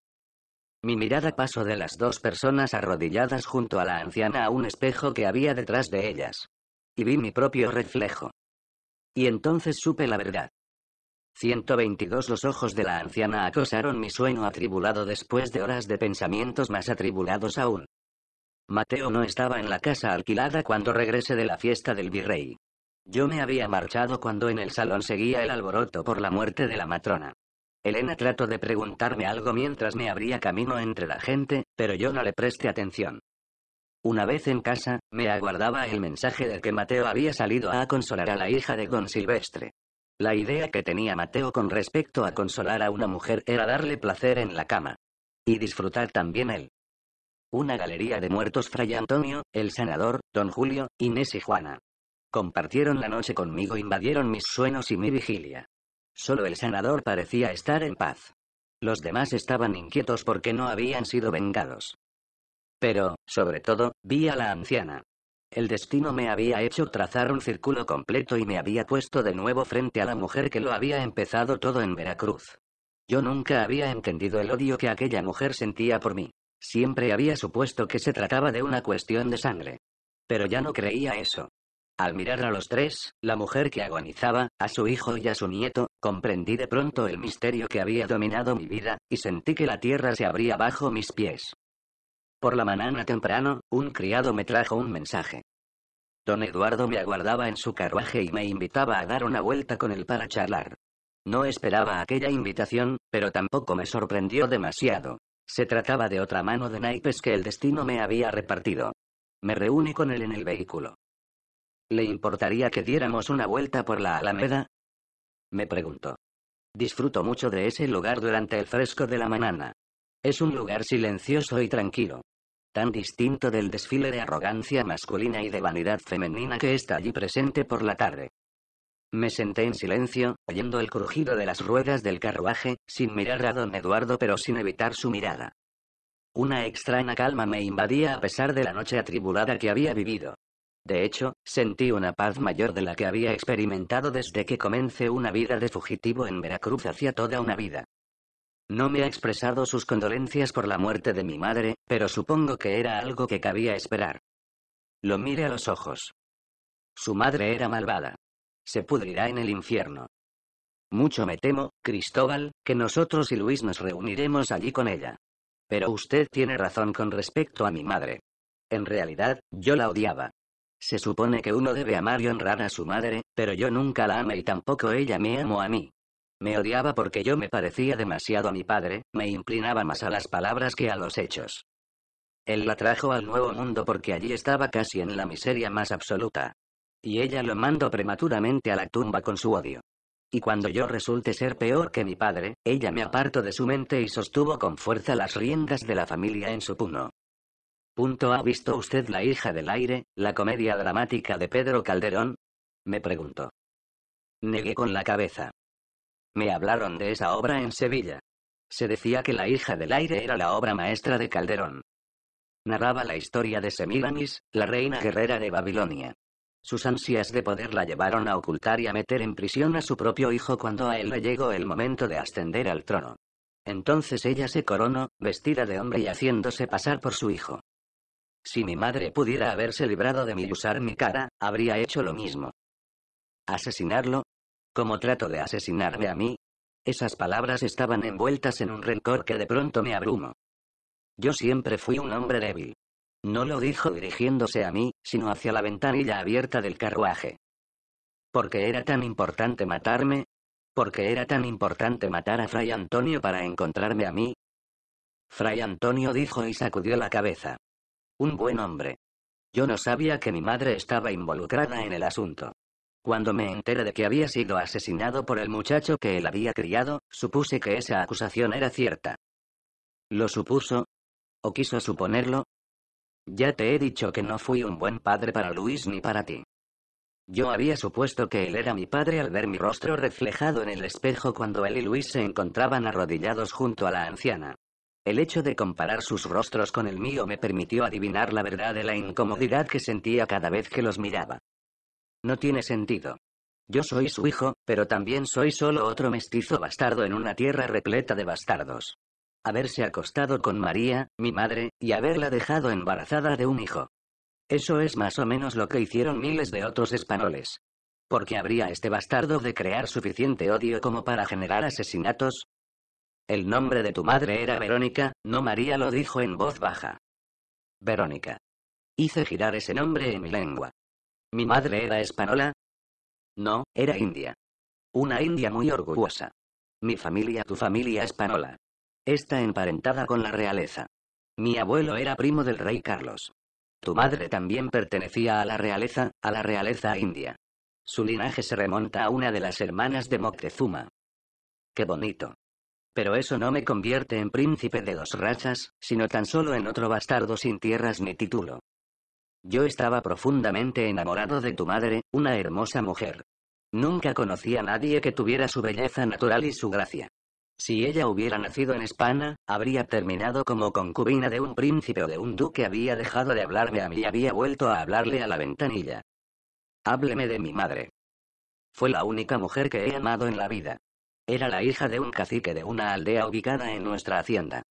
Mi mirada pasó de las dos personas arrodilladas junto a la anciana a un espejo que había detrás de ellas. Y vi mi propio reflejo. Y entonces supe la verdad. 122 Los ojos de la anciana acosaron mi sueño atribulado después de horas de pensamientos más atribulados aún. Mateo no estaba en la casa alquilada cuando regresé de la fiesta del virrey. Yo me había marchado cuando en el salón seguía el alboroto por la muerte de la matrona. Elena trató de preguntarme algo mientras me abría camino entre la gente, pero yo no le presté atención. Una vez en casa, me aguardaba el mensaje de que Mateo había salido a consolar a la hija de Don Silvestre. La idea que tenía Mateo con respecto a consolar a una mujer era darle placer en la cama. Y disfrutar también él. Una galería de muertos Fray Antonio, el sanador, Don Julio, Inés y Juana. Compartieron la noche conmigo, invadieron mis sueños y mi vigilia. Solo el sanador parecía estar en paz. Los demás estaban inquietos porque no habían sido vengados. Pero, sobre todo, vi a la anciana. El destino me había hecho trazar un círculo completo y me había puesto de nuevo frente a la mujer que lo había empezado todo en Veracruz. Yo nunca había entendido el odio que aquella mujer sentía por mí. Siempre había supuesto que se trataba de una cuestión de sangre. Pero ya no creía eso. Al mirar a los tres, la mujer que agonizaba, a su hijo y a su nieto, comprendí de pronto el misterio que había dominado mi vida, y sentí que la tierra se abría bajo mis pies. Por la mañana temprano, un criado me trajo un mensaje. Don Eduardo me aguardaba en su carruaje y me invitaba a dar una vuelta con él para charlar. No esperaba aquella invitación, pero tampoco me sorprendió demasiado. Se trataba de otra mano de naipes que el destino me había repartido. Me reuní con él en el vehículo. ¿Le importaría que diéramos una vuelta por la Alameda? Me preguntó. Disfruto mucho de ese lugar durante el fresco de la mañana. Es un lugar silencioso y tranquilo tan distinto del desfile de arrogancia masculina y de vanidad femenina que está allí presente por la tarde. Me senté en silencio, oyendo el crujido de las ruedas del carruaje, sin mirar a don Eduardo pero sin evitar su mirada. Una extraña calma me invadía a pesar de la noche atribulada que había vivido. De hecho, sentí una paz mayor de la que había experimentado desde que comencé una vida de fugitivo en Veracruz hacia toda una vida. No me ha expresado sus condolencias por la muerte de mi madre, pero supongo que era algo que cabía esperar. Lo mire a los ojos. Su madre era malvada. Se pudrirá en el infierno. Mucho me temo, Cristóbal, que nosotros y Luis nos reuniremos allí con ella. Pero usted tiene razón con respecto a mi madre. En realidad, yo la odiaba. Se supone que uno debe amar y honrar a su madre, pero yo nunca la amé y tampoco ella me amó a mí. Me odiaba porque yo me parecía demasiado a mi padre, me inclinaba más a las palabras que a los hechos. Él la trajo al nuevo mundo porque allí estaba casi en la miseria más absoluta. Y ella lo mandó prematuramente a la tumba con su odio. Y cuando yo resulte ser peor que mi padre, ella me apartó de su mente y sostuvo con fuerza las riendas de la familia en su puno. Punto ¿Ha visto usted La hija del aire, la comedia dramática de Pedro Calderón? Me preguntó. Negué con la cabeza. Me hablaron de esa obra en Sevilla. Se decía que La hija del aire era la obra maestra de Calderón. Narraba la historia de Semiramis, la reina guerrera de Babilonia. Sus ansias de poder la llevaron a ocultar y a meter en prisión a su propio hijo cuando a él le llegó el momento de ascender al trono. Entonces ella se coronó, vestida de hombre y haciéndose pasar por su hijo. Si mi madre pudiera haberse librado de mí y usar mi cara, habría hecho lo mismo. Asesinarlo, ¿Cómo trato de asesinarme a mí? Esas palabras estaban envueltas en un rencor que de pronto me abrumó. Yo siempre fui un hombre débil. No lo dijo dirigiéndose a mí, sino hacia la ventanilla abierta del carruaje. ¿Por qué era tan importante matarme? ¿Por qué era tan importante matar a Fray Antonio para encontrarme a mí? Fray Antonio dijo y sacudió la cabeza. Un buen hombre. Yo no sabía que mi madre estaba involucrada en el asunto. Cuando me enteré de que había sido asesinado por el muchacho que él había criado, supuse que esa acusación era cierta. ¿Lo supuso? ¿O quiso suponerlo? Ya te he dicho que no fui un buen padre para Luis ni para ti. Yo había supuesto que él era mi padre al ver mi rostro reflejado en el espejo cuando él y Luis se encontraban arrodillados junto a la anciana. El hecho de comparar sus rostros con el mío me permitió adivinar la verdad de la incomodidad que sentía cada vez que los miraba. No tiene sentido. Yo soy su hijo, pero también soy solo otro mestizo bastardo en una tierra repleta de bastardos. Haberse acostado con María, mi madre, y haberla dejado embarazada de un hijo. Eso es más o menos lo que hicieron miles de otros españoles. qué habría este bastardo de crear suficiente odio como para generar asesinatos? El nombre de tu madre era Verónica, no María lo dijo en voz baja. Verónica. Hice girar ese nombre en mi lengua. ¿Mi madre era española? No, era india. Una india muy orgullosa. Mi familia, tu familia española. Está emparentada con la realeza. Mi abuelo era primo del rey Carlos. Tu madre también pertenecía a la realeza, a la realeza india. Su linaje se remonta a una de las hermanas de Moctezuma. Qué bonito. Pero eso no me convierte en príncipe de dos razas, sino tan solo en otro bastardo sin tierras ni título. Yo estaba profundamente enamorado de tu madre, una hermosa mujer. Nunca conocí a nadie que tuviera su belleza natural y su gracia. Si ella hubiera nacido en España, habría terminado como concubina de un príncipe o de un duque. Había dejado de hablarme a mí y había vuelto a hablarle a la ventanilla. Hábleme de mi madre. Fue la única mujer que he amado en la vida. Era la hija de un cacique de una aldea ubicada en nuestra hacienda.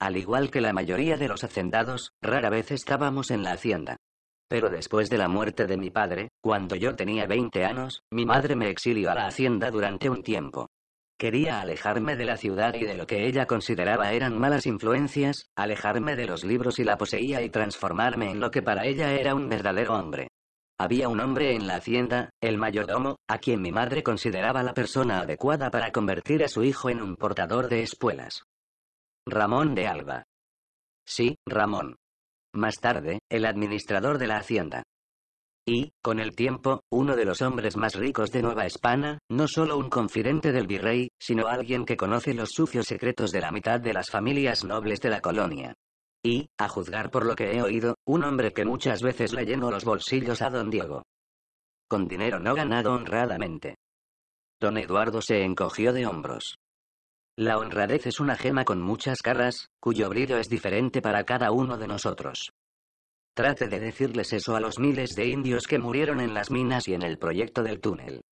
Al igual que la mayoría de los hacendados, rara vez estábamos en la hacienda. Pero después de la muerte de mi padre, cuando yo tenía 20 años, mi madre me exilió a la hacienda durante un tiempo. Quería alejarme de la ciudad y de lo que ella consideraba eran malas influencias, alejarme de los libros y la poseía y transformarme en lo que para ella era un verdadero hombre. Había un hombre en la hacienda, el mayordomo, a quien mi madre consideraba la persona adecuada para convertir a su hijo en un portador de espuelas. Ramón de Alba. Sí, Ramón. Más tarde, el administrador de la hacienda. Y, con el tiempo, uno de los hombres más ricos de Nueva España, no solo un confidente del virrey, sino alguien que conoce los sucios secretos de la mitad de las familias nobles de la colonia. Y, a juzgar por lo que he oído, un hombre que muchas veces le llenó los bolsillos a don Diego. Con dinero no ganado honradamente. Don Eduardo se encogió de hombros. La honradez es una gema con muchas caras, cuyo brillo es diferente para cada uno de nosotros. Trate de decirles eso a los miles de indios que murieron en las minas y en el proyecto del túnel.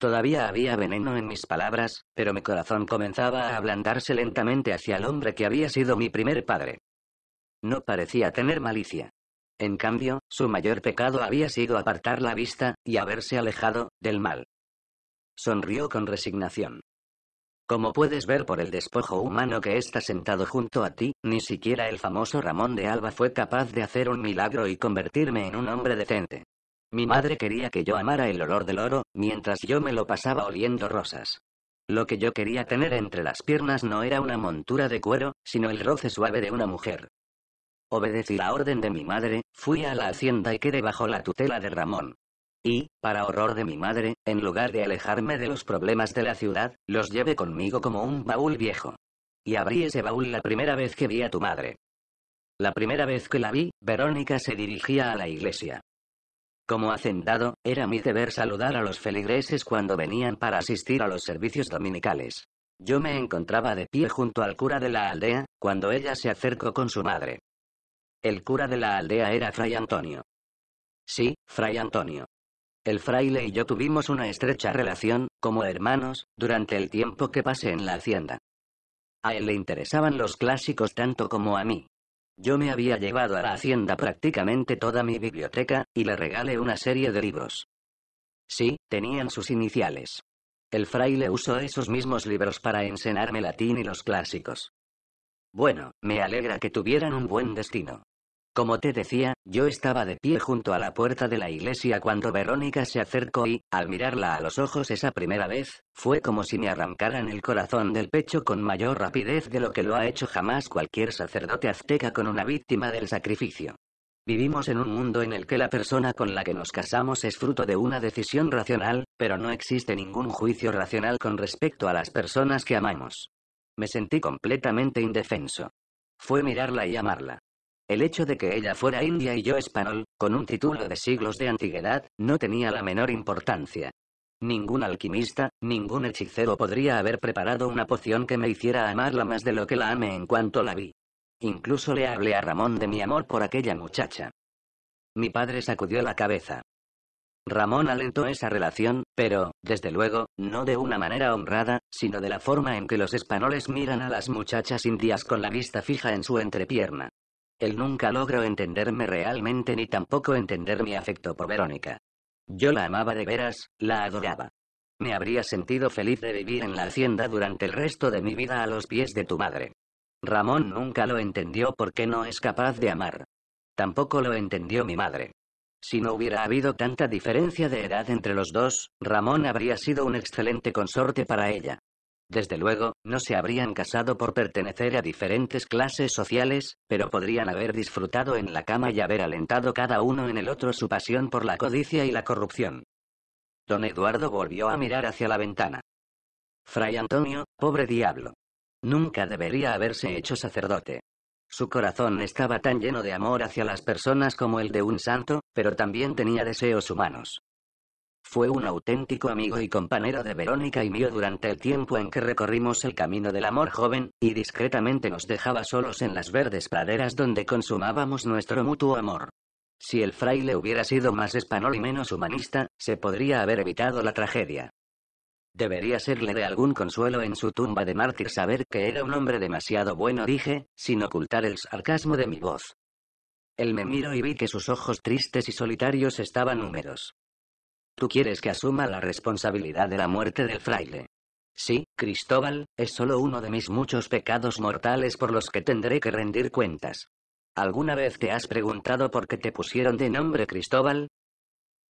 Todavía había veneno en mis palabras, pero mi corazón comenzaba a ablandarse lentamente hacia el hombre que había sido mi primer padre. No parecía tener malicia. En cambio, su mayor pecado había sido apartar la vista, y haberse alejado, del mal. Sonrió con resignación. Como puedes ver por el despojo humano que está sentado junto a ti, ni siquiera el famoso Ramón de Alba fue capaz de hacer un milagro y convertirme en un hombre decente. Mi madre quería que yo amara el olor del oro, mientras yo me lo pasaba oliendo rosas. Lo que yo quería tener entre las piernas no era una montura de cuero, sino el roce suave de una mujer. Obedecí la orden de mi madre, fui a la hacienda y quedé bajo la tutela de Ramón y, para horror de mi madre, en lugar de alejarme de los problemas de la ciudad, los llevé conmigo como un baúl viejo. Y abrí ese baúl la primera vez que vi a tu madre. La primera vez que la vi, Verónica se dirigía a la iglesia. Como hacendado, era mi deber saludar a los feligreses cuando venían para asistir a los servicios dominicales. Yo me encontraba de pie junto al cura de la aldea, cuando ella se acercó con su madre. El cura de la aldea era Fray Antonio. Sí, Fray Antonio. El fraile y yo tuvimos una estrecha relación, como hermanos, durante el tiempo que pasé en la hacienda. A él le interesaban los clásicos tanto como a mí. Yo me había llevado a la hacienda prácticamente toda mi biblioteca, y le regalé una serie de libros. Sí, tenían sus iniciales. El fraile usó esos mismos libros para enseñarme latín y los clásicos. Bueno, me alegra que tuvieran un buen destino. Como te decía, yo estaba de pie junto a la puerta de la iglesia cuando Verónica se acercó y, al mirarla a los ojos esa primera vez, fue como si me arrancaran el corazón del pecho con mayor rapidez de lo que lo ha hecho jamás cualquier sacerdote azteca con una víctima del sacrificio. Vivimos en un mundo en el que la persona con la que nos casamos es fruto de una decisión racional, pero no existe ningún juicio racional con respecto a las personas que amamos. Me sentí completamente indefenso. Fue mirarla y amarla. El hecho de que ella fuera india y yo español, con un título de siglos de antigüedad, no tenía la menor importancia. Ningún alquimista, ningún hechicero podría haber preparado una poción que me hiciera amarla más de lo que la amé en cuanto la vi. Incluso le hablé a Ramón de mi amor por aquella muchacha. Mi padre sacudió la cabeza. Ramón alentó esa relación, pero, desde luego, no de una manera honrada, sino de la forma en que los españoles miran a las muchachas indias con la vista fija en su entrepierna. Él nunca logró entenderme realmente ni tampoco entender mi afecto por Verónica. Yo la amaba de veras, la adoraba. Me habría sentido feliz de vivir en la hacienda durante el resto de mi vida a los pies de tu madre. Ramón nunca lo entendió porque no es capaz de amar. Tampoco lo entendió mi madre. Si no hubiera habido tanta diferencia de edad entre los dos, Ramón habría sido un excelente consorte para ella. Desde luego, no se habrían casado por pertenecer a diferentes clases sociales, pero podrían haber disfrutado en la cama y haber alentado cada uno en el otro su pasión por la codicia y la corrupción. Don Eduardo volvió a mirar hacia la ventana. Fray Antonio, pobre diablo. Nunca debería haberse hecho sacerdote. Su corazón estaba tan lleno de amor hacia las personas como el de un santo, pero también tenía deseos humanos. Fue un auténtico amigo y compañero de Verónica y mío durante el tiempo en que recorrimos el camino del amor joven, y discretamente nos dejaba solos en las verdes praderas donde consumábamos nuestro mutuo amor. Si el fraile hubiera sido más español y menos humanista, se podría haber evitado la tragedia. Debería serle de algún consuelo en su tumba de mártir saber que era un hombre demasiado bueno, dije, sin ocultar el sarcasmo de mi voz. Él me miró y vi que sus ojos tristes y solitarios estaban húmedos. Tú quieres que asuma la responsabilidad de la muerte del fraile. Sí, Cristóbal, es solo uno de mis muchos pecados mortales por los que tendré que rendir cuentas. ¿Alguna vez te has preguntado por qué te pusieron de nombre Cristóbal?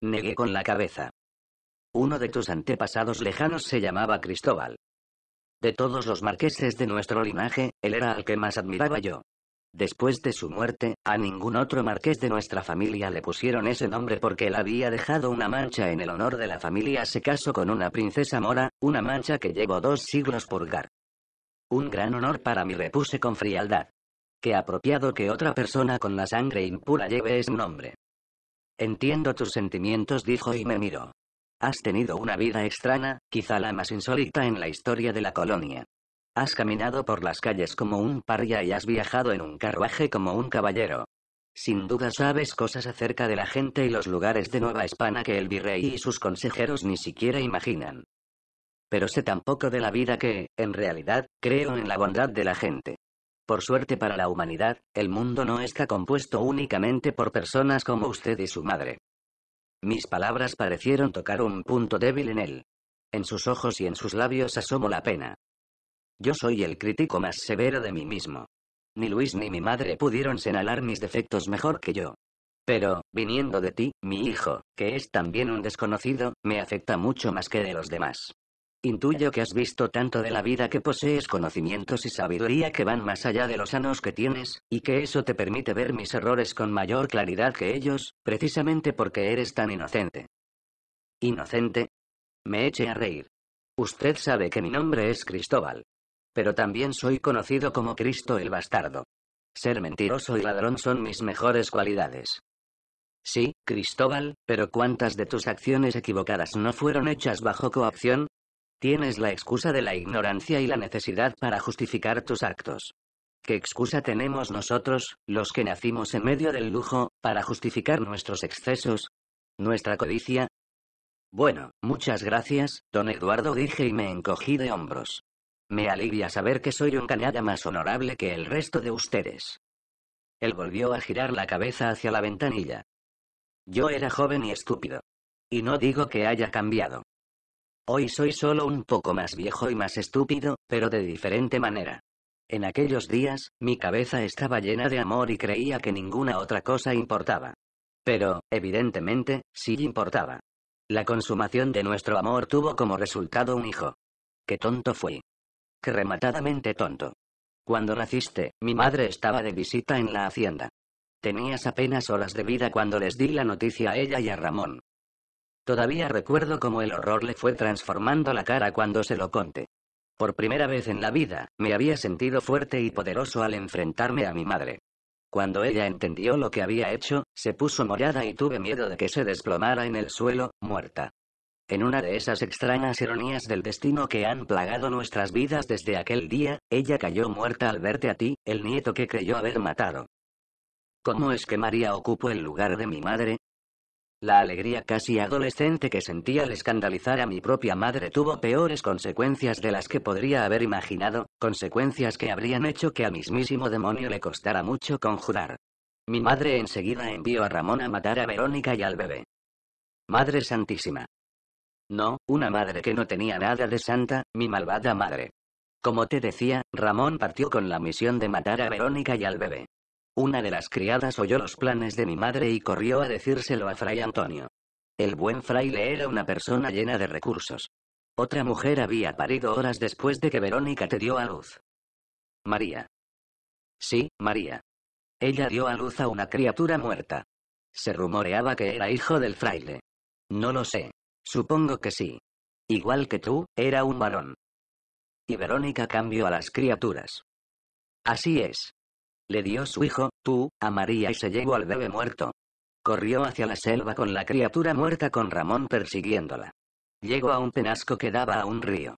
Negué con la cabeza. Uno de tus antepasados lejanos se llamaba Cristóbal. De todos los marqueses de nuestro linaje, él era al que más admiraba yo. Después de su muerte, a ningún otro marqués de nuestra familia le pusieron ese nombre porque él había dejado una mancha en el honor de la familia. Se casó con una princesa mora, una mancha que llevó dos siglos purgar. Un gran honor para mí repuse con frialdad. Qué apropiado que otra persona con la sangre impura lleve ese nombre. Entiendo tus sentimientos, dijo y me miró. Has tenido una vida extraña, quizá la más insólita en la historia de la colonia. Has caminado por las calles como un paria y has viajado en un carruaje como un caballero. Sin duda sabes cosas acerca de la gente y los lugares de Nueva Hispana que el virrey y sus consejeros ni siquiera imaginan. Pero sé tampoco de la vida que, en realidad, creo en la bondad de la gente. Por suerte para la humanidad, el mundo no está compuesto únicamente por personas como usted y su madre. Mis palabras parecieron tocar un punto débil en él. En sus ojos y en sus labios asomo la pena. Yo soy el crítico más severo de mí mismo. Ni Luis ni mi madre pudieron señalar mis defectos mejor que yo. Pero, viniendo de ti, mi hijo, que es también un desconocido, me afecta mucho más que de los demás. Intuyo que has visto tanto de la vida que posees conocimientos y sabiduría que van más allá de los años que tienes, y que eso te permite ver mis errores con mayor claridad que ellos, precisamente porque eres tan inocente. ¿Inocente? Me eché a reír. Usted sabe que mi nombre es Cristóbal pero también soy conocido como Cristo el bastardo. Ser mentiroso y ladrón son mis mejores cualidades. Sí, Cristóbal, pero ¿cuántas de tus acciones equivocadas no fueron hechas bajo coacción? Tienes la excusa de la ignorancia y la necesidad para justificar tus actos. ¿Qué excusa tenemos nosotros, los que nacimos en medio del lujo, para justificar nuestros excesos? ¿Nuestra codicia? Bueno, muchas gracias, don Eduardo dije y me encogí de hombros. Me alivia saber que soy un canalla más honorable que el resto de ustedes. Él volvió a girar la cabeza hacia la ventanilla. Yo era joven y estúpido. Y no digo que haya cambiado. Hoy soy solo un poco más viejo y más estúpido, pero de diferente manera. En aquellos días, mi cabeza estaba llena de amor y creía que ninguna otra cosa importaba. Pero, evidentemente, sí importaba. La consumación de nuestro amor tuvo como resultado un hijo. Qué tonto fui rematadamente tonto. Cuando naciste, mi madre estaba de visita en la hacienda. Tenías apenas horas de vida cuando les di la noticia a ella y a Ramón. Todavía recuerdo cómo el horror le fue transformando la cara cuando se lo conté. Por primera vez en la vida, me había sentido fuerte y poderoso al enfrentarme a mi madre. Cuando ella entendió lo que había hecho, se puso morada y tuve miedo de que se desplomara en el suelo, muerta en una de esas extrañas ironías del destino que han plagado nuestras vidas desde aquel día, ella cayó muerta al verte a ti, el nieto que creyó haber matado. ¿Cómo es que María ocupó el lugar de mi madre? La alegría casi adolescente que sentí al escandalizar a mi propia madre tuvo peores consecuencias de las que podría haber imaginado, consecuencias que habrían hecho que a mismísimo demonio le costara mucho conjurar. Mi madre enseguida envió a Ramón a matar a Verónica y al bebé. Madre Santísima. No, una madre que no tenía nada de santa, mi malvada madre. Como te decía, Ramón partió con la misión de matar a Verónica y al bebé. Una de las criadas oyó los planes de mi madre y corrió a decírselo a Fray Antonio. El buen fraile era una persona llena de recursos. Otra mujer había parido horas después de que Verónica te dio a luz. María. Sí, María. Ella dio a luz a una criatura muerta. Se rumoreaba que era hijo del fraile. No lo sé. Supongo que sí. Igual que tú, era un varón. Y Verónica cambió a las criaturas. Así es. Le dio su hijo, tú, a María y se llevó al bebé muerto. Corrió hacia la selva con la criatura muerta con Ramón persiguiéndola. Llegó a un penasco que daba a un río.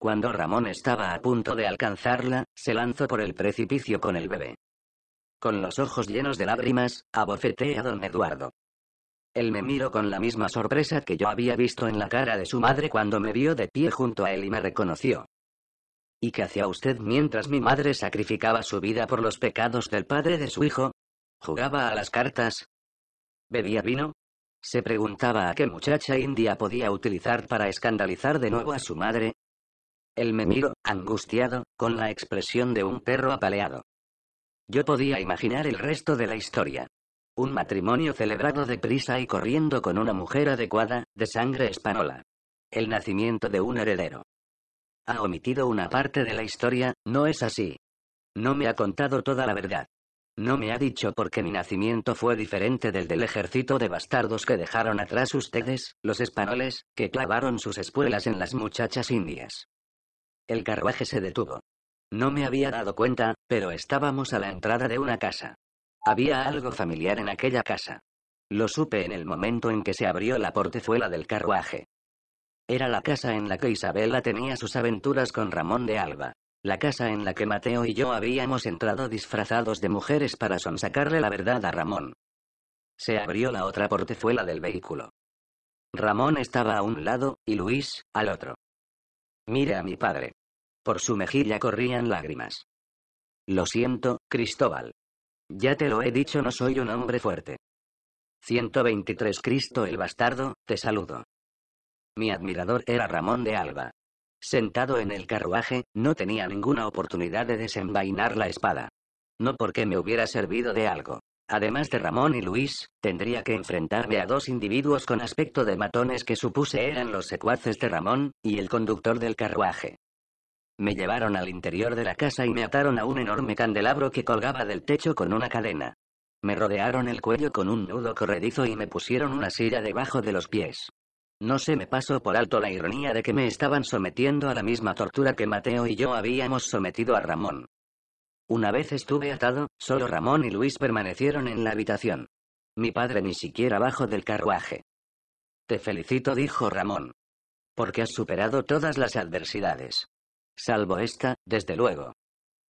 Cuando Ramón estaba a punto de alcanzarla, se lanzó por el precipicio con el bebé. Con los ojos llenos de lágrimas, abofeté a don Eduardo. Él me miró con la misma sorpresa que yo había visto en la cara de su madre cuando me vio de pie junto a él y me reconoció. ¿Y qué hacía usted mientras mi madre sacrificaba su vida por los pecados del padre de su hijo? ¿Jugaba a las cartas? ¿Bebía vino? Se preguntaba a qué muchacha india podía utilizar para escandalizar de nuevo a su madre. Él me miró, angustiado, con la expresión de un perro apaleado. Yo podía imaginar el resto de la historia. Un matrimonio celebrado deprisa y corriendo con una mujer adecuada, de sangre española. El nacimiento de un heredero. Ha omitido una parte de la historia, no es así. No me ha contado toda la verdad. No me ha dicho por qué mi nacimiento fue diferente del del ejército de bastardos que dejaron atrás ustedes, los españoles, que clavaron sus espuelas en las muchachas indias. El carruaje se detuvo. No me había dado cuenta, pero estábamos a la entrada de una casa. Había algo familiar en aquella casa. Lo supe en el momento en que se abrió la portezuela del carruaje. Era la casa en la que Isabela tenía sus aventuras con Ramón de Alba. La casa en la que Mateo y yo habíamos entrado disfrazados de mujeres para sonsacarle la verdad a Ramón. Se abrió la otra portezuela del vehículo. Ramón estaba a un lado, y Luis, al otro. Mire a mi padre. Por su mejilla corrían lágrimas. Lo siento, Cristóbal. Ya te lo he dicho, no soy un hombre fuerte. 123 Cristo el bastardo, te saludo. Mi admirador era Ramón de Alba. Sentado en el carruaje, no tenía ninguna oportunidad de desenvainar la espada. No porque me hubiera servido de algo. Además de Ramón y Luis, tendría que enfrentarme a dos individuos con aspecto de matones que supuse eran los secuaces de Ramón, y el conductor del carruaje. Me llevaron al interior de la casa y me ataron a un enorme candelabro que colgaba del techo con una cadena. Me rodearon el cuello con un nudo corredizo y me pusieron una silla debajo de los pies. No se me pasó por alto la ironía de que me estaban sometiendo a la misma tortura que Mateo y yo habíamos sometido a Ramón. Una vez estuve atado, solo Ramón y Luis permanecieron en la habitación. Mi padre ni siquiera bajó del carruaje. Te felicito, dijo Ramón. Porque has superado todas las adversidades. Salvo esta, desde luego.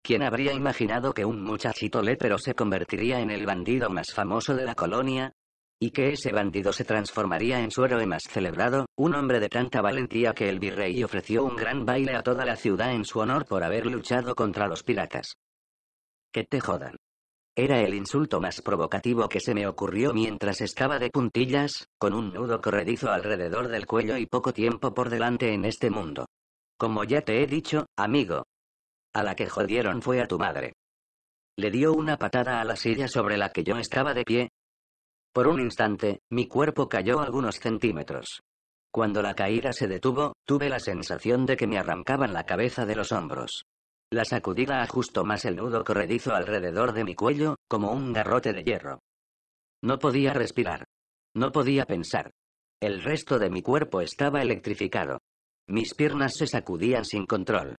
¿Quién habría imaginado que un muchachito lepero se convertiría en el bandido más famoso de la colonia? ¿Y que ese bandido se transformaría en su héroe más celebrado, un hombre de tanta valentía que el virrey ofreció un gran baile a toda la ciudad en su honor por haber luchado contra los piratas? Que te jodan. Era el insulto más provocativo que se me ocurrió mientras estaba de puntillas, con un nudo corredizo alrededor del cuello y poco tiempo por delante en este mundo. Como ya te he dicho, amigo. A la que jodieron fue a tu madre. Le dio una patada a la silla sobre la que yo estaba de pie. Por un instante, mi cuerpo cayó algunos centímetros. Cuando la caída se detuvo, tuve la sensación de que me arrancaban la cabeza de los hombros. La sacudida ajustó más el nudo corredizo alrededor de mi cuello, como un garrote de hierro. No podía respirar. No podía pensar. El resto de mi cuerpo estaba electrificado. Mis piernas se sacudían sin control.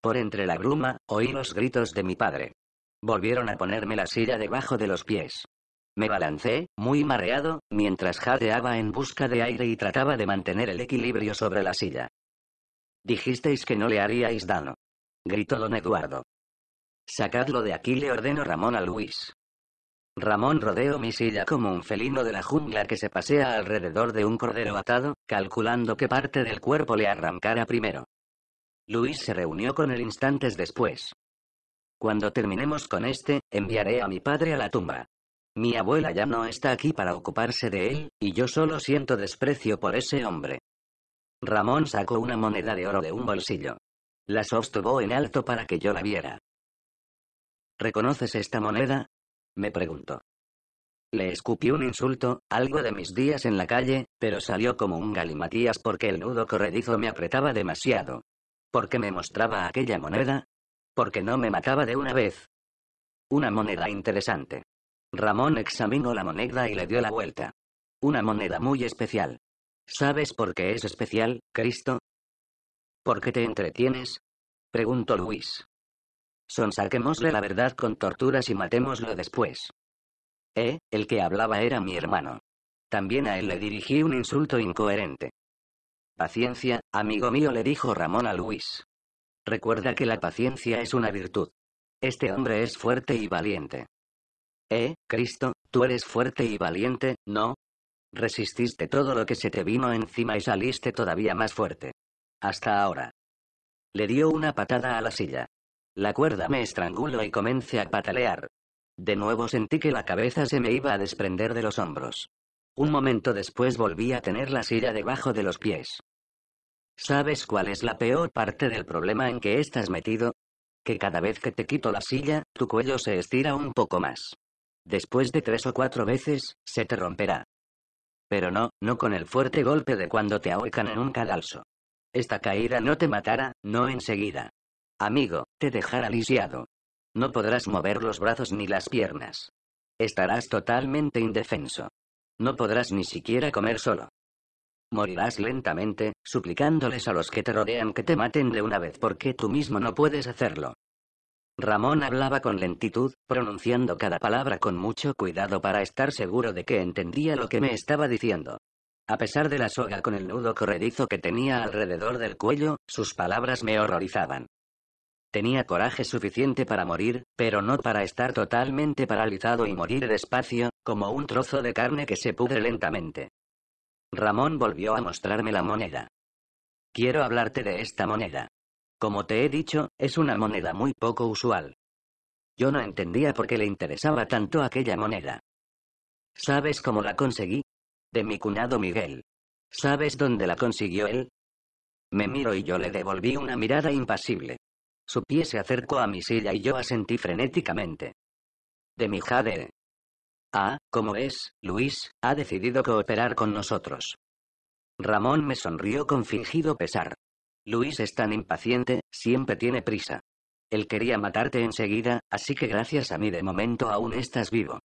Por entre la bruma, oí los gritos de mi padre. Volvieron a ponerme la silla debajo de los pies. Me balancé, muy mareado, mientras jadeaba en busca de aire y trataba de mantener el equilibrio sobre la silla. Dijisteis que no le haríais daño. Gritó don Eduardo. Sacadlo de aquí, le ordenó Ramón a Luis. Ramón rodeó mi silla como un felino de la jungla que se pasea alrededor de un cordero atado, calculando qué parte del cuerpo le arrancara primero. Luis se reunió con él instantes después. Cuando terminemos con este, enviaré a mi padre a la tumba. Mi abuela ya no está aquí para ocuparse de él, y yo solo siento desprecio por ese hombre. Ramón sacó una moneda de oro de un bolsillo. La sostuvo en alto para que yo la viera. ¿Reconoces esta moneda? me preguntó. Le escupí un insulto, algo de mis días en la calle, pero salió como un galimatías porque el nudo corredizo me apretaba demasiado. ¿Por qué me mostraba aquella moneda? ¿Por qué no me mataba de una vez? Una moneda interesante. Ramón examinó la moneda y le dio la vuelta. Una moneda muy especial. ¿Sabes por qué es especial, Cristo? ¿Por qué te entretienes? Preguntó Luis. Sonsaquémosle la verdad con torturas y matémoslo después. Eh, el que hablaba era mi hermano. También a él le dirigí un insulto incoherente. Paciencia, amigo mío, le dijo Ramón a Luis. Recuerda que la paciencia es una virtud. Este hombre es fuerte y valiente. Eh, Cristo, tú eres fuerte y valiente, ¿no? Resististe todo lo que se te vino encima y saliste todavía más fuerte. Hasta ahora. Le dio una patada a la silla. La cuerda me estrangulo y comencé a patalear. De nuevo sentí que la cabeza se me iba a desprender de los hombros. Un momento después volví a tener la silla debajo de los pies. ¿Sabes cuál es la peor parte del problema en que estás metido? Que cada vez que te quito la silla, tu cuello se estira un poco más. Después de tres o cuatro veces, se te romperá. Pero no, no con el fuerte golpe de cuando te ahorcan en un cadalso. Esta caída no te matará, no enseguida. Amigo, te dejará lisiado. No podrás mover los brazos ni las piernas. Estarás totalmente indefenso. No podrás ni siquiera comer solo. Morirás lentamente, suplicándoles a los que te rodean que te maten de una vez porque tú mismo no puedes hacerlo. Ramón hablaba con lentitud, pronunciando cada palabra con mucho cuidado para estar seguro de que entendía lo que me estaba diciendo. A pesar de la soga con el nudo corredizo que tenía alrededor del cuello, sus palabras me horrorizaban. Tenía coraje suficiente para morir, pero no para estar totalmente paralizado y morir despacio, como un trozo de carne que se pudre lentamente. Ramón volvió a mostrarme la moneda. Quiero hablarte de esta moneda. Como te he dicho, es una moneda muy poco usual. Yo no entendía por qué le interesaba tanto aquella moneda. ¿Sabes cómo la conseguí? De mi cuñado Miguel. ¿Sabes dónde la consiguió él? Me miro y yo le devolví una mirada impasible. Su pie se acercó a mi silla y yo asentí frenéticamente. De mi jade. Ah, como es, Luis, ha decidido cooperar con nosotros. Ramón me sonrió con fingido pesar. Luis es tan impaciente, siempre tiene prisa. Él quería matarte enseguida, así que gracias a mí de momento aún estás vivo.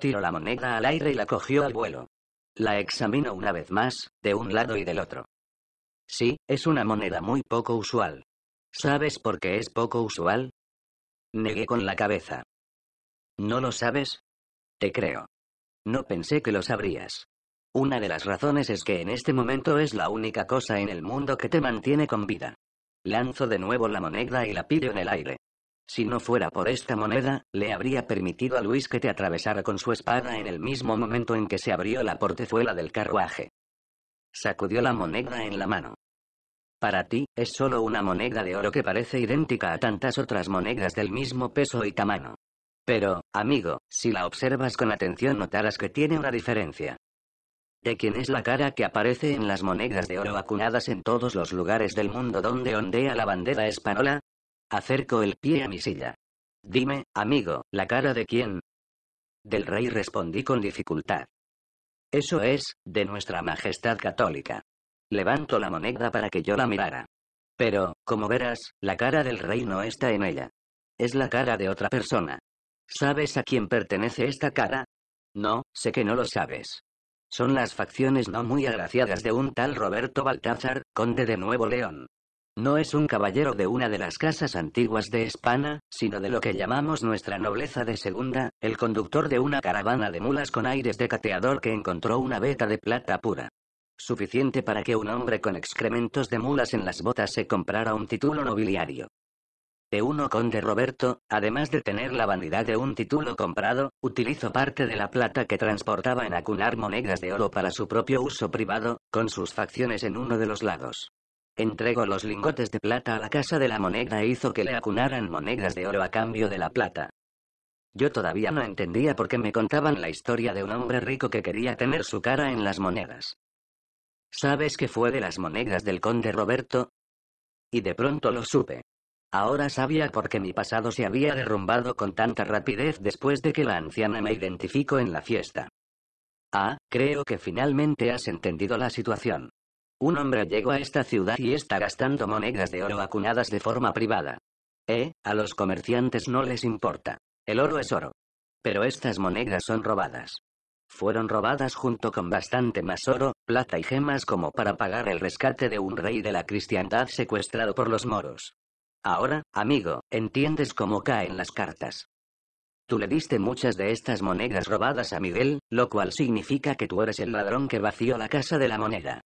Tiró la moneda al aire y la cogió al vuelo. La examinó una vez más, de un lado y del otro. Sí, es una moneda muy poco usual. ¿Sabes por qué es poco usual? Negué con la cabeza. ¿No lo sabes? Te creo. No pensé que lo sabrías. Una de las razones es que en este momento es la única cosa en el mundo que te mantiene con vida. Lanzo de nuevo la moneda y la pillo en el aire. Si no fuera por esta moneda, le habría permitido a Luis que te atravesara con su espada en el mismo momento en que se abrió la portezuela del carruaje. Sacudió la moneda en la mano. Para ti, es solo una moneda de oro que parece idéntica a tantas otras monedas del mismo peso y tamaño. Pero, amigo, si la observas con atención notarás que tiene una diferencia. ¿De quién es la cara que aparece en las monedas de oro acunadas en todos los lugares del mundo donde ondea la bandera española? Acerco el pie a mi silla. Dime, amigo, ¿la cara de quién? Del rey respondí con dificultad. Eso es, de Nuestra Majestad Católica. Levanto la moneda para que yo la mirara. Pero, como verás, la cara del rey no está en ella. Es la cara de otra persona. ¿Sabes a quién pertenece esta cara? No, sé que no lo sabes. Son las facciones no muy agraciadas de un tal Roberto Baltázar, conde de Nuevo León. No es un caballero de una de las casas antiguas de España, sino de lo que llamamos nuestra nobleza de segunda, el conductor de una caravana de mulas con aires de cateador que encontró una beta de plata pura. Suficiente para que un hombre con excrementos de mulas en las botas se comprara un título nobiliario. De uno conde Roberto, además de tener la vanidad de un título comprado, utilizó parte de la plata que transportaba en acunar monedas de oro para su propio uso privado, con sus facciones en uno de los lados. Entregó los lingotes de plata a la casa de la moneda e hizo que le acunaran monedas de oro a cambio de la plata. Yo todavía no entendía por qué me contaban la historia de un hombre rico que quería tener su cara en las monedas. ¿Sabes que fue de las monedas del conde Roberto? Y de pronto lo supe. Ahora sabía por qué mi pasado se había derrumbado con tanta rapidez después de que la anciana me identificó en la fiesta. Ah, creo que finalmente has entendido la situación. Un hombre llegó a esta ciudad y está gastando monedas de oro acunadas de forma privada. Eh, a los comerciantes no les importa. El oro es oro. Pero estas monedas son robadas. Fueron robadas junto con bastante más oro, plata y gemas como para pagar el rescate de un rey de la cristiandad secuestrado por los moros. Ahora, amigo, entiendes cómo caen las cartas. Tú le diste muchas de estas monedas robadas a Miguel, lo cual significa que tú eres el ladrón que vació la casa de la moneda.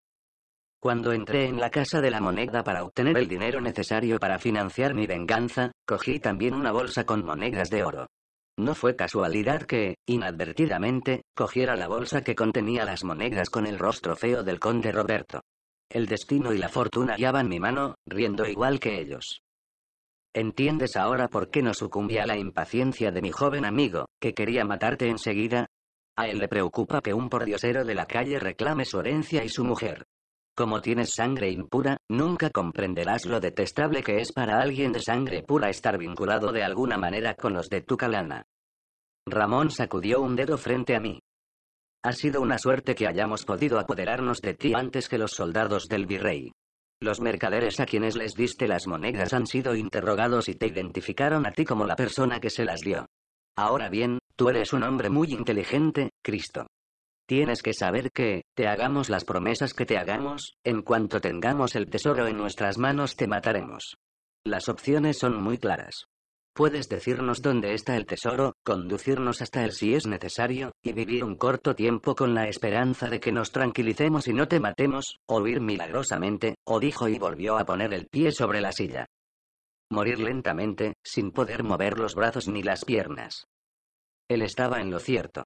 Cuando entré en la casa de la moneda para obtener el dinero necesario para financiar mi venganza, cogí también una bolsa con monedas de oro. No fue casualidad que, inadvertidamente, cogiera la bolsa que contenía las monedas con el rostro feo del conde Roberto. El destino y la fortuna hallaban mi mano, riendo igual que ellos. ¿Entiendes ahora por qué no sucumbí a la impaciencia de mi joven amigo, que quería matarte enseguida? A él le preocupa que un pordiosero de la calle reclame su herencia y su mujer. Como tienes sangre impura, nunca comprenderás lo detestable que es para alguien de sangre pura estar vinculado de alguna manera con los de tu calana. Ramón sacudió un dedo frente a mí. Ha sido una suerte que hayamos podido apoderarnos de ti antes que los soldados del virrey. Los mercaderes a quienes les diste las monedas han sido interrogados y te identificaron a ti como la persona que se las dio. Ahora bien, tú eres un hombre muy inteligente, Cristo. Tienes que saber que, te hagamos las promesas que te hagamos, en cuanto tengamos el tesoro en nuestras manos te mataremos. Las opciones son muy claras. Puedes decirnos dónde está el tesoro, conducirnos hasta él si es necesario, y vivir un corto tiempo con la esperanza de que nos tranquilicemos y no te matemos, o huir milagrosamente, o dijo y volvió a poner el pie sobre la silla. Morir lentamente, sin poder mover los brazos ni las piernas. Él estaba en lo cierto.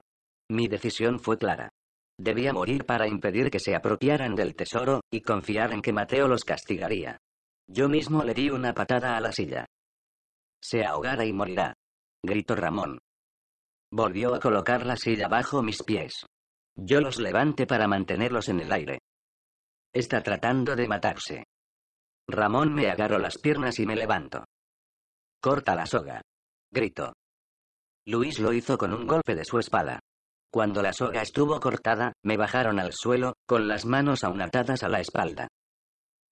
Mi decisión fue clara. Debía morir para impedir que se apropiaran del tesoro, y confiar en que Mateo los castigaría. Yo mismo le di una patada a la silla. Se ahogará y morirá. Gritó Ramón. Volvió a colocar la silla bajo mis pies. Yo los levanté para mantenerlos en el aire. Está tratando de matarse. Ramón me agarró las piernas y me levanto. Corta la soga. gritó. Luis lo hizo con un golpe de su espada. Cuando la soga estuvo cortada, me bajaron al suelo, con las manos aún atadas a la espalda.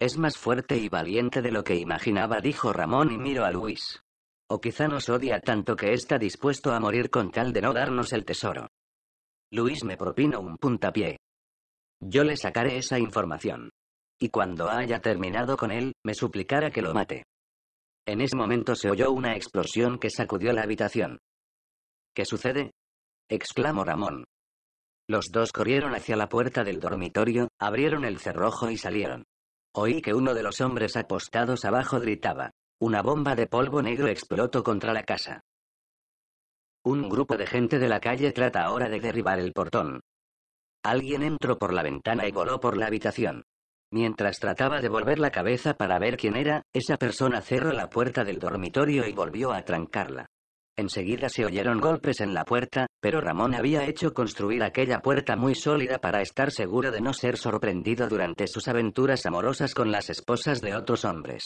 Es más fuerte y valiente de lo que imaginaba, dijo Ramón y miro a Luis. O quizá nos odia tanto que está dispuesto a morir con tal de no darnos el tesoro. Luis me propino un puntapié. Yo le sacaré esa información. Y cuando haya terminado con él, me suplicará que lo mate. En ese momento se oyó una explosión que sacudió la habitación. ¿Qué sucede? exclamó Ramón. Los dos corrieron hacia la puerta del dormitorio, abrieron el cerrojo y salieron. Oí que uno de los hombres apostados abajo gritaba. Una bomba de polvo negro explotó contra la casa. Un grupo de gente de la calle trata ahora de derribar el portón. Alguien entró por la ventana y voló por la habitación. Mientras trataba de volver la cabeza para ver quién era, esa persona cerró la puerta del dormitorio y volvió a trancarla. Enseguida se oyeron golpes en la puerta, pero Ramón había hecho construir aquella puerta muy sólida para estar seguro de no ser sorprendido durante sus aventuras amorosas con las esposas de otros hombres.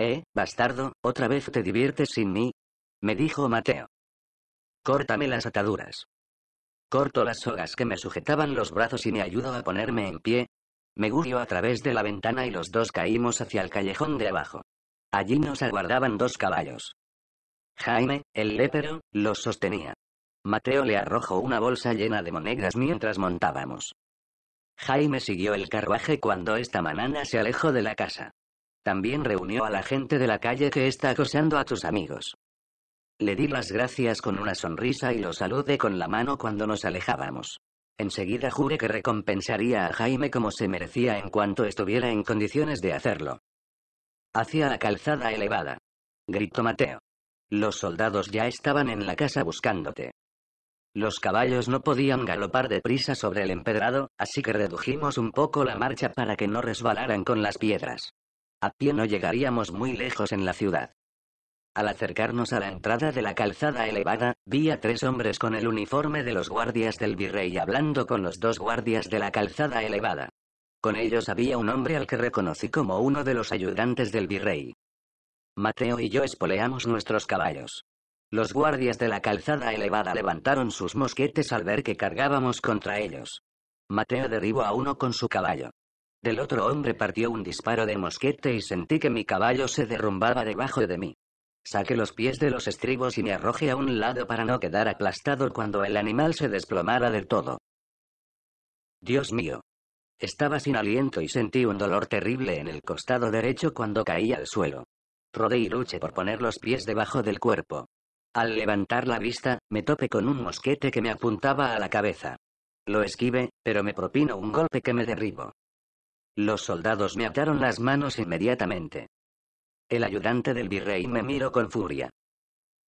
Eh, bastardo, otra vez te diviertes sin mí. Me dijo Mateo. Córtame las ataduras. Corto las sogas que me sujetaban los brazos y me ayudó a ponerme en pie. Me guió a través de la ventana y los dos caímos hacia el callejón de abajo. Allí nos aguardaban dos caballos. Jaime, el lépero, los sostenía. Mateo le arrojó una bolsa llena de monedas mientras montábamos. Jaime siguió el carruaje cuando esta manana se alejó de la casa. También reunió a la gente de la calle que está acosando a tus amigos. Le di las gracias con una sonrisa y lo saludé con la mano cuando nos alejábamos. Enseguida juré que recompensaría a Jaime como se merecía en cuanto estuviera en condiciones de hacerlo. Hacia la calzada elevada. Gritó Mateo. Los soldados ya estaban en la casa buscándote. Los caballos no podían galopar deprisa sobre el empedrado, así que redujimos un poco la marcha para que no resbalaran con las piedras. A pie no llegaríamos muy lejos en la ciudad. Al acercarnos a la entrada de la calzada elevada, vi a tres hombres con el uniforme de los guardias del virrey hablando con los dos guardias de la calzada elevada. Con ellos había un hombre al que reconocí como uno de los ayudantes del virrey. Mateo y yo espoleamos nuestros caballos. Los guardias de la calzada elevada levantaron sus mosquetes al ver que cargábamos contra ellos. Mateo derribó a uno con su caballo. Del otro hombre partió un disparo de mosquete y sentí que mi caballo se derrumbaba debajo de mí. Saqué los pies de los estribos y me arrojé a un lado para no quedar aplastado cuando el animal se desplomara del todo. Dios mío. Estaba sin aliento y sentí un dolor terrible en el costado derecho cuando caí al suelo. Rodé y luche por poner los pies debajo del cuerpo. Al levantar la vista, me topé con un mosquete que me apuntaba a la cabeza. Lo esquive, pero me propino un golpe que me derribo. Los soldados me ataron las manos inmediatamente. El ayudante del virrey me miró con furia.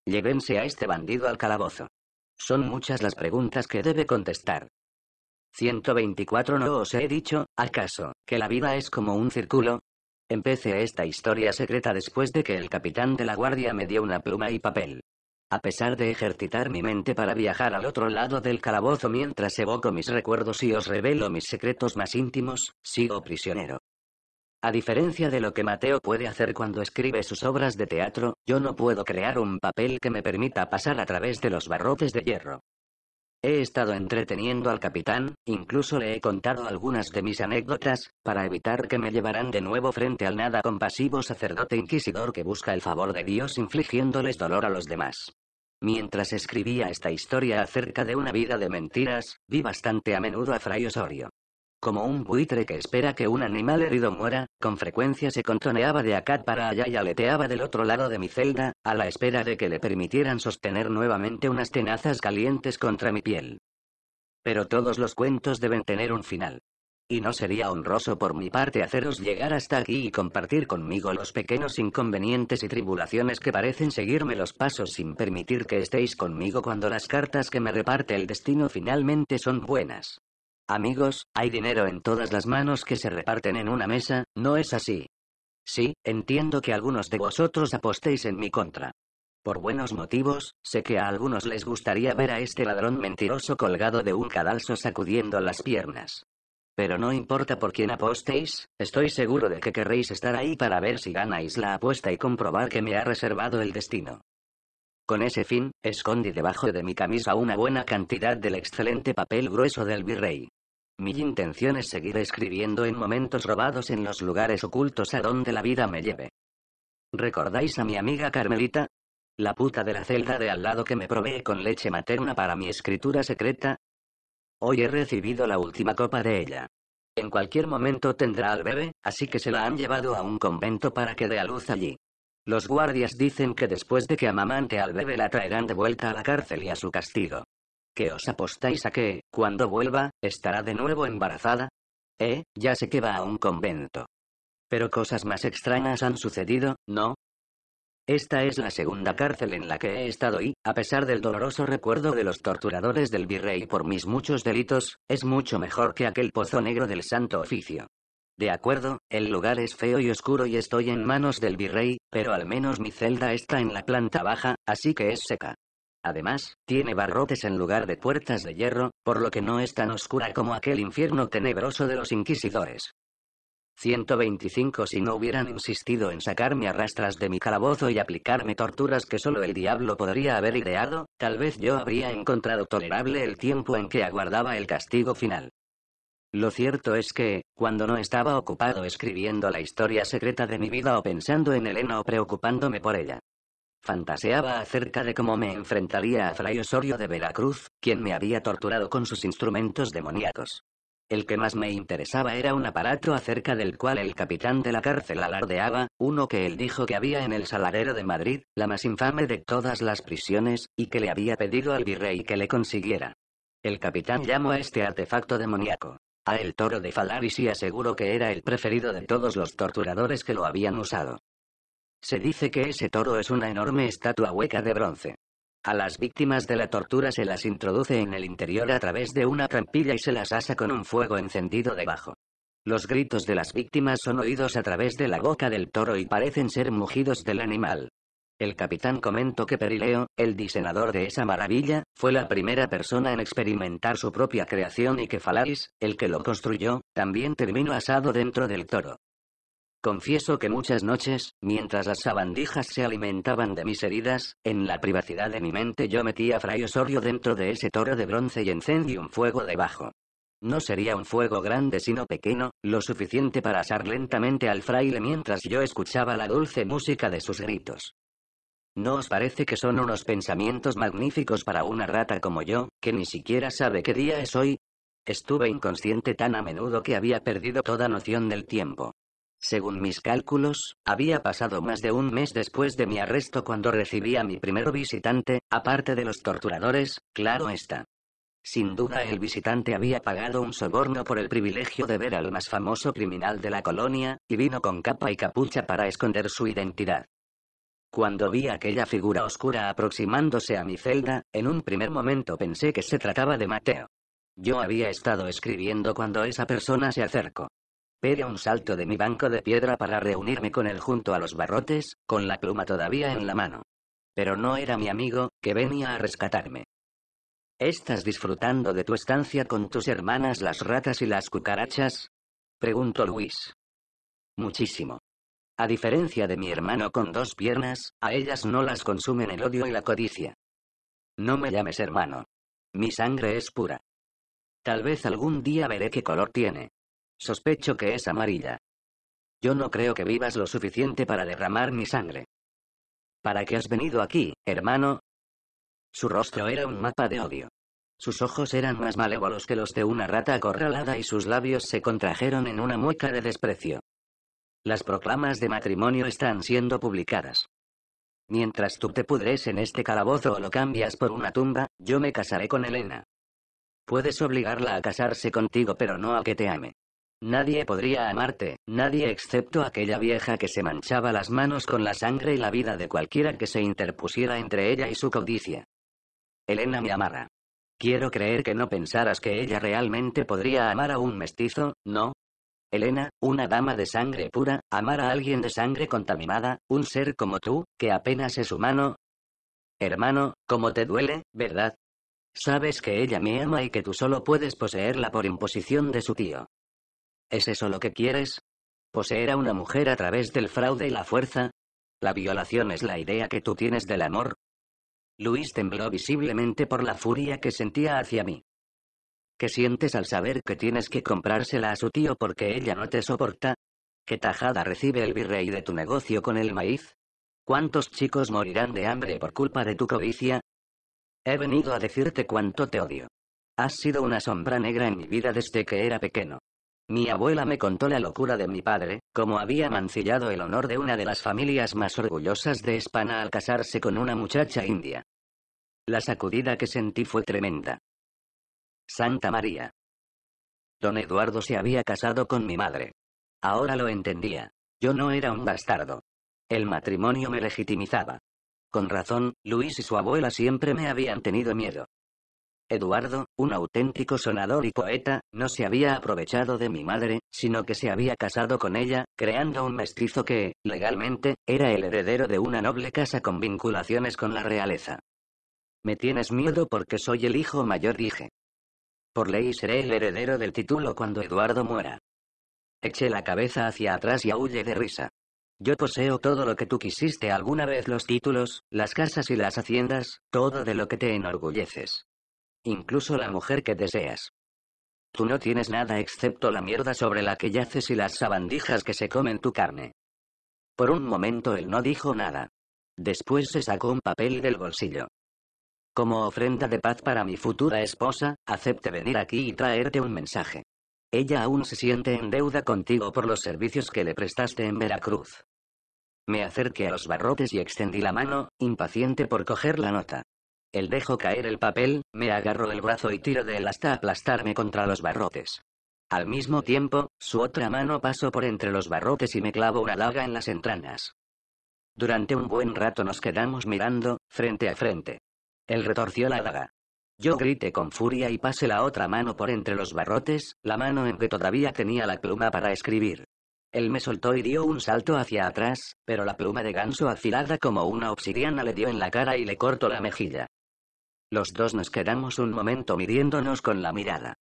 Llévense a este bandido al calabozo. Son muchas las preguntas que debe contestar. 124 No os he dicho, acaso, que la vida es como un círculo, Empecé esta historia secreta después de que el capitán de la guardia me dio una pluma y papel. A pesar de ejercitar mi mente para viajar al otro lado del calabozo mientras evoco mis recuerdos y os revelo mis secretos más íntimos, sigo prisionero. A diferencia de lo que Mateo puede hacer cuando escribe sus obras de teatro, yo no puedo crear un papel que me permita pasar a través de los barrotes de hierro. He estado entreteniendo al capitán, incluso le he contado algunas de mis anécdotas, para evitar que me llevaran de nuevo frente al nada compasivo sacerdote inquisidor que busca el favor de Dios infligiéndoles dolor a los demás. Mientras escribía esta historia acerca de una vida de mentiras, vi bastante a menudo a Fray Osorio. Como un buitre que espera que un animal herido muera, con frecuencia se contoneaba de acá para allá y aleteaba del otro lado de mi celda, a la espera de que le permitieran sostener nuevamente unas tenazas calientes contra mi piel. Pero todos los cuentos deben tener un final. Y no sería honroso por mi parte haceros llegar hasta aquí y compartir conmigo los pequeños inconvenientes y tribulaciones que parecen seguirme los pasos sin permitir que estéis conmigo cuando las cartas que me reparte el destino finalmente son buenas. Amigos, hay dinero en todas las manos que se reparten en una mesa, ¿no es así? Sí, entiendo que algunos de vosotros apostéis en mi contra. Por buenos motivos, sé que a algunos les gustaría ver a este ladrón mentiroso colgado de un cadalso sacudiendo las piernas. Pero no importa por quién apostéis, estoy seguro de que querréis estar ahí para ver si ganáis la apuesta y comprobar que me ha reservado el destino. Con ese fin, escondí debajo de mi camisa una buena cantidad del excelente papel grueso del virrey. Mi intención es seguir escribiendo en momentos robados en los lugares ocultos a donde la vida me lleve. ¿Recordáis a mi amiga Carmelita? La puta de la celda de al lado que me provee con leche materna para mi escritura secreta. Hoy he recibido la última copa de ella. En cualquier momento tendrá al bebé, así que se la han llevado a un convento para que dé a luz allí. Los guardias dicen que después de que amamante al bebé la traerán de vuelta a la cárcel y a su castigo. ¿Qué os apostáis a que, cuando vuelva, estará de nuevo embarazada? Eh, ya sé que va a un convento. Pero cosas más extrañas han sucedido, ¿no? Esta es la segunda cárcel en la que he estado y, a pesar del doloroso recuerdo de los torturadores del virrey por mis muchos delitos, es mucho mejor que aquel pozo negro del santo oficio. De acuerdo, el lugar es feo y oscuro y estoy en manos del virrey, pero al menos mi celda está en la planta baja, así que es seca. Además, tiene barrotes en lugar de puertas de hierro, por lo que no es tan oscura como aquel infierno tenebroso de los inquisidores. 125 Si no hubieran insistido en sacarme a rastras de mi calabozo y aplicarme torturas que solo el diablo podría haber ideado, tal vez yo habría encontrado tolerable el tiempo en que aguardaba el castigo final. Lo cierto es que, cuando no estaba ocupado escribiendo la historia secreta de mi vida o pensando en Elena o preocupándome por ella, fantaseaba acerca de cómo me enfrentaría a Fray Osorio de Veracruz, quien me había torturado con sus instrumentos demoníacos. El que más me interesaba era un aparato acerca del cual el capitán de la cárcel alardeaba, uno que él dijo que había en el Saladero de Madrid, la más infame de todas las prisiones, y que le había pedido al virrey que le consiguiera. El capitán llamó a este artefacto demoníaco a el toro de Falaris y aseguró que era el preferido de todos los torturadores que lo habían usado. Se dice que ese toro es una enorme estatua hueca de bronce. A las víctimas de la tortura se las introduce en el interior a través de una trampilla y se las asa con un fuego encendido debajo. Los gritos de las víctimas son oídos a través de la boca del toro y parecen ser mugidos del animal. El capitán comentó que Perileo, el diseñador de esa maravilla, fue la primera persona en experimentar su propia creación y que Falaris, el que lo construyó, también terminó asado dentro del toro. Confieso que muchas noches, mientras las sabandijas se alimentaban de mis heridas, en la privacidad de mi mente yo metía a Fray Osorio dentro de ese toro de bronce y encendí un fuego debajo. No sería un fuego grande sino pequeño, lo suficiente para asar lentamente al fraile mientras yo escuchaba la dulce música de sus gritos. ¿No os parece que son unos pensamientos magníficos para una rata como yo, que ni siquiera sabe qué día es hoy? Estuve inconsciente tan a menudo que había perdido toda noción del tiempo. Según mis cálculos, había pasado más de un mes después de mi arresto cuando recibí a mi primer visitante, aparte de los torturadores, claro está. Sin duda el visitante había pagado un soborno por el privilegio de ver al más famoso criminal de la colonia, y vino con capa y capucha para esconder su identidad. Cuando vi aquella figura oscura aproximándose a mi celda, en un primer momento pensé que se trataba de Mateo. Yo había estado escribiendo cuando esa persona se acercó. pedí un salto de mi banco de piedra para reunirme con él junto a los barrotes, con la pluma todavía en la mano. Pero no era mi amigo, que venía a rescatarme. ¿Estás disfrutando de tu estancia con tus hermanas las ratas y las cucarachas? preguntó Luis. Muchísimo. A diferencia de mi hermano con dos piernas, a ellas no las consumen el odio y la codicia. No me llames hermano. Mi sangre es pura. Tal vez algún día veré qué color tiene. Sospecho que es amarilla. Yo no creo que vivas lo suficiente para derramar mi sangre. ¿Para qué has venido aquí, hermano? Su rostro era un mapa de odio. Sus ojos eran más malévolos que los de una rata acorralada y sus labios se contrajeron en una mueca de desprecio. Las proclamas de matrimonio están siendo publicadas. Mientras tú te pudres en este calabozo o lo cambias por una tumba, yo me casaré con Elena. Puedes obligarla a casarse contigo pero no a que te ame. Nadie podría amarte, nadie excepto aquella vieja que se manchaba las manos con la sangre y la vida de cualquiera que se interpusiera entre ella y su codicia. Elena me amara. Quiero creer que no pensaras que ella realmente podría amar a un mestizo, ¿no? Elena, una dama de sangre pura, amar a alguien de sangre contaminada, un ser como tú, que apenas es humano. Hermano, ¿cómo te duele, verdad? Sabes que ella me ama y que tú solo puedes poseerla por imposición de su tío. ¿Es eso lo que quieres? ¿Poseer a una mujer a través del fraude y la fuerza? ¿La violación es la idea que tú tienes del amor? Luis tembló visiblemente por la furia que sentía hacia mí. ¿Qué sientes al saber que tienes que comprársela a su tío porque ella no te soporta? ¿Qué tajada recibe el virrey de tu negocio con el maíz? ¿Cuántos chicos morirán de hambre por culpa de tu codicia? He venido a decirte cuánto te odio. Has sido una sombra negra en mi vida desde que era pequeño. Mi abuela me contó la locura de mi padre, cómo había mancillado el honor de una de las familias más orgullosas de España al casarse con una muchacha india. La sacudida que sentí fue tremenda. Santa María. Don Eduardo se había casado con mi madre. Ahora lo entendía. Yo no era un bastardo. El matrimonio me legitimizaba. Con razón, Luis y su abuela siempre me habían tenido miedo. Eduardo, un auténtico sonador y poeta, no se había aprovechado de mi madre, sino que se había casado con ella, creando un mestizo que, legalmente, era el heredero de una noble casa con vinculaciones con la realeza. Me tienes miedo porque soy el hijo mayor, dije. Por ley seré el heredero del título cuando Eduardo muera. Eche la cabeza hacia atrás y aúlle de risa. Yo poseo todo lo que tú quisiste alguna vez, los títulos, las casas y las haciendas, todo de lo que te enorgulleces. Incluso la mujer que deseas. Tú no tienes nada excepto la mierda sobre la que yaces y las sabandijas que se comen tu carne. Por un momento él no dijo nada. Después se sacó un papel del bolsillo. Como ofrenda de paz para mi futura esposa, acepte venir aquí y traerte un mensaje. Ella aún se siente en deuda contigo por los servicios que le prestaste en Veracruz. Me acerqué a los barrotes y extendí la mano, impaciente por coger la nota. Él dejó caer el papel, me agarró el brazo y tiro de él hasta aplastarme contra los barrotes. Al mismo tiempo, su otra mano pasó por entre los barrotes y me clavó una laga en las entrañas. Durante un buen rato nos quedamos mirando, frente a frente. Él retorció la daga. Yo grité con furia y pasé la otra mano por entre los barrotes, la mano en que todavía tenía la pluma para escribir. Él me soltó y dio un salto hacia atrás, pero la pluma de ganso afilada como una obsidiana le dio en la cara y le cortó la mejilla. Los dos nos quedamos un momento midiéndonos con la mirada.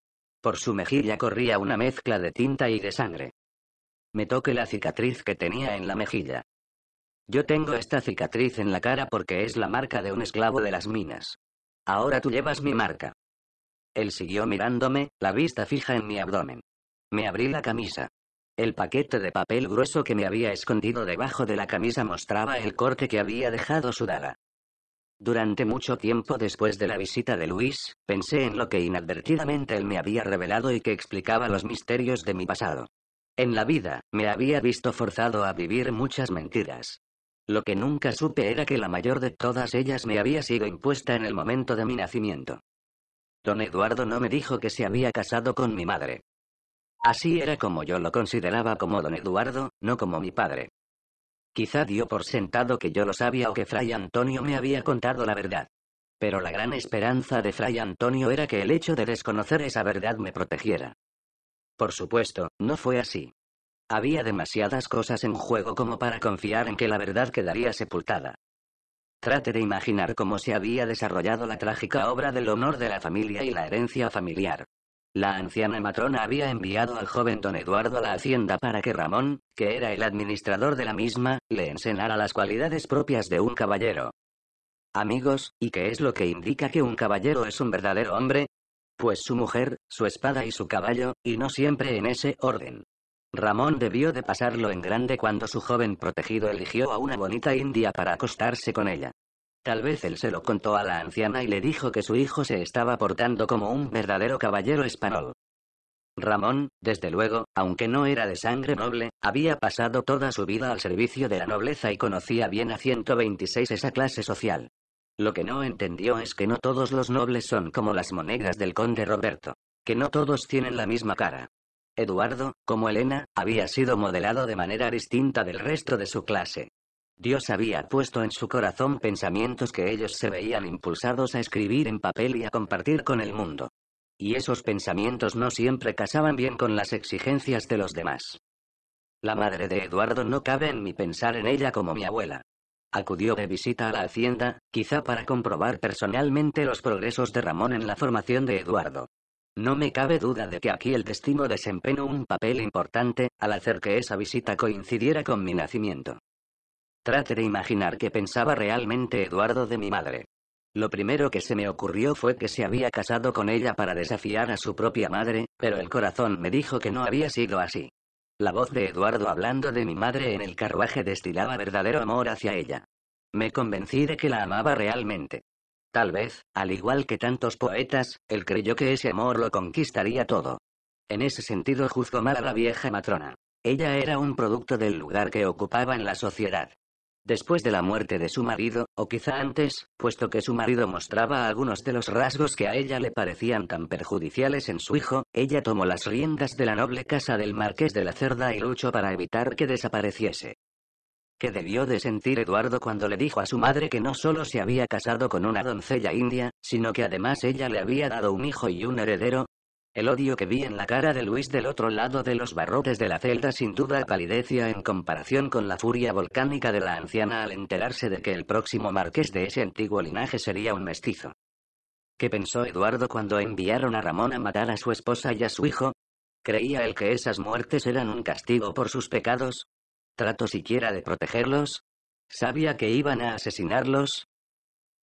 Por su mejilla corría una mezcla de tinta y de sangre. Me toqué la cicatriz que tenía en la mejilla. Yo tengo esta cicatriz en la cara porque es la marca de un esclavo de las minas. Ahora tú llevas mi marca. Él siguió mirándome, la vista fija en mi abdomen. Me abrí la camisa. El paquete de papel grueso que me había escondido debajo de la camisa mostraba el corte que había dejado su daga. Durante mucho tiempo después de la visita de Luis, pensé en lo que inadvertidamente él me había revelado y que explicaba los misterios de mi pasado. En la vida, me había visto forzado a vivir muchas mentiras, lo que nunca supe era que la mayor de todas ellas me había sido impuesta en el momento de mi nacimiento. Don Eduardo no me dijo que se había casado con mi madre. Así era como yo lo consideraba como don Eduardo, no como mi padre. Quizá dio por sentado que yo lo sabía o que Fray Antonio me había contado la verdad. Pero la gran esperanza de Fray Antonio era que el hecho de desconocer esa verdad me protegiera. Por supuesto, no fue así. Había demasiadas cosas en juego como para confiar en que la verdad quedaría sepultada. Trate de imaginar cómo se había desarrollado la trágica obra del honor de la familia y la herencia familiar. La anciana matrona había enviado al joven don Eduardo a la hacienda para que Ramón, que era el administrador de la misma, le enseñara las cualidades propias de un caballero. Amigos, ¿y qué es lo que indica que un caballero es un verdadero hombre? Pues su mujer, su espada y su caballo, y no siempre en ese orden. Ramón debió de pasarlo en grande cuando su joven protegido eligió a una bonita india para acostarse con ella. Tal vez él se lo contó a la anciana y le dijo que su hijo se estaba portando como un verdadero caballero español. Ramón, desde luego, aunque no era de sangre noble, había pasado toda su vida al servicio de la nobleza y conocía bien a 126 esa clase social. Lo que no entendió es que no todos los nobles son como las monedas del conde Roberto, que no todos tienen la misma cara. Eduardo, como Elena, había sido modelado de manera distinta del resto de su clase. Dios había puesto en su corazón pensamientos que ellos se veían impulsados a escribir en papel y a compartir con el mundo. Y esos pensamientos no siempre casaban bien con las exigencias de los demás. La madre de Eduardo no cabe en mi pensar en ella como mi abuela. Acudió de visita a la hacienda, quizá para comprobar personalmente los progresos de Ramón en la formación de Eduardo. No me cabe duda de que aquí el destino desempeñó un papel importante, al hacer que esa visita coincidiera con mi nacimiento. Trate de imaginar qué pensaba realmente Eduardo de mi madre. Lo primero que se me ocurrió fue que se había casado con ella para desafiar a su propia madre, pero el corazón me dijo que no había sido así. La voz de Eduardo hablando de mi madre en el carruaje destilaba verdadero amor hacia ella. Me convencí de que la amaba realmente. Tal vez, al igual que tantos poetas, él creyó que ese amor lo conquistaría todo. En ese sentido juzgó mal a la vieja matrona. Ella era un producto del lugar que ocupaba en la sociedad. Después de la muerte de su marido, o quizá antes, puesto que su marido mostraba algunos de los rasgos que a ella le parecían tan perjudiciales en su hijo, ella tomó las riendas de la noble casa del marqués de la Cerda y luchó para evitar que desapareciese. ¿Qué debió de sentir Eduardo cuando le dijo a su madre que no solo se había casado con una doncella india, sino que además ella le había dado un hijo y un heredero? El odio que vi en la cara de Luis del otro lado de los barrotes de la celda sin duda palidecía en comparación con la furia volcánica de la anciana al enterarse de que el próximo marqués de ese antiguo linaje sería un mestizo. ¿Qué pensó Eduardo cuando enviaron a Ramón a matar a su esposa y a su hijo? ¿Creía él que esas muertes eran un castigo por sus pecados? trato siquiera de protegerlos? ¿Sabía que iban a asesinarlos?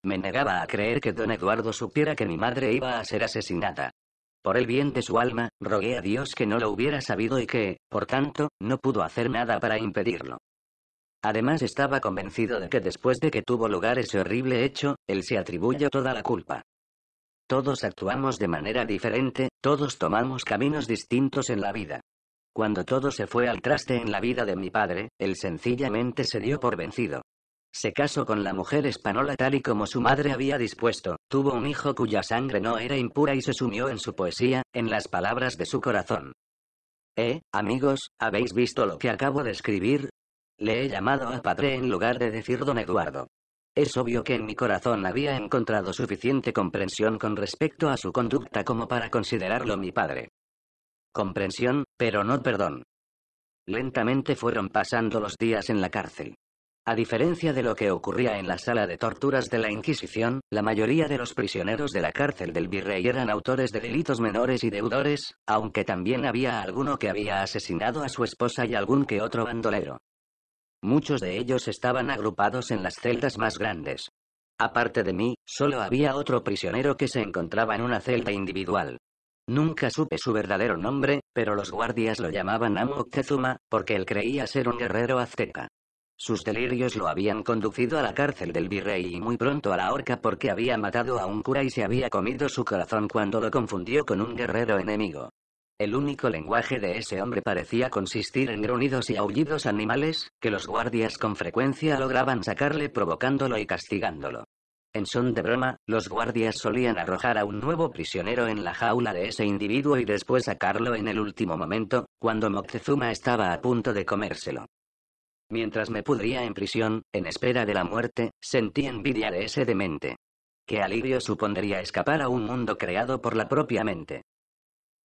Me negaba a creer que don Eduardo supiera que mi madre iba a ser asesinada. Por el bien de su alma, rogué a Dios que no lo hubiera sabido y que, por tanto, no pudo hacer nada para impedirlo. Además estaba convencido de que después de que tuvo lugar ese horrible hecho, él se atribuye toda la culpa. Todos actuamos de manera diferente, todos tomamos caminos distintos en la vida. Cuando todo se fue al traste en la vida de mi padre, él sencillamente se dio por vencido. Se casó con la mujer española tal y como su madre había dispuesto, tuvo un hijo cuya sangre no era impura y se sumió en su poesía, en las palabras de su corazón. Eh, amigos, ¿habéis visto lo que acabo de escribir? Le he llamado a padre en lugar de decir don Eduardo. Es obvio que en mi corazón había encontrado suficiente comprensión con respecto a su conducta como para considerarlo mi padre. Comprensión, pero no perdón. Lentamente fueron pasando los días en la cárcel. A diferencia de lo que ocurría en la sala de torturas de la Inquisición, la mayoría de los prisioneros de la cárcel del virrey eran autores de delitos menores y deudores, aunque también había alguno que había asesinado a su esposa y algún que otro bandolero. Muchos de ellos estaban agrupados en las celdas más grandes. Aparte de mí, solo había otro prisionero que se encontraba en una celda individual. Nunca supe su verdadero nombre, pero los guardias lo llamaban Amo porque él creía ser un guerrero azteca. Sus delirios lo habían conducido a la cárcel del virrey y muy pronto a la horca porque había matado a un cura y se había comido su corazón cuando lo confundió con un guerrero enemigo. El único lenguaje de ese hombre parecía consistir en gruñidos y aullidos animales, que los guardias con frecuencia lograban sacarle provocándolo y castigándolo. En son de broma, los guardias solían arrojar a un nuevo prisionero en la jaula de ese individuo y después sacarlo en el último momento, cuando Moctezuma estaba a punto de comérselo. Mientras me pudría en prisión, en espera de la muerte, sentí envidia de ese demente. Qué alivio supondría escapar a un mundo creado por la propia mente.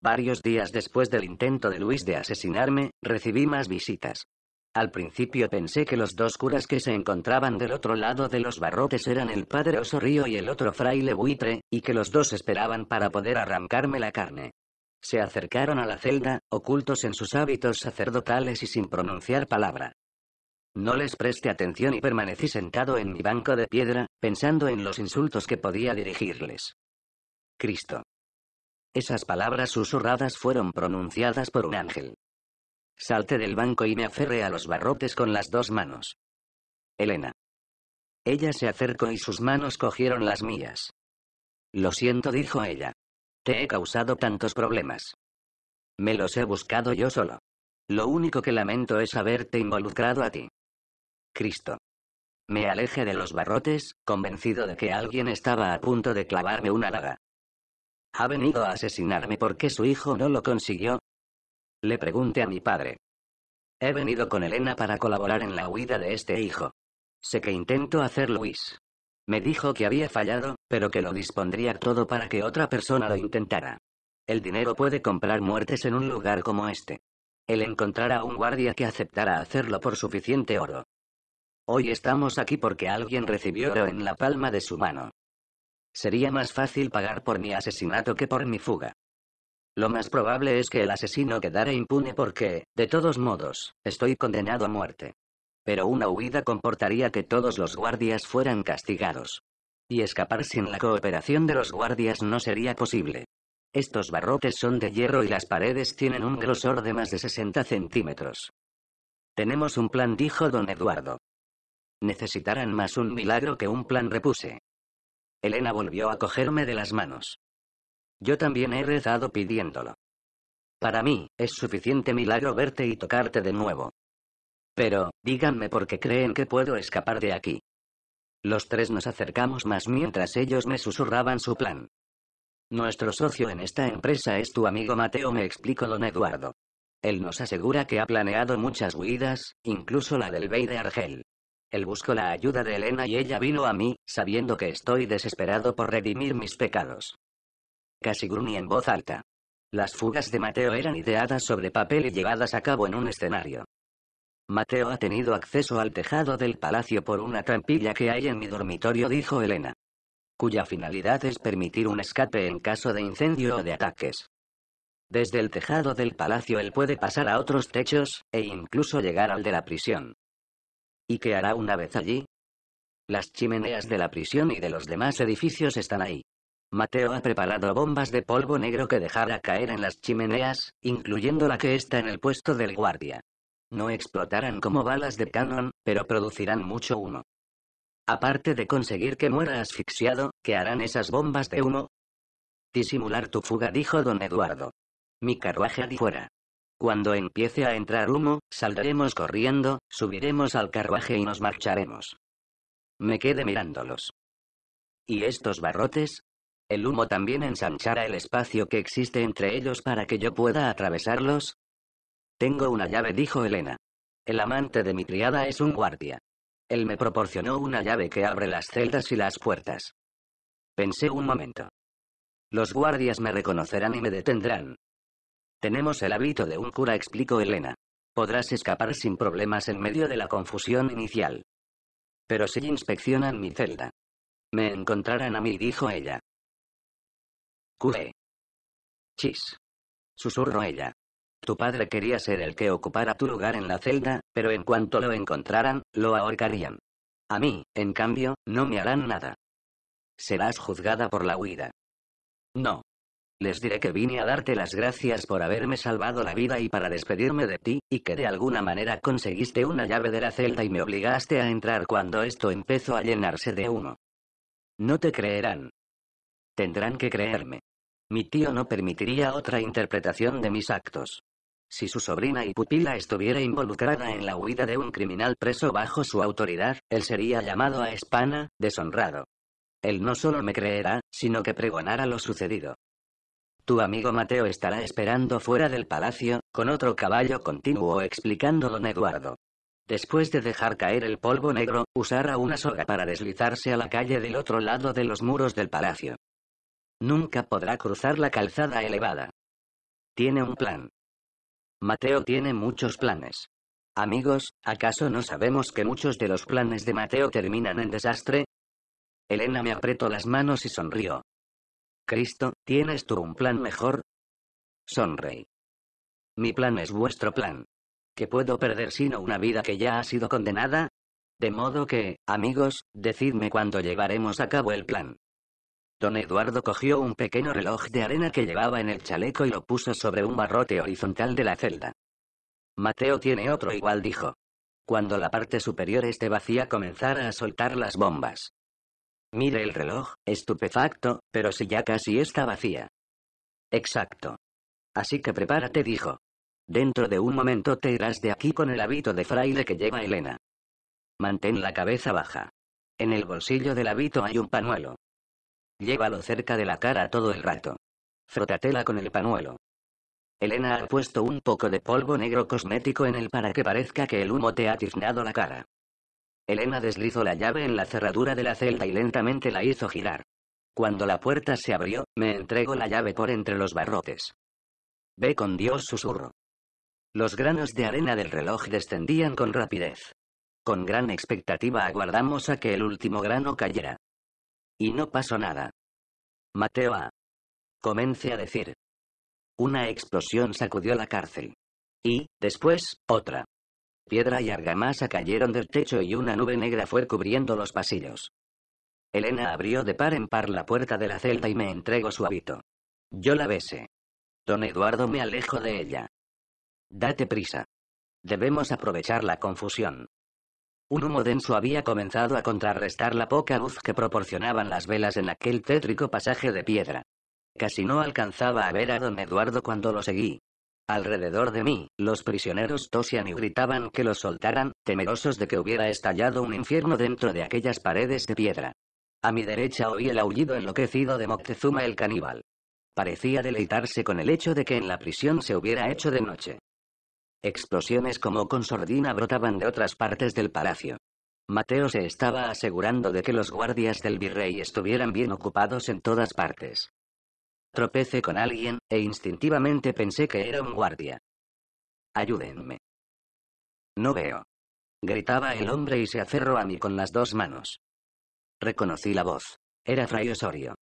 Varios días después del intento de Luis de asesinarme, recibí más visitas. Al principio pensé que los dos curas que se encontraban del otro lado de los barrotes eran el padre Osorio y el otro fraile buitre, y que los dos esperaban para poder arrancarme la carne. Se acercaron a la celda, ocultos en sus hábitos sacerdotales y sin pronunciar palabra. No les presté atención y permanecí sentado en mi banco de piedra, pensando en los insultos que podía dirigirles. Cristo. Esas palabras susurradas fueron pronunciadas por un ángel. Salte del banco y me aferré a los barrotes con las dos manos. Elena. Ella se acercó y sus manos cogieron las mías. Lo siento, dijo ella. Te he causado tantos problemas. Me los he buscado yo solo. Lo único que lamento es haberte involucrado a ti. Cristo. Me aleje de los barrotes, convencido de que alguien estaba a punto de clavarme una daga. Ha venido a asesinarme porque su hijo no lo consiguió, le pregunté a mi padre. He venido con Elena para colaborar en la huida de este hijo. Sé que intento hacer Luis. Me dijo que había fallado, pero que lo dispondría todo para que otra persona lo intentara. El dinero puede comprar muertes en un lugar como este. El encontrará a un guardia que aceptara hacerlo por suficiente oro. Hoy estamos aquí porque alguien recibió oro en la palma de su mano. Sería más fácil pagar por mi asesinato que por mi fuga. Lo más probable es que el asesino quedara impune porque, de todos modos, estoy condenado a muerte. Pero una huida comportaría que todos los guardias fueran castigados. Y escapar sin la cooperación de los guardias no sería posible. Estos barrotes son de hierro y las paredes tienen un grosor de más de 60 centímetros. Tenemos un plan, dijo don Eduardo. Necesitarán más un milagro que un plan, repuse. Elena volvió a cogerme de las manos. Yo también he rezado pidiéndolo. Para mí, es suficiente milagro verte y tocarte de nuevo. Pero, díganme por qué creen que puedo escapar de aquí. Los tres nos acercamos más mientras ellos me susurraban su plan. Nuestro socio en esta empresa es tu amigo Mateo, me explico, don Eduardo. Él nos asegura que ha planeado muchas huidas, incluso la del Bey de Argel. Él buscó la ayuda de Elena y ella vino a mí, sabiendo que estoy desesperado por redimir mis pecados casi gruñí en voz alta. Las fugas de Mateo eran ideadas sobre papel y llevadas a cabo en un escenario. Mateo ha tenido acceso al tejado del palacio por una trampilla que hay en mi dormitorio, dijo Elena. Cuya finalidad es permitir un escape en caso de incendio o de ataques. Desde el tejado del palacio él puede pasar a otros techos, e incluso llegar al de la prisión. ¿Y qué hará una vez allí? Las chimeneas de la prisión y de los demás edificios están ahí. Mateo ha preparado bombas de polvo negro que dejará caer en las chimeneas, incluyendo la que está en el puesto del guardia. No explotarán como balas de canon, pero producirán mucho humo. Aparte de conseguir que muera asfixiado, ¿qué harán esas bombas de humo? Disimular tu fuga, dijo don Eduardo. Mi carruaje de fuera. Cuando empiece a entrar humo, saldremos corriendo, subiremos al carruaje y nos marcharemos. Me quedé mirándolos. ¿Y estos barrotes? El humo también ensanchará el espacio que existe entre ellos para que yo pueda atravesarlos. Tengo una llave, dijo Elena. El amante de mi criada es un guardia. Él me proporcionó una llave que abre las celdas y las puertas. Pensé un momento. Los guardias me reconocerán y me detendrán. Tenemos el hábito de un cura, explicó Elena. Podrás escapar sin problemas en medio de la confusión inicial. Pero si inspeccionan mi celda. Me encontrarán a mí, dijo ella. Chis. Susurró ella. Tu padre quería ser el que ocupara tu lugar en la celda, pero en cuanto lo encontraran, lo ahorcarían. A mí, en cambio, no me harán nada. Serás juzgada por la huida. No. Les diré que vine a darte las gracias por haberme salvado la vida y para despedirme de ti, y que de alguna manera conseguiste una llave de la celda y me obligaste a entrar cuando esto empezó a llenarse de humo. No te creerán. Tendrán que creerme. Mi tío no permitiría otra interpretación de mis actos. Si su sobrina y pupila estuviera involucrada en la huida de un criminal preso bajo su autoridad, él sería llamado a espana, deshonrado. Él no solo me creerá, sino que pregonará lo sucedido. Tu amigo Mateo estará esperando fuera del palacio, con otro caballo continuo explicando en Eduardo. Después de dejar caer el polvo negro, usará una soga para deslizarse a la calle del otro lado de los muros del palacio. Nunca podrá cruzar la calzada elevada. Tiene un plan. Mateo tiene muchos planes. Amigos, ¿acaso no sabemos que muchos de los planes de Mateo terminan en desastre? Elena me apretó las manos y sonrió. Cristo, ¿tienes tú un plan mejor? Sonreí. Mi plan es vuestro plan. ¿Qué puedo perder sino una vida que ya ha sido condenada? De modo que, amigos, decidme cuándo llevaremos a cabo el plan. Don Eduardo cogió un pequeño reloj de arena que llevaba en el chaleco y lo puso sobre un barrote horizontal de la celda. Mateo tiene otro igual, dijo. Cuando la parte superior esté vacía comenzará a soltar las bombas. Mire el reloj, estupefacto, pero si ya casi está vacía. Exacto. Así que prepárate, dijo. Dentro de un momento te irás de aquí con el hábito de fraile que lleva Elena. Mantén la cabeza baja. En el bolsillo del hábito hay un panuelo. Llévalo cerca de la cara todo el rato. Frotatela con el panuelo. Elena ha puesto un poco de polvo negro cosmético en él para que parezca que el humo te ha tiznado la cara. Elena deslizó la llave en la cerradura de la celda y lentamente la hizo girar. Cuando la puerta se abrió, me entregó la llave por entre los barrotes. Ve con Dios susurro. Los granos de arena del reloj descendían con rapidez. Con gran expectativa aguardamos a que el último grano cayera. Y no pasó nada. Mateo A. Comencé a decir. Una explosión sacudió la cárcel. Y, después, otra. Piedra y argamasa cayeron del techo y una nube negra fue cubriendo los pasillos. Elena abrió de par en par la puerta de la celda y me entregó su hábito. Yo la besé. Don Eduardo me alejo de ella. Date prisa. Debemos aprovechar la confusión. Un humo denso había comenzado a contrarrestar la poca luz que proporcionaban las velas en aquel tétrico pasaje de piedra. Casi no alcanzaba a ver a don Eduardo cuando lo seguí. Alrededor de mí, los prisioneros tosían y gritaban que los soltaran, temerosos de que hubiera estallado un infierno dentro de aquellas paredes de piedra. A mi derecha oí el aullido enloquecido de Moctezuma el caníbal. Parecía deleitarse con el hecho de que en la prisión se hubiera hecho de noche. Explosiones como con sordina brotaban de otras partes del palacio. Mateo se estaba asegurando de que los guardias del virrey estuvieran bien ocupados en todas partes. Tropecé con alguien, e instintivamente pensé que era un guardia. Ayúdenme. No veo. Gritaba el hombre y se aferró a mí con las dos manos. Reconocí la voz. Era Fray Osorio.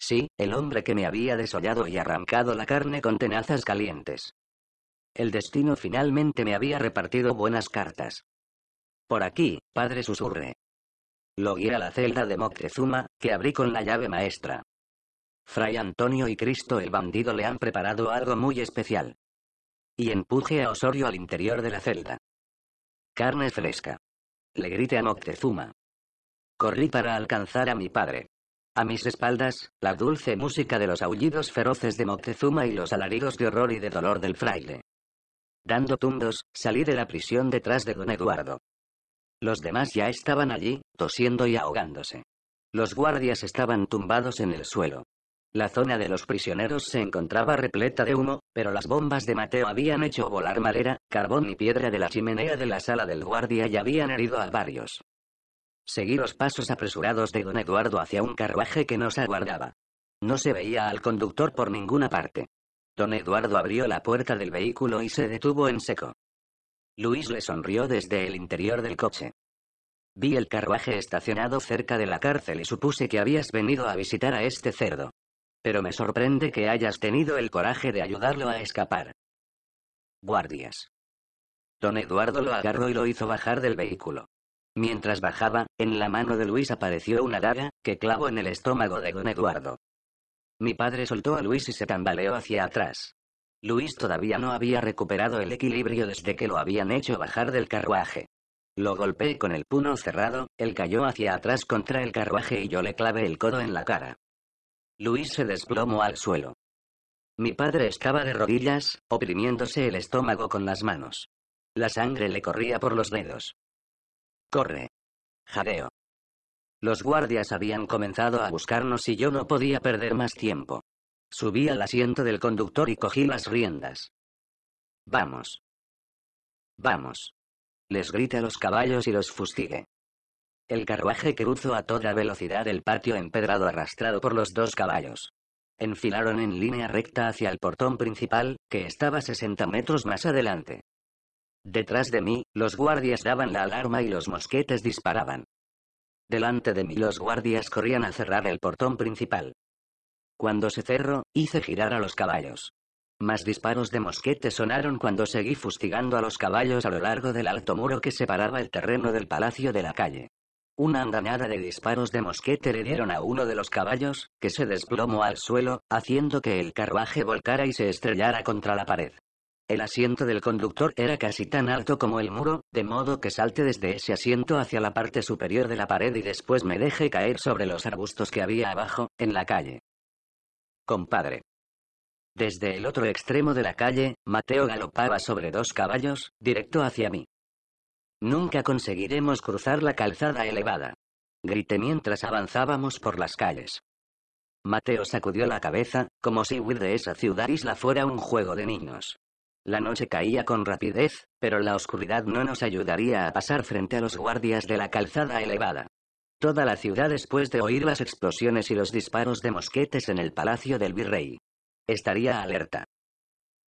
Sí, el hombre que me había desollado y arrancado la carne con tenazas calientes. El destino finalmente me había repartido buenas cartas. Por aquí, padre susurre. Lo guié a la celda de Moctezuma, que abrí con la llave maestra. Fray Antonio y Cristo el bandido le han preparado algo muy especial. Y empuje a Osorio al interior de la celda. Carne fresca. Le grité a Moctezuma. Corrí para alcanzar a mi padre. A mis espaldas, la dulce música de los aullidos feroces de Moctezuma y los alaridos de horror y de dolor del fraile. Dando tumbos, salí de la prisión detrás de don Eduardo. Los demás ya estaban allí, tosiendo y ahogándose. Los guardias estaban tumbados en el suelo. La zona de los prisioneros se encontraba repleta de humo, pero las bombas de Mateo habían hecho volar madera, carbón y piedra de la chimenea de la sala del guardia y habían herido a varios. Seguí los pasos apresurados de don Eduardo hacia un carruaje que nos aguardaba. No se veía al conductor por ninguna parte. Don Eduardo abrió la puerta del vehículo y se detuvo en seco. Luis le sonrió desde el interior del coche. Vi el carruaje estacionado cerca de la cárcel y supuse que habías venido a visitar a este cerdo. Pero me sorprende que hayas tenido el coraje de ayudarlo a escapar. Guardias. Don Eduardo lo agarró y lo hizo bajar del vehículo. Mientras bajaba, en la mano de Luis apareció una daga, que clavó en el estómago de don Eduardo. Mi padre soltó a Luis y se tambaleó hacia atrás. Luis todavía no había recuperado el equilibrio desde que lo habían hecho bajar del carruaje. Lo golpeé con el puño cerrado, él cayó hacia atrás contra el carruaje y yo le clavé el codo en la cara. Luis se desplomó al suelo. Mi padre estaba de rodillas, oprimiéndose el estómago con las manos. La sangre le corría por los dedos. Corre. Jadeo. Los guardias habían comenzado a buscarnos y yo no podía perder más tiempo. Subí al asiento del conductor y cogí las riendas. Vamos. Vamos. Les grité a los caballos y los fustigué. El carruaje cruzó a toda velocidad el patio empedrado arrastrado por los dos caballos. Enfilaron en línea recta hacia el portón principal, que estaba 60 metros más adelante. Detrás de mí, los guardias daban la alarma y los mosquetes disparaban. Delante de mí los guardias corrían a cerrar el portón principal. Cuando se cerró, hice girar a los caballos. Más disparos de mosquete sonaron cuando seguí fustigando a los caballos a lo largo del alto muro que separaba el terreno del palacio de la calle. Una andanada de disparos de mosquete le dieron a uno de los caballos, que se desplomó al suelo, haciendo que el carruaje volcara y se estrellara contra la pared. El asiento del conductor era casi tan alto como el muro, de modo que salte desde ese asiento hacia la parte superior de la pared y después me deje caer sobre los arbustos que había abajo, en la calle. Compadre. Desde el otro extremo de la calle, Mateo galopaba sobre dos caballos, directo hacia mí. Nunca conseguiremos cruzar la calzada elevada. Grité mientras avanzábamos por las calles. Mateo sacudió la cabeza, como si huir de esa ciudad isla fuera un juego de niños. La noche caía con rapidez, pero la oscuridad no nos ayudaría a pasar frente a los guardias de la calzada elevada. Toda la ciudad después de oír las explosiones y los disparos de mosquetes en el palacio del virrey. Estaría alerta.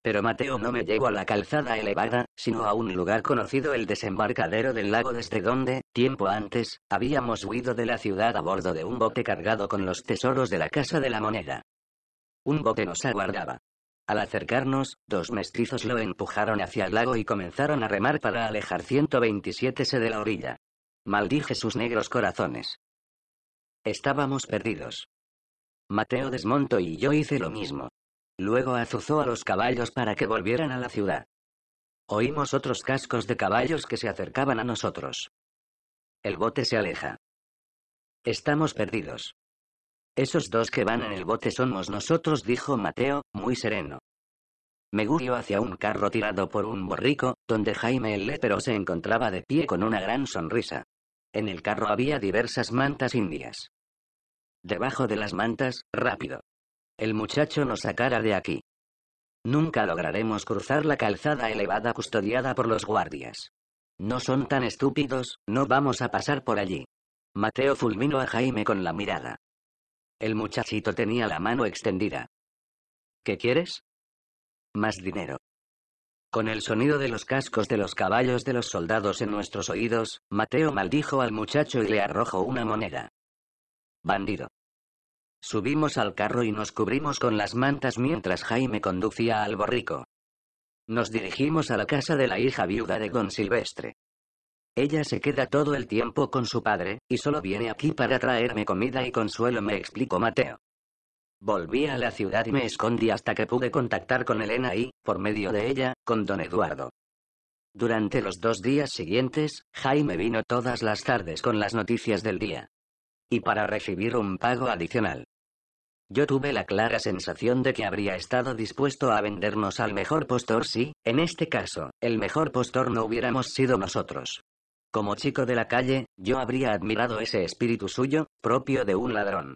Pero Mateo no me llegó a la calzada elevada, sino a un lugar conocido el desembarcadero del lago desde donde, tiempo antes, habíamos huido de la ciudad a bordo de un bote cargado con los tesoros de la Casa de la Moneda. Un bote nos aguardaba. Al acercarnos, dos mestizos lo empujaron hacia el lago y comenzaron a remar para alejar 127 de la orilla. Maldije sus negros corazones. Estábamos perdidos. Mateo desmontó y yo hice lo mismo. Luego azuzó a los caballos para que volvieran a la ciudad. Oímos otros cascos de caballos que se acercaban a nosotros. El bote se aleja. Estamos perdidos. Esos dos que van en el bote somos nosotros, dijo Mateo, muy sereno. Megurio hacia un carro tirado por un borrico, donde Jaime el Lepero se encontraba de pie con una gran sonrisa. En el carro había diversas mantas indias. Debajo de las mantas, rápido. El muchacho nos sacara de aquí. Nunca lograremos cruzar la calzada elevada custodiada por los guardias. No son tan estúpidos, no vamos a pasar por allí. Mateo fulminó a Jaime con la mirada. El muchachito tenía la mano extendida. ¿Qué quieres? Más dinero. Con el sonido de los cascos de los caballos de los soldados en nuestros oídos, Mateo maldijo al muchacho y le arrojó una moneda. Bandido. Subimos al carro y nos cubrimos con las mantas mientras Jaime conducía al borrico. Nos dirigimos a la casa de la hija viuda de Don Silvestre. Ella se queda todo el tiempo con su padre, y solo viene aquí para traerme comida y consuelo, me explicó Mateo. Volví a la ciudad y me escondí hasta que pude contactar con Elena y, por medio de ella, con don Eduardo. Durante los dos días siguientes, Jaime vino todas las tardes con las noticias del día. Y para recibir un pago adicional. Yo tuve la clara sensación de que habría estado dispuesto a vendernos al mejor postor si, en este caso, el mejor postor no hubiéramos sido nosotros. Como chico de la calle, yo habría admirado ese espíritu suyo, propio de un ladrón.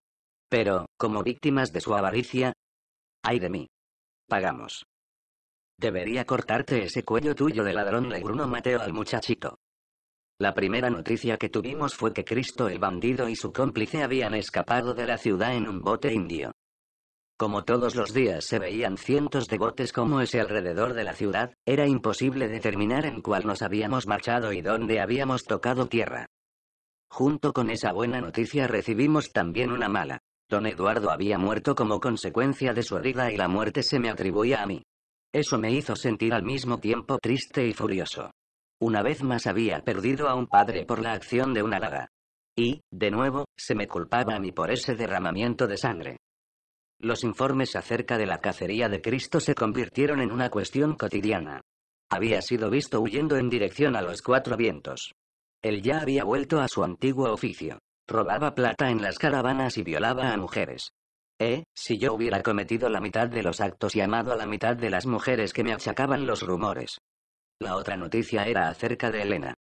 Pero, como víctimas de su avaricia. ¡Ay de mí! Pagamos. Debería cortarte ese cuello tuyo de ladrón, le Bruno Mateo al muchachito. La primera noticia que tuvimos fue que Cristo el bandido y su cómplice habían escapado de la ciudad en un bote indio. Como todos los días se veían cientos de botes como ese alrededor de la ciudad, era imposible determinar en cuál nos habíamos marchado y dónde habíamos tocado tierra. Junto con esa buena noticia recibimos también una mala. Don Eduardo había muerto como consecuencia de su herida y la muerte se me atribuía a mí. Eso me hizo sentir al mismo tiempo triste y furioso. Una vez más había perdido a un padre por la acción de una daga. Y, de nuevo, se me culpaba a mí por ese derramamiento de sangre. Los informes acerca de la cacería de Cristo se convirtieron en una cuestión cotidiana. Había sido visto huyendo en dirección a los cuatro vientos. Él ya había vuelto a su antiguo oficio robaba plata en las caravanas y violaba a mujeres. Eh, si yo hubiera cometido la mitad de los actos y amado a la mitad de las mujeres que me achacaban los rumores. La otra noticia era acerca de Elena.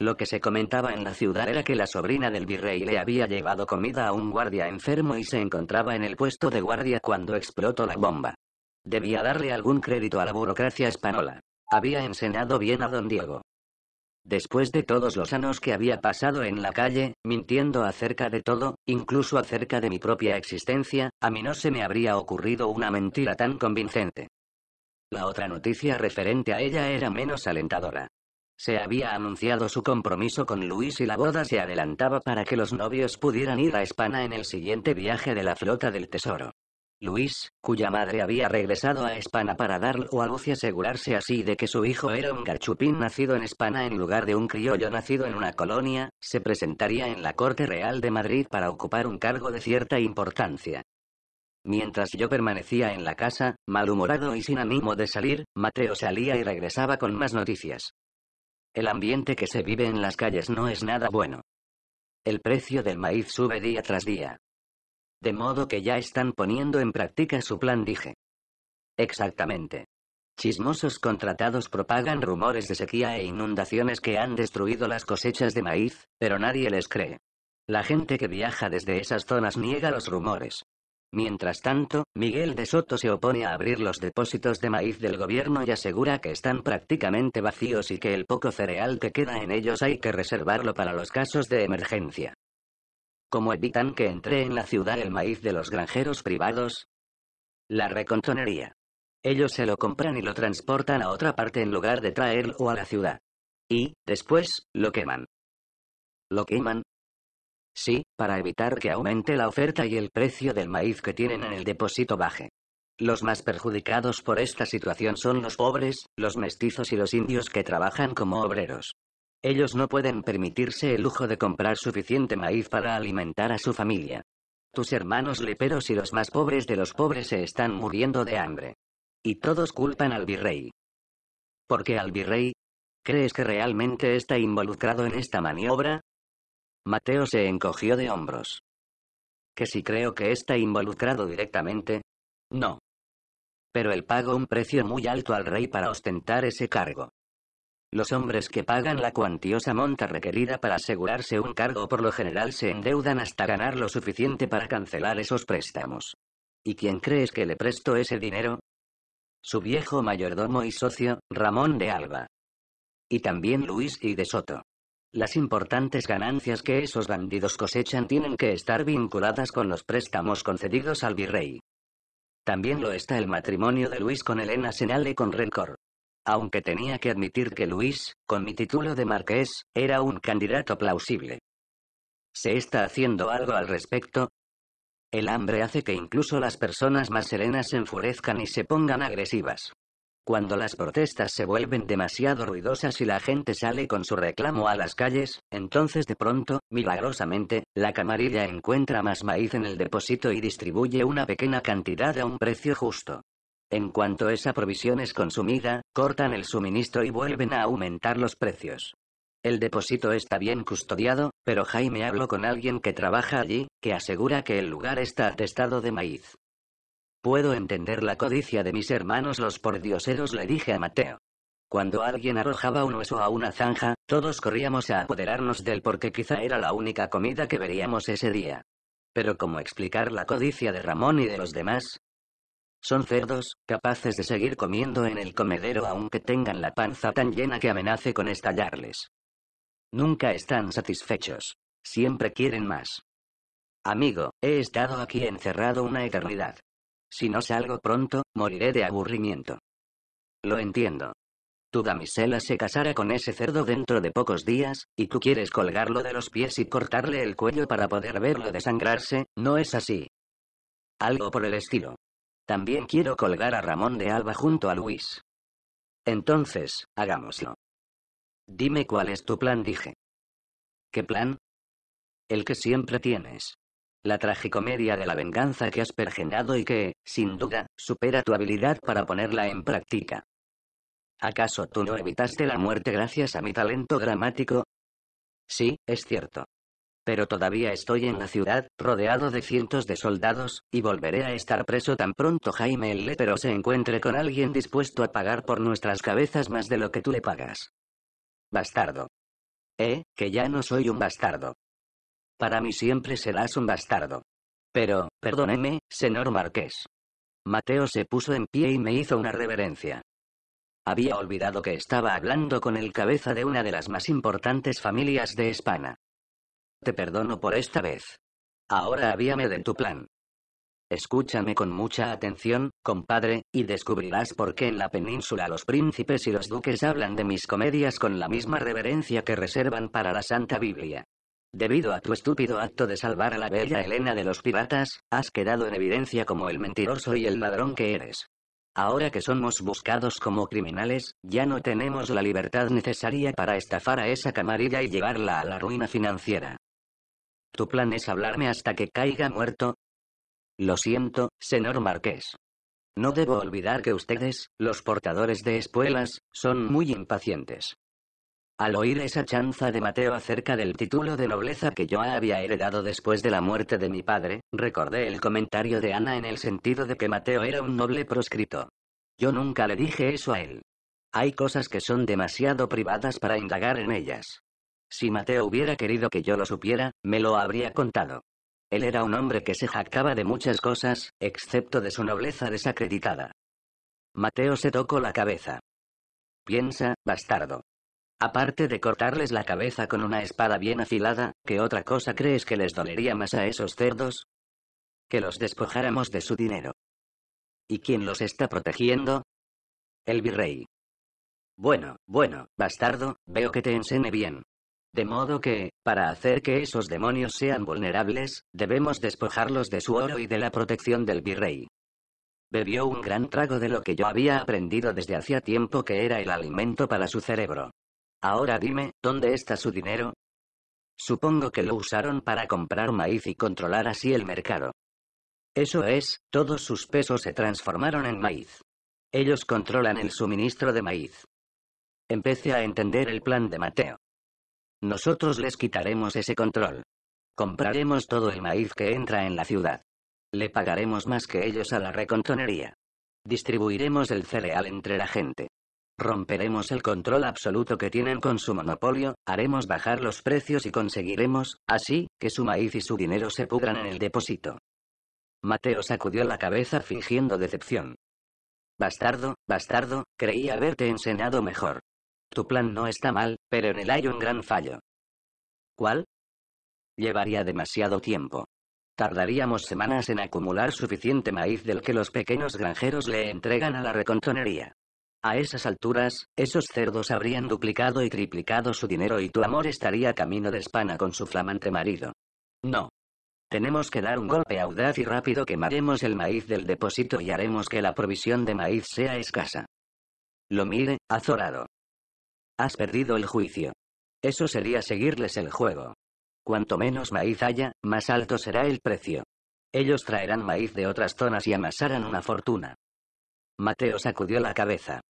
Lo que se comentaba en la ciudad era que la sobrina del virrey le había llevado comida a un guardia enfermo y se encontraba en el puesto de guardia cuando explotó la bomba. Debía darle algún crédito a la burocracia española. Había enseñado bien a don Diego. Después de todos los años que había pasado en la calle, mintiendo acerca de todo, incluso acerca de mi propia existencia, a mí no se me habría ocurrido una mentira tan convincente. La otra noticia referente a ella era menos alentadora. Se había anunciado su compromiso con Luis y la boda se adelantaba para que los novios pudieran ir a España en el siguiente viaje de la flota del Tesoro. Luis, cuya madre había regresado a España para darlo a luz y asegurarse así de que su hijo era un garchupín nacido en España en lugar de un criollo nacido en una colonia, se presentaría en la Corte Real de Madrid para ocupar un cargo de cierta importancia. Mientras yo permanecía en la casa, malhumorado y sin ánimo de salir, Mateo salía y regresaba con más noticias. El ambiente que se vive en las calles no es nada bueno. El precio del maíz sube día tras día, de modo que ya están poniendo en práctica su plan, dije. Exactamente. Chismosos contratados propagan rumores de sequía e inundaciones que han destruido las cosechas de maíz, pero nadie les cree. La gente que viaja desde esas zonas niega los rumores. Mientras tanto, Miguel de Soto se opone a abrir los depósitos de maíz del gobierno y asegura que están prácticamente vacíos y que el poco cereal que queda en ellos hay que reservarlo para los casos de emergencia. ¿Cómo evitan que entre en la ciudad el maíz de los granjeros privados? La recontonería. Ellos se lo compran y lo transportan a otra parte en lugar de traerlo a la ciudad. Y, después, lo queman. ¿Lo queman? Sí, para evitar que aumente la oferta y el precio del maíz que tienen en el depósito baje. Los más perjudicados por esta situación son los pobres, los mestizos y los indios que trabajan como obreros. Ellos no pueden permitirse el lujo de comprar suficiente maíz para alimentar a su familia. Tus hermanos leperos y los más pobres de los pobres se están muriendo de hambre. Y todos culpan al virrey. ¿Por qué al virrey? ¿Crees que realmente está involucrado en esta maniobra? Mateo se encogió de hombros. ¿Que si creo que está involucrado directamente? No. Pero él pagó un precio muy alto al rey para ostentar ese cargo. Los hombres que pagan la cuantiosa monta requerida para asegurarse un cargo por lo general se endeudan hasta ganar lo suficiente para cancelar esos préstamos. ¿Y quién crees que le prestó ese dinero? Su viejo mayordomo y socio, Ramón de Alba. Y también Luis y de Soto. Las importantes ganancias que esos bandidos cosechan tienen que estar vinculadas con los préstamos concedidos al virrey. También lo está el matrimonio de Luis con Elena Senale con Rencor aunque tenía que admitir que Luis, con mi título de marqués, era un candidato plausible. ¿Se está haciendo algo al respecto? El hambre hace que incluso las personas más serenas se enfurezcan y se pongan agresivas. Cuando las protestas se vuelven demasiado ruidosas y la gente sale con su reclamo a las calles, entonces de pronto, milagrosamente, la camarilla encuentra más maíz en el depósito y distribuye una pequeña cantidad a un precio justo. En cuanto esa provisión es consumida, cortan el suministro y vuelven a aumentar los precios. El depósito está bien custodiado, pero Jaime habló con alguien que trabaja allí, que asegura que el lugar está atestado de maíz. Puedo entender la codicia de mis hermanos los pordioseros, le dije a Mateo. Cuando alguien arrojaba un hueso a una zanja, todos corríamos a apoderarnos del porque quizá era la única comida que veríamos ese día. Pero ¿cómo explicar la codicia de Ramón y de los demás? Son cerdos, capaces de seguir comiendo en el comedero aunque tengan la panza tan llena que amenace con estallarles. Nunca están satisfechos. Siempre quieren más. Amigo, he estado aquí encerrado una eternidad. Si no salgo pronto, moriré de aburrimiento. Lo entiendo. Tu damisela se casará con ese cerdo dentro de pocos días, y tú quieres colgarlo de los pies y cortarle el cuello para poder verlo desangrarse, ¿no es así? Algo por el estilo. También quiero colgar a Ramón de Alba junto a Luis. Entonces, hagámoslo. Dime cuál es tu plan, dije. ¿Qué plan? El que siempre tienes. La tragicomedia de la venganza que has pergenado y que, sin duda, supera tu habilidad para ponerla en práctica. ¿Acaso tú no evitaste la muerte gracias a mi talento dramático? Sí, es cierto pero todavía estoy en la ciudad, rodeado de cientos de soldados, y volveré a estar preso tan pronto Jaime el Lepero se encuentre con alguien dispuesto a pagar por nuestras cabezas más de lo que tú le pagas. Bastardo. Eh, que ya no soy un bastardo. Para mí siempre serás un bastardo. Pero, perdóneme, señor marqués. Mateo se puso en pie y me hizo una reverencia. Había olvidado que estaba hablando con el cabeza de una de las más importantes familias de España. Te perdono por esta vez. Ahora avíame de tu plan. Escúchame con mucha atención, compadre, y descubrirás por qué en la península los príncipes y los duques hablan de mis comedias con la misma reverencia que reservan para la Santa Biblia. Debido a tu estúpido acto de salvar a la bella Elena de los piratas, has quedado en evidencia como el mentiroso y el ladrón que eres. Ahora que somos buscados como criminales, ya no tenemos la libertad necesaria para estafar a esa camarilla y llevarla a la ruina financiera. ¿Tu plan es hablarme hasta que caiga muerto? Lo siento, señor marqués. No debo olvidar que ustedes, los portadores de espuelas, son muy impacientes. Al oír esa chanza de Mateo acerca del título de nobleza que yo había heredado después de la muerte de mi padre, recordé el comentario de Ana en el sentido de que Mateo era un noble proscrito. Yo nunca le dije eso a él. Hay cosas que son demasiado privadas para indagar en ellas. Si Mateo hubiera querido que yo lo supiera, me lo habría contado. Él era un hombre que se jactaba de muchas cosas, excepto de su nobleza desacreditada. Mateo se tocó la cabeza. Piensa, bastardo. Aparte de cortarles la cabeza con una espada bien afilada, ¿qué otra cosa crees que les dolería más a esos cerdos? Que los despojáramos de su dinero. ¿Y quién los está protegiendo? El virrey. Bueno, bueno, bastardo, veo que te ensene bien. De modo que, para hacer que esos demonios sean vulnerables, debemos despojarlos de su oro y de la protección del virrey. Bebió un gran trago de lo que yo había aprendido desde hacía tiempo que era el alimento para su cerebro. Ahora dime, ¿dónde está su dinero? Supongo que lo usaron para comprar maíz y controlar así el mercado. Eso es, todos sus pesos se transformaron en maíz. Ellos controlan el suministro de maíz. Empecé a entender el plan de Mateo. Nosotros les quitaremos ese control. Compraremos todo el maíz que entra en la ciudad. Le pagaremos más que ellos a la recontonería. Distribuiremos el cereal entre la gente. Romperemos el control absoluto que tienen con su monopolio, haremos bajar los precios y conseguiremos, así, que su maíz y su dinero se pudran en el depósito. Mateo sacudió la cabeza fingiendo decepción. Bastardo, bastardo, creía haberte enseñado mejor. Tu plan no está mal, pero en él hay un gran fallo. ¿Cuál? Llevaría demasiado tiempo. Tardaríamos semanas en acumular suficiente maíz del que los pequeños granjeros le entregan a la recontonería. A esas alturas, esos cerdos habrían duplicado y triplicado su dinero y tu amor estaría camino de Espana con su flamante marido. No. Tenemos que dar un golpe audaz y rápido quemaremos el maíz del depósito y haremos que la provisión de maíz sea escasa. Lo mire, azorado. Has perdido el juicio. Eso sería seguirles el juego. Cuanto menos maíz haya, más alto será el precio. Ellos traerán maíz de otras zonas y amasarán una fortuna. Mateo sacudió la cabeza.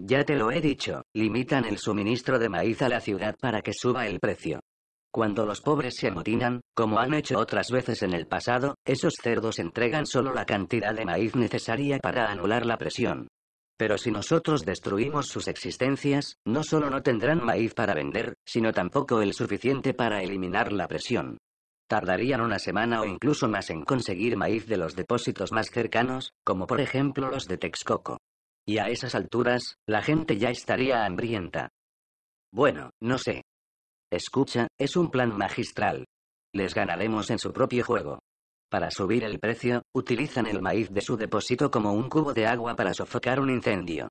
Ya te lo he dicho, limitan el suministro de maíz a la ciudad para que suba el precio. Cuando los pobres se amotinan, como han hecho otras veces en el pasado, esos cerdos entregan solo la cantidad de maíz necesaria para anular la presión. Pero si nosotros destruimos sus existencias, no solo no tendrán maíz para vender, sino tampoco el suficiente para eliminar la presión. Tardarían una semana o incluso más en conseguir maíz de los depósitos más cercanos, como por ejemplo los de Texcoco. Y a esas alturas, la gente ya estaría hambrienta. Bueno, no sé. Escucha, es un plan magistral. Les ganaremos en su propio juego. Para subir el precio, utilizan el maíz de su depósito como un cubo de agua para sofocar un incendio.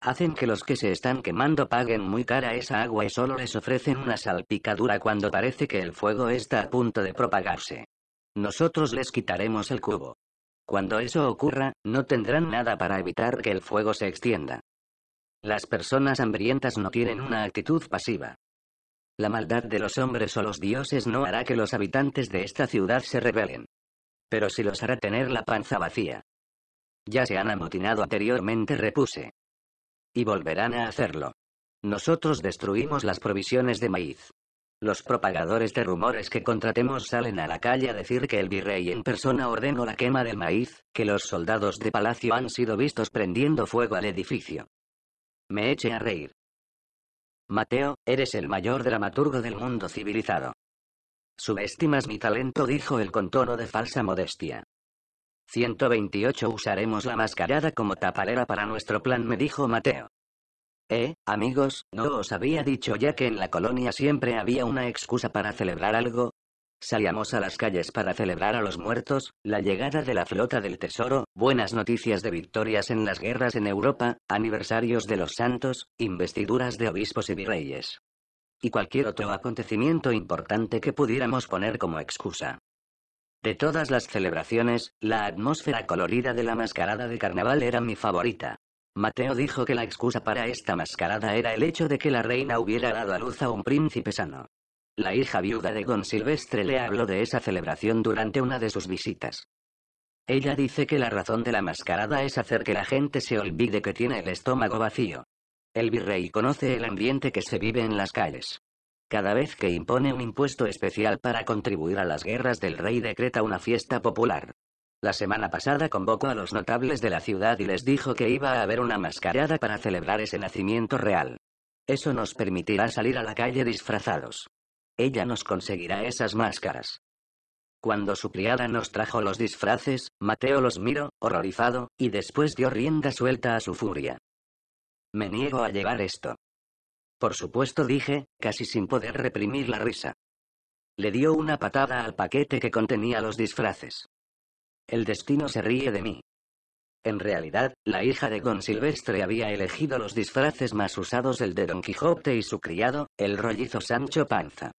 Hacen que los que se están quemando paguen muy cara esa agua y solo les ofrecen una salpicadura cuando parece que el fuego está a punto de propagarse. Nosotros les quitaremos el cubo. Cuando eso ocurra, no tendrán nada para evitar que el fuego se extienda. Las personas hambrientas no tienen una actitud pasiva. La maldad de los hombres o los dioses no hará que los habitantes de esta ciudad se rebelen. Pero si los hará tener la panza vacía. Ya se han amotinado anteriormente, repuse. Y volverán a hacerlo. Nosotros destruimos las provisiones de maíz. Los propagadores de rumores que contratemos salen a la calle a decir que el virrey en persona ordenó la quema del maíz, que los soldados de palacio han sido vistos prendiendo fuego al edificio. Me eché a reír. Mateo, eres el mayor dramaturgo del mundo civilizado. Subestimas mi talento, dijo él con tono de falsa modestia. 128 Usaremos la mascarada como taparera para nuestro plan, me dijo Mateo. Eh, amigos, no os había dicho ya que en la colonia siempre había una excusa para celebrar algo. Salíamos a las calles para celebrar a los muertos, la llegada de la flota del tesoro, buenas noticias de victorias en las guerras en Europa, aniversarios de los santos, investiduras de obispos y virreyes y cualquier otro acontecimiento importante que pudiéramos poner como excusa. De todas las celebraciones, la atmósfera colorida de la mascarada de carnaval era mi favorita. Mateo dijo que la excusa para esta mascarada era el hecho de que la reina hubiera dado a luz a un príncipe sano. La hija viuda de Don Silvestre le habló de esa celebración durante una de sus visitas. Ella dice que la razón de la mascarada es hacer que la gente se olvide que tiene el estómago vacío. El virrey conoce el ambiente que se vive en las calles. Cada vez que impone un impuesto especial para contribuir a las guerras del rey decreta una fiesta popular. La semana pasada convocó a los notables de la ciudad y les dijo que iba a haber una mascarada para celebrar ese nacimiento real. Eso nos permitirá salir a la calle disfrazados. Ella nos conseguirá esas máscaras. Cuando su criada nos trajo los disfraces, Mateo los miró, horrorizado, y después dio rienda suelta a su furia. Me niego a llevar esto. Por supuesto, dije, casi sin poder reprimir la risa. Le dio una patada al paquete que contenía los disfraces. El destino se ríe de mí. En realidad, la hija de Don Silvestre había elegido los disfraces más usados, el de Don Quijote y su criado, el rollizo Sancho Panza.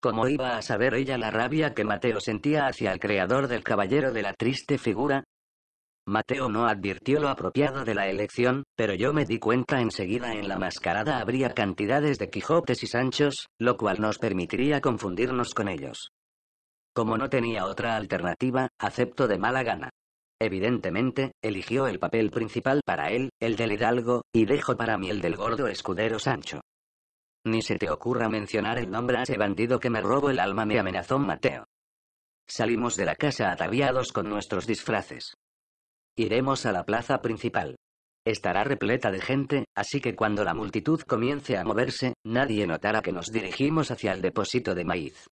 Como iba a saber ella la rabia que Mateo sentía hacia el creador del Caballero de la Triste Figura? Mateo no advirtió lo apropiado de la elección, pero yo me di cuenta enseguida en la mascarada habría cantidades de Quijotes y Sanchos, lo cual nos permitiría confundirnos con ellos. Como no tenía otra alternativa, acepto de mala gana. Evidentemente, eligió el papel principal para él, el del hidalgo, y dejo para mí el del gordo escudero Sancho. Ni se te ocurra mencionar el nombre a ese bandido que me robó el alma, me amenazó Mateo. Salimos de la casa ataviados con nuestros disfraces. Iremos a la plaza principal. Estará repleta de gente, así que cuando la multitud comience a moverse, nadie notará que nos dirigimos hacia el depósito de maíz.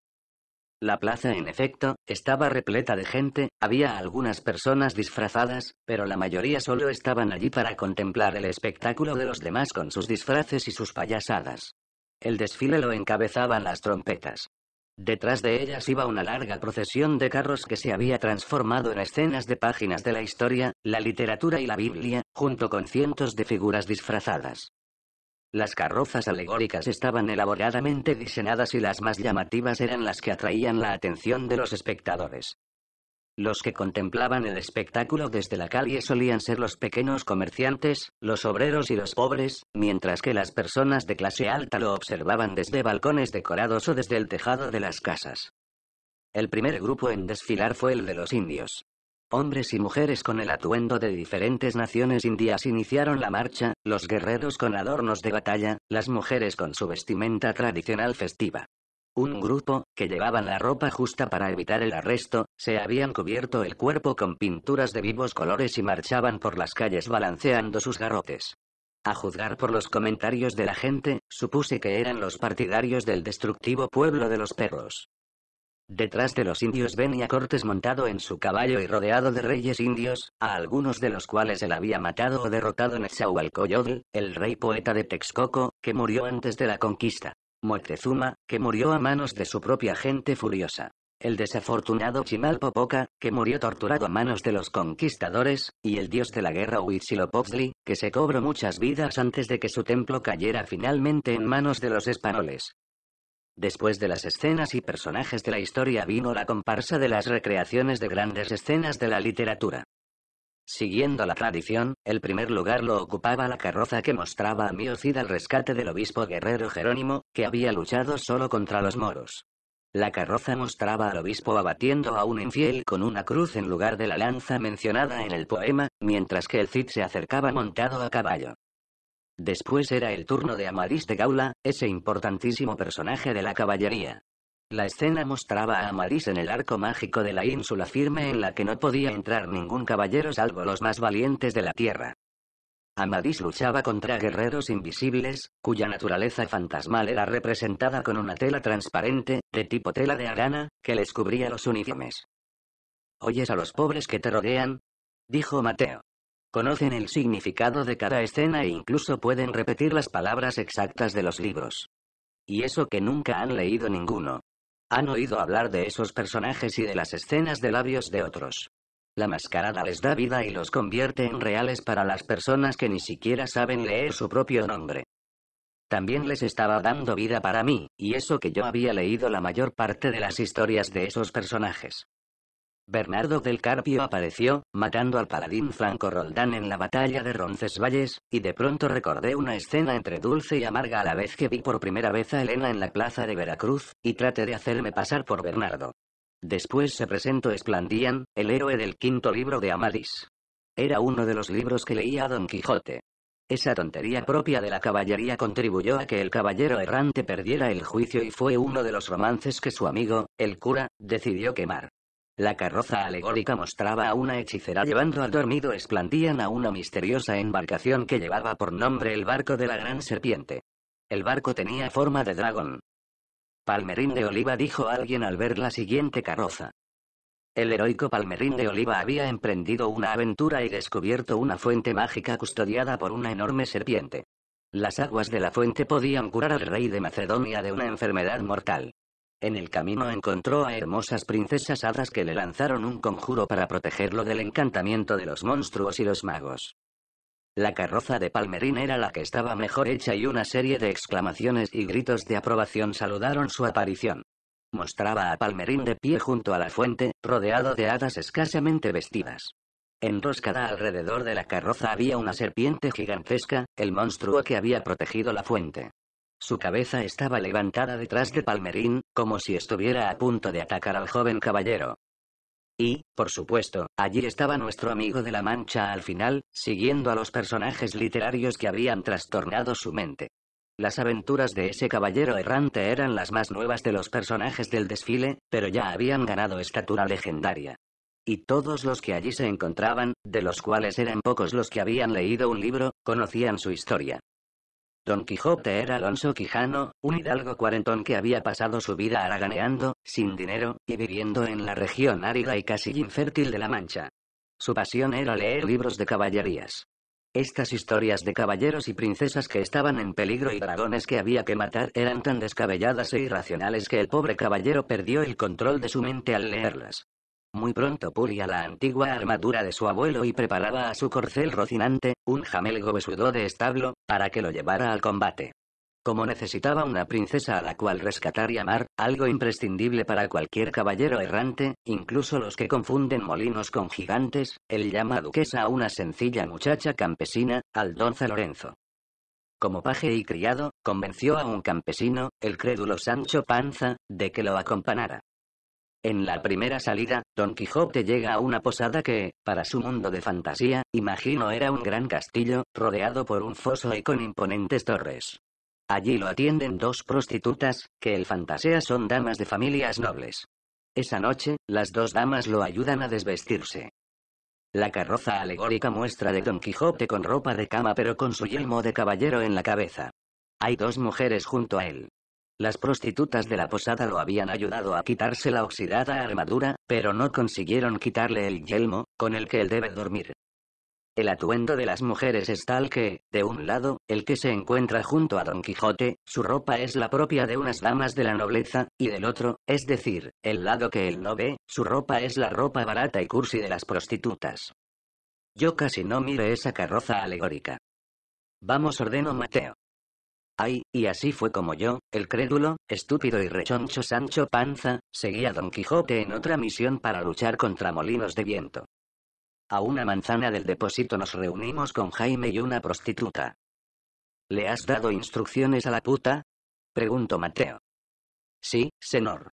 La plaza, en efecto, estaba repleta de gente, había algunas personas disfrazadas, pero la mayoría solo estaban allí para contemplar el espectáculo de los demás con sus disfraces y sus payasadas. El desfile lo encabezaban las trompetas. Detrás de ellas iba una larga procesión de carros que se había transformado en escenas de páginas de la historia, la literatura y la Biblia, junto con cientos de figuras disfrazadas. Las carrozas alegóricas estaban elaboradamente diseñadas y las más llamativas eran las que atraían la atención de los espectadores. Los que contemplaban el espectáculo desde la calle solían ser los pequeños comerciantes, los obreros y los pobres, mientras que las personas de clase alta lo observaban desde balcones decorados o desde el tejado de las casas. El primer grupo en desfilar fue el de los indios. Hombres y mujeres con el atuendo de diferentes naciones indias iniciaron la marcha, los guerreros con adornos de batalla, las mujeres con su vestimenta tradicional festiva. Un grupo, que llevaban la ropa justa para evitar el arresto, se habían cubierto el cuerpo con pinturas de vivos colores y marchaban por las calles balanceando sus garrotes. A juzgar por los comentarios de la gente, supuse que eran los partidarios del destructivo pueblo de los perros. Detrás de los indios venía Cortés montado en su caballo y rodeado de reyes indios, a algunos de los cuales él había matado o derrotado en Nexaualcoyotl, el rey poeta de Texcoco, que murió antes de la conquista. Moctezuma, que murió a manos de su propia gente furiosa. El desafortunado Chimalpopoca, que murió torturado a manos de los conquistadores, y el dios de la guerra Huitzilopochtli, que se cobró muchas vidas antes de que su templo cayera finalmente en manos de los españoles. Después de las escenas y personajes de la historia vino la comparsa de las recreaciones de grandes escenas de la literatura. Siguiendo la tradición, el primer lugar lo ocupaba la carroza que mostraba a Cid al rescate del obispo guerrero Jerónimo, que había luchado solo contra los moros. La carroza mostraba al obispo abatiendo a un infiel con una cruz en lugar de la lanza mencionada en el poema, mientras que el Cid se acercaba montado a caballo. Después era el turno de Amadís de Gaula, ese importantísimo personaje de la caballería. La escena mostraba a Amadís en el arco mágico de la ínsula firme en la que no podía entrar ningún caballero salvo los más valientes de la Tierra. Amadís luchaba contra guerreros invisibles, cuya naturaleza fantasmal era representada con una tela transparente, de tipo tela de arana, que les cubría los uniformes. ¿Oyes a los pobres que te rodean? dijo Mateo. Conocen el significado de cada escena e incluso pueden repetir las palabras exactas de los libros. Y eso que nunca han leído ninguno. Han oído hablar de esos personajes y de las escenas de labios de otros. La mascarada les da vida y los convierte en reales para las personas que ni siquiera saben leer su propio nombre. También les estaba dando vida para mí, y eso que yo había leído la mayor parte de las historias de esos personajes. Bernardo del Carpio apareció, matando al paladín Franco Roldán en la batalla de Roncesvalles, y de pronto recordé una escena entre dulce y amarga a la vez que vi por primera vez a Elena en la plaza de Veracruz, y traté de hacerme pasar por Bernardo. Después se presentó Esplandian, el héroe del quinto libro de Amadis. Era uno de los libros que leía Don Quijote. Esa tontería propia de la caballería contribuyó a que el caballero errante perdiera el juicio y fue uno de los romances que su amigo, el cura, decidió quemar. La carroza alegórica mostraba a una hechicera llevando al dormido esplandían a una misteriosa embarcación que llevaba por nombre el barco de la gran serpiente. El barco tenía forma de dragón. Palmerín de Oliva dijo alguien al ver la siguiente carroza. El heroico Palmerín de Oliva había emprendido una aventura y descubierto una fuente mágica custodiada por una enorme serpiente. Las aguas de la fuente podían curar al rey de Macedonia de una enfermedad mortal. En el camino encontró a hermosas princesas hadas que le lanzaron un conjuro para protegerlo del encantamiento de los monstruos y los magos. La carroza de Palmerín era la que estaba mejor hecha y una serie de exclamaciones y gritos de aprobación saludaron su aparición. Mostraba a Palmerín de pie junto a la fuente, rodeado de hadas escasamente vestidas. Enroscada alrededor de la carroza había una serpiente gigantesca, el monstruo que había protegido la fuente. Su cabeza estaba levantada detrás de Palmerín, como si estuviera a punto de atacar al joven caballero. Y, por supuesto, allí estaba nuestro amigo de la Mancha al final, siguiendo a los personajes literarios que habían trastornado su mente. Las aventuras de ese caballero errante eran las más nuevas de los personajes del desfile, pero ya habían ganado estatura legendaria. Y todos los que allí se encontraban, de los cuales eran pocos los que habían leído un libro, conocían su historia. Don Quijote era Alonso Quijano, un hidalgo cuarentón que había pasado su vida haraganeando, sin dinero, y viviendo en la región árida y casi infértil de La Mancha. Su pasión era leer libros de caballerías. Estas historias de caballeros y princesas que estaban en peligro y dragones que había que matar eran tan descabelladas e irracionales que el pobre caballero perdió el control de su mente al leerlas. Muy pronto pulía la antigua armadura de su abuelo y preparaba a su corcel rocinante, un jamelgo besudo de establo, para que lo llevara al combate. Como necesitaba una princesa a la cual rescatar y amar, algo imprescindible para cualquier caballero errante, incluso los que confunden molinos con gigantes, él llama duquesa a una sencilla muchacha campesina, Aldonza Lorenzo. Como paje y criado, convenció a un campesino, el crédulo Sancho Panza, de que lo acompañara. En la primera salida, Don Quijote llega a una posada que, para su mundo de fantasía, imagino era un gran castillo, rodeado por un foso y con imponentes torres. Allí lo atienden dos prostitutas, que el fantasea son damas de familias nobles. Esa noche, las dos damas lo ayudan a desvestirse. La carroza alegórica muestra de Don Quijote con ropa de cama pero con su yelmo de caballero en la cabeza. Hay dos mujeres junto a él. Las prostitutas de la posada lo habían ayudado a quitarse la oxidada armadura, pero no consiguieron quitarle el yelmo, con el que él debe dormir. El atuendo de las mujeres es tal que, de un lado, el que se encuentra junto a Don Quijote, su ropa es la propia de unas damas de la nobleza, y del otro, es decir, el lado que él no ve, su ropa es la ropa barata y cursi de las prostitutas. Yo casi no mire esa carroza alegórica. Vamos, ordeno Mateo. Ay, y así fue como yo, el crédulo, estúpido y rechoncho Sancho Panza, seguía a Don Quijote en otra misión para luchar contra molinos de viento. A una manzana del depósito nos reunimos con Jaime y una prostituta. ¿Le has dado instrucciones a la puta? Preguntó Mateo. Sí, señor.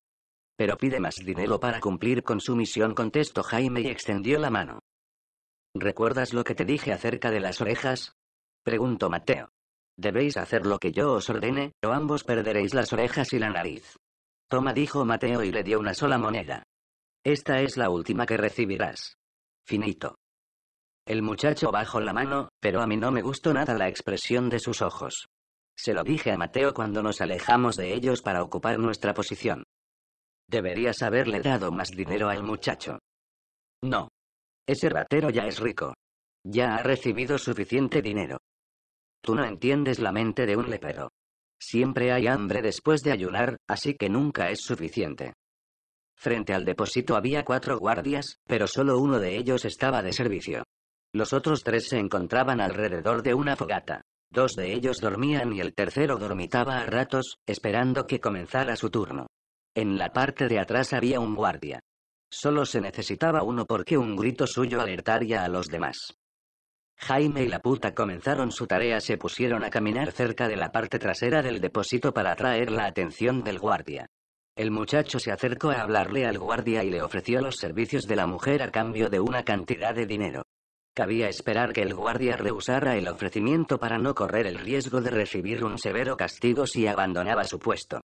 Pero pide más dinero para cumplir con su misión, contestó Jaime y extendió la mano. ¿Recuerdas lo que te dije acerca de las orejas? Preguntó Mateo. Debéis hacer lo que yo os ordene, o ambos perderéis las orejas y la nariz. Toma, dijo Mateo y le dio una sola moneda. Esta es la última que recibirás. Finito. El muchacho bajó la mano, pero a mí no me gustó nada la expresión de sus ojos. Se lo dije a Mateo cuando nos alejamos de ellos para ocupar nuestra posición. Deberías haberle dado más dinero al muchacho. No. Ese ratero ya es rico. Ya ha recibido suficiente dinero. Tú no entiendes la mente de un lepero. Siempre hay hambre después de ayunar, así que nunca es suficiente. Frente al depósito había cuatro guardias, pero solo uno de ellos estaba de servicio. Los otros tres se encontraban alrededor de una fogata. Dos de ellos dormían y el tercero dormitaba a ratos, esperando que comenzara su turno. En la parte de atrás había un guardia. Solo se necesitaba uno porque un grito suyo alertaría a los demás. Jaime y la puta comenzaron su tarea, se pusieron a caminar cerca de la parte trasera del depósito para atraer la atención del guardia. El muchacho se acercó a hablarle al guardia y le ofreció los servicios de la mujer a cambio de una cantidad de dinero. Cabía esperar que el guardia rehusara el ofrecimiento para no correr el riesgo de recibir un severo castigo si abandonaba su puesto.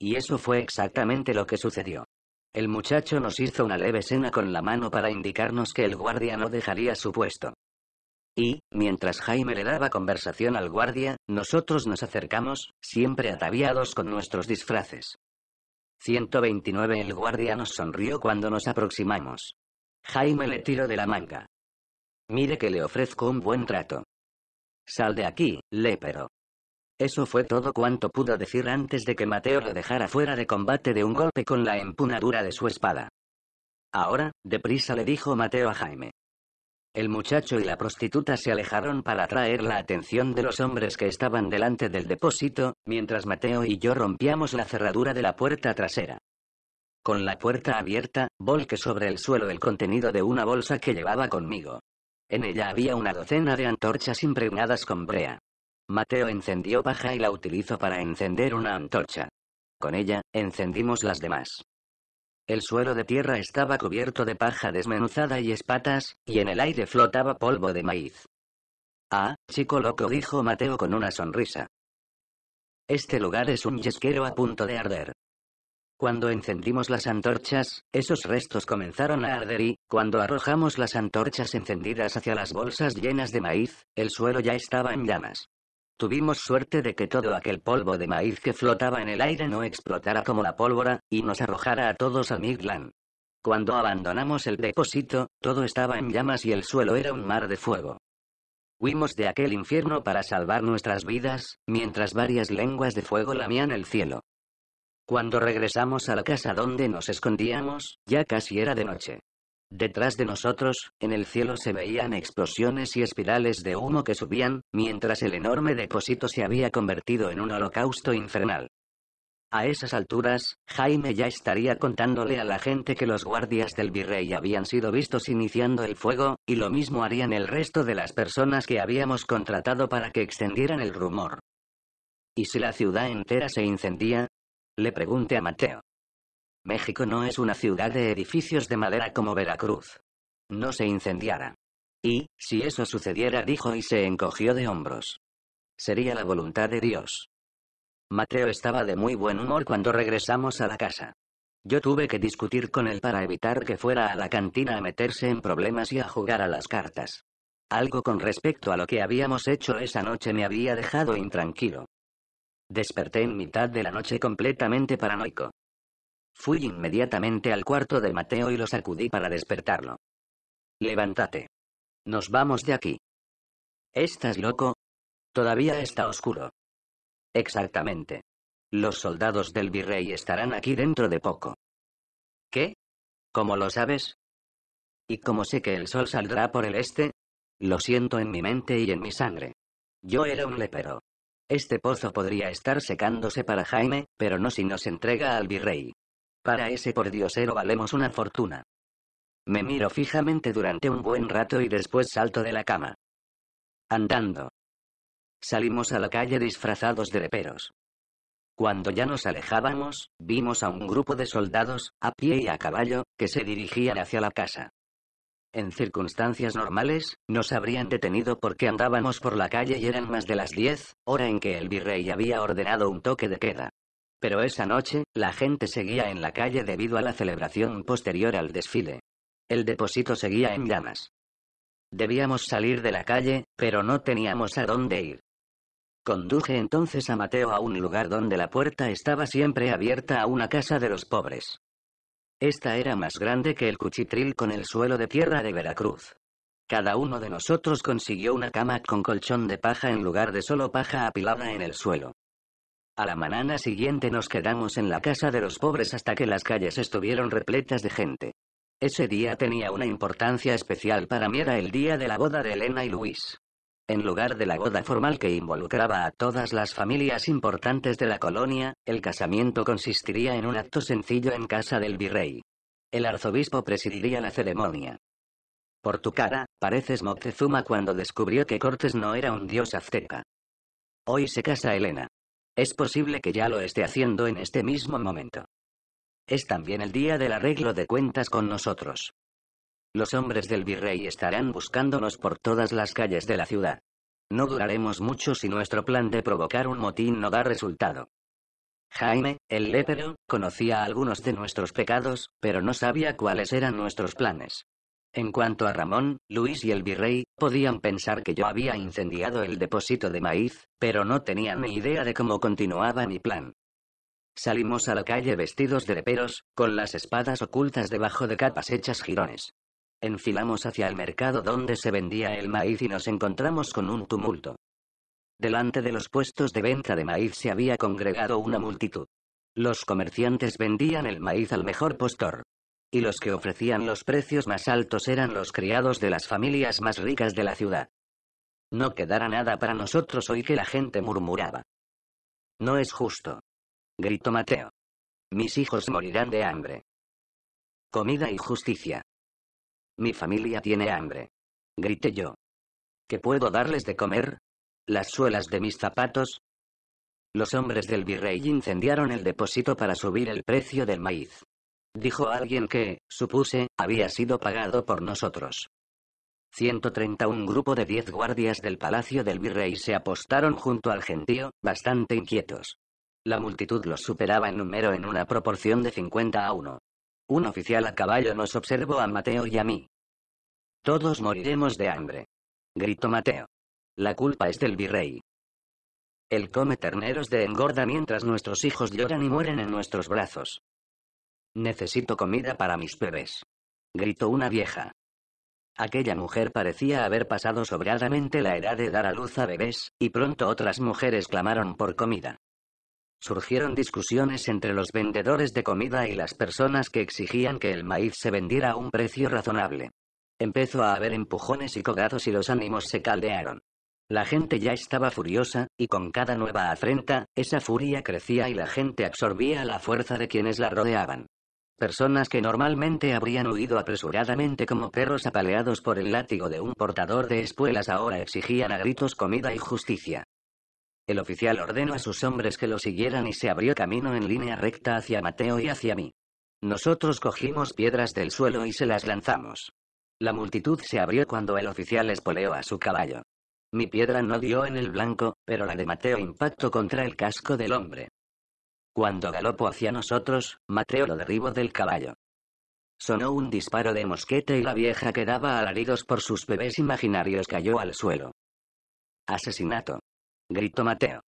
Y eso fue exactamente lo que sucedió. El muchacho nos hizo una leve cena con la mano para indicarnos que el guardia no dejaría su puesto y, mientras Jaime le daba conversación al guardia, nosotros nos acercamos, siempre ataviados con nuestros disfraces. 129 El guardia nos sonrió cuando nos aproximamos. Jaime le tiró de la manga. Mire que le ofrezco un buen trato. Sal de aquí, lépero. Eso fue todo cuanto pudo decir antes de que Mateo lo dejara fuera de combate de un golpe con la empunadura de su espada. Ahora, deprisa le dijo Mateo a Jaime. El muchacho y la prostituta se alejaron para atraer la atención de los hombres que estaban delante del depósito, mientras Mateo y yo rompíamos la cerradura de la puerta trasera. Con la puerta abierta, volqué sobre el suelo el contenido de una bolsa que llevaba conmigo. En ella había una docena de antorchas impregnadas con brea. Mateo encendió paja y la utilizó para encender una antorcha. Con ella, encendimos las demás. El suelo de tierra estaba cubierto de paja desmenuzada y espatas, y en el aire flotaba polvo de maíz. Ah, chico loco, dijo Mateo con una sonrisa. Este lugar es un yesquero a punto de arder. Cuando encendimos las antorchas, esos restos comenzaron a arder y, cuando arrojamos las antorchas encendidas hacia las bolsas llenas de maíz, el suelo ya estaba en llamas. Tuvimos suerte de que todo aquel polvo de maíz que flotaba en el aire no explotara como la pólvora, y nos arrojara a todos a Midland. Cuando abandonamos el depósito, todo estaba en llamas y el suelo era un mar de fuego. Huimos de aquel infierno para salvar nuestras vidas, mientras varias lenguas de fuego lamían el cielo. Cuando regresamos a la casa donde nos escondíamos, ya casi era de noche. Detrás de nosotros, en el cielo se veían explosiones y espirales de humo que subían, mientras el enorme depósito se había convertido en un holocausto infernal. A esas alturas, Jaime ya estaría contándole a la gente que los guardias del virrey habían sido vistos iniciando el fuego, y lo mismo harían el resto de las personas que habíamos contratado para que extendieran el rumor. ¿Y si la ciudad entera se incendía? Le pregunté a Mateo. México no es una ciudad de edificios de madera como Veracruz. No se incendiara. Y, si eso sucediera, dijo y se encogió de hombros. Sería la voluntad de Dios. Mateo estaba de muy buen humor cuando regresamos a la casa. Yo tuve que discutir con él para evitar que fuera a la cantina a meterse en problemas y a jugar a las cartas. Algo con respecto a lo que habíamos hecho esa noche me había dejado intranquilo. Desperté en mitad de la noche completamente paranoico. Fui inmediatamente al cuarto de Mateo y lo sacudí para despertarlo. Levántate. Nos vamos de aquí. ¿Estás loco? Todavía está oscuro. Exactamente. Los soldados del virrey estarán aquí dentro de poco. ¿Qué? ¿Cómo lo sabes? ¿Y cómo sé que el sol saldrá por el este? Lo siento en mi mente y en mi sangre. Yo era un lepero. Este pozo podría estar secándose para Jaime, pero no si nos entrega al virrey. Para ese pordiosero valemos una fortuna. Me miro fijamente durante un buen rato y después salto de la cama. Andando. Salimos a la calle disfrazados de reperos. Cuando ya nos alejábamos, vimos a un grupo de soldados, a pie y a caballo, que se dirigían hacia la casa. En circunstancias normales, nos habrían detenido porque andábamos por la calle y eran más de las diez, hora en que el virrey había ordenado un toque de queda pero esa noche, la gente seguía en la calle debido a la celebración posterior al desfile. El depósito seguía en llamas. Debíamos salir de la calle, pero no teníamos a dónde ir. Conduje entonces a Mateo a un lugar donde la puerta estaba siempre abierta a una casa de los pobres. Esta era más grande que el cuchitril con el suelo de tierra de Veracruz. Cada uno de nosotros consiguió una cama con colchón de paja en lugar de solo paja apilada en el suelo. A la mañana siguiente nos quedamos en la casa de los pobres hasta que las calles estuvieron repletas de gente. Ese día tenía una importancia especial para mí, era el día de la boda de Elena y Luis. En lugar de la boda formal que involucraba a todas las familias importantes de la colonia, el casamiento consistiría en un acto sencillo en casa del virrey. El arzobispo presidiría la ceremonia. Por tu cara, pareces Moctezuma cuando descubrió que Cortés no era un dios azteca. Hoy se casa Elena. Es posible que ya lo esté haciendo en este mismo momento. Es también el día del arreglo de cuentas con nosotros. Los hombres del virrey estarán buscándonos por todas las calles de la ciudad. No duraremos mucho si nuestro plan de provocar un motín no da resultado. Jaime, el lépero, conocía algunos de nuestros pecados, pero no sabía cuáles eran nuestros planes. En cuanto a Ramón, Luis y el virrey, podían pensar que yo había incendiado el depósito de maíz, pero no tenían ni idea de cómo continuaba mi plan. Salimos a la calle vestidos de reperos, con las espadas ocultas debajo de capas hechas jirones. Enfilamos hacia el mercado donde se vendía el maíz y nos encontramos con un tumulto. Delante de los puestos de venta de maíz se había congregado una multitud. Los comerciantes vendían el maíz al mejor postor y los que ofrecían los precios más altos eran los criados de las familias más ricas de la ciudad. No quedará nada para nosotros hoy que la gente murmuraba. No es justo. Gritó Mateo. Mis hijos morirán de hambre. Comida y justicia. Mi familia tiene hambre. Grité yo. ¿Qué puedo darles de comer? ¿Las suelas de mis zapatos? Los hombres del virrey incendiaron el depósito para subir el precio del maíz. Dijo alguien que, supuse, había sido pagado por nosotros. un grupo de 10 guardias del Palacio del Virrey se apostaron junto al gentío, bastante inquietos. La multitud los superaba en número en una proporción de 50 a 1. Un oficial a caballo nos observó a Mateo y a mí. Todos moriremos de hambre. Gritó Mateo. La culpa es del virrey. Él come terneros de engorda mientras nuestros hijos lloran y mueren en nuestros brazos. Necesito comida para mis bebés. Gritó una vieja. Aquella mujer parecía haber pasado sobradamente la edad de dar a luz a bebés, y pronto otras mujeres clamaron por comida. Surgieron discusiones entre los vendedores de comida y las personas que exigían que el maíz se vendiera a un precio razonable. Empezó a haber empujones y cogados y los ánimos se caldearon. La gente ya estaba furiosa, y con cada nueva afrenta, esa furia crecía y la gente absorbía la fuerza de quienes la rodeaban. Personas que normalmente habrían huido apresuradamente como perros apaleados por el látigo de un portador de espuelas ahora exigían a gritos comida y justicia. El oficial ordenó a sus hombres que lo siguieran y se abrió camino en línea recta hacia Mateo y hacia mí. Nosotros cogimos piedras del suelo y se las lanzamos. La multitud se abrió cuando el oficial espoleó a su caballo. Mi piedra no dio en el blanco, pero la de Mateo impactó contra el casco del hombre. Cuando galopó hacia nosotros, Mateo lo derribó del caballo. Sonó un disparo de mosquete y la vieja que daba alaridos por sus bebés imaginarios cayó al suelo. Asesinato. Gritó Mateo.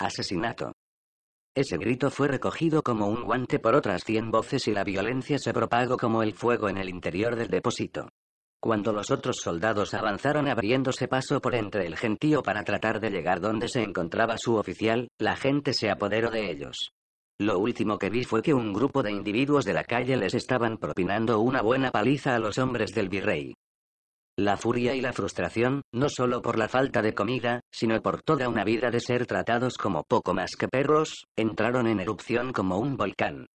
Asesinato. Ese grito fue recogido como un guante por otras cien voces y la violencia se propagó como el fuego en el interior del depósito. Cuando los otros soldados avanzaron abriéndose paso por entre el gentío para tratar de llegar donde se encontraba su oficial, la gente se apoderó de ellos. Lo último que vi fue que un grupo de individuos de la calle les estaban propinando una buena paliza a los hombres del virrey. La furia y la frustración, no solo por la falta de comida, sino por toda una vida de ser tratados como poco más que perros, entraron en erupción como un volcán.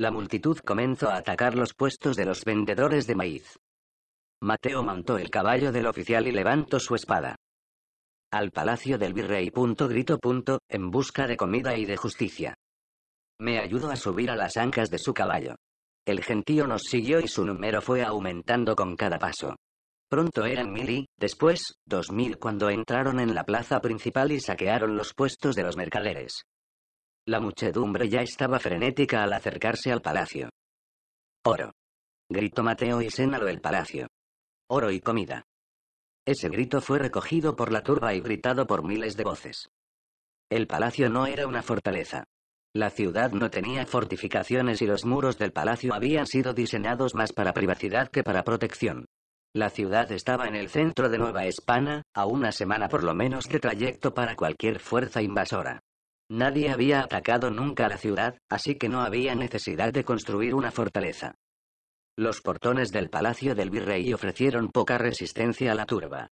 La multitud comenzó a atacar los puestos de los vendedores de maíz. Mateo montó el caballo del oficial y levantó su espada. Al palacio del virrey. grito. en busca de comida y de justicia. Me ayudó a subir a las ancas de su caballo. El gentío nos siguió y su número fue aumentando con cada paso. Pronto eran mil y, después, dos mil cuando entraron en la plaza principal y saquearon los puestos de los mercaderes. La muchedumbre ya estaba frenética al acercarse al palacio. Oro. Gritó Mateo y sénalo el palacio. Oro y comida. Ese grito fue recogido por la turba y gritado por miles de voces. El palacio no era una fortaleza. La ciudad no tenía fortificaciones y los muros del palacio habían sido diseñados más para privacidad que para protección. La ciudad estaba en el centro de Nueva España, a una semana por lo menos de trayecto para cualquier fuerza invasora. Nadie había atacado nunca la ciudad, así que no había necesidad de construir una fortaleza. Los portones del palacio del virrey ofrecieron poca resistencia a la turba.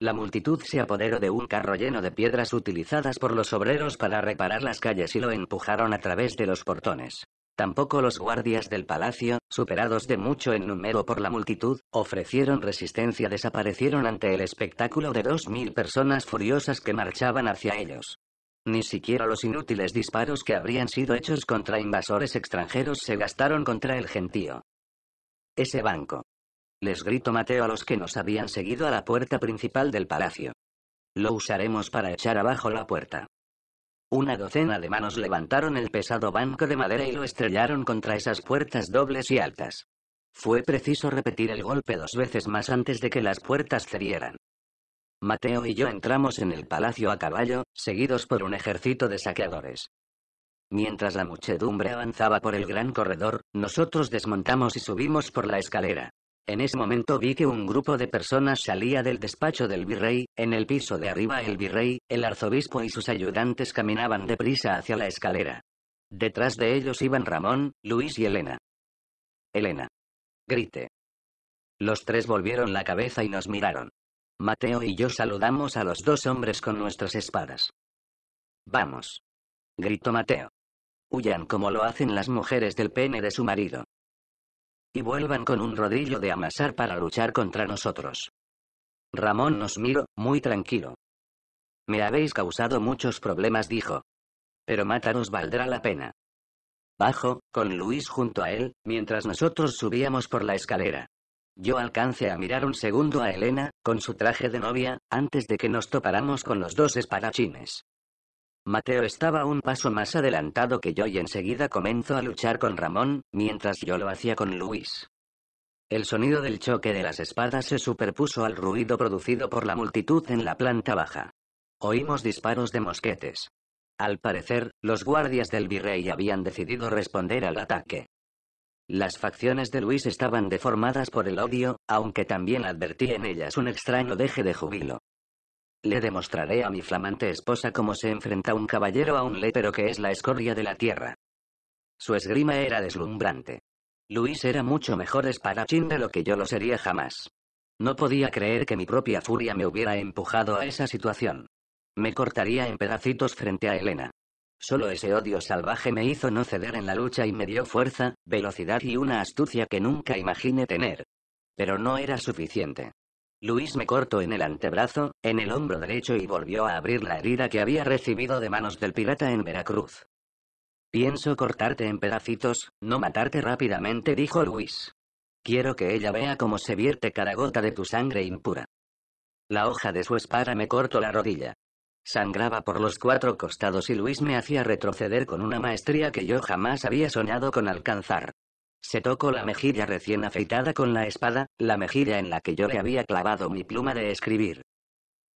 La multitud se apoderó de un carro lleno de piedras utilizadas por los obreros para reparar las calles y lo empujaron a través de los portones. Tampoco los guardias del palacio, superados de mucho en número por la multitud, ofrecieron resistencia, desaparecieron ante el espectáculo de dos mil personas furiosas que marchaban hacia ellos. Ni siquiera los inútiles disparos que habrían sido hechos contra invasores extranjeros se gastaron contra el gentío. Ese banco, les gritó Mateo a los que nos habían seguido a la puerta principal del palacio. Lo usaremos para echar abajo la puerta. Una docena de manos levantaron el pesado banco de madera y lo estrellaron contra esas puertas dobles y altas. Fue preciso repetir el golpe dos veces más antes de que las puertas cerrieran. Mateo y yo entramos en el palacio a caballo, seguidos por un ejército de saqueadores. Mientras la muchedumbre avanzaba por el gran corredor, nosotros desmontamos y subimos por la escalera. En ese momento vi que un grupo de personas salía del despacho del virrey, en el piso de arriba el virrey, el arzobispo y sus ayudantes caminaban deprisa hacia la escalera. Detrás de ellos iban Ramón, Luis y Elena. Elena. Grite. Los tres volvieron la cabeza y nos miraron. Mateo y yo saludamos a los dos hombres con nuestras espadas. Vamos. Gritó Mateo. Huyan como lo hacen las mujeres del pene de su marido y vuelvan con un rodillo de amasar para luchar contra nosotros. Ramón nos miró, muy tranquilo. Me habéis causado muchos problemas, dijo. Pero mataros valdrá la pena. Bajo, con Luis junto a él, mientras nosotros subíamos por la escalera. Yo alcancé a mirar un segundo a Elena, con su traje de novia, antes de que nos topáramos con los dos espadachines. Mateo estaba un paso más adelantado que yo y enseguida comenzó a luchar con Ramón, mientras yo lo hacía con Luis. El sonido del choque de las espadas se superpuso al ruido producido por la multitud en la planta baja. Oímos disparos de mosquetes. Al parecer, los guardias del virrey habían decidido responder al ataque. Las facciones de Luis estaban deformadas por el odio, aunque también advertí en ellas un extraño deje de jubilo. Le demostraré a mi flamante esposa cómo se enfrenta un caballero a un lépero que es la escoria de la tierra. Su esgrima era deslumbrante. Luis era mucho mejor espadachín de lo que yo lo sería jamás. No podía creer que mi propia furia me hubiera empujado a esa situación. Me cortaría en pedacitos frente a Elena. Solo ese odio salvaje me hizo no ceder en la lucha y me dio fuerza, velocidad y una astucia que nunca imaginé tener. Pero no era suficiente. Luis me cortó en el antebrazo, en el hombro derecho y volvió a abrir la herida que había recibido de manos del pirata en Veracruz. Pienso cortarte en pedacitos, no matarte rápidamente, dijo Luis. Quiero que ella vea cómo se vierte cada gota de tu sangre impura. La hoja de su espada me cortó la rodilla. Sangraba por los cuatro costados y Luis me hacía retroceder con una maestría que yo jamás había soñado con alcanzar. Se tocó la mejilla recién afeitada con la espada, la mejilla en la que yo le había clavado mi pluma de escribir.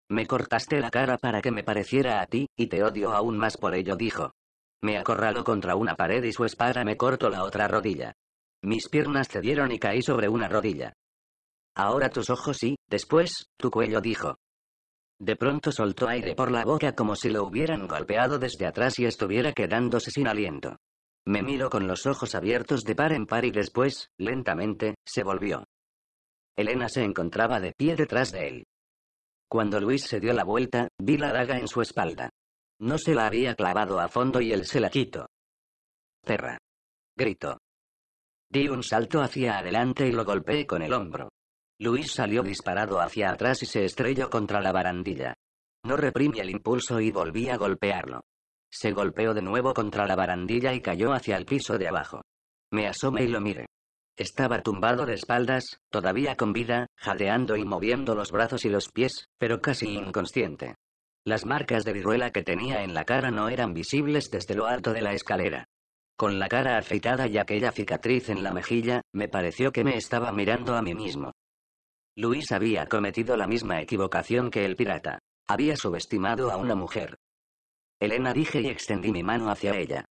Me cortaste la cara para que me pareciera a ti, y te odio aún más por ello, dijo. Me acorraló contra una pared y su espada me cortó la otra rodilla. Mis piernas cedieron y caí sobre una rodilla. Ahora tus ojos y, después, tu cuello dijo. De pronto soltó aire por la boca como si lo hubieran golpeado desde atrás y estuviera quedándose sin aliento. Me miró con los ojos abiertos de par en par y después, lentamente, se volvió. Elena se encontraba de pie detrás de él. Cuando Luis se dio la vuelta, vi la daga en su espalda. No se la había clavado a fondo y él se la quitó. Perra. Gritó. Di un salto hacia adelante y lo golpeé con el hombro. Luis salió disparado hacia atrás y se estrelló contra la barandilla. No reprimí el impulso y volví a golpearlo. Se golpeó de nuevo contra la barandilla y cayó hacia el piso de abajo. Me asomé y lo miré. Estaba tumbado de espaldas, todavía con vida, jadeando y moviendo los brazos y los pies, pero casi inconsciente. Las marcas de viruela que tenía en la cara no eran visibles desde lo alto de la escalera. Con la cara afeitada y aquella cicatriz en la mejilla, me pareció que me estaba mirando a mí mismo. Luis había cometido la misma equivocación que el pirata. Había subestimado a una mujer. Elena dije y extendí mi mano hacia ella.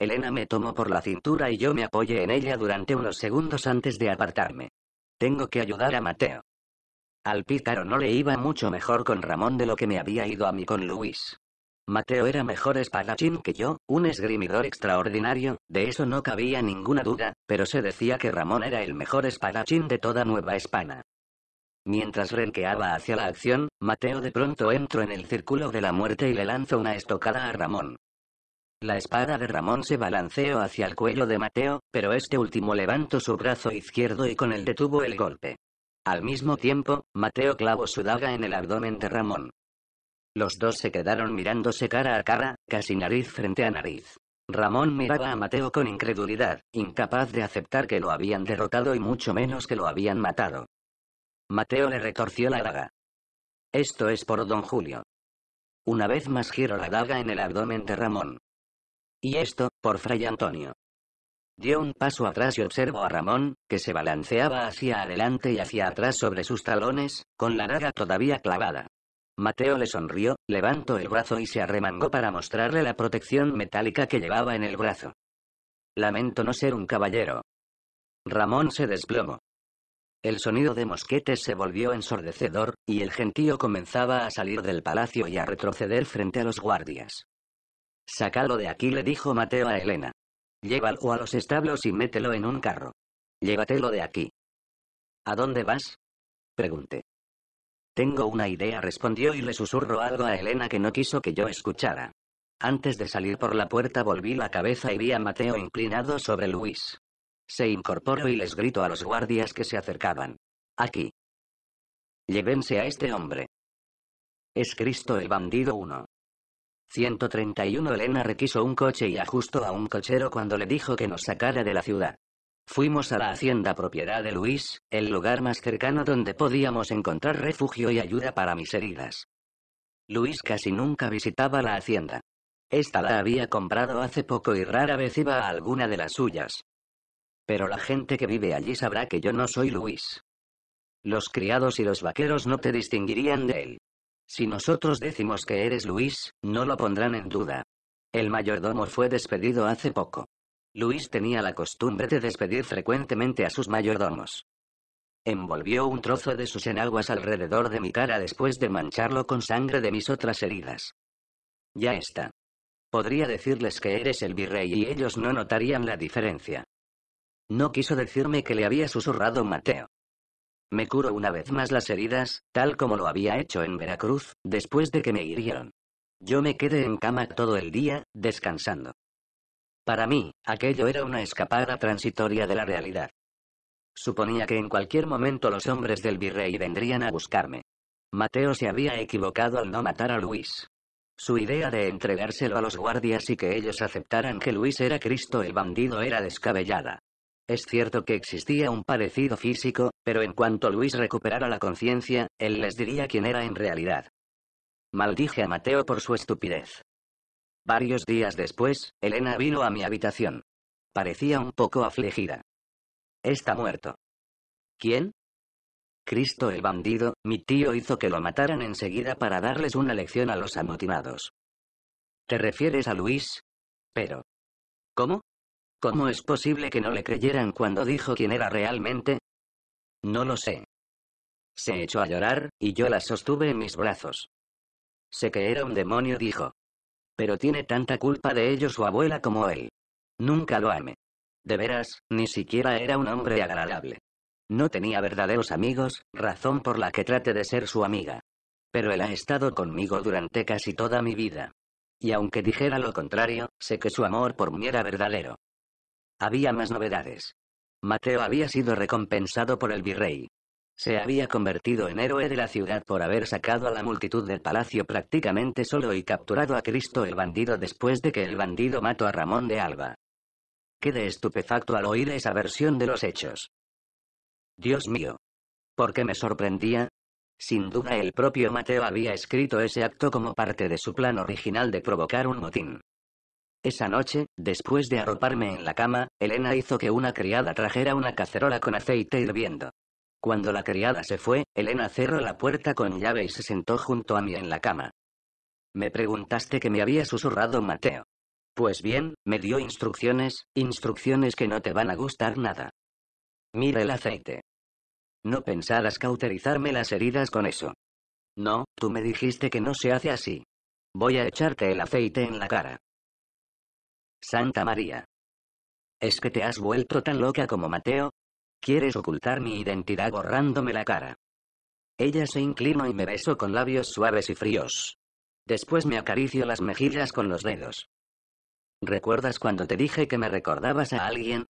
Elena me tomó por la cintura y yo me apoyé en ella durante unos segundos antes de apartarme. Tengo que ayudar a Mateo. Al pícaro no le iba mucho mejor con Ramón de lo que me había ido a mí con Luis. Mateo era mejor espadachín que yo, un esgrimidor extraordinario, de eso no cabía ninguna duda, pero se decía que Ramón era el mejor espadachín de toda Nueva España. Mientras renqueaba hacia la acción, Mateo de pronto entró en el círculo de la muerte y le lanzó una estocada a Ramón. La espada de Ramón se balanceó hacia el cuello de Mateo, pero este último levantó su brazo izquierdo y con él detuvo el golpe. Al mismo tiempo, Mateo clavó su daga en el abdomen de Ramón. Los dos se quedaron mirándose cara a cara, casi nariz frente a nariz. Ramón miraba a Mateo con incredulidad, incapaz de aceptar que lo habían derrotado y mucho menos que lo habían matado. Mateo le retorció la daga. Esto es por don Julio. Una vez más giro la daga en el abdomen de Ramón. Y esto, por Fray Antonio. Dio un paso atrás y observó a Ramón, que se balanceaba hacia adelante y hacia atrás sobre sus talones, con la daga todavía clavada. Mateo le sonrió, levantó el brazo y se arremangó para mostrarle la protección metálica que llevaba en el brazo. Lamento no ser un caballero. Ramón se desplomó. El sonido de mosquetes se volvió ensordecedor, y el gentío comenzaba a salir del palacio y a retroceder frente a los guardias. Sácalo de aquí, le dijo Mateo a Elena. Llévalo a los establos y mételo en un carro. Llévatelo de aquí. ¿A dónde vas? Pregunté. Tengo una idea, respondió y le susurró algo a Elena que no quiso que yo escuchara. Antes de salir por la puerta volví la cabeza y vi a Mateo inclinado sobre Luis. Se incorporó y les gritó a los guardias que se acercaban. Aquí. Llévense a este hombre. Es Cristo el bandido 1. 131 Elena requiso un coche y ajustó a un cochero cuando le dijo que nos sacara de la ciudad. Fuimos a la hacienda propiedad de Luis, el lugar más cercano donde podíamos encontrar refugio y ayuda para mis heridas. Luis casi nunca visitaba la hacienda. Esta la había comprado hace poco y rara vez iba a alguna de las suyas. Pero la gente que vive allí sabrá que yo no soy Luis. Los criados y los vaqueros no te distinguirían de él. Si nosotros decimos que eres Luis, no lo pondrán en duda. El mayordomo fue despedido hace poco. Luis tenía la costumbre de despedir frecuentemente a sus mayordomos. Envolvió un trozo de sus enaguas alrededor de mi cara después de mancharlo con sangre de mis otras heridas. Ya está. Podría decirles que eres el virrey y ellos no notarían la diferencia. No quiso decirme que le había susurrado Mateo. Me curo una vez más las heridas, tal como lo había hecho en Veracruz, después de que me hirieron. Yo me quedé en cama todo el día, descansando. Para mí, aquello era una escapada transitoria de la realidad. Suponía que en cualquier momento los hombres del virrey vendrían a buscarme. Mateo se había equivocado al no matar a Luis. Su idea de entregárselo a los guardias y que ellos aceptaran que Luis era Cristo el bandido era descabellada. Es cierto que existía un parecido físico, pero en cuanto Luis recuperara la conciencia, él les diría quién era en realidad. Maldije a Mateo por su estupidez. Varios días después, Elena vino a mi habitación. Parecía un poco afligida. Está muerto. ¿Quién? Cristo el bandido, mi tío hizo que lo mataran enseguida para darles una lección a los amotinados. ¿Te refieres a Luis? Pero. ¿Cómo? ¿Cómo es posible que no le creyeran cuando dijo quién era realmente? No lo sé. Se echó a llorar, y yo la sostuve en mis brazos. Sé que era un demonio, dijo. Pero tiene tanta culpa de ello su abuela como él. Nunca lo amé. De veras, ni siquiera era un hombre agradable. No tenía verdaderos amigos, razón por la que trate de ser su amiga. Pero él ha estado conmigo durante casi toda mi vida. Y aunque dijera lo contrario, sé que su amor por mí era verdadero. Había más novedades. Mateo había sido recompensado por el virrey. Se había convertido en héroe de la ciudad por haber sacado a la multitud del palacio prácticamente solo y capturado a Cristo el bandido después de que el bandido mató a Ramón de Alba. Quedé estupefacto al oír esa versión de los hechos. Dios mío. ¿Por qué me sorprendía? Sin duda el propio Mateo había escrito ese acto como parte de su plan original de provocar un motín. Esa noche, después de arroparme en la cama, Elena hizo que una criada trajera una cacerola con aceite hirviendo. Cuando la criada se fue, Elena cerró la puerta con llave y se sentó junto a mí en la cama. Me preguntaste qué me había susurrado Mateo. Pues bien, me dio instrucciones, instrucciones que no te van a gustar nada. Mira el aceite. No pensarás cauterizarme las heridas con eso. No, tú me dijiste que no se hace así. Voy a echarte el aceite en la cara. Santa María. ¿Es que te has vuelto tan loca como Mateo? ¿Quieres ocultar mi identidad borrándome la cara? Ella se inclinó y me besó con labios suaves y fríos. Después me acarició las mejillas con los dedos. ¿Recuerdas cuando te dije que me recordabas a alguien?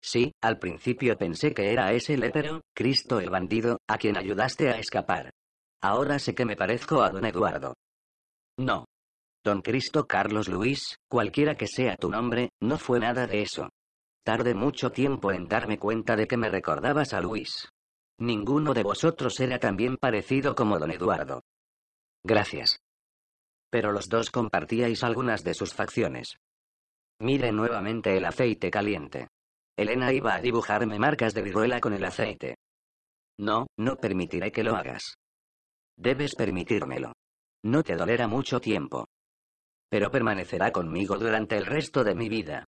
Sí, al principio pensé que era ese lépero, Cristo el bandido, a quien ayudaste a escapar. Ahora sé que me parezco a don Eduardo. No, Don Cristo Carlos Luis, cualquiera que sea tu nombre, no fue nada de eso. Tardé mucho tiempo en darme cuenta de que me recordabas a Luis. Ninguno de vosotros era tan bien parecido como don Eduardo. Gracias. Pero los dos compartíais algunas de sus facciones. Mire nuevamente el aceite caliente. Elena iba a dibujarme marcas de viruela con el aceite. No, no permitiré que lo hagas. Debes permitírmelo. No te dolerá mucho tiempo pero permanecerá conmigo durante el resto de mi vida.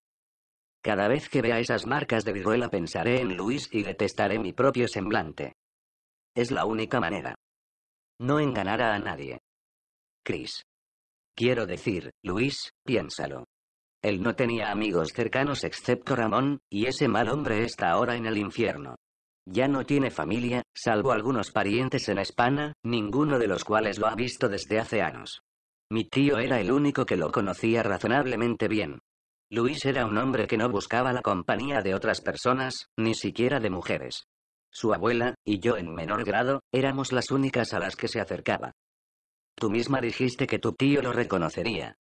Cada vez que vea esas marcas de viruela pensaré en Luis y detestaré mi propio semblante. Es la única manera. No enganará a nadie. Chris. Quiero decir, Luis, piénsalo. Él no tenía amigos cercanos excepto Ramón, y ese mal hombre está ahora en el infierno. Ya no tiene familia, salvo algunos parientes en España, ninguno de los cuales lo ha visto desde hace años. Mi tío era el único que lo conocía razonablemente bien. Luis era un hombre que no buscaba la compañía de otras personas, ni siquiera de mujeres. Su abuela, y yo en menor grado, éramos las únicas a las que se acercaba. Tú misma dijiste que tu tío lo reconocería.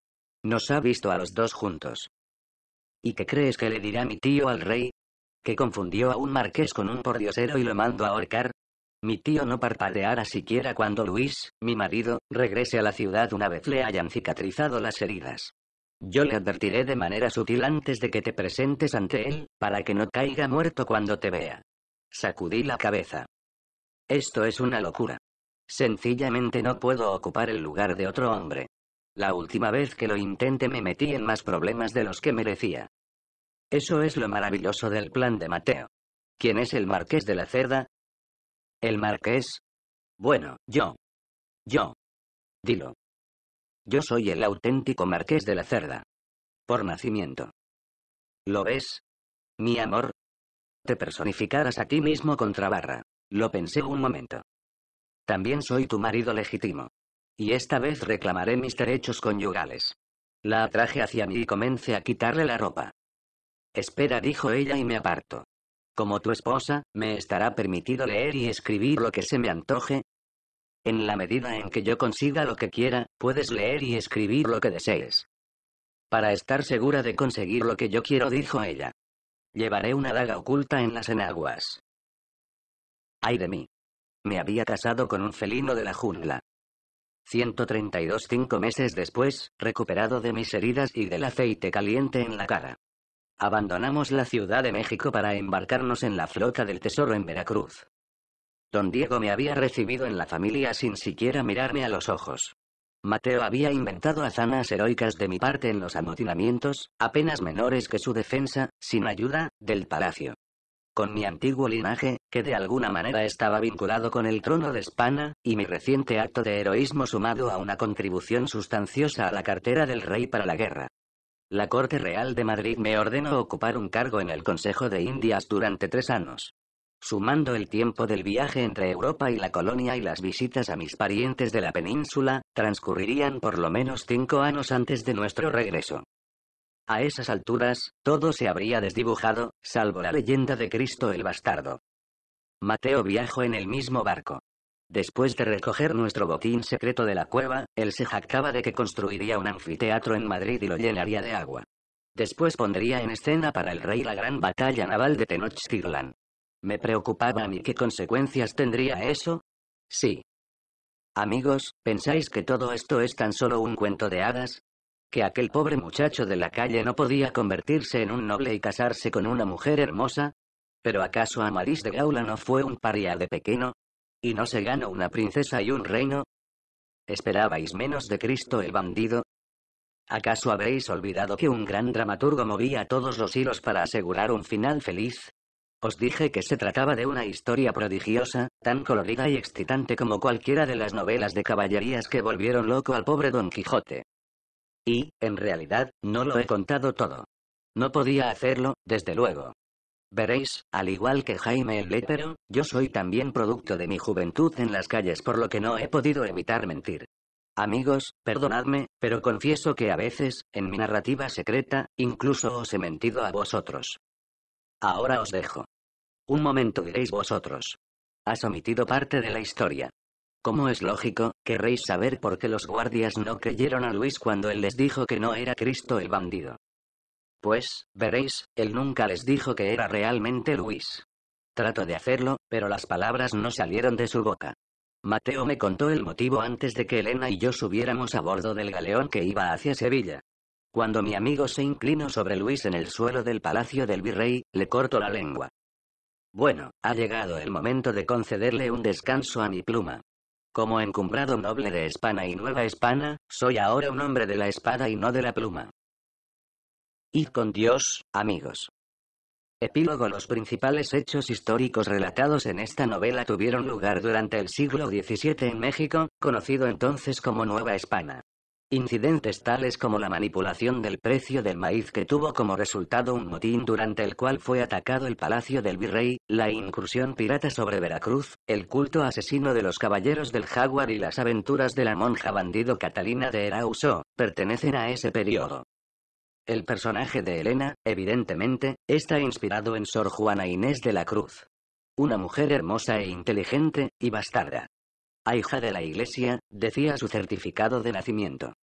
Nos ha visto a los dos juntos. ¿Y qué crees que le dirá mi tío al rey? Que confundió a un marqués con un pordiosero y lo mandó a ahorcar. Mi tío no parpadeará siquiera cuando Luis, mi marido, regrese a la ciudad una vez le hayan cicatrizado las heridas. Yo le advertiré de manera sutil antes de que te presentes ante él, para que no caiga muerto cuando te vea. Sacudí la cabeza. Esto es una locura. Sencillamente no puedo ocupar el lugar de otro hombre. La última vez que lo intenté me metí en más problemas de los que merecía. Eso es lo maravilloso del plan de Mateo. ¿Quién es el marqués de la cerda, el marqués. Bueno, yo. Yo. Dilo. Yo soy el auténtico marqués de la cerda. Por nacimiento. ¿Lo ves? Mi amor. Te personificarás a ti mismo contra barra. Lo pensé un momento. También soy tu marido legítimo. Y esta vez reclamaré mis derechos conyugales. La atraje hacia mí y comencé a quitarle la ropa. Espera, dijo ella y me aparto. Como tu esposa, ¿me estará permitido leer y escribir lo que se me antoje? En la medida en que yo consiga lo que quiera, puedes leer y escribir lo que desees. Para estar segura de conseguir lo que yo quiero, dijo ella. Llevaré una daga oculta en las enaguas. Ay de mí. Me había casado con un felino de la jungla. 132 cinco meses después, recuperado de mis heridas y del aceite caliente en la cara. Abandonamos la Ciudad de México para embarcarnos en la flota del Tesoro en Veracruz. Don Diego me había recibido en la familia sin siquiera mirarme a los ojos. Mateo había inventado hazanas heroicas de mi parte en los amotinamientos, apenas menores que su defensa, sin ayuda, del palacio. Con mi antiguo linaje, que de alguna manera estaba vinculado con el trono de España, y mi reciente acto de heroísmo sumado a una contribución sustanciosa a la cartera del rey para la guerra, la Corte Real de Madrid me ordenó ocupar un cargo en el Consejo de Indias durante tres años. Sumando el tiempo del viaje entre Europa y la colonia y las visitas a mis parientes de la península, transcurrirían por lo menos cinco años antes de nuestro regreso. A esas alturas, todo se habría desdibujado, salvo la leyenda de Cristo el Bastardo. Mateo viajó en el mismo barco. Después de recoger nuestro botín secreto de la cueva, él se jactaba de que construiría un anfiteatro en Madrid y lo llenaría de agua. Después pondría en escena para el rey la gran batalla naval de Tenochtitlan. Me preocupaba a mí qué consecuencias tendría eso. Sí. Amigos, ¿pensáis que todo esto es tan solo un cuento de hadas? ¿Que aquel pobre muchacho de la calle no podía convertirse en un noble y casarse con una mujer hermosa? ¿Pero acaso Amadís de Gaula no fue un paria de pequeño? ¿Y no se gana una princesa y un reino? ¿Esperabais menos de Cristo el bandido? ¿Acaso habréis olvidado que un gran dramaturgo movía todos los hilos para asegurar un final feliz? Os dije que se trataba de una historia prodigiosa, tan colorida y excitante como cualquiera de las novelas de caballerías que volvieron loco al pobre Don Quijote. Y, en realidad, no lo he contado todo. No podía hacerlo, desde luego. Veréis, al igual que Jaime el Lépero, yo soy también producto de mi juventud en las calles por lo que no he podido evitar mentir. Amigos, perdonadme, pero confieso que a veces, en mi narrativa secreta, incluso os he mentido a vosotros. Ahora os dejo. Un momento diréis vosotros. Has omitido parte de la historia. Como es lógico, querréis saber por qué los guardias no creyeron a Luis cuando él les dijo que no era Cristo el bandido. Pues, veréis, él nunca les dijo que era realmente Luis. Trato de hacerlo, pero las palabras no salieron de su boca. Mateo me contó el motivo antes de que Elena y yo subiéramos a bordo del galeón que iba hacia Sevilla. Cuando mi amigo se inclinó sobre Luis en el suelo del palacio del virrey, le cortó la lengua. Bueno, ha llegado el momento de concederle un descanso a mi pluma. Como encumbrado noble de España y Nueva España, soy ahora un hombre de la espada y no de la pluma. Y con Dios, amigos. Epílogo Los principales hechos históricos relatados en esta novela tuvieron lugar durante el siglo XVII en México, conocido entonces como Nueva España. Incidentes tales como la manipulación del precio del maíz que tuvo como resultado un motín durante el cual fue atacado el palacio del virrey, la incursión pirata sobre Veracruz, el culto asesino de los caballeros del jaguar y las aventuras de la monja bandido Catalina de Erauso, pertenecen a ese periodo. El personaje de Elena, evidentemente, está inspirado en Sor Juana Inés de la Cruz. Una mujer hermosa e inteligente, y bastarda. A Hija de la iglesia, decía su certificado de nacimiento.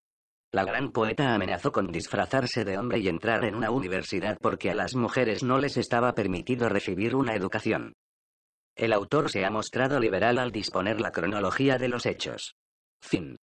La gran poeta amenazó con disfrazarse de hombre y entrar en una universidad porque a las mujeres no les estaba permitido recibir una educación. El autor se ha mostrado liberal al disponer la cronología de los hechos. Fin.